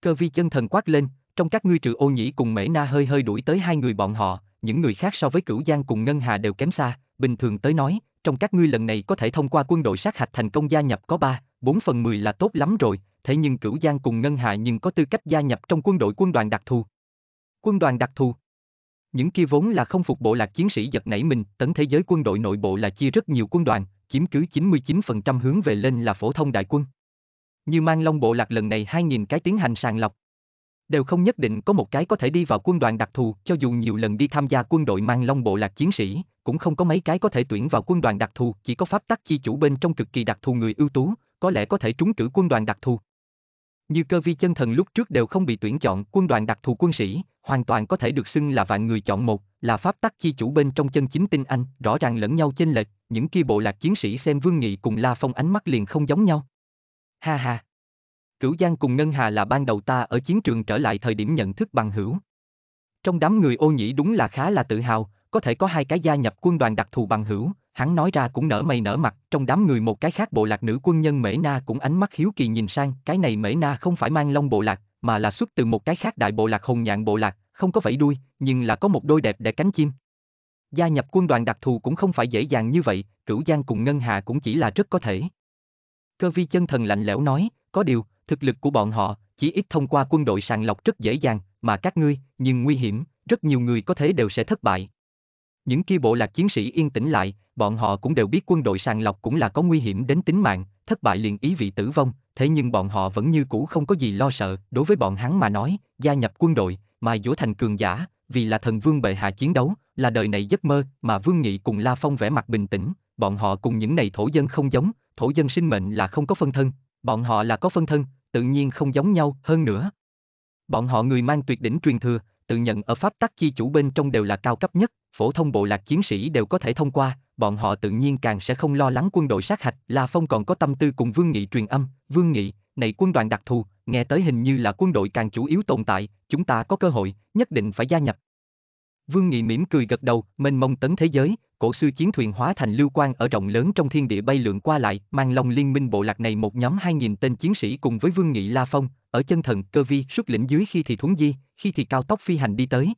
Cơ vi chân thần quát lên, trong các ngươi trừ ô nhĩ cùng mễ na hơi hơi đuổi tới hai người bọn họ, những người khác so với cửu giang cùng ngân hà đều kém xa, bình thường tới nói, trong các ngươi lần này có thể thông qua quân đội sát hạch thành công gia nhập có ba 4 phần 10 là tốt lắm rồi, thế nhưng Cửu Giang cùng Ngân Hạ nhưng có tư cách gia nhập trong quân đội quân đoàn đặc thù. Quân đoàn đặc thù Những kia vốn là không phục bộ lạc chiến sĩ giật nảy mình, tấn thế giới quân đội nội bộ là chia rất nhiều quân đoàn, chiếm cứ 99% hướng về lên là phổ thông đại quân. Như mang long bộ lạc lần này 2.000 cái tiến hành sàng lọc. Đều không nhất định có một cái có thể đi vào quân đoàn đặc thù, cho dù nhiều lần đi tham gia quân đội mang long bộ lạc chiến sĩ, cũng không có mấy cái có thể tuyển vào quân đoàn đặc thù, chỉ có pháp tắc chi chủ bên trong cực kỳ đặc thù người ưu tú, có lẽ có thể trúng cử quân đoàn đặc thù. Như cơ vi chân thần lúc trước đều không bị tuyển chọn quân đoàn đặc thù quân sĩ, hoàn toàn có thể được xưng là vạn người chọn một, là pháp tắc chi chủ bên trong chân chính tinh anh, rõ ràng lẫn nhau chênh lệch, những kia bộ lạc chiến sĩ xem Vương Nghị cùng La Phong ánh mắt liền không giống nhau. Ha ha. Cửu Giang cùng Ngân Hà là ban đầu ta ở chiến trường trở lại thời điểm nhận thức bằng hữu. Trong đám người ô nhĩ đúng là khá là tự hào, có thể có hai cái gia nhập quân đoàn đặc thù bằng hữu, hắn nói ra cũng nở mày nở mặt, trong đám người một cái khác bộ lạc nữ quân nhân Mễ Na cũng ánh mắt hiếu kỳ nhìn sang, cái này Mễ Na không phải mang long bộ lạc, mà là xuất từ một cái khác đại bộ lạc hồng nhạn bộ lạc, không có vẫy đuôi, nhưng là có một đôi đẹp đẽ cánh chim. Gia nhập quân đoàn đặc thù cũng không phải dễ dàng như vậy, Cửu Giang cùng Ngân Hà cũng chỉ là rất có thể. Cơ vi chân thần lạnh lẽo nói, có điều, thực lực của bọn họ, chỉ ít thông qua quân đội sàng lọc rất dễ dàng, mà các ngươi, nhưng nguy hiểm, rất nhiều người có thể đều sẽ thất bại. Những kia bộ lạc chiến sĩ yên tĩnh lại, bọn họ cũng đều biết quân đội sàng lọc cũng là có nguy hiểm đến tính mạng, thất bại liền ý vị tử vong, thế nhưng bọn họ vẫn như cũ không có gì lo sợ, đối với bọn hắn mà nói, gia nhập quân đội, mài dũa thành cường giả, vì là thần vương bệ hạ chiến đấu, là đời này giấc mơ, mà Vương Nghị cùng La Phong vẻ mặt bình tĩnh, bọn họ cùng những này thổ dân không giống, thổ dân sinh mệnh là không có phân thân, bọn họ là có phân thân, tự nhiên không giống nhau hơn nữa. Bọn họ người mang tuyệt đỉnh truyền thừa, tự nhận ở pháp tắc chi chủ bên trong đều là cao cấp nhất, phổ thông bộ lạc chiến sĩ đều có thể thông qua, bọn họ tự nhiên càng sẽ không lo lắng quân đội sát hạch. La Phong còn có tâm tư cùng Vương Nghị truyền âm, Vương Nghị, này quân đoàn đặc thù, nghe tới hình như là quân đội càng chủ yếu tồn tại, chúng ta có cơ hội, nhất định phải gia nhập. Vương Nghị mỉm cười gật đầu, mênh mông tấn thế giới, cổ sư chiến thuyền hóa thành lưu quan ở rộng lớn trong thiên địa bay lượn qua lại, mang lòng liên minh bộ lạc này một nhóm 2.000 tên chiến sĩ cùng với Vương Nghị La Phong, ở chân thần cơ vi xuất lĩnh dưới khi thì thuấn di, khi thì cao tốc phi hành đi tới.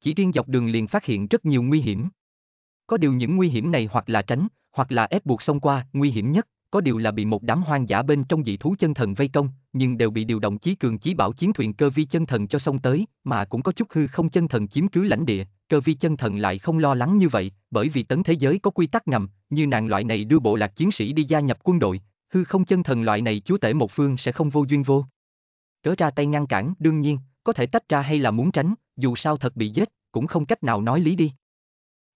Chỉ riêng dọc đường liền phát hiện rất nhiều nguy hiểm. Có điều những nguy hiểm này hoặc là tránh, hoặc là ép buộc xông qua, nguy hiểm nhất có điều là bị một đám hoang dã bên trong dị thú chân thần vây công, nhưng đều bị điều động chí cường chí bảo chiến thuyền cơ vi chân thần cho xong tới, mà cũng có chút hư không chân thần chiếm cứ lãnh địa, cơ vi chân thần lại không lo lắng như vậy, bởi vì tấn thế giới có quy tắc ngầm, như nàng loại này đưa bộ lạc chiến sĩ đi gia nhập quân đội, hư không chân thần loại này chúa tể một phương sẽ không vô duyên vô. Cớ ra tay ngăn cản, đương nhiên, có thể tách ra hay là muốn tránh, dù sao thật bị giết, cũng không cách nào nói lý đi.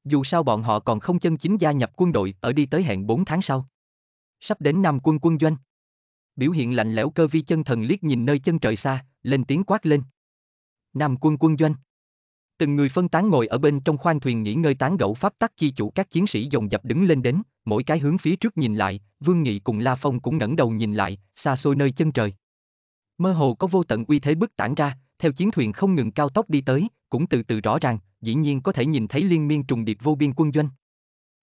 Dù sao bọn họ còn không chân chính gia nhập quân đội ở đi tới hẹn 4 tháng sau sắp đến Nam quân quân doanh. Biểu hiện lạnh lẽo cơ vi chân thần liếc nhìn nơi chân trời xa, lên tiếng quát lên. Nam quân quân doanh. Từng người phân tán ngồi ở bên trong khoang thuyền nghỉ ngơi tán gẫu pháp tắc chi chủ các chiến sĩ dồn dập đứng lên đến, mỗi cái hướng phía trước nhìn lại, Vương Nghị cùng La Phong cũng ngẩng đầu nhìn lại, xa xôi nơi chân trời. Mơ hồ có vô tận uy thế bức tản ra, theo chiến thuyền không ngừng cao tốc đi tới, cũng từ từ rõ ràng, dĩ nhiên có thể nhìn thấy liên miên trùng điệp vô biên quân doanh.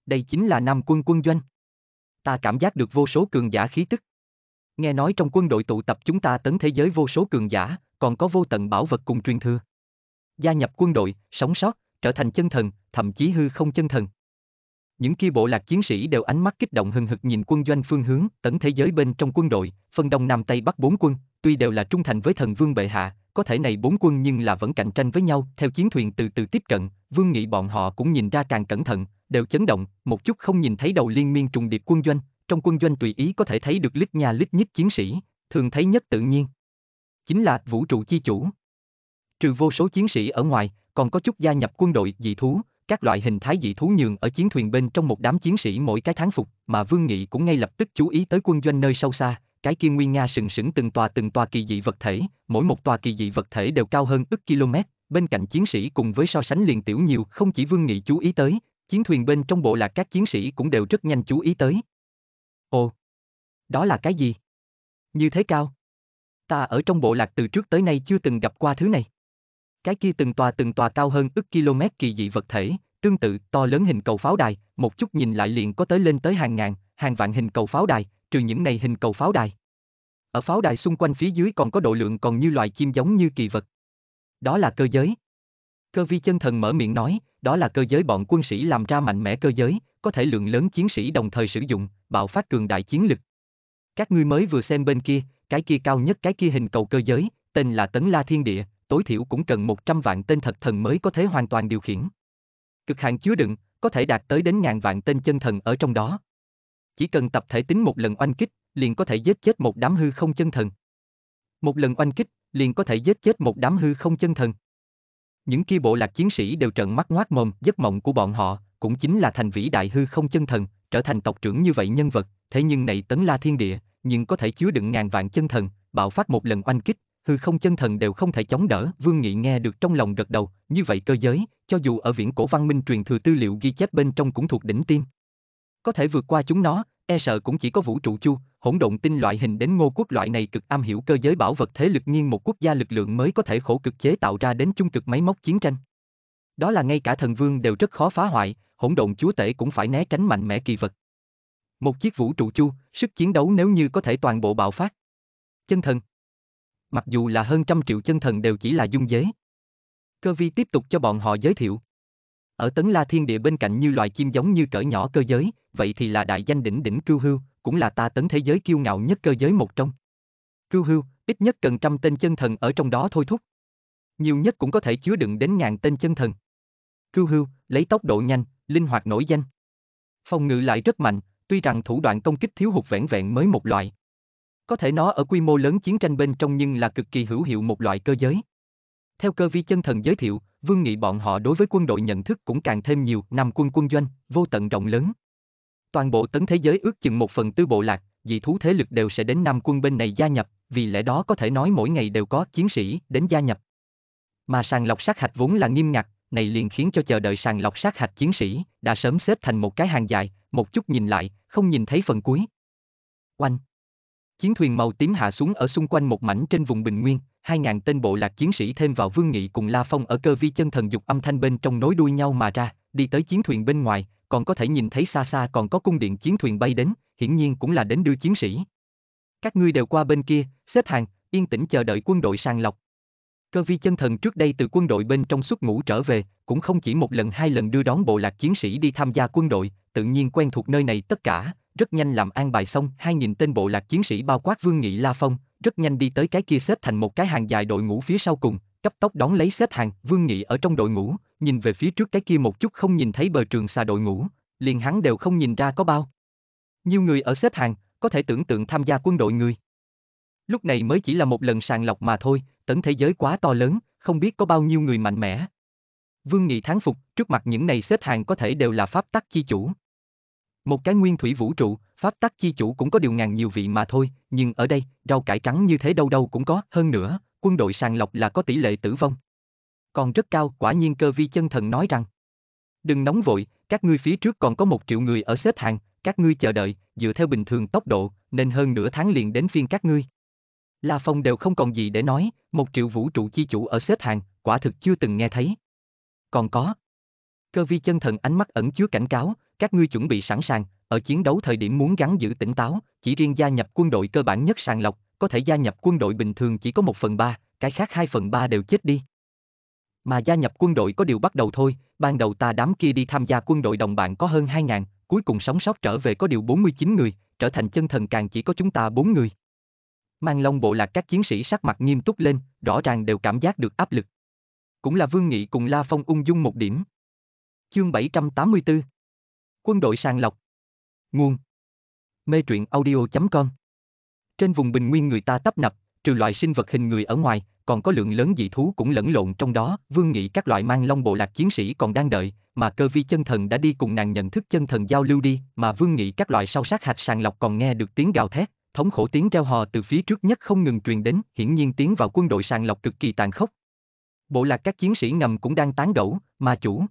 Đây chính là Nam quân quân doanh ta cảm giác được vô số cường giả khí tức. Nghe nói trong quân đội tụ tập chúng ta tấn thế giới vô số cường giả, còn có vô tận bảo vật cùng truyền thừa. Gia nhập quân đội, sống sót, trở thành chân thần, thậm chí hư không chân thần. Những kia bộ lạc chiến sĩ đều ánh mắt kích động hừng hực nhìn quân doanh phương hướng, tấn thế giới bên trong quân đội, phân đông nam tây bắc bốn quân, tuy đều là trung thành với thần vương bệ hạ, có thể này bốn quân nhưng là vẫn cạnh tranh với nhau, theo chiến thuyền từ từ tiếp cận, vương nghị bọn họ cũng nhìn ra càng cẩn thận, đều chấn động, một chút không nhìn thấy đầu liên miên trùng điệp quân doanh, trong quân doanh tùy ý có thể thấy được lít nhà lít nhít chiến sĩ, thường thấy nhất tự nhiên. Chính là vũ trụ chi chủ. Trừ vô số chiến sĩ ở ngoài, còn có chút gia nhập quân đội dị thú, các loại hình thái dị thú nhường ở chiến thuyền bên trong một đám chiến sĩ mỗi cái tháng phục, mà Vương Nghị cũng ngay lập tức chú ý tới quân doanh nơi sâu xa, cái kia nguyên nga sừng sững từng tòa từng tòa kỳ dị vật thể, mỗi một tòa kỳ dị vật thể đều cao hơn ức km, bên cạnh chiến sĩ cùng với so sánh liền tiểu nhiều không chỉ Vương Nghị chú ý tới, chiến thuyền bên trong bộ lạc các chiến sĩ cũng đều rất nhanh chú ý tới. Ồ, đó là cái gì? Như thế cao. Ta ở trong bộ lạc từ trước tới nay chưa từng gặp qua thứ này. Cái kia từng tòa từng tòa cao hơn ức km kỳ dị vật thể, tương tự to lớn hình cầu pháo đài, một chút nhìn lại liền có tới lên tới hàng ngàn, hàng vạn hình cầu pháo đài, trừ những này hình cầu pháo đài. Ở pháo đài xung quanh phía dưới còn có độ lượng còn như loài chim giống như kỳ vật. Đó là cơ giới. Cơ vi chân thần mở miệng nói, đó là cơ giới bọn quân sĩ làm ra mạnh mẽ cơ giới, có thể lượng lớn chiến sĩ đồng thời sử dụng, bạo phát cường đại chiến lực. Các ngươi mới vừa xem bên kia, cái kia cao nhất cái kia hình cầu cơ giới, tên là Tấn La Thiên Địa, tối thiểu cũng cần 100 vạn tên thật thần mới có thể hoàn toàn điều khiển. Cực hạn chứa đựng, có thể đạt tới đến ngàn vạn tên chân thần ở trong đó. Chỉ cần tập thể tính một lần oanh kích, liền có thể giết chết một đám hư không chân thần. Một lần oanh kích, liền có thể giết chết một đám hư không chân thần. Những kia bộ lạc chiến sĩ đều trợn mắt ngoác mồm, giấc mộng của bọn họ, cũng chính là thành vĩ đại hư không chân thần, trở thành tộc trưởng như vậy nhân vật, thế nhưng này tấn la thiên địa, nhưng có thể chứa đựng ngàn vạn chân thần, bạo phát một lần oanh kích, hư không chân thần đều không thể chống đỡ, Vương Nghị nghe được trong lòng gật đầu, như vậy cơ giới, cho dù ở viễn cổ văn minh truyền thừa tư liệu ghi chép bên trong cũng thuộc đỉnh tiên. Có thể vượt qua chúng nó, e sợ cũng chỉ có vũ trụ chu, hỗn độn tinh loại hình đến ngô quốc loại này cực am hiểu cơ giới bảo vật thế lực nghiêng một quốc gia lực lượng mới có thể khổ cực chế tạo ra đến chung cực máy móc chiến tranh. Đó là ngay cả thần vương đều rất khó phá hoại, hỗn độn chúa tể cũng phải né tránh mạnh mẽ kỳ vật. Một chiếc vũ trụ chu, sức chiến đấu nếu như có thể toàn bộ bạo phát. Chân thần. Mặc dù là hơn trăm triệu chân thần đều chỉ là dung giới. Cơ vi tiếp tục cho bọn họ giới thiệu. Ở tấn la thiên địa bên cạnh như loài chim giống như cỡ nhỏ cơ giới, vậy thì là đại danh đỉnh đỉnh cưu hưu, cũng là ta tấn thế giới kiêu ngạo nhất cơ giới một trong. Cưu hưu, ít nhất cần trăm tên chân thần ở trong đó thôi thúc. Nhiều nhất cũng có thể chứa đựng đến ngàn tên chân thần. Cưu hưu, lấy tốc độ nhanh, linh hoạt nổi danh. Phòng ngự lại rất mạnh, tuy rằng thủ đoạn công kích thiếu hụt vẹn vẹn mới một loại. Có thể nó ở quy mô lớn chiến tranh bên trong nhưng là cực kỳ hữu hiệu một loại cơ giới. Theo cơ vi chân thần giới thiệu, Vương Nghị bọn họ đối với quân đội nhận thức cũng càng thêm nhiều, nằm quân quân doanh, vô tận rộng lớn. Toàn bộ tấn thế giới ước chừng một phần tư bộ lạc, dị thú thế lực đều sẽ đến năm quân bên này gia nhập, vì lẽ đó có thể nói mỗi ngày đều có chiến sĩ đến gia nhập. Mà sàng lọc sát hạch vốn là nghiêm ngặt, này liền khiến cho chờ đợi sàng lọc sát hạch chiến sĩ đã sớm xếp thành một cái hàng dài, một chút nhìn lại, không nhìn thấy phần cuối. Oanh! Chiến thuyền màu tím hạ xuống ở xung quanh một mảnh trên vùng bình nguyên, 2.000 tên bộ lạc chiến sĩ thêm vào Vương Nghị cùng La Phong ở cơ vi chân thần dục âm thanh bên trong nối đuôi nhau mà ra, đi tới chiến thuyền bên ngoài, còn có thể nhìn thấy xa xa còn có cung điện chiến thuyền bay đến, hiển nhiên cũng là đến đưa chiến sĩ. Các ngươi đều qua bên kia, xếp hàng, yên tĩnh chờ đợi quân đội sàng lọc. Cơ vi chân thần trước đây từ quân đội bên trong xuất ngũ trở về, cũng không chỉ một lần hai lần đưa đón bộ lạc chiến sĩ đi tham gia quân đội, tự nhiên quen thuộc nơi này tất cả, rất nhanh làm an bài xong, hai nghìn tên bộ lạc chiến sĩ bao quát Vương Nghị La Phong, rất nhanh đi tới cái kia xếp thành một cái hàng dài đội ngũ phía sau cùng, cấp tốc đón lấy xếp hàng, Vương Nghị ở trong đội ngũ, nhìn về phía trước cái kia một chút không nhìn thấy bờ trường xa đội ngũ, liền hắn đều không nhìn ra có bao. Nhiều người ở xếp hàng, có thể tưởng tượng tham gia quân đội người. Lúc này mới chỉ là một lần sàng lọc mà thôi, tấn thế giới quá to lớn, không biết có bao nhiêu người mạnh mẽ. Vương Nghị thán phục, trước mặt những này xếp hàng có thể đều là pháp tắc chi chủ. Một cái nguyên thủy vũ trụ, pháp tắc chi chủ cũng có điều ngàn nhiều vị mà thôi, nhưng ở đây, rau cải trắng như thế đâu đâu cũng có, hơn nữa, quân đội sàng lọc là có tỷ lệ tử vong còn rất cao, quả nhiên cơ vi chân thần nói rằng. Đừng nóng vội, các ngươi phía trước còn có một triệu người ở xếp hàng, các ngươi chờ đợi, dựa theo bình thường tốc độ, nên hơn nửa tháng liền đến phiên các ngươi. La Phong đều không còn gì để nói, một triệu vũ trụ chi chủ ở xếp hàng, quả thực chưa từng nghe thấy. Còn có. Cơ vi chân thần ánh mắt ẩn chứa cảnh cáo, các ngươi chuẩn bị sẵn sàng, ở chiến đấu thời điểm muốn gắn giữ tỉnh táo, chỉ riêng gia nhập quân đội cơ bản nhất sàng lọc, có thể gia nhập quân đội bình thường chỉ có một phần ba, cái khác hai phần ba đều chết đi mà gia nhập quân đội có điều bắt đầu thôi, ban đầu ta đám kia đi tham gia quân đội đồng bạn có hơn 2.000, cuối cùng sống sót trở về có điều 49 người, trở thành chân thần càng chỉ có chúng ta 4 người. Mang Long bộ lạc các chiến sĩ sắc mặt nghiêm túc lên, rõ ràng đều cảm giác được áp lực. Cũng là Vương Nghị cùng La Phong ung dung một điểm. Chương 784 Quân đội sàng lọc Nguồn Mê truyện audio.com Trên vùng bình nguyên người ta tấp nập, trừ loại sinh vật hình người ở ngoài, còn có lượng lớn dị thú cũng lẫn lộn trong đó, Vương Nghị các loại mang long bộ lạc chiến sĩ còn đang đợi, mà cơ vi chân thần đã đi cùng nàng nhận thức chân thần giao lưu đi, mà Vương Nghị các loại sau sát hạch sàng lọc còn nghe được tiếng gào thét, thống khổ tiếng reo hò từ phía trước nhất không ngừng truyền đến, hiển nhiên tiếng vào quân đội sàng lọc cực kỳ tàn khốc. Bộ lạc các chiến sĩ ngầm cũng đang tán gẫu, mà chủ.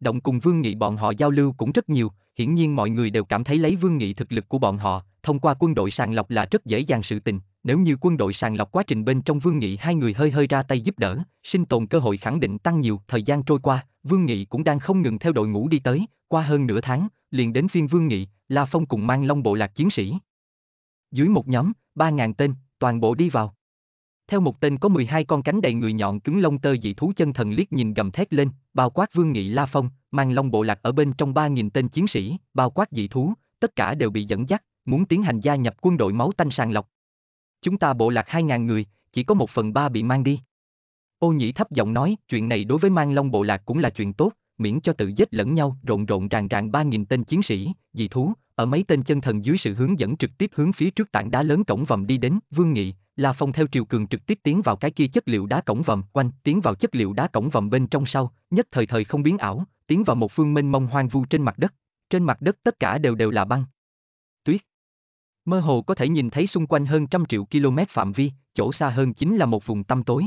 Động cùng Vương Nghị bọn họ giao lưu cũng rất nhiều, hiển nhiên mọi người đều cảm thấy lấy Vương Nghị thực lực của bọn họ, thông qua quân đội sàng lọc là rất dễ dàng sự tình, nếu như quân đội sàng lọc quá trình bên trong Vương Nghị hai người hơi hơi ra tay giúp đỡ, sinh tồn cơ hội khẳng định tăng nhiều, thời gian trôi qua, Vương Nghị cũng đang không ngừng theo đội ngũ đi tới, qua hơn nửa tháng, liền đến phiên Vương Nghị, La Phong cùng mang long bộ lạc chiến sĩ. Dưới một nhóm, 3.000 tên, toàn bộ đi vào. Theo một tên có 12 con cánh đầy người nhọn cứng lông tơ dị thú chân thần liếc nhìn gầm thét lên, bao quát Vương Nghị La Phong, mang long bộ lạc ở bên trong 3.000 tên chiến sĩ, bao quát dị thú, tất cả đều bị dẫn dắt, muốn tiến hành gia nhập quân đội máu tanh sàng lọc, Chúng ta bộ lạc 2.000 người, chỉ có một phần ba bị mang đi. Ô Nhĩ thấp giọng nói, chuyện này đối với mang long bộ lạc cũng là chuyện tốt, miễn cho tự giết lẫn nhau, rộn rộn ràng ràng 3.000 tên chiến sĩ, dị thú, ở mấy tên chân thần dưới sự hướng dẫn trực tiếp hướng phía trước tảng đá lớn cổng vòm đi đến, Vương Nghị, La Phong theo triều cường trực tiếp tiến vào cái kia chất liệu đá cổng vòm, quanh, tiến vào chất liệu đá cổng vòm bên trong sau, nhất thời thời không biến ảo, tiến vào một phương mênh mông hoang vu trên mặt đất. Trên mặt đất tất cả đều đều là băng, Mơ hồ có thể nhìn thấy xung quanh hơn trăm triệu km phạm vi, chỗ xa hơn chính là một vùng tăm tối.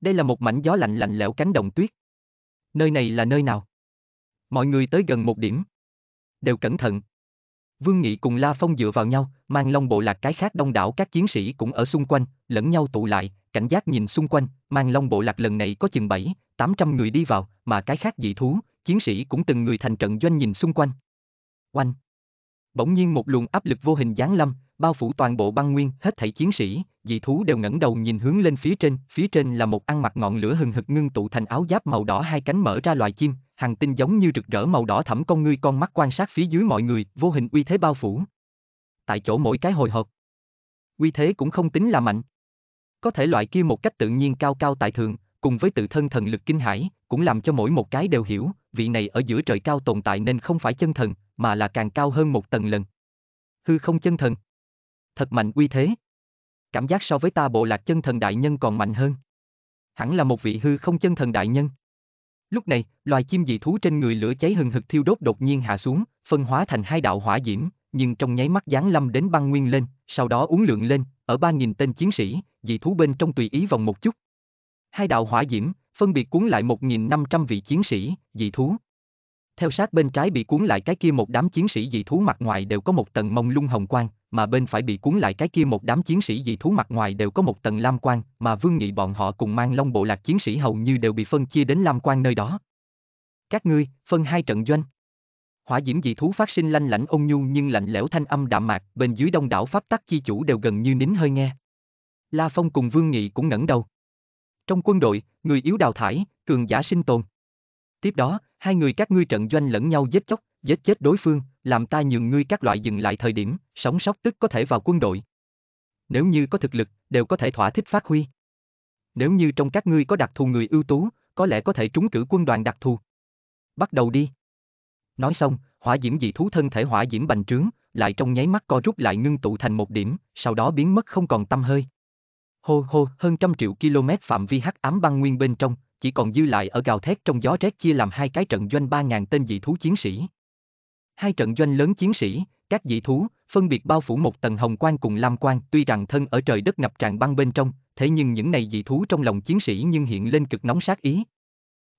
Đây là một mảnh gió lạnh lạnh lẽo cánh đồng tuyết. Nơi này là nơi nào? Mọi người tới gần một điểm. Đều cẩn thận. Vương Nghị cùng La Phong dựa vào nhau, mang long bộ lạc cái khác đông đảo các chiến sĩ cũng ở xung quanh, lẫn nhau tụ lại, cảnh giác nhìn xung quanh, mang long bộ lạc lần này có chừng 7, 800 người đi vào, mà cái khác dị thú, chiến sĩ cũng từng người thành trận doanh nhìn xung quanh. Oanh! Bỗng nhiên một luồng áp lực vô hình giáng lâm, bao phủ toàn bộ băng nguyên, hết thảy chiến sĩ, dị thú đều ngẩng đầu nhìn hướng lên phía trên, phía trên là một ăn mặc ngọn lửa hừng hực ngưng tụ thành áo giáp màu đỏ hai cánh mở ra loài chim, hàng tinh giống như rực rỡ màu đỏ thẫm con ngươi con mắt quan sát phía dưới mọi người, vô hình uy thế bao phủ. Tại chỗ mỗi cái hồi hộp. Uy thế cũng không tính là mạnh. Có thể loại kia một cách tự nhiên cao cao tại thượng, cùng với tự thân thần lực kinh hải, cũng làm cho mỗi một cái đều hiểu, vị này ở giữa trời cao tồn tại nên không phải chân thần, mà là càng cao hơn một tầng lần. Hư không chân thần. Thật mạnh uy thế. Cảm giác so với ta bộ lạc chân thần đại nhân còn mạnh hơn. Hẳn là một vị hư không chân thần đại nhân. Lúc này, loài chim dị thú trên người lửa cháy hừng hực thiêu đốt đột nhiên hạ xuống, phân hóa thành hai đạo hỏa diễm, nhưng trong nháy mắt giáng lâm đến băng nguyên lên, sau đó uống lượng lên, ở ba nghìn tên chiến sĩ, dị thú bên trong tùy ý vòng một chút. Hai đạo hỏa diễm, phân biệt cuốn lại một nghìn năm trăm vị chiến sĩ, dị thú, theo sát bên trái bị cuốn lại cái kia một đám chiến sĩ dị thú mặt ngoài đều có một tầng mông lung hồng quang, mà bên phải bị cuốn lại cái kia một đám chiến sĩ dị thú mặt ngoài đều có một tầng lam quang, mà Vương Nghị bọn họ cùng mang long bộ lạc chiến sĩ hầu như đều bị phân chia đến lam quang nơi đó. Các ngươi, phân hai trận doanh. Hỏa diễm dị thú phát sinh lanh lảnh ôn nhu nhưng lạnh lẽo thanh âm đạm mạc, bên dưới đông đảo pháp tắc chi chủ đều gần như nín hơi nghe. La Phong cùng Vương Nghị cũng ngẩng đầu. Trong quân đội, người yếu đào thải, cường giả sinh tồn. Tiếp đó, hai người các ngươi trận doanh lẫn nhau giết chóc, giết chết đối phương, làm ta nhường ngươi các loại dừng lại thời điểm, sống sót tức có thể vào quân đội. Nếu như có thực lực, đều có thể thỏa thích phát huy. Nếu như trong các ngươi có đặc thù người ưu tú, có lẽ có thể trúng cử quân đoàn đặc thù. Bắt đầu đi. Nói xong, hỏa diễm dị thú thân thể hỏa diễm bành trướng, lại trong nháy mắt co rút lại ngưng tụ thành một điểm, sau đó biến mất không còn tâm hơi. Hô hô, hơn trăm triệu km phạm vi hắc ám băng nguyên bên trong, chỉ còn dư lại ở gào thét trong gió rét chia làm hai cái trận doanh 3.000 tên dị thú chiến sĩ. Hai trận doanh lớn chiến sĩ, các dị thú, phân biệt bao phủ một tầng hồng quang cùng lam quang, tuy rằng thân ở trời đất ngập tràn băng bên trong, thế nhưng những này dị thú trong lòng chiến sĩ nhưng hiện lên cực nóng sát ý.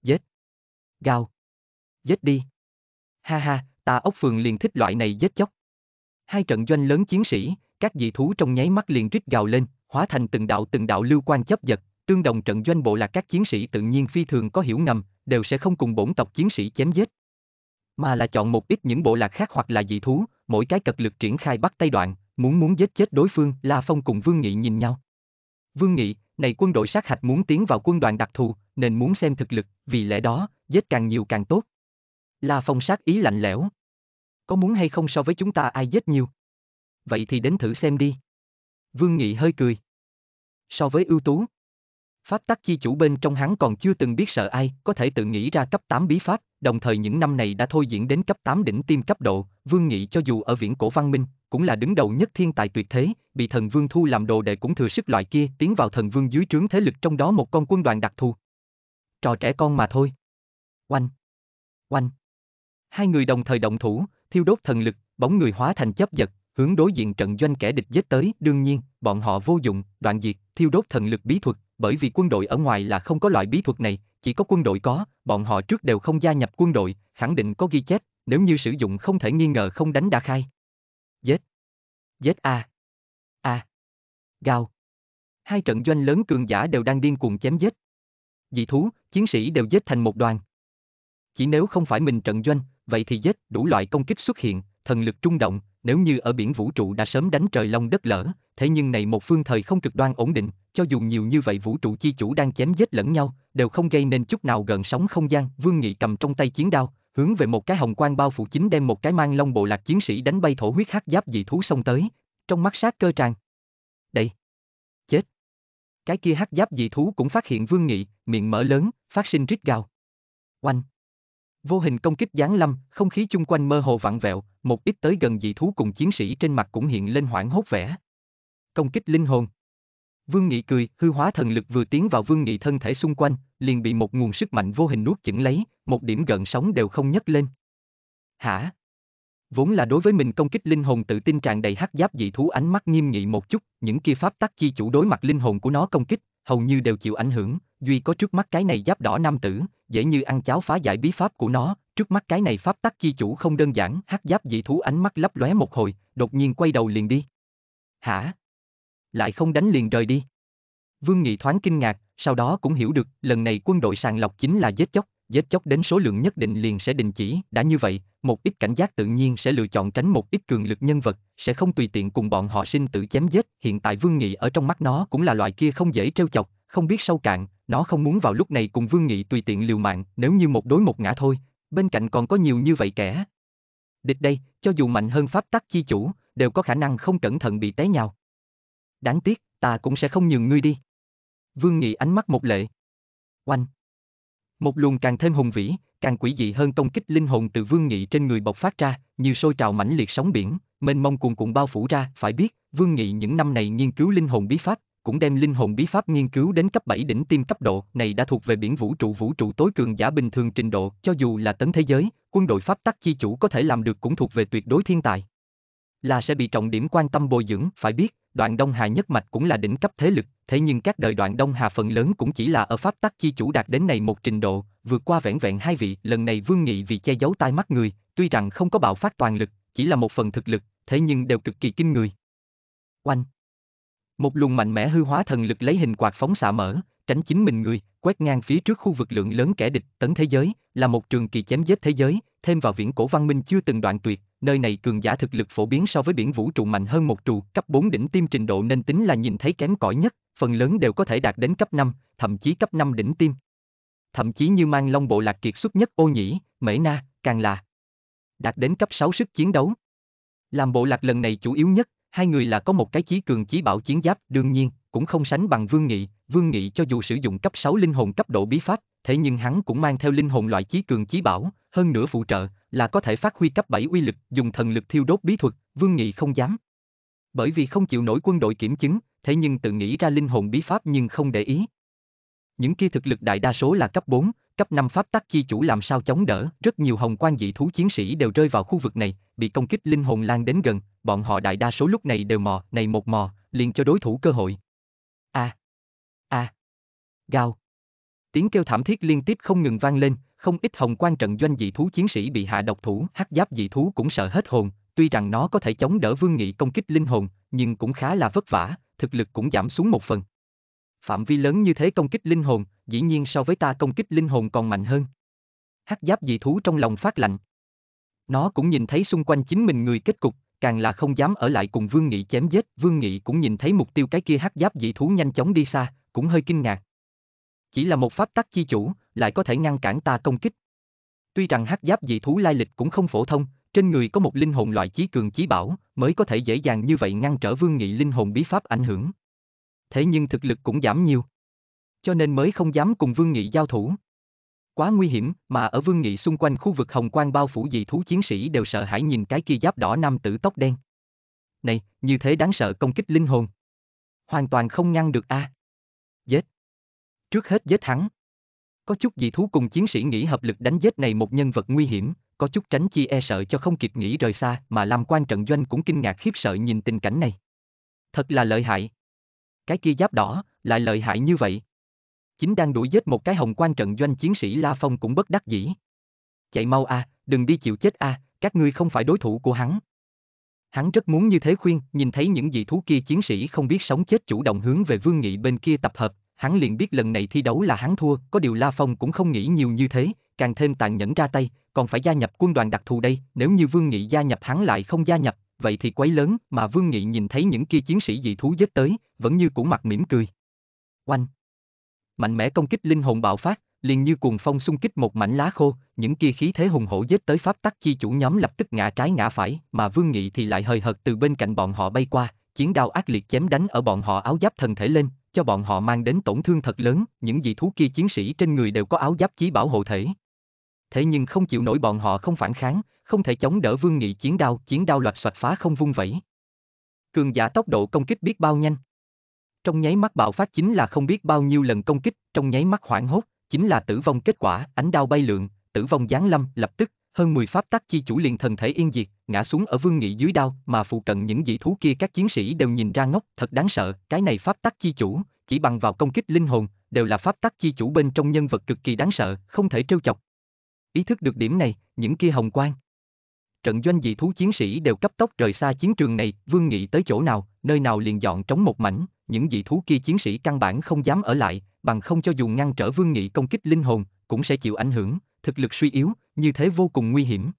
Giết! Gào! Giết đi! Ha ha, ta ốc phường liền thích loại này giết chóc. Hai trận doanh lớn chiến sĩ, các dị thú trong nháy mắt liền rít gào lên, hóa thành từng đạo từng đạo lưu quan chấp giật, Tương đồng trận doanh bộ là các chiến sĩ tự nhiên phi thường có hiểu ngầm, đều sẽ không cùng bổn tộc chiến sĩ chém giết. Mà là chọn một ít những bộ lạc khác hoặc là dị thú, mỗi cái cật lực triển khai bắt tay đoạn, muốn muốn giết chết đối phương, La Phong cùng Vương Nghị nhìn nhau. Vương Nghị, này quân đội sát hạch muốn tiến vào quân đoàn đặc thù, nên muốn xem thực lực, vì lẽ đó, giết càng nhiều càng tốt. La Phong sát ý lạnh lẽo. Có muốn hay không so với chúng ta ai giết nhiều? Vậy thì đến thử xem đi. Vương Nghị hơi cười. So với ưu tú, Pháp tắc chi chủ bên trong hắn còn chưa từng biết sợ ai, có thể tự nghĩ ra cấp 8 bí pháp, đồng thời những năm này đã thôi diễn đến cấp 8 đỉnh tiêm cấp độ, Vương Nghị cho dù ở viễn cổ văn minh, cũng là đứng đầu nhất thiên tài tuyệt thế, bị thần vương thu làm đồ đệ cũng thừa sức loại kia tiến vào thần vương dưới trướng thế lực trong đó một con quân đoàn đặc thù. Trò trẻ con mà thôi. Oanh! Oanh! Hai người đồng thời động thủ, thiêu đốt thần lực, bóng người hóa thành chấp giật, hướng đối diện trận doanh kẻ địch giết tới, đương nhiên, bọn họ vô dụng, đoạn diệt, thiêu đốt thần lực bí thuật, bởi vì quân đội ở ngoài là không có loại bí thuật này, chỉ có quân đội có, bọn họ trước đều không gia nhập quân đội, khẳng định có ghi chép, nếu như sử dụng không thể nghi ngờ không đánh đã khai. Giết. Giết a. A. Gao. Hai trận doanh lớn cường giả đều đang điên cuồng chém giết. Dị thú, chiến sĩ đều giết thành một đoàn. Chỉ nếu không phải mình trận doanh, vậy thì giết, đủ loại công kích xuất hiện, thần lực trung động, nếu như ở biển vũ trụ đã sớm đánh trời long đất lở, thế nhưng này một phương thời không cực đoan ổn định, cho dù nhiều như vậy vũ trụ chi chủ đang chém giết lẫn nhau, đều không gây nên chút nào gần sóng không gian, Vương Nghị cầm trong tay chiến đao, hướng về một cái hồng quang bao phủ chính đem một cái mang long bộ lạc chiến sĩ đánh bay thổ huyết hắc giáp dị thú xông tới, trong mắt sát cơ tràn. Đây, chết. Cái kia hắc giáp dị thú cũng phát hiện Vương Nghị, miệng mở lớn, phát sinh rít gào. Oanh Vô hình công kích giáng lâm, không khí chung quanh mơ hồ vặn vẹo, một ít tới gần dị thú cùng chiến sĩ trên mặt cũng hiện lên hoảng hốt vẻ. Công kích linh hồn. Vương Nghị cười, hư hóa thần lực vừa tiến vào Vương Nghị thân thể xung quanh, liền bị một nguồn sức mạnh vô hình nuốt chửng lấy, một điểm gợn sóng đều không nhấc lên. Hả? Vốn là đối với mình công kích linh hồn tự tin tràn đầy hắc giáp dị thú ánh mắt nghiêm nghị một chút, những kia pháp tắc chi chủ đối mặt linh hồn của nó công kích, hầu như đều chịu ảnh hưởng, duy có trước mắt cái này giáp đỏ nam tử, dễ như ăn cháo phá giải bí pháp của nó, trước mắt cái này pháp tắc chi chủ không đơn giản, hắc giáp dị thú ánh mắt lấp lóe một hồi, đột nhiên quay đầu liền đi. Hả? Lại không đánh liền rời đi. Vương Nghị thoáng kinh ngạc, sau đó cũng hiểu được, lần này quân đội sàng lọc chính là giết chóc, giết chóc đến số lượng nhất định liền sẽ đình chỉ, đã như vậy, một ít cảnh giác tự nhiên sẽ lựa chọn tránh một ít cường lực nhân vật, sẽ không tùy tiện cùng bọn họ sinh tử chém giết, hiện tại Vương Nghị ở trong mắt nó cũng là loại kia không dễ trêu chọc, không biết sâu cạn, nó không muốn vào lúc này cùng Vương Nghị tùy tiện liều mạng, nếu như một đối một ngã thôi, bên cạnh còn có nhiều như vậy kẻ. Địch đây, cho dù mạnh hơn pháp tắc chi chủ, đều có khả năng không cẩn thận bị té nhào. Đáng tiếc, ta cũng sẽ không nhường ngươi đi. Vương Nghị ánh mắt một lệ. Oanh. Một luồng càng thêm hùng vĩ, càng quỷ dị hơn công kích linh hồn từ Vương Nghị trên người bộc phát ra, như sôi trào mãnh liệt sóng biển, mênh mông cuồn cuộn bao phủ ra, phải biết, Vương Nghị những năm này nghiên cứu linh hồn bí pháp, cũng đem linh hồn bí pháp nghiên cứu đến cấp 7 đỉnh tiêm cấp độ, này đã thuộc về biển vũ trụ vũ trụ tối cường giả bình thường trình độ, cho dù là tấn thế giới, quân đội pháp tắc chi chủ có thể làm được cũng thuộc về tuyệt đối thiên tài. Là sẽ bị trọng điểm quan tâm bồi dưỡng, phải biết, đoạn Đông Hà nhất mạch cũng là đỉnh cấp thế lực, thế nhưng các đời đoạn Đông Hà phần lớn cũng chỉ là ở pháp tắc chi chủ đạt đến này một trình độ, vượt qua vẹn vẹn hai vị, lần này Vương Nghị vì che giấu tai mắt người, tuy rằng không có bạo phát toàn lực, chỉ là một phần thực lực, thế nhưng đều cực kỳ kinh người. Oanh, một luồng mạnh mẽ hư hóa thần lực lấy hình quạt phóng xạ mở, tránh chính mình người, quét ngang phía trước khu vực lượng lớn kẻ địch, tấn thế giới, là một trường kỳ chém giết thế giới, thêm vào viễn cổ văn minh chưa từng đoạn tuyệt, nơi này cường giả thực lực phổ biến so với biển vũ trụ mạnh hơn một trụ, cấp 4 đỉnh tiêm trình độ nên tính là nhìn thấy kém cỏi nhất, phần lớn đều có thể đạt đến cấp 5, thậm chí cấp 5 đỉnh tiêm. Thậm chí như mang long bộ lạc kiệt xuất nhất ô nhĩ, mễ na, càng là đạt đến cấp 6 sức chiến đấu. Làm bộ lạc lần này chủ yếu nhất, hai người là có một cái chí cường chí bảo chiến giáp, đương nhiên, cũng không sánh bằng Vương Nghị, Vương Nghị cho dù sử dụng cấp 6 linh hồn cấp độ bí pháp, thế nhưng hắn cũng mang theo linh hồn loại chí cường chí bảo, hơn nữa phụ trợ, là có thể phát huy cấp 7 uy lực, dùng thần lực thiêu đốt bí thuật, Vương Nghị không dám. Bởi vì không chịu nổi quân đội kiểm chứng, thế nhưng tự nghĩ ra linh hồn bí pháp nhưng không để ý. Những kia thực lực đại đa số là cấp 4, cấp 5 pháp tắc chi chủ làm sao chống đỡ, rất nhiều hồng quan dị thú chiến sĩ đều rơi vào khu vực này, bị công kích linh hồn lan đến gần, bọn họ đại đa số lúc này đều mò, này một mò, liền cho đối thủ cơ hội. A. A. gào. Tiếng kêu thảm thiết liên tiếp không ngừng vang lên, không ít hồng quan trận doanh dị thú chiến sĩ bị hạ độc thủ, hắc giáp dị thú cũng sợ hết hồn, tuy rằng nó có thể chống đỡ vương nghị công kích linh hồn, nhưng cũng khá là vất vả, thực lực cũng giảm xuống một phần. Phạm vi lớn như thế công kích linh hồn, dĩ nhiên so với ta công kích linh hồn còn mạnh hơn. Hắc giáp dị thú trong lòng phát lạnh. Nó cũng nhìn thấy xung quanh chính mình người kết cục, càng là không dám ở lại cùng Vương Nghị chém giết. Vương Nghị cũng nhìn thấy mục tiêu cái kia hắc giáp dị thú nhanh chóng đi xa, cũng hơi kinh ngạc. Chỉ là một pháp tắc chi chủ, lại có thể ngăn cản ta công kích. Tuy rằng hắc giáp dị thú lai lịch cũng không phổ thông, trên người có một linh hồn loại chí cường chí bảo, mới có thể dễ dàng như vậy ngăn trở Vương Nghị linh hồn bí pháp ảnh hưởng. Thế nhưng thực lực cũng giảm nhiều. Cho nên mới không dám cùng Vương Nghị giao thủ. Quá nguy hiểm, mà ở vương nghị xung quanh khu vực hồng quang bao phủ dị thú chiến sĩ đều sợ hãi nhìn cái kia giáp đỏ nam tử tóc đen. Này, như thế đáng sợ công kích linh hồn. Hoàn toàn không ngăn được a. À. Giết. Trước hết giết hắn. Có chút dị thú cùng chiến sĩ nghĩ hợp lực đánh giết này một nhân vật nguy hiểm, có chút tránh chi e sợ cho không kịp nghĩ rời xa mà làm quan trận doanh cũng kinh ngạc khiếp sợ nhìn tình cảnh này. Thật là lợi hại. Cái kia giáp đỏ, lại lợi hại như vậy chính đang đuổi giết một cái hồng quan trận doanh chiến sĩ La Phong cũng bất đắc dĩ. Chạy mau a, à, đừng đi chịu chết a, à, các ngươi không phải đối thủ của hắn. Hắn rất muốn như thế khuyên, nhìn thấy những dị thú kia chiến sĩ không biết sống chết chủ động hướng về Vương Nghị bên kia tập hợp, hắn liền biết lần này thi đấu là hắn thua, có điều La Phong cũng không nghĩ nhiều như thế, càng thêm tàn nhẫn ra tay, còn phải gia nhập quân đoàn đặc thù đây, nếu như Vương Nghị gia nhập hắn lại không gia nhập, vậy thì quấy lớn, mà Vương Nghị nhìn thấy những kia chiến sĩ dị thú giết tới, vẫn như cũ mặt mỉm cười. Oanh! mạnh mẽ công kích linh hồn bạo phát, liền như cuồng phong xung kích một mảnh lá khô, những kia khí thế hùng hổ giết tới pháp tắc chi chủ nhóm lập tức ngã trái ngã phải, mà Vương Nghị thì lại hơi hợt từ bên cạnh bọn họ bay qua, chiến đao ác liệt chém đánh ở bọn họ áo giáp thần thể lên, cho bọn họ mang đến tổn thương thật lớn, những dị thú kia chiến sĩ trên người đều có áo giáp chí bảo hộ thể. Thế nhưng không chịu nổi bọn họ không phản kháng, không thể chống đỡ Vương Nghị chiến đao, chiến đao loạt xoạch phá không vung vẩy. Cường giả tốc độ công kích biết bao nhanh. Trong nháy mắt bạo phát chính là không biết bao nhiêu lần công kích, trong nháy mắt hoảng hốt, chính là tử vong kết quả, ánh đao bay lượn, tử vong giáng lâm, lập tức, hơn 10 pháp tắc chi chủ liền thần thể yên diệt, ngã xuống ở vương nghị dưới đao, mà phụ cận những dị thú kia các chiến sĩ đều nhìn ra ngốc, thật đáng sợ, cái này pháp tắc chi chủ, chỉ bằng vào công kích linh hồn, đều là pháp tắc chi chủ bên trong nhân vật cực kỳ đáng sợ, không thể trêu chọc. Ý thức được điểm này, những kia hồng quang, trận doanh dị thú chiến sĩ đều cấp tốc rời xa chiến trường này, Vương Nghị tới chỗ nào, nơi nào liền dọn trống một mảnh, những dị thú kia chiến sĩ căn bản không dám ở lại, bằng không cho dù ngăn trở Vương Nghị công kích linh hồn, cũng sẽ chịu ảnh hưởng, thực lực suy yếu, như thế vô cùng nguy hiểm.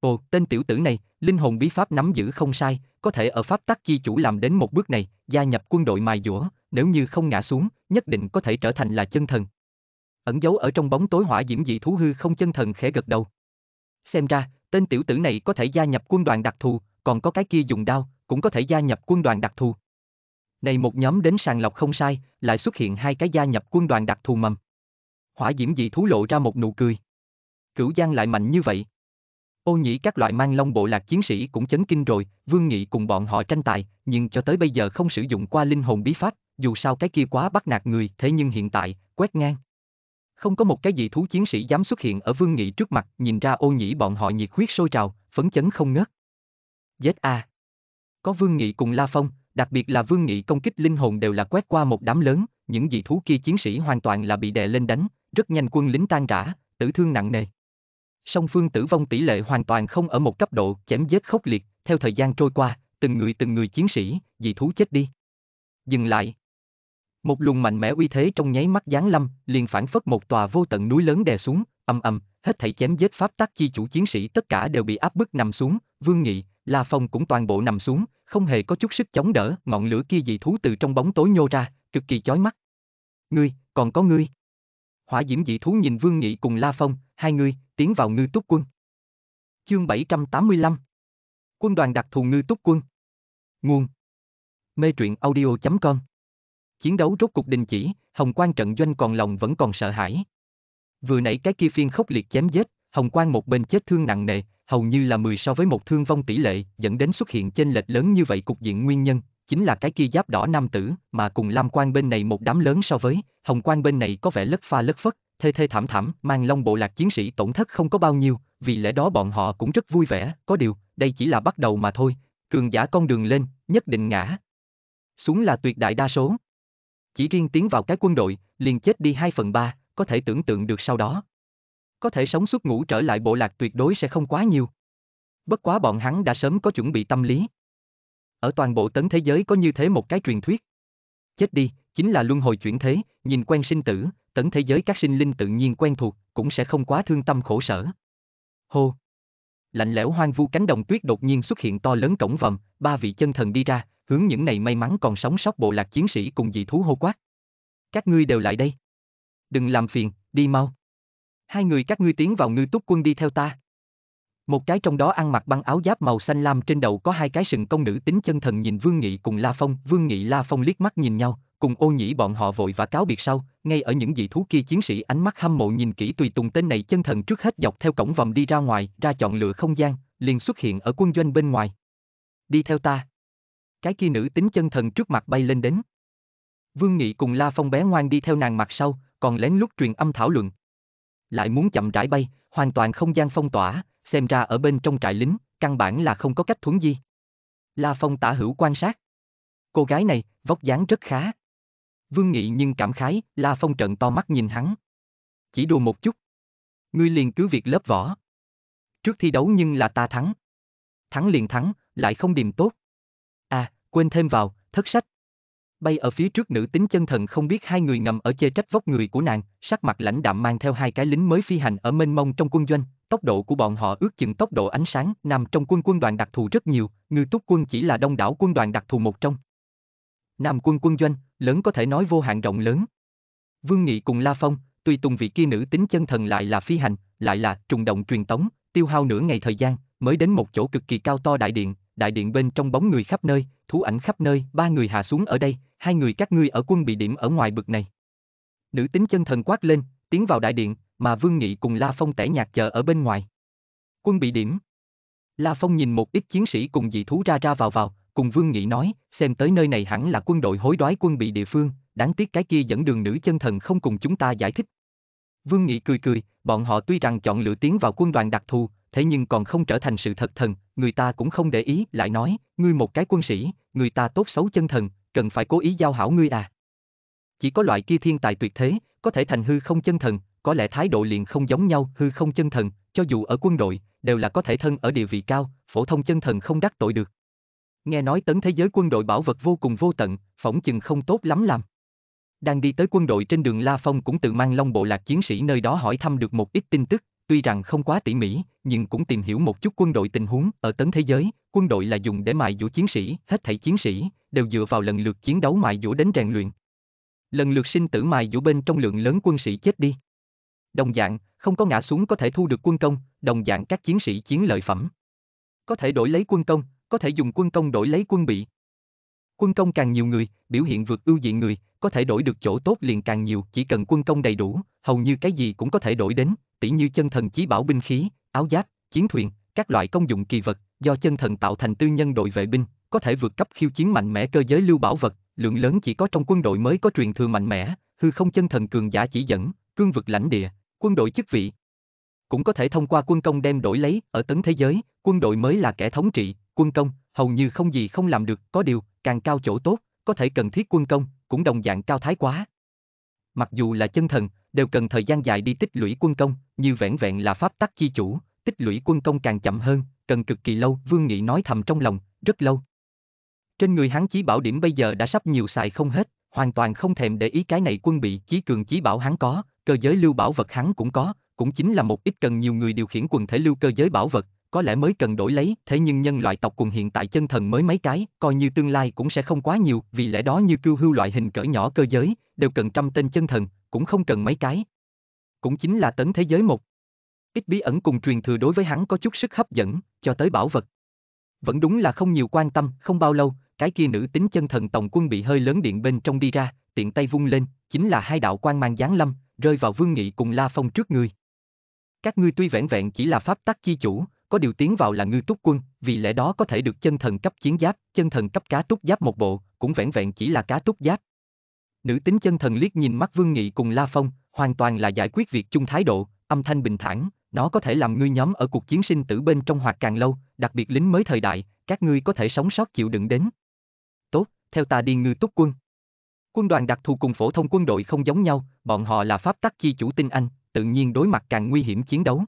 Ồ, tên tiểu tử này, linh hồn bí pháp nắm giữ không sai, có thể ở pháp tắc chi chủ làm đến một bước này, gia nhập quân đội mài dũa, nếu như không ngã xuống, nhất định có thể trở thành là chân thần. Ẩn giấu ở trong bóng tối hỏa diễm dị thú hư không chân thần khẽ gật đầu. Xem ra, tên tiểu tử này có thể gia nhập quân đoàn đặc thù, còn có cái kia dùng đao, cũng có thể gia nhập quân đoàn đặc thù. Này một nhóm đến sàng lọc không sai, lại xuất hiện hai cái gia nhập quân đoàn đặc thù mầm. Hỏa diễm dị thú lộ ra một nụ cười. Cửu Giang lại mạnh như vậy. Ô nhĩ các loại mang long bộ lạc chiến sĩ cũng chấn kinh rồi, Vương Nghị cùng bọn họ tranh tài, nhưng cho tới bây giờ không sử dụng qua linh hồn bí pháp, dù sao cái kia quá bắt nạt người, thế nhưng hiện tại, quét ngang không có một cái gì thú chiến sĩ dám xuất hiện ở Vương Nghị trước mặt, nhìn ra ô nhĩ bọn họ nhiệt huyết sôi trào, phấn chấn không ngớt. Z.A. Có Vương Nghị cùng La Phong, đặc biệt là Vương Nghị công kích linh hồn đều là quét qua một đám lớn, những dị thú kia chiến sĩ hoàn toàn là bị đè lên đánh, rất nhanh quân lính tan rã, tử thương nặng nề. Song phương tử vong tỷ lệ hoàn toàn không ở một cấp độ chém giết khốc liệt, theo thời gian trôi qua, từng người từng người chiến sĩ, dị thú chết đi. Dừng lại, một luồng mạnh mẽ uy thế trong nháy mắt giáng lâm, liền phản phất một tòa vô tận núi lớn đè xuống, ầm ầm, hết thảy chém giết pháp tắc chi chủ chiến sĩ tất cả đều bị áp bức nằm xuống, Vương Nghị, La Phong cũng toàn bộ nằm xuống, không hề có chút sức chống đỡ, ngọn lửa kia dị thú từ trong bóng tối nhô ra, cực kỳ chói mắt. Ngươi, còn có ngươi. Hỏa diễm dị thú nhìn Vương Nghị cùng La Phong, hai người, tiến vào ngư túc quân. Chương 785 Quân đoàn đặc thù ngư túc quân Nguồn Mê truyện audio.com Chiến đấu rốt cục đình chỉ, Hồng Quang trận doanh còn lòng vẫn còn sợ hãi. Vừa nãy cái kia phiên khốc liệt chém giết, Hồng Quang một bên chết thương nặng nề, hầu như là 10 so với một thương vong tỷ lệ, dẫn đến xuất hiện chênh lệch lớn như vậy cục diện nguyên nhân, chính là cái kia giáp đỏ nam tử, mà cùng Lam Quang bên này một đám lớn so với, Hồng Quang bên này có vẻ lất pha lất phất, thê thê thảm thảm, mang long bộ lạc chiến sĩ tổn thất không có bao nhiêu, vì lẽ đó bọn họ cũng rất vui vẻ, có điều, đây chỉ là bắt đầu mà thôi, cường giả con đường lên, nhất định ngã. Xuống là tuyệt đại đa số chỉ riêng tiến vào cái quân đội, liền chết đi 2 phần 3, có thể tưởng tượng được sau đó. Có thể sống suốt ngủ trở lại bộ lạc tuyệt đối sẽ không quá nhiều. Bất quá bọn hắn đã sớm có chuẩn bị tâm lý. Ở toàn bộ tấn thế giới có như thế một cái truyền thuyết. Chết đi, chính là luân hồi chuyển thế, nhìn quen sinh tử, tấn thế giới các sinh linh tự nhiên quen thuộc, cũng sẽ không quá thương tâm khổ sở. Hô! Lạnh lẽo hoang vu cánh đồng tuyết đột nhiên xuất hiện to lớn cổng vầm, ba vị chân thần đi ra, hướng những này may mắn còn sống sót bộ lạc chiến sĩ cùng dị thú hô quát. Các ngươi đều lại đây. Đừng làm phiền, đi mau. Hai người các ngươi tiến vào ngư túc quân đi theo ta. Một cái trong đó ăn mặc băng áo giáp màu xanh lam trên đầu có hai cái sừng công nữ tính chân thần nhìn Vương Nghị cùng La Phong, Vương Nghị La Phong liếc mắt nhìn nhau, cùng ô nhĩ bọn họ vội và cáo biệt sau, ngay ở những dị thú kia chiến sĩ ánh mắt hâm mộ nhìn kỹ tùy tùng tên này chân thần trước hết dọc theo cổng vòng đi ra ngoài, ra chọn lựa không gian, liền xuất hiện ở quân doanh bên ngoài. Đi theo ta cái kia nữ tính chân thần trước mặt bay lên đến. Vương Nghị cùng La Phong bé ngoan đi theo nàng mặt sau, còn lén lút truyền âm thảo luận. Lại muốn chậm rãi bay, hoàn toàn không gian phong tỏa, xem ra ở bên trong trại lính, căn bản là không có cách thuấn di. La Phong tả hữu quan sát. Cô gái này, vóc dáng rất khá. Vương Nghị nhưng cảm khái, La Phong trận to mắt nhìn hắn. Chỉ đùa một chút. Ngươi liền cứ việc lớp vỏ. Trước thi đấu nhưng là ta thắng. Thắng liền thắng, lại không điềm tốt quên thêm vào, thất sách. Bay ở phía trước nữ tính chân thần không biết hai người ngầm ở chê trách vóc người của nàng, sắc mặt lãnh đạm mang theo hai cái lính mới phi hành ở mênh mông trong quân doanh, tốc độ của bọn họ ước chừng tốc độ ánh sáng nằm trong quân quân đoàn đặc thù rất nhiều, ngư túc quân chỉ là đông đảo quân đoàn đặc thù một trong. Nam quân quân doanh, lớn có thể nói vô hạn rộng lớn. Vương Nghị cùng La Phong, tùy tùng vị kia nữ tính chân thần lại là phi hành, lại là trùng động truyền tống, tiêu hao nửa ngày thời gian, mới đến một chỗ cực kỳ cao to đại điện, đại điện bên trong bóng người khắp nơi, thú ảnh khắp nơi, ba người hạ xuống ở đây, hai người các ngươi ở quân bị điểm ở ngoài bực này. Nữ tính chân thần quát lên, tiến vào đại điện, mà Vương Nghị cùng La Phong tẻ nhạt chờ ở bên ngoài. Quân bị điểm. La Phong nhìn một ít chiến sĩ cùng dị thú ra ra vào vào, cùng Vương Nghị nói, xem tới nơi này hẳn là quân đội hối đoái quân bị địa phương, đáng tiếc cái kia dẫn đường nữ chân thần không cùng chúng ta giải thích. Vương Nghị cười cười, bọn họ tuy rằng chọn lựa tiến vào quân đoàn đặc thù, thế nhưng còn không trở thành sự thật thần, người ta cũng không để ý, lại nói, ngươi một cái quân sĩ, người ta tốt xấu chân thần, cần phải cố ý giao hảo ngươi à. Chỉ có loại kia thiên tài tuyệt thế, có thể thành hư không chân thần, có lẽ thái độ liền không giống nhau, hư không chân thần, cho dù ở quân đội, đều là có thể thân ở địa vị cao, phổ thông chân thần không đắc tội được. Nghe nói tấn thế giới quân đội bảo vật vô cùng vô tận, phỏng chừng không tốt lắm làm. Đang đi tới quân đội trên đường La Phong cũng tự mang long bộ lạc chiến sĩ nơi đó hỏi thăm được một ít tin tức, Tuy rằng không quá tỉ mỉ, nhưng cũng tìm hiểu một chút quân đội tình huống ở tấn thế giới, quân đội là dùng để mài dũa chiến sĩ, hết thảy chiến sĩ đều dựa vào lần lượt chiến đấu mài dũa đến rèn luyện. Lần lượt sinh tử mài dũa bên trong lượng lớn quân sĩ chết đi. Đồng dạng, không có ngã xuống có thể thu được quân công, đồng dạng các chiến sĩ chiến lợi phẩm. Có thể đổi lấy quân công, có thể dùng quân công đổi lấy quân bị. Quân công càng nhiều người, biểu hiện vượt ưu dị người, có thể đổi được chỗ tốt liền càng nhiều, chỉ cần quân công đầy đủ, hầu như cái gì cũng có thể đổi đến, tỉ như chân thần chí bảo binh khí, áo giáp, chiến thuyền, các loại công dụng kỳ vật, do chân thần tạo thành tư nhân đội vệ binh, có thể vượt cấp khiêu chiến mạnh mẽ cơ giới lưu bảo vật, lượng lớn chỉ có trong quân đội mới có truyền thừa mạnh mẽ, hư không chân thần cường giả chỉ dẫn, cương vực lãnh địa, quân đội chức vị. Cũng có thể thông qua quân công đem đổi lấy, ở tấn thế giới, quân đội mới là kẻ thống trị, quân công, hầu như không gì không làm được, có điều, càng cao chỗ tốt, có thể cần thiết quân công, cũng đồng dạng cao thái quá, mặc dù là chân thần, đều cần thời gian dài đi tích lũy quân công, như vẻn vẹn là pháp tắc chi chủ, tích lũy quân công càng chậm hơn, cần cực kỳ lâu, Vương Nghị nói thầm trong lòng, rất lâu. Trên người hắn chí bảo điểm bây giờ đã sắp nhiều xài không hết, hoàn toàn không thèm để ý cái này quân bị chí cường chí bảo hắn có, cơ giới lưu bảo vật hắn cũng có, cũng chính là một ít cần nhiều người điều khiển quần thể lưu cơ giới bảo vật, có lẽ mới cần đổi lấy, thế nhưng nhân loại tộc quần hiện tại chân thần mới mấy cái, coi như tương lai cũng sẽ không quá nhiều, vì lẽ đó như cưu hưu loại hình cỡ nhỏ cơ giới, đều cần trăm tên chân thần, cũng không cần mấy cái. Cũng chính là tấn thế giới một. Ít bí ẩn cùng truyền thừa đối với hắn có chút sức hấp dẫn, cho tới bảo vật. Vẫn đúng là không nhiều quan tâm, không bao lâu, cái kia nữ tính chân thần tổng quân bị hơi lớn điện bên trong đi ra, tiện tay vung lên, chính là hai đạo quan mang giáng lâm, rơi vào vương nghị cùng La Phong trước người. Các ngươi tuy vẹn vẹn chỉ là pháp tắc chi chủ, có điều tiến vào là ngư túc quân, vì lẽ đó có thể được chân thần cấp chiến giáp, chân thần cấp cá túc giáp một bộ, cũng vẹn vẹn chỉ là cá túc giáp. Nữ tính chân thần liếc nhìn mắt Vương Nghị cùng La Phong, hoàn toàn là giải quyết việc chung thái độ, âm thanh bình thản, nó có thể làm ngươi nhóm ở cuộc chiến sinh tử bên trong hoạt càng lâu, đặc biệt lính mới thời đại, các ngươi có thể sống sót chịu đựng đến. Tốt, theo ta đi ngư túc quân. Quân đoàn đặc thù cùng phổ thông quân đội không giống nhau, bọn họ là pháp tắc chi chủ tinh anh, tự nhiên đối mặt càng nguy hiểm chiến đấu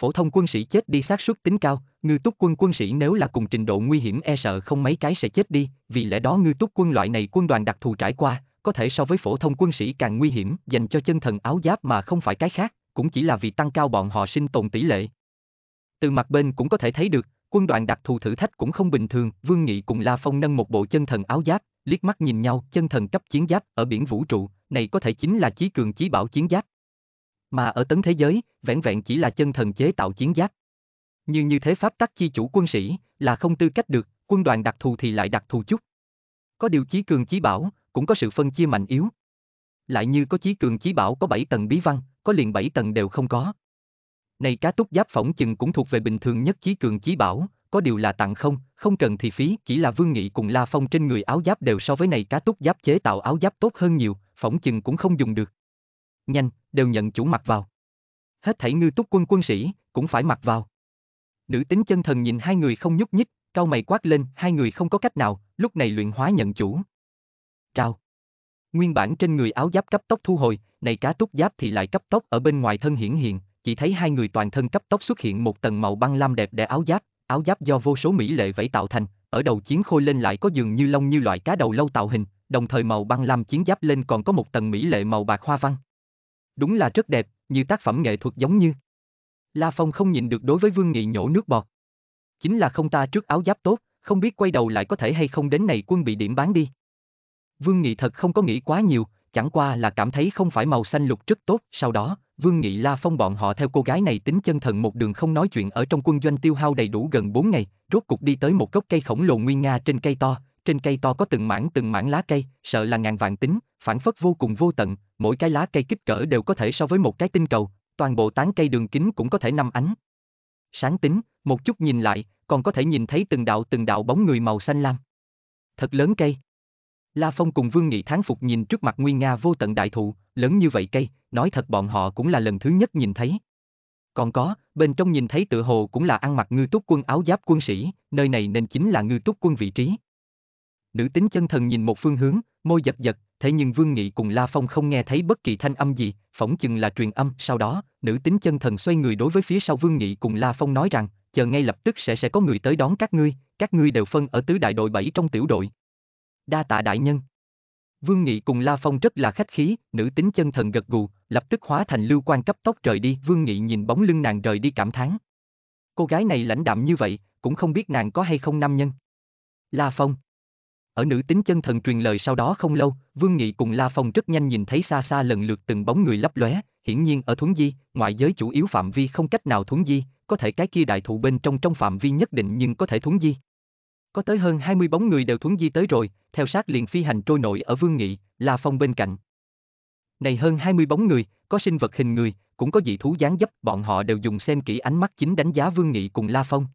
phổ thông quân sĩ chết đi xác suất tính cao, ngư túc quân quân sĩ nếu là cùng trình độ nguy hiểm e sợ không mấy cái sẽ chết đi, vì lẽ đó ngư túc quân loại này quân đoàn đặc thù trải qua, có thể so với phổ thông quân sĩ càng nguy hiểm, dành cho chân thần áo giáp mà không phải cái khác, cũng chỉ là vì tăng cao bọn họ sinh tồn tỷ lệ. Từ mặt bên cũng có thể thấy được, quân đoàn đặc thù thử thách cũng không bình thường, Vương Nghị cùng La Phong nâng một bộ chân thần áo giáp, liếc mắt nhìn nhau, chân thần cấp chiến giáp ở biển vũ trụ, này có thể chính là chí cường chí bảo chiến giáp, mà ở tấn thế giới, vẻn vẹn chỉ là chân thần chế tạo chiến giáp. như như thế pháp tắc chi chủ quân sĩ, là không tư cách được, quân đoàn đặc thù thì lại đặc thù chút. Có điều chí cường chí bảo, cũng có sự phân chia mạnh yếu. Lại như có chí cường chí bảo có 7 tầng bí văn, có liền 7 tầng đều không có. Này cá túc giáp phỏng chừng cũng thuộc về bình thường nhất chí cường chí bảo, có điều là tặng không, không cần thì phí, chỉ là Vương Nghị cùng La Phong trên người áo giáp đều so với này cá túc giáp chế tạo áo giáp tốt hơn nhiều, phỏng chừng cũng không dùng được nhanh, đều nhận chủ mặc vào. Hết thảy ngư túc quân quân sĩ, cũng phải mặc vào. Nữ tính chân thần nhìn hai người không nhúc nhích, cao mày quát lên, hai người không có cách nào, lúc này luyện hóa nhận chủ. Trao. Nguyên bản trên người áo giáp cấp tốc thu hồi, này cá túc giáp thì lại cấp tốc ở bên ngoài thân hiển hiện, chỉ thấy hai người toàn thân cấp tốc xuất hiện một tầng màu băng lam đẹp đẽ áo giáp, áo giáp do vô số mỹ lệ vẫy tạo thành, ở đầu chiến khôi lên lại có dường như lông như loại cá đầu lâu tạo hình, đồng thời màu băng lam chiến giáp lên còn có một tầng mỹ lệ màu bạc hoa văn đúng là rất đẹp, như tác phẩm nghệ thuật giống như. La Phong không nhìn được đối với Vương Nghị nhổ nước bọt. Chính là không ta trước áo giáp tốt, không biết quay đầu lại có thể hay không đến này quân bị điểm bán đi. Vương Nghị thật không có nghĩ quá nhiều, chẳng qua là cảm thấy không phải màu xanh lục rất tốt, sau đó, Vương Nghị La Phong bọn họ theo cô gái này tính chân thần một đường không nói chuyện ở trong quân doanh tiêu hao đầy đủ gần 4 ngày, rốt cục đi tới một gốc cây khổng lồ nguyên nga trên cây to, trên cây to có từng mảng từng mảng lá cây, sợ là ngàn vạn tính, phản phất vô cùng vô tận, mỗi cái lá cây kích cỡ đều có thể so với một cái tinh cầu, toàn bộ tán cây đường kính cũng có thể năm ánh. Sáng tính, một chút nhìn lại, còn có thể nhìn thấy từng đạo từng đạo bóng người màu xanh lam. Thật lớn cây. La Phong cùng Vương Nghị tháng phục nhìn trước mặt Nguyên Nga vô tận đại thụ, lớn như vậy cây, nói thật bọn họ cũng là lần thứ nhất nhìn thấy. Còn có, bên trong nhìn thấy tự hồ cũng là ăn mặc ngư túc quân áo giáp quân sĩ, nơi này nên chính là ngư túc quân vị trí nữ tính chân thần nhìn một phương hướng, môi giật giật, thế nhưng Vương Nghị cùng La Phong không nghe thấy bất kỳ thanh âm gì, phỏng chừng là truyền âm, sau đó, nữ tính chân thần xoay người đối với phía sau Vương Nghị cùng La Phong nói rằng, chờ ngay lập tức sẽ sẽ có người tới đón các ngươi, các ngươi đều phân ở tứ đại đội 7 trong tiểu đội. Đa tạ đại nhân. Vương Nghị cùng La Phong rất là khách khí, nữ tính chân thần gật gù, lập tức hóa thành lưu quan cấp tốc rời đi, Vương Nghị nhìn bóng lưng nàng rời đi cảm thán. Cô gái này lãnh đạm như vậy, cũng không biết nàng có hay không nam nhân. La Phong ở nữ tính chân thần truyền lời sau đó không lâu, Vương Nghị cùng La Phong rất nhanh nhìn thấy xa xa lần lượt từng bóng người lấp lóe, hiển nhiên ở Thuấn Di, ngoại giới chủ yếu phạm vi không cách nào Thuấn Di, có thể cái kia đại thụ bên trong trong phạm vi nhất định nhưng có thể Thuấn Di. Có tới hơn 20 bóng người đều Thuấn Di tới rồi, theo sát liền phi hành trôi nổi ở Vương Nghị, La Phong bên cạnh. Này hơn 20 bóng người, có sinh vật hình người, cũng có dị thú dáng dấp, bọn họ đều dùng xem kỹ ánh mắt chính đánh giá Vương Nghị cùng La Phong.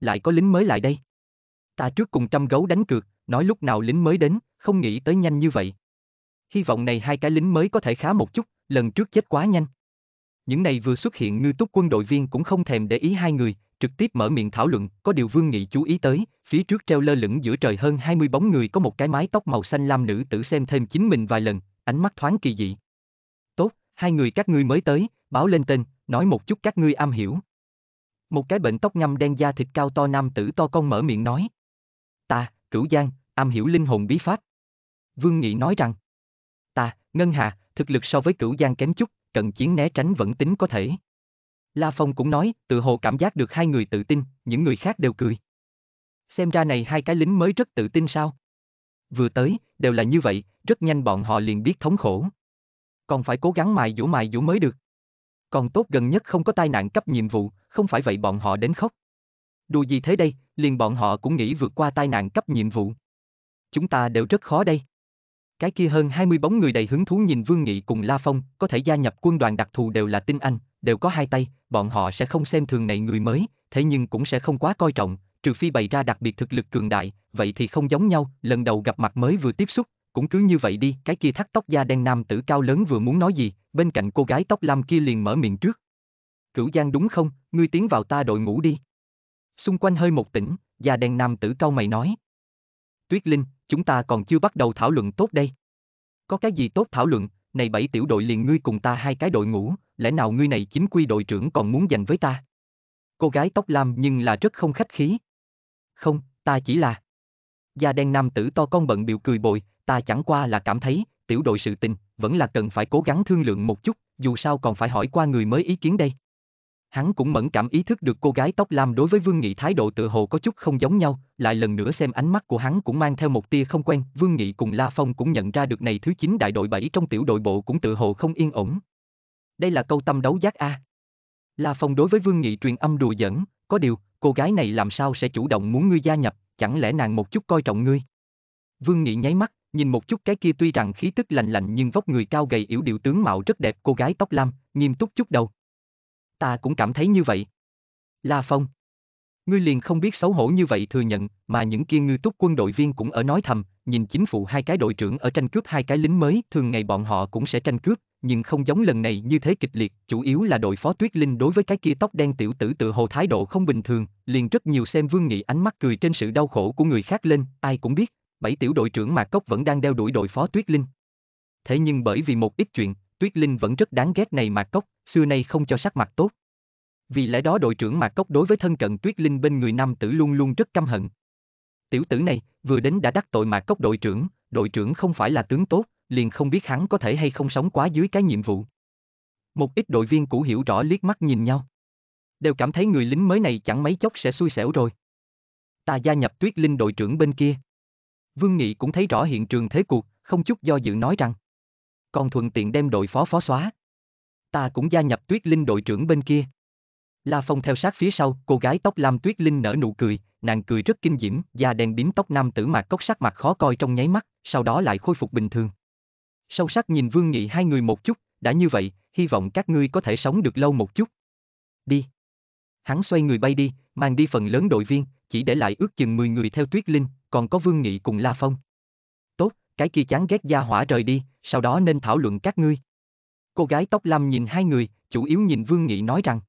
Lại có lính mới lại đây. Ta trước cùng trăm gấu đánh cược, nói lúc nào lính mới đến, không nghĩ tới nhanh như vậy. Hy vọng này hai cái lính mới có thể khá một chút, lần trước chết quá nhanh. Những này vừa xuất hiện ngư túc quân đội viên cũng không thèm để ý hai người, trực tiếp mở miệng thảo luận, có điều Vương Nghị chú ý tới, phía trước treo lơ lửng giữa trời hơn 20 bóng người có một cái mái tóc màu xanh lam nữ tử xem thêm chính mình vài lần, ánh mắt thoáng kỳ dị. Tốt, hai người các ngươi mới tới, báo lên tên, nói một chút các ngươi am hiểu. Một cái bệnh tóc ngâm đen da thịt cao to nam tử to con mở miệng nói. Ta, cửu giang, am hiểu linh hồn bí pháp. Vương Nghị nói rằng, ta, Ngân Hà, thực lực so với cửu giang kém chút, cận chiến né tránh vẫn tính có thể. La Phong cũng nói, tự hồ cảm giác được hai người tự tin, những người khác đều cười. Xem ra này hai cái lính mới rất tự tin sao? Vừa tới, đều là như vậy, rất nhanh bọn họ liền biết thống khổ. Còn phải cố gắng mài dũ mài dũ mới được. Còn tốt gần nhất không có tai nạn cấp nhiệm vụ, không phải vậy bọn họ đến khóc đùa gì thế đây, liền bọn họ cũng nghĩ vượt qua tai nạn cấp nhiệm vụ. Chúng ta đều rất khó đây. Cái kia hơn 20 bóng người đầy hứng thú nhìn Vương Nghị cùng La Phong, có thể gia nhập quân đoàn đặc thù đều là tinh anh, đều có hai tay, bọn họ sẽ không xem thường này người mới, thế nhưng cũng sẽ không quá coi trọng, trừ phi bày ra đặc biệt thực lực cường đại, vậy thì không giống nhau, lần đầu gặp mặt mới vừa tiếp xúc, cũng cứ như vậy đi, cái kia thắt tóc da đen nam tử cao lớn vừa muốn nói gì, bên cạnh cô gái tóc lam kia liền mở miệng trước. Cửu Giang đúng không, ngươi tiến vào ta đội ngũ đi. Xung quanh hơi một tỉnh, già đen nam tử câu mày nói. Tuyết Linh, chúng ta còn chưa bắt đầu thảo luận tốt đây. Có cái gì tốt thảo luận, này bảy tiểu đội liền ngươi cùng ta hai cái đội ngũ, lẽ nào ngươi này chính quy đội trưởng còn muốn giành với ta? Cô gái tóc lam nhưng là rất không khách khí. Không, ta chỉ là... Da đen nam tử to con bận biểu cười bồi, ta chẳng qua là cảm thấy, tiểu đội sự tình, vẫn là cần phải cố gắng thương lượng một chút, dù sao còn phải hỏi qua người mới ý kiến đây. Hắn cũng mẫn cảm ý thức được cô gái tóc lam đối với Vương Nghị thái độ tự hồ có chút không giống nhau, lại lần nữa xem ánh mắt của hắn cũng mang theo một tia không quen, Vương Nghị cùng La Phong cũng nhận ra được này thứ 9 đại đội 7 trong tiểu đội bộ cũng tự hồ không yên ổn. Đây là câu tâm đấu giác A. La Phong đối với Vương Nghị truyền âm đùa giỡn, có điều, cô gái này làm sao sẽ chủ động muốn ngươi gia nhập, chẳng lẽ nàng một chút coi trọng ngươi? Vương Nghị nháy mắt, nhìn một chút cái kia tuy rằng khí tức lành lạnh nhưng vóc người cao gầy yếu điệu tướng mạo rất đẹp cô gái tóc lam, nghiêm túc chút đầu. Ta cũng cảm thấy như vậy. La Phong. Ngươi liền không biết xấu hổ như vậy thừa nhận, mà những kia ngư túc quân đội viên cũng ở nói thầm, nhìn chính phủ hai cái đội trưởng ở tranh cướp hai cái lính mới, thường ngày bọn họ cũng sẽ tranh cướp, nhưng không giống lần này như thế kịch liệt, chủ yếu là đội phó Tuyết Linh đối với cái kia tóc đen tiểu tử tự hồ thái độ không bình thường, liền rất nhiều xem Vương Nghị ánh mắt cười trên sự đau khổ của người khác lên, ai cũng biết, bảy tiểu đội trưởng mà Cốc vẫn đang đeo đuổi đội phó Tuyết Linh. Thế nhưng bởi vì một ít chuyện, Tuyết Linh vẫn rất đáng ghét này Mạc Cốc, xưa nay không cho sắc mặt tốt. Vì lẽ đó đội trưởng Mạc Cốc đối với thân cận Tuyết Linh bên người nam tử luôn luôn rất căm hận. Tiểu tử này, vừa đến đã đắc tội Mạc Cốc đội trưởng, đội trưởng không phải là tướng tốt, liền không biết hắn có thể hay không sống quá dưới cái nhiệm vụ. Một ít đội viên cũ hiểu rõ liếc mắt nhìn nhau. Đều cảm thấy người lính mới này chẳng mấy chốc sẽ xui xẻo rồi. Ta gia nhập Tuyết Linh đội trưởng bên kia. Vương Nghị cũng thấy rõ hiện trường thế cuộc, không chút do dự nói rằng còn thuận tiện đem đội phó phó xóa. Ta cũng gia nhập tuyết linh đội trưởng bên kia. La Phong theo sát phía sau, cô gái tóc lam tuyết linh nở nụ cười, nàng cười rất kinh diễm, da đen bím tóc nam tử mạc cốc sắc mặt khó coi trong nháy mắt, sau đó lại khôi phục bình thường. Sâu sắc nhìn Vương Nghị hai người một chút, đã như vậy, hy vọng các ngươi có thể sống được lâu một chút. Đi. Hắn xoay người bay đi, mang đi phần lớn đội viên, chỉ để lại ước chừng 10 người theo Tuyết Linh, còn có Vương Nghị cùng La Phong cái kia chán ghét gia hỏa rời đi, sau đó nên thảo luận các ngươi. Cô gái tóc lam nhìn hai người, chủ yếu nhìn Vương Nghị nói rằng.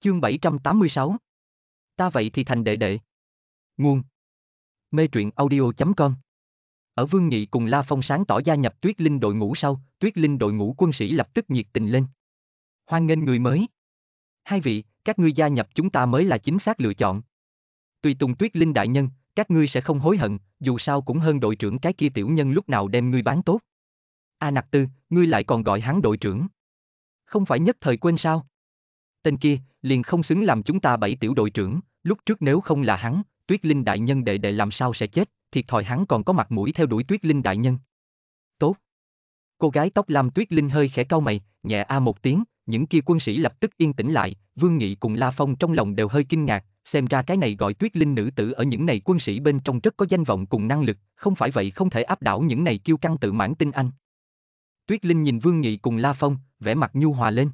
Chương 786 Ta vậy thì thành đệ đệ. Nguồn Mê truyện audio.com Ở Vương Nghị cùng La Phong sáng tỏ gia nhập Tuyết Linh đội ngũ sau, Tuyết Linh đội ngũ quân sĩ lập tức nhiệt tình lên. Hoan nghênh người mới. Hai vị, các ngươi gia nhập chúng ta mới là chính xác lựa chọn. Tùy Tùng Tuyết Linh đại nhân, các ngươi sẽ không hối hận, dù sao cũng hơn đội trưởng cái kia tiểu nhân lúc nào đem ngươi bán tốt. A Nặc Tư, ngươi lại còn gọi hắn đội trưởng. Không phải nhất thời quên sao? Tên kia, liền không xứng làm chúng ta bảy tiểu đội trưởng, lúc trước nếu không là hắn, tuyết linh đại nhân đệ đệ làm sao sẽ chết, thiệt thòi hắn còn có mặt mũi theo đuổi tuyết linh đại nhân. Tốt. Cô gái tóc lam tuyết linh hơi khẽ cau mày, nhẹ a một tiếng, những kia quân sĩ lập tức yên tĩnh lại, Vương Nghị cùng La Phong trong lòng đều hơi kinh ngạc, xem ra cái này gọi tuyết linh nữ tử ở những này quân sĩ bên trong rất có danh vọng cùng năng lực, không phải vậy không thể áp đảo những này kiêu căng tự mãn tinh anh. Tuyết linh nhìn Vương Nghị cùng La Phong, vẻ mặt nhu hòa lên.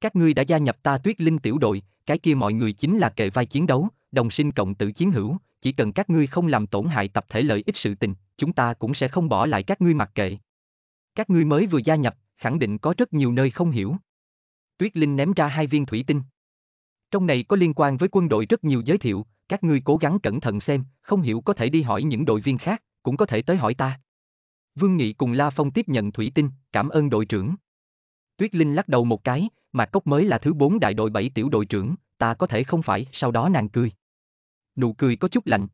Các ngươi đã gia nhập ta tuyết linh tiểu đội, cái kia mọi người chính là kề vai chiến đấu, đồng sinh cộng tử chiến hữu, chỉ cần các ngươi không làm tổn hại tập thể lợi ích sự tình, chúng ta cũng sẽ không bỏ lại các ngươi mặc kệ. Các ngươi mới vừa gia nhập, khẳng định có rất nhiều nơi không hiểu. Tuyết Linh ném ra hai viên thủy tinh. Trong này có liên quan với quân đội rất nhiều giới thiệu, các ngươi cố gắng cẩn thận xem, không hiểu có thể đi hỏi những đội viên khác, cũng có thể tới hỏi ta. Vương Nghị cùng La Phong tiếp nhận thủy tinh, cảm ơn đội trưởng. Tuyết Linh lắc đầu một cái, mà cốc mới là thứ bốn đại đội bảy tiểu đội trưởng, ta có thể không phải, sau đó nàng cười. Nụ cười có chút lạnh.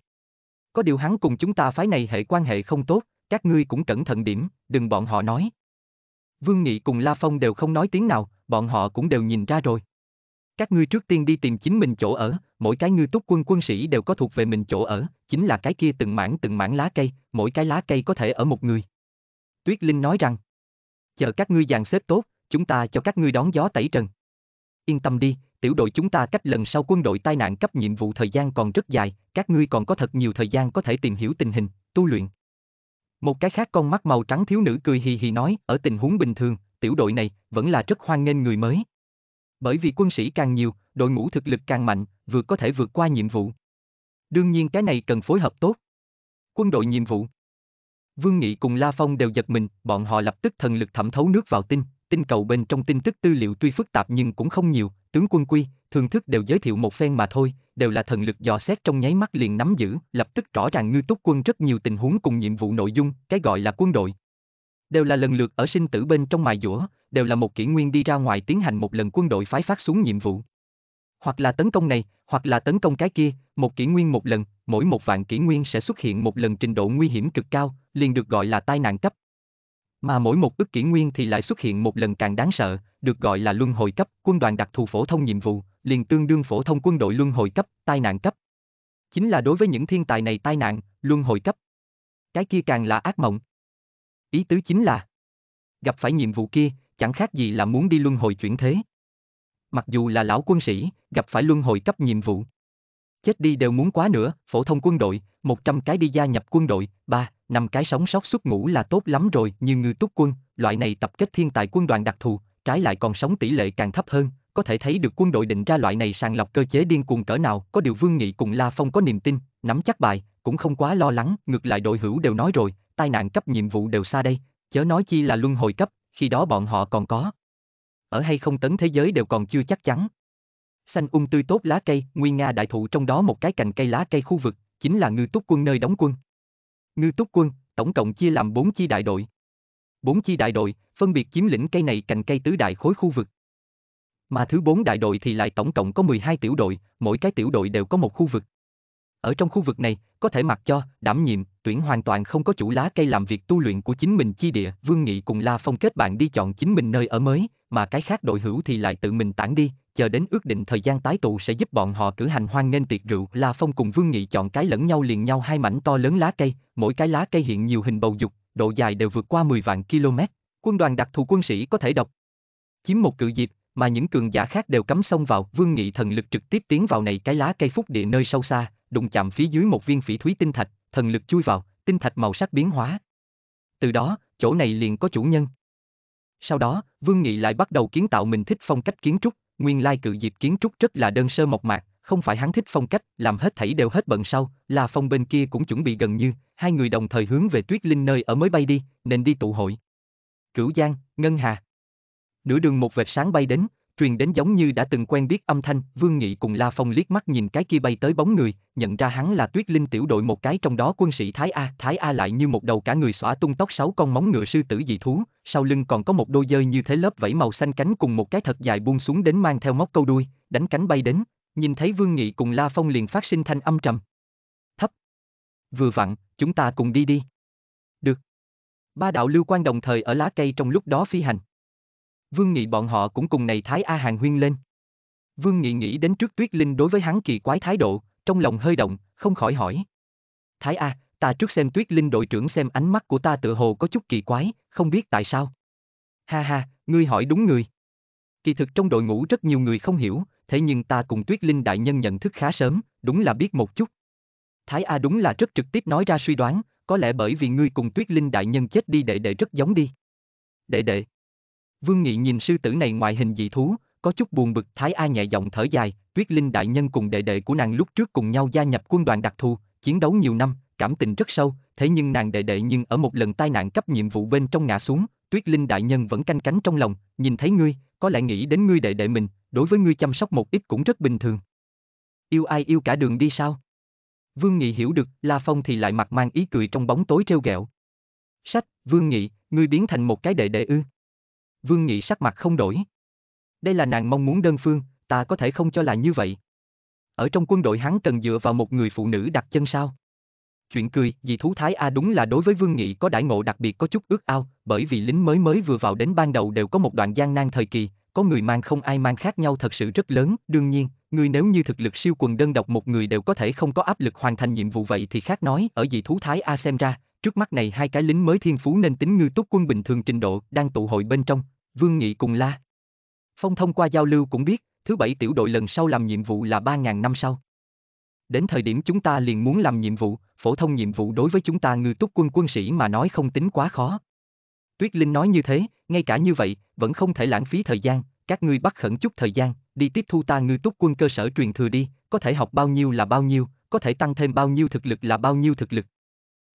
Có điều hắn cùng chúng ta phái này hệ quan hệ không tốt, các ngươi cũng cẩn thận điểm, đừng bọn họ nói. Vương Nghị cùng La Phong đều không nói tiếng nào, bọn họ cũng đều nhìn ra rồi. Các ngươi trước tiên đi tìm chính mình chỗ ở, mỗi cái ngư túc quân quân sĩ đều có thuộc về mình chỗ ở, chính là cái kia từng mảng từng mảng lá cây, mỗi cái lá cây có thể ở một người. Tuyết Linh nói rằng, chờ các ngươi dàn xếp tốt, chúng ta cho các ngươi đón gió tẩy trần. Yên tâm đi, tiểu đội chúng ta cách lần sau quân đội tai nạn cấp nhiệm vụ thời gian còn rất dài, các ngươi còn có thật nhiều thời gian có thể tìm hiểu tình hình, tu luyện. Một cái khác con mắt màu trắng thiếu nữ cười hì hì nói, ở tình huống bình thường, tiểu đội này vẫn là rất hoan nghênh người mới, bởi vì quân sĩ càng nhiều, đội ngũ thực lực càng mạnh, vừa có thể vượt qua nhiệm vụ. Đương nhiên cái này cần phối hợp tốt. Quân đội nhiệm vụ Vương Nghị cùng La Phong đều giật mình, bọn họ lập tức thần lực thẩm thấu nước vào tin, tinh cầu bên trong tin tức tư liệu tuy phức tạp nhưng cũng không nhiều, tướng quân quy, thường thức đều giới thiệu một phen mà thôi, đều là thần lực dò xét trong nháy mắt liền nắm giữ, lập tức rõ ràng ngư túc quân rất nhiều tình huống cùng nhiệm vụ nội dung, cái gọi là quân đội. Đều là lần lượt ở sinh tử bên trong mài dũa, đều là một kỷ nguyên đi ra ngoài tiến hành một lần quân đội phái phát xuống nhiệm vụ. Hoặc là tấn công này, hoặc là tấn công cái kia, một kỷ nguyên một lần, mỗi một vạn kỷ nguyên sẽ xuất hiện một lần trình độ nguy hiểm cực cao, liền được gọi là tai nạn cấp. Mà mỗi một ức kỷ nguyên thì lại xuất hiện một lần càng đáng sợ, được gọi là luân hồi cấp, quân đoàn đặc thù phổ thông nhiệm vụ, liền tương đương phổ thông quân đội luân hồi cấp, tai nạn cấp. Chính là đối với những thiên tài này tai nạn, luân hồi cấp. Cái kia càng là ác mộng. Ý tứ chính là gặp phải nhiệm vụ kia, chẳng khác gì là muốn đi luân hồi chuyển thế. Mặc dù là lão quân sĩ, gặp phải luân hồi cấp nhiệm vụ. Chết đi đều muốn quá nữa, phổ thông quân đội, 100 cái đi gia nhập quân đội, 3, năm cái sống sót xuất ngũ là tốt lắm rồi, như ngư túc quân, loại này tập kết thiên tài quân đoàn đặc thù, trái lại còn sống tỷ lệ càng thấp hơn, có thể thấy được quân đội định ra loại này sàng lọc cơ chế điên cuồng cỡ nào, có điều Vương Nghị cùng La Phong có niềm tin, nắm chắc bài, cũng không quá lo lắng, ngược lại đội hữu đều nói rồi, tai nạn cấp nhiệm vụ đều xa đây, chớ nói chi là luân hồi cấp, khi đó bọn họ còn có. Ở hay không tấn thế giới đều còn chưa chắc chắn. Xanh ung tươi tốt lá cây, nguyên Nga đại thụ trong đó một cái cành cây lá cây khu vực, chính là ngư túc quân nơi đóng quân. Ngư túc quân, tổng cộng chia làm bốn chi đại đội. Bốn chi đại đội, phân biệt chiếm lĩnh cây này cành cây tứ đại khối khu vực. Mà thứ bốn đại đội thì lại tổng cộng có 12 tiểu đội, mỗi cái tiểu đội đều có một khu vực. Ở trong khu vực này, có thể mặc cho, đảm nhiệm, tuyển hoàn toàn không có chủ lá cây làm việc tu luyện của chính mình chi địa, Vương Nghị cùng La Phong kết bạn đi chọn chính mình nơi ở mới, mà cái khác đội hữu thì lại tự mình tản đi, chờ đến ước định thời gian tái tụ sẽ giúp bọn họ cử hành hoan nghênh tiệc rượu. La Phong cùng Vương Nghị chọn cái lẫn nhau liền nhau hai mảnh to lớn lá cây, mỗi cái lá cây hiện nhiều hình bầu dục, độ dài đều vượt qua 10 vạn km. Quân đoàn đặc thù quân sĩ có thể đọc chiếm một cự diệp, mà những cường giả khác đều cắm sông vào. Vương Nghị thần lực trực tiếp tiến vào này cái lá cây phúc địa nơi sâu xa, đụng chạm phía dưới một viên phỉ thúy tinh thạch, thần lực chui vào, tinh thạch màu sắc biến hóa. Từ đó, chỗ này liền có chủ nhân. Sau đó, Vương Nghị lại bắt đầu kiến tạo mình thích phong cách kiến trúc, nguyên lai cự diệp kiến trúc rất là đơn sơ mộc mạc, không phải hắn thích phong cách, làm hết thảy đều hết bận sau, là phong bên kia cũng chuẩn bị gần như, hai người đồng thời hướng về Tuyết Linh nơi ở mới bay đi, nên đi tụ hội. Cửu Giang, Ngân Hà. Nửa đường một vệt sáng bay đến, truyền đến giống như đã từng quen biết âm thanh, Vương Nghị cùng La Phong liếc mắt nhìn cái kia bay tới bóng người, nhận ra hắn là Tuyết Linh tiểu đội một cái trong đó quân sĩ Thái A, Thái A lại như một đầu cả người xõa tung tóc sáu con móng ngựa sư tử dị thú, sau lưng còn có một đôi dơi như thế lớp vẫy màu xanh cánh cùng một cái thật dài buông xuống đến mang theo móc câu đuôi, đánh cánh bay đến, nhìn thấy Vương Nghị cùng La Phong liền phát sinh thanh âm trầm. Thấp. Vừa vặn, chúng ta cùng đi đi. Được. Ba đạo lưu quan đồng thời ở lá cây trong lúc đó phi hành. Vương Nghị bọn họ cũng cùng này Thái A Hàng huyên lên. Vương Nghị nghĩ đến trước Tuyết Linh đối với hắn kỳ quái thái độ, trong lòng hơi động, không khỏi hỏi. Thái A, ta trước xem Tuyết Linh đội trưởng xem ánh mắt của ta tựa hồ có chút kỳ quái, không biết tại sao. Ha ha, ngươi hỏi đúng người. Kỳ thực trong đội ngũ rất nhiều người không hiểu, thế nhưng ta cùng Tuyết Linh đại nhân nhận thức khá sớm, đúng là biết một chút. Thái A đúng là rất trực tiếp nói ra suy đoán, có lẽ bởi vì ngươi cùng Tuyết Linh đại nhân chết đi đệ đệ rất giống đi. Đệ đệ, Vương Nghị nhìn sư tử này ngoại hình dị thú, có chút buồn bực, Thái A nhẹ giọng thở dài, Tuyết Linh đại nhân cùng đệ đệ của nàng lúc trước cùng nhau gia nhập quân đoàn đặc thù, chiến đấu nhiều năm, cảm tình rất sâu, thế nhưng nàng đệ đệ nhưng ở một lần tai nạn cấp nhiệm vụ bên trong ngã xuống, Tuyết Linh đại nhân vẫn canh cánh trong lòng, nhìn thấy ngươi, có lẽ nghĩ đến ngươi đệ đệ mình, đối với ngươi chăm sóc một ít cũng rất bình thường. Yêu ai yêu cả đường đi sao? Vương Nghị hiểu được, La Phong thì lại mặt mang ý cười trong bóng tối treo gẹo. Sách, Vương Nghị, ngươi biến thành một cái đệ đệ ư? Vương Nghị sắc mặt không đổi. Đây là nàng mong muốn đơn phương, ta có thể không cho là như vậy. Ở trong quân đội hắn cần dựa vào một người phụ nữ đặt chân sao? Chuyện cười, vì thú thái A đúng là đối với Vương Nghị có đại ngộ đặc biệt có chút ước ao, bởi vì lính mới mới vừa vào đến ban đầu đều có một đoạn gian nan thời kỳ, có người mang không ai mang khác nhau thật sự rất lớn, đương nhiên, người nếu như thực lực siêu quần đơn độc một người đều có thể không có áp lực hoàn thành nhiệm vụ vậy thì khác nói, ở dị thú thái A xem ra, Trước mắt này hai cái lính mới thiên phú nên tính ngư túc quân bình thường trình độ đang tụ hội bên trong, Vương Nghị cùng La. Phong thông qua giao lưu cũng biết, thứ bảy tiểu đội lần sau làm nhiệm vụ là ba ngàn năm sau. Đến thời điểm chúng ta liền muốn làm nhiệm vụ, phổ thông nhiệm vụ đối với chúng ta ngư túc quân quân sĩ mà nói không tính quá khó. Tuyết Linh nói như thế, ngay cả như vậy, vẫn không thể lãng phí thời gian, các ngươi bắt khẩn chút thời gian, đi tiếp thu ta ngư túc quân cơ sở truyền thừa đi, có thể học bao nhiêu là bao nhiêu, có thể tăng thêm bao nhiêu thực lực là bao nhiêu thực lực.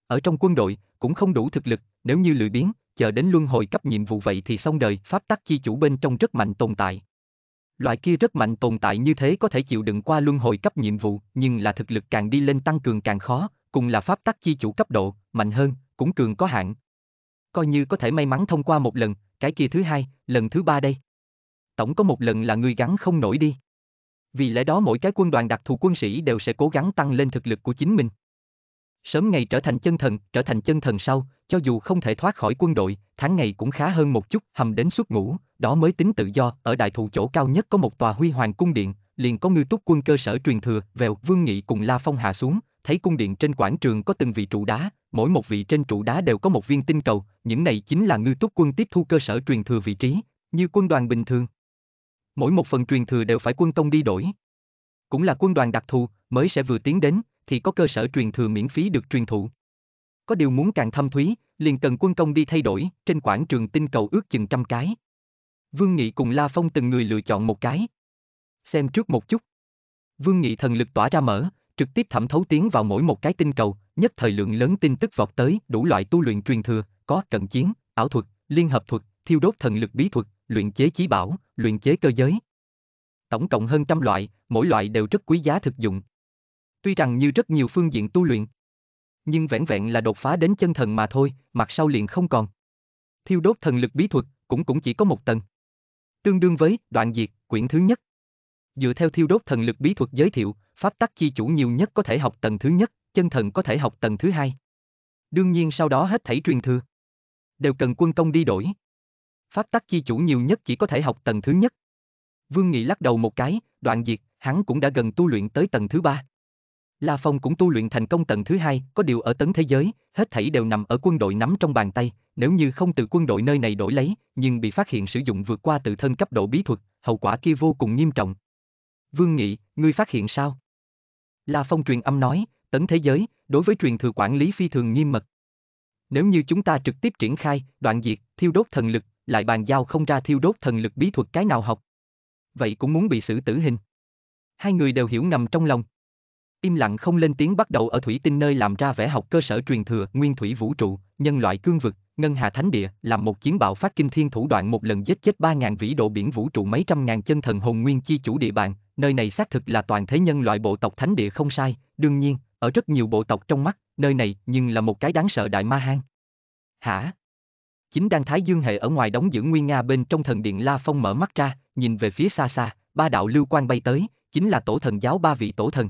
Ở trong quân đội, cũng không đủ thực lực, nếu như lười biếng, chờ đến luân hồi cấp nhiệm vụ vậy thì xong đời, pháp tắc chi chủ bên trong rất mạnh tồn tại. Loại kia rất mạnh tồn tại như thế có thể chịu đựng qua luân hồi cấp nhiệm vụ, nhưng là thực lực càng đi lên tăng cường càng khó, cùng là pháp tắc chi chủ cấp độ, mạnh hơn, cũng cường có hạn. Coi như có thể may mắn thông qua một lần, cái kia thứ hai, lần thứ ba đây. Tổng có một lần là người gắn không nổi đi. Vì lẽ đó mỗi cái quân đoàn đặc thù quân sĩ đều sẽ cố gắng tăng lên thực lực của chính mình sớm ngày trở thành chân thần, trở thành chân thần sau, cho dù không thể thoát khỏi quân đội, tháng ngày cũng khá hơn một chút, hầm đến suốt ngủ, đó mới tính tự do, ở đại thụ chỗ cao nhất có một tòa huy hoàng cung điện, liền có ngư túc quân cơ sở truyền thừa, vèo, Vương Nghị cùng La Phong hạ xuống, thấy cung điện trên quảng trường có từng vị trụ đá, mỗi một vị trên trụ đá đều có một viên tinh cầu, những này chính là ngư túc quân tiếp thu cơ sở truyền thừa vị trí, như quân đoàn bình thường. Mỗi một phần truyền thừa đều phải quân công đi đổi. Cũng là quân đoàn đặc thù, mới sẽ vừa tiến đến, thì có cơ sở truyền thừa miễn phí được truyền thụ. Có điều muốn càng thâm thúy, liền cần quân công đi thay đổi, trên quảng trường tinh cầu ước chừng trăm cái. Vương Nghị cùng La Phong từng người lựa chọn một cái. Xem trước một chút. Vương Nghị thần lực tỏa ra mở, trực tiếp thẩm thấu tiến vào mỗi một cái tinh cầu, nhất thời lượng lớn tin tức vọt tới, đủ loại tu luyện truyền thừa, có cận chiến, ảo thuật, liên hợp thuật, thiêu đốt thần lực bí thuật, luyện chế chí bảo, luyện chế cơ giới. Tổng cộng hơn trăm loại, mỗi loại đều rất quý giá thực dụng. Tuy rằng như rất nhiều phương diện tu luyện, nhưng vẹn vẹn là đột phá đến chân thần mà thôi, mặt sau liền không còn. Thiêu đốt thần lực bí thuật cũng cũng chỉ có một tầng. Tương đương với đoạn diệt, quyển thứ nhất. Dựa theo thiêu đốt thần lực bí thuật giới thiệu, pháp tắc chi chủ nhiều nhất có thể học tầng thứ nhất, chân thần có thể học tầng thứ hai. Đương nhiên sau đó hết thảy truyền thừa. Đều cần quân công đi đổi. Pháp tắc chi chủ nhiều nhất chỉ có thể học tầng thứ nhất. Vương Nghị lắc đầu một cái, đoạn diệt, hắn cũng đã gần tu luyện tới tầng thứ ba. La Phong cũng tu luyện thành công tầng thứ hai, có điều ở tấn thế giới, hết thảy đều nằm ở quân đội nắm trong bàn tay, nếu như không từ quân đội nơi này đổi lấy, nhưng bị phát hiện sử dụng vượt qua tự thân cấp độ bí thuật, hậu quả kia vô cùng nghiêm trọng. Vương Nghị, ngươi phát hiện sao? La Phong truyền âm nói, tấn thế giới, đối với truyền thừa quản lý phi thường nghiêm mật. Nếu như chúng ta trực tiếp triển khai, đoạn diệt, thiêu đốt thần lực, lại bàn giao không ra thiêu đốt thần lực bí thuật cái nào học. Vậy cũng muốn bị xử tử hình. Hai người đều hiểu ngầm trong lòng im lặng không lên tiếng bắt đầu ở thủy tinh nơi làm ra vẻ học cơ sở truyền thừa nguyên thủy vũ trụ, nhân loại cương vực, ngân hà thánh địa, làm một chiến bạo phát kinh thiên thủ đoạn một lần giết chết ba ngàn vĩ độ biển vũ trụ mấy trăm ngàn chân thần hồn nguyên chi chủ địa bàn, nơi này xác thực là toàn thế nhân loại bộ tộc thánh địa không sai, đương nhiên, ở rất nhiều bộ tộc trong mắt, nơi này nhưng là một cái đáng sợ đại ma hang. Hả? Chính đang Thái Dương hệ ở ngoài đóng giữ Nguyên Nga bên trong thần điện La Phong mở mắt ra, nhìn về phía xa xa, ba đạo lưu quan bay tới, chính là tổ thần giáo ba vị tổ thần,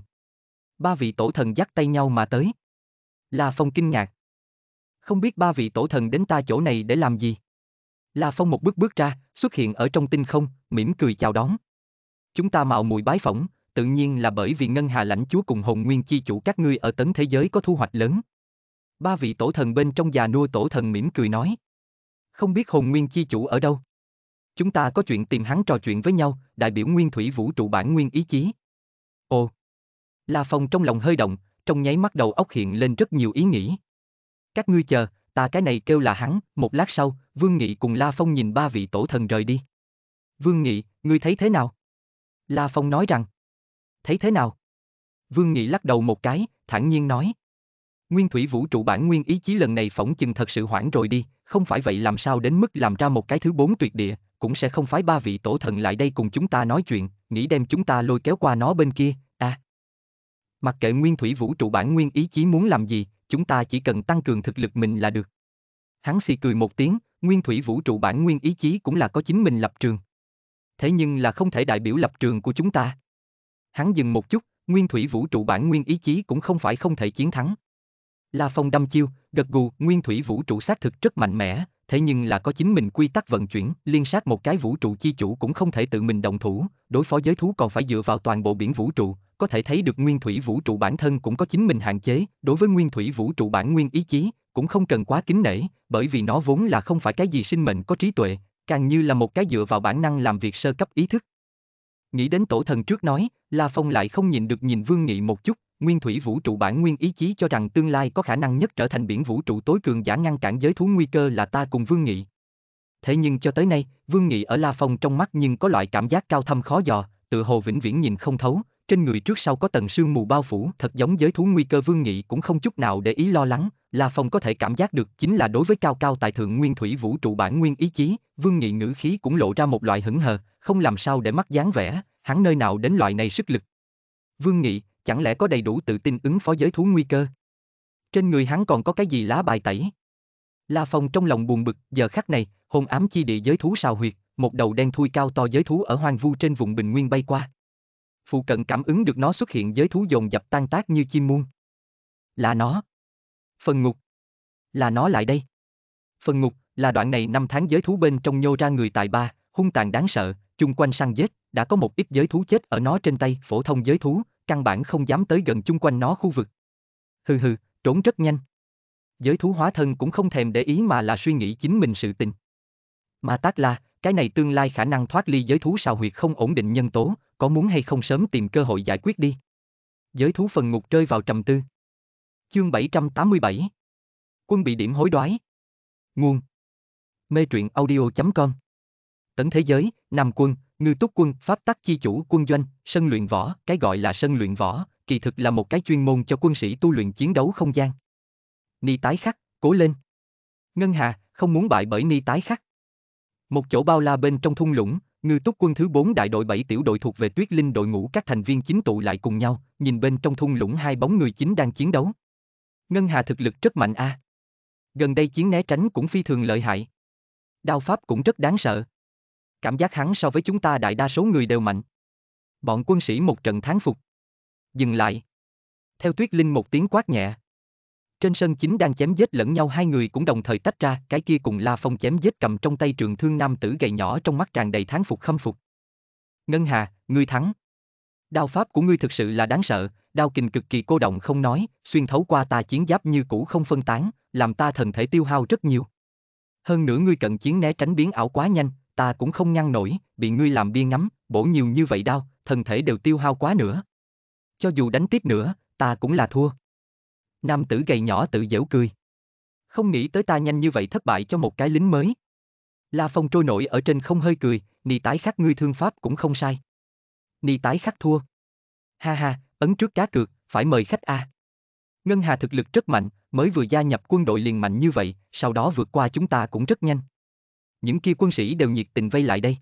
ba vị tổ thần dắt tay nhau mà tới. La Phong kinh ngạc. Không biết ba vị tổ thần đến ta chỗ này để làm gì? La Phong một bước bước ra, xuất hiện ở trong tinh không, mỉm cười chào đón. Chúng ta mạo muội bái phỏng, tự nhiên là bởi vì Ngân Hà lãnh chúa cùng hồn nguyên chi chủ các ngươi ở tấn thế giới có thu hoạch lớn. Ba vị tổ thần bên trong già nua tổ thần mỉm cười nói. Không biết hồn nguyên chi chủ ở đâu? Chúng ta có chuyện tìm hắn trò chuyện với nhau, đại biểu nguyên thủy vũ trụ bản nguyên ý chí. Ồ, La Phong trong lòng hơi động, trong nháy mắt đầu óc hiện lên rất nhiều ý nghĩ. Các ngươi chờ, ta cái này kêu là hắn, một lát sau, Vương Nghị cùng La Phong nhìn ba vị tổ thần rời đi. Vương Nghị, ngươi thấy thế nào? La Phong nói rằng. Thấy thế nào? Vương Nghị lắc đầu một cái, thản nhiên nói. Nguyên thủy vũ trụ bản nguyên ý chí lần này phỏng chừng thật sự hoảng rồi đi, không phải vậy làm sao đến mức làm ra một cái thứ bốn tuyệt địa, cũng sẽ không phái ba vị tổ thần lại đây cùng chúng ta nói chuyện, nghĩ đem chúng ta lôi kéo qua nó bên kia, Mặc kệ nguyên thủy vũ trụ bản nguyên ý chí muốn làm gì, chúng ta chỉ cần tăng cường thực lực mình là được. Hắn xì cười một tiếng, nguyên thủy vũ trụ bản nguyên ý chí cũng là có chính mình lập trường. Thế nhưng là không thể đại biểu lập trường của chúng ta. Hắn dừng một chút, nguyên thủy vũ trụ bản nguyên ý chí cũng không phải không thể chiến thắng. La Phong đâm chiêu, gật gù, nguyên thủy vũ trụ xác thực rất mạnh mẽ, thế nhưng là có chính mình quy tắc vận chuyển, liên sát một cái vũ trụ chi chủ cũng không thể tự mình động thủ, đối phó giới thú còn phải dựa vào toàn bộ biển vũ trụ, có thể thấy được nguyên thủy vũ trụ bản thân cũng có chính mình hạn chế, đối với nguyên thủy vũ trụ bản nguyên ý chí, cũng không cần quá kính nể, bởi vì nó vốn là không phải cái gì sinh mệnh có trí tuệ, càng như là một cái dựa vào bản năng làm việc sơ cấp ý thức. Nghĩ đến tổ thần trước nói, La Phong lại không nhìn được nhìn Vương Nghị một chút, nguyên thủy vũ trụ bản nguyên ý chí cho rằng tương lai có khả năng nhất trở thành biển vũ trụ tối cường giả ngăn cản giới thú nguy cơ là ta cùng Vương Nghị. Thế nhưng cho tới nay, Vương Nghị ở La Phong trong mắt nhưng có loại cảm giác cao thâm khó dò, tự hồ vĩnh viễn nhìn không thấu, trên người trước sau có tầng sương mù bao phủ, thật giống giới thú nguy cơ Vương Nghị cũng không chút nào để ý lo lắng, La Phong có thể cảm giác được chính là đối với cao cao tại thượng nguyên thủy vũ trụ bản nguyên ý chí, Vương Nghị ngữ khí cũng lộ ra một loại hững hờ, không làm sao để mắt dáng vẻ, hắn nơi nào đến loại này sức lực. Vương Nghị, chẳng lẽ có đầy đủ tự tin ứng phó giới thú nguy cơ? Trên người hắn còn có cái gì lá bài tẩy? La Phong trong lòng buồn bực, giờ khắc này, hôn ám chi địa giới thú sao huyệt, một đầu đen thui cao to giới thú ở hoang vu trên vùng bình nguyên bay qua phụ cận cảm ứng được nó xuất hiện giới thú dồn dập tan tác như chim muôn. Là nó. Phần ngục. Là nó lại đây. Phần ngục là đoạn này năm tháng giới thú bên trong nhô ra người tài ba, hung tàn đáng sợ, chung quanh săn giết, đã có một ít giới thú chết ở nó trên tay, phổ thông giới thú, căn bản không dám tới gần chung quanh nó khu vực. Hừ hừ, trốn rất nhanh. Giới thú hóa thân cũng không thèm để ý mà là suy nghĩ chính mình sự tình. Mà tác là, cái này tương lai khả năng thoát ly giới thú sao huyệt không ổn định nhân tố, có muốn hay không sớm tìm cơ hội giải quyết đi. Giới thú phần ngục rơi vào trầm tư. Chương 787 Quân bị điểm hối đoái Nguồn Mê truyện audio.com Tấn thế giới, Nam quân, ngư túc quân, pháp tắc chi chủ quân doanh, sân luyện võ, cái gọi là sân luyện võ, kỳ thực là một cái chuyên môn cho quân sĩ tu luyện chiến đấu không gian. Ni tái khắc, cố lên. Ngân Hà, không muốn bại bởi ni tái khắc. Một chỗ bao la bên trong thung lũng, Ngư túc quân thứ 4 đại đội 7 tiểu đội thuộc về tuyết linh đội ngũ các thành viên chính tụ lại cùng nhau, nhìn bên trong thung lũng hai bóng người chính đang chiến đấu. Ngân Hà thực lực rất mạnh a. À. Gần đây chiến né tránh cũng phi thường lợi hại. Đao pháp cũng rất đáng sợ. Cảm giác hắn so với chúng ta đại đa số người đều mạnh. Bọn quân sĩ một trận thán phục. Dừng lại. Theo tuyết linh một tiếng quát nhẹ, trên sân chính đang chém giết lẫn nhau hai người cũng đồng thời tách ra, cái kia cùng La Phong chém giết cầm trong tay trường thương nam tử gầy nhỏ trong mắt tràn đầy tháng phục khâm phục. Ngân Hà, ngươi thắng. Đao pháp của ngươi thực sự là đáng sợ, đao kình cực kỳ cô động không nói, xuyên thấu qua ta chiến giáp như cũ không phân tán, làm ta thần thể tiêu hao rất nhiều. Hơn nữa ngươi cận chiến né tránh biến ảo quá nhanh, ta cũng không ngăn nổi, bị ngươi làm biên ngắm, bổ nhiều như vậy đau, thần thể đều tiêu hao quá nữa. Cho dù đánh tiếp nữa, ta cũng là thua. Nam tử gầy nhỏ tự giễu cười. Không nghĩ tới ta nhanh như vậy thất bại cho một cái lính mới. La Phong trôi nổi ở trên không hơi cười, nì tái khắc ngươi thương pháp cũng không sai. Nì tái khắc thua. Ha ha, ấn trước cá cược, phải mời khách A. Ngân Hà thực lực rất mạnh, mới vừa gia nhập quân đội liền mạnh như vậy, sau đó vượt qua chúng ta cũng rất nhanh. Những kia quân sĩ đều nhiệt tình vây lại đây.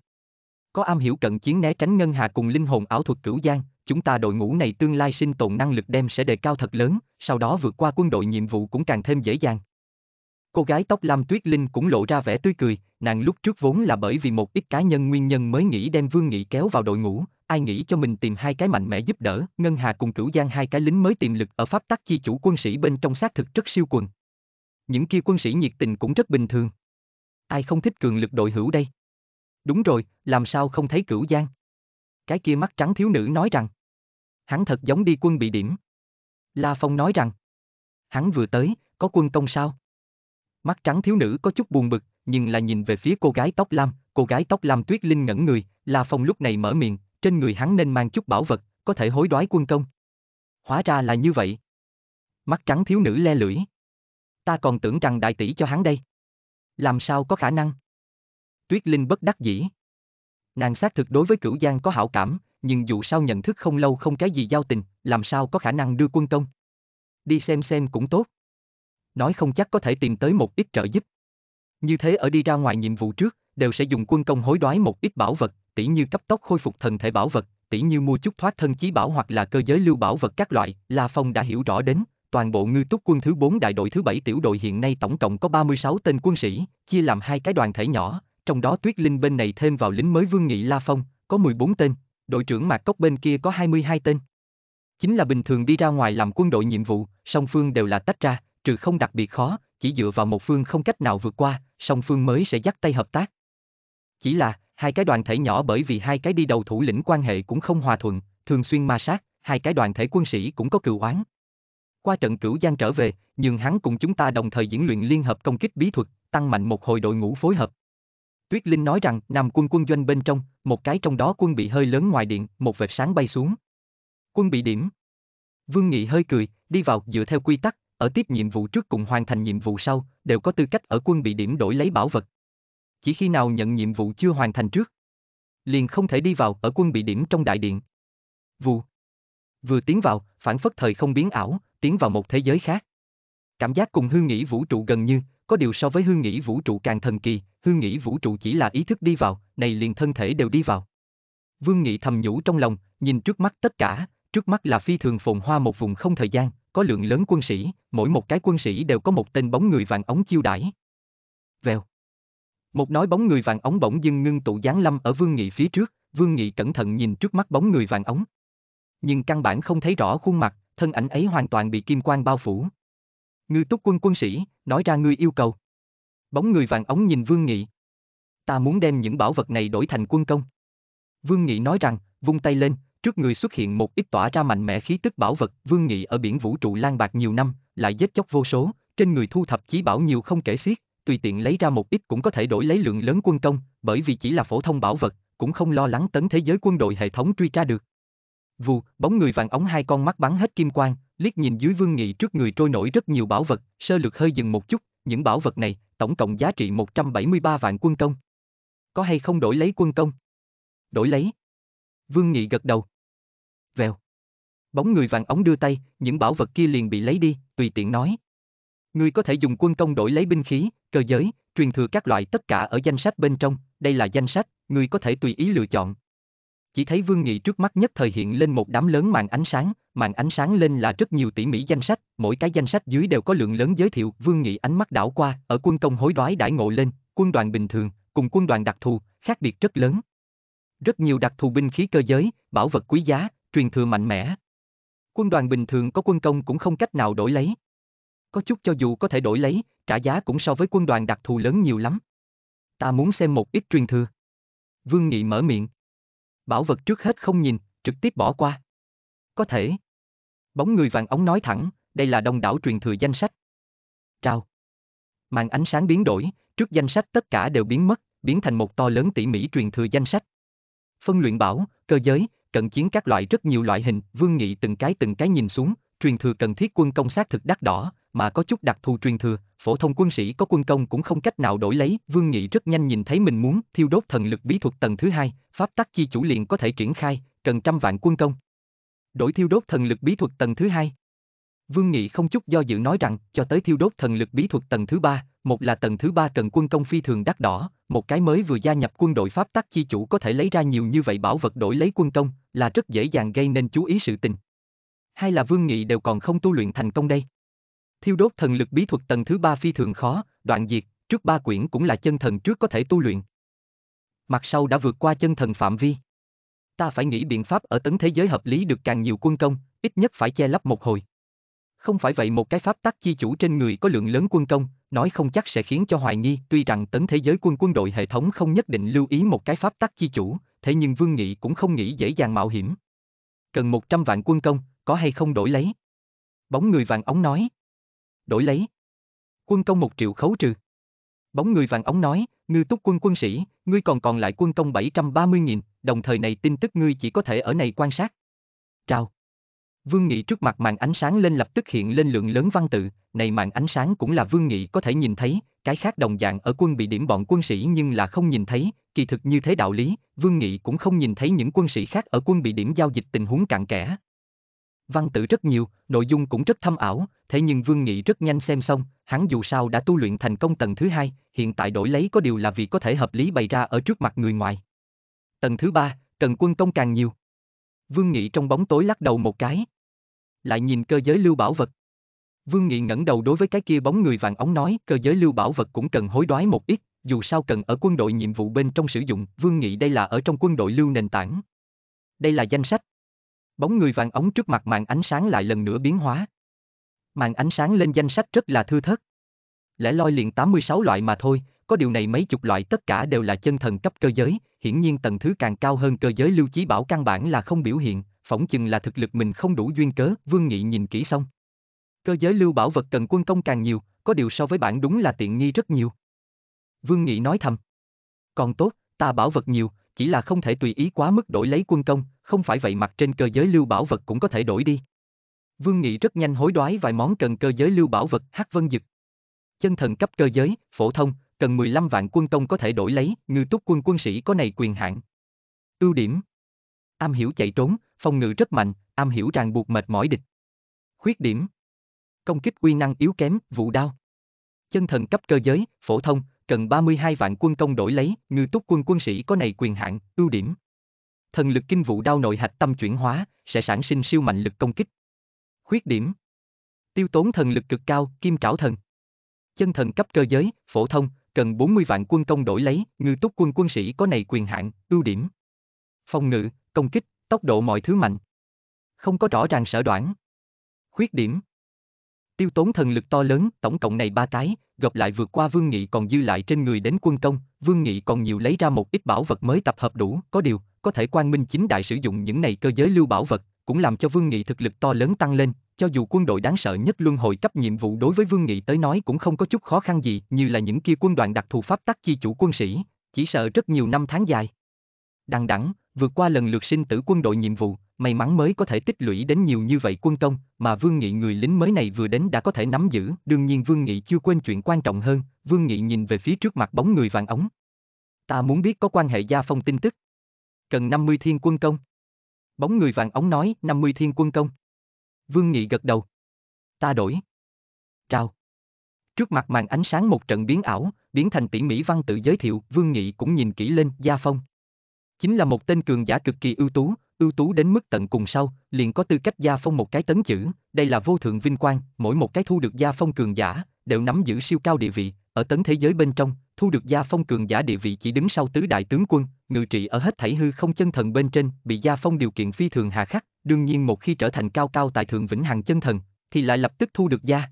Có am hiểu cận chiến né tránh Ngân Hà cùng linh hồn ảo thuật cửu giang, chúng ta đội ngũ này tương lai sinh tồn năng lực đem sẽ đề cao thật lớn, sau đó vượt qua quân đội nhiệm vụ cũng càng thêm dễ dàng. Cô gái tóc lam Tuyết Linh cũng lộ ra vẻ tươi cười, nàng lúc trước vốn là bởi vì một ít cá nhân nguyên nhân mới nghĩ đem Vương Nghị kéo vào đội ngũ, ai nghĩ cho mình tìm hai cái mạnh mẽ giúp đỡ, Ngân Hà cùng Cửu Giang hai cái lính mới tiềm lực ở pháp tắc chi chủ quân sĩ bên trong xác thực rất siêu quần. Những kia quân sĩ nhiệt tình cũng rất bình thường. Ai không thích cường lực đội hữu đây? Đúng rồi, làm sao không thấy Cửu Giang? Cái kia mắt trắng thiếu nữ nói rằng. Hắn thật giống đi quân bị điểm. La Phong nói rằng. Hắn vừa tới, có quân công sao? Mắt trắng thiếu nữ có chút buồn bực, nhưng là nhìn về phía cô gái tóc lam, cô gái tóc lam tuyết linh ngẩn người, La Phong lúc này mở miệng, trên người hắn nên mang chút bảo vật, có thể hối đoái quân công. Hóa ra là như vậy. Mắt trắng thiếu nữ le lưỡi. Ta còn tưởng rằng đại tỷ cho hắn đây. Làm sao có khả năng? Tuyết Linh bất đắc dĩ. Nàng xác thực đối với cửu giang có hảo cảm, nhưng dù sao nhận thức không lâu không cái gì giao tình, làm sao có khả năng đưa quân công. Đi xem xem cũng tốt. Nói không chắc có thể tìm tới một ít trợ giúp. Như thế ở đi ra ngoài nhiệm vụ trước, đều sẽ dùng quân công hối đoái một ít bảo vật, tỉ như cấp tốc khôi phục thần thể bảo vật, tỉ như mua chút thoát thân chí bảo hoặc là cơ giới lưu bảo vật các loại, La Phong đã hiểu rõ đến, toàn bộ ngư túc quân thứ 4 đại đội thứ bảy tiểu đội hiện nay tổng cộng có 36 tên quân sĩ, chia làm hai cái đoàn thể nhỏ, trong đó Tuyết Linh bên này thêm vào lính mới Vương Nghị La Phong, có 14 tên, đội trưởng Mạc Cốc bên kia có 22 tên. Chính là bình thường đi ra ngoài làm quân đội nhiệm vụ, song phương đều là tách ra, trừ không đặc biệt khó, chỉ dựa vào một phương không cách nào vượt qua, song phương mới sẽ dắt tay hợp tác. Chỉ là, hai cái đoàn thể nhỏ bởi vì hai cái đi đầu thủ lĩnh quan hệ cũng không hòa thuận, thường xuyên ma sát, hai cái đoàn thể quân sĩ cũng có cựu oán. Qua trận cửu giang trở về, nhưng hắn cùng chúng ta đồng thời diễn luyện liên hợp công kích bí thuật, tăng mạnh một hồi đội ngũ phối hợp, Tuyết Linh nói rằng, nằm quân quân doanh bên trong, một cái trong đó quân bị hơi lớn ngoài điện, một vệt sáng bay xuống. Quân bị điểm. Vương Nghị hơi cười, đi vào dựa theo quy tắc, ở tiếp nhiệm vụ trước cùng hoàn thành nhiệm vụ sau, đều có tư cách ở quân bị điểm đổi lấy bảo vật. Chỉ khi nào nhận nhiệm vụ chưa hoàn thành trước, liền không thể đi vào ở quân bị điểm trong đại điện. Vụ. Vừa tiến vào, phản phất thời không biến ảo, tiến vào một thế giới khác. Cảm giác cùng hương nghĩ vũ trụ gần như, có điều so với hương nghĩ vũ trụ càng thần kỳ, hương nghĩ vũ trụ chỉ là ý thức đi vào, này liền thân thể đều đi vào. Vương Nghị thầm nhủ trong lòng, nhìn trước mắt tất cả, trước mắt là phi thường phồn hoa một vùng không thời gian, có lượng lớn quân sĩ, mỗi một cái quân sĩ đều có một tên bóng người vàng ống chiêu đãi. Vèo. Một nói bóng người vàng ống bỗng dưng ngưng tụ giáng lâm ở Vương Nghị phía trước, Vương Nghị cẩn thận nhìn trước mắt bóng người vàng ống. Nhưng căn bản không thấy rõ khuôn mặt, thân ảnh ấy hoàn toàn bị kim quang bao phủ. Ngư túc quân quân sĩ, nói ra ngươi yêu cầu. Bóng người vàng ống nhìn Vương Nghị. Ta muốn đem những bảo vật này đổi thành quân công. Vương Nghị nói rằng, vung tay lên, trước người xuất hiện một ít tỏa ra mạnh mẽ khí tức bảo vật. Vương Nghị ở biển vũ trụ lan bạc nhiều năm, lại giết chóc vô số, trên người thu thập chí bảo nhiều không kể xiết, tùy tiện lấy ra một ít cũng có thể đổi lấy lượng lớn quân công, bởi vì chỉ là phổ thông bảo vật, cũng không lo lắng tấn thế giới quân đội hệ thống truy tra được. Vù, bóng người vàng ống hai con mắt bắn hết kim quang, liếc nhìn dưới Vương Nghị trước người trôi nổi rất nhiều bảo vật, sơ lược hơi dừng một chút, những bảo vật này, tổng cộng giá trị 173 vạn quân công. Có hay không đổi lấy quân công? Đổi lấy. Vương Nghị gật đầu. Vèo. Bóng người vàng ống đưa tay, những bảo vật kia liền bị lấy đi, tùy tiện nói. Ngươi có thể dùng quân công đổi lấy binh khí, cơ giới, truyền thừa các loại tất cả ở danh sách bên trong, đây là danh sách, ngươi có thể tùy ý lựa chọn, chỉ thấy Vương Nghị trước mắt nhất thời hiện lên một đám lớn màn ánh sáng, màn ánh sáng lên là rất nhiều tỉ mỉ danh sách, mỗi cái danh sách dưới đều có lượng lớn giới thiệu, Vương Nghị ánh mắt đảo qua, ở quân công hối đoái đãi ngộ lên, quân đoàn bình thường, cùng quân đoàn đặc thù, khác biệt rất lớn. Rất nhiều đặc thù binh khí cơ giới, bảo vật quý giá, truyền thừa mạnh mẽ. Quân đoàn bình thường có quân công cũng không cách nào đổi lấy. Có chút cho dù có thể đổi lấy, trả giá cũng so với quân đoàn đặc thù lớn nhiều lắm. Ta muốn xem một ít truyền thừa. Vương Nghị mở miệng bảo vật trước hết không nhìn, trực tiếp bỏ qua. Có thể. Bóng người vàng ống nói thẳng, đây là đông đảo truyền thừa danh sách. Trao. Màn ánh sáng biến đổi, trước danh sách tất cả đều biến mất, biến thành một to lớn tỉ mỉ truyền thừa danh sách. Phân luyện bảo, cơ giới, cận chiến các loại rất nhiều loại hình, Vương Nghị từng cái từng cái nhìn xuống, truyền thừa cần thiết quân công sát thực đắt đỏ, mà có chút đặc thù truyền thừa, phổ thông quân sĩ có quân công cũng không cách nào đổi lấy, Vương Nghị rất nhanh nhìn thấy mình muốn thiêu đốt thần lực bí thuật tầng thứ hai, pháp tắc chi chủ liền có thể triển khai, cần trăm vạn quân công. Đổi thiêu đốt thần lực bí thuật tầng thứ hai. Vương Nghị không chút do dự nói rằng, cho tới thiêu đốt thần lực bí thuật tầng thứ ba, một là tầng thứ ba cần quân công phi thường đắt đỏ, một cái mới vừa gia nhập quân đội pháp tắc chi chủ có thể lấy ra nhiều như vậy bảo vật đổi lấy quân công, là rất dễ dàng gây nên chú ý sự tình. Hai là Vương Nghị đều còn không tu luyện thành công đây. Thiêu đốt thần lực bí thuật tầng thứ ba phi thường khó, đoạn diệt, trước ba quyển cũng là chân thần trước có thể tu luyện. Mặt sau đã vượt qua chân thần phạm vi. Ta phải nghĩ biện pháp ở tấn thế giới hợp lý được càng nhiều quân công, ít nhất phải che lấp một hồi. Không phải vậy một cái pháp tắc chi chủ trên người có lượng lớn quân công, nói không chắc sẽ khiến cho hoài nghi, tuy rằng tấn thế giới quân quân đội hệ thống không nhất định lưu ý một cái pháp tắc chi chủ, thế nhưng Vương Nghị cũng không nghĩ dễ dàng mạo hiểm. Cần 100 vạn quân công, có hay không đổi lấy? Bóng người vàng ống nói đổi lấy. Quân công một triệu khấu trừ. Bóng người vàng ống nói, ngư túc quân quân sĩ, ngươi còn còn lại quân công 730.000, đồng thời này tin tức ngươi chỉ có thể ở này quan sát. Trao. Vương Nghị trước mặt màn ánh sáng lên lập tức hiện lên lượng lớn văn tự, này màn ánh sáng cũng là Vương Nghị có thể nhìn thấy, cái khác đồng dạng ở quân bị điểm bọn quân sĩ nhưng là không nhìn thấy, kỳ thực như thế đạo lý, Vương Nghị cũng không nhìn thấy những quân sĩ khác ở quân bị điểm giao dịch tình huống cạn kẽ, văn tự rất nhiều, nội dung cũng rất thâm ảo, thế nhưng Vương Nghị rất nhanh xem xong, hắn dù sao đã tu luyện thành công tầng thứ hai, hiện tại đổi lấy có điều là vì có thể hợp lý bày ra ở trước mặt người ngoài. Tầng thứ ba, cần quân công càng nhiều. Vương Nghị trong bóng tối lắc đầu một cái. Lại nhìn cơ giới lưu bảo vật. Vương Nghị ngẩng đầu đối với cái kia bóng người vàng ống nói, cơ giới lưu bảo vật cũng cần hối đoái một ít, dù sao cần ở quân đội nhiệm vụ bên trong sử dụng, Vương Nghị đây là ở trong quân đội lưu nền tảng. Đây là danh sách, bóng người vàng ống trước mặt màn ánh sáng lại lần nữa biến hóa. Màn ánh sáng lên danh sách rất là thư thớt. Lẽ loi liền 86 loại mà thôi, có điều này mấy chục loại tất cả đều là chân thần cấp cơ giới, hiển nhiên tầng thứ càng cao hơn cơ giới lưu chí bảo căn bản là không biểu hiện, phỏng chừng là thực lực mình không đủ duyên cớ, Vương Nghị nhìn kỹ xong. Cơ giới lưu bảo vật cần quân công càng nhiều, có điều so với bản đúng là tiện nghi rất nhiều. Vương Nghị nói thầm. Còn tốt, ta bảo vật nhiều, chỉ là không thể tùy ý quá mức đổi lấy quân công, không phải vậy mặt trên cơ giới lưu bảo vật cũng có thể đổi đi. Vương Nghị rất nhanh hối đoái vài món cần cơ giới lưu bảo vật Hắc Vân Dực. Chân thần cấp cơ giới, phổ thông, cần 15 vạn quân công có thể đổi lấy, ngư túc quân quân sĩ có này quyền hạn. Ưu điểm Am hiểu chạy trốn, phòng ngự rất mạnh, am hiểu ràng buộc mệt mỏi địch. Khuyết điểm Công kích quy năng yếu kém, vụ đao. Chân thần cấp cơ giới, phổ thông, cần 32 vạn quân công đổi lấy, ngư túc quân quân sĩ có này quyền hạn, ưu điểm thần lực kinh vụ đau nội hạch tâm chuyển hóa, sẽ sản sinh siêu mạnh lực công kích. Khuyết điểm Tiêu tốn thần lực cực cao, kim trảo thần. Chân thần cấp cơ giới, phổ thông, cần 40 vạn quân công đổi lấy, ngư túc quân quân sĩ có này quyền hạn, ưu điểm. Phòng ngự, công kích, tốc độ mọi thứ mạnh. Không có rõ ràng sở đoản. Khuyết điểm Tiêu tốn thần lực to lớn, tổng cộng này ba cái, gặp lại vượt qua vương nghị còn dư lại trên người đến quân công, vương nghị còn nhiều lấy ra một ít bảo vật mới tập hợp đủ, có điều, có thể quan minh chính đại sử dụng những này cơ giới lưu bảo vật, cũng làm cho Vương Nghị thực lực to lớn tăng lên, cho dù quân đội đáng sợ nhất luân hồi cấp nhiệm vụ đối với Vương Nghị tới nói cũng không có chút khó khăn gì, như là những kia quân đoàn đặc thù pháp tắc chi chủ quân sĩ, chỉ sợ rất nhiều năm tháng dài. Đằng đẵng, vượt qua lần lượt sinh tử quân đội nhiệm vụ, may mắn mới có thể tích lũy đến nhiều như vậy quân công, mà Vương Nghị người lính mới này vừa đến đã có thể nắm giữ, đương nhiên Vương Nghị chưa quên chuyện quan trọng hơn, Vương Nghị nhìn về phía trước mặt bóng người vàng ống. Ta muốn biết có quan hệ gia phong tin tức cần 50 thiên quân công. Bóng người vàng ống nói, 50 thiên quân công. Vương Nghị gật đầu. Ta đổi. Trao. Trước mặt màn ánh sáng một trận biến ảo, biến thành tỉ mỹ văn tự giới thiệu, Vương Nghị cũng nhìn kỹ lên, Gia Phong. Chính là một tên cường giả cực kỳ ưu tú, ưu tú đến mức tận cùng sau, liền có tư cách Gia Phong một cái tấn chữ, đây là vô thượng vinh quang, mỗi một cái thu được Gia Phong cường giả, đều nắm giữ siêu cao địa vị, ở tấn thế giới bên trong, thu được Gia Phong cường giả địa vị chỉ đứng sau tứ đại tướng quân, ngự trị ở hết thảy hư không chân thần bên trên, bị Gia Phong điều kiện phi thường hà khắc, đương nhiên một khi trở thành cao cao tại thượng vĩnh hằng chân thần, thì lại lập tức thu được Gia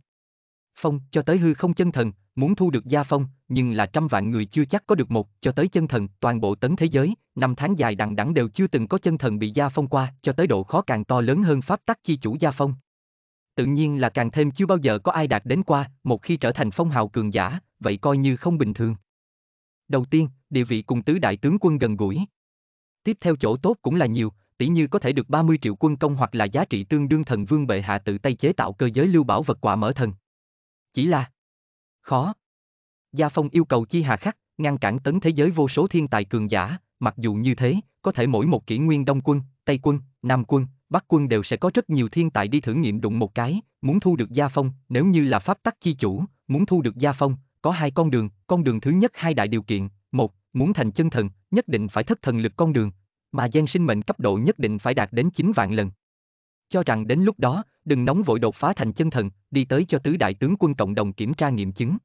Phong cho tới hư không chân thần, muốn thu được Gia Phong, nhưng là trăm vạn người chưa chắc có được một, cho tới chân thần, toàn bộ tấn thế giới, năm tháng dài đằng đẵng đều chưa từng có chân thần bị Gia Phong qua, cho tới độ khó càng to lớn hơn pháp tắc chi chủ Gia Phong tự nhiên là càng thêm chưa bao giờ có ai đạt đến qua, một khi trở thành phong hào cường giả, vậy coi như không bình thường. Đầu tiên, địa vị cùng tứ đại tướng quân gần gũi. Tiếp theo chỗ tốt cũng là nhiều, tỷ như có thể được 30 triệu quân công hoặc là giá trị tương đương thần vương bệ hạ tự tay chế tạo cơ giới lưu bảo vật quả mở thần. Chỉ là khó. Gia Phong yêu cầu chi hà khắc, ngăn cản tấn thế giới vô số thiên tài cường giả, mặc dù như thế, có thể mỗi một kỷ nguyên đông quân, tây quân, nam quân, bắc quân đều sẽ có rất nhiều thiên tài đi thử nghiệm đụng một cái, muốn thu được Gia Phong, nếu như là pháp tắc chi chủ, muốn thu được Gia Phong, có hai con đường, con đường thứ nhất hai đại điều kiện, một, muốn thành chân thần, nhất định phải thất thần lực con đường, mà gian sinh mệnh cấp độ nhất định phải đạt đến 9 vạn lần. Cho rằng đến lúc đó, đừng nóng vội đột phá thành chân thần, đi tới cho tứ đại tướng quân cộng đồng kiểm tra nghiệm chứng.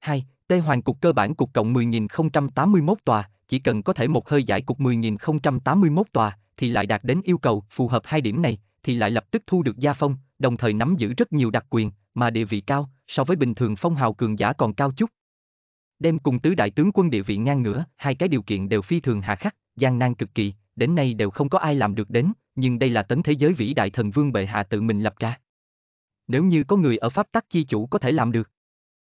hai, Tê Hoàng cục cơ bản cục cộng 10.081 tòa, chỉ cần có thể một hơi giải cục 10.081 tòa, thì lại đạt đến yêu cầu phù hợp hai điểm này, thì lại lập tức thu được gia phong, đồng thời nắm giữ rất nhiều đặc quyền, mà địa vị cao, so với bình thường phong hào cường giả còn cao chút. Đem cùng tứ đại tướng quân địa vị ngang ngửa, hai cái điều kiện đều phi thường hạ khắc, gian nan cực kỳ, đến nay đều không có ai làm được đến, nhưng đây là tấn thế giới vĩ đại thần vương bệ hạ tự mình lập ra. Nếu như có người ở pháp tắc chi chủ có thể làm được.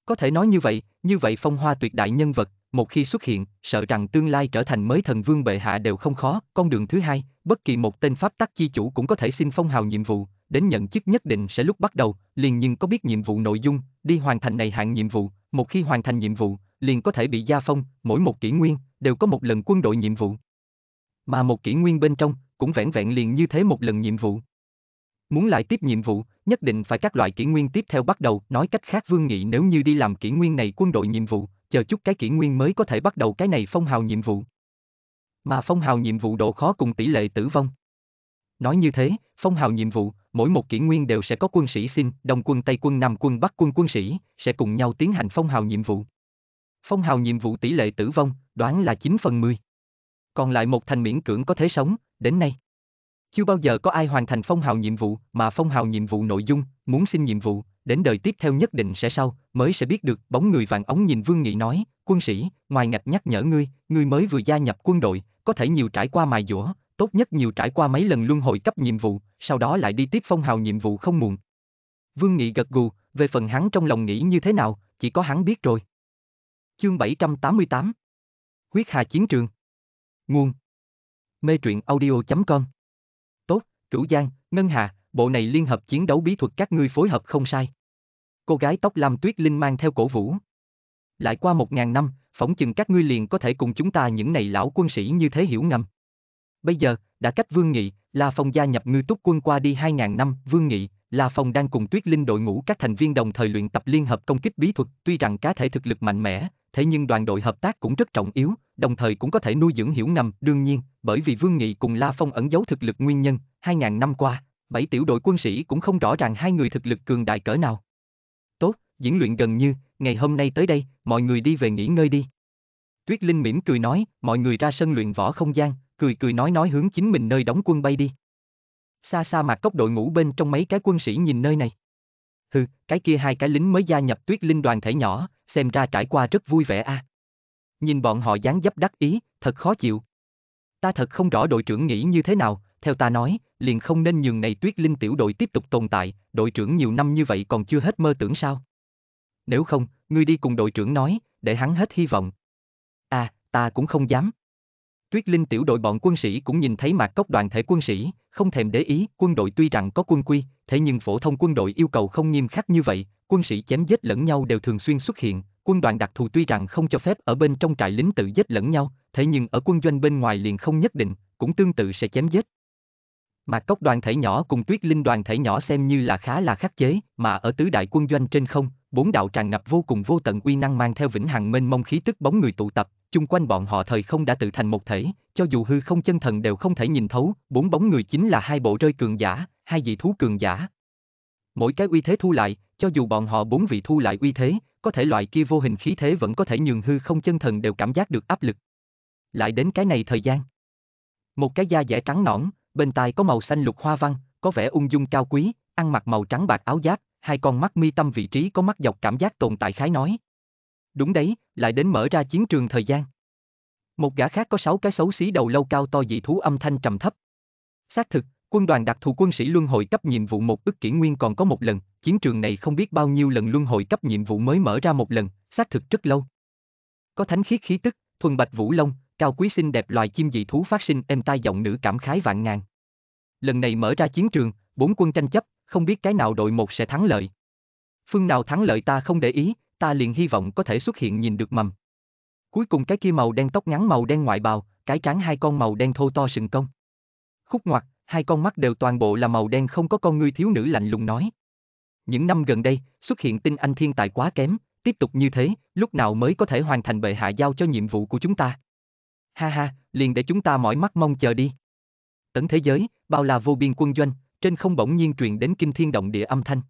Có thể nói như vậy, như vậy phong hoa tuyệt đại nhân vật, một khi xuất hiện, sợ rằng tương lai trở thành mới thần vương bệ hạ đều không khó, con đường thứ hai, bất kỳ một tên pháp tắc chi chủ cũng có thể xin phong hào nhiệm vụ, đến nhận chức nhất định sẽ lúc bắt đầu, liền nhưng có biết nhiệm vụ nội dung, đi hoàn thành này hạng nhiệm vụ, một khi hoàn thành nhiệm vụ, liền có thể bị gia phong, mỗi một kỷ nguyên, đều có một lần quân đội nhiệm vụ. Mà một kỷ nguyên bên trong, cũng vẹn vẹn liền như thế một lần nhiệm vụ. Muốn lại tiếp nhiệm vụ, nhất định phải các loại kỷ nguyên tiếp theo bắt đầu, nói cách khác Vương Nghị nếu như đi làm kỷ nguyên này quân đội nhiệm vụ, chờ chút cái kỷ nguyên mới có thể bắt đầu cái này phong hào nhiệm vụ. Mà phong hào nhiệm vụ độ khó cùng tỷ lệ tử vong. Nói như thế, phong hào nhiệm vụ, mỗi một kỷ nguyên đều sẽ có quân sĩ xin, Đông quân Tây quân Nam quân Bắc quân quân sĩ, sẽ cùng nhau tiến hành phong hào nhiệm vụ. Phong hào nhiệm vụ tỷ lệ tử vong, đoán là 9 phần 10. Còn lại một thành miễn cưỡng có thể sống, đến nay. Chưa bao giờ có ai hoàn thành phong hào nhiệm vụ, mà phong hào nhiệm vụ nội dung, muốn xin nhiệm vụ, đến đời tiếp theo nhất định sẽ sau, mới sẽ biết được, bóng người vàng ống nhìn Vương Nghị nói, quân sĩ, ngoài ngạch nhắc nhở ngươi, ngươi mới vừa gia nhập quân đội, có thể nhiều trải qua mài dũa, tốt nhất nhiều trải qua mấy lần luân hồi cấp nhiệm vụ, sau đó lại đi tiếp phong hào nhiệm vụ không muộn. Vương Nghị gật gù, về phần hắn trong lòng nghĩ như thế nào, chỉ có hắn biết rồi. Chương 788 Huyết Hà Chiến Trường Nguồn Mê truyện audio.com Tốt, Cửu Giang, Ngân Hà, bộ này liên hợp chiến đấu bí thuật các ngươi phối hợp không sai. Cô gái tóc lam tuyết linh mang theo cổ vũ. Lại qua một ngàn năm, phỏng chừng các ngươi liền có thể cùng chúng ta những này lão quân sĩ như thế hiểu ngầm. Bây giờ, đã cách Vương Nghị, La Phong gia nhập ngư túc quân qua đi 2.000 năm, Vương Nghị, La Phong đang cùng Tuyết Linh đội ngũ các thành viên đồng thời luyện tập liên hợp công kích bí thuật, tuy rằng cá thể thực lực mạnh mẽ, thế nhưng đoàn đội hợp tác cũng rất trọng yếu, đồng thời cũng có thể nuôi dưỡng hiểu ngầm, đương nhiên, bởi vì Vương Nghị cùng La Phong ẩn giấu thực lực nguyên nhân, 2.000 năm qua, bảy tiểu đội quân sĩ cũng không rõ ràng hai người thực lực cường đại cỡ nào. Tốt, diễn luyện gần như, ngày hôm nay tới đây, mọi người đi về nghỉ ngơi đi. Tuyết Linh mỉm cười nói, mọi người ra sân luyện võ không gian, cười cười nói nói hướng chính mình nơi đóng quân bay đi. Xa xa mặt cốc đội ngũ bên trong mấy cái quân sĩ nhìn nơi này. Hừ, cái kia hai cái lính mới gia nhập tuyết linh đoàn thể nhỏ, xem ra trải qua rất vui vẻ a. À. Nhìn bọn họ dáng dấp đắc ý, thật khó chịu. Ta thật không rõ đội trưởng nghĩ như thế nào, theo ta nói, liền không nên nhường này tuyết linh tiểu đội tiếp tục tồn tại, đội trưởng nhiều năm như vậy còn chưa hết mơ tưởng sao. Nếu không, ngươi đi cùng đội trưởng nói, để hắn hết hy vọng. À, ta cũng không dám. Tuyết Linh tiểu đội bọn quân sĩ cũng nhìn thấy mạc cốc đoàn thể quân sĩ, không thèm để ý, quân đội tuy rằng có quân quy, thế nhưng phổ thông quân đội yêu cầu không nghiêm khắc như vậy, quân sĩ chém giết lẫn nhau đều thường xuyên xuất hiện, quân đoàn đặc thù tuy rằng không cho phép ở bên trong trại lính tự giết lẫn nhau, thế nhưng ở quân doanh bên ngoài liền không nhất định, cũng tương tự sẽ chém giết. Mạc cốc đoàn thể nhỏ cùng tuyết linh đoàn thể nhỏ xem như là khá là khắc chế, mà ở tứ đại quân doanh trên không, bốn đạo tràn ngập vô cùng vô tận uy năng mang theo vĩnh hằng mênh mông khí tức bóng người tụ tập, chung quanh bọn họ thời không đã tự thành một thể, cho dù hư không chân thần đều không thể nhìn thấu, bốn bóng người chính là hai bộ rơi cường giả, hai dị thú cường giả. Mỗi cái uy thế thu lại, cho dù bọn họ bốn vị thu lại uy thế, có thể loại kia vô hình khí thế vẫn có thể nhường hư không chân thần đều cảm giác được áp lực. Lại đến cái này thời gian. Một cái da dẻ trắng nõn, bên tai có màu xanh lục hoa văn, có vẻ ung dung cao quý, ăn mặc màu trắng bạc áo giáp, hai con mắt mi tâm vị trí có mắt dọc cảm giác tồn tại khái nói. Đúng đấy, lại đến mở ra chiến trường thời gian. Một gã khác có sáu cái xấu xí đầu lâu cao to dị thú âm thanh trầm thấp. Xác thực, quân đoàn đặc thù quân sĩ luân hồi cấp nhiệm vụ một ức kỷ nguyên còn có một lần, chiến trường này không biết bao nhiêu lần luân hồi cấp nhiệm vụ mới mở ra một lần, xác thực rất lâu. Có thánh khiết khí tức, thuần bạch vũ long, cao quý xinh đẹp loài chim dị thú phát sinh êm tai giọng nữ cảm khái vạn ngàn. Lần này mở ra chiến trường, bốn quân tranh chấp, không biết cái nào đội một sẽ thắng lợi. Phương nào thắng lợi ta không để ý, ta liền hy vọng có thể xuất hiện nhìn được mầm. Cuối cùng cái kia màu đen tóc ngắn màu đen ngoại bào, cái trán hai con màu đen thô to sừng công. Khúc ngoặt, hai con mắt đều toàn bộ là màu đen không có con ngươi thiếu nữ lạnh lùng nói. Những năm gần đây, xuất hiện tinh anh thiên tài quá kém, tiếp tục như thế, lúc nào mới có thể hoàn thành bệ hạ giao cho nhiệm vụ của chúng ta. Ha ha, liền để chúng ta mỏi mắt mong chờ đi. Tấn thế giới, bao là vô biên quân doanh, trên không bỗng nhiên truyền đến kinh thiên động địa âm thanh.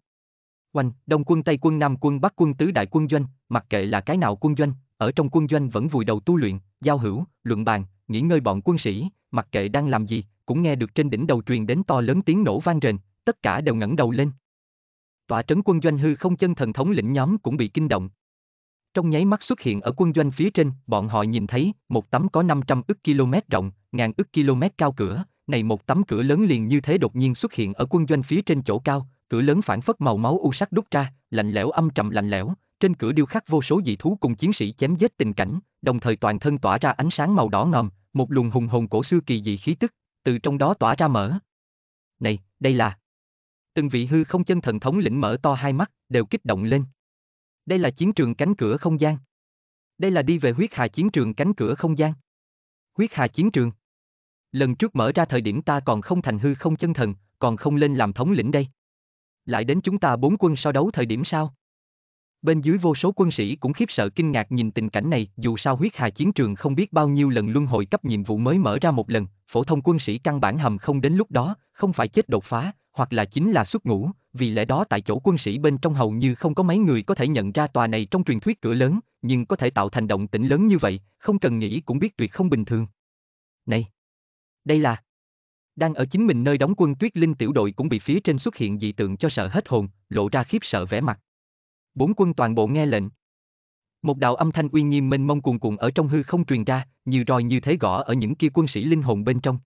Oanh, Đông quân Tây quân Nam quân Bắc quân tứ đại quân doanh, mặc kệ là cái nào quân doanh, ở trong quân doanh vẫn vùi đầu tu luyện, giao hữu, luận bàn, nghỉ ngơi bọn quân sĩ, mặc kệ đang làm gì, cũng nghe được trên đỉnh đầu truyền đến to lớn tiếng nổ vang rền, tất cả đều ngẩng đầu lên. Tòa trấn quân doanh hư không chân thần thống lĩnh nhóm cũng bị kinh động. Trong nháy mắt xuất hiện ở quân doanh phía trên, bọn họ nhìn thấy một tấm có 500 ức km rộng, ngàn ức km cao cửa, này một tấm cửa lớn liền như thế đột nhiên xuất hiện ở quân doanh phía trên chỗ cao, cửa lớn phản phất màu máu u sắc đúc ra, lạnh lẽo âm trầm lạnh lẽo, trên cửa điêu khắc vô số dị thú cùng chiến sĩ chém giết tình cảnh, đồng thời toàn thân tỏa ra ánh sáng màu đỏ ngòm, một luồng hùng hồn cổ xưa kỳ dị khí tức, từ trong đó tỏa ra mở. Này, đây là... Từng vị hư không chân thần thống lĩnh mở to hai mắt, đều kích động lên. Đây là chiến trường cánh cửa không gian. Đây là đi về huyết hà chiến trường cánh cửa không gian. Huyết hà chiến trường. Lần trước mở ra thời điểm ta còn không thành hư không chân thần, còn không lên làm thống lĩnh đây lại đến chúng ta bốn quân so đấu thời điểm sao? Bên dưới vô số quân sĩ cũng khiếp sợ kinh ngạc nhìn tình cảnh này, dù sao huyết hà chiến trường không biết bao nhiêu lần luân hồi cấp nhiệm vụ mới mở ra một lần, phổ thông quân sĩ căn bản hầm không đến lúc đó, không phải chết đột phá, hoặc là chính là xuất ngũ, vì lẽ đó tại chỗ quân sĩ bên trong hầu như không có mấy người có thể nhận ra tòa này trong truyền thuyết cửa lớn, nhưng có thể tạo thành động tĩnh lớn như vậy, không cần nghĩ cũng biết tuyệt không bình thường. Này, đây là đang ở chính mình nơi đóng quân tuyết linh tiểu đội cũng bị phía trên xuất hiện dị tượng cho sợ hết hồn, lộ ra khiếp sợ vẻ mặt. Bốn quân toàn bộ nghe lệnh. Một đạo âm thanh uy nghiêm mênh mông cuồn cuộn ở trong hư không truyền ra, như roi như thế gõ ở những kia quân sĩ linh hồn bên trong.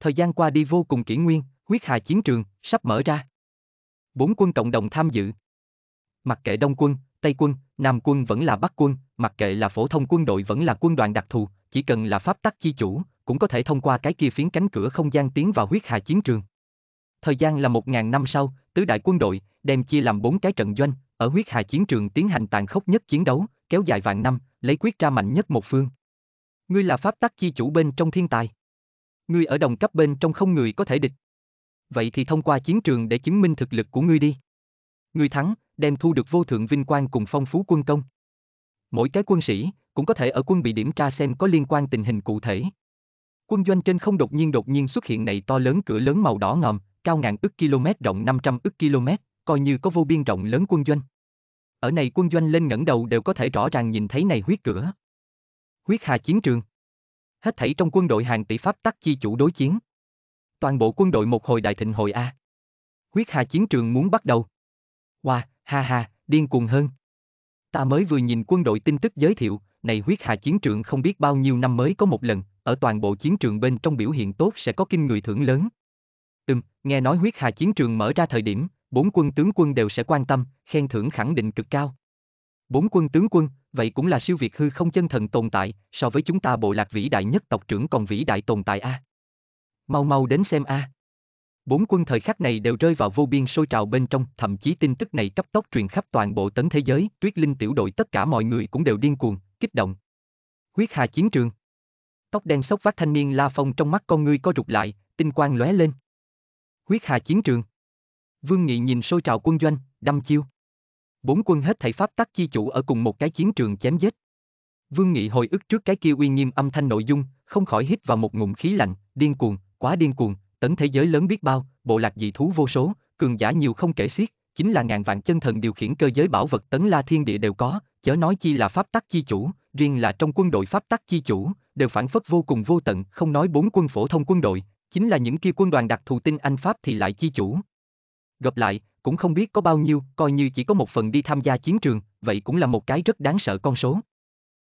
Thời gian qua đi vô cùng kỷ nguyên, huyết hà chiến trường, sắp mở ra. Bốn quân cộng đồng tham dự. Mặc kệ Đông quân, Tây quân, Nam quân vẫn là Bắc quân, mặc kệ là phổ thông quân đội vẫn là quân đoàn đặc thù, chỉ cần là pháp tắc chi chủ, cũng có thể thông qua cái kia phiến cánh cửa không gian tiến vào huyết hà chiến trường. Thời gian là một ngàn năm sau, tứ đại quân đội, đem chia làm bốn cái trận doanh, ở huyết hà chiến trường tiến hành tàn khốc nhất chiến đấu, kéo dài vạn năm, lấy quyết ra mạnh nhất một phương. Ngươi là pháp tắc chi chủ bên trong thiên tài. Ngươi ở đồng cấp bên trong không người có thể địch. Vậy thì thông qua chiến trường để chứng minh thực lực của ngươi đi. Ngươi thắng, đem thu được vô thượng vinh quang cùng phong phú quân công. Mỗi cái quân sĩ cũng có thể ở quân bị điểm tra xem có liên quan tình hình cụ thể. Quân doanh trên không đột nhiên đột nhiên xuất hiện này to lớn cửa lớn màu đỏ ngòm, cao ngàn ức km rộng 500 ức km, coi như có vô biên rộng lớn quân doanh. Ở này quân doanh lên ngẩng đầu đều có thể rõ ràng nhìn thấy này huyết cửa. Huyết hà chiến trường. Hết thảy trong quân đội hàng tỷ pháp tắc chi chủ đối chiến. Toàn bộ quân đội một hồi đại thịnh hồi A. Huyết hà chiến trường muốn bắt đầu. Wow, ha ha, điên cuồng hơn. Ta mới vừa nhìn quân đội tin tức giới thiệu, này huyết hà chiến trường không biết bao nhiêu năm mới có một lần, ở toàn bộ chiến trường bên trong biểu hiện tốt sẽ có kinh người thưởng lớn. Ừm, nghe nói huyết hà chiến trường mở ra thời điểm, bốn quân tướng quân đều sẽ quan tâm, khen thưởng khẳng định cực cao. Bốn quân tướng quân, vậy cũng là siêu việt hư không chân thần tồn tại, so với chúng ta bộ lạc vĩ đại nhất tộc trưởng còn vĩ đại tồn tại a. À? Mau mau đến xem a. À? Bốn quân thời khắc này đều rơi vào vô biên sôi trào bên trong, thậm chí tin tức này cấp tốc truyền khắp toàn bộ tấn thế giới, tuyết linh tiểu đội tất cả mọi người cũng đều điên cuồng, kích động. Huyết hà chiến trường tóc đen sốc vác thanh niên La Phong trong mắt con ngươi co rụt lại, tinh quang lóe lên. Huyết hà chiến trường. Vương Nghị nhìn sôi trào quân doanh, đâm chiêu. Bốn quân hết thảy pháp tắc chi chủ ở cùng một cái chiến trường chém giết. Vương Nghị hồi ức trước cái kia uy nghiêm âm thanh nội dung, không khỏi hít vào một ngụm khí lạnh, điên cuồng, quá điên cuồng, tấn thế giới lớn biết bao, bộ lạc dị thú vô số, cường giả nhiều không kể xiết, chính là ngàn vạn chân thần điều khiển cơ giới bảo vật tấn la thiên địa đều có, chớ nói chi là pháp tắc chi chủ, riêng là trong quân đội pháp tắc chi chủ, đều phản phất vô cùng vô tận, không nói bốn quân phổ thông quân đội, chính là những kia quân đoàn đặc thù tinh Anh Pháp thì lại chi chủ. Gặp lại, cũng không biết có bao nhiêu, coi như chỉ có một phần đi tham gia chiến trường, vậy cũng là một cái rất đáng sợ con số.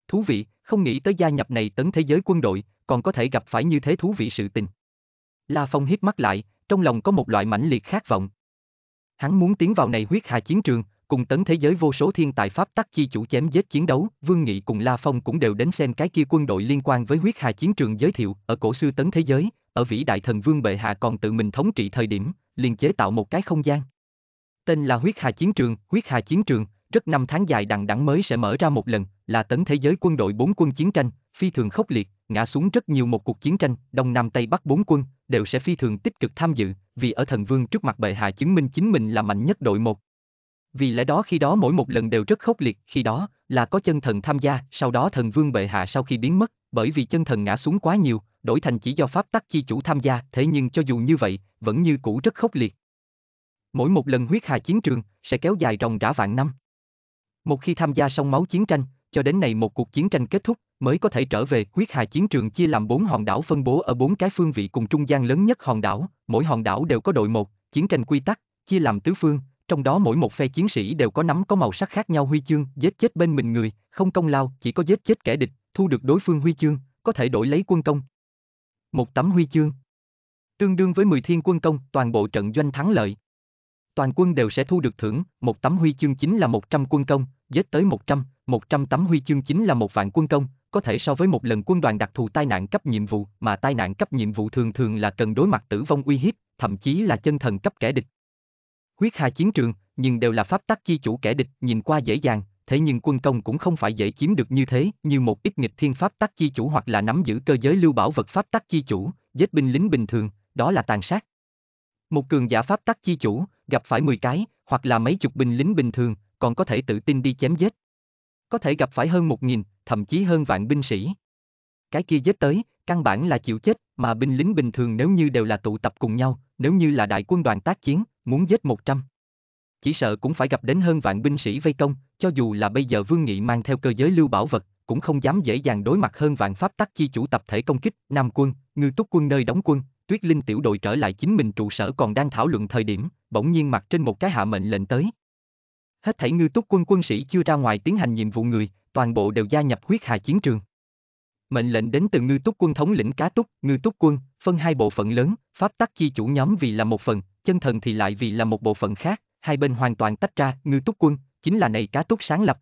Thú vị, không nghĩ tới gia nhập này tấn thế giới quân đội, còn có thể gặp phải như thế thú vị sự tình. La Phong hiếp mắt lại, trong lòng có một loại mãnh liệt khát vọng. Hắn muốn tiến vào này huyết hà chiến trường, cùng tấn thế giới vô số thiên tài pháp tắc chi chủ chém giết chiến đấu, Vương Nghị cùng La Phong cũng đều đến xem cái kia quân đội liên quan với huyết hà chiến trường giới thiệu, ở cổ xưa tấn thế giới, ở vĩ đại thần vương bệ hạ còn tự mình thống trị thời điểm, liền chế tạo một cái không gian. Tên là huyết hà chiến trường, huyết hà chiến trường, rất năm tháng dài đằng đẵng mới sẽ mở ra một lần, là tấn thế giới quân đội bốn quân chiến tranh, phi thường khốc liệt, ngã xuống rất nhiều một cuộc chiến tranh, đông nam tây bắc bốn quân đều sẽ phi thường tích cực tham dự, vì ở thần vương trước mặt bệ hạ chứng minh chính mình là mạnh nhất đội một, vì lẽ đó khi đó mỗi một lần đều rất khốc liệt, khi đó là có chân thần tham gia, sau đó thần vương bệ hạ sau khi biến mất, bởi vì chân thần ngã xuống quá nhiều, đổi thành chỉ do pháp tắc chi chủ tham gia, thế nhưng cho dù như vậy, vẫn như cũ rất khốc liệt. Mỗi một lần huyết hà chiến trường sẽ kéo dài ròng rã vạn năm. Một khi tham gia xong máu chiến tranh, cho đến ngày một cuộc chiến tranh kết thúc, mới có thể trở về huyết hà chiến trường chia làm bốn hòn đảo phân bố ở bốn cái phương vị cùng trung gian lớn nhất hòn đảo, mỗi hòn đảo đều có đội một, chiến tranh quy tắc, chia làm tứ phương, trong đó mỗi một phe chiến sĩ đều có nắm có màu sắc khác nhau huy chương, giết chết bên mình người, không công lao, chỉ có giết chết kẻ địch, thu được đối phương huy chương, có thể đổi lấy quân công. Một tấm huy chương tương đương với 10 thiên quân công, toàn bộ trận doanh thắng lợi. Toàn quân đều sẽ thu được thưởng, một tấm huy chương chính là 100 quân công, giết tới 100, 100 tấm huy chương chính là một vạn quân công, có thể so với một lần quân đoàn đặc thù tai nạn cấp nhiệm vụ, mà tai nạn cấp nhiệm vụ thường thường là cần đối mặt tử vong uy hiếp, thậm chí là chân thần cấp kẻ địch. Huyết hà chiến trường, nhưng đều là pháp tắc chi chủ kẻ địch, nhìn qua dễ dàng, thế nhưng quân công cũng không phải dễ chiếm được như thế, như một ít nghịch thiên pháp tắc chi chủ hoặc là nắm giữ cơ giới lưu bảo vật pháp tắc chi chủ, giết binh lính bình thường, đó là tàn sát. Một cường giả pháp tắc chi chủ, gặp phải 10 cái, hoặc là mấy chục binh lính bình thường, còn có thể tự tin đi chém giết. Có thể gặp phải hơn 1.000, thậm chí hơn vạn binh sĩ. Cái kia giết tới, căn bản là chịu chết, mà binh lính bình thường nếu như đều là tụ tập cùng nhau, nếu như là đại quân đoàn tác chiến, muốn giết 100. Chỉ sợ cũng phải gặp đến hơn vạn binh sĩ vây công, cho dù là bây giờ Vương Nghị mang theo cơ giới lưu bảo vật, cũng không dám dễ dàng đối mặt hơn vạn pháp tắc chi chủ tập thể công kích, Nam quân, ngư túc quân nơi đóng quân, Tuyết Linh tiểu đội trở lại chính mình trụ sở còn đang thảo luận thời điểm, bỗng nhiên mặt trên một cái hạ mệnh lệnh tới. Hết thảy ngư túc quân quân sĩ chưa ra ngoài tiến hành nhiệm vụ người, toàn bộ đều gia nhập huyết hà chiến trường. Mệnh lệnh đến từ ngư túc quân thống lĩnh cá túc, ngư túc quân, phân hai bộ phận lớn, pháp tắc chi chủ nhóm vì là một phần, chân thần thì lại vì là một bộ phận khác, hai bên hoàn toàn tách ra, ngư túc quân, chính là này cá túc sáng lập.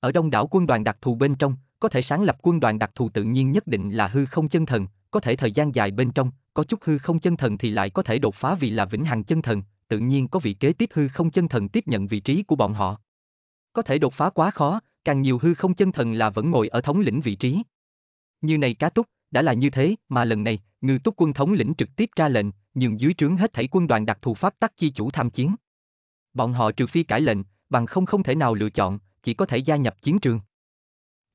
Ở đông đảo quân đoàn đặc thù bên trong, có thể sáng lập quân đoàn đặc thù tự nhiên nhất định là hư không chân thần, có thể thời gian dài bên trong, có chút hư không chân thần thì lại có thể đột phá vì là vĩnh hằng chân thần, tự nhiên có vị kế tiếp hư không chân thần tiếp nhận vị trí của bọn họ. Có thể đột phá quá khó, càng nhiều hư không chân thần là vẫn ngồi ở thống lĩnh vị trí. Như này cá túc, đã là như thế, mà lần này, ngư túc quân thống lĩnh trực tiếp ra lệnh, nhưng dưới trướng hết thảy quân đoàn đặc thù pháp tắc chi chủ tham chiến. Bọn họ trừ phi cải lệnh, bằng không không thể nào lựa chọn, chỉ có thể gia nhập chiến trường.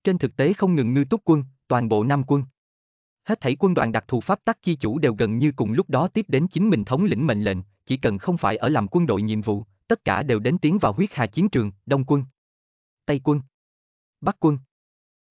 Trên thực tế không ngừng ngư túc quân, toàn bộ năm quân. Hết thảy quân đoàn đặc thù pháp tắc chi chủ đều gần như cùng lúc đó tiếp đến chính mình thống lĩnh mệnh lệnh, chỉ cần không phải ở làm quân đội nhiệm vụ, tất cả đều đến tiến vào huyết hà chiến trường, đông quân, tây quân, bắc quân.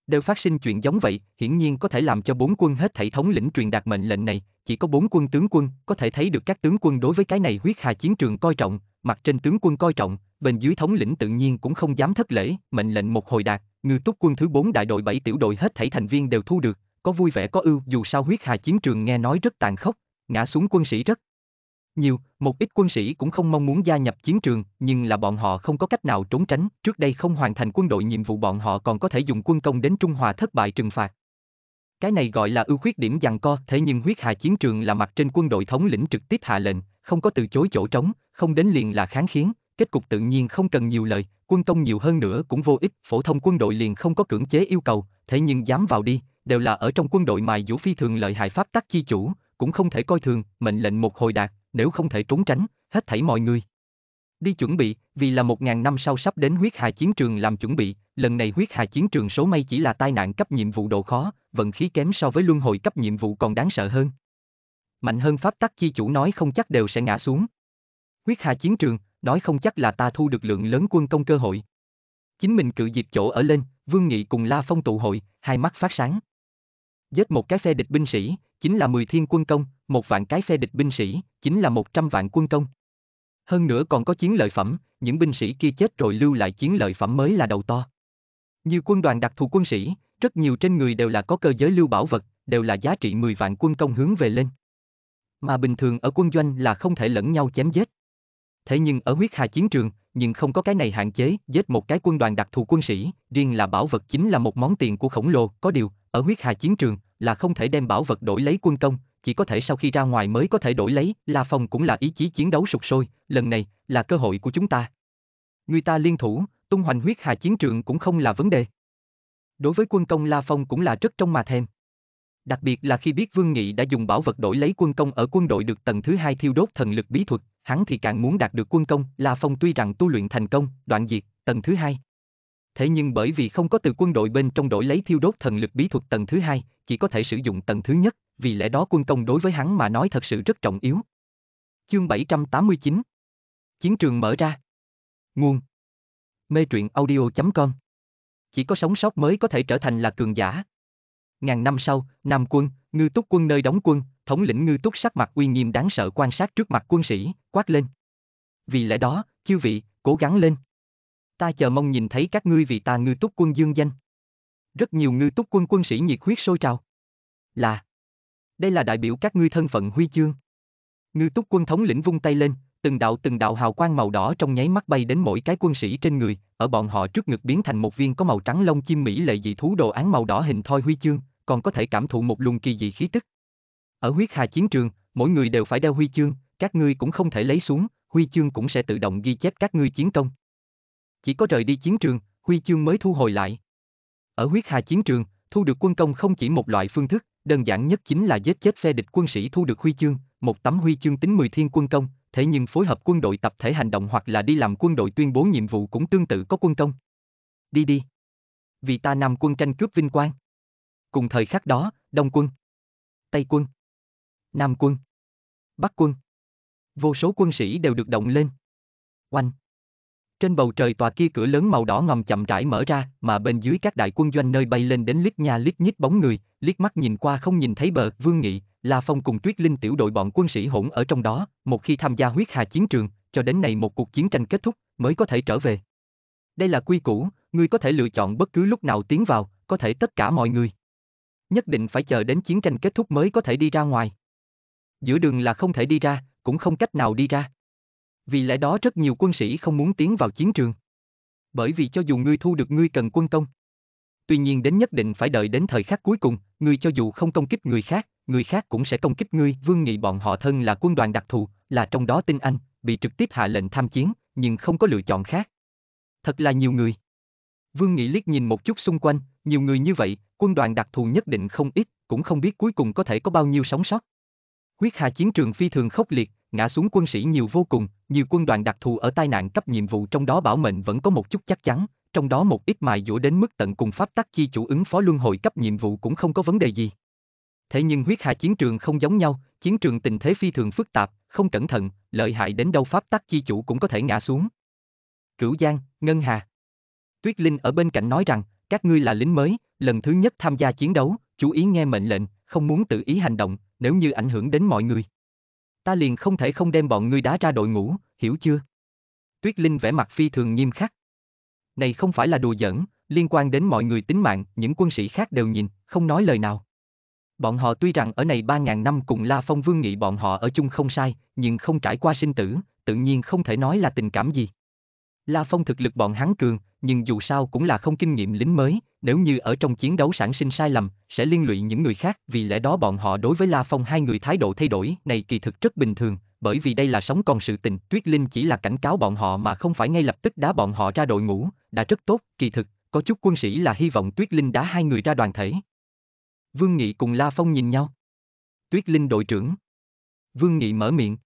Đều phát sinh chuyện giống vậy, hiển nhiên có thể làm cho bốn quân hết thảy thống lĩnh truyền đạt mệnh lệnh này, chỉ có bốn quân tướng quân, có thể thấy được các tướng quân đối với cái này huyết hà chiến trường coi trọng, mặt trên tướng quân coi trọng, bên dưới thống lĩnh tự nhiên cũng không dám thất lễ, mệnh lệnh một hồi đạt, ngư túc quân thứ 4 đại đội 7 tiểu đội hết thảy thành viên đều thu được, có vui vẻ có ưu, dù sao huyết hà chiến trường nghe nói rất tàn khốc, ngã xuống quân sĩ rất nhiều, một ít quân sĩ cũng không mong muốn gia nhập chiến trường, nhưng là bọn họ không có cách nào trốn tránh, trước đây không hoàn thành quân đội nhiệm vụ bọn họ còn có thể dùng quân công đến Trung Hòa thất bại trừng phạt. Cái này gọi là ưu khuyết điểm giằng co, thế nhưng huyết hà chiến trường là mặt trên quân đội thống lĩnh trực tiếp hạ lệnh, không có từ chối chỗ trống, không đến liền là kháng khiến, kết cục tự nhiên không cần nhiều lời, quân công nhiều hơn nữa cũng vô ích, phổ thông quân đội liền không có cưỡng chế yêu cầu, thế nhưng dám vào đi, đều là ở trong quân đội mài vũ phi thường lợi hại pháp tắc chi chủ, cũng không thể coi thường, mệnh lệnh một hồi đạt, nếu không thể trốn tránh, hết thảy mọi người. Đi chuẩn bị, vì là một ngàn năm sau sắp đến huyết hà chiến trường làm chuẩn bị, lần này huyết hà chiến trường số may chỉ là tai nạn cấp nhiệm vụ độ khó, vận khí kém so với luân hồi cấp nhiệm vụ còn đáng sợ hơn. Mạnh hơn pháp tắc chi chủ nói không chắc đều sẽ ngã xuống. Huyết hà chiến trường, nói không chắc là ta thu được lượng lớn quân công cơ hội. Chính mình cự dịp chỗ ở lên, Vương Nghị cùng La Phong tụ hội, hai mắt phát sáng. Giết một cái phe địch binh sĩ, chính là 10 thiên quân công, một vạn cái phe địch binh sĩ, chính là 100 vạn quân công. Hơn nữa còn có chiến lợi phẩm, những binh sĩ kia chết rồi lưu lại chiến lợi phẩm mới là đầu to. Như quân đoàn đặc thù quân sĩ, rất nhiều trên người đều là có cơ giới lưu bảo vật, đều là giá trị 10 vạn quân công hướng về lên. Mà bình thường ở quân doanh là không thể lẫn nhau chém giết. Thế nhưng ở huyết hà chiến trường, nhưng không có cái này hạn chế, giết một cái quân đoàn đặc thù quân sĩ, riêng là bảo vật chính là một món tiền của khổng lồ, có điều, ở huyết hà chiến trường, là không thể đem bảo vật đổi lấy quân công, chỉ có thể sau khi ra ngoài mới có thể đổi lấy, La Phong cũng là ý chí chiến đấu sục sôi, lần này, là cơ hội của chúng ta. Người ta liên thủ, tung hoành huyết hà chiến trường cũng không là vấn đề. Đối với quân công La Phong cũng là rất trong mà thèm. Đặc biệt là khi biết Vương Nghị đã dùng bảo vật đổi lấy quân công ở quân đội được tầng thứ hai thiêu đốt thần lực bí thuật, hắn thì càng muốn đạt được quân công, La Phong tuy rằng tu luyện thành công, đoạn diệt, tầng thứ hai. Thế nhưng bởi vì không có từ quân đội bên trong đổi lấy thiêu đốt thần lực bí thuật tầng thứ hai, chỉ có thể sử dụng tầng thứ nhất, vì lẽ đó quân công đối với hắn mà nói thật sự rất trọng yếu. Chương 789 Chiến trường mở ra Nguồn mê truyện audio.com. Chỉ có sống sót mới có thể trở thành là cường giả. Ngàn năm sau, Nam quân, ngư túc quân nơi đóng quân, thống lĩnh ngư túc sắc mặt uy nghiêm đáng sợ quan sát trước mặt quân sĩ, quát lên. Vì lẽ đó, chư vị, cố gắng lên. Ta chờ mong nhìn thấy các ngươi vì ta ngư túc quân dương danh. Rất nhiều ngư túc quân quân sĩ nhiệt huyết sôi trào. Là. Đây là đại biểu các ngươi thân phận huy chương. Ngư túc quân thống lĩnh vung tay lên, Từng đạo từng đạo hào quang màu đỏ trong nháy mắt bay đến mỗi cái quân sĩ trên người, ở bọn họ trước ngực biến thành một viên có màu trắng lông chim mỹ lệ dị thú đồ án màu đỏ hình thoi huy chương, còn có thể cảm thụ một luồng kỳ dị khí tức. Ở huyết hà chiến trường, mỗi người đều phải đeo huy chương, các ngươi cũng không thể lấy xuống, huy chương cũng sẽ tự động ghi chép các ngươi chiến công. Chỉ có rời đi chiến trường, huy chương mới thu hồi lại. Ở huyết hà chiến trường, thu được quân công không chỉ một loại phương thức, đơn giản nhất chính là giết chết phe địch quân sĩ thu được huy chương, một tấm huy chương tính 10 thiên quân công, thế nhưng phối hợp quân đội tập thể hành động hoặc là đi làm quân đội tuyên bố nhiệm vụ cũng tương tự có quân công. Đi đi. Vì ta Nam quân tranh cướp vinh quang. Cùng thời khắc đó, Đông quân, Tây quân, Nam quân, Bắc quân. Vô số quân sĩ đều được động lên. Oanh. Trên bầu trời tòa kia cửa lớn màu đỏ ngầm chậm rãi mở ra, mà bên dưới các đại quân doanh nơi bay lên đến lít nha lít nhít bóng người, liếc mắt nhìn qua không nhìn thấy bờ, Vương Nghị, La Phong cùng Tuyết Linh tiểu đội bọn quân sĩ hỗn ở trong đó, một khi tham gia huyết hà chiến trường, cho đến này một cuộc chiến tranh kết thúc, mới có thể trở về. Đây là quy củ, ngươi có thể lựa chọn bất cứ lúc nào tiến vào, có thể tất cả mọi người. Nhất định phải chờ đến chiến tranh kết thúc mới có thể đi ra ngoài. Giữa đường là không thể đi ra, cũng không cách nào đi ra. Vì lẽ đó rất nhiều quân sĩ không muốn tiến vào chiến trường. Bởi vì cho dù ngươi thu được ngươi cần quân công. Tuy nhiên đến nhất định phải đợi đến thời khắc cuối cùng, ngươi cho dù không công kích người khác, người khác cũng sẽ công kích ngươi. Vương Nghị bọn họ thân là quân đoàn đặc thù, là trong đó tinh anh, bị trực tiếp hạ lệnh tham chiến, nhưng không có lựa chọn khác. Thật là nhiều người. Vương Nghị liếc nhìn một chút xung quanh, nhiều người như vậy, quân đoàn đặc thù nhất định không ít, cũng không biết cuối cùng có thể có bao nhiêu sống sót. Huyết Hà chiến trường phi thường khốc liệt, ngã xuống quân sĩ nhiều vô cùng, nhiều quân đoàn đặc thù ở tai nạn cấp nhiệm vụ trong đó bảo mệnh vẫn có một chút chắc chắn, trong đó một ít mài dũa đến mức tận cùng pháp tắc chi chủ ứng phó luân hồi cấp nhiệm vụ cũng không có vấn đề gì thế nhưng huyết hà chiến trường không giống nhau, chiến trường tình thế phi thường phức tạp, không cẩn thận, lợi hại đến đâu pháp tắc chi chủ cũng có thể ngã xuống. Cửu Giang, Ngân Hà. Tuyết Linh ở bên cạnh nói rằng, các ngươi là lính mới, lần thứ nhất tham gia chiến đấu, chú ý nghe mệnh lệnh, không muốn tự ý hành động, nếu như ảnh hưởng đến mọi người. Ta liền không thể không đem bọn ngươi đá ra đội ngũ, hiểu chưa? Tuyết Linh vẻ mặt phi thường nghiêm khắc. Này không phải là đùa giỡn, liên quan đến mọi người tính mạng, những quân sĩ khác đều nhìn, không nói lời nào. Bọn họ tuy rằng ở này 3.000 năm cùng La Phong Vương nghị bọn họ ở chung không sai, nhưng không trải qua sinh tử, tự nhiên không thể nói là tình cảm gì. La Phong thực lực bọn hắn cường, nhưng dù sao cũng là không kinh nghiệm lính mới, nếu như ở trong chiến đấu sản sinh sai lầm, sẽ liên lụy những người khác, vì lẽ đó bọn họ đối với La Phong hai người thái độ thay đổi này kỳ thực rất bình thường, bởi vì đây là sống còn sự tình, Tuyết Linh chỉ là cảnh cáo bọn họ mà không phải ngay lập tức đá bọn họ ra đội ngũ, đã rất tốt, kỳ thực, có chút quân sĩ là hy vọng Tuyết Linh đá hai người ra đoàn thể. Vương Nghị cùng La Phong nhìn nhau. Tuyết Linh đội trưởng. Vương Nghị mở miệng.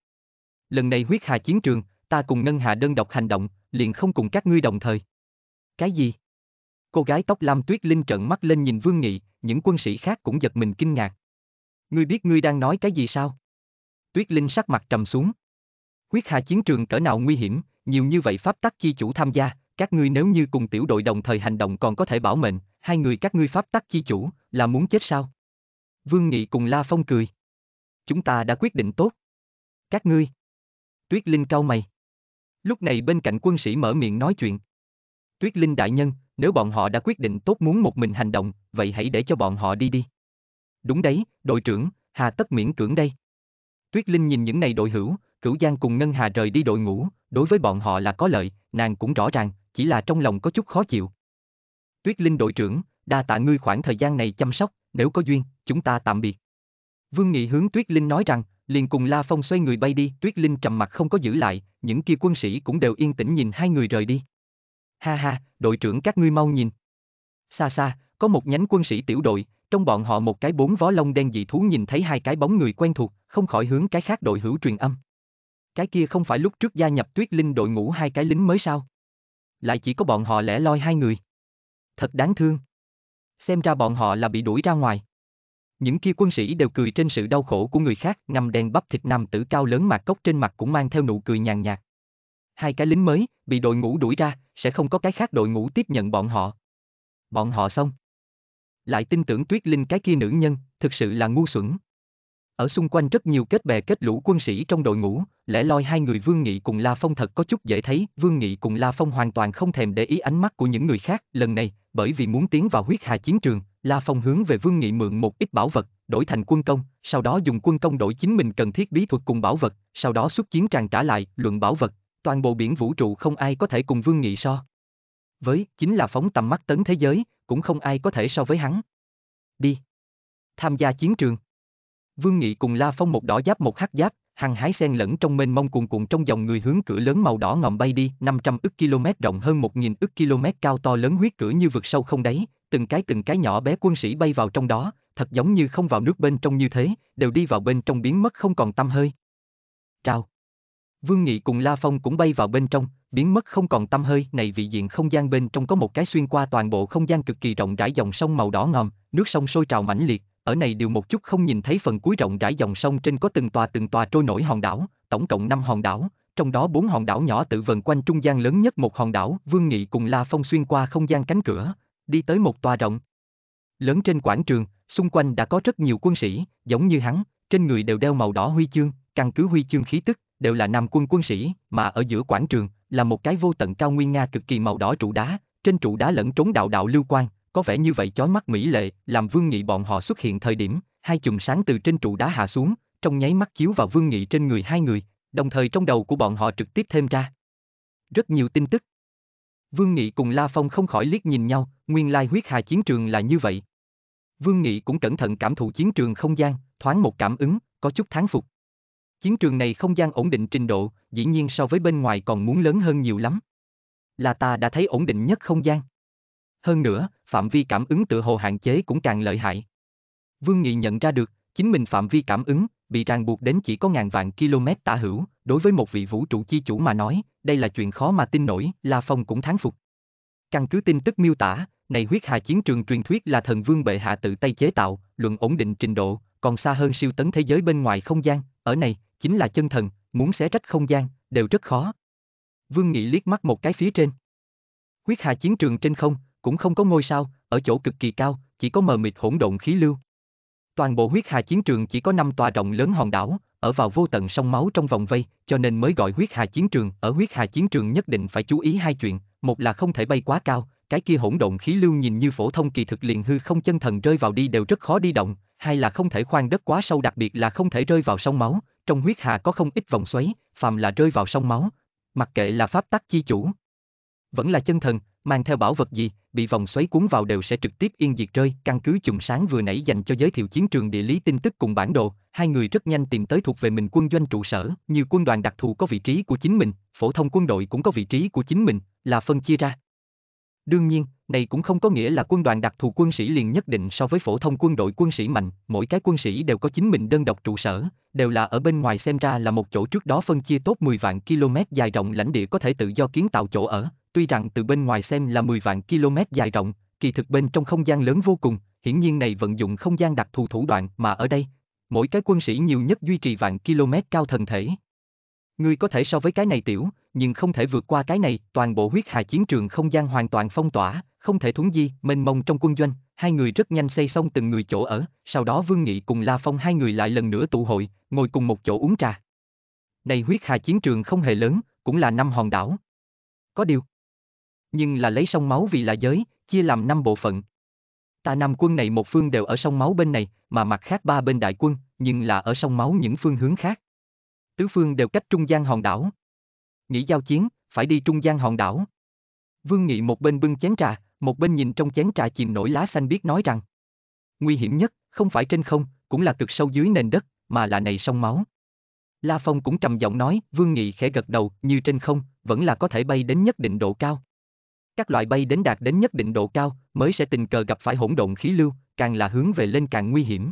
Lần này huyết hà chiến trường, ta cùng Ngân Hà đơn độc hành động, liền không cùng các ngươi đồng thời. Cái gì? Cô gái tóc lam Tuyết Linh trợn mắt lên nhìn Vương Nghị, những quân sĩ khác cũng giật mình kinh ngạc. Ngươi biết ngươi đang nói cái gì sao? Tuyết Linh sắc mặt trầm xuống. Huyết hà chiến trường cỡ nào nguy hiểm, nhiều như vậy pháp tắc chi chủ tham gia, các ngươi nếu như cùng tiểu đội đồng thời hành động còn có thể bảo mệnh, hai người các ngươi pháp tắc chi chủ, là muốn chết sao? Vương Nghị cùng La Phong cười. Chúng ta đã quyết định tốt. Các ngươi. Tuyết Linh cau mày. Lúc này bên cạnh quân sĩ mở miệng nói chuyện. Tuyết Linh đại nhân, nếu bọn họ đã quyết định tốt muốn một mình hành động, vậy hãy để cho bọn họ đi đi. Đúng đấy, đội trưởng, Hà Tất miễn cưỡng đây. Tuyết Linh nhìn những này đội hữu, Cửu Giang cùng Ngân Hà rời đi đội ngũ, đối với bọn họ là có lợi, nàng cũng rõ ràng, chỉ là trong lòng có chút khó chịu. Tuyết Linh đội trưởng, đa tạ ngươi khoảng thời gian này chăm sóc, nếu có duyên, chúng ta tạm biệt. Vương Nghị hướng Tuyết Linh nói rằng, liền cùng La Phong xoay người bay đi, Tuyết Linh trầm mặt không có giữ lại, những kia quân sĩ cũng đều yên tĩnh nhìn hai người rời đi. Ha ha, đội trưởng các ngươi mau nhìn. Xa xa, có một nhánh quân sĩ tiểu đội, trong bọn họ một cái bốn vó lông đen dị thú nhìn thấy hai cái bóng người quen thuộc, không khỏi hướng cái khác đội hữu truyền âm. Cái kia không phải lúc trước gia nhập Tuyết Linh đội ngũ hai cái lính mới sao? lại chỉ có bọn họ lẻ loi hai người. Thật đáng thương. Xem ra bọn họ là bị đuổi ra ngoài. Những kia quân sĩ đều cười trên sự đau khổ của người khác, ngầm đèn bắp thịt nằm tử cao lớn mặt cốc trên mặt cũng mang theo nụ cười nhàn nhạt. Hai cái lính mới, bị đội ngũ đuổi ra, sẽ không có cái khác đội ngũ tiếp nhận bọn họ. Bọn họ xong. Lại tin tưởng tuyết linh cái kia nữ nhân, thực sự là ngu xuẩn. Ở xung quanh rất nhiều kết bè kết lũ quân sĩ trong đội ngũ, lẽ loi hai người Vương Nghị cùng La Phong thật có chút dễ thấy, Vương Nghị cùng La Phong hoàn toàn không thèm để ý ánh mắt của những người khác, lần này, bởi vì muốn tiến vào huyết hà chiến trường, La Phong hướng về Vương Nghị mượn một ít bảo vật, đổi thành quân công, sau đó dùng quân công đổi chính mình cần thiết bí thuật cùng bảo vật, sau đó xuất chiến tràn trả lại, luận bảo vật, toàn bộ biển vũ trụ không ai có thể cùng Vương Nghị so. Với, chính là phóng tầm mắt tấn thế giới, cũng không ai có thể so với hắn. Đi. Tham gia chiến trường. Vương Nghị cùng La Phong một đỏ giáp một hắc giáp, hăng hái xen lẫn trong mênh mông cuồn cuộn trong dòng người hướng cửa lớn màu đỏ ngòm bay đi, 500 ức km rộng hơn 1000 ức km cao to lớn huyết cửa như vực sâu không đáy, từng cái từng cái nhỏ bé quân sĩ bay vào trong đó, thật giống như không vào nước bên trong như thế, đều đi vào bên trong biến mất không còn tăm hơi. Trao. Vương Nghị cùng La Phong cũng bay vào bên trong, biến mất không còn tăm hơi, này vị diện không gian bên trong có một cái xuyên qua toàn bộ không gian cực kỳ rộng rãi dòng sông màu đỏ ngòm, nước sông sôi trào mãnh liệt, ở này đều một chút không nhìn thấy phần cuối rộng rãi dòng sông trên có từng tòa từng tòa trôi nổi hòn đảo, tổng cộng 5 hòn đảo, trong đó bốn hòn đảo nhỏ tự vần quanh trung gian lớn nhất một hòn đảo, Vương Nghị cùng La Phong xuyên qua không gian cánh cửa, đi tới một tòa rộng. Lớn trên quảng trường, xung quanh đã có rất nhiều quân sĩ, giống như hắn, trên người đều đeo màu đỏ huy chương, căn cứ huy chương khí tức, đều là nam quân quân sĩ, mà ở giữa quảng trường là một cái vô tận cao nguyên nga cực kỳ màu đỏ trụ đá, trên trụ đá lẫn trốn đạo đạo lưu quan, có vẻ như vậy chói mắt mỹ lệ, làm Vương Nghị bọn họ xuất hiện thời điểm, hai chùm sáng từ trên trụ đá hạ xuống, trong nháy mắt chiếu vào Vương Nghị trên người hai người, đồng thời trong đầu của bọn họ trực tiếp thêm ra. Rất nhiều tin tức. Vương Nghị cùng La Phong không khỏi liếc nhìn nhau, nguyên lai huyết hà chiến trường là như vậy. Vương Nghị cũng cẩn thận cảm thụ chiến trường không gian, thoáng một cảm ứng, có chút thán phục. Chiến trường này không gian ổn định trình độ, dĩ nhiên so với bên ngoài còn muốn lớn hơn nhiều lắm. Là ta đã thấy ổn định nhất không gian. Hơn nữa, phạm vi cảm ứng tự hồ hạn chế cũng càng lợi hại. Vương Nghị nhận ra được, chính mình phạm vi cảm ứng, bị ràng buộc đến chỉ có ngàn vạn km tả hữu, đối với một vị vũ trụ chi chủ mà nói, đây là chuyện khó mà tin nổi, La Phong cũng thán phục. Căn cứ tin tức miêu tả, này huyết hà chiến trường truyền thuyết là thần vương bệ hạ tự tay chế tạo, luận ổn định trình độ, còn xa hơn siêu tấn thế giới bên ngoài không gian, ở này, chính là chân thần, muốn xé rách không gian, đều rất khó. Vương Nghị liếc mắt một cái phía trên. Huyết hà chiến trường trên không, cũng không có ngôi sao, ở chỗ cực kỳ cao, chỉ có mờ mịt hỗn độn khí lưu. Toàn bộ huyết hà chiến trường chỉ có năm tòa rộng lớn hòn đảo, ở vào vô tận sông máu trong vòng vây, cho nên mới gọi huyết hà chiến trường. Ở huyết hà chiến trường nhất định phải chú ý hai chuyện, một là không thể bay quá cao, cái kia hỗn độn khí lưu nhìn như phổ thông kỳ thực liền hư không chân thần rơi vào đi đều rất khó đi động, hai là không thể khoan đất quá sâu đặc biệt là không thể rơi vào sông máu, trong huyết hà có không ít vòng xoáy, phàm là rơi vào sông máu, mặc kệ là pháp tắc chi chủ, vẫn là chân thần, mang theo bảo vật gì, bị vòng xoáy cuốn vào đều sẽ trực tiếp yên diệt rơi. Căn cứ chùm sáng vừa nãy dành cho giới thiệu chiến trường địa lý tin tức cùng bản đồ, hai người rất nhanh tìm tới thuộc về mình quân doanh trụ sở, như quân đoàn đặc thù có vị trí của chính mình, phổ thông quân đội cũng có vị trí của chính mình, là phân chia ra. Đương nhiên, này cũng không có nghĩa là quân đoàn đặc thù quân sĩ liền nhất định so với phổ thông quân đội quân sĩ mạnh, mỗi cái quân sĩ đều có chính mình đơn độc trụ sở, đều là ở bên ngoài xem ra là một chỗ trước đó phân chia tốt 10 vạn km dài rộng lãnh địa có thể tự do kiến tạo chỗ ở, tuy rằng từ bên ngoài xem là 10 vạn km dài rộng, kỳ thực bên trong không gian lớn vô cùng, hiển nhiên này vận dụng không gian đặc thù thủ đoạn mà ở đây, mỗi cái quân sĩ nhiều nhất duy trì vạn km cao thần thể. Ngươi có thể so với cái này tiểu, nhưng không thể vượt qua cái này, toàn bộ huyết hà chiến trường không gian hoàn toàn phong tỏa, không thể thuấn di, mênh mông trong quân doanh, hai người rất nhanh xây xong từng người chỗ ở, sau đó Vương Nghị cùng La Phong hai người lại lần nữa tụ hội, ngồi cùng một chỗ uống trà. Này huyết hà chiến trường không hề lớn, cũng là năm hòn đảo. Có điều. Nhưng là lấy sông máu vì là giới, chia làm năm bộ phận. Ta năm quân này một phương đều ở sông máu bên này, mà mặt khác ba bên đại quân, nhưng là ở sông máu những phương hướng khác tứ phương đều cách trung gian hòn đảo. Nghĩ giao chiến, phải đi trung gian hòn đảo. Vương Nghị một bên bưng chén trà, một bên nhìn trong chén trà chìm nổi lá xanh biết nói rằng. Nguy hiểm nhất, không phải trên không, cũng là cực sâu dưới nền đất, mà là này sông máu. La Phong cũng trầm giọng nói, Vương Nghị khẽ gật đầu, như trên không, vẫn là có thể bay đến nhất định độ cao. Các loại bay đến đạt đến nhất định độ cao, mới sẽ tình cờ gặp phải hỗn độn khí lưu, càng là hướng về lên càng nguy hiểm.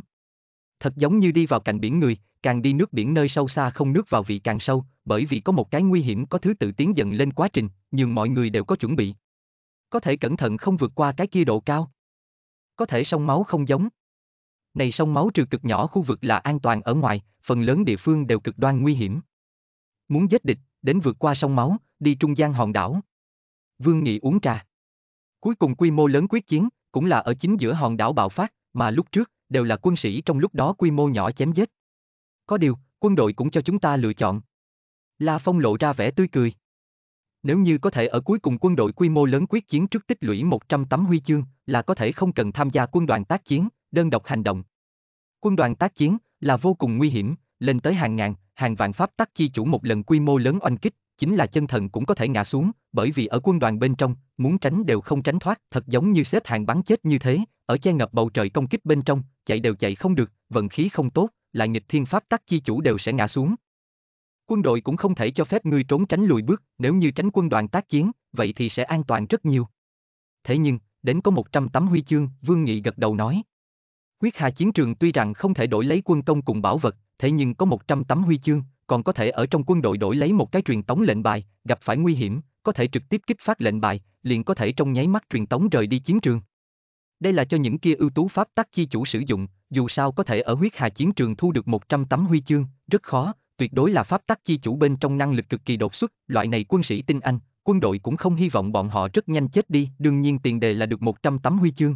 Thật giống như đi vào cạnh biển người, càng đi nước biển nơi sâu xa không nước vào vị càng sâu, bởi vì có một cái nguy hiểm có thứ tự tiến dần lên quá trình, nhưng mọi người đều có chuẩn bị. Có thể cẩn thận không vượt qua cái kia độ cao. Có thể sông máu không giống. Này sông máu trừ cực nhỏ khu vực là an toàn ở ngoài, phần lớn địa phương đều cực đoan nguy hiểm. Muốn giết địch, đến vượt qua sông máu, đi trung gian hòn đảo. Vương Nghị uống trà. Cuối cùng quy mô lớn quyết chiến, cũng là ở chính giữa hòn đảo bạo phát, mà lúc trước, đều là quân sĩ trong lúc đó quy mô nhỏ chém giết. Có điều, quân đội cũng cho chúng ta lựa chọn. La Phong lộ ra vẻ tươi cười. Nếu như có thể ở cuối cùng quân đội quy mô lớn quyết chiến trước tích lũy 100 tấm huy chương, là có thể không cần tham gia quân đoàn tác chiến, đơn độc hành động. Quân đoàn tác chiến là vô cùng nguy hiểm, lên tới hàng ngàn, hàng vạn pháp tắc chi chủ một lần quy mô lớn oanh kích, chính là chân thần cũng có thể ngã xuống, bởi vì ở quân đoàn bên trong, muốn tránh đều không tránh thoát, thật giống như xếp hàng bắn chết như thế, ở che ngập bầu trời công kích bên trong, chạy đều chạy không được, vận khí không tốt, là nghịch thiên pháp tắc chi chủ đều sẽ ngã xuống. Quân đội cũng không thể cho phép ngươi trốn tránh lùi bước, nếu như tránh quân đoàn tác chiến, vậy thì sẽ an toàn rất nhiều. Thế nhưng, đến có 100 tấm huy chương, Vương Nghị gật đầu nói. Quyết Hà chiến trường tuy rằng không thể đổi lấy quân công cùng bảo vật, thế nhưng có 100 tấm huy chương, còn có thể ở trong quân đội đổi lấy một cái truyền tống lệnh bài, gặp phải nguy hiểm, có thể trực tiếp kích phát lệnh bài, liền có thể trong nháy mắt truyền tống rời đi chiến trường. Đây là cho những kia ưu tú pháp tắc chi chủ sử dụng, dù sao có thể ở huyết hà chiến trường thu được 100 tấm huy chương, rất khó, tuyệt đối là pháp tắc chi chủ bên trong năng lực cực kỳ đột xuất, loại này quân sĩ tinh anh, quân đội cũng không hy vọng bọn họ rất nhanh chết đi, đương nhiên tiền đề là được 100 tấm huy chương.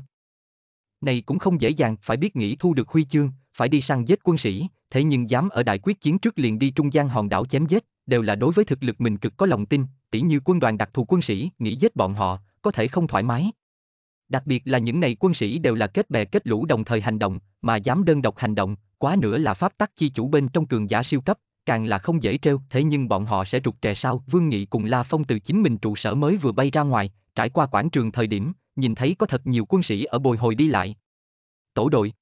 Này cũng không dễ dàng, phải biết nghĩ thu được huy chương, phải đi săn giết quân sĩ, thế nhưng dám ở đại quyết chiến trước liền đi trung gian hòn đảo chém giết, đều là đối với thực lực mình cực có lòng tin, tỉ như quân đoàn đặc thù quân sĩ, nghĩ giết bọn họ, có thể không thoải mái đặc biệt là những này quân sĩ đều là kết bè kết lũ đồng thời hành động, mà dám đơn độc hành động, quá nữa là pháp tắc chi chủ bên trong cường giả siêu cấp, càng là không dễ trêu, thế nhưng bọn họ sẽ trục trè sao? Vương Nghị cùng La Phong từ chính mình trụ sở mới vừa bay ra ngoài, trải qua quảng trường thời điểm, nhìn thấy có thật nhiều quân sĩ ở bồi hồi đi lại. Tổ đội.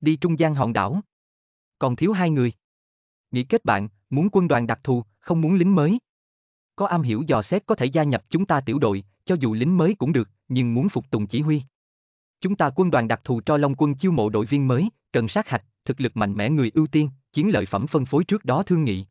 Đi trung gian hòn đảo. Còn thiếu hai người. Nghĩ kết bạn, muốn quân đoàn đặc thù, không muốn lính mới. Có am hiểu dò xét có thể gia nhập chúng ta tiểu đội, cho dù lính mới cũng được, nhưng muốn phục tùng chỉ huy. Chúng ta quân đoàn đặc thù cho Long quân chiêu mộ đội viên mới, cần sát hạch, thực lực mạnh mẽ người ưu tiên, chiến lợi phẩm phân phối trước đó thương nghị.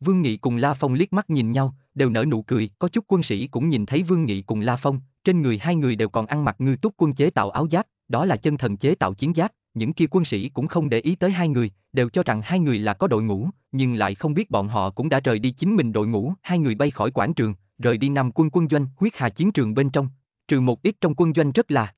Vương Nghị cùng La Phong liếc mắt nhìn nhau, đều nở nụ cười, có chút quân sĩ cũng nhìn thấy Vương Nghị cùng La Phong, trên người hai người đều còn ăn mặc ngư túc quân chế tạo áo giáp, đó là chân thần chế tạo chiến giáp, những kia quân sĩ cũng không để ý tới hai người, đều cho rằng hai người là có đội ngũ, nhưng lại không biết bọn họ cũng đã rời đi chính mình đội ngũ, hai người bay khỏi quảng trường, rời đi năm quân quân doanh, huyết hà chiến trường bên trong, trừ một ít trong quân doanh rất là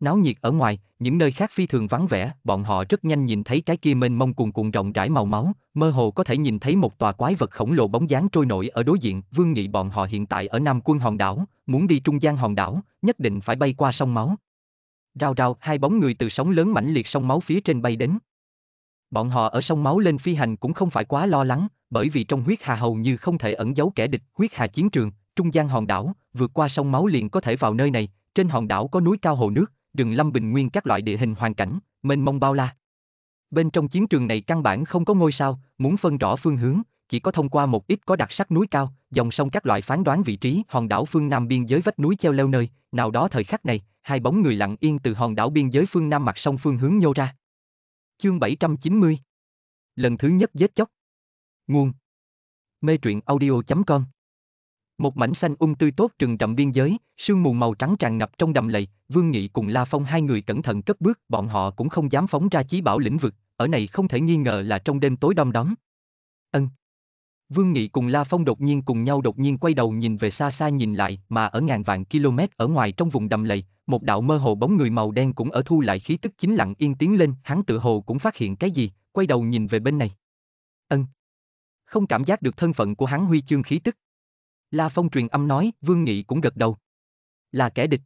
náo nhiệt ở ngoài, những nơi khác phi thường vắng vẻ, bọn họ rất nhanh nhìn thấy cái kia mênh mông cuồn cuộn rộng rãi màu máu, mơ hồ có thể nhìn thấy một tòa quái vật khổng lồ bóng dáng trôi nổi ở đối diện, Vương Nghị bọn họ hiện tại ở Nam Quân hòn đảo, muốn đi trung gian hòn đảo, nhất định phải bay qua sông máu. rào rào hai bóng người từ sóng lớn mãnh liệt sông máu phía trên bay đến. Bọn họ ở sông máu lên phi hành cũng không phải quá lo lắng, bởi vì trong huyết hà hầu như không thể ẩn giấu kẻ địch, huyết hà chiến trường, trung gian hòn đảo, vượt qua sông máu liền có thể vào nơi này, trên hòn đảo có núi cao hồ nước, rừng lâm bình nguyên các loại địa hình hoàn cảnh, mênh mông bao la. Bên trong chiến trường này căn bản không có ngôi sao, muốn phân rõ phương hướng, chỉ có thông qua một ít có đặc sắc núi cao, dòng sông các loại phán đoán vị trí, hòn đảo phương nam biên giới vách núi treo leo nơi, nào đó thời khắc này, hai bóng người lặng yên từ hòn đảo biên giới phương nam mặt sông phương hướng nhô ra. Chương 790 Lần thứ nhất giết chóc Nguồn Mê truyện audio.com Một mảnh xanh ung um tươi tốt rừng rậm biên giới, sương mù màu trắng tràn ngập trong đầm lầy, Vương Nghị cùng La Phong hai người cẩn thận cất bước, bọn họ cũng không dám phóng ra chí bảo lĩnh vực, ở này không thể nghi ngờ là trong đêm tối đom đóm. Ân. Vương Nghị cùng La Phong đột nhiên cùng nhau đột nhiên quay đầu nhìn về xa xa nhìn lại, mà ở ngàn vạn km ở ngoài trong vùng đầm lầy, một đạo mơ hồ bóng người màu đen cũng ở thu lại khí tức chính lặng yên tiến lên, hắn tự hồ cũng phát hiện cái gì, quay đầu nhìn về bên này. Ân không cảm giác được thân phận của hắn huy chương khí tức. La Phong truyền âm nói, Vương Nghị cũng gật đầu. Là kẻ địch.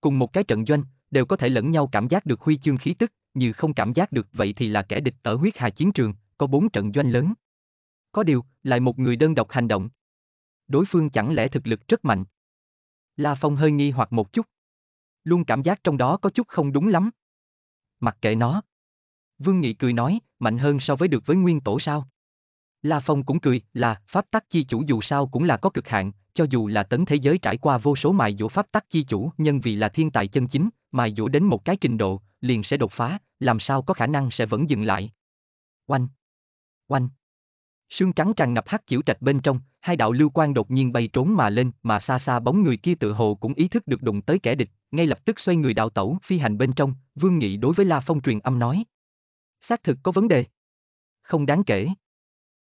Cùng một cái trận doanh, đều có thể lẫn nhau cảm giác được huy chương khí tức, như không cảm giác được vậy thì là kẻ địch ở huyết hà chiến trường, có bốn trận doanh lớn. Có điều, lại một người đơn độc hành động. Đối phương chẳng lẽ thực lực rất mạnh. La Phong hơi nghi hoặc một chút. Luôn cảm giác trong đó có chút không đúng lắm. Mặc kệ nó. Vương Nghị cười nói, mạnh hơn so với được với nguyên tổ sao? La Phong cũng cười, là, pháp tắc chi chủ dù sao cũng là có cực hạn, cho dù là tấn thế giới trải qua vô số mài dũa pháp tắc chi chủ nhân vì là thiên tài chân chính, mài dũa đến một cái trình độ, liền sẽ đột phá, làm sao có khả năng sẽ vẫn dừng lại. Oanh! Oanh! Sương trắng tràn ngập hắc chiểu trạch bên trong, hai đạo lưu quan đột nhiên bay trốn mà lên, mà xa xa bóng người kia tự hồ cũng ý thức được đụng tới kẻ địch, ngay lập tức xoay người đạo tẩu phi hành bên trong, Vương Nghị đối với La Phong truyền âm nói. Xác thực có vấn đề. Không đáng kể.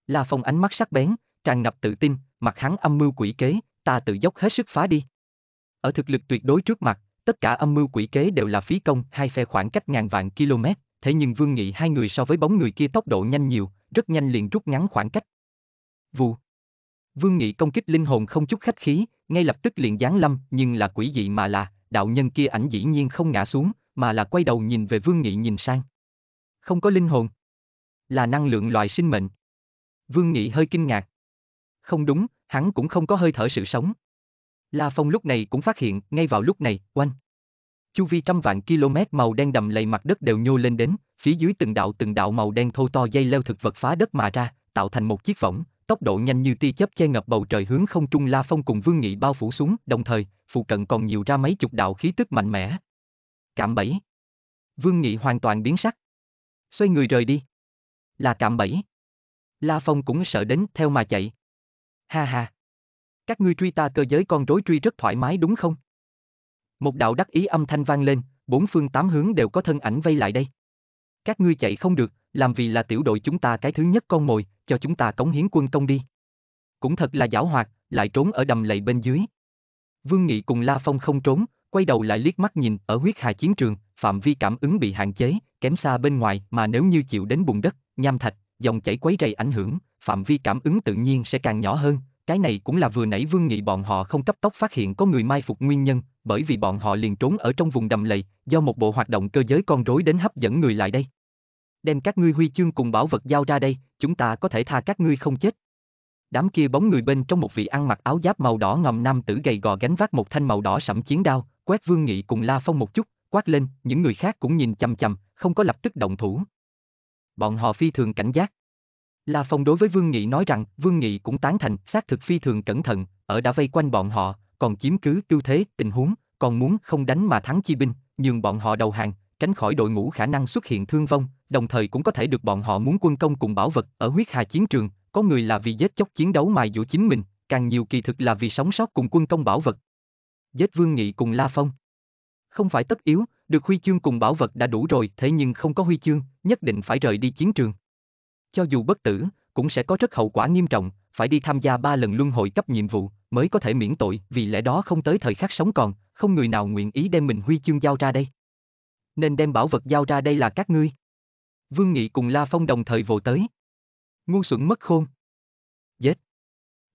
La Phong ánh mắt sắc bén, tràn ngập tự tin, mặt hắn âm mưu quỷ kế, ta tự dốc hết sức phá đi. Ở thực lực tuyệt đối trước mặt, tất cả âm mưu quỷ kế đều là phí công, hai phe khoảng cách ngàn vạn km, thế nhưng Vương Nghị hai người so với bóng người kia tốc độ nhanh nhiều, rất nhanh liền rút ngắn khoảng cách. Vù. Vương Nghị công kích linh hồn không chút khách khí, ngay lập tức liền giáng lâm, nhưng là quỷ dị mà là, đạo nhân kia ảnh dĩ nhiên không ngã xuống, mà là quay đầu nhìn về Vương Nghị nhìn sang. Không có linh hồn. Là năng lượng loài sinh mệnh. Vương Nghị hơi kinh ngạc. Không đúng, hắn cũng không có hơi thở sự sống. La Phong lúc này cũng phát hiện, ngay vào lúc này, oanh. Chu vi trăm vạn km màu đen đầm lầy mặt đất đều nhô lên đến, phía dưới từng đạo từng đạo màu đen thô to dây leo thực vật phá đất mà ra, tạo thành một chiếc võng, tốc độ nhanh như tia chớp che ngập bầu trời hướng không trung La Phong cùng Vương Nghị bao phủ xuống, đồng thời, phụ cận còn nhiều ra mấy chục đạo khí tức mạnh mẽ. Cạm bẫy. Vương Nghị hoàn toàn biến sắc. Xoay người rời đi. Là cạm bẫy. La Phong cũng sợ đến theo mà chạy. Ha ha! Các ngươi truy ta cơ giới con rối truy rất thoải mái đúng không? Một đạo đắc ý âm thanh vang lên, bốn phương tám hướng đều có thân ảnh vây lại đây. Các ngươi chạy không được, làm vì là tiểu đội chúng ta cái thứ nhất con mồi, cho chúng ta cống hiến quân công đi. Cũng thật là giảo hoạt, lại trốn ở đầm lầy bên dưới. Vương Nghị cùng La Phong không trốn, quay đầu lại liếc mắt nhìn ở huyết hà chiến trường, phạm vi cảm ứng bị hạn chế, kém xa bên ngoài mà nếu như chịu đến bùn đất, nham thạch, dòng chảy quấy rầy ảnh hưởng, phạm vi cảm ứng tự nhiên sẽ càng nhỏ hơn, cái này cũng là vừa nãy Vương Nghị bọn họ không cấp tốc phát hiện có người mai phục nguyên nhân, bởi vì bọn họ liền trốn ở trong vùng đầm lầy, do một bộ hoạt động cơ giới con rối đến hấp dẫn người lại đây. Đem các ngươi huy chương cùng bảo vật giao ra đây, chúng ta có thể tha các ngươi không chết. Đám kia bóng người bên trong một vị ăn mặc áo giáp màu đỏ ngầm nam tử gầy gò gánh vác một thanh màu đỏ sẫm chiến đao, quét Vương Nghị cùng La Phong một chút, quát lên, những người khác cũng nhìn chằm chằm, không có lập tức động thủ, bọn họ phi thường cảnh giác. La Phong đối với Vương Nghị nói rằng, Vương Nghị cũng tán thành, xác thực phi thường cẩn thận, ở đã vây quanh bọn họ, còn chiếm cứ tư thế, tình huống, còn muốn không đánh mà thắng chi binh, nhưng bọn họ đầu hàng, tránh khỏi đội ngũ khả năng xuất hiện thương vong, đồng thời cũng có thể được bọn họ muốn quân công cùng bảo vật ở huyết hà chiến trường, có người là vì giết chóc chiến đấu mài dũa chính mình, càng nhiều kỳ thực là vì sống sót cùng quân công bảo vật. Giết Vương Nghị cùng La Phong. Không phải tất yếu, được huy chương cùng bảo vật đã đủ rồi, thế nhưng không có huy chương, nhất định phải rời đi chiến trường. Cho dù bất tử, cũng sẽ có rất hậu quả nghiêm trọng, phải đi tham gia ba lần luân hồi cấp nhiệm vụ, mới có thể miễn tội, vì lẽ đó không tới thời khắc sống còn, không người nào nguyện ý đem mình huy chương giao ra đây. Nên đem bảo vật giao ra đây là các ngươi. Vương Nghị cùng La Phong đồng thời vồ tới. Ngu xuẩn mất khôn. Dết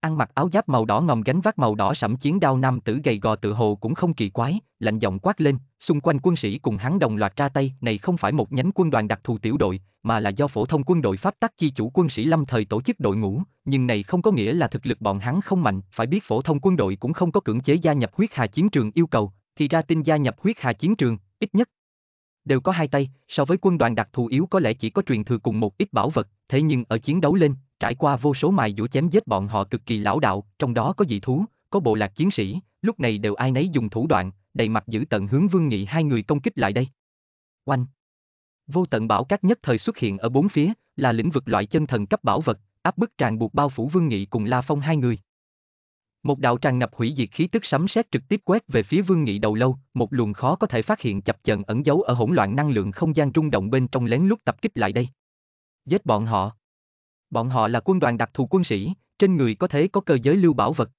ăn mặc áo giáp màu đỏ ngòm gánh vác màu đỏ sẫm chiến đao nam tử gầy gò tự hồ cũng không kỳ quái, lạnh giọng quát lên, xung quanh quân sĩ cùng hắn đồng loạt ra tay, này không phải một nhánh quân đoàn đặc thù tiểu đội, mà là do phổ thông quân đội pháp tắc chi chủ quân sĩ lâm thời tổ chức đội ngũ, nhưng này không có nghĩa là thực lực bọn hắn không mạnh, phải biết phổ thông quân đội cũng không có cưỡng chế gia nhập huyết hà chiến trường yêu cầu, thì ra tin gia nhập huyết hà chiến trường, ít nhất đều có hai tay, so với quân đoàn đặc thù yếu có lẽ chỉ có truyền thừa cùng một ít bảo vật, thế nhưng ở chiến đấu lên, trải qua vô số mài dũa chém giết bọn họ cực kỳ lão đạo, trong đó có dị thú, có bộ lạc chiến sĩ, lúc này đều ai nấy dùng thủ đoạn, đầy mặt giữ tận hướng Vương Nghị hai người công kích lại đây. Oanh! Vô tận bảo các nhất thời xuất hiện ở bốn phía, là lĩnh vực loại chân thần cấp bảo vật, áp bức tràn buộc bao phủ Vương Nghị cùng La Phong hai người. Một đạo tràn ngập hủy diệt khí tức sấm sét trực tiếp quét về phía Vương Nghị đầu lâu, một luồng khó có thể phát hiện chập chờn ẩn giấu ở hỗn loạn năng lượng không gian trung động bên trong lén lút tập kích lại đây. Giết bọn họ. Bọn họ là quân đoàn đặc thù quân sĩ, trên người có thể có cơ giới lưu bảo vật.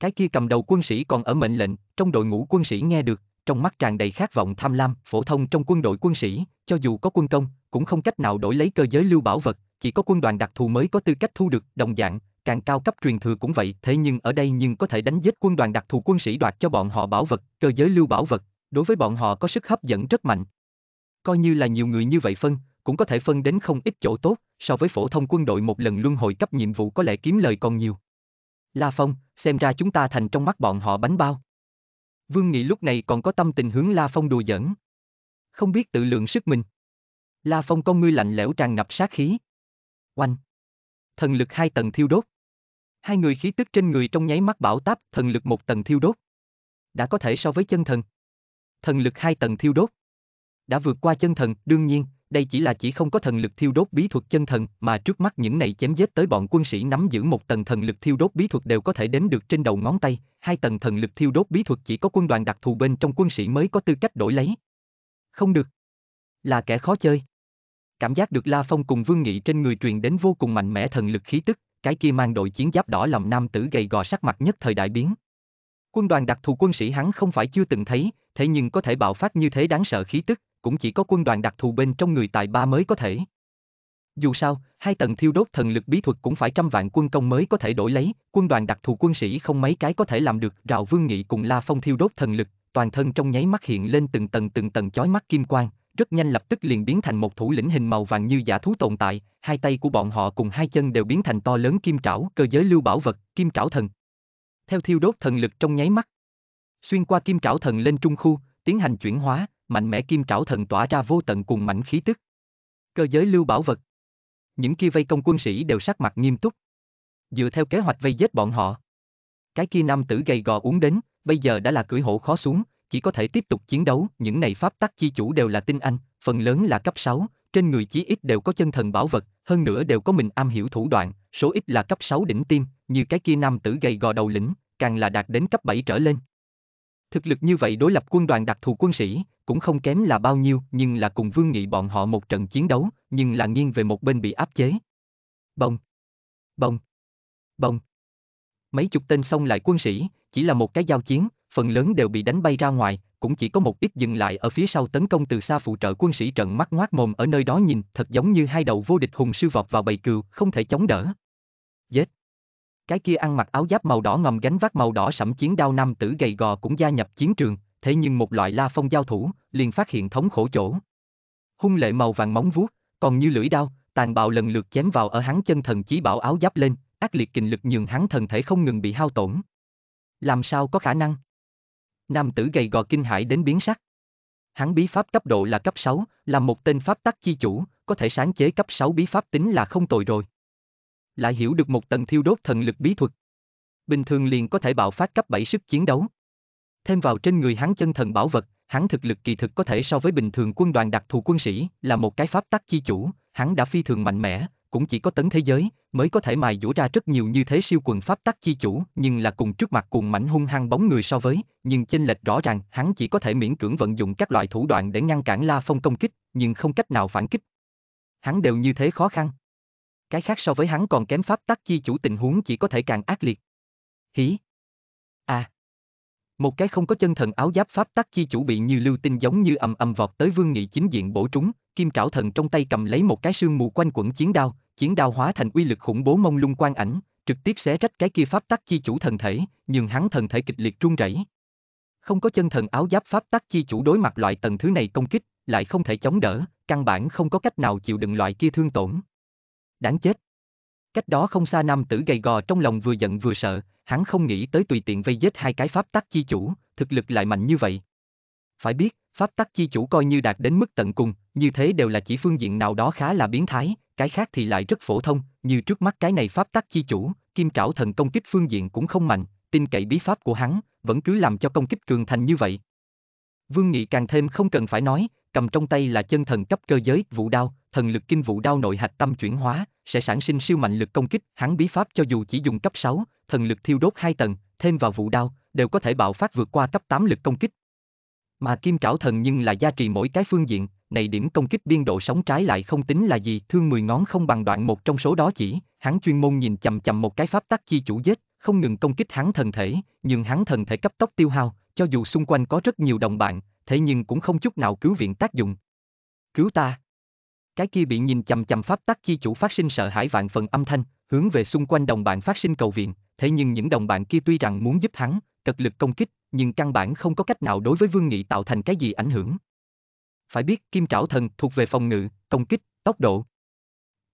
Cái kia cầm đầu quân sĩ còn ở mệnh lệnh, trong đội ngũ quân sĩ nghe được, trong mắt tràn đầy khát vọng tham lam, phổ thông trong quân đội quân sĩ, cho dù có quân công, cũng không cách nào đổi lấy cơ giới lưu bảo vật, chỉ có quân đoàn đặc thù mới có tư cách thu được, đồng dạng, càng cao cấp truyền thừa cũng vậy, thế nhưng ở đây nhưng có thể đánh giết quân đoàn đặc thù quân sĩ đoạt cho bọn họ bảo vật, cơ giới lưu bảo vật, đối với bọn họ có sức hấp dẫn rất mạnh. Coi như là nhiều người như vậy phân, cũng có thể phân đến không ít chỗ tốt, so với phổ thông quân đội một lần luân hồi cấp nhiệm vụ có lẽ kiếm lời còn nhiều. La Phong, xem ra chúng ta thành trong mắt bọn họ bánh bao. Vương Nghị lúc này còn có tâm tình hướng La Phong đùa giỡn. Không biết tự lượng sức mình. La Phong con ngươi lạnh lẽo tràn ngập sát khí. Oanh! Thần lực hai tầng thiêu đốt. Hai người khí tức trên người trong nháy mắt bảo táp, thần lực một tầng thiêu đốt. Đã có thể so với chân thần. Thần lực hai tầng thiêu đốt. Đã vượt qua chân thần, đương nhiên, đây chỉ là chỉ không có thần lực thiêu đốt bí thuật chân thần, mà trước mắt những này chém giết tới bọn quân sĩ nắm giữ một tầng thần lực thiêu đốt bí thuật đều có thể đến được trên đầu ngón tay, hai tầng thần lực thiêu đốt bí thuật chỉ có quân đoàn đặc thù bên trong quân sĩ mới có tư cách đổi lấy. Không được. Là kẻ khó chơi. Cảm giác được La Phong cùng Vương Nghị trên người truyền đến vô cùng mạnh mẽ thần lực khí tức, cái kia mang đội chiến giáp đỏ lòng nam tử gầy gò sắc mặt nhất thời đại biến. Quân đoàn đặc thù quân sĩ hắn không phải chưa từng thấy, thế nhưng có thể bạo phát như thế đáng sợ khí tức, cũng chỉ có quân đoàn đặc thù bên trong người tài ba mới có thể. Dù sao, hai tầng thiêu đốt thần lực bí thuật cũng phải trăm vạn quân công mới có thể đổi lấy, quân đoàn đặc thù quân sĩ không mấy cái có thể làm được, Rạo Vương Nghị cùng La Phong thiêu đốt thần lực, toàn thân trong nháy mắt hiện lên từng tầng từng tầng chói mắt kim quang, rất nhanh lập tức liền biến thành một thủ lĩnh hình màu vàng như giả thú tồn tại, hai tay của bọn họ cùng hai chân đều biến thành to lớn kim trảo, cơ giới lưu bảo vật, kim trảo thần. Theo thiêu đốt thần lực trong nháy mắt, xuyên qua kim trảo thần lên trung khu, tiến hành chuyển hóa, mạnh mẽ kim trảo thần tỏa ra vô tận cùng mảnh khí tức. Cơ giới lưu bảo vật. Những kia vây công quân sĩ đều sắc mặt nghiêm túc. Dựa theo kế hoạch vây giết bọn họ. Cái kia nam tử gầy gò uống đến, bây giờ đã là cưỡi hổ khó xuống, chỉ có thể tiếp tục chiến đấu, những này pháp tắc chi chủ đều là tinh anh, phần lớn là cấp 6, trên người chí ít đều có chân thần bảo vật, hơn nữa đều có mình am hiểu thủ đoạn, số ít là cấp 6 đỉnh tim, như cái kia nam tử gầy gò đầu lĩnh, càng là đạt đến cấp 7 trở lên, Thực lực như vậy đối lập quân đoàn đặc thù quân sĩ, cũng không kém là bao nhiêu, nhưng là cùng Vương Nghị bọn họ một trận chiến đấu, nhưng là nghiêng về một bên bị áp chế. Bông! Bông! Bông! Mấy chục tên xông lại quân sĩ, chỉ là một cái giao chiến, phần lớn đều bị đánh bay ra ngoài, cũng chỉ có một ít dừng lại ở phía sau tấn công từ xa phụ trợ quân sĩ trận mắt ngoác mồm ở nơi đó nhìn, thật giống như hai đầu vô địch hùng sư vọt vào bầy cừu, không thể chống đỡ. chết cái kia ăn mặc áo giáp màu đỏ ngầm gánh vác màu đỏ sẫm chiến đao nam tử gầy gò cũng gia nhập chiến trường, thế nhưng một loại la phong giao thủ, liền phát hiện thống khổ chỗ. Hung lệ màu vàng móng vuốt, còn như lưỡi đao, tàn bạo lần lượt chém vào ở hắn chân thần chí bảo áo giáp lên, ác liệt kình lực nhường hắn thần thể không ngừng bị hao tổn. Làm sao có khả năng? Nam tử gầy gò kinh hãi đến biến sắc. Hắn bí pháp cấp độ là cấp 6, là một tên pháp tắc chi chủ, có thể sáng chế cấp 6 bí pháp tính là không tồi rồi lại hiểu được một tầng thiêu đốt thần lực bí thuật. Bình thường liền có thể bạo phát cấp 7 sức chiến đấu. Thêm vào trên người hắn chân thần bảo vật, hắn thực lực kỳ thực có thể so với bình thường quân đoàn đặc thù quân sĩ, là một cái pháp tắc chi chủ, hắn đã phi thường mạnh mẽ, cũng chỉ có tấn thế giới mới có thể mài dũa ra rất nhiều như thế siêu quần pháp tắc chi chủ, nhưng là cùng trước mặt cùng mảnh hung hăng bóng người so với, nhưng chênh lệch rõ ràng, hắn chỉ có thể miễn cưỡng vận dụng các loại thủ đoạn để ngăn cản La Phong công kích, nhưng không cách nào phản kích. Hắn đều như thế khó khăn cái khác so với hắn còn kém pháp tắc chi chủ tình huống chỉ có thể càng ác liệt. Hí. À. Một cái không có chân thần áo giáp pháp tắc chi chủ bị như lưu tinh giống như ầm ầm vọt tới vương nghị chính diện bổ trúng, kim trảo thần trong tay cầm lấy một cái sương mù quanh quẩn chiến đao, chiến đao hóa thành uy lực khủng bố mông lung quang ảnh, trực tiếp xé rách cái kia pháp tắc chi chủ thần thể, nhưng hắn thần thể kịch liệt run rẩy. Không có chân thần áo giáp pháp tắc chi chủ đối mặt loại tầng thứ này công kích, lại không thể chống đỡ, căn bản không có cách nào chịu đựng loại kia thương tổn đáng chết. Cách đó không xa nam tử gầy gò trong lòng vừa giận vừa sợ, hắn không nghĩ tới tùy tiện vây giết hai cái pháp tắc chi chủ, thực lực lại mạnh như vậy. Phải biết, pháp tắc chi chủ coi như đạt đến mức tận cùng, như thế đều là chỉ phương diện nào đó khá là biến thái, cái khác thì lại rất phổ thông, như trước mắt cái này pháp tắc chi chủ, kim trảo thần công kích phương diện cũng không mạnh, tin cậy bí pháp của hắn, vẫn cứ làm cho công kích cường thành như vậy. Vương Nghị càng thêm không cần phải nói, cầm trong tay là chân thần cấp cơ giới, vũ đao, thần lực kinh vụ đao nội hạch tâm chuyển hóa, sẽ sản sinh siêu mạnh lực công kích, hắn bí pháp cho dù chỉ dùng cấp 6, thần lực thiêu đốt 2 tầng, thêm vào vụ đao, đều có thể bạo phát vượt qua cấp 8 lực công kích. Mà kim trảo thần nhưng là gia trì mỗi cái phương diện, này điểm công kích biên độ sóng trái lại không tính là gì, thương 10 ngón không bằng đoạn một trong số đó chỉ, hắn chuyên môn nhìn chầm chầm một cái pháp tắc chi chủ giết, không ngừng công kích hắn thần thể, nhưng hắn thần thể cấp tốc tiêu hao, cho dù xung quanh có rất nhiều đồng bạn, thế nhưng cũng không chút nào cứu viện tác dụng. Cứu ta! Cái kia bị nhìn chằm chằm pháp tắc chi chủ phát sinh sợ hãi vạn phần âm thanh, hướng về xung quanh đồng bạn phát sinh cầu viện, thế nhưng những đồng bạn kia tuy rằng muốn giúp hắn, cật lực công kích, nhưng căn bản không có cách nào đối với Vương Nghị tạo thành cái gì ảnh hưởng. Phải biết, Kim Trảo Thần thuộc về phòng ngự, công kích, tốc độ.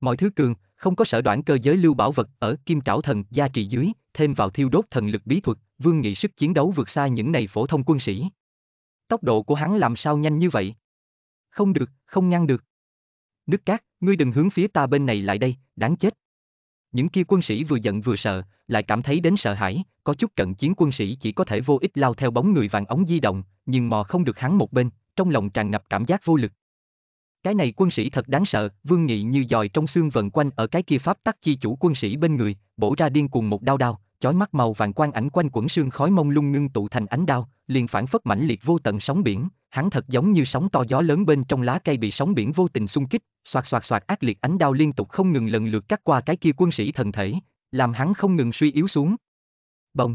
Mọi thứ cường, không có sở đoạn cơ giới lưu bảo vật ở Kim Trảo Thần gia trì dưới, thêm vào thiêu đốt thần lực bí thuật, Vương Nghị sức chiến đấu vượt xa những này phổ thông quân sĩ. Tốc độ của hắn làm sao nhanh như vậy? Không được, không ngăn được. Nước cát, ngươi đừng hướng phía ta bên này lại đây, đáng chết. Những kia quân sĩ vừa giận vừa sợ, lại cảm thấy đến sợ hãi, có chút cận chiến quân sĩ chỉ có thể vô ích lao theo bóng người vàng ống di động, nhưng mò không được hắn một bên, trong lòng tràn ngập cảm giác vô lực. Cái này quân sĩ thật đáng sợ, Vương Nghị như dòi trong xương vần quanh ở cái kia pháp tắc chi chủ quân sĩ bên người, bổ ra điên cuồng một đau đau chói mắt màu vàng quang ảnh quanh quẩn sương khói mông lung ngưng tụ thành ánh đao, liền phản phất mãnh liệt vô tận sóng biển, hắn thật giống như sóng to gió lớn bên trong lá cây bị sóng biển vô tình xung kích, xoạt xoạt xoạt ác liệt ánh đao liên tục không ngừng lần lượt cắt qua cái kia quân sĩ thần thể, làm hắn không ngừng suy yếu xuống. Bồng.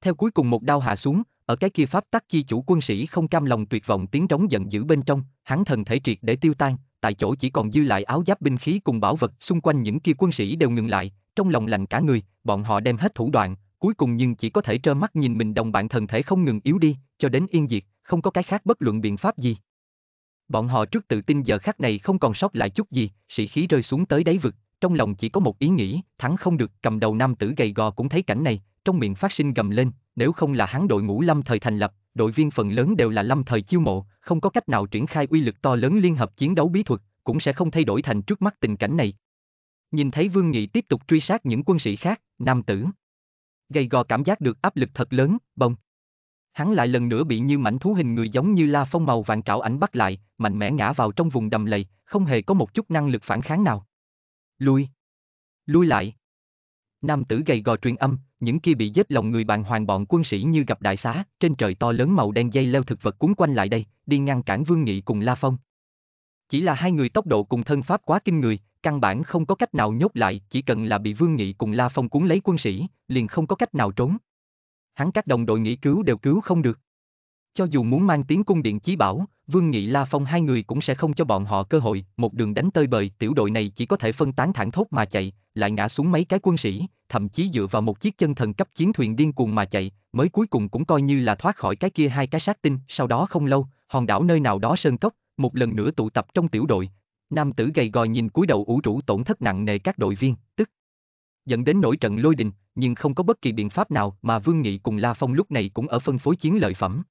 Theo cuối cùng một đao hạ xuống, ở cái kia pháp tắc chi chủ quân sĩ không cam lòng tuyệt vọng tiếng trống giận dữ bên trong, hắn thần thể triệt để tiêu tan, tại chỗ chỉ còn dư lại áo giáp binh khí cùng bảo vật, xung quanh những kia quân sĩ đều ngừng lại, trong lòng lạnh cả người, bọn họ đem hết thủ đoạn, cuối cùng nhưng chỉ có thể trơ mắt nhìn mình đồng bạn thần thể không ngừng yếu đi, cho đến yên diệt, không có cái khác bất luận biện pháp gì. Bọn họ trước tự tin giờ khắc này không còn sót lại chút gì, sĩ khí rơi xuống tới đáy vực, trong lòng chỉ có một ý nghĩ, thắng không được, cầm đầu nam tử gầy gò cũng thấy cảnh này, trong miệng phát sinh gầm lên, nếu không là hắn đội ngũ lâm thời thành lập, đội viên phần lớn đều là lâm thời chiêu mộ, không có cách nào triển khai uy lực to lớn liên hợp chiến đấu bí thuật, cũng sẽ không thay đổi thành trước mắt tình cảnh này, Nhìn thấy Vương Nghị tiếp tục truy sát những quân sĩ khác, nam tử. Gầy gò cảm giác được áp lực thật lớn, bông. Hắn lại lần nữa bị như mảnh thú hình người giống như la phong màu vàng trảo ảnh bắt lại, mạnh mẽ ngã vào trong vùng đầm lầy, không hề có một chút năng lực phản kháng nào. Lui. Lui lại. Nam tử gầy gò truyền âm, những kia bị giết lòng người bàn hoàng bọn quân sĩ như gặp đại xá, trên trời to lớn màu đen dây leo thực vật cuốn quanh lại đây, đi ngăn cản Vương Nghị cùng La Phong. Chỉ là hai người tốc độ cùng thân pháp quá kinh người, căn bản không có cách nào nhốt lại, chỉ cần là bị Vương Nghị cùng La Phong cuốn lấy quân sĩ, liền không có cách nào trốn. Hắn các đồng đội nghĩ cứu đều cứu không được. Cho dù muốn mang tiếng cung điện chí bảo, Vương Nghị La Phong hai người cũng sẽ không cho bọn họ cơ hội, một đường đánh tơi bời, tiểu đội này chỉ có thể phân tán thẳng thốt mà chạy, lại ngã xuống mấy cái quân sĩ, thậm chí dựa vào một chiếc chân thần cấp chiến thuyền điên cuồng mà chạy, mới cuối cùng cũng coi như là thoát khỏi cái kia hai cái sát tinh, sau đó không lâu, hòn đảo nơi nào đó sơn cốc, một lần nữa tụ tập trong tiểu đội, Nam tử gầy gò nhìn cúi đầu ủ rũ tổn thất nặng nề các đội viên, tức dẫn đến nổi trận lôi đình, nhưng không có bất kỳ biện pháp nào mà Vương Nghị cùng La Phong lúc này cũng ở phân phối chiến lợi phẩm.